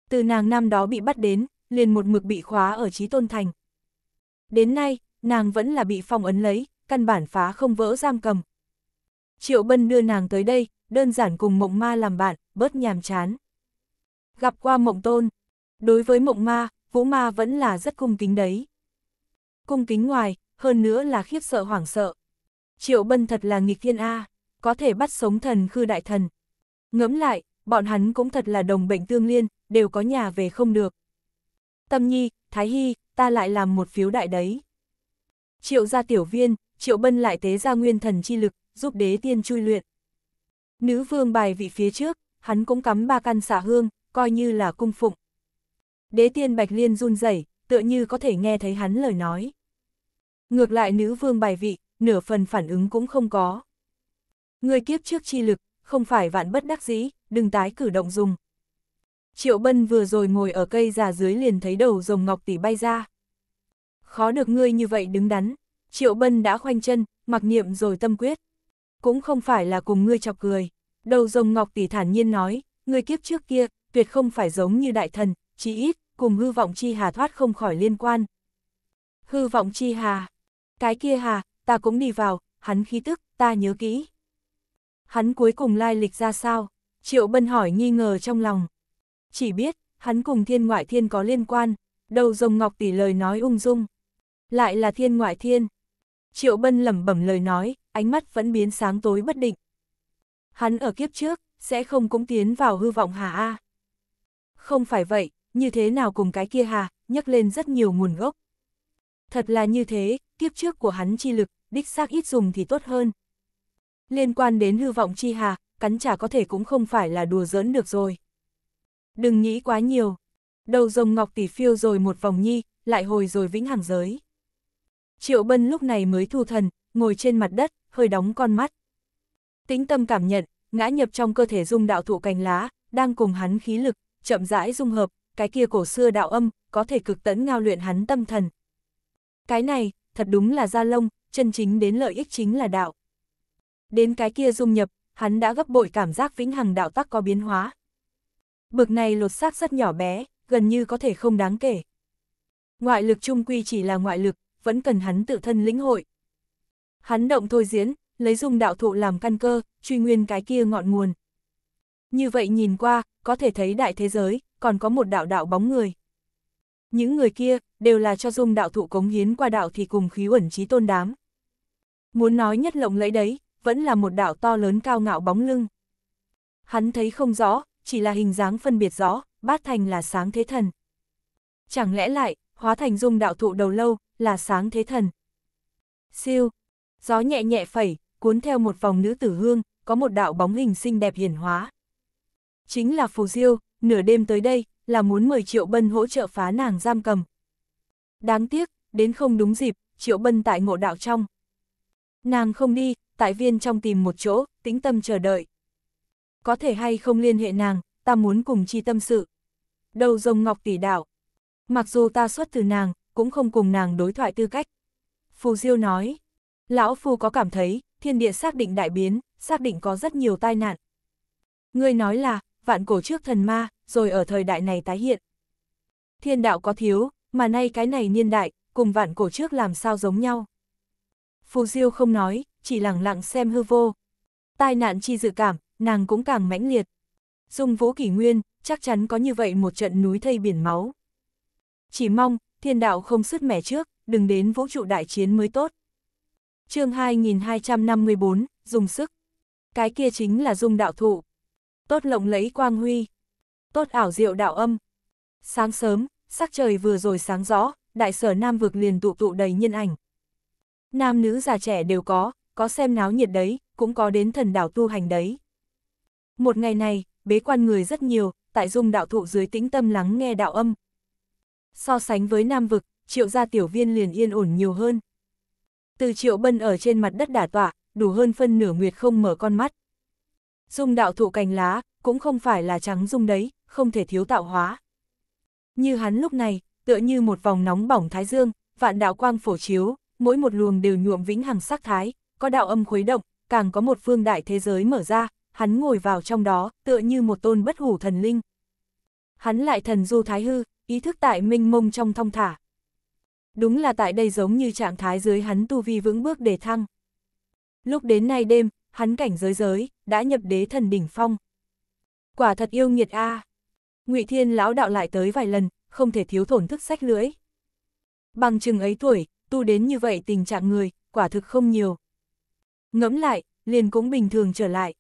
Từ nàng năm đó bị bắt đến, liền một mực bị khóa ở trí tôn thành. Đến nay, nàng vẫn là bị phong ấn lấy, căn bản phá không vỡ giam cầm. Triệu Bân đưa nàng tới đây, đơn giản cùng mộng ma làm bạn, bớt nhàm chán. Gặp qua mộng tôn, đối với mộng ma, vũ ma vẫn là rất cung kính đấy. Cung kính ngoài, hơn nữa là khiếp sợ hoảng sợ. Triệu bân thật là nghịch thiên A, có thể bắt sống thần khư đại thần. Ngẫm lại, bọn hắn cũng thật là đồng bệnh tương liên, đều có nhà về không được. Tâm nhi, thái hy, ta lại làm một phiếu đại đấy. Triệu gia tiểu viên, triệu bân lại tế ra nguyên thần chi lực, giúp đế tiên chui luyện. Nữ vương bài vị phía trước, hắn cũng cắm ba căn xả hương, coi như là cung phụng. Đế tiên Bạch Liên run rẩy, tựa như có thể nghe thấy hắn lời nói. Ngược lại nữ vương bài vị, nửa phần phản ứng cũng không có. Người kiếp trước chi lực, không phải vạn bất đắc dĩ, đừng tái cử động dùng. Triệu Bân vừa rồi ngồi ở cây già dưới liền thấy đầu rồng ngọc tỷ bay ra. Khó được ngươi như vậy đứng đắn, Triệu Bân đã khoanh chân, mặc niệm rồi tâm quyết. Cũng không phải là cùng ngươi chọc cười. Đầu rồng ngọc tỷ thản nhiên nói, ngươi kiếp trước kia, tuyệt không phải giống như đại thần, chỉ ít, cùng hư vọng chi hà thoát không khỏi liên quan. Hư vọng chi hà, cái kia hà, ta cũng đi vào, hắn khí tức, ta nhớ kỹ. Hắn cuối cùng lai lịch ra sao? Triệu Bân hỏi nghi ngờ trong lòng. Chỉ biết, hắn cùng thiên ngoại thiên có liên quan, đầu rồng ngọc tỷ lời nói ung dung. Lại là thiên ngoại thiên. Triệu Bân lẩm bẩm lời nói, ánh mắt vẫn biến sáng tối bất định. Hắn ở kiếp trước, sẽ không cũng tiến vào hư vọng hà A. Không phải vậy, như thế nào cùng cái kia hà, nhắc lên rất nhiều nguồn gốc. Thật là như thế, kiếp trước của hắn chi lực, đích xác ít dùng thì tốt hơn. Liên quan đến hư vọng chi hà, cắn trả có thể cũng không phải là đùa giỡn được rồi. Đừng nghĩ quá nhiều. Đầu rồng ngọc tỷ phiêu rồi một vòng nhi, lại hồi rồi vĩnh hằng giới. Triệu Bân lúc này mới thu thần, ngồi trên mặt đất, hơi đóng con mắt. Tính tâm cảm nhận, ngã nhập trong cơ thể dung đạo thụ cành lá, đang cùng hắn khí lực, chậm rãi dung hợp, cái kia cổ xưa đạo âm, có thể cực tấn ngao luyện hắn tâm thần. Cái này, thật đúng là gia lông, chân chính đến lợi ích chính là đạo. Đến cái kia dung nhập, hắn đã gấp bội cảm giác vĩnh hằng đạo tắc có biến hóa. Bực này lột xác rất nhỏ bé, gần như có thể không đáng kể. Ngoại lực trung quy chỉ là ngoại lực, vẫn cần hắn tự thân lĩnh hội. Hắn động thôi diễn, lấy dung đạo thụ làm căn cơ, truy nguyên cái kia ngọn nguồn. Như vậy nhìn qua, có thể thấy đại thế giới, còn có một đạo đạo bóng người. Những người kia, đều là cho dung đạo thụ cống hiến qua đạo thì cùng khí uẩn trí tôn đám. Muốn nói nhất lộng lẫy đấy, vẫn là một đạo to lớn cao ngạo bóng lưng. Hắn thấy không rõ, chỉ là hình dáng phân biệt rõ, bát thành là sáng thế thần. Chẳng lẽ lại, hóa thành dung đạo thụ đầu lâu, là sáng thế thần. Siêu, gió nhẹ nhẹ phẩy, cuốn theo một vòng nữ tử hương, có một đạo bóng hình xinh đẹp hiển hóa. Chính là Phù Diêu, nửa đêm tới đây, là muốn mời Triệu Bân hỗ trợ phá nàng giam cầm. Đáng tiếc, đến không đúng dịp, Triệu Bân tại ngộ đạo trong. Nàng không đi, tại viên trong tìm một chỗ, tĩnh tâm chờ đợi. Có thể hay không liên hệ nàng, ta muốn cùng chi tâm sự. Đầu rồng ngọc tỷ đạo. Mặc dù ta xuất từ nàng, cũng không cùng nàng đối thoại tư cách. Phù Diêu nói, lão Phu có cảm thấy, thiên địa xác định đại biến, xác định có rất nhiều tai nạn. Ngươi nói là, vạn cổ trước thần ma, rồi ở thời đại này tái hiện. Thiên đạo có thiếu, mà nay cái này niên đại, cùng vạn cổ trước làm sao giống nhau. Phù Diêu không nói, chỉ lặng lặng xem hư vô. Tai nạn chi dự cảm, nàng cũng càng mãnh liệt. Dung Vũ Kỷ Nguyên, chắc chắn có như vậy một trận núi thây biển máu. Chỉ mong, thiên đạo không sứt mẻ trước, đừng đến vũ trụ đại chiến mới tốt. chương 2254, dùng sức. Cái kia chính là dung đạo thụ tốt lộng lẫy quang huy, tốt ảo diệu đạo âm. Sáng sớm, sắc trời vừa rồi sáng rõ, đại sở Nam vực liền tụ tụ đầy nhân ảnh. Nam nữ già trẻ đều có, có xem náo nhiệt đấy, cũng có đến thần đảo tu hành đấy. Một ngày này, bế quan người rất nhiều, tại dung đạo thụ dưới tĩnh tâm lắng nghe đạo âm. So sánh với Nam vực, triệu gia tiểu viên liền yên ổn nhiều hơn. Từ triệu bân ở trên mặt đất đả tọa, đủ hơn phân nửa nguyệt không mở con mắt. Dung đạo thụ cành lá, cũng không phải là trắng dung đấy, không thể thiếu tạo hóa. Như hắn lúc này, tựa như một vòng nóng bỏng thái dương, vạn đạo quang phổ chiếu, mỗi một luồng đều nhuộm vĩnh hằng sắc thái, có đạo âm khuấy động, càng có một phương đại thế giới mở ra, hắn ngồi vào trong đó, tựa như một tôn bất hủ thần linh. Hắn lại thần du thái hư, ý thức tại minh mông trong thong thả. Đúng là tại đây giống như trạng thái dưới hắn tu vi vững bước để thăng. Lúc đến nay đêm, hắn cảnh giới giới, đã nhập đế thần đỉnh phong. Quả thật yêu nghiệt a. Ngụy Thiên lão đạo lại tới vài lần, không thể thiếu thổn thức sách lưỡi. Bằng chừng ấy tuổi, tu đến như vậy tình trạng người, quả thực không nhiều. Ngẫm lại, liền cũng bình thường trở lại.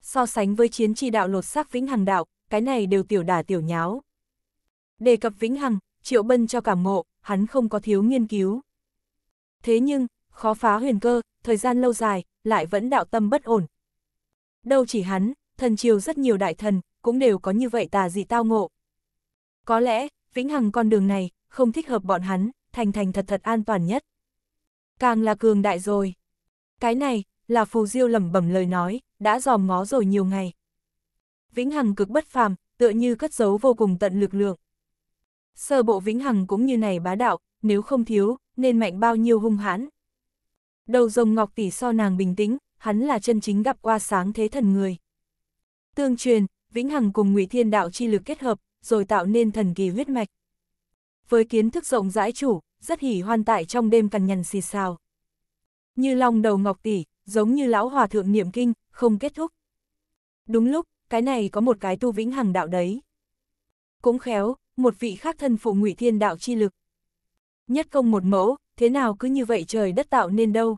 So sánh với chiến tri đạo lột xác vĩnh hằng đạo, cái này đều tiểu đả tiểu nháo. Đề cập vĩnh hằng, triệu bân cho cảm ngộ, hắn không có thiếu nghiên cứu. Thế nhưng, khó phá huyền cơ, thời gian lâu dài, lại vẫn đạo tâm bất ổn. Đâu chỉ hắn, thần triều rất nhiều đại thần, cũng đều có như vậy tà dị tao ngộ. Có lẽ, vĩnh hằng con đường này, không thích hợp bọn hắn, thành thành thật thật an toàn nhất. Càng là cường đại rồi. Cái này, là phù diêu lẩm bẩm lời nói, đã dòm ngó rồi nhiều ngày. Vĩnh hằng cực bất phàm, tựa như cất giấu vô cùng tận lực lượng. Sơ bộ vĩnh hằng cũng như này bá đạo, nếu không thiếu, nên mạnh bao nhiêu hung hãn đầu rồng ngọc tỷ so nàng bình tĩnh, hắn là chân chính gặp qua sáng thế thần người. Tương truyền, Vĩnh Hằng cùng Ngụy Thiên Đạo chi lực kết hợp, rồi tạo nên thần kỳ huyết mạch. Với kiến thức rộng rãi chủ, rất hỉ hoan tại trong đêm cằn nhằn xì xào. Như long đầu ngọc tỷ, giống như lão hòa thượng niệm kinh, không kết thúc. Đúng lúc, cái này có một cái tu Vĩnh Hằng đạo đấy. Cũng khéo, một vị khác thân phụ Ngụy Thiên Đạo chi lực. Nhất công một mẫu, thế nào cứ như vậy trời đất tạo nên đâu.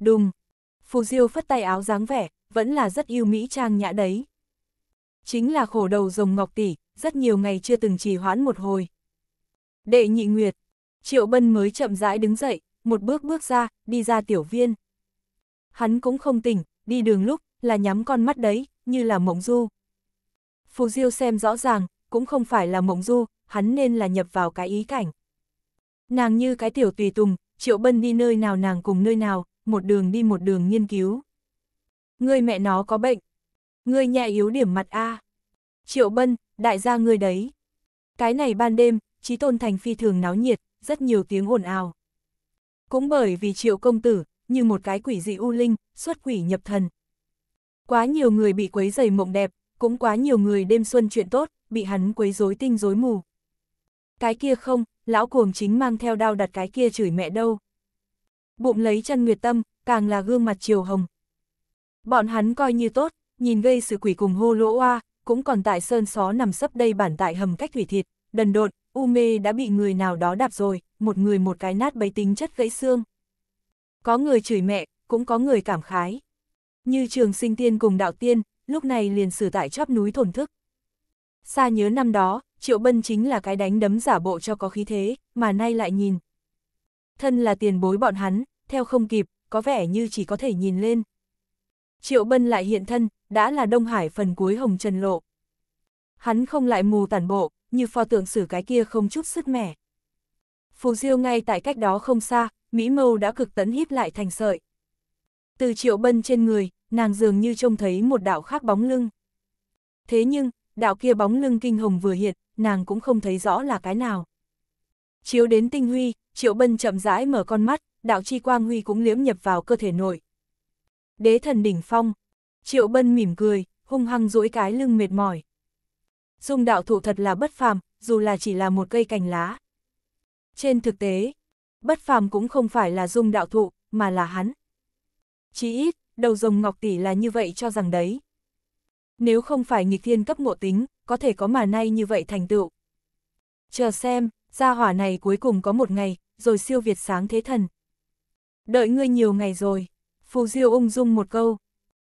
Đùng, Phù Diêu phất tay áo dáng vẻ, vẫn là rất yêu mỹ trang nhã đấy. Chính là khổ đầu rồng ngọc tỷ, rất nhiều ngày chưa từng trì hoãn một hồi. Đệ nhị nguyệt, Triệu Bân mới chậm rãi đứng dậy, một bước bước ra, đi ra tiểu viên. Hắn cũng không tỉnh, đi đường lúc, là nhắm con mắt đấy, như là mộng du. Phù Diêu xem rõ ràng, cũng không phải là mộng du, hắn nên là nhập vào cái ý cảnh. Nàng như cái tiểu tùy tùng, Triệu Bân đi nơi nào nàng cùng nơi nào, một đường đi một đường nghiên cứu. người mẹ nó có bệnh. người nhẹ yếu điểm mặt A. Triệu Bân, đại gia người đấy. Cái này ban đêm, trí tôn thành phi thường náo nhiệt, rất nhiều tiếng ồn ào. Cũng bởi vì triệu công tử, như một cái quỷ dị u linh, xuất quỷ nhập thần. Quá nhiều người bị quấy dày mộng đẹp, cũng quá nhiều người đêm xuân chuyện tốt, bị hắn quấy rối tinh rối mù. Cái kia không, lão cuồng chính mang theo đao đặt cái kia chửi mẹ đâu. Bụng lấy chân nguyệt tâm, càng là gương mặt chiều hồng. Bọn hắn coi như tốt, nhìn gây sự quỷ cùng hô lỗ oa, cũng còn tại sơn xó nằm sấp đây bản tại hầm cách thủy thịt, đần độn, u mê đã bị người nào đó đạp rồi, một người một cái nát bấy tính chất gãy xương. Có người chửi mẹ, cũng có người cảm khái. Như trường sinh tiên cùng đạo tiên, lúc này liền sử tại chóp núi thổn thức. Xa nhớ năm đó, Triệu Bân chính là cái đánh đấm giả bộ cho có khí thế, mà nay lại nhìn. Thân là tiền bối bọn hắn, theo không kịp, có vẻ như chỉ có thể nhìn lên. Triệu Bân lại hiện thân, đã là Đông Hải phần cuối hồng trần lộ. Hắn không lại mù tản bộ, như pho tượng sử cái kia không chút sức mẻ. Phù Diêu ngay tại cách đó không xa, Mỹ Mâu đã cực tấn híp lại thành sợi. Từ Triệu Bân trên người, nàng dường như trông thấy một đạo khác bóng lưng. Thế nhưng, đạo kia bóng lưng kinh hồng vừa hiện, nàng cũng không thấy rõ là cái nào. Chiếu đến tinh huy, Triệu Bân chậm rãi mở con mắt, đạo chi quang huy cũng liếm nhập vào cơ thể nội. Đế thần đỉnh phong, Triệu Bân mỉm cười, hung hăng duỗi cái lưng mệt mỏi. Dung đạo thụ thật là bất phàm, dù là chỉ là một cây cành lá. Trên thực tế, bất phàm cũng không phải là dung đạo thụ, mà là hắn. Chí ít, đầu rồng ngọc tỷ là như vậy cho rằng đấy. Nếu không phải nghịch thiên cấp ngộ tính, có thể có mà nay như vậy thành tựu. Chờ xem, gia hỏa này cuối cùng có một ngày, rồi siêu việt sáng thế thần. Đợi ngươi nhiều ngày rồi, Phù Diêu ung dung một câu.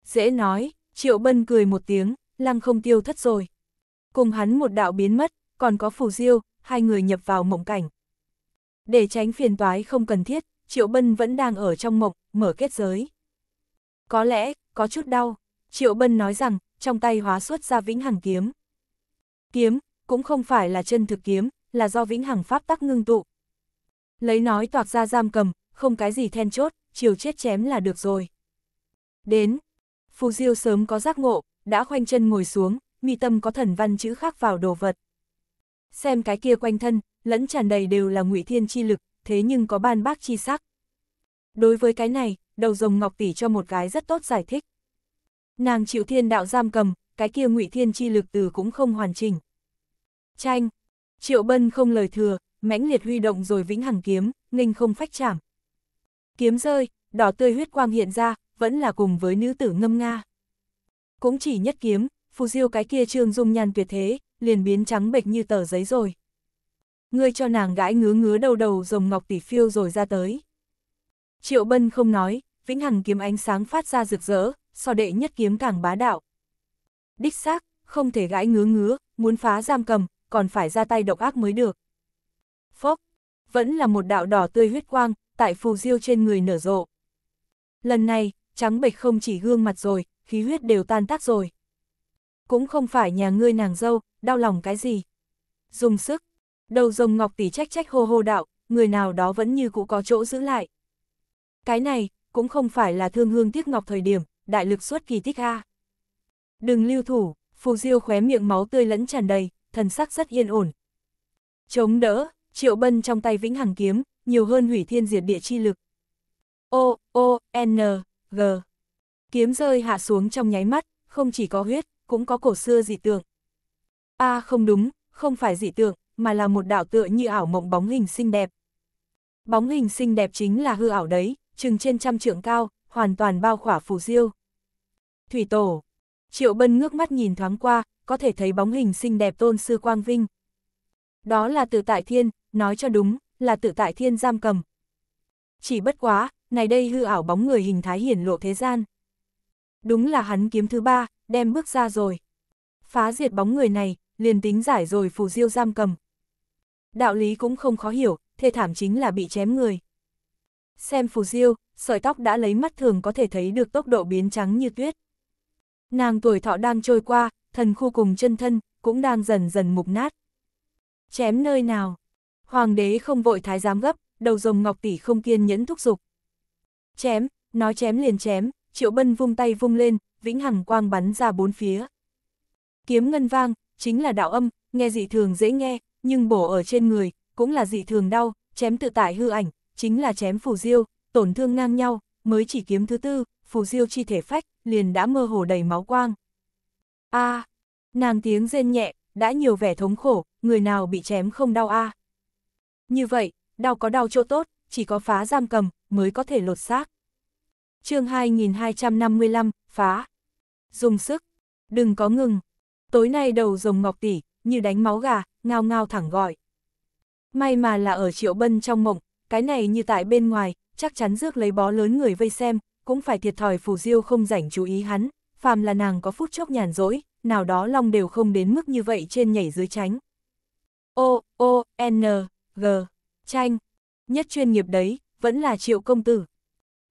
Dễ nói, Triệu Bân cười một tiếng, lăng không tiêu thất rồi. Cùng hắn một đạo biến mất, còn có Phù Diêu, hai người nhập vào mộng cảnh. Để tránh phiền toái không cần thiết, Triệu Bân vẫn đang ở trong mộng, mở kết giới. Có lẽ, có chút đau. Triệu Bân nói rằng, trong tay hóa xuất ra vĩnh hằng kiếm. Kiếm, cũng không phải là chân thực kiếm, là do vĩnh hằng pháp tắc ngưng tụ. Lấy nói toạc ra giam cầm, không cái gì then chốt, chiều chết chém là được rồi. Đến, Phù Diêu sớm có giác ngộ, đã khoanh chân ngồi xuống, mi tâm có thần văn chữ khắc vào đồ vật. Xem cái kia quanh thân, lẫn tràn đầy đều là ngụy thiên chi lực, thế nhưng có ban bác chi sắc. Đối với cái này, đầu rồng ngọc tỷ cho một cái rất tốt giải thích. Nàng chịu thiên đạo giam cầm, cái kia ngụy thiên chi lực từ cũng không hoàn chỉnh. tranh triệu bân không lời thừa, mãnh liệt huy động rồi vĩnh hằng kiếm, nghênh không phách chạm. Kiếm rơi, đỏ tươi huyết quang hiện ra, vẫn là cùng với nữ tử ngâm nga. Cũng chỉ nhất kiếm, phù diêu cái kia trương dung nhan tuyệt thế, liền biến trắng bệch như tờ giấy rồi. Ngươi cho nàng gãi ngứa ngứa đầu đầu rồng ngọc tỷ phiêu rồi ra tới. Triệu bân không nói, vĩnh hằng kiếm ánh sáng phát ra rực rỡ, so đệ nhất kiếm càng bá đạo. Đích xác, không thể gãi ngứa ngứa, muốn phá giam cầm, còn phải ra tay độc ác mới được. Phốc, vẫn là một đạo đỏ tươi huyết quang, tại phù diêu trên người nở rộ. Lần này, trắng bệch không chỉ gương mặt rồi, khí huyết đều tan tác rồi. Cũng không phải nhà ngươi nàng dâu, đau lòng cái gì. Dùng sức, đầu rồng ngọc tỷ trách trách hô hô đạo, người nào đó vẫn như cũ có chỗ giữ lại. Cái này, cũng không phải là thương hương tiếc ngọc thời điểm, đại lực suốt kỳ tích a. Đừng lưu thủ, Phù Diêu khóe miệng máu tươi lẫn tràn đầy, thần sắc rất yên ổn. Chống đỡ, Triệu Bân trong tay vĩnh hằng kiếm, nhiều hơn hủy thiên diệt địa chi lực. O, O, N, G. Kiếm rơi hạ xuống trong nháy mắt, không chỉ có huyết, cũng có cổ xưa dị tượng. A à, không đúng, không phải dị tượng, mà là một đạo tựa như ảo mộng bóng hình xinh đẹp. Bóng hình xinh đẹp chính là hư ảo đấy, chừng trên trăm trượng cao, hoàn toàn bao khỏa phù diêu. Thủy Tổ. Triệu Bân ngước mắt nhìn thoáng qua, có thể thấy bóng hình xinh đẹp tôn sư Quang Vinh. Đó là tự tại thiên, nói cho đúng, là tự tại thiên giam cầm. Chỉ bất quá, này đây hư ảo bóng người hình thái hiển lộ thế gian. Đúng là hắn kiếm thứ ba, đem bước ra rồi. Phá diệt bóng người này, liền tính giải rồi phù diêu giam cầm. Đạo lý cũng không khó hiểu, thê thảm chính là bị chém người. Xem phù diêu, sợi tóc đã lấy mắt thường có thể thấy được tốc độ biến trắng như tuyết. Nàng tuổi thọ đang trôi qua, thần khu cùng chân thân, cũng đang dần dần mục nát. Chém nơi nào? Hoàng đế không vội thái giám gấp, đầu rồng ngọc tỷ không kiên nhẫn thúc giục. Chém, nói chém liền chém, triệu bân vung tay vung lên, vĩnh hằng quang bắn ra bốn phía. Kiếm ngân vang, chính là đạo âm, nghe dị thường dễ nghe, nhưng bổ ở trên người, cũng là dị thường đau, chém tự tại hư ảnh, chính là chém phủ diêu, tổn thương ngang nhau, mới chỉ kiếm thứ tư, phù diêu chi thể phách, liền đã mơ hồ đầy máu quang. a à, nàng tiếng rên nhẹ, đã nhiều vẻ thống khổ, người nào bị chém không đau a à. Như vậy, đau có đau chỗ tốt, chỉ có phá giam cầm, mới có thể lột xác. chương 2255, phá. Dùng sức. Đừng có ngừng. Tối nay đầu rồng ngọc tỷ, như đánh máu gà, ngao ngao thẳng gọi. May mà là ở triệu bân trong mộng, cái này như tại bên ngoài, chắc chắn rước lấy bó lớn người vây xem, cũng phải thiệt thòi phù diêu không rảnh chú ý hắn, phàm là nàng có phút chốc nhàn rỗi, nào đó long đều không đến mức như vậy trên nhảy dưới tránh. O, O, N, G, tranh, nhất chuyên nghiệp đấy, vẫn là triệu công tử.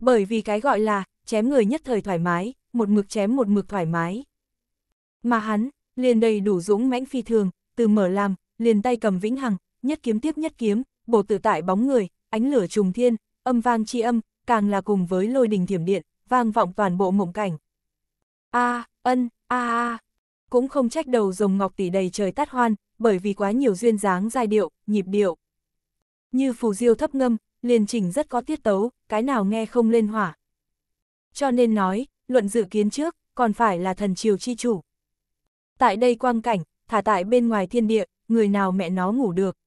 Bởi vì cái gọi là, chém người nhất thời thoải mái, một mực chém một mực thoải mái. Mà hắn, liền đầy đủ dũng mãnh phi thường, từ mở làm, liền tay cầm vĩnh hằng, nhất kiếm tiếp nhất kiếm, bổ tự tại bóng người, ánh lửa trùng thiên, âm vang chi âm, càng là cùng với lôi đình thiểm điện, vang vọng toàn bộ mộng cảnh. A, ân, a a. Cũng không trách đầu rồng ngọc tỷ đầy trời tát hoan, bởi vì quá nhiều duyên dáng giai điệu, nhịp điệu. Như phù diêu thấp ngâm, liền trình rất có tiết tấu, cái nào nghe không lên hỏa. Cho nên nói, luận dự kiến trước, còn phải là thần triều chi chủ. Tại đây quang cảnh, thả tại bên ngoài thiên địa, người nào mẹ nó ngủ được.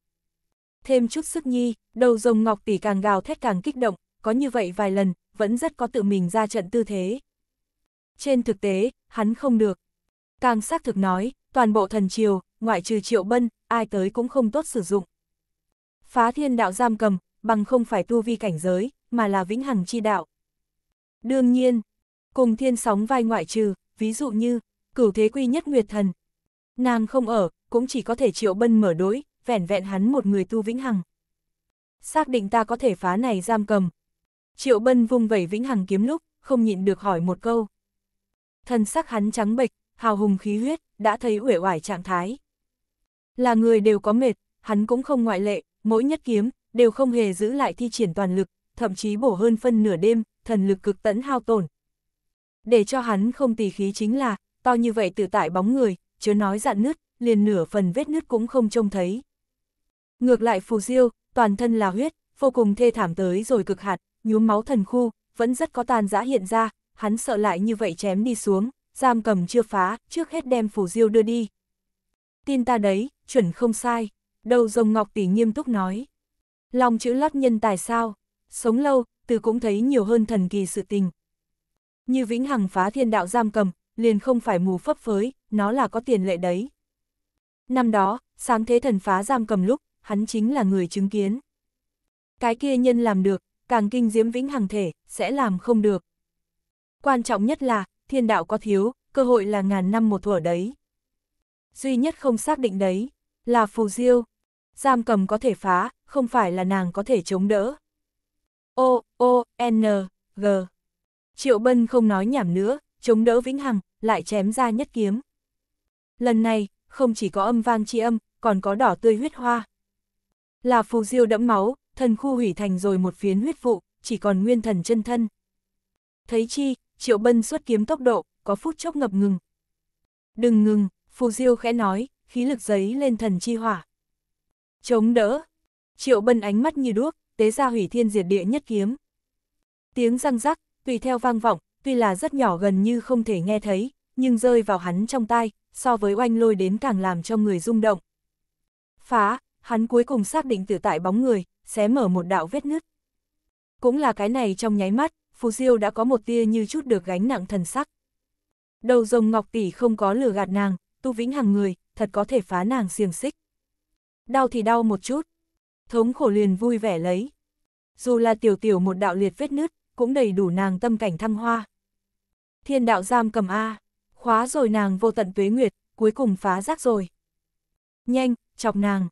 Thêm chút sức nhi, đầu rồng ngọc tỷ càng gào thét càng kích động, có như vậy vài lần, vẫn rất có tự mình ra trận tư thế. Trên thực tế, hắn không được. Càng xác thực nói, toàn bộ thần triều, ngoại trừ triệu bân, ai tới cũng không tốt sử dụng. Phá thiên đạo giam cầm, bằng không phải tu vi cảnh giới, mà là vĩnh hằng chi đạo. Đương nhiên, cùng thiên sóng vai ngoại trừ, ví dụ như, cửu thế quy nhất nguyệt thần. Nàng không ở, cũng chỉ có thể triệu bân mở đối, vẻn vẹn hắn một người tu vĩnh hằng. Xác định ta có thể phá này giam cầm, Triệu Bân vung vẩy vĩnh hằng kiếm lúc, không nhịn được hỏi một câu. Thần sắc hắn trắng bệch, hào hùng khí huyết, đã thấy uể oải trạng thái. Là người đều có mệt, hắn cũng không ngoại lệ, mỗi nhất kiếm, đều không hề giữ lại thi triển toàn lực, thậm chí bổ hơn phân nửa đêm, thần lực cực tận hao tổn. Để cho hắn không tỳ khí chính là, to như vậy tự tại bóng người, chớ nói dạn nứt, liền nửa phần vết nứt cũng không trông thấy. Ngược lại phù diêu, toàn thân là huyết, vô cùng thê thảm tới rồi cực hạt, nhuốm máu thần khu, vẫn rất có tàn dã hiện ra, hắn sợ lại như vậy chém đi xuống, giam cầm chưa phá, trước hết đem phủ diêu đưa đi. Tin ta đấy, chuẩn không sai, đầu rồng ngọc tỷ nghiêm túc nói. Lòng chữ lót nhân tài sao, sống lâu, từ cũng thấy nhiều hơn thần kỳ sự tình. Như vĩnh hằng phá thiên đạo giam cầm, liền không phải mù phấp phới, nó là có tiền lệ đấy. Năm đó, sáng thế thần phá giam cầm lúc, hắn chính là người chứng kiến. Cái kia nhân làm được, càng kinh diễm vĩnh hằng thể, sẽ làm không được. Quan trọng nhất là, thiên đạo có thiếu, cơ hội là ngàn năm một thuở đấy. Duy nhất không xác định đấy, là phù diêu. Giam cầm có thể phá, không phải là nàng có thể chống đỡ. O, O, N, G. Triệu Bân không nói nhảm nữa, chống đỡ vĩnh hằng, lại chém ra nhất kiếm. Lần này, không chỉ có âm vang chi âm, còn có đỏ tươi huyết hoa. Là phù diêu đẫm máu, thần khu hủy thành rồi một phiến huyết vụ, chỉ còn nguyên thần chân thân. Thấy chi, triệu bân xuất kiếm tốc độ, có phút chốc ngập ngừng. Đừng ngừng, phù diêu khẽ nói, khí lực giấy lên thần chi hỏa. Chống đỡ, triệu bân ánh mắt như đuốc, tế ra hủy thiên diệt địa nhất kiếm. Tiếng răng rắc, tùy theo vang vọng, tuy là rất nhỏ gần như không thể nghe thấy, nhưng rơi vào hắn trong tai, so với oanh lôi đến càng làm cho người rung động. Phá, hắn cuối cùng xác định tử tại bóng người, xé mở một đạo vết nứt. Cũng là cái này trong nháy mắt, Phù Diêu đã có một tia như chút được gánh nặng thần sắc. Đầu rồng Ngọc Tỷ không có lừa gạt nàng, tu vĩnh hàng người, thật có thể phá nàng xiềng xích. Đau thì đau một chút. Thống khổ liền vui vẻ lấy. Dù là tiểu tiểu một đạo liệt vết nứt, cũng đầy đủ nàng tâm cảnh thăng hoa. Thiên đạo giam cầm A, khóa rồi nàng vô tận tuế nguyệt, cuối cùng phá rác rồi. Nhanh, chọc nàng.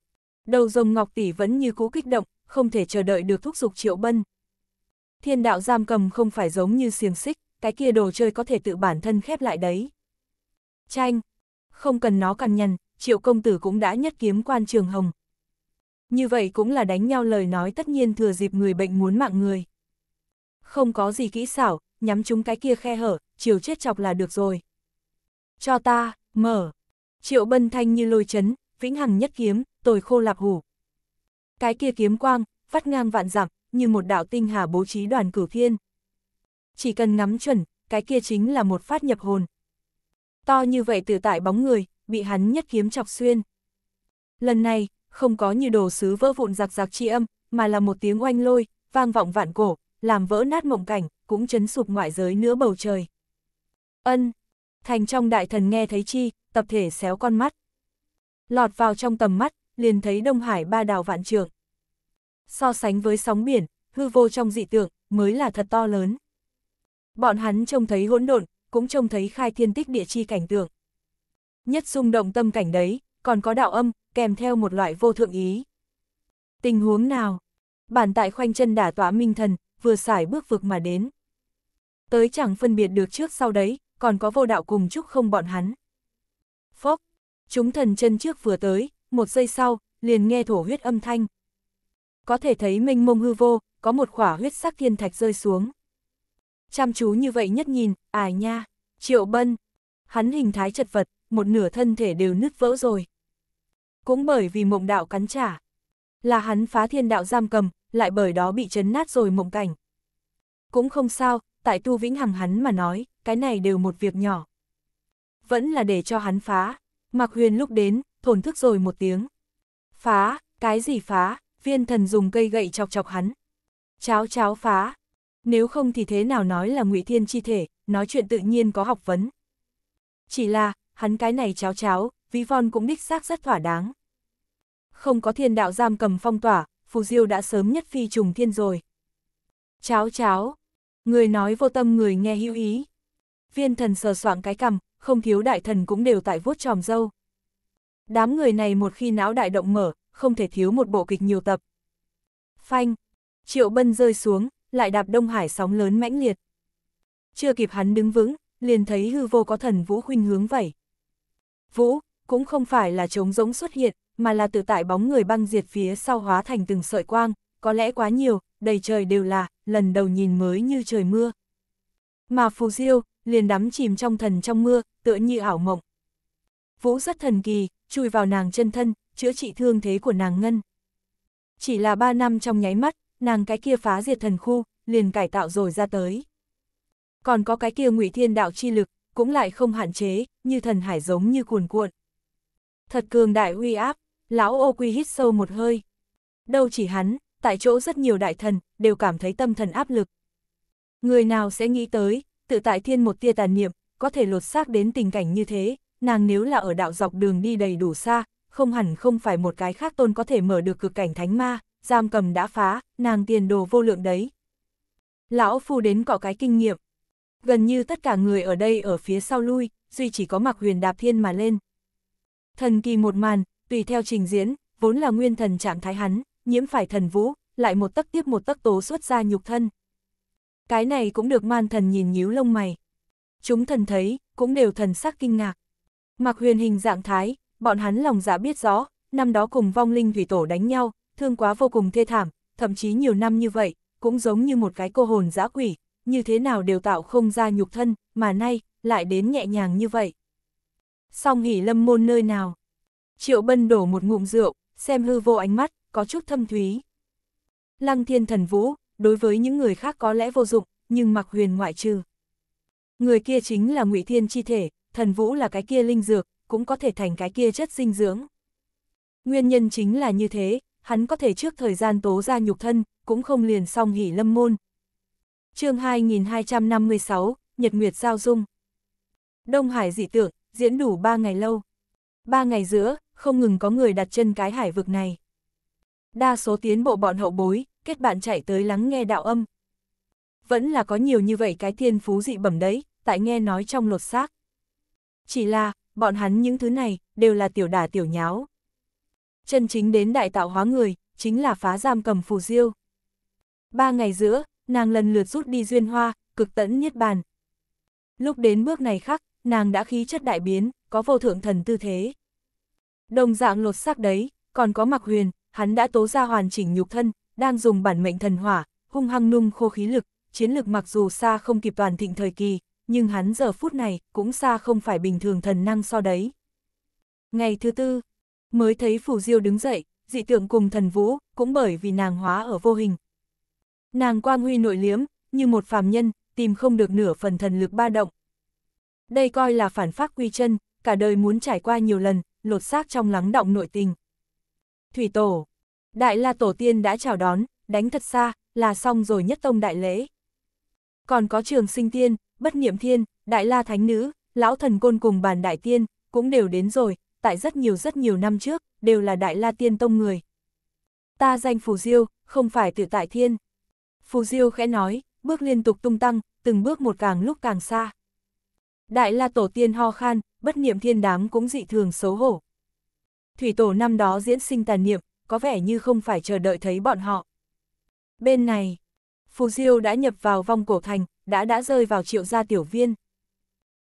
Đầu rồng Ngọc Tỷ vẫn như cũ kích động, không thể chờ đợi được thúc giục Triệu Bân. Thiên đạo giam cầm không phải giống như xiềng xích, cái kia đồ chơi có thể tự bản thân khép lại đấy. tranh không cần nó cằn nhằn, Triệu Công Tử cũng đã nhất kiếm quan trường hồng. Như vậy cũng là đánh nhau lời nói tất nhiên thừa dịp người bệnh muốn mạng người. Không có gì kỹ xảo, nhắm chúng cái kia khe hở, chiều chết chọc là được rồi. Cho ta, mở. Triệu bân thanh như lôi chấn, vĩnh hằng nhất kiếm, tồi khô lạp hủ cái kia kiếm quang, vắt ngang vạn dặm như một đạo tinh hà bố trí đoàn cửu thiên. Chỉ cần ngắm chuẩn, cái kia chính là một phát nhập hồn. To như vậy từ tại bóng người, bị hắn nhất kiếm chọc xuyên. Lần này, không có như đồ sứ vỡ vụn giặc giặc chi âm, mà là một tiếng oanh lôi, vang vọng vạn cổ, làm vỡ nát mộng cảnh, cũng chấn sụp ngoại giới nữa bầu trời. Ân, thành trong đại thần nghe thấy chi, tập thể xéo con mắt. Lọt vào trong tầm mắt, liền thấy Đông Hải ba Đào vạn trường. So sánh với sóng biển, hư vô trong dị tượng, mới là thật to lớn. Bọn hắn trông thấy hỗn độn, cũng trông thấy khai thiên tích địa chi cảnh tượng. Nhất xung động tâm cảnh đấy, còn có đạo âm, kèm theo một loại vô thượng ý. Tình huống nào? Bản tại khoanh chân đả tỏa minh thần, vừa xải bước vực mà đến. Tới chẳng phân biệt được trước sau đấy, còn có vô đạo cùng chúc không bọn hắn. Phốc, chúng thần chân trước vừa tới, một giây sau, liền nghe thổ huyết âm thanh. Có thể thấy mênh mông hư vô, có một khỏa huyết sắc thiên thạch rơi xuống. Chăm chú như vậy nhất nhìn, ải nha, triệu bân. Hắn hình thái chật vật, một nửa thân thể đều nứt vỡ rồi. Cũng bởi vì mộng đạo cắn trả. Là hắn phá thiên đạo giam cầm, lại bởi đó bị chấn nát rồi mộng cảnh. Cũng không sao, tại tu vĩnh hằng hắn mà nói, cái này đều một việc nhỏ. Vẫn là để cho hắn phá. Mạc Huyền lúc đến, thổn thức rồi một tiếng. Phá, cái gì phá, viên thần dùng cây gậy chọc chọc hắn. Cháo cháo phá. Nếu không thì thế nào nói là ngụy thiên chi thể, nói chuyện tự nhiên có học vấn. Chỉ là, hắn cái này cháo cháo, ví von cũng đích xác rất thỏa đáng. Không có thiên đạo giam cầm phong tỏa, Phù Diêu đã sớm nhất phi trùng thiên rồi. Cháo cháo, người nói vô tâm người nghe hữu ý. Viên thần sờ soạng cái cằm, không thiếu đại thần cũng đều tại vuốt tròm dâu. Đám người này một khi não đại động mở, không thể thiếu một bộ kịch nhiều tập. Phanh! Triệu Bân rơi xuống, lại đạp Đông Hải sóng lớn mãnh liệt. Chưa kịp hắn đứng vững, liền thấy hư vô có thần Vũ khuynh hướng vẩy. Vũ, cũng không phải là trống rỗng xuất hiện, mà là tự tại bóng người băng diệt phía sau hóa thành từng sợi quang, có lẽ quá nhiều, đầy trời đều là, lần đầu nhìn mới như trời mưa. Mà Phù Diêu, liền đắm chìm trong thần trong mưa, tựa như ảo mộng. Vũ rất thần kỳ, chui vào nàng chân thân, chữa trị thương thế của nàng ngân. Chỉ là ba năm trong nháy mắt, nàng cái kia phá diệt thần khu, liền cải tạo rồi ra tới. Còn có cái kia ngụy thiên đạo chi lực, cũng lại không hạn chế, như thần hải giống như cuồn cuộn. Thật cường đại uy áp, lão ô quy hít sâu một hơi. Đâu chỉ hắn, tại chỗ rất nhiều đại thần, đều cảm thấy tâm thần áp lực. Người nào sẽ nghĩ tới, tự tại thiên một tia tàn niệm, có thể lột xác đến tình cảnh như thế, nàng nếu là ở đạo dọc đường đi đầy đủ xa, không hẳn không phải một cái khác tôn có thể mở được cực cảnh thánh ma, giam cầm đã phá, nàng tiền đồ vô lượng đấy. Lão phu đến có cái kinh nghiệm. Gần như tất cả người ở đây ở phía sau lui, duy chỉ có mặc huyền đạp thiên mà lên. Thần kỳ một màn, tùy theo trình diễn, vốn là nguyên thần trạng thái hắn, nhiễm phải thần vũ, lại một tấc tiếp một tấc tố xuất ra nhục thân. Cái này cũng được man thần nhìn nhíu lông mày. Chúng thần thấy, cũng đều thần sắc kinh ngạc. Mặc huyền hình dạng thái, bọn hắn lòng dạ biết rõ, năm đó cùng vong linh thủy tổ đánh nhau, thương quá vô cùng thê thảm, thậm chí nhiều năm như vậy, cũng giống như một cái cô hồn dã quỷ, như thế nào đều tạo không ra nhục thân, mà nay, lại đến nhẹ nhàng như vậy. Song hỉ lâm môn nơi nào? Triệu bân đổ một ngụm rượu, xem hư vô ánh mắt, có chút thâm thúy. Lăng thiên thần vũ, đối với những người khác có lẽ vô dụng, nhưng mặc huyền ngoại trừ. Người kia chính là ngụy thiên chi thể, thần vũ là cái kia linh dược, cũng có thể thành cái kia chất dinh dưỡng. Nguyên nhân chính là như thế, hắn có thể trước thời gian tố ra nhục thân, cũng không liền xong hỉ lâm môn. chương 2256, Nhật Nguyệt Giao Dung Đông Hải dị tượng, diễn đủ 3 ngày lâu. 3 ngày giữa, không ngừng có người đặt chân cái hải vực này. Đa số tiến bộ bọn hậu bối, kết bạn chạy tới lắng nghe đạo âm. Vẫn là có nhiều như vậy cái thiên phú dị bẩm đấy, tại nghe nói trong lột xác. Chỉ là, bọn hắn những thứ này, đều là tiểu đả tiểu nháo. Chân chính đến đại tạo hóa người, chính là phá giam cầm phù diêu. Ba ngày giữa, nàng lần lượt rút đi duyên hoa, cực tẫn niết bàn. Lúc đến bước này khắc, nàng đã khí chất đại biến, có vô thượng thần tư thế. Đồng dạng lột xác đấy, còn có mặc huyền, hắn đã tố ra hoàn chỉnh nhục thân, đang dùng bản mệnh thần hỏa, hung hăng nung khô khí lực, chiến lực mặc dù xa không kịp toàn thịnh thời kỳ, nhưng hắn giờ phút này cũng xa không phải bình thường thần năng so đấy. Ngày thứ tư, mới thấy Phù Diêu đứng dậy, dị tượng cùng thần vũ, cũng bởi vì nàng hóa ở vô hình. Nàng quang huy nội liếm, như một phàm nhân, tìm không được nửa phần thần lực ba động. Đây coi là phản pháp quy chân, cả đời muốn trải qua nhiều lần, lột xác trong lắng động nội tình. Thủy Tổ Đại La Tổ Tiên đã chào đón, đánh thật xa, là xong rồi nhất tông đại lễ. Còn có trường sinh tiên, bất niệm thiên, đại la thánh nữ, lão thần côn cùng bàn đại tiên, cũng đều đến rồi, tại rất nhiều rất nhiều năm trước, đều là đại la tiên tông người. Ta danh Phù Diêu, không phải tự tại thiên. Phù Diêu khẽ nói, bước liên tục tung tăng, từng bước một càng lúc càng xa. Đại la tổ tiên ho khan, bất niệm thiên đám cũng dị thường xấu hổ. Thủy tổ năm đó diễn sinh tàn niệm, có vẻ như không phải chờ đợi thấy bọn họ. Bên này, Phù Diêu đã nhập vào vong cổ thành, đã đã rơi vào triệu gia tiểu viên.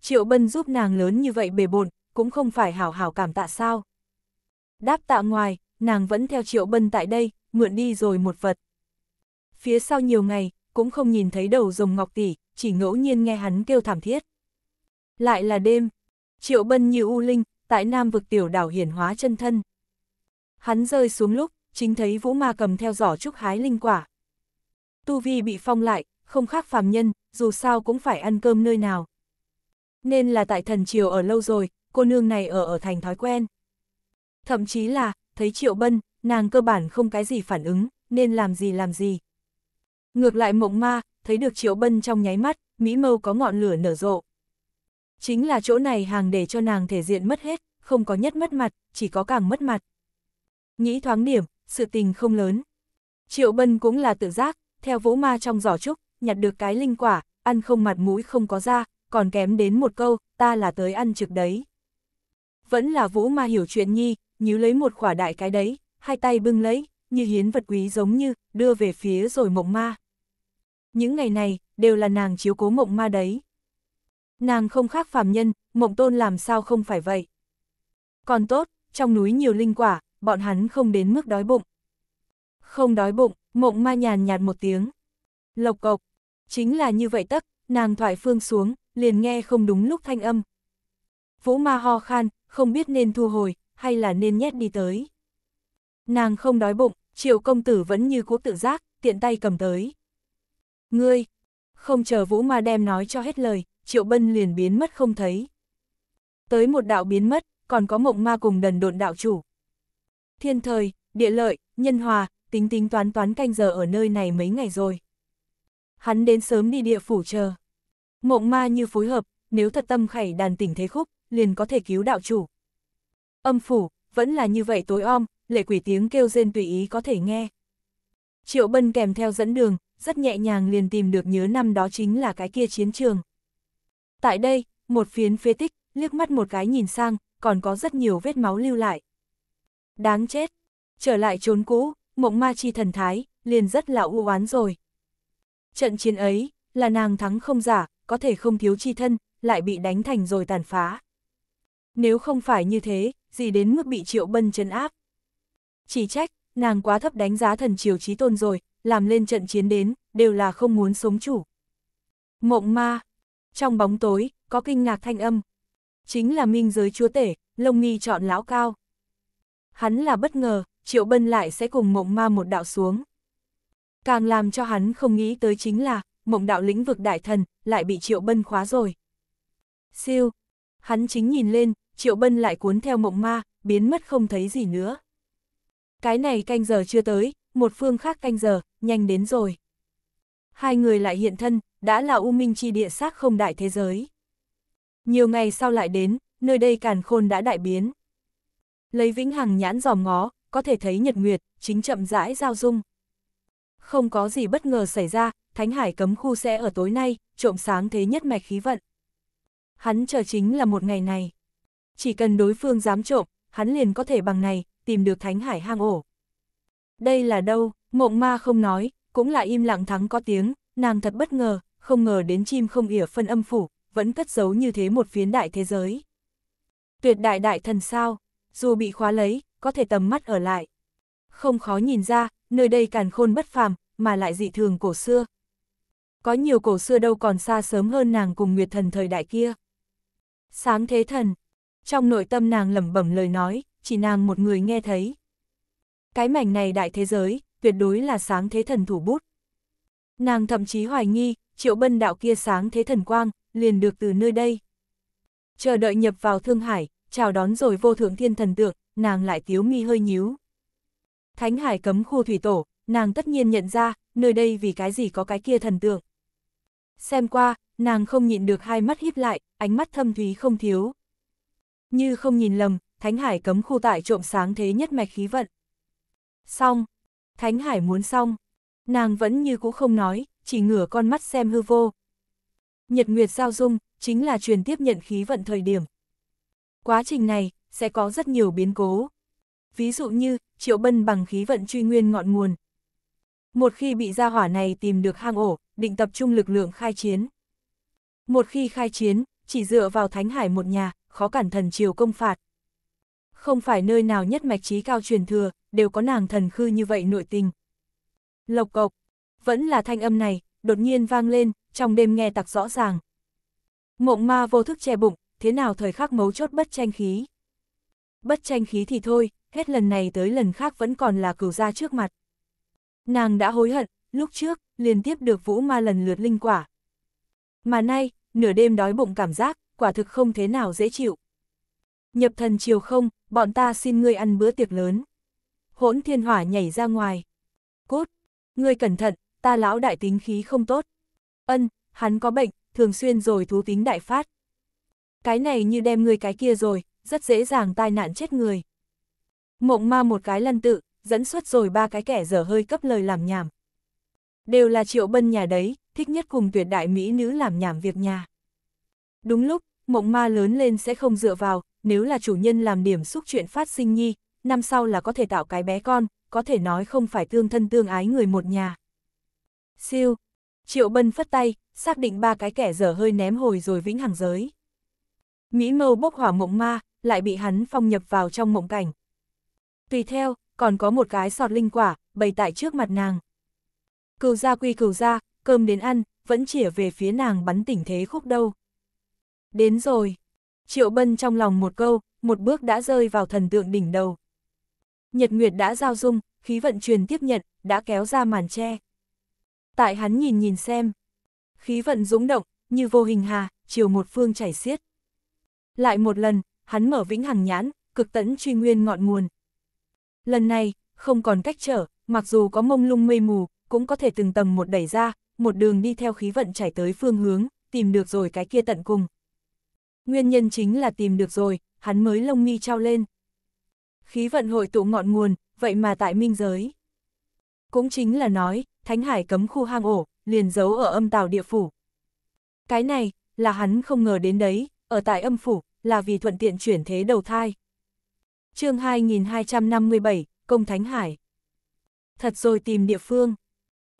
Triệu bân giúp nàng lớn như vậy bề bồn, cũng không phải hảo hảo cảm tạ sao. Đáp tạ ngoài, nàng vẫn theo triệu bân tại đây, mượn đi rồi một vật. Phía sau nhiều ngày, cũng không nhìn thấy đầu rồng ngọc tỷ, chỉ ngẫu nhiên nghe hắn kêu thảm thiết. Lại là đêm, triệu bân như u linh, tại nam vực tiểu đảo hiển hóa chân thân. Hắn rơi xuống lúc, chính thấy vũ ma cầm theo giỏ trúc hái linh quả. Tu vi bị phong lại, không khác phàm nhân, dù sao cũng phải ăn cơm nơi nào. Nên là tại thần triều ở lâu rồi, cô nương này ở ở thành thói quen. Thậm chí là, thấy triệu bân, nàng cơ bản không cái gì phản ứng, nên làm gì làm gì. Ngược lại mộng ma, thấy được triệu bân trong nháy mắt, mỹ mâu có ngọn lửa nở rộ. Chính là chỗ này hàng để cho nàng thể diện mất hết, không có nhất mất mặt, chỉ có càng mất mặt. Nghĩ thoáng điểm, sự tình không lớn. Triệu bân cũng là tự giác, theo vũ ma trong giỏ trúc, nhặt được cái linh quả, ăn không mặt mũi không có ra, còn kém đến một câu, ta là tới ăn trực đấy. Vẫn là vũ ma hiểu chuyện nhi, nhíu lấy một khỏa đại cái đấy, hai tay bưng lấy, như hiến vật quý giống như, đưa về phía rồi mộng ma. Những ngày này, đều là nàng chiếu cố mộng ma đấy. Nàng không khác phàm nhân, mộng tôn làm sao không phải vậy. Còn tốt, trong núi nhiều linh quả, bọn hắn không đến mức đói bụng. Không đói bụng, mộng ma nhàn nhạt một tiếng. Lộc cộc, chính là như vậy tất nàng thoại phương xuống, liền nghe không đúng lúc thanh âm. Vũ ma ho khan, không biết nên thu hồi, hay là nên nhét đi tới. Nàng không đói bụng, triệu công tử vẫn như cố tự giác, tiện tay cầm tới. Ngươi, không chờ vũ ma đem nói cho hết lời, triệu bân liền biến mất không thấy. Tới một đạo biến mất, còn có mộng ma cùng đần độn đạo chủ. Thiên thời, địa lợi, nhân hòa, tính tính toán toán canh giờ ở nơi này mấy ngày rồi hắn đến sớm đi địa phủ chờ. Mộng ma như phối hợp, nếu thật tâm khẩy đàn tỉnh thế khúc, liền có thể cứu đạo chủ. Âm phủ, vẫn là như vậy tối om, lệ quỷ tiếng kêu rên tùy ý có thể nghe. Triệu Bân kèm theo dẫn đường, rất nhẹ nhàng liền tìm được nhớ năm đó chính là cái kia chiến trường. Tại đây, một phiến phế tích, liếc mắt một cái nhìn sang, còn có rất nhiều vết máu lưu lại. Đáng chết, trở lại trốn cũ, mộng ma chi thần thái, liền rất là u oán rồi. Trận chiến ấy, là nàng thắng không giả, có thể không thiếu chi thân, lại bị đánh thành rồi tàn phá. Nếu không phải như thế, gì đến mức bị triệu bân chấn áp. Chỉ trách, nàng quá thấp đánh giá thần triều trí tôn rồi, làm lên trận chiến đến, đều là không muốn sống chủ. Mộng ma, trong bóng tối, có kinh ngạc thanh âm. Chính là minh giới chúa tể, lông nghi chọn lão cao. Hắn là bất ngờ, triệu bân lại sẽ cùng mộng ma một đạo xuống. Càng làm cho hắn không nghĩ tới chính là, mộng đạo lĩnh vực đại thần, lại bị Triệu Bân khóa rồi. Siêu! Hắn chính nhìn lên, Triệu Bân lại cuốn theo mộng ma, biến mất không thấy gì nữa. Cái này canh giờ chưa tới, một phương khác canh giờ, nhanh đến rồi. Hai người lại hiện thân, đã là U Minh chi địa xác không đại thế giới. Nhiều ngày sau lại đến, nơi đây càn khôn đã đại biến. Lấy vĩnh hằng nhãn dòm ngó, có thể thấy nhật nguyệt, chính chậm rãi giao dung. Không có gì bất ngờ xảy ra, Thánh Hải cấm khu sẽ ở tối nay, trộm sáng thế nhất mạch khí vận. Hắn chờ chính là một ngày này. Chỉ cần đối phương dám trộm, hắn liền có thể bằng này, tìm được Thánh Hải hang ổ. Đây là đâu, mộng ma không nói, cũng là im lặng thắng có tiếng, nàng thật bất ngờ, không ngờ đến chim không ỉa phân âm phủ, vẫn cất giấu như thế một phiến đại thế giới. Tuyệt đại đại thần sao, dù bị khóa lấy, có thể tầm mắt ở lại. Không khó nhìn ra, nơi đây càn khôn bất phàm, mà lại dị thường cổ xưa. Có nhiều cổ xưa đâu còn xa sớm hơn nàng cùng Nguyệt Thần thời đại kia. Sáng thế thần, trong nội tâm nàng lẩm bẩm lời nói, chỉ nàng một người nghe thấy. Cái mảnh này đại thế giới, tuyệt đối là sáng thế thần thủ bút. Nàng thậm chí hoài nghi, triệu bân đạo kia sáng thế thần quang, liền được từ nơi đây. Chờ đợi nhập vào Thương Hải, chào đón rồi vô thượng thiên thần tượng, nàng lại tiếu mi hơi nhíu. Thánh Hải cấm khu thủy tổ, nàng tất nhiên nhận ra, nơi đây vì cái gì có cái kia thần tượng. Xem qua, nàng không nhịn được hai mắt híp lại, ánh mắt thâm thúy không thiếu. Như không nhìn lầm, Thánh Hải cấm khu tại trộm sáng thế nhất mạch khí vận. Xong, Thánh Hải muốn xong, nàng vẫn như cũ không nói, chỉ ngửa con mắt xem hư vô. Nhật Nguyệt giao dung, chính là truyền tiếp nhận khí vận thời điểm. Quá trình này, sẽ có rất nhiều biến cố. Ví dụ như, Triệu Bân bằng khí vận truy nguyên ngọn nguồn. Một khi bị gia hỏa này tìm được hang ổ, định tập trung lực lượng khai chiến. Một khi khai chiến, chỉ dựa vào Thánh Hải một nhà, khó cản thần triều công phạt. Không phải nơi nào nhất mạch trí cao truyền thừa, đều có nàng thần khư như vậy nội tình. Lộc cộc, vẫn là thanh âm này, đột nhiên vang lên, trong đêm nghe tặc rõ ràng. Mộng ma vô thức che bụng, thế nào thời khắc mấu chốt bất tranh khí. Bất tranh khí thì thôi, hết lần này tới lần khác vẫn còn là cửu gia trước mặt. Nàng đã hối hận, lúc trước, liên tiếp được vũ ma lần lượt linh quả. Mà nay, nửa đêm đói bụng cảm giác, quả thực không thế nào dễ chịu. Nhập thần chiều không, bọn ta xin ngươi ăn bữa tiệc lớn. Hỗn thiên hỏa nhảy ra ngoài. Cốt, ngươi cẩn thận, ta lão đại tính khí không tốt. Ân, hắn có bệnh, thường xuyên rồi thú tính đại phát. Cái này như đem ngươi cái kia rồi, rất dễ dàng tai nạn chết người. Mộng ma một cái lăn tự, dẫn xuất rồi ba cái kẻ dở hơi cấp lời làm nhảm. Đều là triệu bân nhà đấy, thích nhất cùng tuyệt đại mỹ nữ làm nhảm việc nhà. Đúng lúc, mộng ma lớn lên sẽ không dựa vào, nếu là chủ nhân làm điểm xúc chuyện phát sinh nhi, năm sau là có thể tạo cái bé con, có thể nói không phải tương thân tương ái người một nhà. Siêu, triệu bân phất tay, xác định ba cái kẻ dở hơi ném hồi rồi vĩnh hằng giới. Mỹ mâu bốc hỏa mộng ma, lại bị hắn phong nhập vào trong mộng cảnh, tùy theo, còn có một cái sọt linh quả, bày tại trước mặt nàng. Cừu gia quy cừu gia, cơm đến ăn, vẫn chỉ về phía nàng bắn tỉnh thế khúc đâu. Đến rồi. Triệu Bân trong lòng một câu, một bước đã rơi vào thần tượng đỉnh đầu. Nhật Nguyệt đã giao dung, khí vận truyền tiếp nhận, đã kéo ra màn tre. Tại hắn nhìn nhìn xem. Khí vận dũng động, như vô hình hà, chiều một phương chảy xiết. Lại một lần, hắn mở vĩnh hằng nhãn, cực tẫn truy nguyên ngọn nguồn, Lần này, không còn cách trở, mặc dù có mông lung mây mù, cũng có thể từng tầng một đẩy ra, một đường đi theo khí vận chảy tới phương hướng, tìm được rồi cái kia tận cùng. Nguyên nhân chính là tìm được rồi, hắn mới lông mi trao lên. Khí vận hội tụ ngọn nguồn, vậy mà tại minh giới. Cũng chính là nói, Thánh Hải cấm khu hang ổ, liền giấu ở âm tàu địa phủ. Cái này, là hắn không ngờ đến đấy, ở tại âm phủ, là vì thuận tiện chuyển thế đầu thai, chương 2257, Công Thánh Hải. Thật rồi tìm địa phương.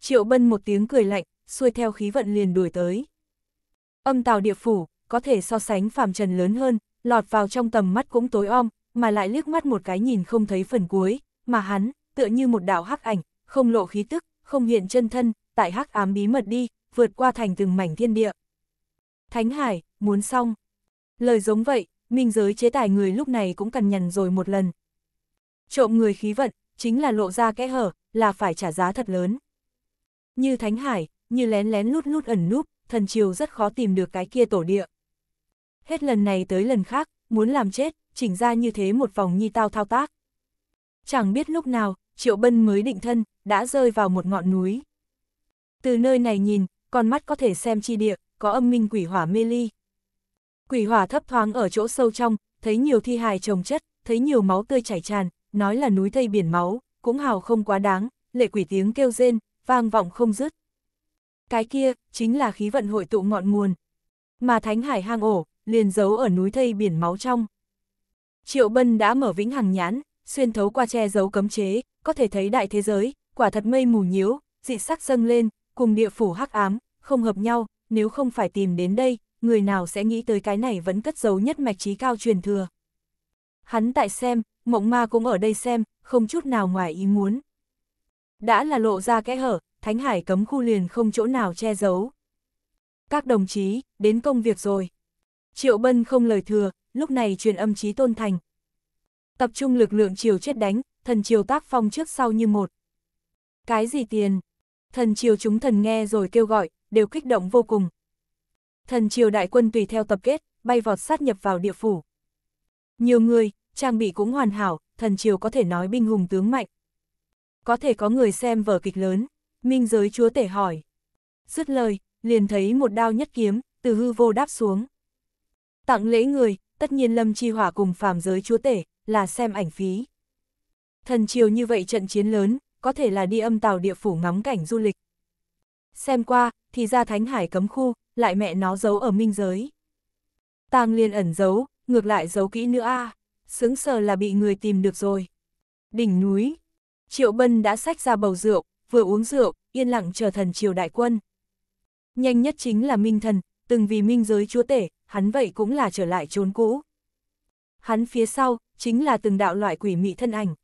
Triệu Bân một tiếng cười lạnh, xuôi theo khí vận liền đuổi tới. Âm tào địa phủ, có thể so sánh phàm trần lớn hơn, lọt vào trong tầm mắt cũng tối om, mà lại liếc mắt một cái nhìn không thấy phần cuối, mà hắn, tựa như một đạo hắc ảnh, không lộ khí tức, không hiện chân thân, tại hắc ám bí mật đi, vượt qua thành từng mảnh thiên địa. Thánh Hải, muốn xong. Lời giống vậy, minh giới chế tài người lúc này cũng cần nhằn rồi một lần. Trộm người khí vận, chính là lộ ra kẽ hở, là phải trả giá thật lớn. Như Thánh Hải, như lén lén lút lút ẩn núp, thần triều rất khó tìm được cái kia tổ địa. Hết lần này tới lần khác, muốn làm chết, chỉnh ra như thế một vòng nhi tao thao tác. Chẳng biết lúc nào, Triệu Bân mới định thân, đã rơi vào một ngọn núi. Từ nơi này nhìn, con mắt có thể xem chi địa, có âm minh quỷ hỏa mê ly. Quỷ hỏa thấp thoáng ở chỗ sâu trong, thấy nhiều thi hài trồng chất, thấy nhiều máu tươi chảy tràn, nói là núi thây biển máu, cũng hào không quá đáng, lệ quỷ tiếng kêu rên, vang vọng không dứt. Cái kia, chính là khí vận hội tụ ngọn nguồn. Mà Thánh Hải hang ổ, liền giấu ở núi thây biển máu trong. Triệu Bân đã mở vĩnh hằng nhãn, xuyên thấu qua che giấu cấm chế, có thể thấy đại thế giới, quả thật mây mù nhiễu, dị sắc dâng lên, cùng địa phủ hắc ám, không hợp nhau, nếu không phải tìm đến đây, người nào sẽ nghĩ tới cái này vẫn cất giấu nhất mạch trí cao truyền thừa. Hắn tại xem, mộng ma cũng ở đây xem, không chút nào ngoài ý muốn. Đã là lộ ra kẽ hở, Thánh Hải cấm khu liền không chỗ nào che giấu. Các đồng chí, đến công việc rồi. Triệu Bân không lời thừa, lúc này truyền âm chí tôn thành. Tập trung lực lượng chiều chết đánh, thần chiều tác phong trước sau như một. Cái gì tiền? Thần chiều chúng thần nghe rồi kêu gọi, đều kích động vô cùng thần triều đại quân tùy theo tập kết, bay vọt sát nhập vào địa phủ. Nhiều người, trang bị cũng hoàn hảo, thần triều có thể nói binh hùng tướng mạnh. Có thể có người xem vở kịch lớn, minh giới chúa tể hỏi. Dứt lời, liền thấy một đao nhất kiếm, từ hư vô đáp xuống. Tặng lễ người, tất nhiên lâm chi hỏa cùng phàm giới chúa tể, là xem ảnh phí. Thần triều như vậy trận chiến lớn, có thể là đi âm tàu địa phủ ngắm cảnh du lịch xem qua, thì ra Thánh Hải cấm khu, lại mẹ nó giấu ở minh giới. Tang Liên ẩn giấu, ngược lại giấu kỹ nữa a, à. sướng sờ là bị người tìm được rồi. Đỉnh núi, Triệu Bân đã xách ra bầu rượu, vừa uống rượu, yên lặng chờ thần triều đại quân. Nhanh nhất chính là Minh Thần, từng vì minh giới chúa tể, hắn vậy cũng là trở lại trốn cũ. Hắn phía sau, chính là từng đạo loại quỷ mị thân ảnh.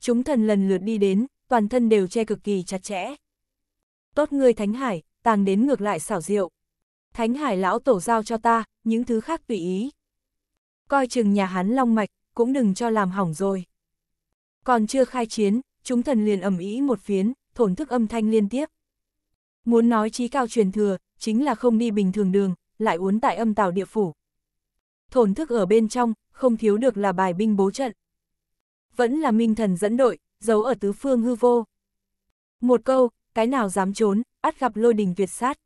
Chúng thần lần lượt đi đến, toàn thân đều che cực kỳ chặt chẽ tốt ngươi Thánh Hải, tàng đến ngược lại xảo diệu. Thánh Hải lão tổ giao cho ta, những thứ khác tùy ý. Coi chừng nhà hắn long mạch, cũng đừng cho làm hỏng rồi. Còn chưa khai chiến, chúng thần liền ầm ý một phiến, thổn thức âm thanh liên tiếp. Muốn nói trí cao truyền thừa, chính là không đi bình thường đường, lại uốn tại âm tào địa phủ. Thổn thức ở bên trong, không thiếu được là bài binh bố trận. Vẫn là minh thần dẫn đội, giấu ở tứ phương hư vô. Một câu, cái nào dám trốn, át gặp lôi đình việt sát.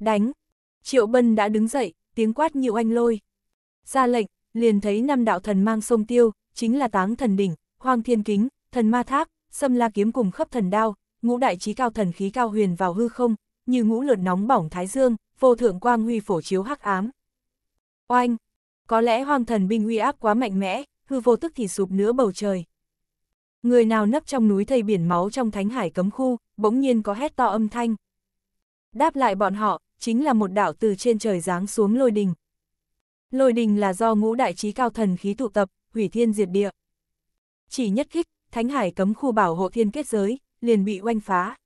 Đánh! Triệu Bân đã đứng dậy, tiếng quát nhịu anh lôi. Ra lệnh, liền thấy năm đạo thần mang sông tiêu, chính là táng thần đỉnh, hoang thiên kính, thần ma tháp, xâm la kiếm cùng khắp thần đao, ngũ đại trí cao thần khí cao huyền vào hư không, như ngũ lượt nóng bỏng thái dương, vô thượng quang huy phổ chiếu hắc ám. Oanh! Có lẽ hoang thần binh uy áp quá mạnh mẽ, hư vô tức thì sụp nữa bầu trời. Người nào nấp trong núi thây biển máu trong thánh hải cấm khu, bỗng nhiên có hét to âm thanh. Đáp lại bọn họ, chính là một đảo từ trên trời giáng xuống lôi đình. Lôi đình là do ngũ đại trí cao thần khí tụ tập, hủy thiên diệt địa. Chỉ nhất kích, Thánh Hải cấm khu bảo hộ thiên kết giới, liền bị oanh phá.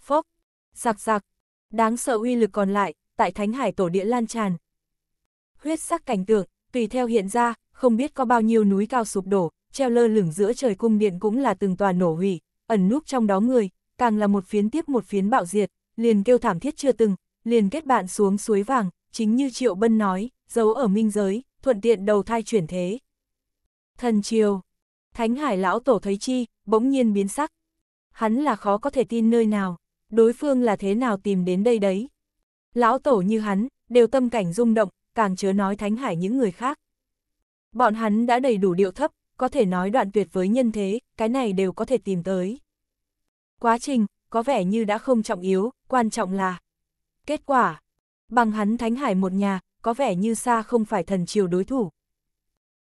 Phốc, giặc giặc, đáng sợ uy lực còn lại, tại Thánh Hải tổ địa lan tràn. Huyết sắc cảnh tượng, tùy theo hiện ra, không biết có bao nhiêu núi cao sụp đổ, treo lơ lửng giữa trời cung điện cũng là từng tòa nổ hủy, ẩn núp trong đó người, càng là một phiến tiếp một phiến bạo diệt, liền kêu thảm thiết chưa từng, liền kết bạn xuống suối vàng, chính như Triệu Bân nói, giấu ở minh giới, thuận tiện đầu thai chuyển thế. Thần Triều Thánh Hải Lão Tổ thấy chi, bỗng nhiên biến sắc. Hắn là khó có thể tin nơi nào, đối phương là thế nào tìm đến đây đấy. Lão Tổ như hắn, đều tâm cảnh rung động, càng chớ nói Thánh Hải những người khác. Bọn hắn đã đầy đủ điệu thấp, có thể nói đoạn tuyệt với nhân thế, cái này đều có thể tìm tới. Quá trình, có vẻ như đã không trọng yếu, quan trọng là kết quả. Bằng hắn Thánh Hải một nhà, có vẻ như xa không phải thần triều đối thủ.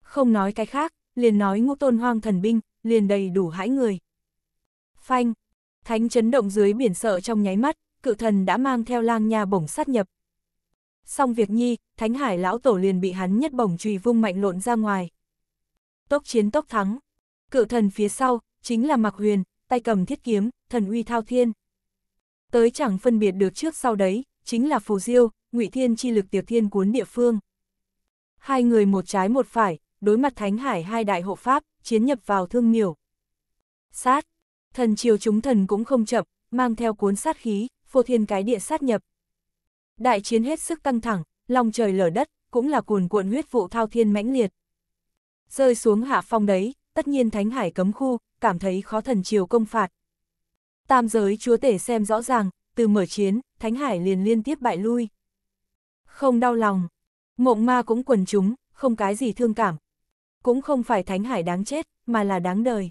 Không nói cái khác, liền nói ngũ tôn hoang thần binh, liền đầy đủ hãi người. Phanh, thánh chấn động dưới biển sợ trong nháy mắt, cự thần đã mang theo lang nha bổng sát nhập. Xong việc nhi, thánh hải lão tổ liền bị hắn nhất bổng trùy vung mạnh lộn ra ngoài. Tốc chiến tốc thắng, cự thần phía sau, chính là Mặc Huyền, tay cầm thiết kiếm, thần uy thao thiên. Tới chẳng phân biệt được trước sau đấy, chính là phù diêu, ngụy thiên chi lực tiểu thiên cuốn địa phương. Hai người một trái một phải, đối mặt thánh hải hai đại hộ pháp, chiến nhập vào thương miểu. Sát, thần chiều chúng thần cũng không chậm, mang theo cuốn sát khí, phô thiên cái địa sát nhập. Đại chiến hết sức căng thẳng, lòng trời lở đất, cũng là cuồn cuộn huyết vụ thao thiên mãnh liệt. Rơi xuống hạ phong đấy, tất nhiên Thánh Hải cấm khu, cảm thấy khó thần chiều công phạt. Tam giới chúa tể xem rõ ràng, từ mở chiến, Thánh Hải liền liên tiếp bại lui. Không đau lòng, mộng ma cũng quần chúng, không cái gì thương cảm. Cũng không phải Thánh Hải đáng chết, mà là đáng đời.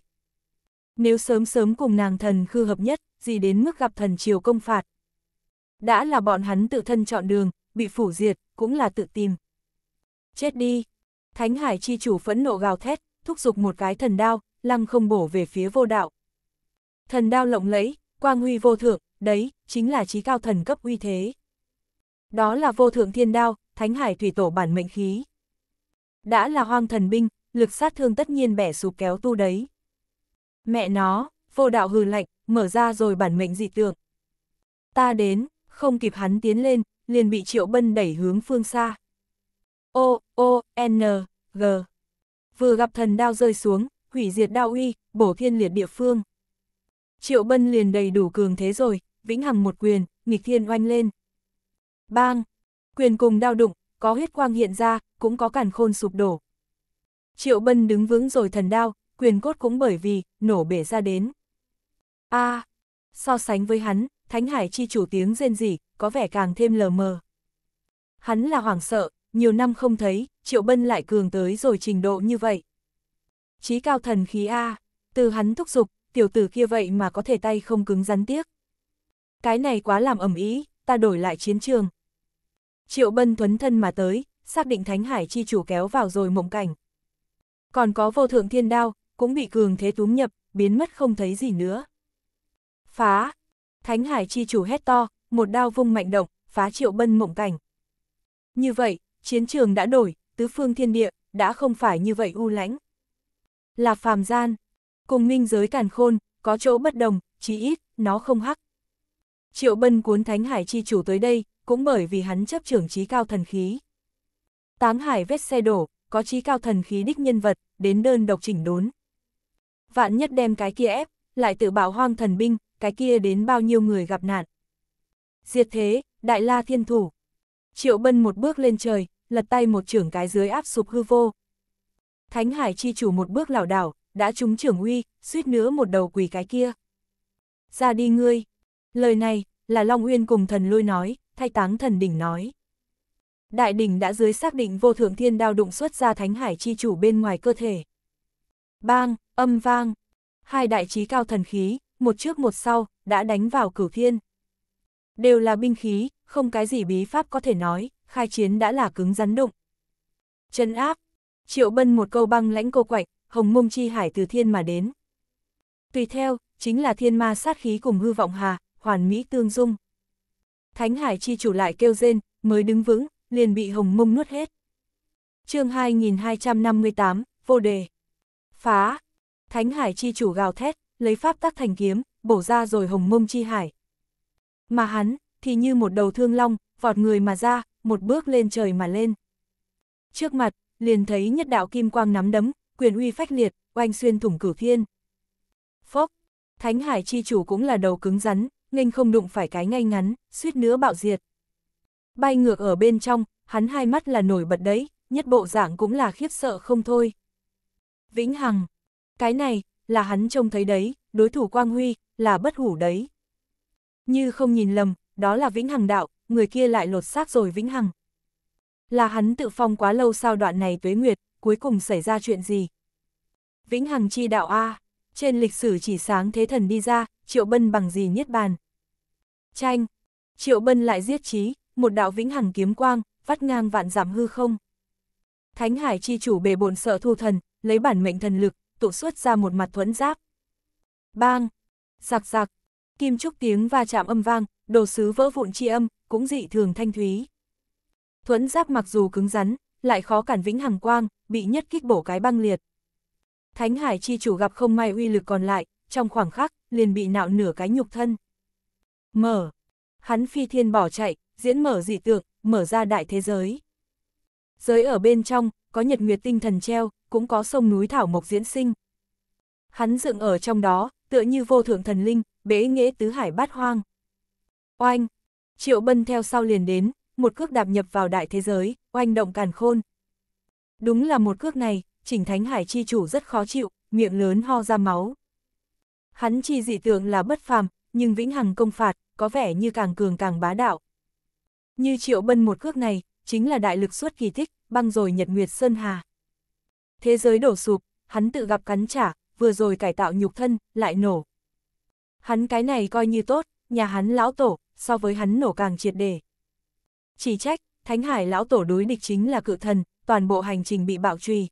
Nếu sớm sớm cùng nàng thần khư hợp nhất, gì đến mức gặp thần triều công phạt. Đã là bọn hắn tự thân chọn đường, bị phủ diệt, cũng là tự tìm. Chết đi! Thánh Hải chi chủ phẫn nộ gào thét, thúc giục một cái thần đao, lăng không bổ về phía vô đạo. Thần đao lộng lẫy, quang huy vô thượng, đấy, chính là trí cao thần cấp uy thế. Đó là vô thượng thiên đao, thánh hải thủy tổ bản mệnh khí. Đã là hoang thần binh, lực sát thương tất nhiên bẻ sụp kéo tu đấy. Mẹ nó, vô đạo hừ lạnh, mở ra rồi bản mệnh dị tượng. Ta đến, không kịp hắn tiến lên, liền bị triệu bân đẩy hướng phương xa. O, O, N, G. Vừa gặp thần đao rơi xuống, hủy diệt đao uy, bổ thiên liệt địa phương. Triệu Bân liền đầy đủ cường thế rồi, vĩnh hằng một quyền, nghịch thiên oanh lên. Bang! Quyền cùng đao đụng, có huyết quang hiện ra, cũng có cản khôn sụp đổ. Triệu Bân đứng vững rồi thần đao, quyền cốt cũng bởi vì, nổ bể ra đến. a à, So sánh với hắn, Thánh Hải chi chủ tiếng rên rỉ, có vẻ càng thêm lờ mờ. Hắn là hoảng sợ, nhiều năm không thấy, Triệu Bân lại cường tới rồi trình độ như vậy. Chí cao thần khí A, từ hắn thúc giục, tiểu tử kia vậy mà có thể tay không cứng rắn tiếc. Cái này quá làm ẩm ý, ta đổi lại chiến trường. Triệu Bân thuấn thân mà tới, xác định Thánh Hải chi chủ kéo vào rồi mộng cảnh. Còn có vô thượng thiên đao, cũng bị cường thế túm nhập, biến mất không thấy gì nữa. Phá! Thánh Hải chi chủ hét to, một đao vung mạnh động, phá Triệu Bân mộng cảnh. Như vậy, chiến trường đã đổi, tứ phương thiên địa, đã không phải như vậy u lãnh. Là phàm gian, Cùng minh giới càn khôn, có chỗ bất đồng, chí ít, nó không hắc. Triệu Bân cuốn Thánh Hải chi chủ tới đây, cũng bởi vì hắn chấp trưởng trí cao thần khí. Táng Hải vết xe đổ, có trí cao thần khí đích nhân vật, đến đơn độc chỉnh đốn. Vạn nhất đem cái kia ép, lại tự bảo hoang thần binh, cái kia đến bao nhiêu người gặp nạn. Diệt thế, đại la thiên thủ. Triệu Bân một bước lên trời, lật tay một trưởng cái dưới áp sụp hư vô. Thánh Hải chi chủ một bước lảo đảo, đã trúng trưởng uy, suýt nữa một đầu quỳ cái kia. Ra đi ngươi. Lời này, là Long Uyên cùng thần lôi nói, thay táng thần đỉnh nói. Đại đỉnh đã dưới xác định vô thượng thiên đao đụng xuất ra thánh hải chi chủ bên ngoài cơ thể. Bang, âm vang. Hai đại trí cao thần khí, một trước một sau, đã đánh vào cửu thiên. Đều là binh khí, không cái gì bí pháp có thể nói, khai chiến đã là cứng rắn đụng. Chân áp, triệu bân một câu băng lãnh cô quạch, hồng mông chi hải từ thiên mà đến. Tùy theo, chính là thiên ma sát khí cùng hư vọng hà, hoàn mỹ tương dung. Thánh hải chi chủ lại kêu rên, mới đứng vững, liền bị hồng mông nuốt hết. chương 2258, vô đề. Phá. Thánh hải chi chủ gào thét, lấy pháp tắc thành kiếm, bổ ra rồi hồng mông chi hải. Mà hắn, thì như một đầu thương long, vọt người mà ra, một bước lên trời mà lên. Trước mặt, liền thấy nhất đạo kim quang nắm đấm, quyền uy phách liệt, oanh xuyên thủng cửu thiên. Phốc, Thánh Hải chi chủ cũng là đầu cứng rắn, nghênh không đụng phải cái ngay ngắn, suýt nữa bạo diệt. Bay ngược ở bên trong, hắn hai mắt là nổi bật đấy, nhất bộ dạng cũng là khiếp sợ không thôi. Vĩnh Hằng, cái này, là hắn trông thấy đấy, đối thủ Quang Huy, là bất hủ đấy. Như không nhìn lầm, đó là Vĩnh Hằng đạo, người kia lại lột xác rồi Vĩnh Hằng. Là hắn tự phong quá lâu sau đoạn này tuế nguyệt, cuối cùng xảy ra chuyện gì? Vĩnh Hằng chi đạo A, trên lịch sử chỉ sáng thế thần đi ra, Triệu Bân bằng gì niết bàn? Tranh, Triệu Bân lại giết trí, một đạo Vĩnh Hằng kiếm quang, vắt ngang vạn giảm hư không. Thánh Hải chi chủ bề bộn sợ thu thần, lấy bản mệnh thần lực, tụ xuất ra một mặt thuẫn giáp. Bang, giặc giặc, kim trúc tiếng va chạm âm vang, đồ sứ vỡ vụn chi âm, cũng dị thường thanh thúy. Thuẫn giáp mặc dù cứng rắn, lại khó cản vĩnh hằng quang, bị nhất kích bổ cái băng liệt. Thánh hải chi chủ gặp không may uy lực còn lại, trong khoảng khắc, liền bị nạo nửa cái nhục thân. Mở. Hắn phi thiên bỏ chạy, diễn mở dị tượng, mở ra đại thế giới. Giới ở bên trong, có nhật nguyệt tinh thần treo, cũng có sông núi thảo mộc diễn sinh. Hắn dựng ở trong đó, tựa như vô thượng thần linh, bế nghĩa tứ hải bát hoang. Oanh! Triệu Bân theo sau liền đến, một cước đạp nhập vào đại thế giới, oanh động càn khôn. Đúng là một cước này, chỉnh Thánh Hải chi chủ rất khó chịu, miệng lớn ho ra máu. Hắn chi dị tượng là bất phàm, nhưng vĩnh hằng công phạt, có vẻ như càng cường càng bá đạo. Như triệu bân một cước này, chính là đại lực suốt kỳ tích, băng rồi nhật nguyệt sơn hà. Thế giới đổ sụp, hắn tự gặp cắn trả, vừa rồi cải tạo nhục thân, lại nổ. Hắn cái này coi như tốt, nhà hắn lão tổ, so với hắn nổ càng triệt đề. Chỉ trách, Thánh Hải lão tổ đối địch chính là cự thần, toàn bộ hành trình bị bạo truy.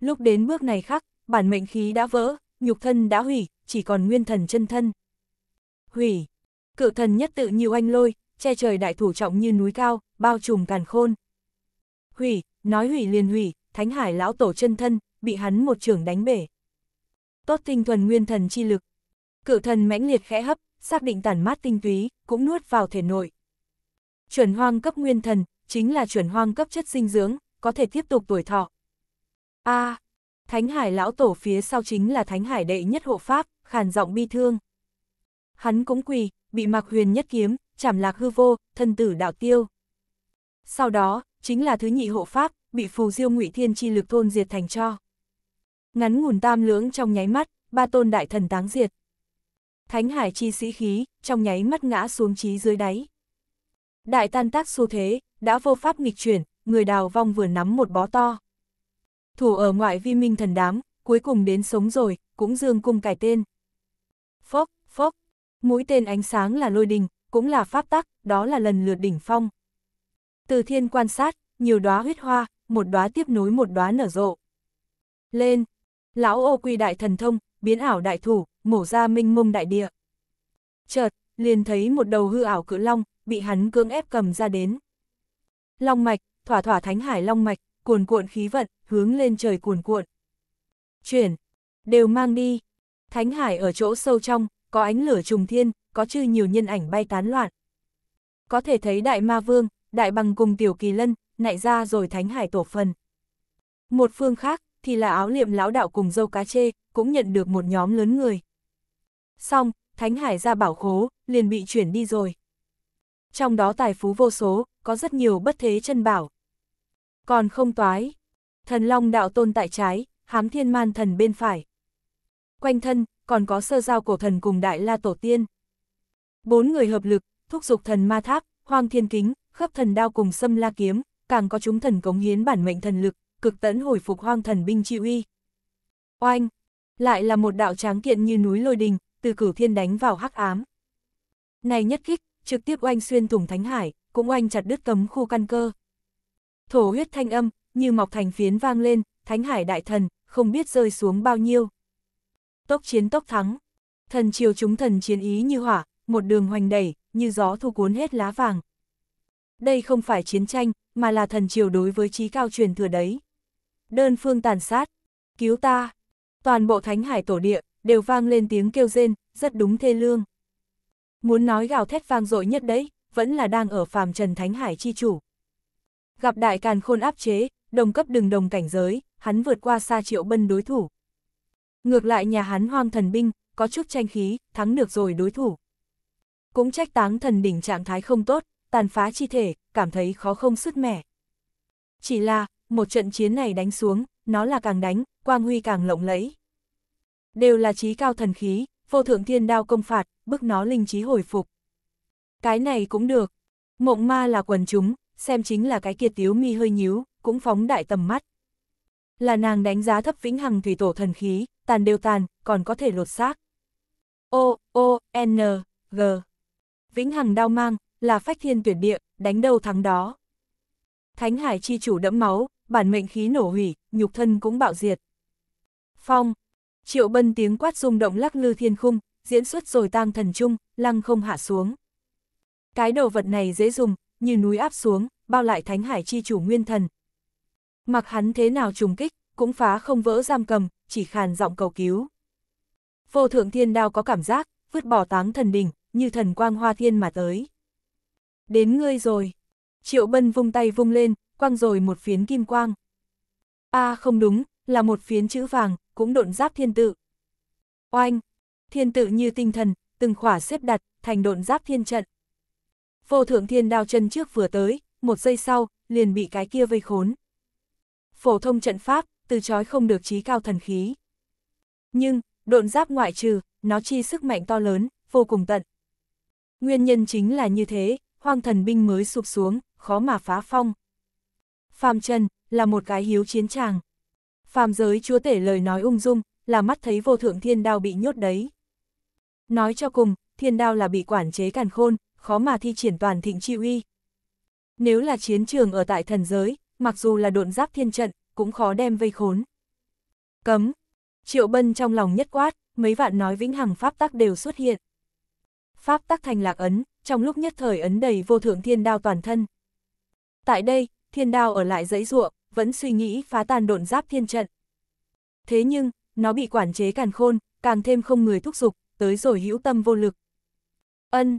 Lúc đến bước này khắc, bản mệnh khí đã vỡ, nhục thân đã hủy, chỉ còn nguyên thần chân thân. Hủy. Cự thần nhất tự nhiều anh lôi, che trời đại thủ trọng như núi cao, bao trùm càn khôn. Hủy, nói hủy liền hủy, Thánh Hải lão tổ chân thân, bị hắn một trường đánh bể. Tốt tinh thuần nguyên thần chi lực. Cự thần mãnh liệt khẽ hấp, xác định tản mát tinh túy, cũng nuốt vào thể nội. Chuẩn hoang cấp nguyên thần, chính là chuẩn hoang cấp chất dinh dưỡng, có thể tiếp tục tuổi thọ. A, à, Thánh Hải lão tổ phía sau chính là Thánh Hải đệ nhất hộ pháp, khàn giọng bi thương. Hắn cũng quỳ, bị mặc Huyền nhất kiếm, chảm lạc hư vô, thân tử đạo tiêu. Sau đó, chính là thứ nhị hộ pháp, bị phù diêu ngụy thiên chi lực thôn diệt thành cho. Ngắn ngủn tam lưỡng trong nháy mắt, ba tôn đại thần táng diệt. Thánh hải chi sĩ khí, trong nháy mắt ngã xuống trí dưới đáy. Đại tan tác xu thế, đã vô pháp nghịch chuyển, người đào vong vừa nắm một bó to. Thủ ở ngoại vi minh thần đám, cuối cùng đến sống rồi, cũng dương cung cải tên. Phốc, phốc, mũi tên ánh sáng là lôi đình, cũng là pháp tắc, đó là lần lượt đỉnh phong. Từ thiên quan sát, nhiều đóa huyết hoa, một đóa tiếp nối một đóa nở rộ. Lên, lão ô quy đại thần thông, biến ảo đại thủ, mổ ra minh mông đại địa. Chợt, liền thấy một đầu hư ảo cự long, bị hắn cưỡng ép cầm ra đến. Long mạch, thỏa thỏa thánh hải long mạch, cuồn cuộn khí vận, hướng lên trời cuồn cuộn. Chuyển, đều mang đi. Thánh hải ở chỗ sâu trong, có ánh lửa trùng thiên, có chư nhiều nhân ảnh bay tán loạn. Có thể thấy đại ma vương, đại bằng cùng tiểu kỳ lân, nại ra rồi thánh hải tổ phần. Một phương khác, thì là áo liệm lão đạo cùng dâu cá chê, cũng nhận được một nhóm lớn người. Xong, thánh hải ra bảo khố, liền bị chuyển đi rồi trong đó tài phú vô số, có rất nhiều bất thế chân bảo. Còn không toái, thần long đạo tôn tại trái, hám thiên man thần bên phải. Quanh thân, còn có sơ giao cổ thần cùng đại la tổ tiên. Bốn người hợp lực, thúc giục thần ma tháp, hoang thiên kính, khắp thần đao cùng xâm la kiếm, càng có chúng thần cống hiến bản mệnh thần lực, cực tẫn hồi phục hoang thần binh chi uy. Oanh, lại là một đạo tráng kiện như núi lôi đình, từ cửu thiên đánh vào hắc ám. Này nhất kích, trực tiếp oanh xuyên thủng thánh hải, cũng oanh chặt đứt cấm khu căn cơ. Thổ huyết thanh âm, như mọc thành phiến vang lên, thánh hải đại thần, không biết rơi xuống bao nhiêu. Tốc chiến tốc thắng, thần chiều chúng thần chiến ý như hỏa, một đường hoành đẩy, như gió thu cuốn hết lá vàng. Đây không phải chiến tranh, mà là thần chiều đối với trí cao truyền thừa đấy. Đơn phương tàn sát, cứu ta, toàn bộ thánh hải tổ địa, đều vang lên tiếng kêu rên, rất đúng thê lương. Muốn nói gào thét vang dội nhất đấy, vẫn là đang ở phàm trần Thánh Hải chi chủ. Gặp đại càn khôn áp chế, đồng cấp đừng đồng cảnh giới, hắn vượt qua xa triệu bân đối thủ. Ngược lại nhà hắn hoang thần binh, có chút tranh khí, thắng được rồi đối thủ. Cũng trách táng thần đỉnh trạng thái không tốt, tàn phá chi thể, cảm thấy khó không sứt mẻ. Chỉ là, một trận chiến này đánh xuống, nó là càng đánh, quang huy càng lộng lẫy. Đều là trí cao thần khí, vô thượng thiên đao công phạt, bức nó linh trí hồi phục. Cái này cũng được. Mộng ma là quần chúng, xem chính là cái kiệt tiếu mi hơi nhíu, cũng phóng đại tầm mắt. Là nàng đánh giá thấp vĩnh hằng thủy tổ thần khí, tàn đều tàn, còn có thể lột xác. O, O, N, G. Vĩnh hằng đao mang, là phách thiên tuyển địa, đánh đầu thắng đó. Thánh hải chi chủ đẫm máu, bản mệnh khí nổ hủy, nhục thân cũng bạo diệt. Phong, Triệu bân tiếng quát rung động lắc lư thiên khung, diễn xuất rồi tang thần chung, lăng không hạ xuống. Cái đồ vật này dễ dùng, như núi áp xuống, bao lại thánh hải chi chủ nguyên thần. Mặc hắn thế nào trùng kích, cũng phá không vỡ giam cầm, chỉ khàn giọng cầu cứu. Vô thượng thiên đao có cảm giác, vứt bỏ táng thần đỉnh, như thần quang hoa thiên mà tới. Đến ngươi rồi. Triệu bân vung tay vung lên, quăng rồi một phiến kim quang. a à, không đúng, là một phiến chữ vàng, cũng độn giáp thiên tự. Oanh! Thiên tự như tinh thần, từng khỏa xếp đặt, thành độn giáp thiên trận. Vô thượng thiên đao chân trước vừa tới, một giây sau, liền bị cái kia vây khốn. Phổ thông trận pháp, từ chói không được trí cao thần khí. Nhưng, độn giáp ngoại trừ, nó chi sức mạnh to lớn, vô cùng tận. Nguyên nhân chính là như thế, hoang thần binh mới sụp xuống, khó mà phá phong. Phàm Trần, là một cái hiếu chiến tràng phàm giới chúa tể lời nói ung dung, là mắt thấy vô thượng thiên đao bị nhốt đấy. Nói cho cùng, thiên đao là bị quản chế càn khôn, khó mà thi triển toàn thịnh chi uy. Nếu là chiến trường ở tại thần giới, mặc dù là độn giáp thiên trận, cũng khó đem vây khốn. Cấm. Triệu Bân trong lòng nhất quát, mấy vạn nói vĩnh hằng pháp tắc đều xuất hiện. Pháp tắc thành lạc ấn, trong lúc nhất thời ấn đầy vô thượng thiên đao toàn thân. Tại đây, thiên đao ở lại dãy ruộng, vẫn suy nghĩ phá tan độn giáp thiên trận. Thế nhưng, nó bị quản chế càn khôn, càng thêm không người thúc giục, tới rồi hữu tâm vô lực. Ân,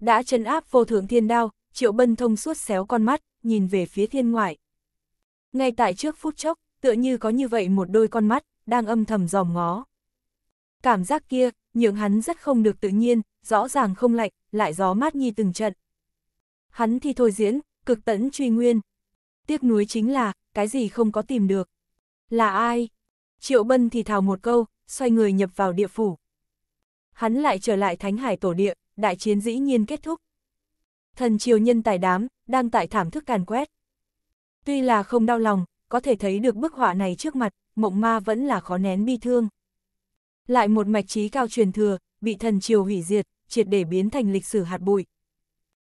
đã chân áp vô thượng thiên đao, triệu bân thông suốt xéo con mắt, nhìn về phía thiên ngoại. Ngay tại trước phút chốc, tựa như có như vậy một đôi con mắt, đang âm thầm dòm ngó. Cảm giác kia, nhượng hắn rất không được tự nhiên, rõ ràng không lạnh, lại gió mát nhi từng trận. Hắn thì thôi diễn, cực tẫn truy nguyên. Tiếc nuối chính là, cái gì không có tìm được. Là ai? Triệu Bân thì thào một câu, xoay người nhập vào địa phủ. Hắn lại trở lại Thánh Hải Tổ Địa, đại chiến dĩ nhiên kết thúc. Thần triều nhân tài đám, đang tại thảm thức càn quét. Tuy là không đau lòng, có thể thấy được bức họa này trước mặt, mộng ma vẫn là khó nén bi thương. Lại một mạch trí cao truyền thừa, bị thần triều hủy diệt, triệt để biến thành lịch sử hạt bụi.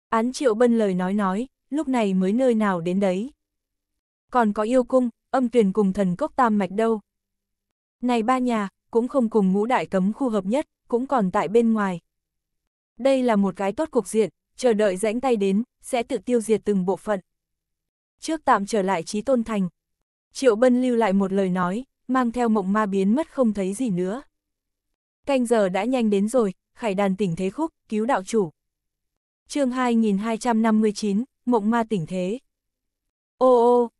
Án triệu bân lời nói nói, lúc này mới nơi nào đến đấy còn có yêu cung, âm tuyển cùng thần cốc tam mạch đâu. Này ba nhà, cũng không cùng ngũ đại cấm khu hợp nhất, cũng còn tại bên ngoài. Đây là một cái tốt cục diện, chờ đợi rãnh tay đến, sẽ tự tiêu diệt từng bộ phận. Trước tạm trở lại trí tôn thành. Triệu Bân lưu lại một lời nói, mang theo mộng ma biến mất không thấy gì nữa. Canh giờ đã nhanh đến rồi, khải đàn tỉnh thế khúc, cứu đạo chủ. chương 2259, mộng ma tỉnh thế. Ô ô,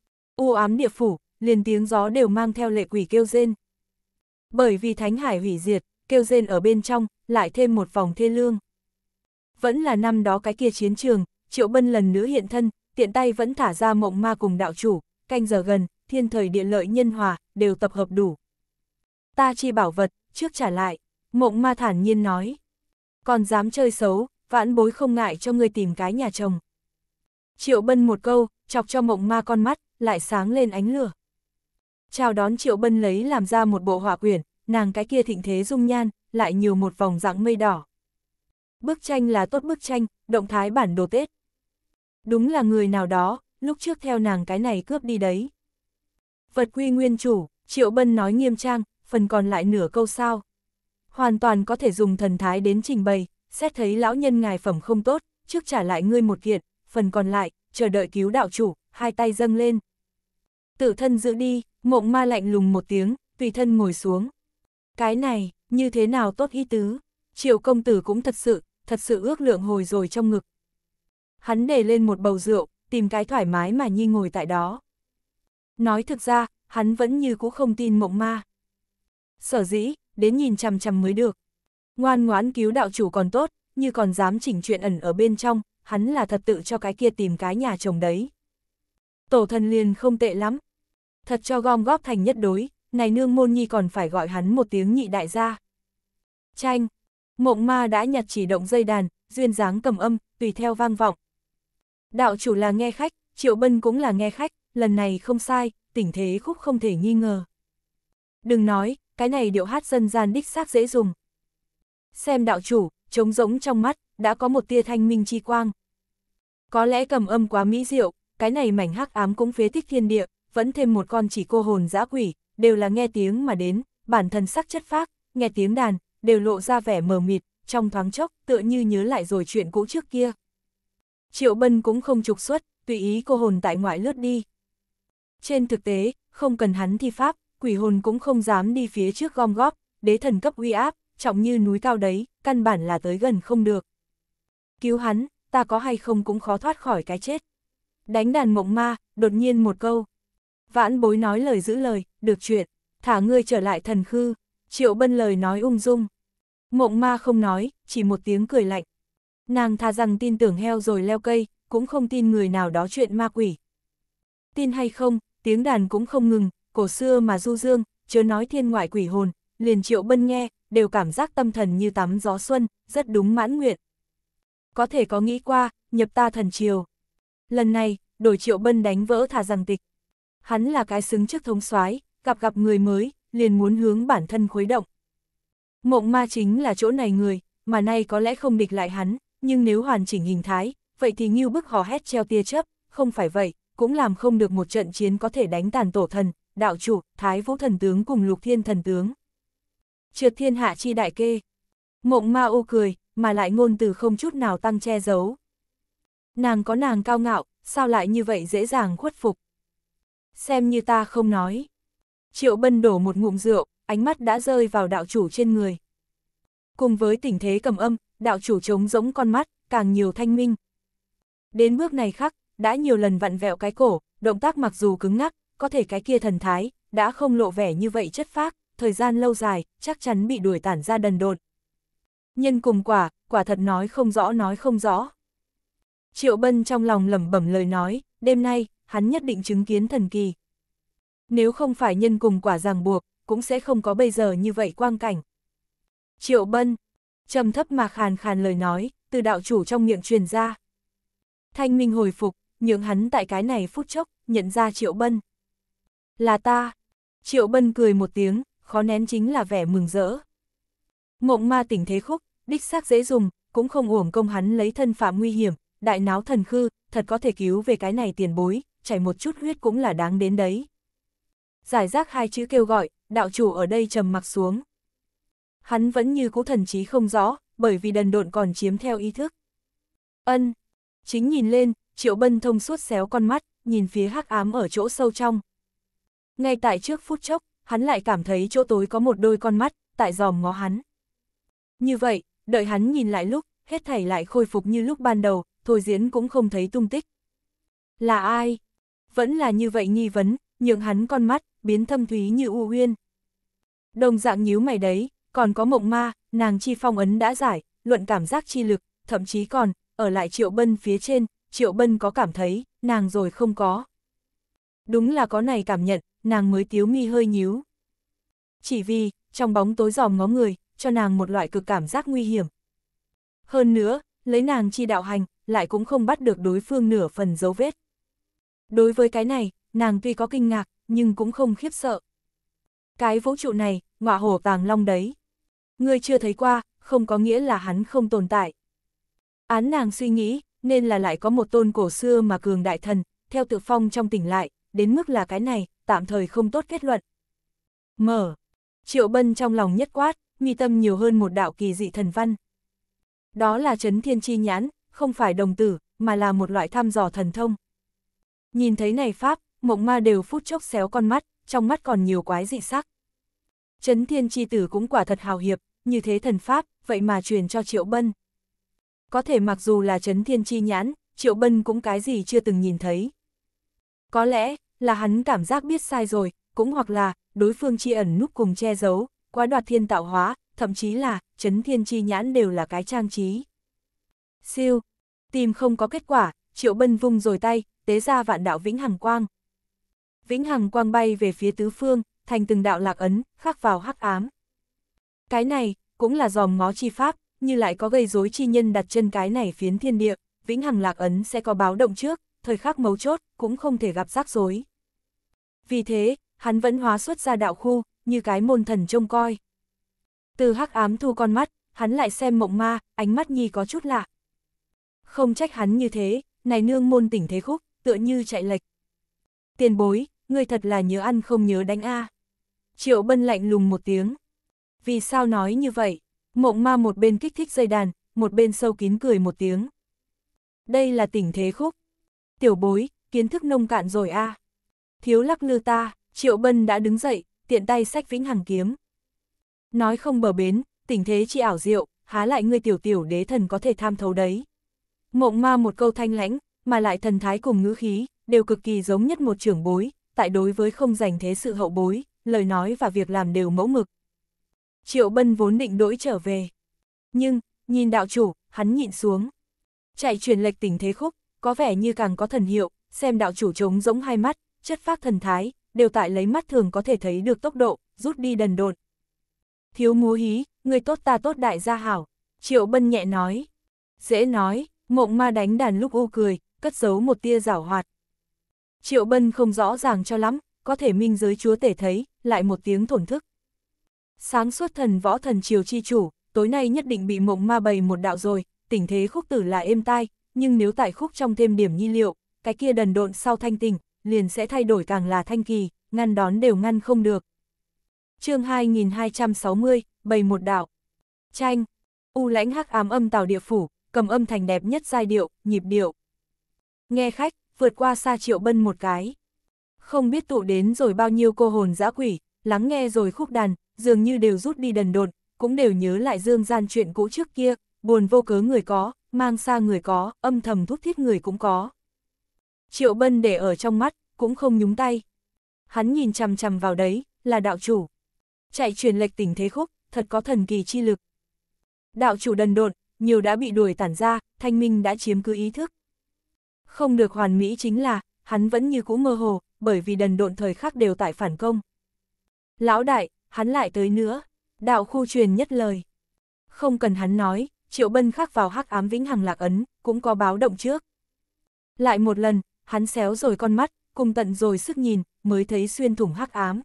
u ám địa phủ, liền tiếng gió đều mang theo lệ quỷ kêu rên. Bởi vì thánh hải hủy diệt, kêu rên ở bên trong, lại thêm một vòng thê lương. Vẫn là năm đó cái kia chiến trường, Triệu Bân lần nữa hiện thân, tiện tay vẫn thả ra mộng ma cùng đạo chủ, canh giờ gần, thiên thời địa lợi nhân hòa, đều tập hợp đủ. Ta chi bảo vật, trước trả lại, mộng ma thản nhiên nói. Còn dám chơi xấu, vãn bối không ngại cho ngươi tìm cái nhà chồng. Triệu Bân một câu, chọc cho mộng ma con mắt, lại sáng lên ánh lửa. Chào đón Triệu Bân lấy làm ra một bộ hỏa quyển, nàng cái kia thịnh thế dung nhan, lại nhiều một vòng dạng mây đỏ. Bức tranh là tốt bức tranh, động thái bản đồ Tết. Đúng là người nào đó, lúc trước theo nàng cái này cướp đi đấy. Vật quy nguyên chủ, Triệu Bân nói nghiêm trang, phần còn lại nửa câu sao. Hoàn toàn có thể dùng thần thái đến trình bày, xét thấy lão nhân ngài phẩm không tốt, trước trả lại ngươi một kiện, phần còn lại, chờ đợi cứu đạo chủ, hai tay dâng lên. Tử thân giữ đi, mộng ma lạnh lùng một tiếng, tùy thân ngồi xuống. Cái này, như thế nào tốt ý tứ? Triệu công tử cũng thật sự, thật sự ước lượng hồi rồi trong ngực. Hắn để lên một bầu rượu, tìm cái thoải mái mà nhi ngồi tại đó. Nói thực ra, hắn vẫn như cũ không tin mộng ma. Sở dĩ, đến nhìn chằm chằm mới được. Ngoan ngoãn cứu đạo chủ còn tốt, như còn dám chỉnh chuyện ẩn ở bên trong, hắn là thật tự cho cái kia tìm cái nhà chồng đấy tổ thần liền không tệ lắm. Thật cho gom góp thành nhất đối, này nương môn nhi còn phải gọi hắn một tiếng nhị đại gia. Tranh, mộng ma đã nhặt chỉ động dây đàn, duyên dáng cầm âm, tùy theo vang vọng. Đạo chủ là nghe khách, triệu bân cũng là nghe khách, lần này không sai, tình thế khúc không thể nghi ngờ. Đừng nói, cái này điệu hát dân gian đích xác dễ dùng. Xem đạo chủ, trống rỗng trong mắt, đã có một tia thanh minh chi quang. Có lẽ cầm âm quá mỹ diệu, cái này mảnh hắc ám cũng phế tích thiên địa, vẫn thêm một con chỉ cô hồn dã quỷ, đều là nghe tiếng mà đến, bản thân sắc chất phác, nghe tiếng đàn, đều lộ ra vẻ mờ mịt, trong thoáng chốc, tựa như nhớ lại rồi chuyện cũ trước kia. Triệu Bân cũng không trục xuất, tùy ý cô hồn tại ngoại lướt đi. Trên thực tế, không cần hắn thi pháp, quỷ hồn cũng không dám đi phía trước gom góp, đế thần cấp uy áp, trọng như núi cao đấy, căn bản là tới gần không được. Cứu hắn, ta có hay không cũng khó thoát khỏi cái chết. Đánh đàn mộng ma, đột nhiên một câu. Vãn bối nói lời giữ lời, được chuyện, thả ngươi trở lại thần khư. Triệu bân lời nói ung dung. Mộng ma không nói, chỉ một tiếng cười lạnh. Nàng tha rằng tin tưởng heo rồi leo cây, cũng không tin người nào đó chuyện ma quỷ. Tin hay không, tiếng đàn cũng không ngừng, cổ xưa mà du dương, chớ nói thiên ngoại quỷ hồn, liền triệu bân nghe, đều cảm giác tâm thần như tắm gió xuân, rất đúng mãn nguyện. Có thể có nghĩ qua, nhập ta thần triều, Lần này, đổi Triệu Bân đánh vỡ thả rằng tịch. Hắn là cái xứng trước thống soái, gặp gặp người mới, liền muốn hướng bản thân khuấy động. Mộng ma chính là chỗ này người, mà nay có lẽ không địch lại hắn, nhưng nếu hoàn chỉnh hình thái, vậy thì nghiêu bức hò hét treo tia chấp, không phải vậy, cũng làm không được một trận chiến có thể đánh tàn tổ thần, đạo chủ, thái vũ thần tướng cùng lục thiên thần tướng. Trượt thiên hạ chi đại kê. Mộng ma ô cười, mà lại ngôn từ không chút nào tăng che giấu, Nàng có nàng cao ngạo, sao lại như vậy dễ dàng khuất phục. Xem như ta không nói. Triệu Bân đổ một ngụm rượu, ánh mắt đã rơi vào đạo chủ trên người. Cùng với tình thế cầm âm, đạo chủ trống rỗng con mắt, càng nhiều thanh minh. Đến bước này khắc, đã nhiều lần vặn vẹo cái cổ, động tác mặc dù cứng ngắc, có thể cái kia thần thái, đã không lộ vẻ như vậy chất phác, thời gian lâu dài, chắc chắn bị đuổi tản ra đần đột. Nhân cùng quả, quả thật nói không rõ nói không rõ. Triệu Bân trong lòng lẩm bẩm lời nói, đêm nay, hắn nhất định chứng kiến thần kỳ. Nếu không phải nhân cùng quả ràng buộc, cũng sẽ không có bây giờ như vậy quang cảnh. Triệu Bân, trầm thấp mà khàn khàn lời nói, từ đạo chủ trong miệng truyền ra. Thanh minh hồi phục, nhượng hắn tại cái này phút chốc, nhận ra Triệu Bân. Là ta. Triệu Bân cười một tiếng, khó nén chính là vẻ mừng rỡ. Mộng ma tỉnh thế khúc, đích xác dễ dùng, cũng không uổng công hắn lấy thân phạm nguy hiểm, đại náo thần khư, thật có thể cứu về cái này tiền bối, chảy một chút huyết cũng là đáng đến đấy. Giải rác hai chữ kêu gọi, đạo chủ ở đây trầm mặc xuống. Hắn vẫn như cũ thần trí không rõ, bởi vì đần độn còn chiếm theo ý thức. Ân, chính nhìn lên, triệu bân thông suốt xéo con mắt, nhìn phía hắc ám ở chỗ sâu trong. Ngay tại trước phút chốc, hắn lại cảm thấy chỗ tối có một đôi con mắt, tại dòm ngó hắn. Như vậy, đợi hắn nhìn lại lúc, hết thảy lại khôi phục như lúc ban đầu, thôi diễn cũng không thấy tung tích. Là ai? Vẫn là như vậy nghi vấn, nhượng hắn con mắt, biến thâm thúy như u uyên. Đồng dạng nhíu mày đấy, còn có mộng ma, nàng chi phong ấn đã giải, luận cảm giác chi lực, thậm chí còn, ở lại triệu bân phía trên, triệu bân có cảm thấy, nàng rồi không có. Đúng là có này cảm nhận, nàng mới tiếu mi hơi nhíu. Chỉ vì, trong bóng tối giòm ngó người, cho nàng một loại cực cảm giác nguy hiểm. Hơn nữa, lấy nàng chi đạo hành, lại cũng không bắt được đối phương nửa phần dấu vết. Đối với cái này, nàng tuy có kinh ngạc, nhưng cũng không khiếp sợ. Cái vũ trụ này, ngọa hổ tàng long đấy. người chưa thấy qua, không có nghĩa là hắn không tồn tại. Án nàng suy nghĩ, nên là lại có một tôn cổ xưa mà cường đại thần, theo tự phong trong tỉnh lại, đến mức là cái này, tạm thời không tốt kết luận. Mở. Triệu Bân trong lòng nhất quát, mi tâm nhiều hơn một đạo kỳ dị thần văn. Đó là chấn thiên chi nhãn, không phải đồng tử, mà là một loại thăm dò thần thông. Nhìn thấy này pháp, mộng ma đều phút chốc xéo con mắt, trong mắt còn nhiều quái dị sắc. chấn thiên chi tử cũng quả thật hào hiệp, như thế thần pháp, vậy mà truyền cho Triệu Bân. Có thể mặc dù là chấn thiên chi nhãn, Triệu Bân cũng cái gì chưa từng nhìn thấy. Có lẽ, là hắn cảm giác biết sai rồi, cũng hoặc là, đối phương chi ẩn núp cùng che giấu, quá đoạt thiên tạo hóa, thậm chí là, chấn thiên chi nhãn đều là cái trang trí siêu, tìm không có kết quả, Triệu Bân vung rồi tay, tế ra vạn đạo vĩnh hằng quang. Vĩnh hằng quang bay về phía tứ phương, thành từng đạo lạc ấn, khắc vào hắc ám. Cái này, cũng là dòm ngó chi pháp, như lại có gây rối chi nhân đặt chân cái này phiến thiên địa, vĩnh hằng lạc ấn sẽ có báo động trước, thời khắc mấu chốt, cũng không thể gặp rắc rối. Vì thế, hắn vẫn hóa xuất ra đạo khu, như cái môn thần trông coi. Từ hắc ám thu con mắt, hắn lại xem mộng ma, ánh mắt nhi có chút lạ không trách hắn như thế, này nương môn tỉnh thế khúc, tựa như chạy lệch. Tiền bối, ngươi thật là nhớ ăn không nhớ đánh a Triệu bân lạnh lùng một tiếng. Vì sao nói như vậy? Mộng ma một bên kích thích dây đàn, một bên sâu kín cười một tiếng. Đây là tỉnh thế khúc. Tiểu bối, kiến thức nông cạn rồi a Thiếu lắc lư ta, triệu bân đã đứng dậy, tiện tay sách vĩnh hằng kiếm. Nói không bờ bến, tỉnh thế chi ảo diệu, há lại ngươi tiểu tiểu đế thần có thể tham thấu đấy. Mộng ma một câu thanh lãnh, mà lại thần thái cùng ngữ khí, đều cực kỳ giống nhất một trưởng bối, tại đối với không dành thế sự hậu bối, lời nói và việc làm đều mẫu mực. Triệu Bân vốn định đổi trở về. Nhưng, nhìn đạo chủ, hắn nhịn xuống. Chạy truyền lệch tình thế khúc, có vẻ như càng có thần hiệu, xem đạo chủ trống rỗng hai mắt, chất phác thần thái, đều tại lấy mắt thường có thể thấy được tốc độ, rút đi đần độn. Thiếu múa hí, người tốt ta tốt đại gia hảo, Triệu Bân nhẹ nói. Dễ nói, Mộng ma đánh đàn lúc u cười, cất giấu một tia giảo hoạt. Triệu Bân không rõ ràng cho lắm, có thể minh giới chúa tể thấy, lại một tiếng thổn thức. Sáng suốt thần võ thần triều chi chủ, tối nay nhất định bị mộng ma bày một đạo rồi, tình thế khúc tử là êm tai, nhưng nếu tại khúc trong thêm điểm nhi liệu, cái kia đần độn sau thanh tình, liền sẽ thay đổi càng là thanh kỳ, ngăn đón đều ngăn không được. chương 2260, bày một đạo. Tranh, u lãnh hắc ám âm tào địa phủ, cầm âm thành đẹp nhất giai điệu, nhịp điệu. Nghe khách, vượt qua xa triệu bân một cái. Không biết tụ đến rồi bao nhiêu cô hồn dã quỷ, lắng nghe rồi khúc đàn, dường như đều rút đi đần đột, cũng đều nhớ lại dương gian chuyện cũ trước kia, buồn vô cớ người có, mang xa người có, âm thầm thúc thiết người cũng có. Triệu bân để ở trong mắt, cũng không nhúng tay. Hắn nhìn chằm chằm vào đấy, là đạo chủ. Chạy truyền lệch tình thế khúc, thật có thần kỳ chi lực. Đạo chủ đần độn, nhiều đã bị đuổi tản ra, Thanh Minh đã chiếm cứ ý thức. Không được hoàn mỹ chính là, hắn vẫn như cũ mơ hồ, bởi vì đần độn thời khắc đều tại phản công. Lão đại, hắn lại tới nữa, đạo khu truyền nhất lời. Không cần hắn nói, Triệu Bân khắc vào hắc ám vĩnh hằng lạc ấn, cũng có báo động trước. Lại một lần, hắn xéo rồi con mắt, cùng tận rồi sức nhìn, mới thấy xuyên thủng hắc ám.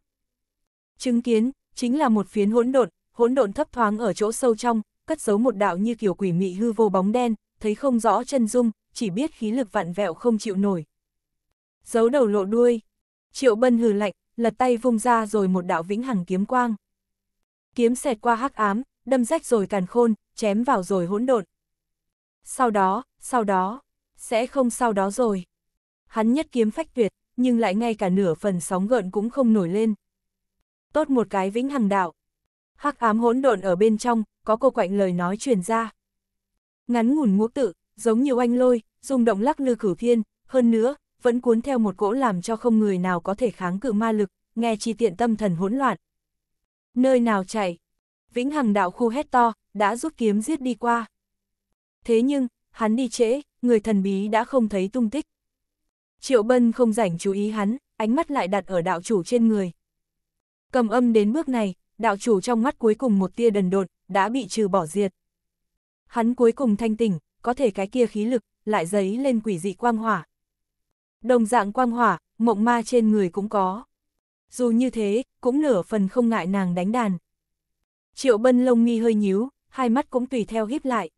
Chứng kiến, chính là một phiến hỗn độn, hỗn độn thấp thoáng ở chỗ sâu trong, cất giấu một đạo như kiểu quỷ mị hư vô bóng đen, thấy không rõ chân dung, chỉ biết khí lực vặn vẹo không chịu nổi. Giấu đầu lộ đuôi, triệu bân hừ lạnh, lật tay vung ra rồi một đạo vĩnh hằng kiếm quang. Kiếm xẹt qua hắc ám, đâm rách rồi càn khôn, chém vào rồi hỗn độn. Sau đó, sau đó, sẽ không sau đó rồi. Hắn nhất kiếm phách tuyệt, nhưng lại ngay cả nửa phần sóng gợn cũng không nổi lên. Tốt một cái vĩnh hằng đạo. Hắc ám hỗn độn ở bên trong, có cô quạnh lời nói truyền ra. Ngắn ngủn ngũ tự, giống như oanh lôi, rung động lắc lư cửu thiên, hơn nữa, vẫn cuốn theo một cỗ làm cho không người nào có thể kháng cự ma lực, nghe chi tiện tâm thần hỗn loạn. Nơi nào chạy? Vĩnh Hằng đạo khu hét to, đã rút kiếm giết đi qua. Thế nhưng, hắn đi trễ, người thần bí đã không thấy tung tích. Triệu Bân không rảnh chú ý hắn, ánh mắt lại đặt ở đạo chủ trên người. Cầm âm đến bước này, đạo chủ trong mắt cuối cùng một tia đần đột, đã bị trừ bỏ diệt. Hắn cuối cùng thanh tỉnh, có thể cái kia khí lực, lại giấy lên quỷ dị quang hỏa. Đồng dạng quang hỏa, mộng ma trên người cũng có. Dù như thế, cũng nửa phần không ngại nàng đánh đàn. Triệu bân lông mi hơi nhíu, hai mắt cũng tùy theo híp lại.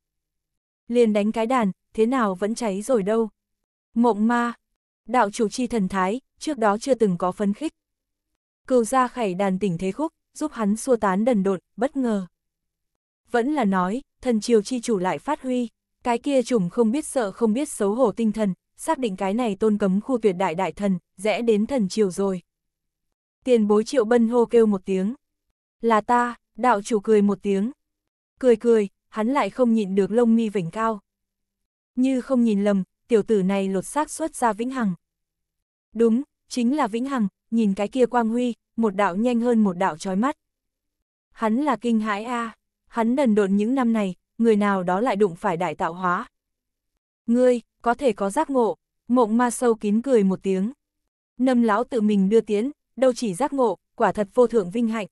Liền đánh cái đàn, thế nào vẫn cháy rồi đâu. Mộng ma, đạo chủ chi thần thái, trước đó chưa từng có phấn khích. Cừu ra khảy đàn tỉnh thế khúc, giúp hắn xua tán đần đột, bất ngờ vẫn là nói, thần triều chi chủ lại phát huy, cái kia trùng không biết sợ không biết xấu hổ tinh thần, xác định cái này tôn cấm khu tuyệt đại đại thần, rẽ đến thần triều rồi. Tiền bối triệu bân hô kêu một tiếng. Là ta, đạo chủ cười một tiếng. Cười cười, hắn lại không nhịn được lông mi vỉnh cao. Như không nhìn lầm, tiểu tử này lột xác xuất ra vĩnh hằng. Đúng, chính là vĩnh hằng, nhìn cái kia quang huy, một đạo nhanh hơn một đạo trói mắt. Hắn là kinh hãi a. À hắn đần độn những năm này, người nào đó lại đụng phải đại tạo hóa. Ngươi, có thể có giác ngộ, mộng ma sâu kín cười một tiếng. Nâm lão tự mình đưa tiến, đâu chỉ giác ngộ, quả thật vô thượng vinh hạnh.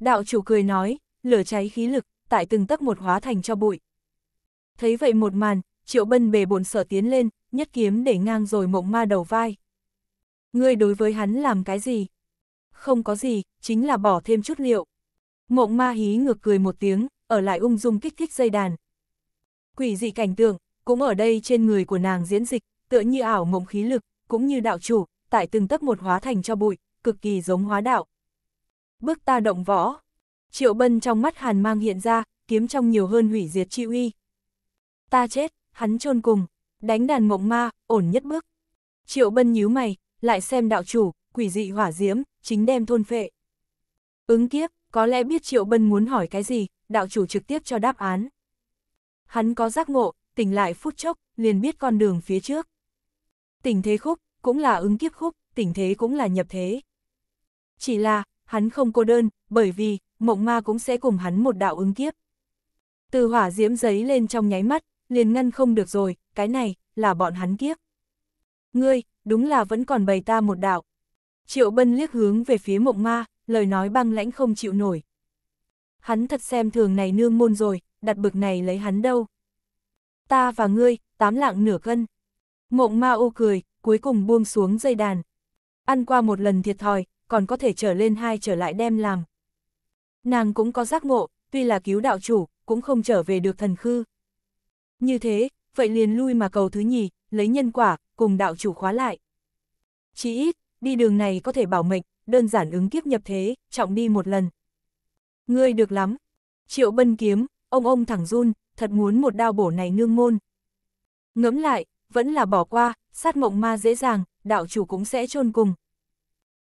Đạo chủ cười nói, lửa cháy khí lực, tại từng tấc một hóa thành cho bụi. Thấy vậy một màn, triệu bân bề bổn sở tiến lên, nhất kiếm để ngang rồi mộng ma đầu vai. Ngươi đối với hắn làm cái gì? Không có gì, chính là bỏ thêm chút liệu. Mộng ma hí ngược cười một tiếng, ở lại ung dung kích thích dây đàn. Quỷ dị cảnh tượng, cũng ở đây trên người của nàng diễn dịch, tựa như ảo mộng khí lực, cũng như đạo chủ, tại từng tấc một hóa thành cho bụi, cực kỳ giống hóa đạo. Bước ta động võ. Triệu Bân trong mắt hàn mang hiện ra, kiếm trong nhiều hơn hủy diệt chi uy. Ta chết, hắn chôn cùng, đánh đàn mộng ma, ổn nhất bước. Triệu Bân nhíu mày, lại xem đạo chủ, quỷ dị hỏa diễm, chính đem thôn phệ. Ứng kiếp, có lẽ biết Triệu Bân muốn hỏi cái gì, đạo chủ trực tiếp cho đáp án. Hắn có giác ngộ, tỉnh lại phút chốc, liền biết con đường phía trước. Tỉnh thế khúc, cũng là ứng kiếp khúc, tỉnh thế cũng là nhập thế. Chỉ là, hắn không cô đơn, bởi vì, mộng ma cũng sẽ cùng hắn một đạo ứng kiếp. Từ hỏa diễm giấy lên trong nháy mắt, liền ngăn không được rồi, cái này, là bọn hắn kiếp. Ngươi, đúng là vẫn còn bày ta một đạo. Triệu bân liếc hướng về phía mộng ma, lời nói băng lãnh không chịu nổi. Hắn thật xem thường này nương môn rồi, đặt bực này lấy hắn đâu. Ta và ngươi, tám lạng nửa cân. Mộng ma ô cười, cuối cùng buông xuống dây đàn. Ăn qua một lần thiệt thòi, còn có thể trở lên hai trở lại đem làm. Nàng cũng có giác ngộ, tuy là cứu đạo chủ, cũng không trở về được thần khư. Như thế, vậy liền lui mà cầu thứ nhì, lấy nhân quả, cùng đạo chủ khóa lại. Chỉ ít, đi đường này có thể bảo mệnh, đơn giản ứng kiếp nhập thế, trọng đi một lần. Ngươi được lắm. Triệu bân kiếm, ông ông thẳng run, thật muốn một đao bổ này nương môn. Ngẫm lại, vẫn là bỏ qua, sát mộng ma dễ dàng, đạo chủ cũng sẽ chôn cùng.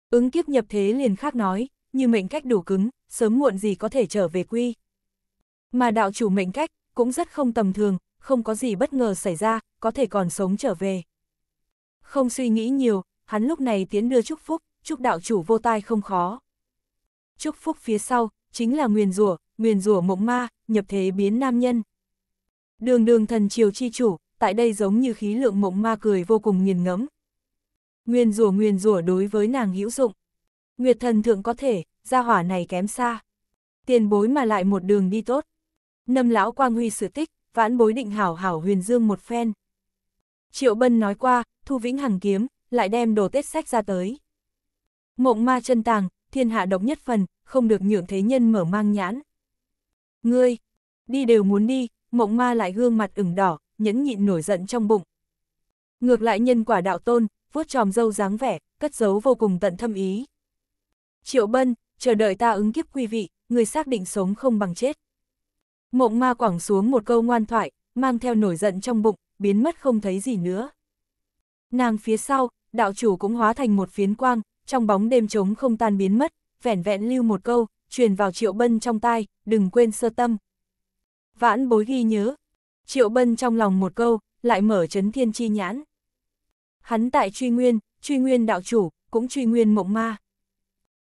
Ứng kiếp nhập thế liền khác nói, như mệnh cách đủ cứng, sớm muộn gì có thể trở về quy. Mà đạo chủ mệnh cách, cũng rất không tầm thường, không có gì bất ngờ xảy ra, có thể còn sống trở về. Không suy nghĩ nhiều, hắn lúc này tiến đưa chúc phúc chúc đạo chủ vô tai không khó. Chúc phúc phía sau, chính là nguyền rủa nguyền rủa mộng ma, nhập thế biến nam nhân. Đường đường thần triều chi chủ, tại đây giống như khí lượng mộng ma cười vô cùng nghiền ngẫm. Nguyền rủa nguyền rủa đối với nàng hữu dụng. Nguyệt thần thượng có thể, gia hỏa này kém xa. Tiền bối mà lại một đường đi tốt. nâm lão quang huy sử tích, vãn bối định hảo hảo huyền dương một phen. Triệu Bân nói qua, Thu Vĩnh Hằng kiếm, lại đem đồ Tết sách ra tới. Mộng ma chân tàng, thiên hạ độc nhất phần, không được nhượng thế nhân mở mang nhãn. Ngươi, đi đều muốn đi, mộng ma lại gương mặt ửng đỏ, nhẫn nhịn nổi giận trong bụng. Ngược lại nhân quả đạo tôn, vuốt tròm dâu dáng vẻ, cất giấu vô cùng tận thâm ý. Triệu Bân, chờ đợi ta ứng kiếp quý vị, người xác định sống không bằng chết. Mộng ma quẳng xuống một câu ngoan thoại, mang theo nổi giận trong bụng, biến mất không thấy gì nữa. Nàng phía sau, đạo chủ cũng hóa thành một phiến quang, trong bóng đêm trống không tan biến mất, vẻn vẹn lưu một câu, truyền vào Triệu Bân trong tai, đừng quên sơ tâm. Vãn bối ghi nhớ, Triệu Bân trong lòng một câu, lại mở chấn thiên chi nhãn. Hắn tại truy nguyên, truy nguyên đạo chủ, cũng truy nguyên mộng ma.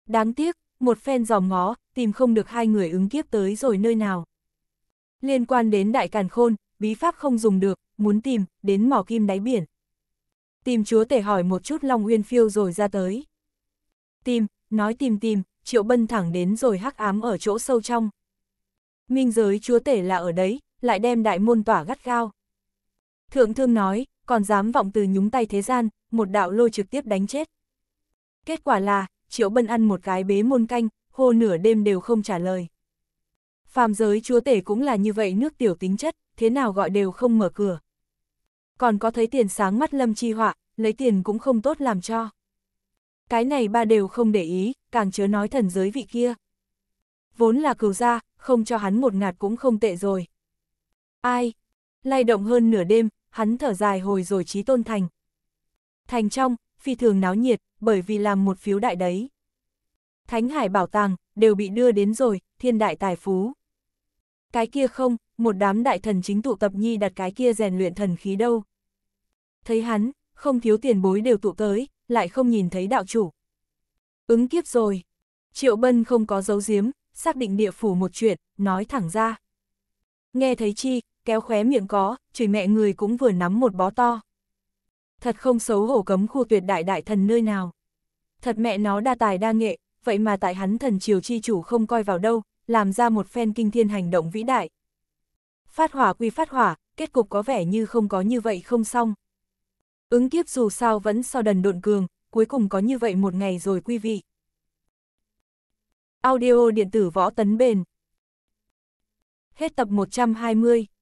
Đáng tiếc, một phen dòm ngó, tìm không được hai người ứng kiếp tới rồi nơi nào. Liên quan đến đại càn khôn, bí pháp không dùng được, muốn tìm, đến mỏ kim đáy biển. Tìm chúa tể hỏi một chút Long Uyên phiêu rồi ra tới tìm, nói tìm tìm, triệu bân thẳng đến rồi hắc ám ở chỗ sâu trong. Minh giới chúa tể là ở đấy, lại đem đại môn tỏa gắt gao. Thượng thương nói, còn dám vọng từ nhúng tay thế gian, một đạo lôi trực tiếp đánh chết. Kết quả là, triệu bân ăn một cái bế môn canh, hô nửa đêm đều không trả lời. Phàm giới chúa tể cũng là như vậy nước tiểu tính chất, thế nào gọi đều không mở cửa. Còn có thấy tiền sáng mắt lâm chi họa, lấy tiền cũng không tốt làm cho cái này ba đều không để ý, càng chớ nói thần giới vị kia. Vốn là cừu gia, không cho hắn một ngạt cũng không tệ rồi. Ai? Lay động hơn nửa đêm, hắn thở dài hồi rồi trí tôn thành. Thành trong, phi thường náo nhiệt, bởi vì làm một phiếu đại đấy. Thánh hải bảo tàng, đều bị đưa đến rồi, thiên đại tài phú. Cái kia không, một đám đại thần chính tụ tập nhi đặt cái kia rèn luyện thần khí đâu. Thấy hắn, không thiếu tiền bối đều tụ tới, lại không nhìn thấy đạo chủ. Ứng kiếp rồi. Triệu Bân không có dấu giếm, xác định địa phủ một chuyện, nói thẳng ra. Nghe thấy chi, kéo khóe miệng có, chửi mẹ người cũng vừa nắm một bó to. Thật không xấu hổ cấm khu tuyệt đại đại thần nơi nào. Thật mẹ nó đa tài đa nghệ, vậy mà tại hắn thần triều chi chủ không coi vào đâu, làm ra một phen kinh thiên hành động vĩ đại. Phát hỏa quy phát hỏa, kết cục có vẻ như không có như vậy không xong, Ứng kiếp dù sao vẫn so đần độn cường, cuối cùng có như vậy một ngày rồi quý vị. Audio điện tử võ tấn bền. Hết tập 120.